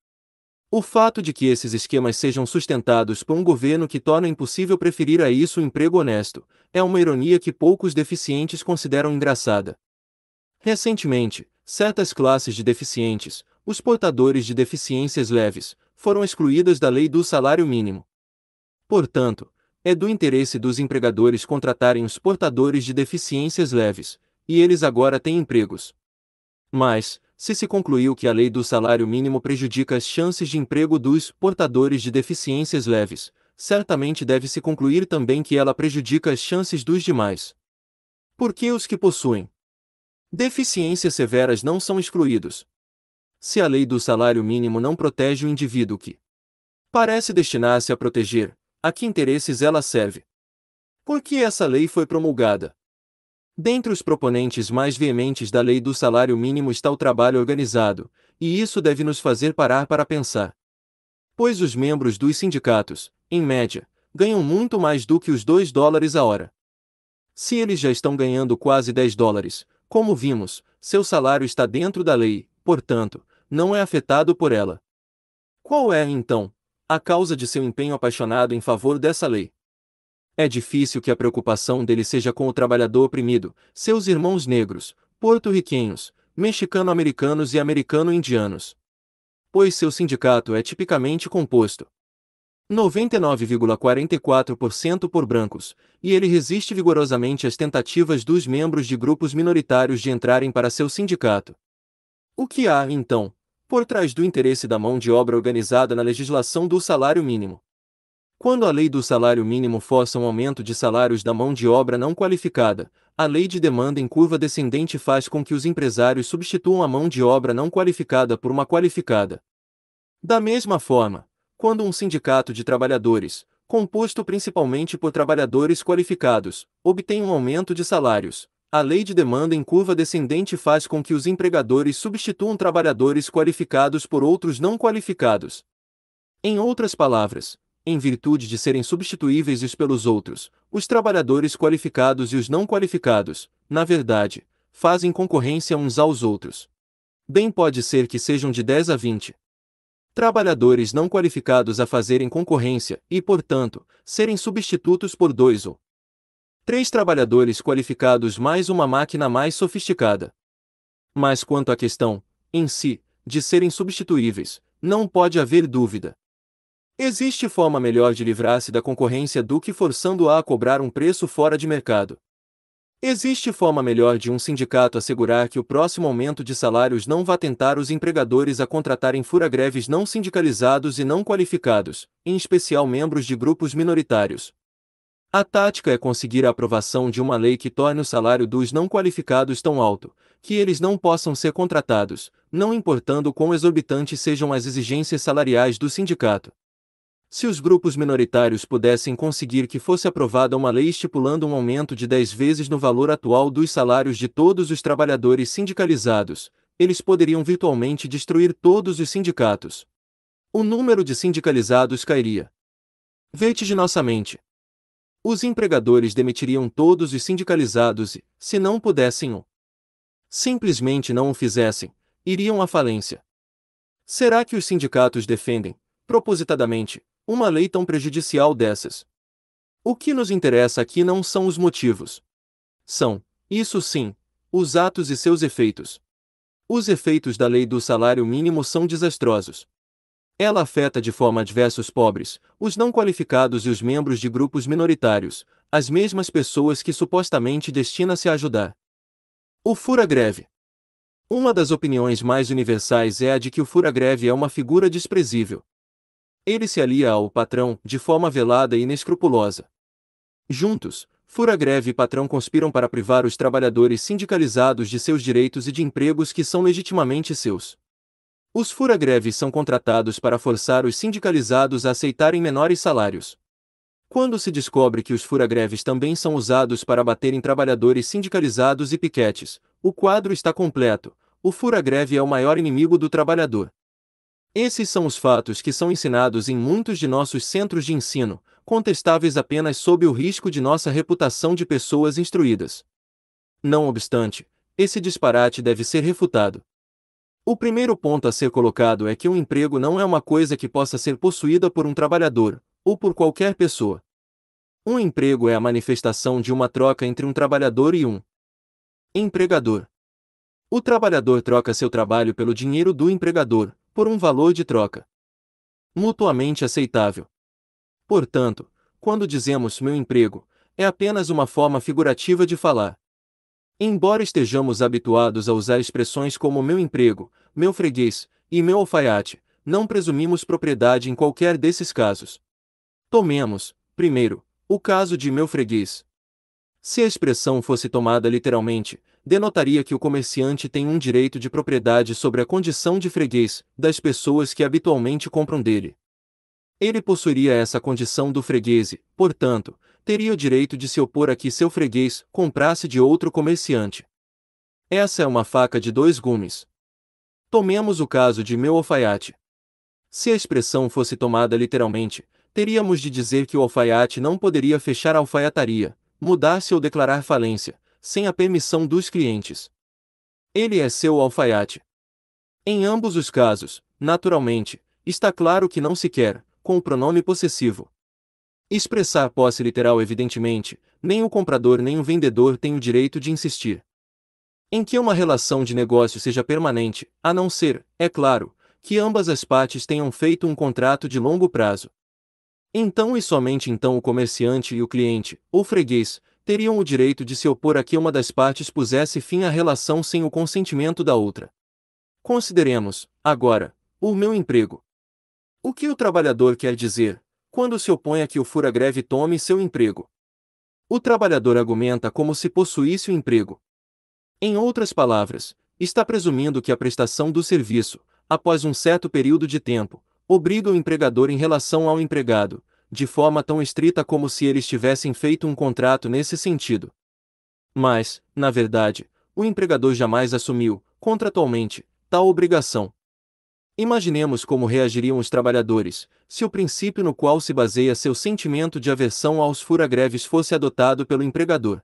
O fato de que esses esquemas sejam sustentados por um governo que torna impossível preferir a isso o emprego honesto, é uma ironia que poucos deficientes consideram engraçada. Recentemente, certas classes de deficientes, os portadores de deficiências leves, foram excluídas da lei do salário mínimo. Portanto, é do interesse dos empregadores contratarem os portadores de deficiências leves, e eles agora têm empregos. Mas, se se concluiu que a lei do salário mínimo prejudica as chances de emprego dos portadores de deficiências leves, certamente deve-se concluir também que ela prejudica as chances dos demais. Porque os que possuem deficiências severas não são excluídos. Se a lei do salário mínimo não protege o indivíduo que parece destinar-se a proteger, a que interesses ela serve? Por que essa lei foi promulgada? Dentre os proponentes mais veementes da lei do salário mínimo está o trabalho organizado, e isso deve nos fazer parar para pensar. Pois os membros dos sindicatos, em média, ganham muito mais do que os 2 dólares a hora. Se eles já estão ganhando quase 10 dólares, como vimos, seu salário está dentro da lei, portanto, não é afetado por ela. Qual é, então, a causa de seu empenho apaixonado em favor dessa lei? É difícil que a preocupação dele seja com o trabalhador oprimido, seus irmãos negros, porto-riquenhos, mexicano-americanos e americano-indianos. Pois seu sindicato é tipicamente composto 99,44% por brancos, e ele resiste vigorosamente às tentativas dos membros de grupos minoritários de entrarem para seu sindicato. O que há, então, por trás do interesse da mão de obra organizada na legislação do salário mínimo? Quando a lei do salário mínimo força um aumento de salários da mão de obra não qualificada, a lei de demanda em curva descendente faz com que os empresários substituam a mão de obra não qualificada por uma qualificada. Da mesma forma, quando um sindicato de trabalhadores, composto principalmente por trabalhadores qualificados, obtém um aumento de salários, a lei de demanda em curva descendente faz com que os empregadores substituam trabalhadores qualificados por outros não qualificados. Em outras palavras, em virtude de serem substituíveis uns pelos outros, os trabalhadores qualificados e os não qualificados, na verdade, fazem concorrência uns aos outros. Bem pode ser que sejam de 10 a 20 trabalhadores não qualificados a fazerem concorrência e, portanto, serem substitutos por dois ou três trabalhadores qualificados mais uma máquina mais sofisticada. Mas quanto à questão, em si, de serem substituíveis, não pode haver dúvida. Existe forma melhor de livrar-se da concorrência do que forçando-a a cobrar um preço fora de mercado. Existe forma melhor de um sindicato assegurar que o próximo aumento de salários não vá tentar os empregadores a contratarem furagreves não sindicalizados e não qualificados, em especial membros de grupos minoritários. A tática é conseguir a aprovação de uma lei que torne o salário dos não qualificados tão alto, que eles não possam ser contratados, não importando quão exorbitantes sejam as exigências salariais do sindicato. Se os grupos minoritários pudessem conseguir que fosse aprovada uma lei estipulando um aumento de 10 vezes no valor atual dos salários de todos os trabalhadores sindicalizados, eles poderiam virtualmente destruir todos os sindicatos. O número de sindicalizados cairia vertiginosamente. Os empregadores demitiriam todos os sindicalizados e, se não pudessem ou simplesmente não o fizessem, iriam à falência. Será que os sindicatos defendem, propositadamente, uma lei tão prejudicial dessas. O que nos interessa aqui não são os motivos. São, isso sim, os atos e seus efeitos. Os efeitos da lei do salário mínimo são desastrosos. Ela afeta de forma adversa os pobres, os não qualificados e os membros de grupos minoritários, as mesmas pessoas que supostamente destina-se a ajudar. O fura-greve. Uma das opiniões mais universais é a de que o fura-greve é uma figura desprezível ele se alia ao patrão de forma velada e inescrupulosa. Juntos, Fura Greve e patrão conspiram para privar os trabalhadores sindicalizados de seus direitos e de empregos que são legitimamente seus. Os Fura Greves são contratados para forçar os sindicalizados a aceitarem menores salários. Quando se descobre que os Fura Greves também são usados para baterem trabalhadores sindicalizados e piquetes, o quadro está completo. O Fura Greve é o maior inimigo do trabalhador. Esses são os fatos que são ensinados em muitos de nossos centros de ensino, contestáveis apenas sob o risco de nossa reputação de pessoas instruídas. Não obstante, esse disparate deve ser refutado. O primeiro ponto a ser colocado é que um emprego não é uma coisa que possa ser possuída por um trabalhador, ou por qualquer pessoa. Um emprego é a manifestação de uma troca entre um trabalhador e um empregador. O trabalhador troca seu trabalho pelo dinheiro do empregador, por um valor de troca mutuamente aceitável. Portanto, quando dizemos meu emprego, é apenas uma forma figurativa de falar. Embora estejamos habituados a usar expressões como meu emprego, meu freguês e meu alfaiate, não presumimos propriedade em qualquer desses casos. Tomemos, primeiro, o caso de meu freguês. Se a expressão fosse tomada literalmente, denotaria que o comerciante tem um direito de propriedade sobre a condição de freguês das pessoas que habitualmente compram dele. Ele possuiria essa condição do freguês e, portanto, teria o direito de se opor a que seu freguês comprasse de outro comerciante. Essa é uma faca de dois gumes. Tomemos o caso de meu alfaiate. Se a expressão fosse tomada literalmente, teríamos de dizer que o alfaiate não poderia fechar a alfaiataria, mudar-se ou declarar falência, sem a permissão dos clientes. Ele é seu alfaiate. Em ambos os casos, naturalmente, está claro que não se quer, com o pronome possessivo. Expressar a posse literal evidentemente, nem o comprador nem o vendedor têm o direito de insistir. Em que uma relação de negócio seja permanente, a não ser, é claro, que ambas as partes tenham feito um contrato de longo prazo. Então e somente então o comerciante e o cliente, ou freguês, teriam o direito de se opor a que uma das partes pusesse fim à relação sem o consentimento da outra. Consideremos, agora, o meu emprego. O que o trabalhador quer dizer, quando se opõe a que o fura-greve tome seu emprego? O trabalhador argumenta como se possuísse o emprego. Em outras palavras, está presumindo que a prestação do serviço, após um certo período de tempo, obriga o empregador em relação ao empregado, de forma tão estrita como se eles tivessem feito um contrato nesse sentido. Mas, na verdade, o empregador jamais assumiu, contratualmente, tal obrigação. Imaginemos como reagiriam os trabalhadores, se o princípio no qual se baseia seu sentimento de aversão aos furagreves fosse adotado pelo empregador.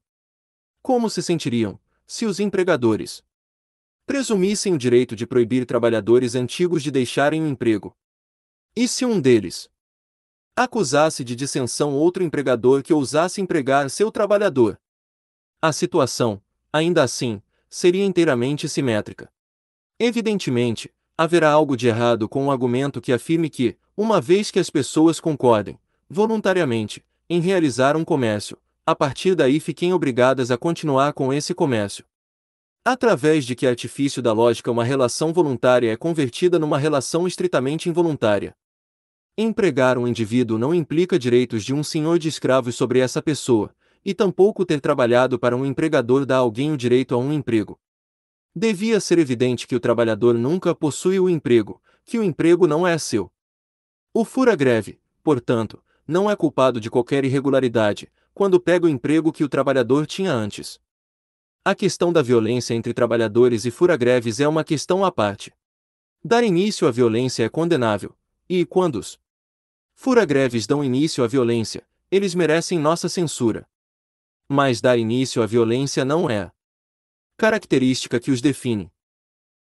Como se sentiriam, se os empregadores presumissem o direito de proibir trabalhadores antigos de deixarem o emprego? E se um deles, acusasse de dissensão outro empregador que ousasse empregar seu trabalhador. A situação, ainda assim, seria inteiramente simétrica. Evidentemente, haverá algo de errado com o argumento que afirme que, uma vez que as pessoas concordem, voluntariamente, em realizar um comércio, a partir daí fiquem obrigadas a continuar com esse comércio. Através de que artifício da lógica uma relação voluntária é convertida numa relação estritamente involuntária. Empregar um indivíduo não implica direitos de um senhor de escravos sobre essa pessoa, e tampouco ter trabalhado para um empregador dá a alguém o direito a um emprego. Devia ser evidente que o trabalhador nunca possui o emprego, que o emprego não é seu. O fura-greve, portanto, não é culpado de qualquer irregularidade, quando pega o emprego que o trabalhador tinha antes. A questão da violência entre trabalhadores e fura-greves é uma questão à parte. Dar início à violência é condenável, e, quando os Fura-greves dão início à violência, eles merecem nossa censura. Mas dar início à violência não é a característica que os define.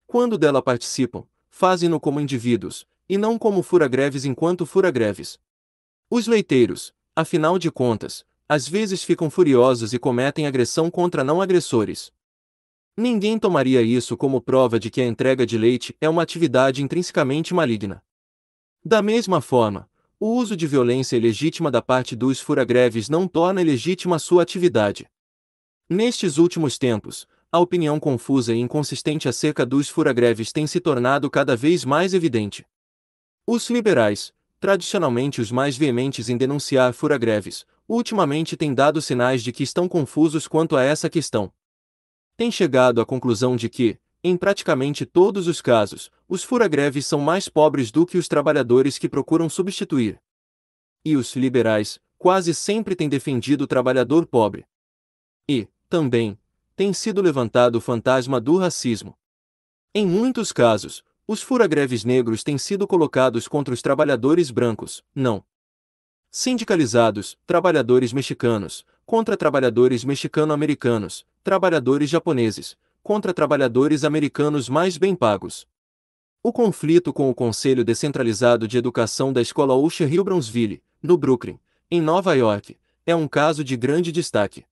Quando dela participam, fazem-no como indivíduos, e não como fura-greves enquanto fura-greves. Os leiteiros, afinal de contas, às vezes ficam furiosos e cometem agressão contra não-agressores. Ninguém tomaria isso como prova de que a entrega de leite é uma atividade intrinsecamente maligna. Da mesma forma, o uso de violência ilegítima da parte dos furagreves não torna ilegítima sua atividade. Nestes últimos tempos, a opinião confusa e inconsistente acerca dos furagreves tem se tornado cada vez mais evidente. Os liberais, tradicionalmente os mais veementes em denunciar furagreves, ultimamente têm dado sinais de que estão confusos quanto a essa questão. Têm chegado à conclusão de que, em praticamente todos os casos, os furagreves são mais pobres do que os trabalhadores que procuram substituir. E os liberais quase sempre têm defendido o trabalhador pobre. E, também, tem sido levantado o fantasma do racismo. Em muitos casos, os furagreves negros têm sido colocados contra os trabalhadores brancos, não sindicalizados, trabalhadores mexicanos, contra trabalhadores mexicano-americanos, trabalhadores japoneses, contra trabalhadores americanos mais bem pagos. O conflito com o Conselho Descentralizado de Educação da Escola Usher Hill Brownsville, no Brooklyn, em Nova York, é um caso de grande destaque.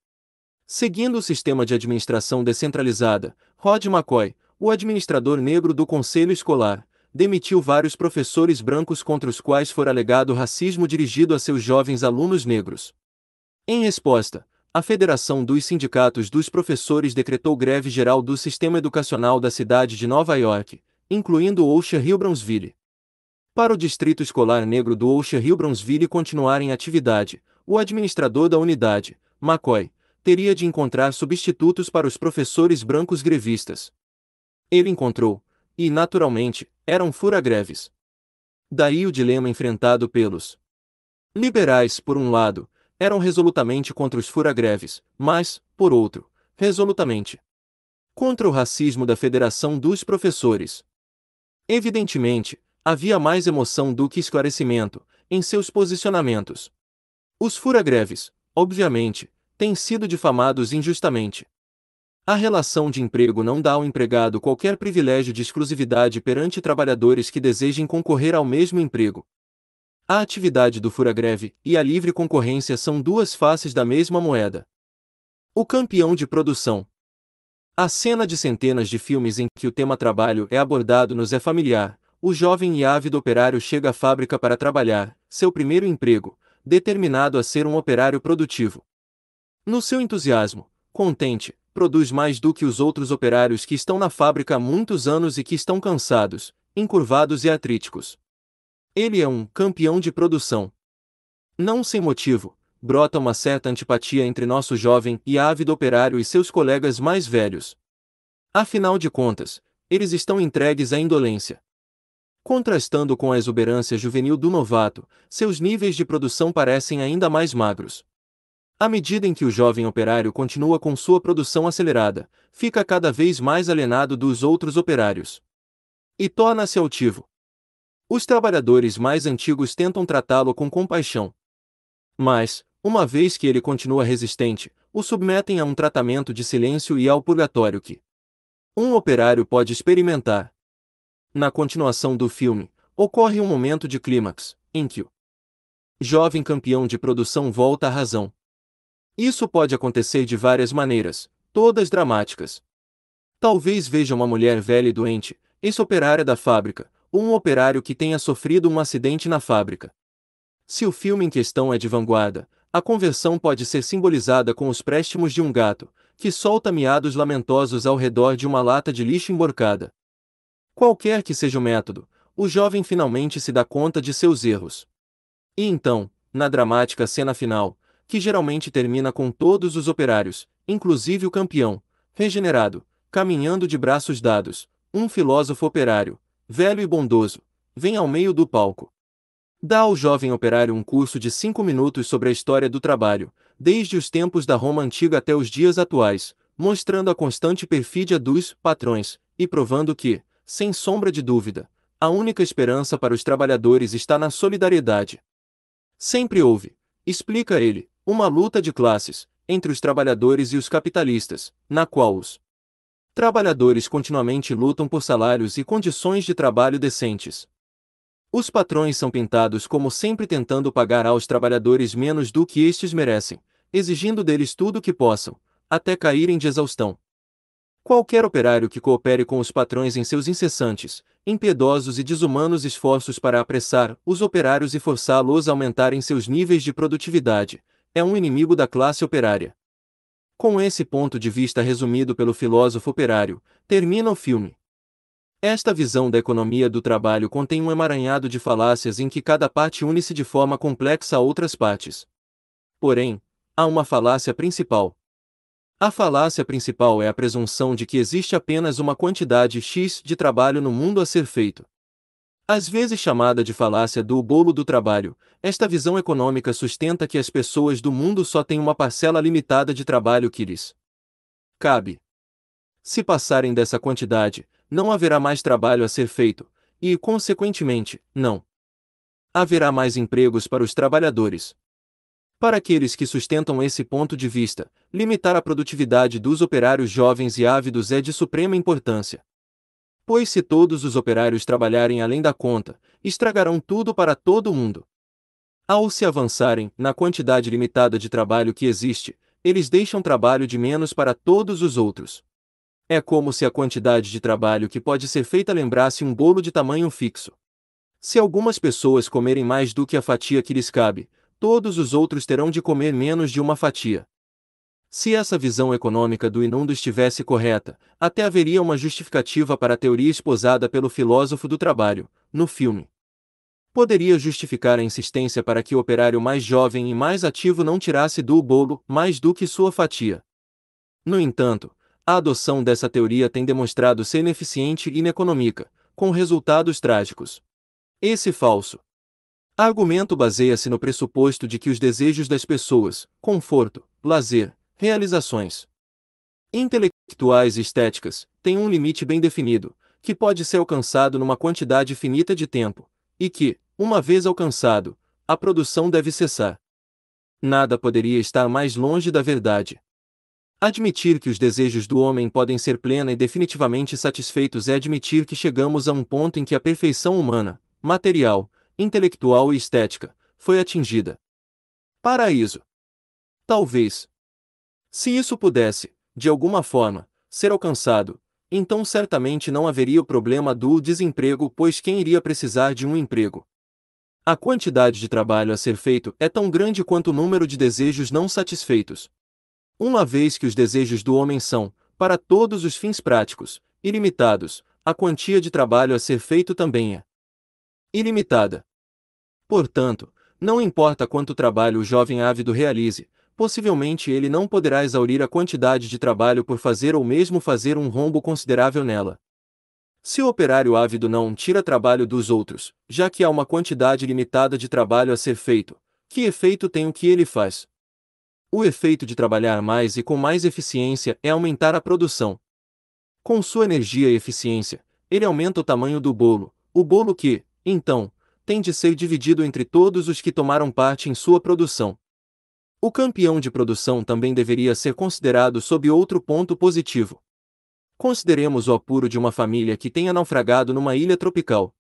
Seguindo o sistema de administração descentralizada, Rod McCoy, o administrador negro do Conselho Escolar, demitiu vários professores brancos contra os quais for alegado racismo dirigido a seus jovens alunos negros. Em resposta, a Federação dos Sindicatos dos Professores decretou greve geral do sistema educacional da cidade de Nova York, incluindo Ocean Rio Brownsville. Para o Distrito Escolar Negro do Ocean Rio Brownsville continuar em atividade, o administrador da unidade, McCoy, teria de encontrar substitutos para os professores brancos grevistas. Ele encontrou, e, naturalmente, eram fura-greves. Daí o dilema enfrentado pelos liberais, por um lado, eram resolutamente contra os furagreves, mas, por outro, resolutamente contra o racismo da Federação dos Professores. Evidentemente, havia mais emoção do que esclarecimento em seus posicionamentos. Os furagreves, obviamente, têm sido difamados injustamente. A relação de emprego não dá ao empregado qualquer privilégio de exclusividade perante trabalhadores que desejem concorrer ao mesmo emprego. A atividade do fura-greve e a livre concorrência são duas faces da mesma moeda. O campeão de produção. A cena de centenas de filmes em que o tema trabalho é abordado nos é familiar. O jovem e ávido operário chega à fábrica para trabalhar, seu primeiro emprego, determinado a ser um operário produtivo. No seu entusiasmo, contente, produz mais do que os outros operários que estão na fábrica há muitos anos e que estão cansados, encurvados e atríticos. Ele é um campeão de produção. Não sem motivo, brota uma certa antipatia entre nosso jovem e ávido operário e seus colegas mais velhos. Afinal de contas, eles estão entregues à indolência. Contrastando com a exuberância juvenil do novato, seus níveis de produção parecem ainda mais magros. À medida em que o jovem operário continua com sua produção acelerada, fica cada vez mais alienado dos outros operários. E torna-se altivo, os trabalhadores mais antigos tentam tratá-lo com compaixão. Mas, uma vez que ele continua resistente, o submetem a um tratamento de silêncio e ao purgatório que um operário pode experimentar. Na continuação do filme, ocorre um momento de clímax, em que o jovem campeão de produção volta à razão. Isso pode acontecer de várias maneiras, todas dramáticas. Talvez veja uma mulher velha e doente, ex-operária da fábrica, um operário que tenha sofrido um acidente na fábrica. Se o filme em questão é de vanguarda, a conversão pode ser simbolizada com os préstimos de um gato, que solta miados lamentosos ao redor de uma lata de lixo emborcada. Qualquer que seja o método, o jovem finalmente se dá conta de seus erros. E então, na dramática cena final, que geralmente termina com todos os operários, inclusive o campeão, regenerado, caminhando de braços dados, um filósofo operário, velho e bondoso, vem ao meio do palco. Dá ao jovem operário um curso de cinco minutos sobre a história do trabalho, desde os tempos da Roma antiga até os dias atuais, mostrando a constante perfídia dos patrões e provando que, sem sombra de dúvida, a única esperança para os trabalhadores está na solidariedade. Sempre houve, explica ele, uma luta de classes entre os trabalhadores e os capitalistas, na qual os trabalhadores continuamente lutam por salários e condições de trabalho decentes. Os patrões são pintados como sempre tentando pagar aos trabalhadores menos do que estes merecem, exigindo deles tudo o que possam, até caírem de exaustão. Qualquer operário que coopere com os patrões em seus incessantes, impiedosos e desumanos esforços para apressar os operários e forçá-los a aumentarem seus níveis de produtividade, é um inimigo da classe operária. Com esse ponto de vista resumido pelo filósofo operário, termina o filme. Esta visão da economia do trabalho contém um emaranhado de falácias em que cada parte une-se de forma complexa a outras partes. Porém, há uma falácia principal. A falácia principal é a presunção de que existe apenas uma quantidade X de trabalho no mundo a ser feito. Às vezes chamada de falácia do bolo do trabalho, esta visão econômica sustenta que as pessoas do mundo só têm uma parcela limitada de trabalho que lhes cabe. Se passarem dessa quantidade, não haverá mais trabalho a ser feito, e, consequentemente, não haverá mais empregos para os trabalhadores. Para aqueles que sustentam esse ponto de vista, limitar a produtividade dos operários jovens e ávidos é de suprema importância. Pois se todos os operários trabalharem além da conta, estragarão tudo para todo mundo. Ao se avançarem na quantidade limitada de trabalho que existe, eles deixam trabalho de menos para todos os outros. É como se a quantidade de trabalho que pode ser feita lembrasse um bolo de tamanho fixo. Se algumas pessoas comerem mais do que a fatia que lhes cabe, todos os outros terão de comer menos de uma fatia. Se essa visão econômica do inundo estivesse correta, até haveria uma justificativa para a teoria esposada pelo filósofo do trabalho, no filme. Poderia justificar a insistência para que o operário mais jovem e mais ativo não tirasse do bolo mais do que sua fatia. No entanto, a adoção dessa teoria tem demonstrado ser ineficiente e ineconômica, com resultados trágicos. Esse falso argumento baseia-se no pressuposto de que os desejos das pessoas, conforto, lazer, realizações intelectuais e estéticas têm um limite bem definido, que pode ser alcançado numa quantidade finita de tempo, e que, uma vez alcançado, a produção deve cessar. Nada poderia estar mais longe da verdade. Admitir que os desejos do homem podem ser plena e definitivamente satisfeitos é admitir que chegamos a um ponto em que a perfeição humana, material, intelectual e estética, foi atingida. Paraíso. Talvez, se isso pudesse, de alguma forma, ser alcançado, então certamente não haveria o problema do desemprego, pois quem iria precisar de um emprego? A quantidade de trabalho a ser feito é tão grande quanto o número de desejos não satisfeitos. Uma vez que os desejos do homem são, para todos os fins práticos, ilimitados, a quantia de trabalho a ser feito também é ilimitada. Portanto, não importa quanto trabalho o jovem ávido realize, possivelmente ele não poderá exaurir a quantidade de trabalho por fazer ou mesmo fazer um rombo considerável nela. Se o operário ávido não tira trabalho dos outros, já que há uma quantidade limitada de trabalho a ser feito, que efeito tem o que ele faz? O efeito de trabalhar mais e com mais eficiência é aumentar a produção. Com sua energia e eficiência, ele aumenta o tamanho do bolo, o bolo que, então, tem de ser dividido entre todos os que tomaram parte em sua produção. O campeão de produção também deveria ser considerado sob outro ponto positivo. Consideremos o apuro de uma família que tenha naufragado numa ilha tropical.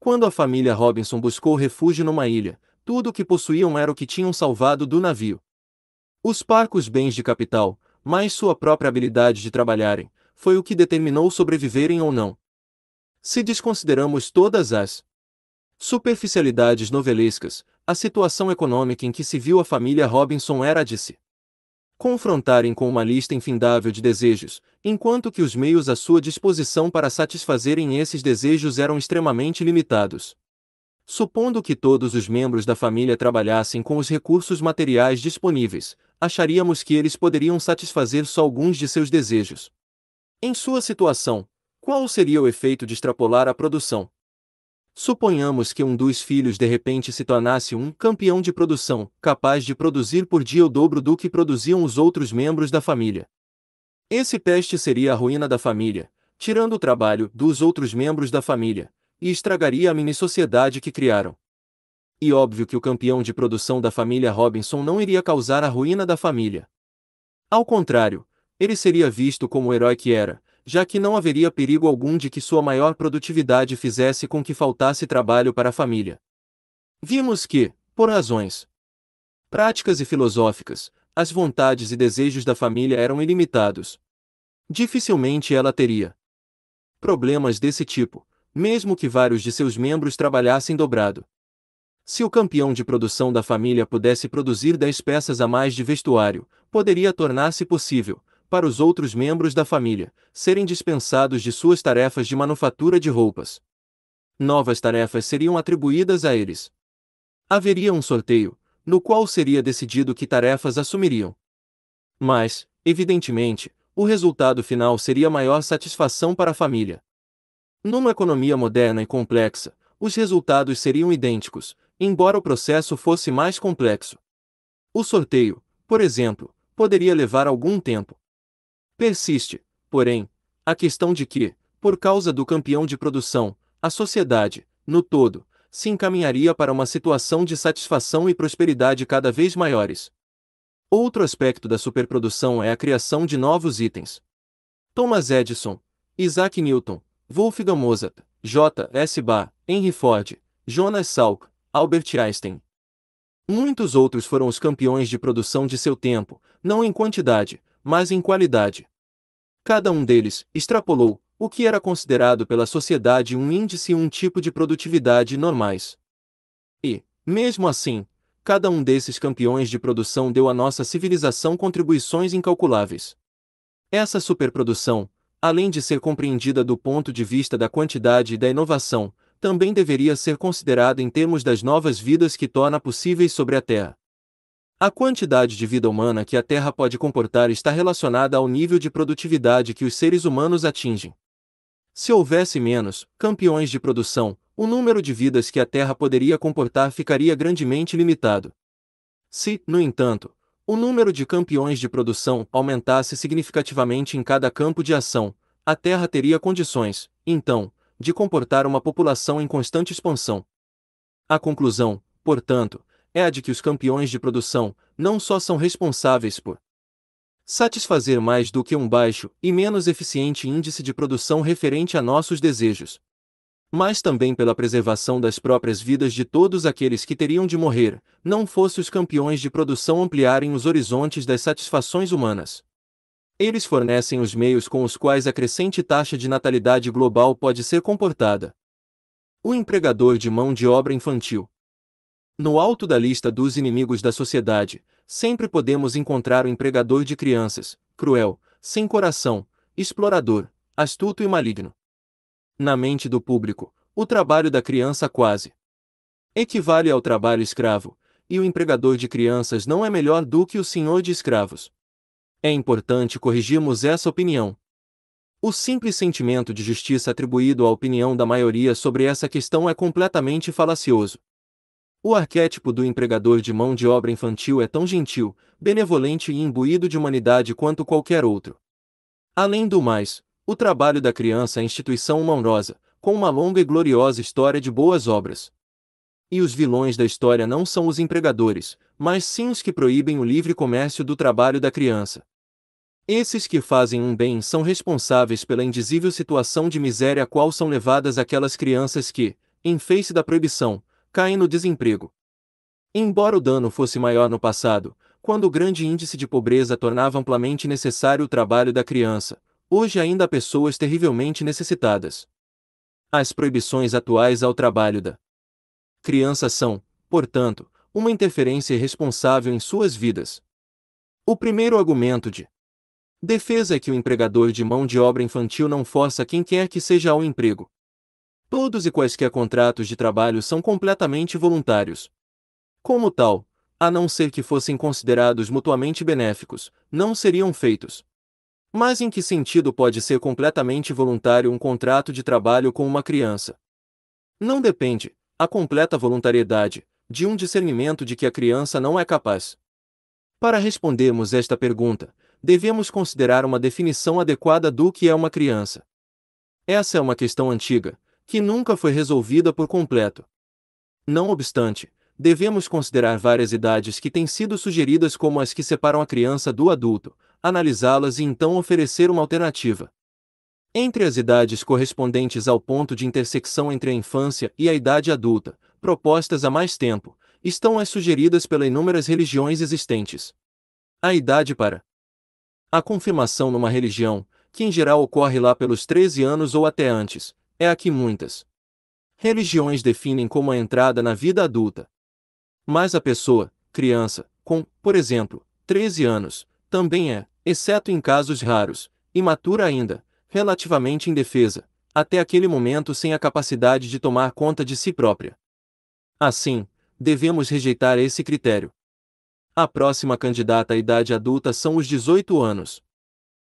Quando a família Robinson buscou refúgio numa ilha, tudo o que possuíam era o que tinham salvado do navio. Os parcos bens de capital, mais sua própria habilidade de trabalharem, foi o que determinou sobreviverem ou não. Se desconsideramos todas as superficialidades novelescas, a situação econômica em que se viu a família Robinson era de se confrontarem com uma lista infindável de desejos, enquanto que os meios à sua disposição para satisfazerem esses desejos eram extremamente limitados. Supondo que todos os membros da família trabalhassem com os recursos materiais disponíveis, acharíamos que eles poderiam satisfazer só alguns de seus desejos. Em sua situação, qual seria o efeito de extrapolar a produção, Suponhamos que um dos filhos de repente se tornasse um campeão de produção, capaz de produzir por dia o dobro do que produziam os outros membros da família. Esse teste seria a ruína da família, tirando o trabalho dos outros membros da família, e estragaria a mini-sociedade que criaram. E óbvio que o campeão de produção da família Robinson não iria causar a ruína da família. Ao contrário, ele seria visto como o herói que era, já que não haveria perigo algum de que sua maior produtividade fizesse com que faltasse trabalho para a família. Vimos que, por razões práticas e filosóficas, as vontades e desejos da família eram ilimitados. Dificilmente ela teria problemas desse tipo, mesmo que vários de seus membros trabalhassem dobrado. Se o campeão de produção da família pudesse produzir dez peças a mais de vestuário, poderia tornar-se possível, para os outros membros da família, serem dispensados de suas tarefas de manufatura de roupas. Novas tarefas seriam atribuídas a eles. Haveria um sorteio, no qual seria decidido que tarefas assumiriam. Mas, evidentemente, o resultado final seria maior satisfação para a família. Numa economia moderna e complexa, os resultados seriam idênticos, embora o processo fosse mais complexo. O sorteio, por exemplo, poderia levar algum tempo. Persiste, porém, a questão de que, por causa do campeão de produção, a sociedade, no todo, se encaminharia para uma situação de satisfação e prosperidade cada vez maiores. Outro aspecto da superprodução é a criação de novos itens. Thomas Edison, Isaac Newton, Wolfgang Mozart, J. S. Bach, Henry Ford, Jonas Salk, Albert Einstein. Muitos outros foram os campeões de produção de seu tempo, não em quantidade, mas em qualidade. Cada um deles extrapolou o que era considerado pela sociedade um índice e um tipo de produtividade normais. E, mesmo assim, cada um desses campeões de produção deu à nossa civilização contribuições incalculáveis. Essa superprodução, além de ser compreendida do ponto de vista da quantidade e da inovação, também deveria ser considerada em termos das novas vidas que torna possíveis sobre a Terra. A quantidade de vida humana que a Terra pode comportar está relacionada ao nível de produtividade que os seres humanos atingem. Se houvesse menos campeões de produção, o número de vidas que a Terra poderia comportar ficaria grandemente limitado. Se, no entanto, o número de campeões de produção aumentasse significativamente em cada campo de ação, a Terra teria condições, então, de comportar uma população em constante expansão. A conclusão, portanto, é a de que os campeões de produção não só são responsáveis por satisfazer mais do que um baixo e menos eficiente índice de produção referente a nossos desejos, mas também pela preservação das próprias vidas de todos aqueles que teriam de morrer, não fosse os campeões de produção ampliarem os horizontes das satisfações humanas. Eles fornecem os meios com os quais a crescente taxa de natalidade global pode ser comportada. O empregador de mão de obra infantil, no alto da lista dos inimigos da sociedade, sempre podemos encontrar o empregador de crianças, cruel, sem coração, explorador, astuto e maligno. Na mente do público, o trabalho da criança quase equivale ao trabalho escravo, e o empregador de crianças não é melhor do que o senhor de escravos. É importante corrigirmos essa opinião. O simples sentimento de justiça atribuído à opinião da maioria sobre essa questão é completamente falacioso. O arquétipo do empregador de mão de obra infantil é tão gentil, benevolente e imbuído de humanidade quanto qualquer outro. Além do mais, o trabalho da criança é instituição humanosa, com uma longa e gloriosa história de boas obras. E os vilões da história não são os empregadores, mas sim os que proíbem o livre comércio do trabalho da criança. Esses que fazem um bem são responsáveis pela indizível situação de miséria a qual são levadas aquelas crianças que, em face da proibição, caem no desemprego. Embora o dano fosse maior no passado, quando o grande índice de pobreza tornava amplamente necessário o trabalho da criança, hoje ainda há pessoas terrivelmente necessitadas. As proibições atuais ao trabalho da criança são, portanto, uma interferência irresponsável em suas vidas. O primeiro argumento de defesa é que o empregador de mão de obra infantil não força quem quer que seja ao emprego. Todos e quaisquer contratos de trabalho são completamente voluntários. Como tal, a não ser que fossem considerados mutuamente benéficos, não seriam feitos. Mas em que sentido pode ser completamente voluntário um contrato de trabalho com uma criança? Não depende, a completa voluntariedade, de um discernimento de que a criança não é capaz. Para respondermos esta pergunta, devemos considerar uma definição adequada do que é uma criança. Essa é uma questão antiga, que nunca foi resolvida por completo. Não obstante, devemos considerar várias idades que têm sido sugeridas como as que separam a criança do adulto, analisá-las e então oferecer uma alternativa. Entre as idades correspondentes ao ponto de intersecção entre a infância e a idade adulta, propostas há mais tempo, estão as sugeridas pelas inúmeras religiões existentes. A idade para a confirmação numa religião, que em geral ocorre lá pelos 13 anos ou até antes, é a que muitas religiões definem como a entrada na vida adulta. Mas a pessoa, criança, com, por exemplo, 13 anos, também é, exceto em casos raros, imatura ainda, relativamente indefesa, até aquele momento sem a capacidade de tomar conta de si própria. Assim, devemos rejeitar esse critério. A próxima candidata à idade adulta são os 18 anos,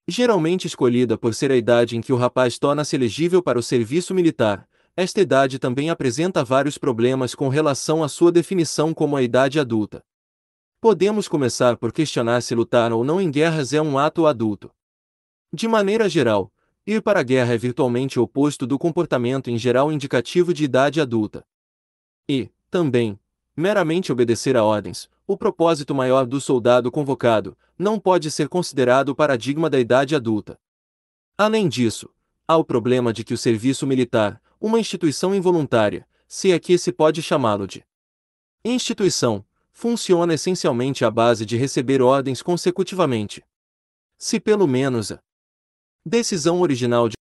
Geralmente escolhida por ser a idade em que o rapaz torna-se elegível para o serviço militar, esta idade também apresenta vários problemas com relação à sua definição como a idade adulta. Podemos começar por questionar se lutar ou não em guerras é um ato adulto. De maneira geral, ir para a guerra é virtualmente o oposto do comportamento em geral indicativo de idade adulta. E, também, meramente obedecer a ordens, o propósito maior do soldado convocado não pode ser considerado o paradigma da idade adulta. Além disso, há o problema de que o serviço militar, uma instituição involuntária, se é que se pode chamá-lo de instituição, funciona essencialmente à base de receber ordens consecutivamente. Se pelo menos a decisão original de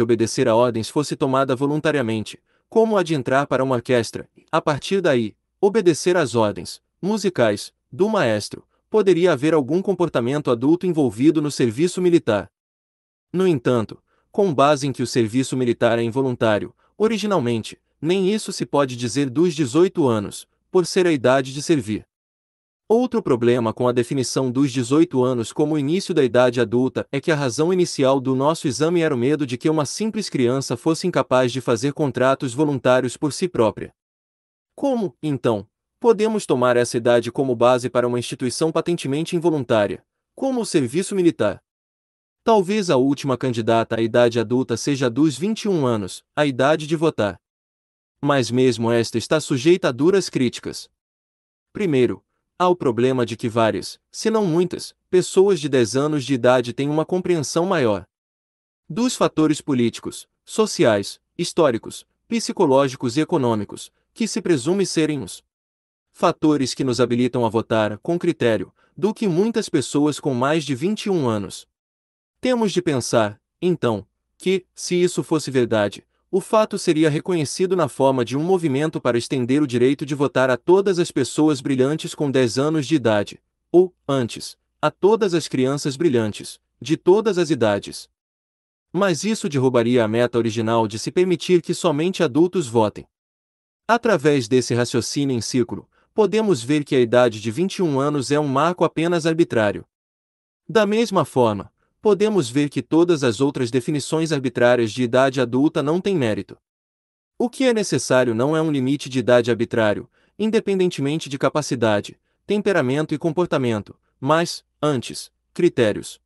obedecer a ordens fosse tomada voluntariamente, como a de entrar para uma orquestra, a partir daí, obedecer às ordens, musicais, do maestro, poderia haver algum comportamento adulto envolvido no serviço militar. No entanto, com base em que o serviço militar é involuntário, originalmente, nem isso se pode dizer dos 18 anos, por ser a idade de servir. Outro problema com a definição dos 18 anos como início da idade adulta é que a razão inicial do nosso exame era o medo de que uma simples criança fosse incapaz de fazer contratos voluntários por si própria. Como, então, Podemos tomar essa idade como base para uma instituição patentemente involuntária, como o serviço militar. Talvez a última candidata à idade adulta seja dos 21 anos, a idade de votar. Mas mesmo esta está sujeita a duras críticas. Primeiro, há o problema de que várias, se não muitas, pessoas de 10 anos de idade têm uma compreensão maior dos fatores políticos, sociais, históricos, psicológicos e econômicos, que se presume serem os fatores que nos habilitam a votar, com critério, do que muitas pessoas com mais de 21 anos. Temos de pensar, então, que, se isso fosse verdade, o fato seria reconhecido na forma de um movimento para estender o direito de votar a todas as pessoas brilhantes com 10 anos de idade, ou, antes, a todas as crianças brilhantes, de todas as idades. Mas isso derrubaria a meta original de se permitir que somente adultos votem. Através desse raciocínio em círculo, podemos ver que a idade de 21 anos é um marco apenas arbitrário. Da mesma forma, podemos ver que todas as outras definições arbitrárias de idade adulta não têm mérito. O que é necessário não é um limite de idade arbitrário, independentemente de capacidade, temperamento e comportamento, mas, antes, critérios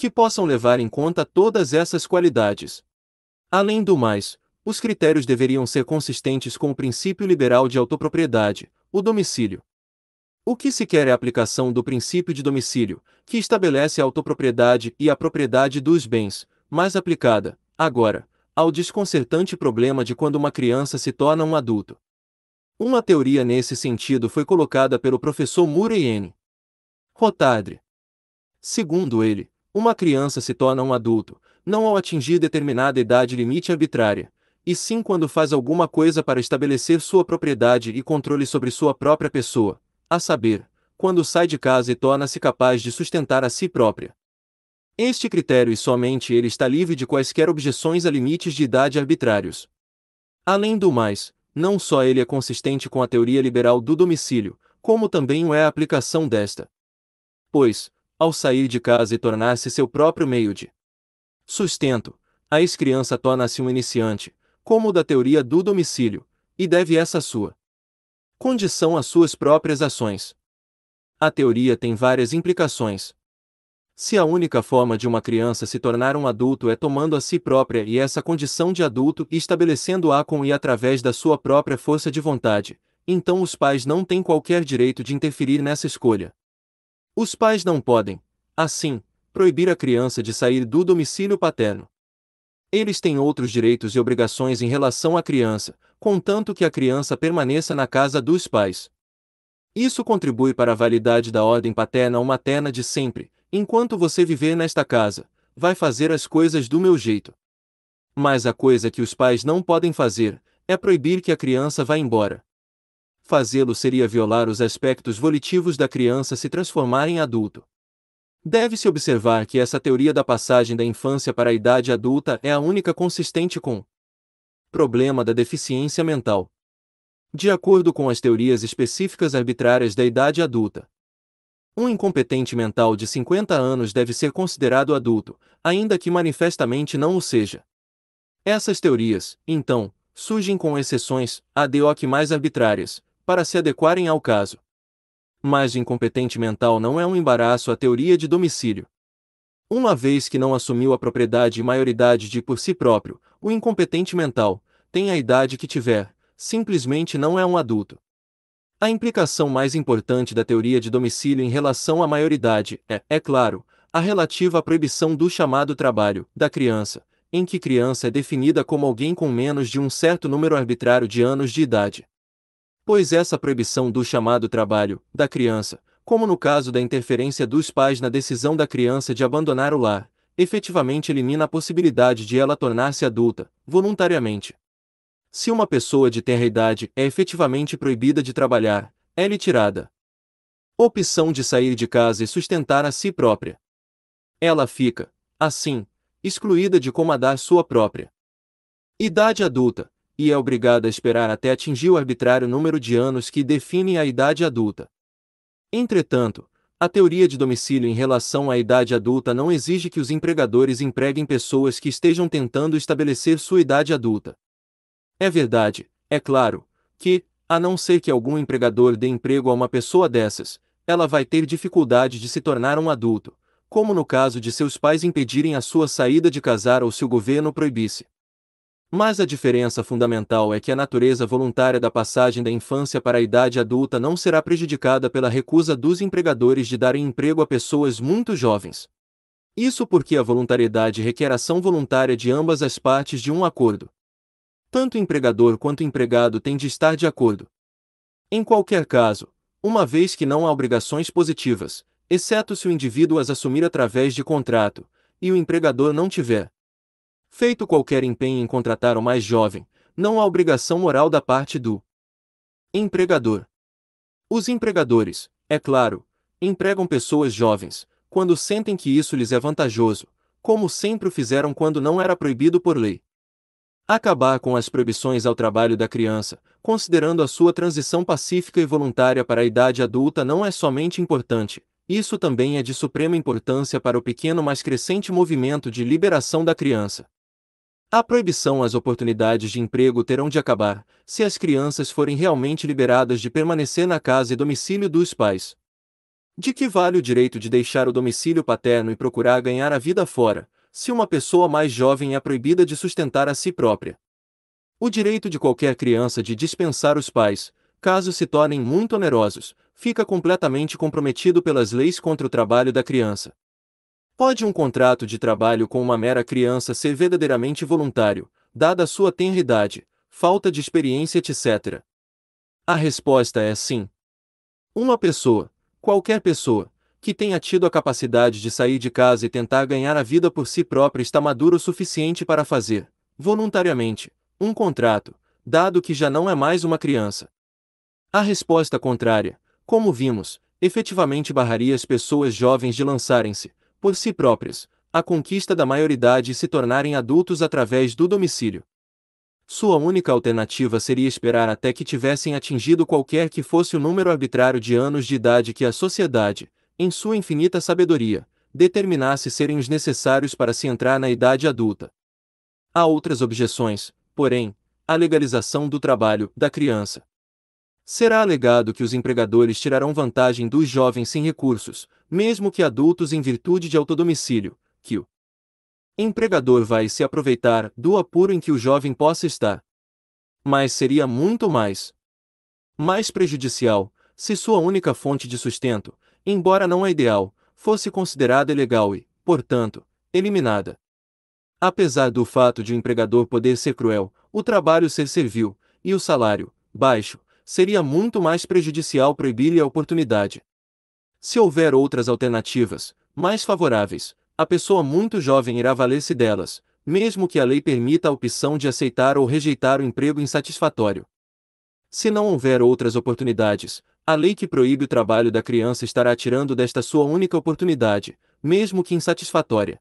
que possam levar em conta todas essas qualidades. Além do mais, os critérios deveriam ser consistentes com o princípio liberal de autopropriedade, o domicílio. O que se quer é a aplicação do princípio de domicílio, que estabelece a autopropriedade e a propriedade dos bens, mas aplicada, agora, ao desconcertante problema de quando uma criança se torna um adulto. Uma teoria nesse sentido foi colocada pelo professor Murray N. Rotardre. Segundo ele, uma criança se torna um adulto, não ao atingir determinada idade limite arbitrária, e sim quando faz alguma coisa para estabelecer sua propriedade e controle sobre sua própria pessoa, a saber, quando sai de casa e torna-se capaz de sustentar a si própria. Este critério e somente ele está livre de quaisquer objeções a limites de idade arbitrários. Além do mais, não só ele é consistente com a teoria liberal do domicílio, como também o é a aplicação desta. Pois, ao sair de casa e tornar-se seu próprio meio de sustento, a ex-criança torna-se um iniciante, como da teoria do domicílio, e deve essa sua condição às suas próprias ações. A teoria tem várias implicações. Se a única forma de uma criança se tornar um adulto é tomando a si própria e essa condição de adulto e estabelecendo-a com e através da sua própria força de vontade, então os pais não têm qualquer direito de interferir nessa escolha. Os pais não podem, assim, proibir a criança de sair do domicílio paterno. Eles têm outros direitos e obrigações em relação à criança, contanto que a criança permaneça na casa dos pais. Isso contribui para a validade da ordem paterna ou materna de sempre. Enquanto você viver nesta casa, vai fazer as coisas do meu jeito. Mas a coisa que os pais não podem fazer é proibir que a criança vá embora. Fazê-lo seria violar os aspectos volitivos da criança se transformar em adulto. Deve-se observar que essa teoria da passagem da infância para a idade adulta é a única consistente com problema da deficiência mental. De acordo com as teorias específicas arbitrárias da idade adulta, um incompetente mental de 50 anos deve ser considerado adulto, ainda que manifestamente não o seja. Essas teorias, então, surgem com exceções, ad hoc mais arbitrárias, para se adequarem ao caso mas o incompetente mental não é um embaraço a teoria de domicílio. Uma vez que não assumiu a propriedade e maioridade de por si próprio, o incompetente mental, tem a idade que tiver, simplesmente não é um adulto. A implicação mais importante da teoria de domicílio em relação à maioridade é, é claro, a relativa à proibição do chamado trabalho da criança, em que criança é definida como alguém com menos de um certo número arbitrário de anos de idade pois essa proibição do chamado trabalho da criança, como no caso da interferência dos pais na decisão da criança de abandonar o lar, efetivamente elimina a possibilidade de ela tornar-se adulta, voluntariamente. Se uma pessoa de tenra idade é efetivamente proibida de trabalhar, é-lhe tirada opção de sair de casa e sustentar a si própria. Ela fica, assim, excluída de comandar sua própria idade adulta, e é obrigado a esperar até atingir o arbitrário número de anos que define a idade adulta. Entretanto, a teoria de domicílio em relação à idade adulta não exige que os empregadores empreguem pessoas que estejam tentando estabelecer sua idade adulta. É verdade, é claro, que, a não ser que algum empregador dê emprego a uma pessoa dessas, ela vai ter dificuldade de se tornar um adulto, como no caso de seus pais impedirem a sua saída de casar ou se o governo proibisse. Mas a diferença fundamental é que a natureza voluntária da passagem da infância para a idade adulta não será prejudicada pela recusa dos empregadores de darem emprego a pessoas muito jovens. Isso porque a voluntariedade requer ação voluntária de ambas as partes de um acordo. Tanto o empregador quanto o empregado têm de estar de acordo. Em qualquer caso, uma vez que não há obrigações positivas, exceto se o indivíduo as assumir através de contrato, e o empregador não tiver, feito qualquer empenho em contratar o mais jovem, não há obrigação moral da parte do empregador. Os empregadores, é claro, empregam pessoas jovens, quando sentem que isso lhes é vantajoso, como sempre o fizeram quando não era proibido por lei. Acabar com as proibições ao trabalho da criança, considerando a sua transição pacífica e voluntária para a idade adulta, não é somente importante, isso também é de suprema importância para o pequeno mas crescente movimento de liberação da criança. A proibição às oportunidades de emprego terão de acabar, se as crianças forem realmente liberadas de permanecer na casa e domicílio dos pais. De que vale o direito de deixar o domicílio paterno e procurar ganhar a vida fora, se uma pessoa mais jovem é proibida de sustentar a si própria? O direito de qualquer criança de dispensar os pais, caso se tornem muito onerosos, fica completamente comprometido pelas leis contra o trabalho da criança. Pode um contrato de trabalho com uma mera criança ser verdadeiramente voluntário, dada sua tenra idade, falta de experiência, etc. A resposta é sim. Uma pessoa, qualquer pessoa, que tenha tido a capacidade de sair de casa e tentar ganhar a vida por si própria está madura o suficiente para fazer, voluntariamente, um contrato, dado que já não é mais uma criança. A resposta contrária, como vimos, efetivamente barraria as pessoas jovens de lançarem-se, por si próprios, a conquista da maioridade e se tornarem adultos através do domicílio. Sua única alternativa seria esperar até que tivessem atingido qualquer que fosse o número arbitrário de anos de idade que a sociedade, em sua infinita sabedoria, determinasse serem os necessários para se entrar na idade adulta. Há outras objeções, porém, à legalização do trabalho da criança será alegado que os empregadores tirarão vantagem dos jovens sem recursos, mesmo que adultos em virtude de autodomicílio, que o empregador vai se aproveitar do apuro em que o jovem possa estar. Mas seria muito mais mais prejudicial se sua única fonte de sustento, embora não a ideal, fosse considerada ilegal e, portanto, eliminada. Apesar do fato de o empregador poder ser cruel, o trabalho ser servil e o salário baixo, seria muito mais prejudicial proibir-lhe a oportunidade. Se houver outras alternativas, mais favoráveis, a pessoa muito jovem irá valer-se delas, mesmo que a lei permita a opção de aceitar ou rejeitar o emprego insatisfatório. Se não houver outras oportunidades, a lei que proíbe o trabalho da criança estará tirando desta sua única oportunidade, mesmo que insatisfatória.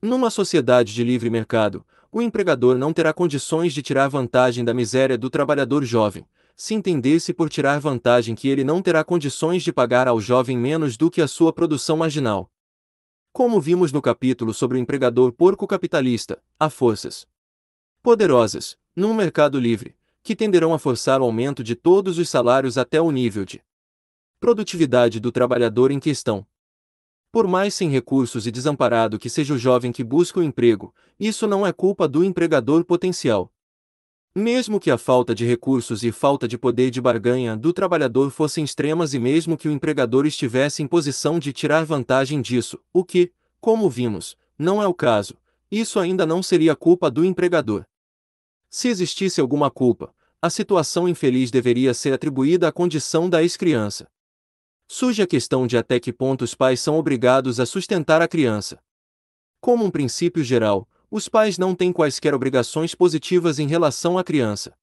Numa sociedade de livre mercado, o empregador não terá condições de tirar vantagem da miséria do trabalhador jovem, se entendesse por tirar vantagem que ele não terá condições de pagar ao jovem menos do que a sua produção marginal. Como vimos no capítulo sobre o empregador porco capitalista, há forças poderosas, num mercado livre, que tenderão a forçar o aumento de todos os salários até o nível de produtividade do trabalhador em questão. Por mais sem recursos e desamparado que seja o jovem que busca o emprego, isso não é culpa do empregador potencial. Mesmo que a falta de recursos e falta de poder de barganha do trabalhador fossem extremas e mesmo que o empregador estivesse em posição de tirar vantagem disso, o que, como vimos, não é o caso, isso ainda não seria culpa do empregador. Se existisse alguma culpa, a situação infeliz deveria ser atribuída à condição da ex-criança. Surge a questão de até que ponto os pais são obrigados a sustentar a criança. Como um princípio geral, os pais não têm quaisquer obrigações positivas em relação à criança.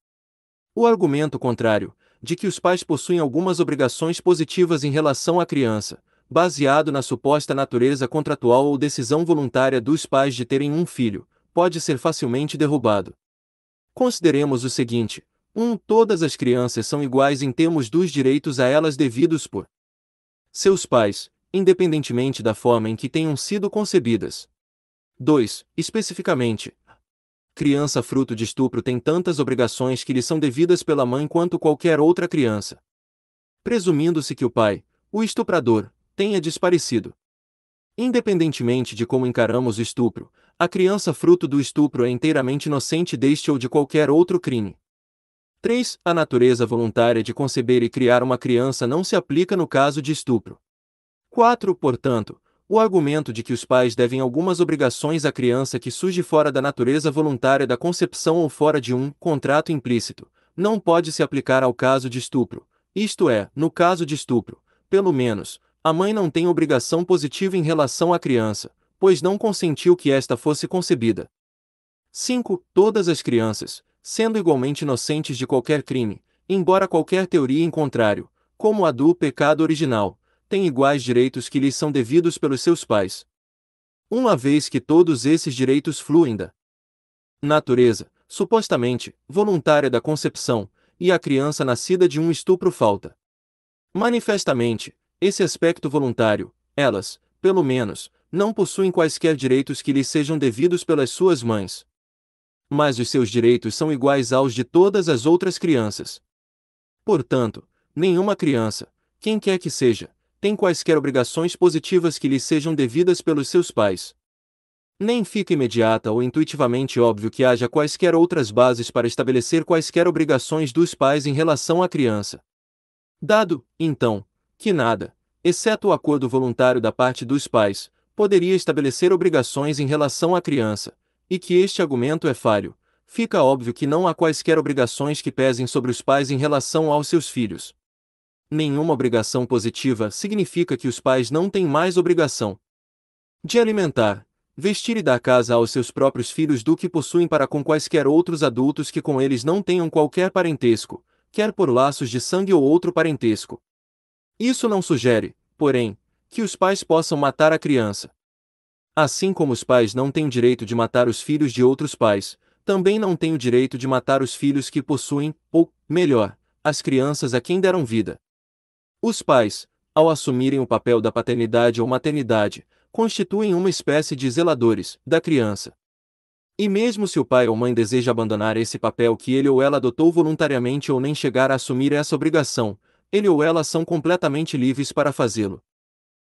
O argumento contrário, de que os pais possuem algumas obrigações positivas em relação à criança, baseado na suposta natureza contratual ou decisão voluntária dos pais de terem um filho, pode ser facilmente derrubado. Consideremos o seguinte: 1. Um, todas as crianças são iguais em termos dos direitos a elas devidos por seus pais, independentemente da forma em que tenham sido concebidas. 2. Especificamente, criança fruto de estupro tem tantas obrigações que lhe são devidas pela mãe quanto qualquer outra criança. Presumindo-se que o pai, o estuprador, tenha desaparecido. Independentemente de como encaramos o estupro, a criança fruto do estupro é inteiramente inocente deste ou de qualquer outro crime. 3. A natureza voluntária de conceber e criar uma criança não se aplica no caso de estupro. 4. Portanto, o argumento de que os pais devem algumas obrigações à criança que surge fora da natureza voluntária da concepção ou fora de um contrato implícito não pode se aplicar ao caso de estupro. Isto é, no caso de estupro, pelo menos, a mãe não tem obrigação positiva em relação à criança, pois não consentiu que esta fosse concebida. 5. Todas as crianças, sendo igualmente inocentes de qualquer crime, embora qualquer teoria em contrário, como a do pecado original, têm iguais direitos que lhes são devidos pelos seus pais. Uma vez que todos esses direitos fluem da natureza, supostamente, voluntária da concepção, e a criança nascida de um estupro falta. Manifestamente, esse aspecto voluntário, elas, pelo menos, não possuem quaisquer direitos que lhes sejam devidos pelas suas mães. Mas os seus direitos são iguais aos de todas as outras crianças. Portanto, nenhuma criança, quem quer que seja, tem quaisquer obrigações positivas que lhe sejam devidas pelos seus pais. Nem fica imediata ou intuitivamente óbvio que haja quaisquer outras bases para estabelecer quaisquer obrigações dos pais em relação à criança. Dado, então, que nada, exceto o acordo voluntário da parte dos pais, poderia estabelecer obrigações em relação à criança, e que este argumento é falho, fica óbvio que não há quaisquer obrigações que pesem sobre os pais em relação aos seus filhos. Nenhuma obrigação positiva significa que os pais não têm mais obrigação de alimentar, vestir e dar casa aos seus próprios filhos do que possuem para com quaisquer outros adultos que com eles não tenham qualquer parentesco, quer por laços de sangue ou outro parentesco. Isso não sugere, porém, que os pais possam matar a criança. Assim como os pais não têm o direito de matar os filhos de outros pais, também não têm o direito de matar os filhos que possuem, ou, melhor, as crianças a quem deram vida. Os pais, ao assumirem o papel da paternidade ou maternidade, constituem uma espécie de zeladores da criança. E mesmo se o pai ou mãe deseja abandonar esse papel que ele ou ela adotou voluntariamente ou nem chegar a assumir essa obrigação, ele ou ela são completamente livres para fazê-lo.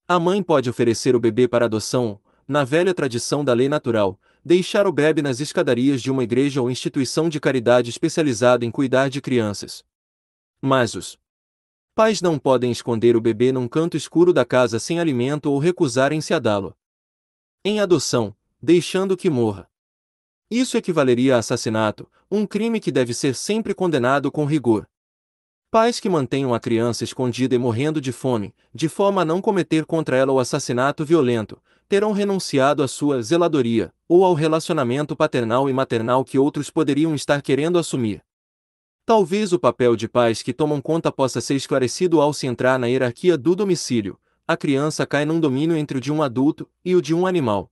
A mãe pode oferecer o bebê para adoção, na velha tradição da lei natural, deixar o bebê nas escadarias de uma igreja ou instituição de caridade especializada em cuidar de crianças. Mas os Pais não podem esconder o bebê num canto escuro da casa sem alimento ou recusarem-se a dá-lo. Em adoção, deixando que morra. Isso equivaleria a assassinato, um crime que deve ser sempre condenado com rigor. Pais que mantenham a criança escondida e morrendo de fome, de forma a não cometer contra ela o assassinato violento, terão renunciado à sua zeladoria ou ao relacionamento paternal e maternal que outros poderiam estar querendo assumir. Talvez o papel de pais que tomam conta possa ser esclarecido ao se entrar na hierarquia do domicílio. A criança cai num domínio entre o de um adulto e o de um animal.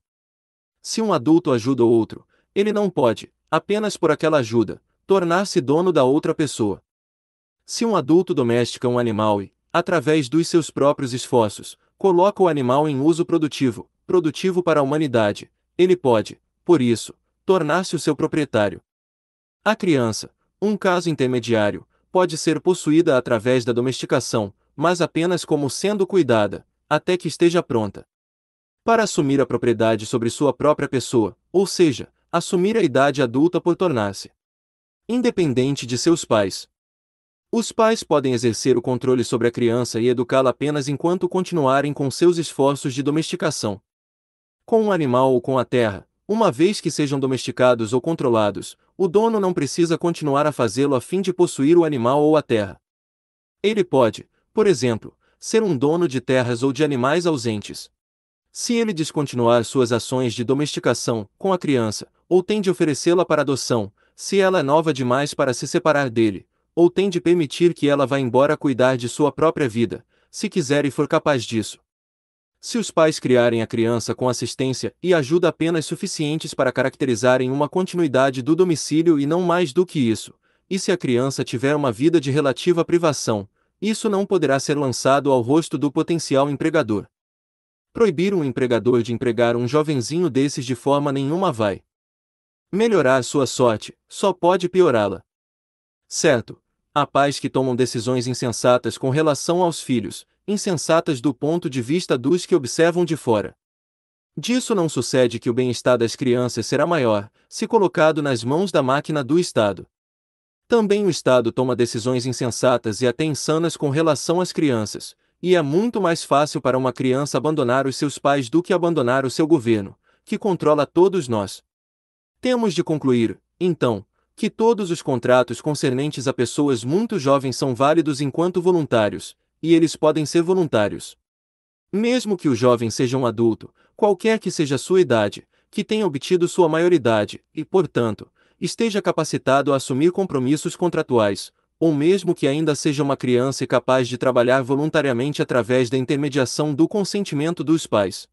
Se um adulto ajuda o outro, ele não pode, apenas por aquela ajuda, tornar-se dono da outra pessoa. Se um adulto domestica um animal e, através dos seus próprios esforços, coloca o animal em uso produtivo, produtivo para a humanidade, ele pode, por isso, tornar-se o seu proprietário. A criança, um caso intermediário pode ser possuída através da domesticação, mas apenas como sendo cuidada, até que esteja pronta. Para assumir a propriedade sobre sua própria pessoa, ou seja, assumir a idade adulta por tornar-se independente de seus pais. Os pais podem exercer o controle sobre a criança e educá-la apenas enquanto continuarem com seus esforços de domesticação. Com um animal ou com a terra, uma vez que sejam domesticados ou controlados, o dono não precisa continuar a fazê-lo a fim de possuir o animal ou a terra. Ele pode, por exemplo, ser um dono de terras ou de animais ausentes. Se ele descontinuar suas ações de domesticação com a criança, ou tem de oferecê-la para adoção, se ela é nova demais para se separar dele, ou tem de permitir que ela vá embora cuidar de sua própria vida, se quiser e for capaz disso, se os pais criarem a criança com assistência e ajuda apenas suficientes para caracterizarem uma continuidade do domicílio e não mais do que isso, e se a criança tiver uma vida de relativa privação, isso não poderá ser lançado ao rosto do potencial empregador. Proibir um empregador de empregar um jovenzinho desses de forma nenhuma vai melhorar sua sorte, só pode piorá-la. Certo, há pais que tomam decisões insensatas com relação aos filhos, insensatas do ponto de vista dos que observam de fora. Disso não sucede que o bem-estar das crianças será maior, se colocado nas mãos da máquina do Estado. Também o Estado toma decisões insensatas e até insanas com relação às crianças, e é muito mais fácil para uma criança abandonar os seus pais do que abandonar o seu governo, que controla todos nós. Temos de concluir, então, que todos os contratos concernentes a pessoas muito jovens são válidos enquanto voluntários, e eles podem ser voluntários. Mesmo que o jovem seja um adulto, qualquer que seja sua idade, que tenha obtido sua maioridade e, portanto, esteja capacitado a assumir compromissos contratuais, ou mesmo que ainda seja uma criança e capaz de trabalhar voluntariamente através da intermediação do consentimento dos pais.